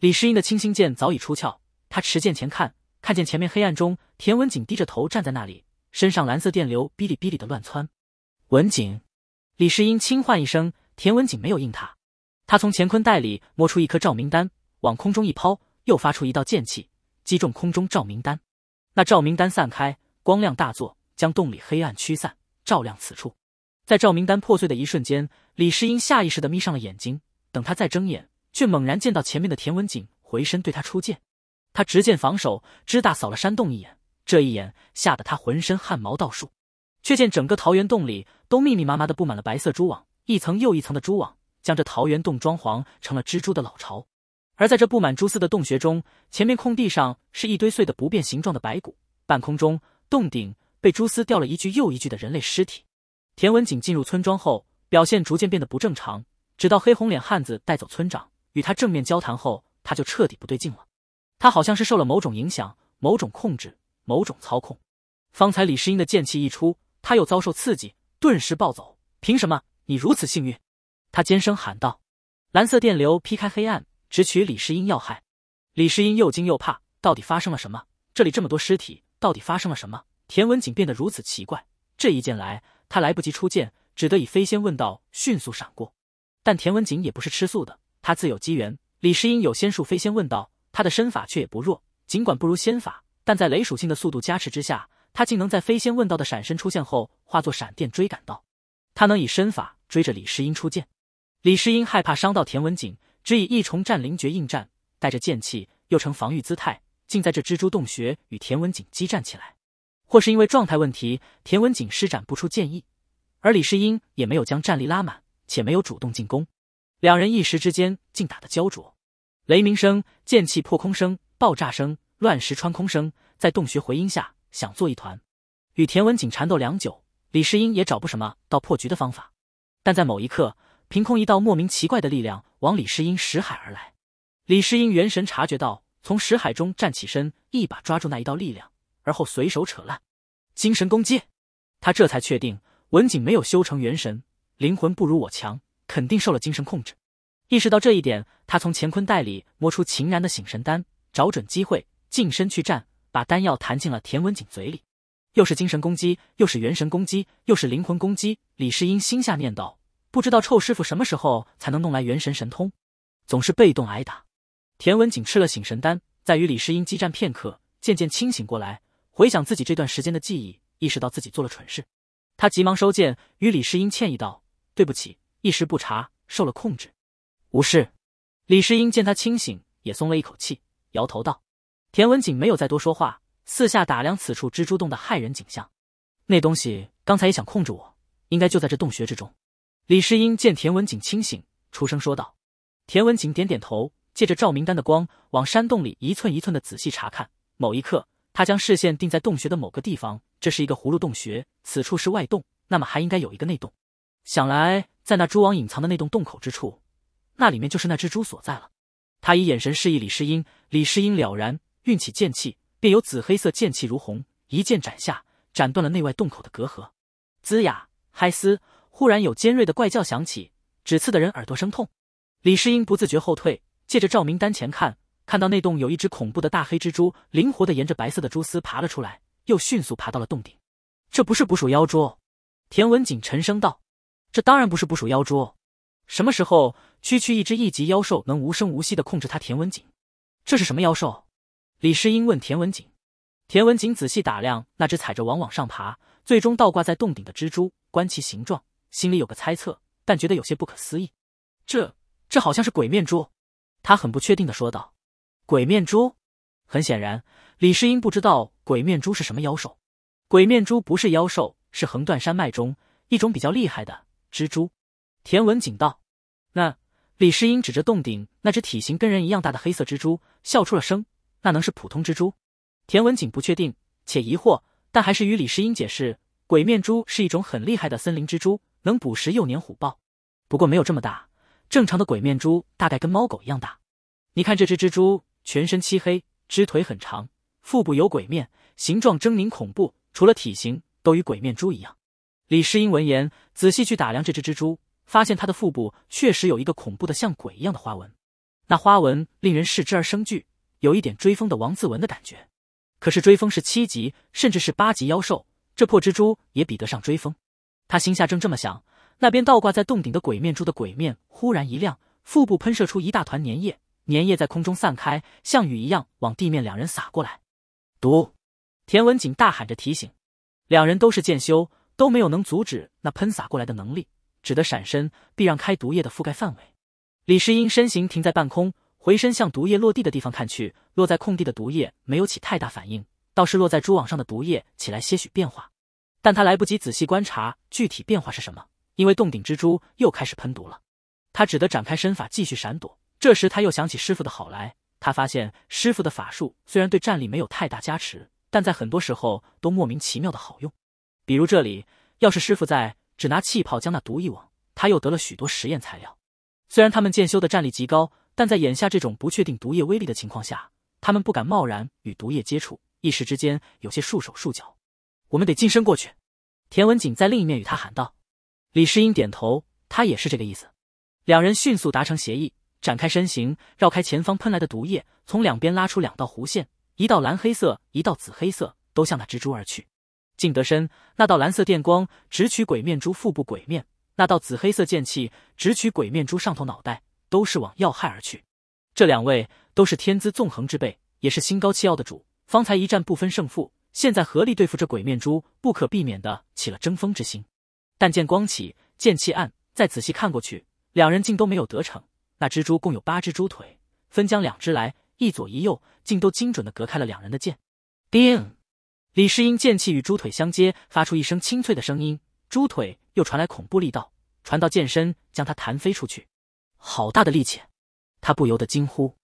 李世英的清心剑早已出鞘，他持剑前看。看见前面黑暗中，田文锦低着头站在那里，身上蓝色电流哔哩哔哩的乱窜。文锦，李世英轻唤一声，田文锦没有应他。他从乾坤袋里摸出一颗照明丹，往空中一抛，又发出一道剑气击中空中照明丹。那照明丹散开，光亮大作，将洞里黑暗驱散，照亮此处。在照明丹破碎的一瞬间，李世英下意识的眯上了眼睛。等他再睁眼，却猛然见到前面的田文锦回身对他出剑。他执剑防守，只大扫了山洞一眼，这一眼吓得他浑身汗毛倒竖，却见整个桃园洞里都密密麻麻的布满了白色蛛网，一层又一层的蛛网将这桃园洞装潢成了蜘蛛的老巢。而在这布满蛛丝的洞穴中，前面空地上是一堆碎的、不变形状的白骨，半空中洞顶被蛛丝吊了一具又一具的人类尸体。田文景进入村庄后，表现逐渐变得不正常，直到黑红脸汉子带走村长，与他正面交谈后，他就彻底不对劲了。他好像是受了某种影响、某种控制、某种操控。方才李世英的剑气一出，他又遭受刺激，顿时暴走。凭什么你如此幸运？他尖声喊道。蓝色电流劈开黑暗，直取李世英要害。李世英又惊又怕，到底发生了什么？这里这么多尸体，到底发生了什么？田文景变得如此奇怪。这一剑来，他来不及出剑，只得以飞仙问道迅速闪过。但田文景也不是吃素的，他自有机缘。李世英有仙术，飞仙问道。他的身法却也不弱，尽管不如仙法，但在雷属性的速度加持之下，他竟能在飞仙问道的闪身出现后，化作闪电追赶到。他能以身法追着李世英出剑。李世英害怕伤到田文景，只以一重战灵诀应战，带着剑气又呈防御姿态，竟在这蜘蛛洞穴与田文景激战起来。或是因为状态问题，田文景施展不出剑意，而李世英也没有将战力拉满，且没有主动进攻，两人一时之间竟打得焦灼。雷鸣声、剑气破空声、爆炸声、乱石穿空声，在洞穴回音下响作一团。与田文景缠斗良久，李世英也找不什么到破局的方法。但在某一刻，凭空一道莫名奇怪的力量往李世英识海而来。李世英元神察觉到，从识海中站起身，一把抓住那一道力量，而后随手扯烂。精神攻击，他这才确定文景没有修成元神，灵魂不如我强，肯定受了精神控制。意识到这一点，他从乾坤袋里摸出秦然的醒神丹，找准机会近身去战，把丹药弹进了田文锦嘴里。又是精神攻击，又是元神攻击，又是灵魂攻击。李世英心下念道：不知道臭师傅什么时候才能弄来元神神通，总是被动挨打。田文锦吃了醒神丹，在与李世英激战片刻，渐渐清醒过来，回想自己这段时间的记忆，意识到自己做了蠢事，他急忙收剑，与李世英歉意道：“对不起，一时不察，受了控制。”无事。李世英见他清醒，也松了一口气，摇头道：“田文锦没有再多说话，四下打量此处蜘蛛洞的骇人景象。那东西刚才也想控制我，应该就在这洞穴之中。”李世英见田文锦清醒，出声说道。田文锦点点头，借着照明灯的光往山洞里一寸一寸的仔细查看。某一刻，他将视线定在洞穴的某个地方，这是一个葫芦洞穴，此处是外洞，那么还应该有一个内洞。想来，在那蛛网隐藏的那洞洞口之处。那里面就是那只猪所在了。他以眼神示意李世英，李世英了然，运起剑气，便有紫黑色剑气如虹，一剑斩下，斩断了内外洞口的隔阂。嘶哑、嗨嘶，忽然有尖锐的怪叫响起，只刺的人耳朵生痛。李世英不自觉后退，借着照明单前看，看到那洞有一只恐怖的大黑蜘蛛，灵活的沿着白色的蛛丝爬了出来，又迅速爬到了洞顶。这不是捕鼠妖蛛。田文锦沉声道：“这当然不是捕鼠妖蛛。”什么时候，区区一只一级妖兽能无声无息地控制他？田文锦，这是什么妖兽？李世英问田文锦。田文锦仔细打量那只踩着网往上爬，最终倒挂在洞顶的蜘蛛，观其形状，心里有个猜测，但觉得有些不可思议。这这好像是鬼面蛛，他很不确定地说道。鬼面蛛？很显然，李世英不知道鬼面蛛是什么妖兽。鬼面蛛不是妖兽，是横断山脉中一种比较厉害的蜘蛛。田文景道：“那李世英指着洞顶那只体型跟人一样大的黑色蜘蛛，笑出了声。那能是普通蜘蛛？”田文景不确定且疑惑，但还是与李世英解释：“鬼面蛛是一种很厉害的森林蜘蛛，能捕食幼年虎豹。不过没有这么大，正常的鬼面蛛大概跟猫狗一样大。你看这只蜘蛛，全身漆黑，肢腿很长，腹部有鬼面，形状狰狞恐怖。除了体型，都与鬼面蛛一样。”李世英闻言，仔细去打量这只蜘蛛。发现他的腹部确实有一个恐怖的像鬼一样的花纹，那花纹令人视之而生惧，有一点追风的王字纹的感觉。可是追风是七级甚至是八级妖兽，这破蜘蛛也比得上追风。他心下正这么想，那边倒挂在洞顶的鬼面珠的鬼面忽然一亮，腹部喷射出一大团粘液，粘液在空中散开，像雨一样往地面两人洒过来。毒！田文锦大喊着提醒，两人都是剑修，都没有能阻止那喷洒过来的能力。只得闪身，避让开毒液的覆盖范围。李世英身形停在半空，回身向毒液落地的地方看去。落在空地的毒液没有起太大反应，倒是落在蛛网上的毒液起来些许变化。但他来不及仔细观察具体变化是什么，因为洞顶蜘蛛又开始喷毒了。他只得展开身法继续闪躲。这时他又想起师傅的好来，他发现师傅的法术虽然对战力没有太大加持，但在很多时候都莫名其妙的好用。比如这里，要是师傅在。只拿气泡将那毒液网，他又得了许多实验材料。虽然他们剑修的战力极高，但在眼下这种不确定毒液威力的情况下，他们不敢贸然与毒液接触，一时之间有些束手束脚。我们得近身过去。田文锦在另一面与他喊道。李世英点头，他也是这个意思。两人迅速达成协议，展开身形，绕开前方喷来的毒液，从两边拉出两道弧线，一道蓝黑色，一道紫黑色，都向那蜘蛛而去。敬得深，那道蓝色电光直取鬼面蛛腹部鬼面，那道紫黑色剑气直取鬼面蛛上头脑袋，都是往要害而去。这两位都是天资纵横之辈，也是心高气傲的主。方才一战不分胜负，现在合力对付这鬼面蛛，不可避免的起了争锋之心。但见光起，剑气暗，再仔细看过去，两人竟都没有得逞。那蜘蛛共有八只蛛腿，分将两只来，一左一右，竟都精准的隔开了两人的剑。叮。李世英剑气与猪腿相接，发出一声清脆的声音，猪腿又传来恐怖力道，传到剑身，将他弹飞出去。好大的力气！他不由得惊呼。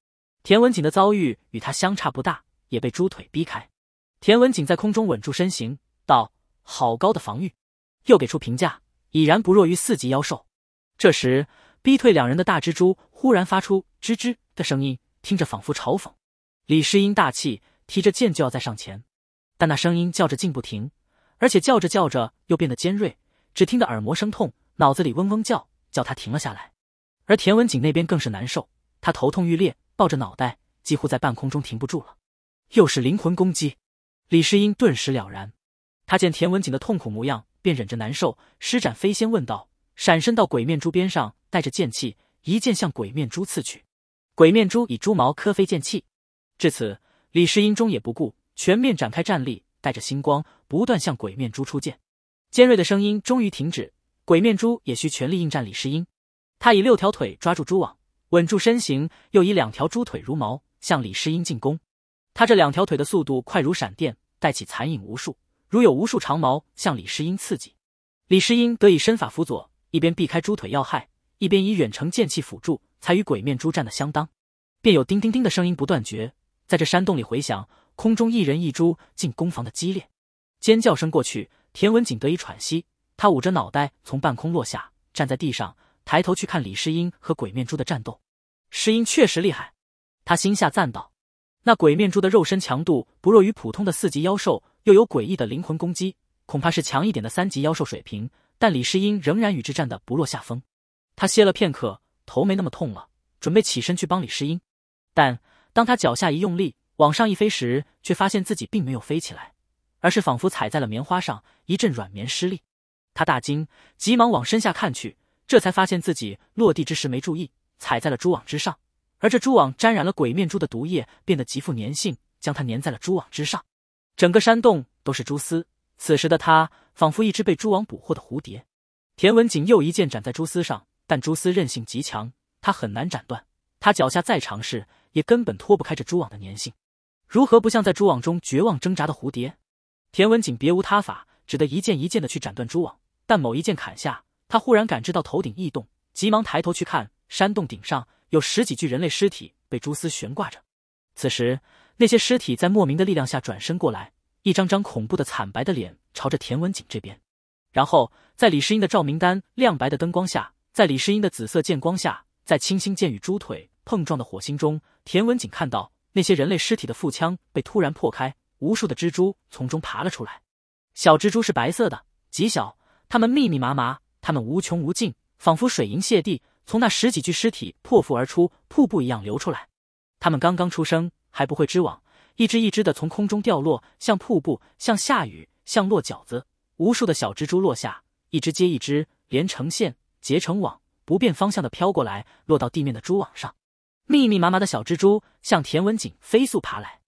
田文锦的遭遇与他相差不大，也被猪腿逼开。田文锦在空中稳住身形，道：“好高的防御！”又给出评价，已然不弱于四级妖兽。这时，逼退两人的大蜘蛛忽然发出吱吱的声音，听着仿佛嘲讽。李世英大气提着剑就要再上前。但那声音叫着竟不停，而且叫着叫着又变得尖锐，只听得耳膜生痛，脑子里嗡嗡叫，叫他停了下来。而田文锦那边更是难受，他头痛欲裂，抱着脑袋，几乎在半空中停不住了。又是灵魂攻击，李世英顿时了然。他见田文锦的痛苦模样，便忍着难受，施展飞仙问道，闪身到鬼面珠边上，带着剑气一剑向鬼面珠刺去。鬼面珠以猪毛磕飞剑气。至此，李世英终也不顾。全面展开战力，带着星光不断向鬼面蛛出剑。尖锐的声音终于停止，鬼面蛛也需全力应战李世英。他以六条腿抓住蛛网，稳住身形，又以两条蛛腿如矛向李世英进攻。他这两条腿的速度快如闪电，带起残影无数，如有无数长矛向李世英刺激。李世英得以身法辅佐，一边避开猪腿要害，一边以远程剑气辅助，才与鬼面蛛战得相当。便有叮叮叮的声音不断绝，在这山洞里回响。空中一人一猪进攻防的激烈，尖叫声过去，田文锦得以喘息。他捂着脑袋从半空落下，站在地上，抬头去看李世英和鬼面猪的战斗。世英确实厉害，他心下赞道：“那鬼面猪的肉身强度不弱于普通的四级妖兽，又有诡异的灵魂攻击，恐怕是强一点的三级妖兽水平。”但李世英仍然与之战的不落下风。他歇了片刻，头没那么痛了，准备起身去帮李世英。但当他脚下一用力，往上一飞时，却发现自己并没有飞起来，而是仿佛踩在了棉花上，一阵软绵失力。他大惊，急忙往身下看去，这才发现自己落地之时没注意，踩在了蛛网之上。而这蛛网沾染了鬼面蛛的毒液，变得极富粘性，将它粘在了蛛网之上。整个山洞都是蛛丝，此时的他仿佛一只被蛛网捕获的蝴蝶。田文景又一剑斩在蛛丝上，但蛛丝韧性极强，他很难斩断。他脚下再尝试，也根本脱不开这蛛网的粘性。如何不像在蛛网中绝望挣扎的蝴蝶？田文锦别无他法，只得一剑一剑的去斩断蛛网。但某一剑砍下，他忽然感知到头顶异动，急忙抬头去看，山洞顶上有十几具人类尸体被蛛丝悬挂着。此时，那些尸体在莫名的力量下转身过来，一张张恐怖的惨白的脸朝着田文锦这边。然后，在李世英的照明丹亮白的灯光下，在李世英的紫色剑光下，在青新剑与猪腿碰撞的火星中，田文锦看到。那些人类尸体的腹腔被突然破开，无数的蜘蛛从中爬了出来。小蜘蛛是白色的，极小，它们密密麻麻，它们无穷无尽，仿佛水银泻地，从那十几具尸体破腹而出，瀑布一样流出来。它们刚刚出生，还不会织网，一只一只的从空中掉落，像瀑布，像下雨，像落饺子。无数的小蜘蛛落下，一只接一只，连成线，结成网，不变方向的飘过来，落到地面的蛛网上。密密麻麻的小蜘蛛向田文锦飞速爬来，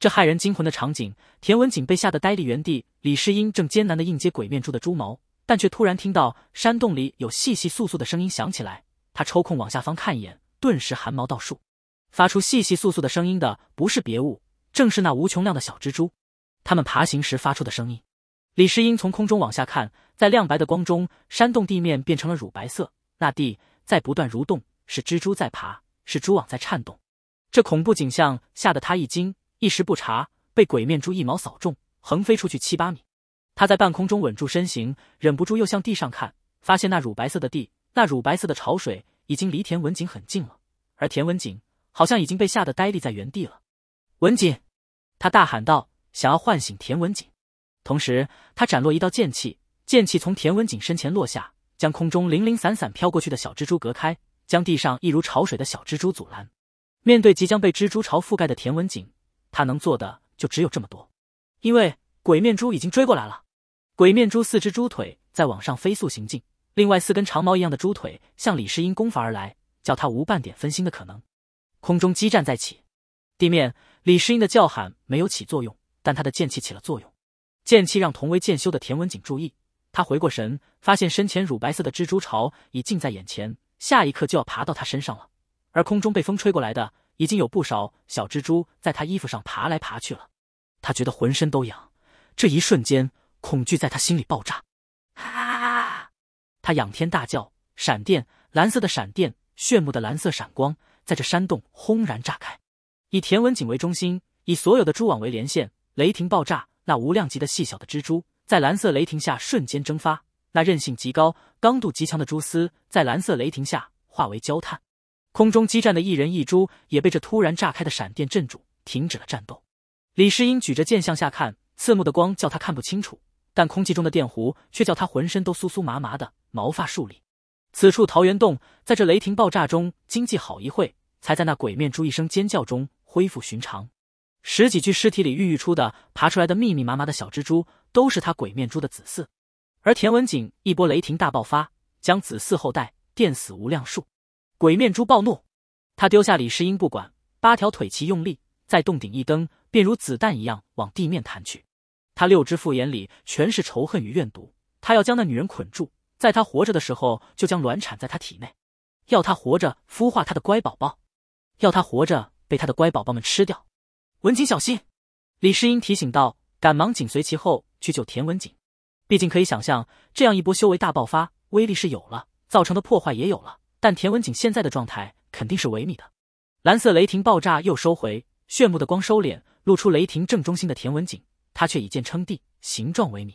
这骇人惊魂的场景，田文锦被吓得呆立原地。李世英正艰难地应接鬼面蛛的蛛毛，但却突然听到山洞里有细细簌簌的声音响起来。他抽空往下方看一眼，顿时汗毛倒竖。发出细细簌簌的声音的不是别物，正是那无穷量的小蜘蛛，它们爬行时发出的声音。李世英从空中往下看，在亮白的光中，山洞地面变成了乳白色，那地在不断蠕动，是蜘蛛在爬。是蛛网在颤动，这恐怖景象吓得他一惊，一时不察，被鬼面蛛一毛扫中，横飞出去七八米。他在半空中稳住身形，忍不住又向地上看，发现那乳白色的地，那乳白色的潮水已经离田文锦很近了，而田文锦好像已经被吓得呆立在原地了。文锦，他大喊道，想要唤醒田文锦，同时他斩落一道剑气，剑气从田文锦身前落下，将空中零零散散飘过去的小蜘蛛隔开。将地上一如潮水的小蜘蛛阻拦。面对即将被蜘蛛巢覆盖的田文景，他能做的就只有这么多。因为鬼面蛛已经追过来了。鬼面蛛四只猪腿在往上飞速行进，另外四根长矛一样的猪腿向李世英攻伐而来，叫他无半点分心的可能。空中激战再起，地面李世英的叫喊没有起作用，但他的剑气起了作用。剑气让同为剑修的田文景注意，他回过神，发现身前乳白色的蜘蛛巢已近在眼前。下一刻就要爬到他身上了，而空中被风吹过来的，已经有不少小蜘蛛在他衣服上爬来爬去了。他觉得浑身都痒，这一瞬间，恐惧在他心里爆炸。啊！他仰天大叫，闪电，蓝色的闪电，炫目的蓝色闪光，在这山洞轰然炸开。以田文景为中心，以所有的蛛网为连线，雷霆爆炸，那无量级的细小的蜘蛛，在蓝色雷霆下瞬间蒸发。那韧性极高、刚度极强的蛛丝，在蓝色雷霆下化为焦炭。空中激战的一人一蛛，也被这突然炸开的闪电镇住，停止了战斗。李世英举着剑向下看，刺目的光叫他看不清楚，但空气中的电弧却叫他浑身都酥酥麻麻的，毛发竖立。此处桃源洞，在这雷霆爆炸中惊悸好一会，才在那鬼面蛛一声尖叫中恢复寻常。十几具尸体里孕育出的、爬出来的密密麻麻的小蜘蛛，都是他鬼面蛛的子嗣。而田文锦一波雷霆大爆发，将子嗣后代电死无量数。鬼面蛛暴怒，他丢下李世英不管，八条腿齐用力，在洞顶一蹬，便如子弹一样往地面弹去。他六只复眼里全是仇恨与怨毒，他要将那女人捆住，在她活着的时候就将卵产在她体内，要她活着孵化他的乖宝宝，要她活着被他的乖宝宝们吃掉。文锦小心，李世英提醒道，赶忙紧随其后去救田文锦。毕竟可以想象，这样一波修为大爆发，威力是有了，造成的破坏也有了。但田文锦现在的状态肯定是萎靡的。蓝色雷霆爆炸又收回，炫目的光收敛，露出雷霆正中心的田文锦。他却以剑称帝，形状萎靡。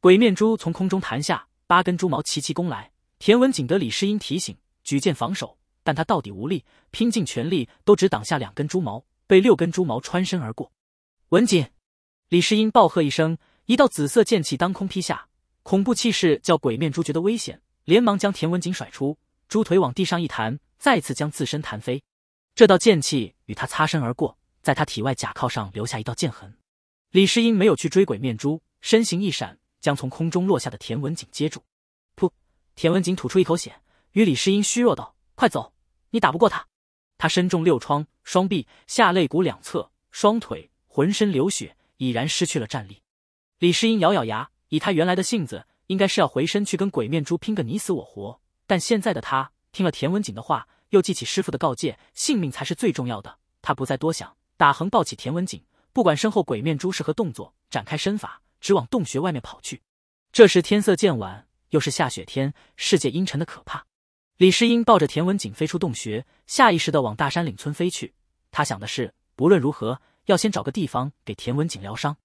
鬼面珠从空中弹下，八根猪毛齐齐攻来。田文锦得李世英提醒，举剑防守，但他到底无力，拼尽全力都只挡下两根猪毛，被六根猪毛穿身而过。文锦，李世英暴喝一声。一道紫色剑气当空劈下，恐怖气势叫鬼面猪觉得危险，连忙将田文锦甩出，猪腿往地上一弹，再次将自身弹飞。这道剑气与他擦身而过，在他体外甲铐上留下一道剑痕。李世英没有去追鬼面猪，身形一闪，将从空中落下的田文锦接住。噗，田文锦吐出一口血，与李世英虚弱道：“快走，你打不过他。”他身中六创，双臂、下肋骨两侧、双腿，浑身流血，已然失去了战力。李世英咬咬牙，以他原来的性子，应该是要回身去跟鬼面猪拼个你死我活。但现在的他听了田文锦的话，又记起师傅的告诫，性命才是最重要的。他不再多想，打横抱起田文锦，不管身后鬼面猪是何动作，展开身法，直往洞穴外面跑去。这时天色渐晚，又是下雪天，世界阴沉的可怕。李世英抱着田文锦飞出洞穴，下意识地往大山岭村飞去。他想的是，不论如何，要先找个地方给田文锦疗伤。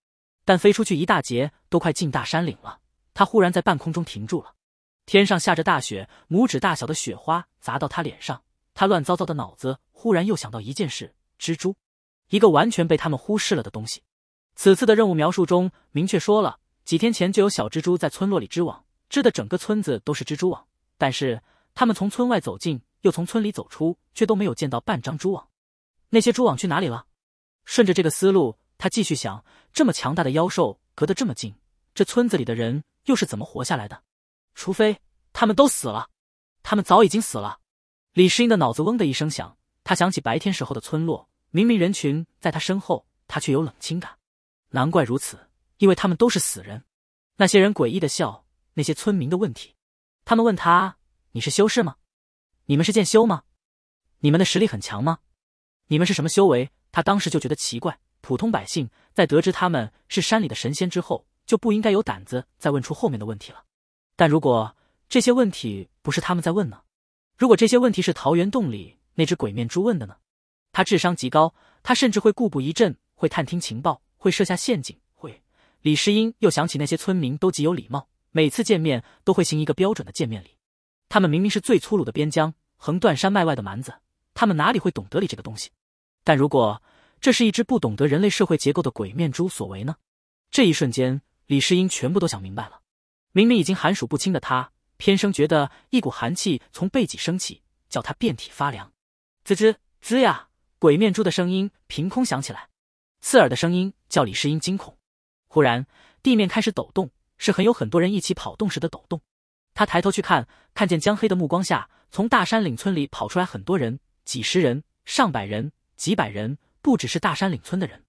但飞出去一大截，都快进大山岭了。他忽然在半空中停住了。天上下着大雪，拇指大小的雪花砸到他脸上。他乱糟糟的脑子忽然又想到一件事：蜘蛛，一个完全被他们忽视了的东西。此次的任务描述中明确说了，几天前就有小蜘蛛在村落里织网，织的整个村子都是蜘蛛网。但是他们从村外走进，又从村里走出，却都没有见到半张蛛网。那些蛛网去哪里了？顺着这个思路。他继续想：这么强大的妖兽，隔得这么近，这村子里的人又是怎么活下来的？除非他们都死了，他们早已经死了。李世英的脑子嗡的一声响，他想起白天时候的村落，明明人群在他身后，他却有冷清感。难怪如此，因为他们都是死人。那些人诡异的笑，那些村民的问题，他们问他：“你是修士吗？你们是剑修吗？你们的实力很强吗？你们是什么修为？”他当时就觉得奇怪。普通百姓在得知他们是山里的神仙之后，就不应该有胆子再问出后面的问题了。但如果这些问题不是他们在问呢？如果这些问题是桃源洞里那只鬼面猪问的呢？他智商极高，他甚至会故布疑阵，会探听情报，会设下陷阱。会李世英又想起那些村民都极有礼貌，每次见面都会行一个标准的见面礼。他们明明是最粗鲁的边疆横断山脉外的蛮子，他们哪里会懂得理这个东西？但如果……这是一只不懂得人类社会结构的鬼面猪所为呢？这一瞬间，李世英全部都想明白了。明明已经寒暑不清的他，偏生觉得一股寒气从背脊升起，叫他遍体发凉。滋滋滋呀！鬼面猪的声音凭空响起来，刺耳的声音叫李世英惊恐。忽然，地面开始抖动，是很有很多人一起跑动时的抖动。他抬头去看，看见江黑的目光下，从大山岭村里跑出来很多人，几十人、上百人、几百人。不只是大山岭村的人，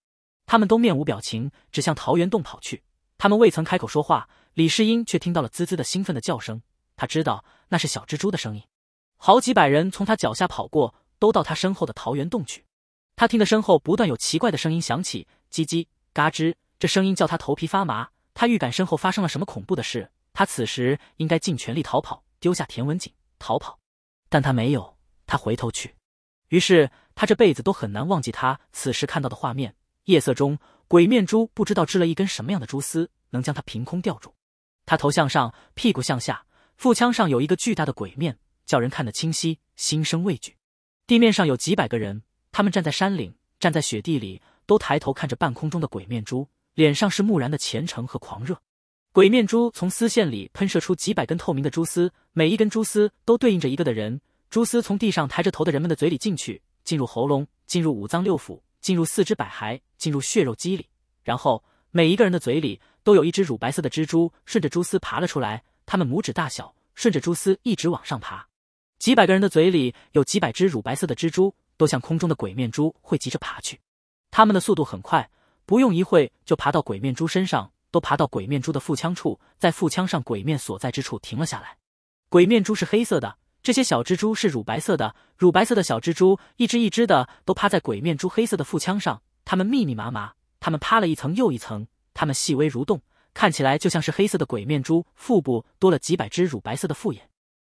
他们都面无表情，只向桃源洞跑去。他们未曾开口说话，李世英却听到了滋滋的兴奋的叫声。他知道那是小蜘蛛的声音。好几百人从他脚下跑过，都到他身后的桃源洞去。他听得身后不断有奇怪的声音响起，叽叽嘎吱，这声音叫他头皮发麻。他预感身后发生了什么恐怖的事。他此时应该尽全力逃跑，丢下田文锦逃跑，但他没有，他回头去，于是。他这辈子都很难忘记他此时看到的画面。夜色中，鬼面蛛不知道织了一根什么样的蛛丝，能将他凭空吊住。他头向上，屁股向下，腹腔上有一个巨大的鬼面，叫人看得清晰，心生畏惧。地面上有几百个人，他们站在山岭，站在雪地里，都抬头看着半空中的鬼面蛛，脸上是木然的虔诚和狂热。鬼面蛛从丝线里喷射出几百根透明的蛛丝，每一根蛛丝都对应着一个的人。蛛丝从地上抬着头的人们的嘴里进去。进入喉咙，进入五脏六腑，进入四肢百骸，进入血肉肌里。然后，每一个人的嘴里都有一只乳白色的蜘蛛，顺着蛛丝爬了出来。他们拇指大小，顺着蛛丝一直往上爬。几百个人的嘴里有几百只乳白色的蜘蛛，都向空中的鬼面蛛汇集着爬去。他们的速度很快，不用一会就爬到鬼面蛛身上，都爬到鬼面蛛的腹腔处，在腹腔上鬼面所在之处停了下来。鬼面蛛是黑色的。这些小蜘蛛是乳白色的，乳白色的小蜘蛛一只一只的都趴在鬼面蛛黑色的腹腔上，它们密密麻麻，它们趴了一层又一层，它们细微蠕动，看起来就像是黑色的鬼面蛛腹部多了几百只乳白色的复眼。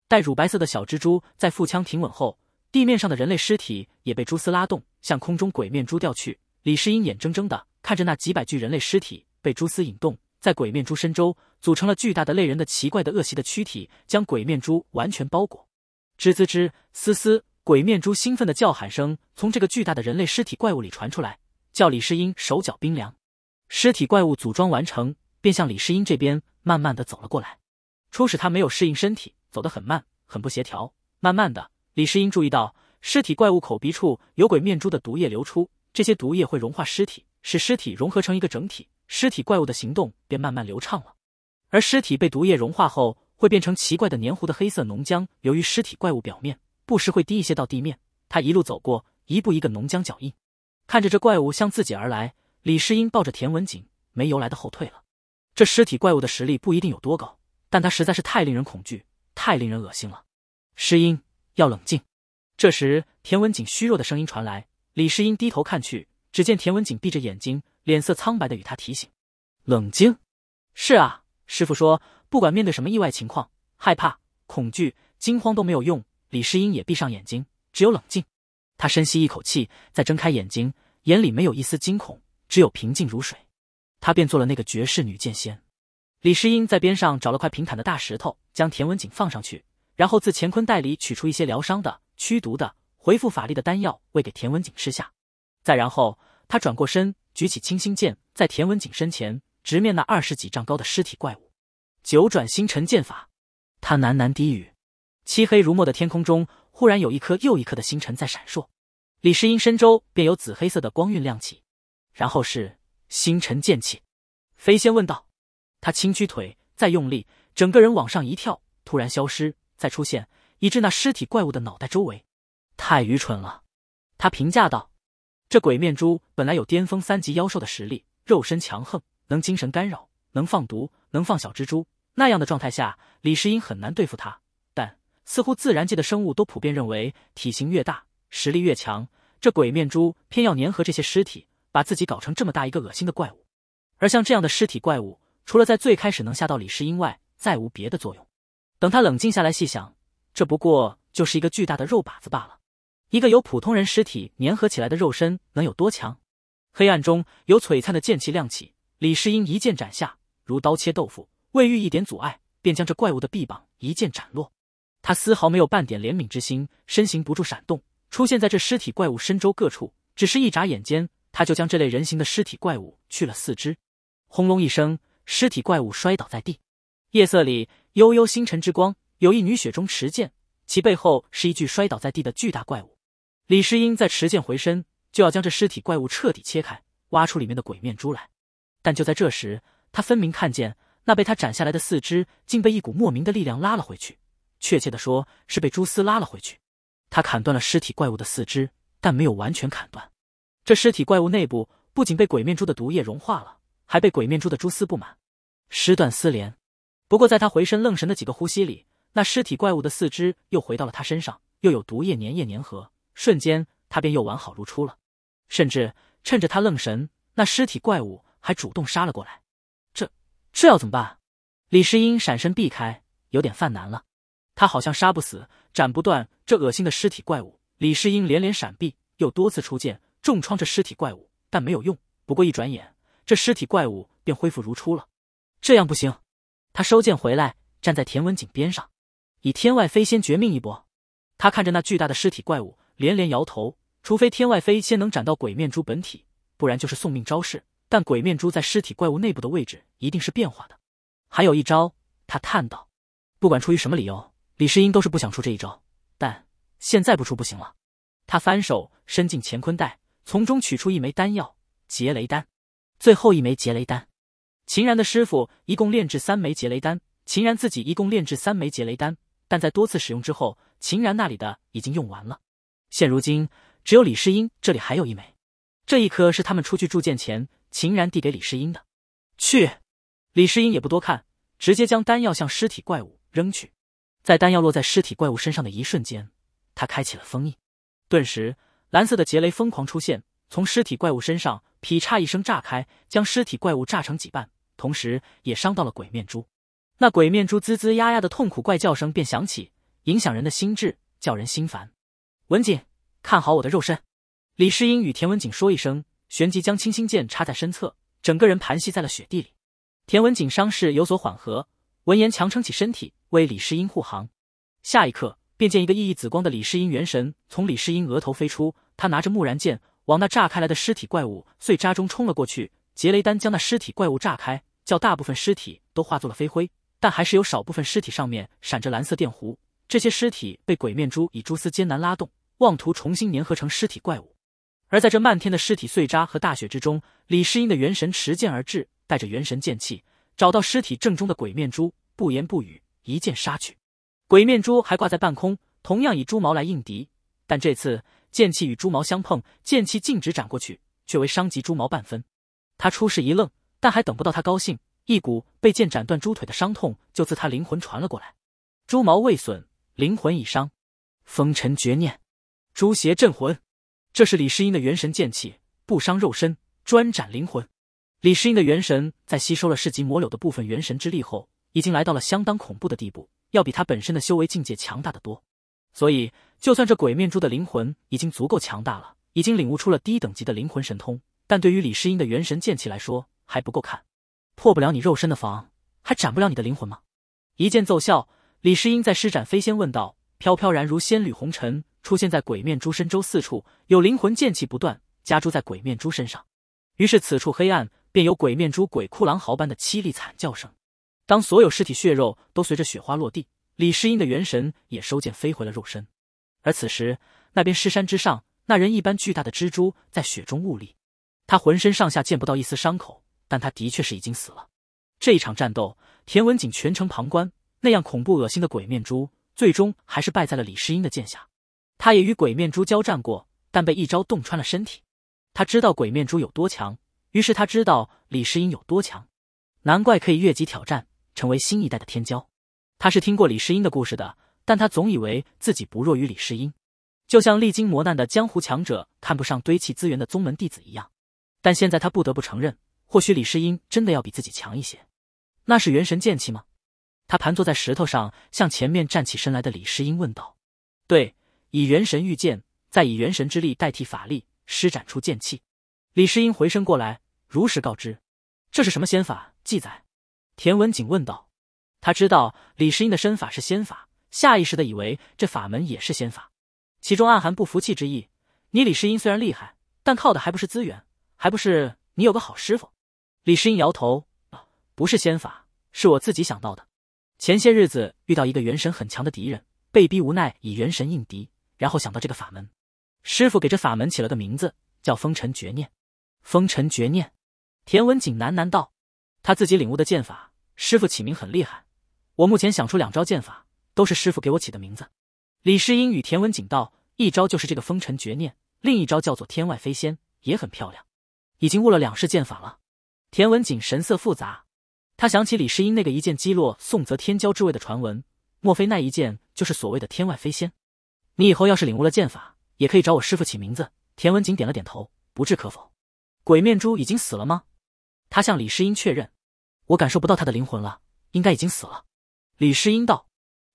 待乳白色的小蜘蛛在腹腔停稳后，地面上的人类尸体也被蛛丝拉动，向空中鬼面蛛掉去。李世英眼睁睁的看着那几百具人类尸体被蛛丝引动，在鬼面蛛身周组成了巨大的类人的奇怪的恶习的躯体，将鬼面蛛完全包裹。吱滋吱嘶嘶，鬼面蛛兴奋的叫喊声从这个巨大的人类尸体怪物里传出来，叫李世英手脚冰凉。尸体怪物组装完成，便向李世英这边慢慢的走了过来。初始他没有适应身体，走得很慢，很不协调。慢慢的，李世英注意到尸体怪物口鼻处有鬼面蛛的毒液流出，这些毒液会融化尸体，使尸体融合成一个整体，尸体怪物的行动便慢慢流畅了。而尸体被毒液融化后。会变成奇怪的黏糊的黑色浓浆，由于尸体怪物表面，不时会滴一些到地面。他一路走过，一步一个浓浆脚印。看着这怪物向自己而来，李世英抱着田文锦，没由来的后退了。这尸体怪物的实力不一定有多高，但他实在是太令人恐惧，太令人恶心了。世英，要冷静。这时，田文锦虚弱的声音传来。李世英低头看去，只见田文锦闭着眼睛，脸色苍白的与他提醒：“冷静。”“是啊，师傅说。”不管面对什么意外情况，害怕、恐惧、惊慌都没有用。李世英也闭上眼睛，只有冷静。他深吸一口气，再睁开眼睛，眼里没有一丝惊恐，只有平静如水。他便做了那个绝世女剑仙。李世英在边上找了块平坦的大石头，将田文景放上去，然后自乾坤袋里取出一些疗伤的、驱毒的、恢复法力的丹药喂给田文景吃下。再然后，他转过身，举起清心剑，在田文景身前直面那二十几丈高的尸体怪物。九转星辰剑法，他喃喃低语。漆黑如墨的天空中，忽然有一颗又一颗的星辰在闪烁。李世英身周便有紫黑色的光晕亮起，然后是星辰剑气。飞仙问道：“他轻屈腿，再用力，整个人往上一跳，突然消失，再出现，以致那尸体怪物的脑袋周围。”太愚蠢了，他评价道：“这鬼面蛛本来有巅峰三级妖兽的实力，肉身强横，能精神干扰，能放毒，能放小蜘蛛。”那样的状态下，李世英很难对付他。但似乎自然界的生物都普遍认为，体型越大，实力越强。这鬼面猪偏要粘合这些尸体，把自己搞成这么大一个恶心的怪物。而像这样的尸体怪物，除了在最开始能吓到李世英外，再无别的作用。等他冷静下来细想，这不过就是一个巨大的肉靶子罢了。一个由普通人尸体粘合起来的肉身，能有多强？黑暗中有璀璨的剑气亮起，李世英一剑斩下，如刀切豆腐。未遇一点阻碍，便将这怪物的臂膀一剑斩落。他丝毫没有半点怜悯之心，身形不住闪动，出现在这尸体怪物身周各处。只是一眨眼间，他就将这类人形的尸体怪物去了四肢。轰隆一声，尸体怪物摔倒在地。夜色里，悠悠星辰之光，有一女雪中持剑，其背后是一具摔倒在地的巨大怪物。李世英在持剑回身，就要将这尸体怪物彻底切开，挖出里面的鬼面珠来。但就在这时，他分明看见。那被他斩下来的四肢，竟被一股莫名的力量拉了回去，确切的说，是被蛛丝拉了回去。他砍断了尸体怪物的四肢，但没有完全砍断。这尸体怪物内部不仅被鬼面蛛的毒液融化了，还被鬼面蛛的蛛丝布满，尸断丝连。不过在他回身愣神的几个呼吸里，那尸体怪物的四肢又回到了他身上，又有毒液粘液粘合，瞬间他便又完好如初了。甚至趁着他愣神，那尸体怪物还主动杀了过来。这要怎么办？李世英闪身避开，有点犯难了。他好像杀不死、斩不断这恶心的尸体怪物。李世英连连闪避，又多次出剑重创这尸体怪物，但没有用。不过一转眼，这尸体怪物便恢复如初了。这样不行，他收剑回来，站在田文景边上，以天外飞仙绝命一搏。他看着那巨大的尸体怪物，连连摇头。除非天外飞仙能斩到鬼面猪本体，不然就是送命招式。但鬼面蛛在尸体怪物内部的位置一定是变化的。还有一招，他叹道：“不管出于什么理由，李世英都是不想出这一招。但现在不出不行了。”他翻手伸进乾坤袋，从中取出一枚丹药——劫雷丹。最后一枚劫雷丹。秦然的师傅一共炼制三枚劫雷丹，秦然自己一共炼制三枚劫雷丹，但在多次使用之后，秦然那里的已经用完了。现如今，只有李世英这里还有一枚。这一颗是他们出去铸剑前。秦然递给李世英的，去。李世英也不多看，直接将丹药向尸体怪物扔去。在丹药落在尸体怪物身上的一瞬间，他开启了封印。顿时，蓝色的劫雷疯狂出现，从尸体怪物身上劈叉一声炸开，将尸体怪物炸成几半，同时也伤到了鬼面猪。那鬼面猪滋滋呀呀的痛苦怪叫声便响起，影响人的心智，叫人心烦。文锦，看好我的肉身。李世英与田文锦说一声。旋即将清心剑插在身侧，整个人盘膝在了雪地里。田文锦伤势有所缓和，闻言强撑起身体为李世英护航。下一刻，便见一个熠熠紫光的李世英元神从李世英额头飞出，他拿着木然剑往那炸开来的尸体怪物碎渣中冲了过去。劫雷丹将那尸体怪物炸开，叫大部分尸体都化作了飞灰，但还是有少部分尸体上面闪着蓝色电弧，这些尸体被鬼面蛛以蛛丝艰难拉动，妄图重新粘合成尸体怪物。而在这漫天的尸体碎渣和大雪之中，李世英的元神持剑而至，带着元神剑气，找到尸体正中的鬼面珠，不言不语，一剑杀去。鬼面珠还挂在半空，同样以猪毛来应敌，但这次剑气与猪毛相碰，剑气径直斩过去，却未伤及猪毛半分。他出世一愣，但还等不到他高兴，一股被剑斩断猪腿的伤痛就自他灵魂传了过来。猪毛未损，灵魂已伤。风尘绝念，诛邪镇魂。这是李世英的元神剑气，不伤肉身，专斩灵魂。李世英的元神在吸收了市级魔柳的部分元神之力后，已经来到了相当恐怖的地步，要比他本身的修为境界强大得多。所以，就算这鬼面珠的灵魂已经足够强大了，已经领悟出了低等级的灵魂神通，但对于李世英的元神剑气来说，还不够看，破不了你肉身的防，还斩不了你的灵魂吗？一剑奏效，李世英在施展飞仙问道，飘飘然如仙履红尘。出现在鬼面猪身周四处，有灵魂剑气不断加诸在鬼面猪身上，于是此处黑暗便有鬼面猪鬼哭狼嚎般的凄厉惨叫声。当所有尸体血肉都随着雪花落地，李世英的元神也收剑飞回了肉身。而此时，那边尸山之上，那人一般巨大的蜘蛛在雪中兀立，他浑身上下见不到一丝伤口，但他的确是已经死了。这一场战斗，田文锦全程旁观，那样恐怖恶心的鬼面蛛，最终还是败在了李世英的剑下。他也与鬼面珠交战过，但被一招洞穿了身体。他知道鬼面珠有多强，于是他知道李世英有多强。难怪可以越级挑战，成为新一代的天骄。他是听过李世英的故事的，但他总以为自己不弱于李世英，就像历经磨难的江湖强者看不上堆砌资源的宗门弟子一样。但现在他不得不承认，或许李世英真的要比自己强一些。那是元神剑气吗？他盘坐在石头上，向前面站起身来的李世英问道：“对。”以元神御剑，再以元神之力代替法力，施展出剑气。李世英回身过来，如实告知：“这是什么仙法？”记载？田文景问道。他知道李世英的身法是仙法，下意识的以为这法门也是仙法，其中暗含不服气之意。你李世英虽然厉害，但靠的还不是资源，还不是你有个好师傅。李世英摇头：“啊，不是仙法，是我自己想到的。前些日子遇到一个元神很强的敌人，被逼无奈以元神应敌。”然后想到这个法门，师傅给这法门起了个名字，叫“风尘绝念”。风尘绝念，田文锦喃喃道：“他自己领悟的剑法，师傅起名很厉害。我目前想出两招剑法，都是师傅给我起的名字。”李世英与田文锦道：“一招就是这个风尘绝念，另一招叫做天外飞仙，也很漂亮。已经悟了两式剑法了。”田文锦神色复杂，他想起李世英那个一剑击落宋泽天骄之位的传闻，莫非那一剑就是所谓的天外飞仙？你以后要是领悟了剑法，也可以找我师傅起名字。田文锦点了点头，不置可否。鬼面珠已经死了吗？他向李世英确认。我感受不到他的灵魂了，应该已经死了。李世英道：“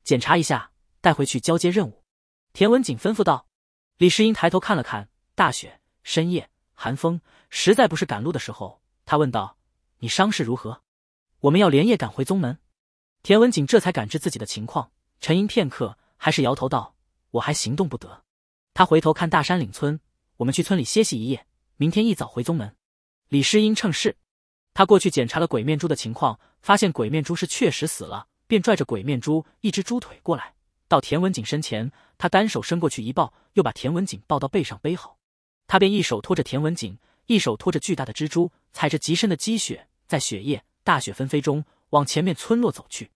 检查一下，带回去交接任务。”田文锦吩咐道。李世英抬头看了看，大雪，深夜，寒风，实在不是赶路的时候。他问道：“你伤势如何？我们要连夜赶回宗门？”田文锦这才感知自己的情况，沉吟片刻，还是摇头道。我还行动不得。他回头看大山岭村，我们去村里歇息一夜，明天一早回宗门。李世英趁势，他过去检查了鬼面猪的情况，发现鬼面猪是确实死了，便拽着鬼面猪一只猪腿过来，到田文锦身前，他单手伸过去一抱，又把田文锦抱到背上背好，他便一手托着田文锦，一手托着巨大的蜘蛛，踩着极深的积雪，在雪夜大雪纷飞中往前面村落走去。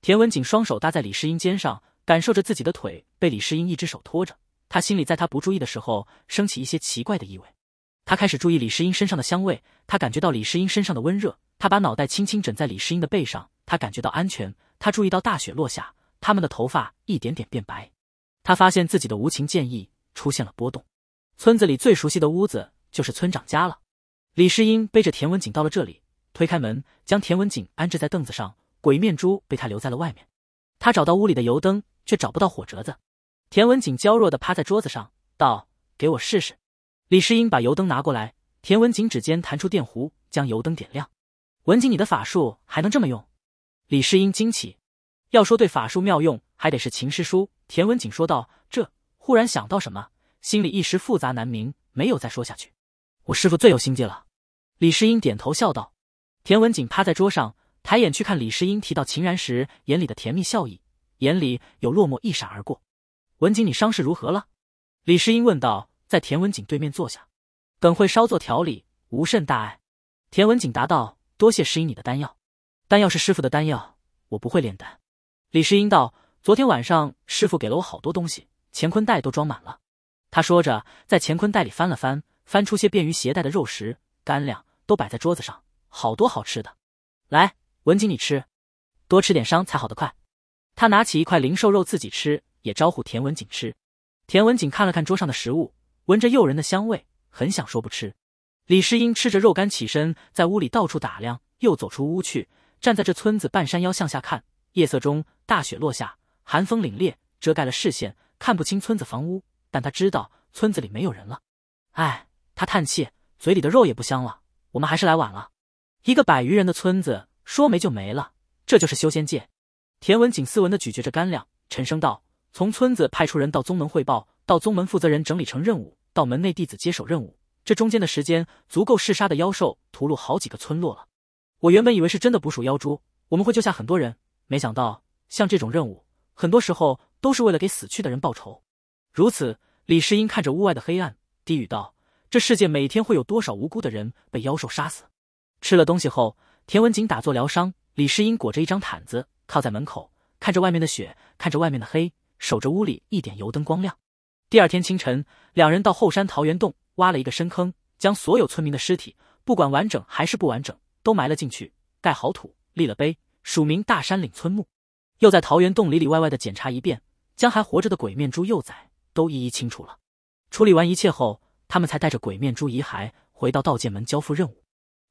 田文锦双手搭在李世英肩上。感受着自己的腿被李世英一只手托着，他心里在他不注意的时候升起一些奇怪的意味。他开始注意李世英身上的香味，他感觉到李世英身上的温热。他把脑袋轻轻枕在李世英的背上，他感觉到安全。他注意到大雪落下，他们的头发一点点变白。他发现自己的无情剑意出现了波动。村子里最熟悉的屋子就是村长家了。李世英背着田文锦到了这里，推开门，将田文锦安置在凳子上，鬼面珠被他留在了外面。他找到屋里的油灯。却找不到火折子，田文锦娇弱的趴在桌子上，道：“给我试试。”李世英把油灯拿过来，田文锦指尖弹出电弧，将油灯点亮。文锦，你的法术还能这么用？李世英惊奇。要说对法术妙用，还得是秦师叔。田文锦说道。这忽然想到什么，心里一时复杂难明，没有再说下去。我师傅最有心计了。李世英点头笑道。田文锦趴在桌上，抬眼去看李世英提到秦然时眼里的甜蜜笑意。眼里有落寞一闪而过，文景，你伤势如何了？李世英问道，在田文景对面坐下，等会稍作调理，无甚大碍。田文景答道：“多谢师英你的丹药，丹药是师傅的丹药，我不会炼丹。”李世英道：“昨天晚上师傅给了我好多东西，乾坤袋都装满了。”他说着，在乾坤袋里翻了翻，翻出些便于携带的肉食、干粮，都摆在桌子上，好多好吃的。来，文景你吃，多吃点，伤才好得快。他拿起一块灵兽肉自己吃，也招呼田文锦吃。田文锦看了看桌上的食物，闻着诱人的香味，很想说不吃。李世英吃着肉干，起身在屋里到处打量，又走出屋去，站在这村子半山腰向下看。夜色中，大雪落下，寒风凛冽，遮盖了视线，看不清村子房屋。但他知道村子里没有人了。唉，他叹气，嘴里的肉也不香了。我们还是来晚了。一个百余人的村子，说没就没了。这就是修仙界。田文锦斯文的咀嚼着干粮，沉声道：“从村子派出人到宗门汇报，到宗门负责人整理成任务，到门内弟子接手任务，这中间的时间足够嗜杀的妖兽屠戮好几个村落了。”我原本以为是真的捕鼠妖猪，我们会救下很多人，没想到像这种任务，很多时候都是为了给死去的人报仇。如此，李世英看着屋外的黑暗，低语道：“这世界每天会有多少无辜的人被妖兽杀死？”吃了东西后，田文锦打坐疗伤，李世英裹着一张毯子。靠在门口，看着外面的雪，看着外面的黑，守着屋里一点油灯光亮。第二天清晨，两人到后山桃源洞挖了一个深坑，将所有村民的尸体，不管完整还是不完整，都埋了进去，盖好土，立了碑，署名大山岭村墓。又在桃源洞里里外外的检查一遍，将还活着的鬼面猪幼崽都一一清除了。处理完一切后，他们才带着鬼面猪遗骸回到道剑门交付任务。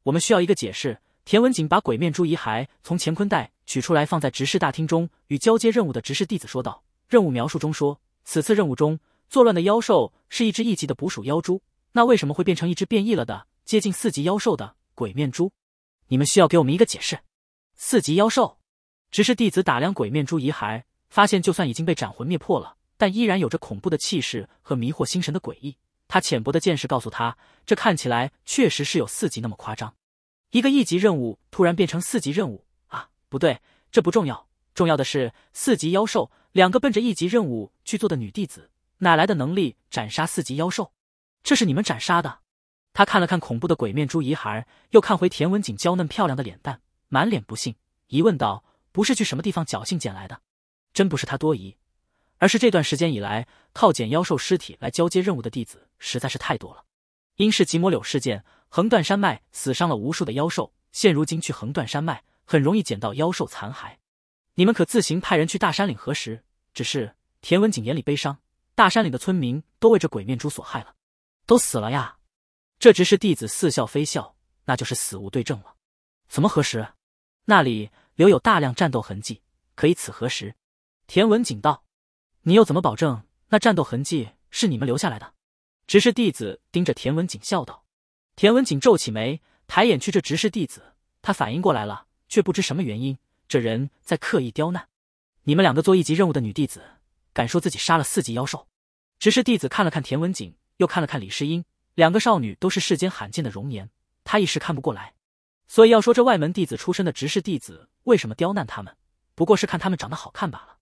我们需要一个解释。田文锦把鬼面猪遗骸从乾坤袋取出来，放在执事大厅中，与交接任务的执事弟子说道：“任务描述中说，此次任务中作乱的妖兽是一只一级的捕鼠妖猪，那为什么会变成一只变异了的接近四级妖兽的鬼面猪？你们需要给我们一个解释。”四级妖兽，执事弟子打量鬼面猪遗骸，发现就算已经被斩魂灭魄了，但依然有着恐怖的气势和迷惑心神的诡异。他浅薄的见识告诉他，这看起来确实是有四级那么夸张。一个一级任务突然变成四级任务啊！不对，这不重要，重要的是四级妖兽。两个奔着一级任务去做的女弟子，哪来的能力斩杀四级妖兽？这是你们斩杀的？他看了看恐怖的鬼面猪遗骸，又看回田文锦娇嫩漂亮的脸蛋，满脸不信，疑问道：“不是去什么地方侥幸捡来的？真不是他多疑，而是这段时间以来靠捡妖兽尸体来交接任务的弟子实在是太多了。”因是吉摩柳事件。横断山脉死伤了无数的妖兽，现如今去横断山脉很容易捡到妖兽残骸，你们可自行派人去大山岭核实。只是田文景眼里悲伤，大山岭的村民都为这鬼面猪所害了，都死了呀。这执事弟子似笑非笑，那就是死无对证了。怎么核实？那里留有大量战斗痕迹，可以此核实。田文景道：“你又怎么保证那战斗痕迹是你们留下来的？”执事弟子盯着田文景笑道。田文锦皱起眉，抬眼去这执事弟子，他反应过来了，却不知什么原因，这人在刻意刁难。你们两个做一级任务的女弟子，敢说自己杀了四级妖兽？执事弟子看了看田文锦，又看了看李世英，两个少女都是世间罕见的容颜，他一时看不过来。所以要说这外门弟子出身的执事弟子为什么刁难他们，不过是看他们长得好看罢了。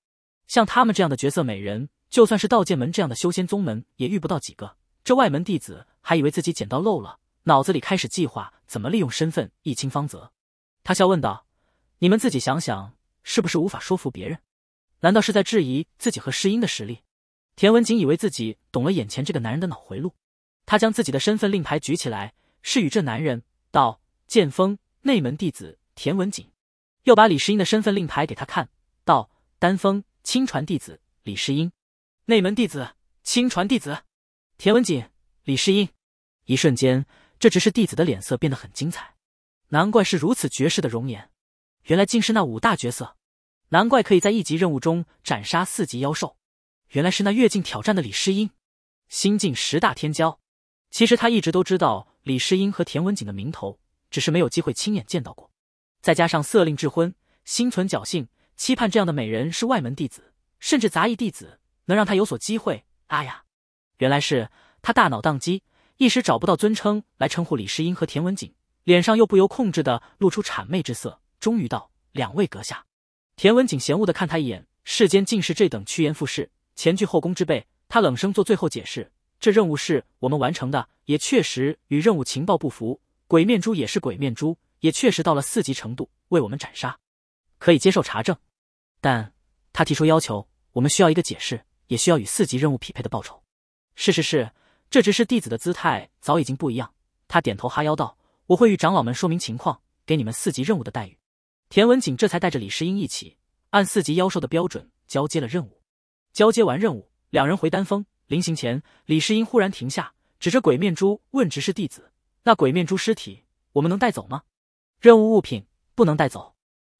像他们这样的绝色美人，就算是道剑门这样的修仙宗门，也遇不到几个。这外门弟子还以为自己捡到漏了。脑子里开始计划怎么利用身份一清方泽，他笑问道：“你们自己想想，是不是无法说服别人？难道是在质疑自己和诗音的实力？”田文锦以为自己懂了眼前这个男人的脑回路，他将自己的身份令牌举起来，是与这男人道：“剑锋内门弟子田文锦。”又把李诗音的身份令牌给他看，道：“丹峰亲传弟子李诗音，内门弟子亲传弟子田文锦、李诗音。”一瞬间。这只是弟子的脸色变得很精彩，难怪是如此绝世的容颜，原来竟是那五大角色，难怪可以在一级任务中斩杀四级妖兽，原来是那越境挑战的李诗音，新晋十大天骄。其实他一直都知道李诗音和田文锦的名头，只是没有机会亲眼见到过。再加上色令智昏，心存侥幸，期盼这样的美人是外门弟子，甚至杂役弟子，能让他有所机会。哎呀，原来是他大脑宕机。一时找不到尊称来称呼李世英和田文锦，脸上又不由控制的露出谄媚之色。终于道：“两位阁下。”田文锦嫌恶的看他一眼，世间尽是这等趋炎附势、前去后宫之辈。他冷声做最后解释：“这任务是我们完成的，也确实与任务情报不符。鬼面蛛也是鬼面蛛，也确实到了四级程度，为我们斩杀，可以接受查证。但他提出要求，我们需要一个解释，也需要与四级任务匹配的报酬。”是是是。这执事弟子的姿态早已经不一样，他点头哈腰道：“我会与长老们说明情况，给你们四级任务的待遇。”田文锦这才带着李世英一起按四级妖兽的标准交接了任务。交接完任务，两人回丹峰。临行前，李世英忽然停下，指着鬼面珠问执事弟子：“那鬼面珠尸体，我们能带走吗？”“任务物品不能带走。”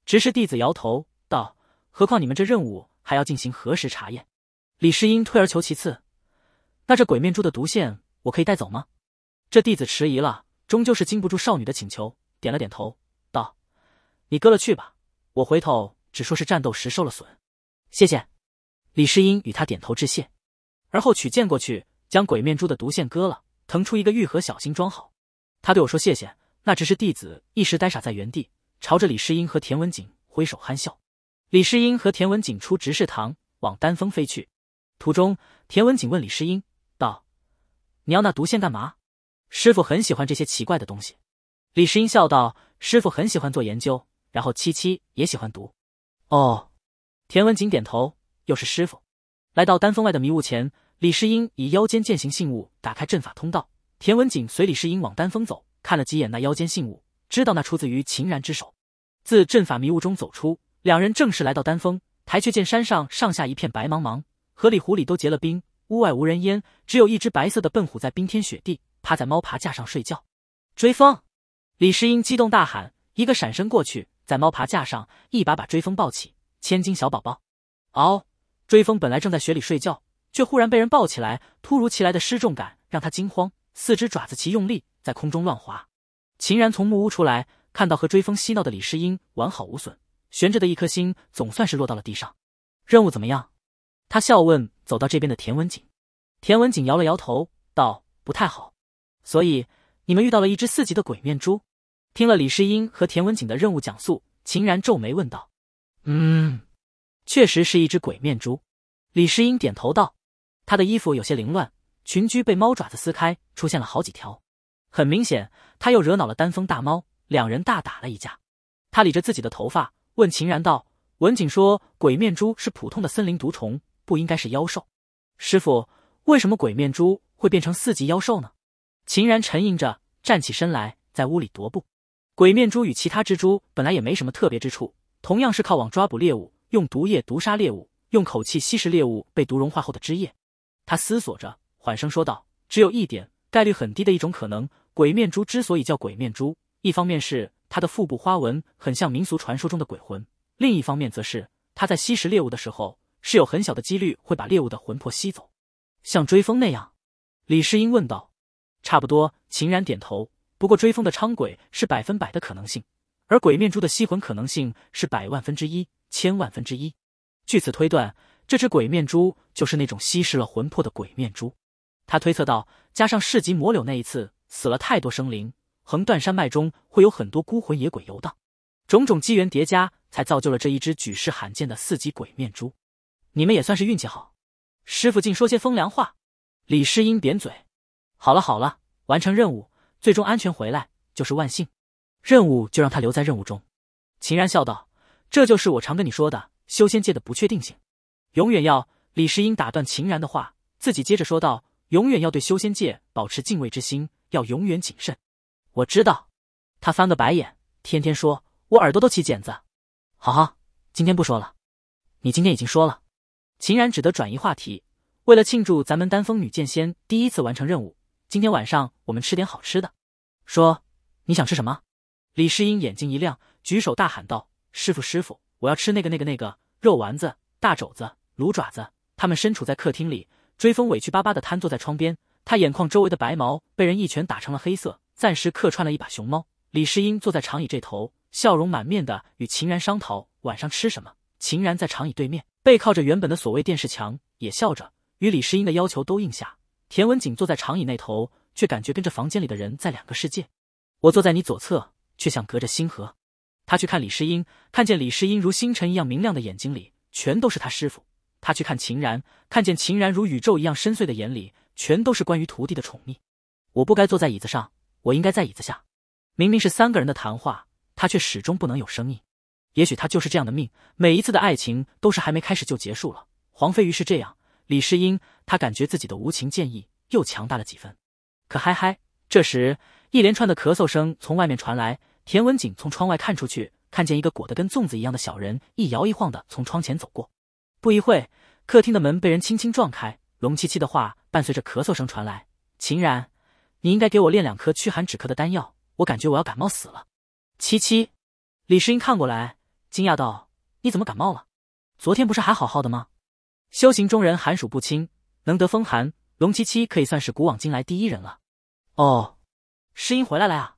执事弟子摇头道：“何况你们这任务还要进行核实查验。”李世英退而求其次。那这鬼面蛛的毒线我可以带走吗？这弟子迟疑了，终究是经不住少女的请求，点了点头，道：“你割了去吧，我回头只说是战斗时受了损。”谢谢。李世英与他点头致谢，而后取剑过去，将鬼面蛛的毒线割了，腾出一个玉盒，小心装好。他对我说：“谢谢。”那只是弟子一时呆傻在原地，朝着李世英和田文锦挥手憨笑。李世英和田文锦出执事堂，往丹峰飞去。途中，田文锦问李世英。你要那毒线干嘛？师傅很喜欢这些奇怪的东西。李世英笑道：“师傅很喜欢做研究，然后七七也喜欢毒。”哦，田文锦点头。又是师傅。来到丹峰外的迷雾前，李世英以腰间剑形信物打开阵法通道。田文锦随李世英往丹峰走，看了几眼那腰间信物，知道那出自于秦然之手。自阵法迷雾中走出，两人正式来到丹峰抬却见山上上下一片白茫茫，河里湖里都结了冰。屋外无人烟，只有一只白色的笨虎在冰天雪地趴在猫爬架上睡觉。追风，李世英激动大喊，一个闪身过去，在猫爬架上一把把追风抱起，千金小宝宝。嗷！追风本来正在雪里睡觉，却忽然被人抱起来，突如其来的失重感让他惊慌，四只爪子齐用力在空中乱划。秦然从木屋出来，看到和追风嬉闹的李世英完好无损，悬着的一颗心总算是落到了地上。任务怎么样？他笑问。走到这边的田文锦，田文锦摇了摇头，道：“不太好。”所以你们遇到了一只四级的鬼面蛛。听了李世英和田文锦的任务讲述，秦然皱眉问道：“嗯，确实是一只鬼面蛛。”李世英点头道：“他的衣服有些凌乱，裙裾被猫爪子撕开，出现了好几条。很明显，他又惹恼了丹峰大猫，两人大打了一架。”他理着自己的头发，问秦然道：“文锦说，鬼面蛛是普通的森林毒虫。”不应该是妖兽，师傅，为什么鬼面蛛会变成四级妖兽呢？秦然沉吟着站起身来，在屋里踱步。鬼面蛛与其他蜘蛛本来也没什么特别之处，同样是靠网抓捕猎物，用毒液毒杀猎物，用口气吸食猎物被毒融化后的汁液。他思索着，缓声说道：“只有一点概率很低的一种可能，鬼面蛛之所以叫鬼面蛛，一方面是它的腹部花纹很像民俗传说中的鬼魂，另一方面则是它在吸食猎物的时候。”是有很小的几率会把猎物的魂魄吸走，像追风那样，李世英问道。差不多，秦然点头。不过追风的伥鬼是百分百的可能性，而鬼面蛛的吸魂可能性是百万分之一、千万分之一。据此推断，这只鬼面蛛就是那种吸食了魂魄的鬼面蛛。他推测到，加上市级魔柳那一次死了太多生灵，横断山脉中会有很多孤魂野鬼游荡，种种机缘叠加，才造就了这一只举世罕见的四级鬼面蛛。你们也算是运气好，师傅竟说些风凉话。李世英扁嘴，好了好了，完成任务，最终安全回来就是万幸，任务就让他留在任务中。秦然笑道：“这就是我常跟你说的修仙界的不确定性，永远要……”李世英打断秦然的话，自己接着说道：“永远要对修仙界保持敬畏之心，要永远谨慎。”我知道，他翻个白眼，天天说我耳朵都起茧子。好好，今天不说了，你今天已经说了。秦然只得转移话题。为了庆祝咱们丹峰女剑仙第一次完成任务，今天晚上我们吃点好吃的。说，你想吃什么？李世英眼睛一亮，举手大喊道：“师傅，师傅，我要吃那个、那个、那个肉丸子、大肘子、卤爪子。”他们身处在客厅里，追风委屈巴巴的瘫坐在窗边，他眼眶周围的白毛被人一拳打成了黑色，暂时客串了一把熊猫。李世英坐在长椅这头，笑容满面的与秦然商讨晚上吃什么。秦然在长椅对面。背靠着原本的所谓电视墙，也笑着与李世英的要求都应下。田文锦坐在长椅那头，却感觉跟着房间里的人在两个世界。我坐在你左侧，却像隔着星河。他去看李世英，看见李世英如星辰一样明亮的眼睛里，全都是他师傅。他去看秦然，看见秦然如宇宙一样深邃的眼里，全都是关于徒弟的宠溺。我不该坐在椅子上，我应该在椅子下。明明是三个人的谈话，他却始终不能有声音。也许他就是这样的命，每一次的爱情都是还没开始就结束了。黄飞鱼是这样，李世英他感觉自己的无情剑意又强大了几分。可嗨嗨，这时一连串的咳嗽声从外面传来。田文锦从窗外看出去，看见一个裹得跟粽子一样的小人一摇一晃的从窗前走过。不一会客厅的门被人轻轻撞开，龙七七的话伴随着咳嗽声传来：“秦然，你应该给我炼两颗驱寒止咳的丹药，我感觉我要感冒死了。”七七，李世英看过来。惊讶道：“你怎么感冒了？昨天不是还好好的吗？”修行中人寒暑不侵，能得风寒，龙七七可以算是古往今来第一人了。哦，诗音回来了啊！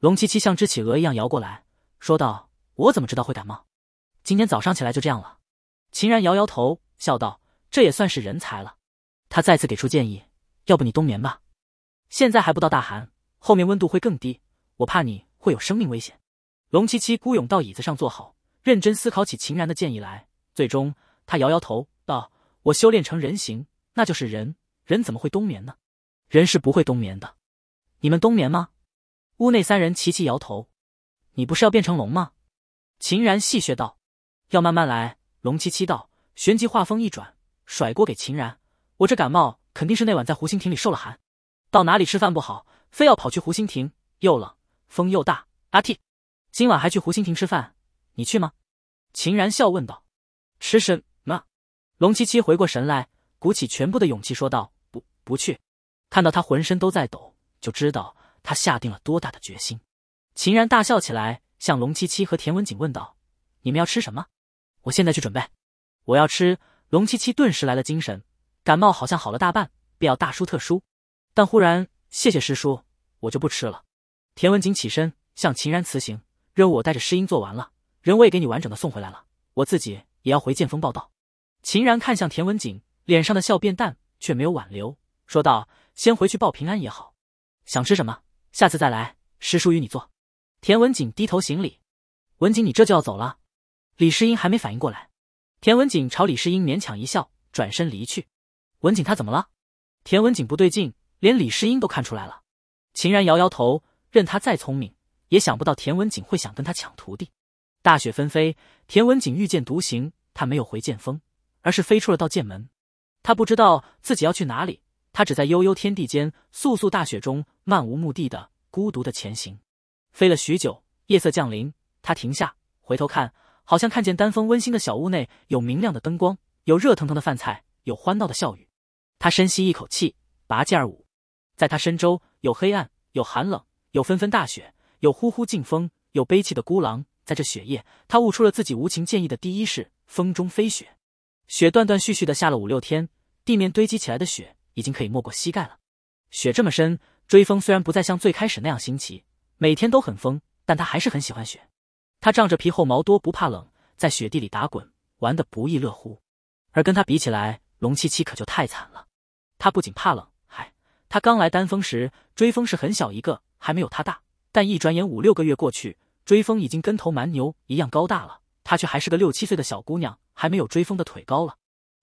龙七七像只企鹅一样摇过来，说道：“我怎么知道会感冒？今天早上起来就这样了。”秦然摇摇头，笑道：“这也算是人才了。”他再次给出建议：“要不你冬眠吧？现在还不到大寒，后面温度会更低，我怕你会有生命危险。”龙七七孤勇到椅子上坐好。认真思考起秦然的建议来，最终他摇摇头道：“我修炼成人形，那就是人，人怎么会冬眠呢？人是不会冬眠的。你们冬眠吗？”屋内三人齐齐摇头。“你不是要变成龙吗？”秦然戏谑道。“要慢慢来。”龙七七道。旋即话锋一转，甩锅给秦然：“我这感冒肯定是那晚在湖心亭里受了寒。到哪里吃饭不好，非要跑去湖心亭，又冷，风又大。阿嚏！今晚还去湖心亭吃饭？”你去吗？秦然笑问道。吃什么？龙七七回过神来，鼓起全部的勇气说道：“不，不去。”看到他浑身都在抖，就知道他下定了多大的决心。秦然大笑起来，向龙七七和田文锦问道：“你们要吃什么？我现在去准备。”我要吃。龙七七顿时来了精神，感冒好像好了大半，便要大书特书。但忽然，谢谢师叔，我就不吃了。田文锦起身向秦然辞行，任务我带着诗音做完了。人我也给你完整的送回来了，我自己也要回剑峰报道。秦然看向田文锦，脸上的笑变淡，却没有挽留，说道：“先回去报平安也好。想吃什么，下次再来，师叔与你做。”田文锦低头行礼。文锦，你这就要走了？李世英还没反应过来。田文锦朝李世英勉强一笑，转身离去。文锦，他怎么了？田文锦不对劲，连李世英都看出来了。秦然摇摇头，任他再聪明，也想不到田文锦会想跟他抢徒弟。大雪纷飞，田文锦御剑独行。他没有回剑峰，而是飞出了道剑门。他不知道自己要去哪里，他只在悠悠天地间、簌簌大雪中漫无目的的、孤独的前行。飞了许久，夜色降临，他停下，回头看，好像看见丹峰温馨的小屋内有明亮的灯光，有热腾腾的饭菜，有欢闹的笑语。他深吸一口气，拔剑而舞。在他身周，有黑暗，有寒冷，有纷纷大雪，有呼呼劲风，有悲泣的孤狼。在这雪夜，他悟出了自己无情剑意的第一式——风中飞雪。雪断断续续的下了五六天，地面堆积起来的雪已经可以没过膝盖了。雪这么深，追风虽然不再像最开始那样新奇，每天都很疯，但他还是很喜欢雪。他仗着皮厚毛多不怕冷，在雪地里打滚，玩得不亦乐乎。而跟他比起来，龙七七可就太惨了。他不仅怕冷，还……他刚来丹峰时，追风是很小一个，还没有他大。但一转眼五六个月过去。追风已经跟头蛮牛一样高大了，她却还是个六七岁的小姑娘，还没有追风的腿高了。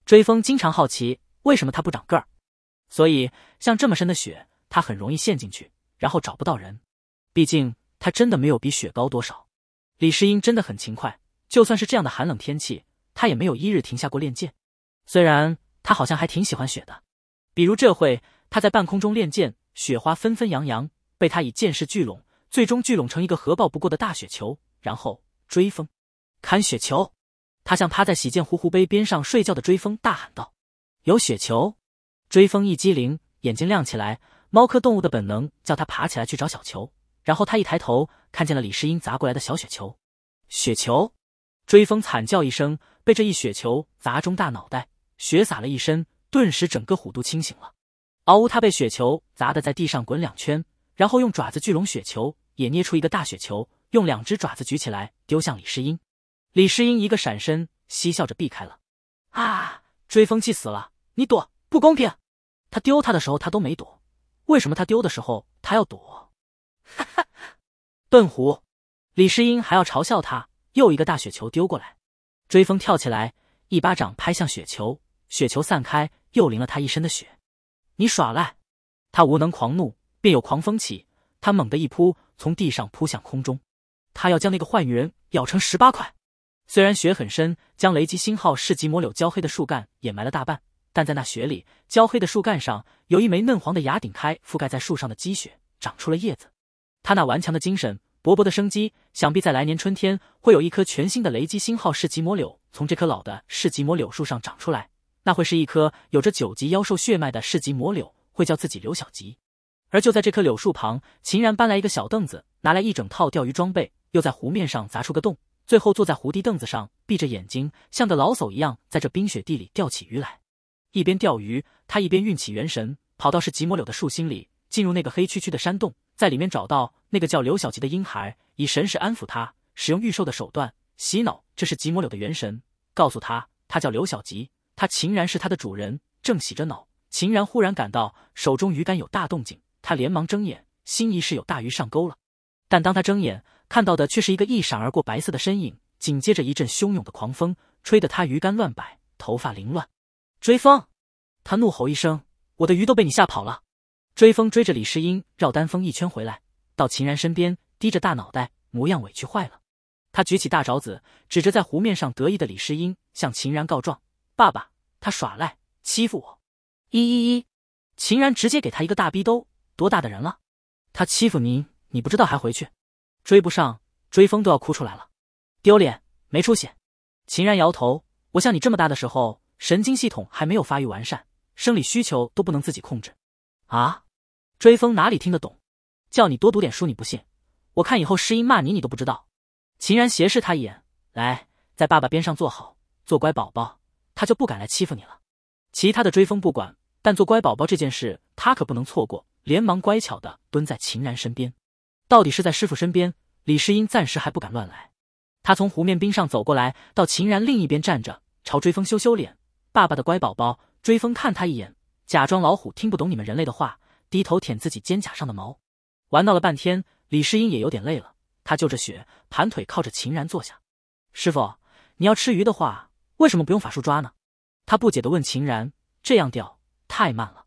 追风经常好奇，为什么她不长个儿？所以像这么深的雪，她很容易陷进去，然后找不到人。毕竟她真的没有比雪高多少。李世英真的很勤快，就算是这样的寒冷天气，他也没有一日停下过练剑。虽然他好像还挺喜欢雪的，比如这会，他在半空中练剑，雪花纷纷扬扬，被他以剑势聚拢。最终聚拢成一个核爆不过的大雪球，然后追风砍雪球。他向趴在洗剑湖湖碑边上睡觉的追风大喊道：“有雪球！”追风一激灵，眼睛亮起来，猫科动物的本能叫他爬起来去找小球。然后他一抬头，看见了李世英砸过来的小雪球。雪球，追风惨叫一声，被这一雪球砸中大脑袋，血洒了一身，顿时整个虎都清醒了。嗷呜！他被雪球砸得在地上滚两圈。然后用爪子聚拢雪球，也捏出一个大雪球，用两只爪子举起来丢向李诗英。李诗英一个闪身，嬉笑着避开了。啊！追风气死了，你躲不公平。他丢他的时候他都没躲，为什么他丢的时候他要躲？哈哈，笨虎！李诗英还要嘲笑他，又一个大雪球丢过来。追风跳起来，一巴掌拍向雪球，雪球散开，又淋了他一身的雪。你耍赖！他无能狂怒。便有狂风起，他猛地一扑，从地上扑向空中，他要将那个坏女人咬成十八块。虽然雪很深，将雷击星号市级魔柳焦黑的树干掩埋了大半，但在那雪里，焦黑的树干上有一枚嫩黄的芽顶开覆盖在树上的积雪，长出了叶子。他那顽强的精神，勃勃的生机，想必在来年春天会有一棵全新的雷击星号市级魔柳从这棵老的市级魔柳树上长出来。那会是一棵有着九级妖兽血脉的市级魔柳，会叫自己刘小吉。而就在这棵柳树旁，秦然搬来一个小凳子，拿来一整套钓鱼装备，又在湖面上砸出个洞，最后坐在湖堤凳子上，闭着眼睛，像个老叟一样，在这冰雪地里钓起鱼来。一边钓鱼，他一边运起元神，跑到是吉摩柳的树心里，进入那个黑黢黢的山洞，在里面找到那个叫刘小吉的婴孩，以神识安抚他，使用预兽的手段洗脑。这是吉摩柳的元神，告诉他，他叫刘小吉，他秦然是他的主人，正洗着脑。秦然忽然感到手中鱼竿有大动静。他连忙睁眼，心疑是有大鱼上钩了，但当他睁眼看到的却是一个一闪而过白色的身影，紧接着一阵汹涌的狂风，吹得他鱼竿乱摆，头发凌乱。追风，他怒吼一声：“我的鱼都被你吓跑了！”追风追着李世英绕丹峰一圈回来，到秦然身边，低着大脑袋，模样委屈坏了。他举起大爪子，指着在湖面上得意的李世英，向秦然告状：“爸爸，他耍赖欺负我！”一一一，秦然直接给他一个大逼兜。多大的人了，他欺负您，你不知道还回去，追不上，追风都要哭出来了，丢脸，没出息。秦然摇头，我像你这么大的时候，神经系统还没有发育完善，生理需求都不能自己控制。啊，追风哪里听得懂，叫你多读点书你不信，我看以后诗音骂你你都不知道。秦然斜视他一眼，来，在爸爸边上坐好，做乖宝宝，他就不敢来欺负你了。其他的追风不管，但做乖宝宝这件事他可不能错过。连忙乖巧的蹲在秦然身边，到底是在师傅身边，李世英暂时还不敢乱来。他从湖面冰上走过来，到秦然另一边站着，朝追风羞羞脸。爸爸的乖宝宝，追风看他一眼，假装老虎听不懂你们人类的话，低头舔自己肩胛上的毛。玩闹了半天，李世英也有点累了，他就着雪盘腿靠着秦然坐下。师傅，你要吃鱼的话，为什么不用法术抓呢？他不解的问秦然，这样钓太慢了。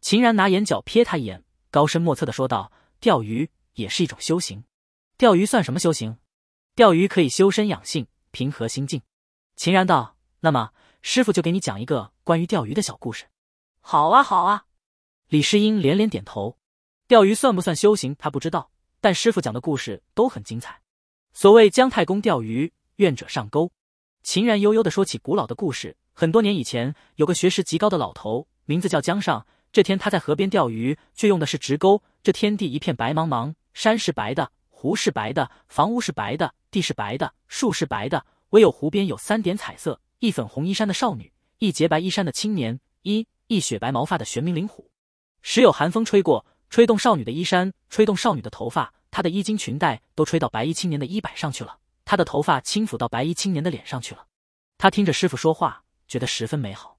秦然拿眼角瞥他一眼，高深莫测的说道：“钓鱼也是一种修行。钓鱼算什么修行？钓鱼可以修身养性，平和心境。”秦然道：“那么，师傅就给你讲一个关于钓鱼的小故事。”“好啊，好啊！”李世英连连点头。钓鱼算不算修行，他不知道，但师傅讲的故事都很精彩。所谓姜太公钓鱼，愿者上钩。秦然悠悠的说起古老的故事：很多年以前，有个学识极高的老头，名字叫姜尚。这天，他在河边钓鱼，却用的是直钩。这天地一片白茫茫，山是白的，湖是白的，房屋是白的，地是白的，树是白的，唯有湖边有三点彩色：一粉红衣衫的少女，一洁白衣衫的青年，一一雪白毛发的玄冥灵虎。时有寒风吹过，吹动少女的衣衫，吹动少女的头发，她的衣襟裙带都吹到白衣青年的衣摆上去了，她的头发轻抚到白衣青年的脸上去了。他听着师傅说话，觉得十分美好。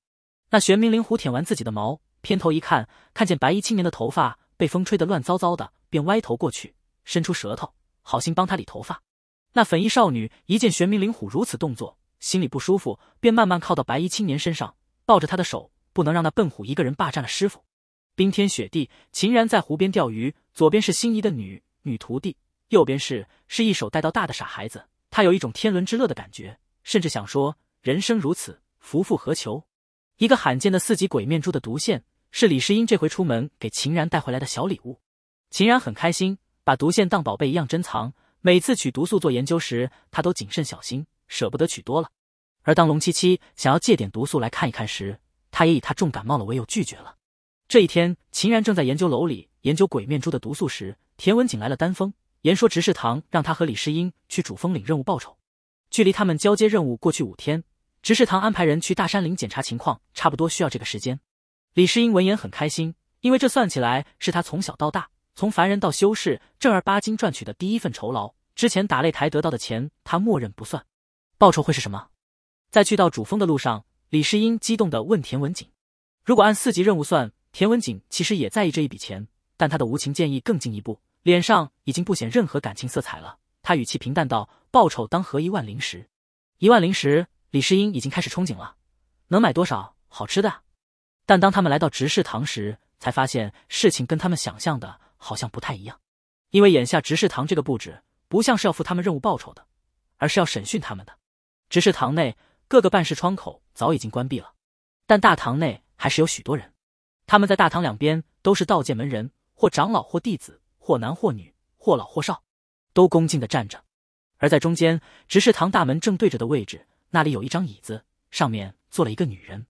那玄冥灵虎舔完自己的毛。偏头一看，看见白衣青年的头发被风吹得乱糟糟的，便歪头过去，伸出舌头，好心帮他理头发。那粉衣少女一见玄冥灵虎如此动作，心里不舒服，便慢慢靠到白衣青年身上，抱着他的手，不能让那笨虎一个人霸占了师傅。冰天雪地，秦然在湖边钓鱼，左边是心仪的女女徒弟，右边是是一手带到大的傻孩子，他有一种天伦之乐的感觉，甚至想说人生如此，夫复何求？一个罕见的四级鬼面珠的毒腺。是李世英这回出门给秦然带回来的小礼物，秦然很开心，把毒线当宝贝一样珍藏。每次取毒素做研究时，他都谨慎小心，舍不得取多了。而当龙七七想要借点毒素来看一看时，他也以他重感冒了为由拒绝了。这一天，秦然正在研究楼里研究鬼面蛛的毒素时，田文锦来了丹峰，言说执事堂让他和李世英去主峰领任务报酬。距离他们交接任务过去五天，执事堂安排人去大山林检查情况，差不多需要这个时间。李世英闻言很开心，因为这算起来是他从小到大，从凡人到修士正儿八经赚取的第一份酬劳。之前打擂台得到的钱，他默认不算。报酬会是什么？在去到主峰的路上，李世英激动地问田文锦：“如果按四级任务算，田文锦其实也在意这一笔钱，但他的无情建议更进一步，脸上已经不显任何感情色彩了。他语气平淡道：报酬当合一万灵石。一万灵石，李世英已经开始憧憬了，能买多少好吃的？”但当他们来到执事堂时，才发现事情跟他们想象的好像不太一样，因为眼下执事堂这个布置不像是要付他们任务报酬的，而是要审讯他们的。执事堂内各个办事窗口早已经关闭了，但大堂内还是有许多人。他们在大堂两边都是道界门人，或长老，或弟子，或男或女，或老或少，都恭敬的站着。而在中间，执事堂大门正对着的位置，那里有一张椅子，上面坐了一个女人。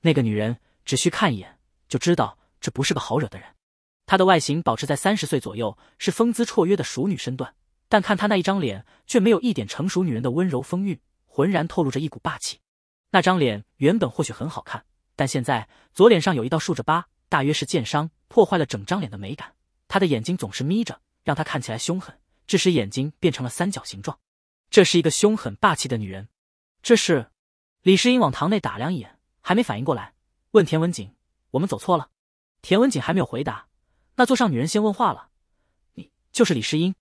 那个女人。只需看一眼就知道，这不是个好惹的人。她的外形保持在三十岁左右，是风姿绰约的熟女身段，但看她那一张脸，却没有一点成熟女人的温柔风韵，浑然透露着一股霸气。那张脸原本或许很好看，但现在左脸上有一道竖着疤，大约是剑伤，破坏了整张脸的美感。她的眼睛总是眯着，让她看起来凶狠，致使眼睛变成了三角形状。这是一个凶狠霸气的女人。这是，李世英往堂内打量一眼，还没反应过来。问田文锦：“我们走错了？”田文锦还没有回答，那座上女人先问话了：“你就是李世英？”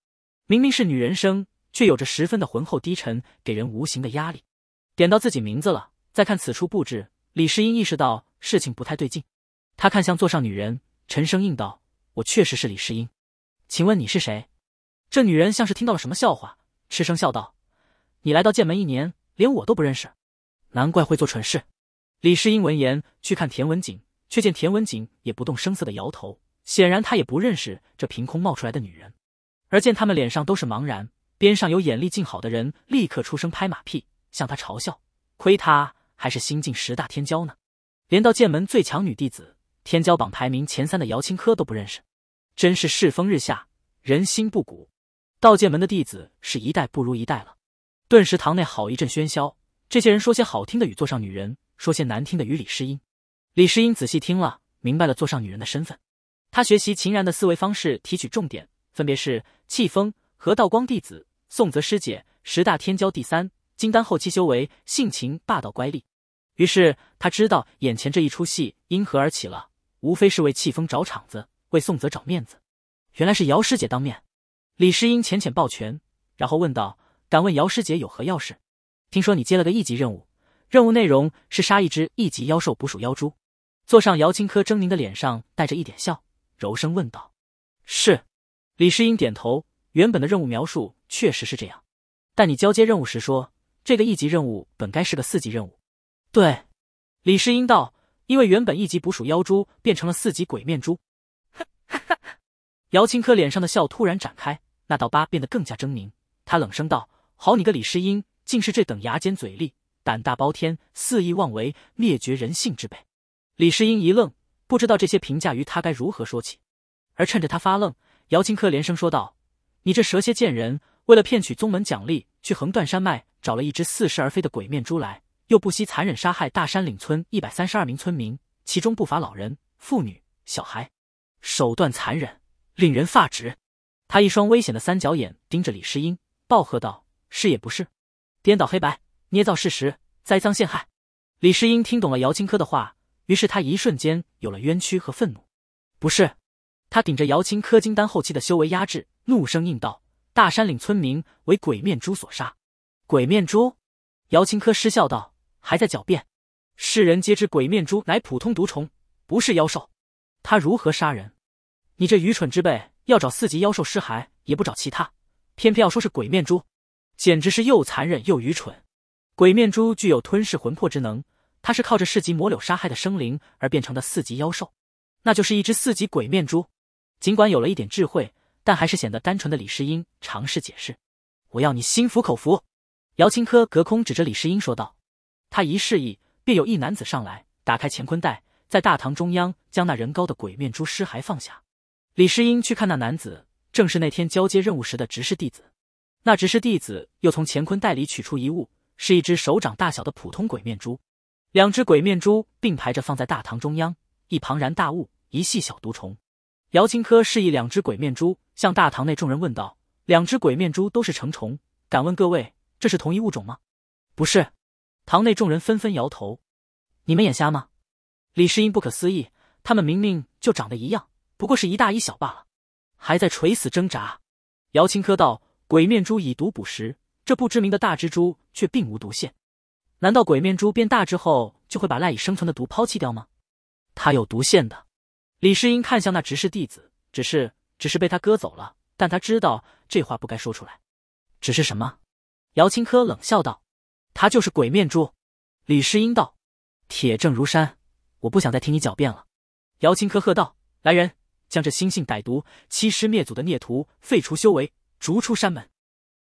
明明是女人声，却有着十分的浑厚低沉，给人无形的压力。点到自己名字了，再看此处布置，李世英意识到事情不太对劲，他看向座上女人，沉声应道：“我确实是李世英，请问你是谁？”这女人像是听到了什么笑话，嗤声笑道：“你来到剑门一年，连我都不认识，难怪会做蠢事。”李世英闻言去看田文锦，却见田文锦也不动声色的摇头，显然他也不认识这凭空冒出来的女人。而见他们脸上都是茫然，边上有眼力劲好的人立刻出声拍马屁，向他嘲笑：“亏他还是新晋十大天骄呢，连道剑门最强女弟子、天骄榜排名前三的姚青柯都不认识，真是世风日下，人心不古。道剑门的弟子是一代不如一代了。”顿时堂内好一阵喧嚣，这些人说些好听的语，坐上女人。说些难听的，与李诗音。李诗音仔细听了，明白了坐上女人的身份。她学习秦然的思维方式，提取重点，分别是气风和道光弟子宋泽师姐，十大天骄第三，金丹后期修为，性情霸道乖戾。于是他知道眼前这一出戏因何而起了，无非是为气风找场子，为宋泽找面子。原来是姚师姐当面。李诗音浅浅抱拳，然后问道：“敢问姚师姐有何要事？听说你接了个一级任务。”任务内容是杀一只一级妖兽捕鼠妖蛛。坐上姚青柯狰狞的脸上带着一点笑，柔声问道：“是。”李世英点头。原本的任务描述确实是这样，但你交接任务时说这个一级任务本该是个四级任务。对，李世英道：“因为原本一级捕鼠妖蛛变成了四级鬼面蛛。”哈哈！姚青柯脸上的笑突然展开，那道疤变得更加狰狞。他冷声道：“好你个李世英，竟是这等牙尖嘴利！”胆大包天、肆意妄为、灭绝人性之辈！李世英一愣，不知道这些评价于他该如何说起。而趁着他发愣，姚青柯连声说道：“你这蛇蝎贱人，为了骗取宗门奖励，去横断山脉找了一只似是而非的鬼面猪来，又不惜残忍杀害大山岭村一百三十二名村民，其中不乏老人、妇女、小孩，手段残忍，令人发指。”他一双危险的三角眼盯着李世英，暴喝道：“是也不是？颠倒黑白！”捏造事实，栽赃陷害。李世英听懂了姚青柯的话，于是他一瞬间有了冤屈和愤怒。不是，他顶着姚青柯金丹后期的修为压制，怒声应道：“大山岭村民为鬼面蛛所杀。”鬼面蛛，姚青柯失笑道：“还在狡辩？世人皆知鬼面蛛乃普通毒虫，不是妖兽，他如何杀人？你这愚蠢之辈，要找四级妖兽尸骸也不找其他，偏偏要说是鬼面蛛，简直是又残忍又愚蠢。”鬼面猪具有吞噬魂魄之能，它是靠着市级魔柳杀害的生灵而变成的四级妖兽，那就是一只四级鬼面猪。尽管有了一点智慧，但还是显得单纯的李世英尝试解释：“我要你心服口服。”姚青柯隔空指着李世英说道。他一示意，便有一男子上来打开乾坤袋，在大堂中央将那人高的鬼面猪尸骸放下。李世英去看那男子，正是那天交接任务时的执事弟子。那执事弟子又从乾坤袋里取出一物。是一只手掌大小的普通鬼面蛛，两只鬼面蛛并排着放在大堂中央，一庞然大物，一细小毒虫。姚青科示意两只鬼面蛛向大堂内众人问道：“两只鬼面蛛都是成虫，敢问各位，这是同一物种吗？”“不是。”堂内众人纷纷摇头。“你们眼瞎吗？”李世英不可思议：“他们明明就长得一样，不过是一大一小罢了，还在垂死挣扎。”姚青科道：“鬼面蛛以毒捕食，这不知名的大蜘蛛。”却并无毒腺。难道鬼面蛛变大之后就会把赖以生存的毒抛弃掉吗？他有毒腺的。李世英看向那执事弟子，只是，只是被他割走了。但他知道这话不该说出来。只是什么？姚青柯冷笑道：“他就是鬼面蛛。”李世英道：“铁证如山，我不想再听你狡辩了。”姚青柯喝道：“来人，将这心性歹毒、欺师灭祖的孽徒废除修为，逐出山门。”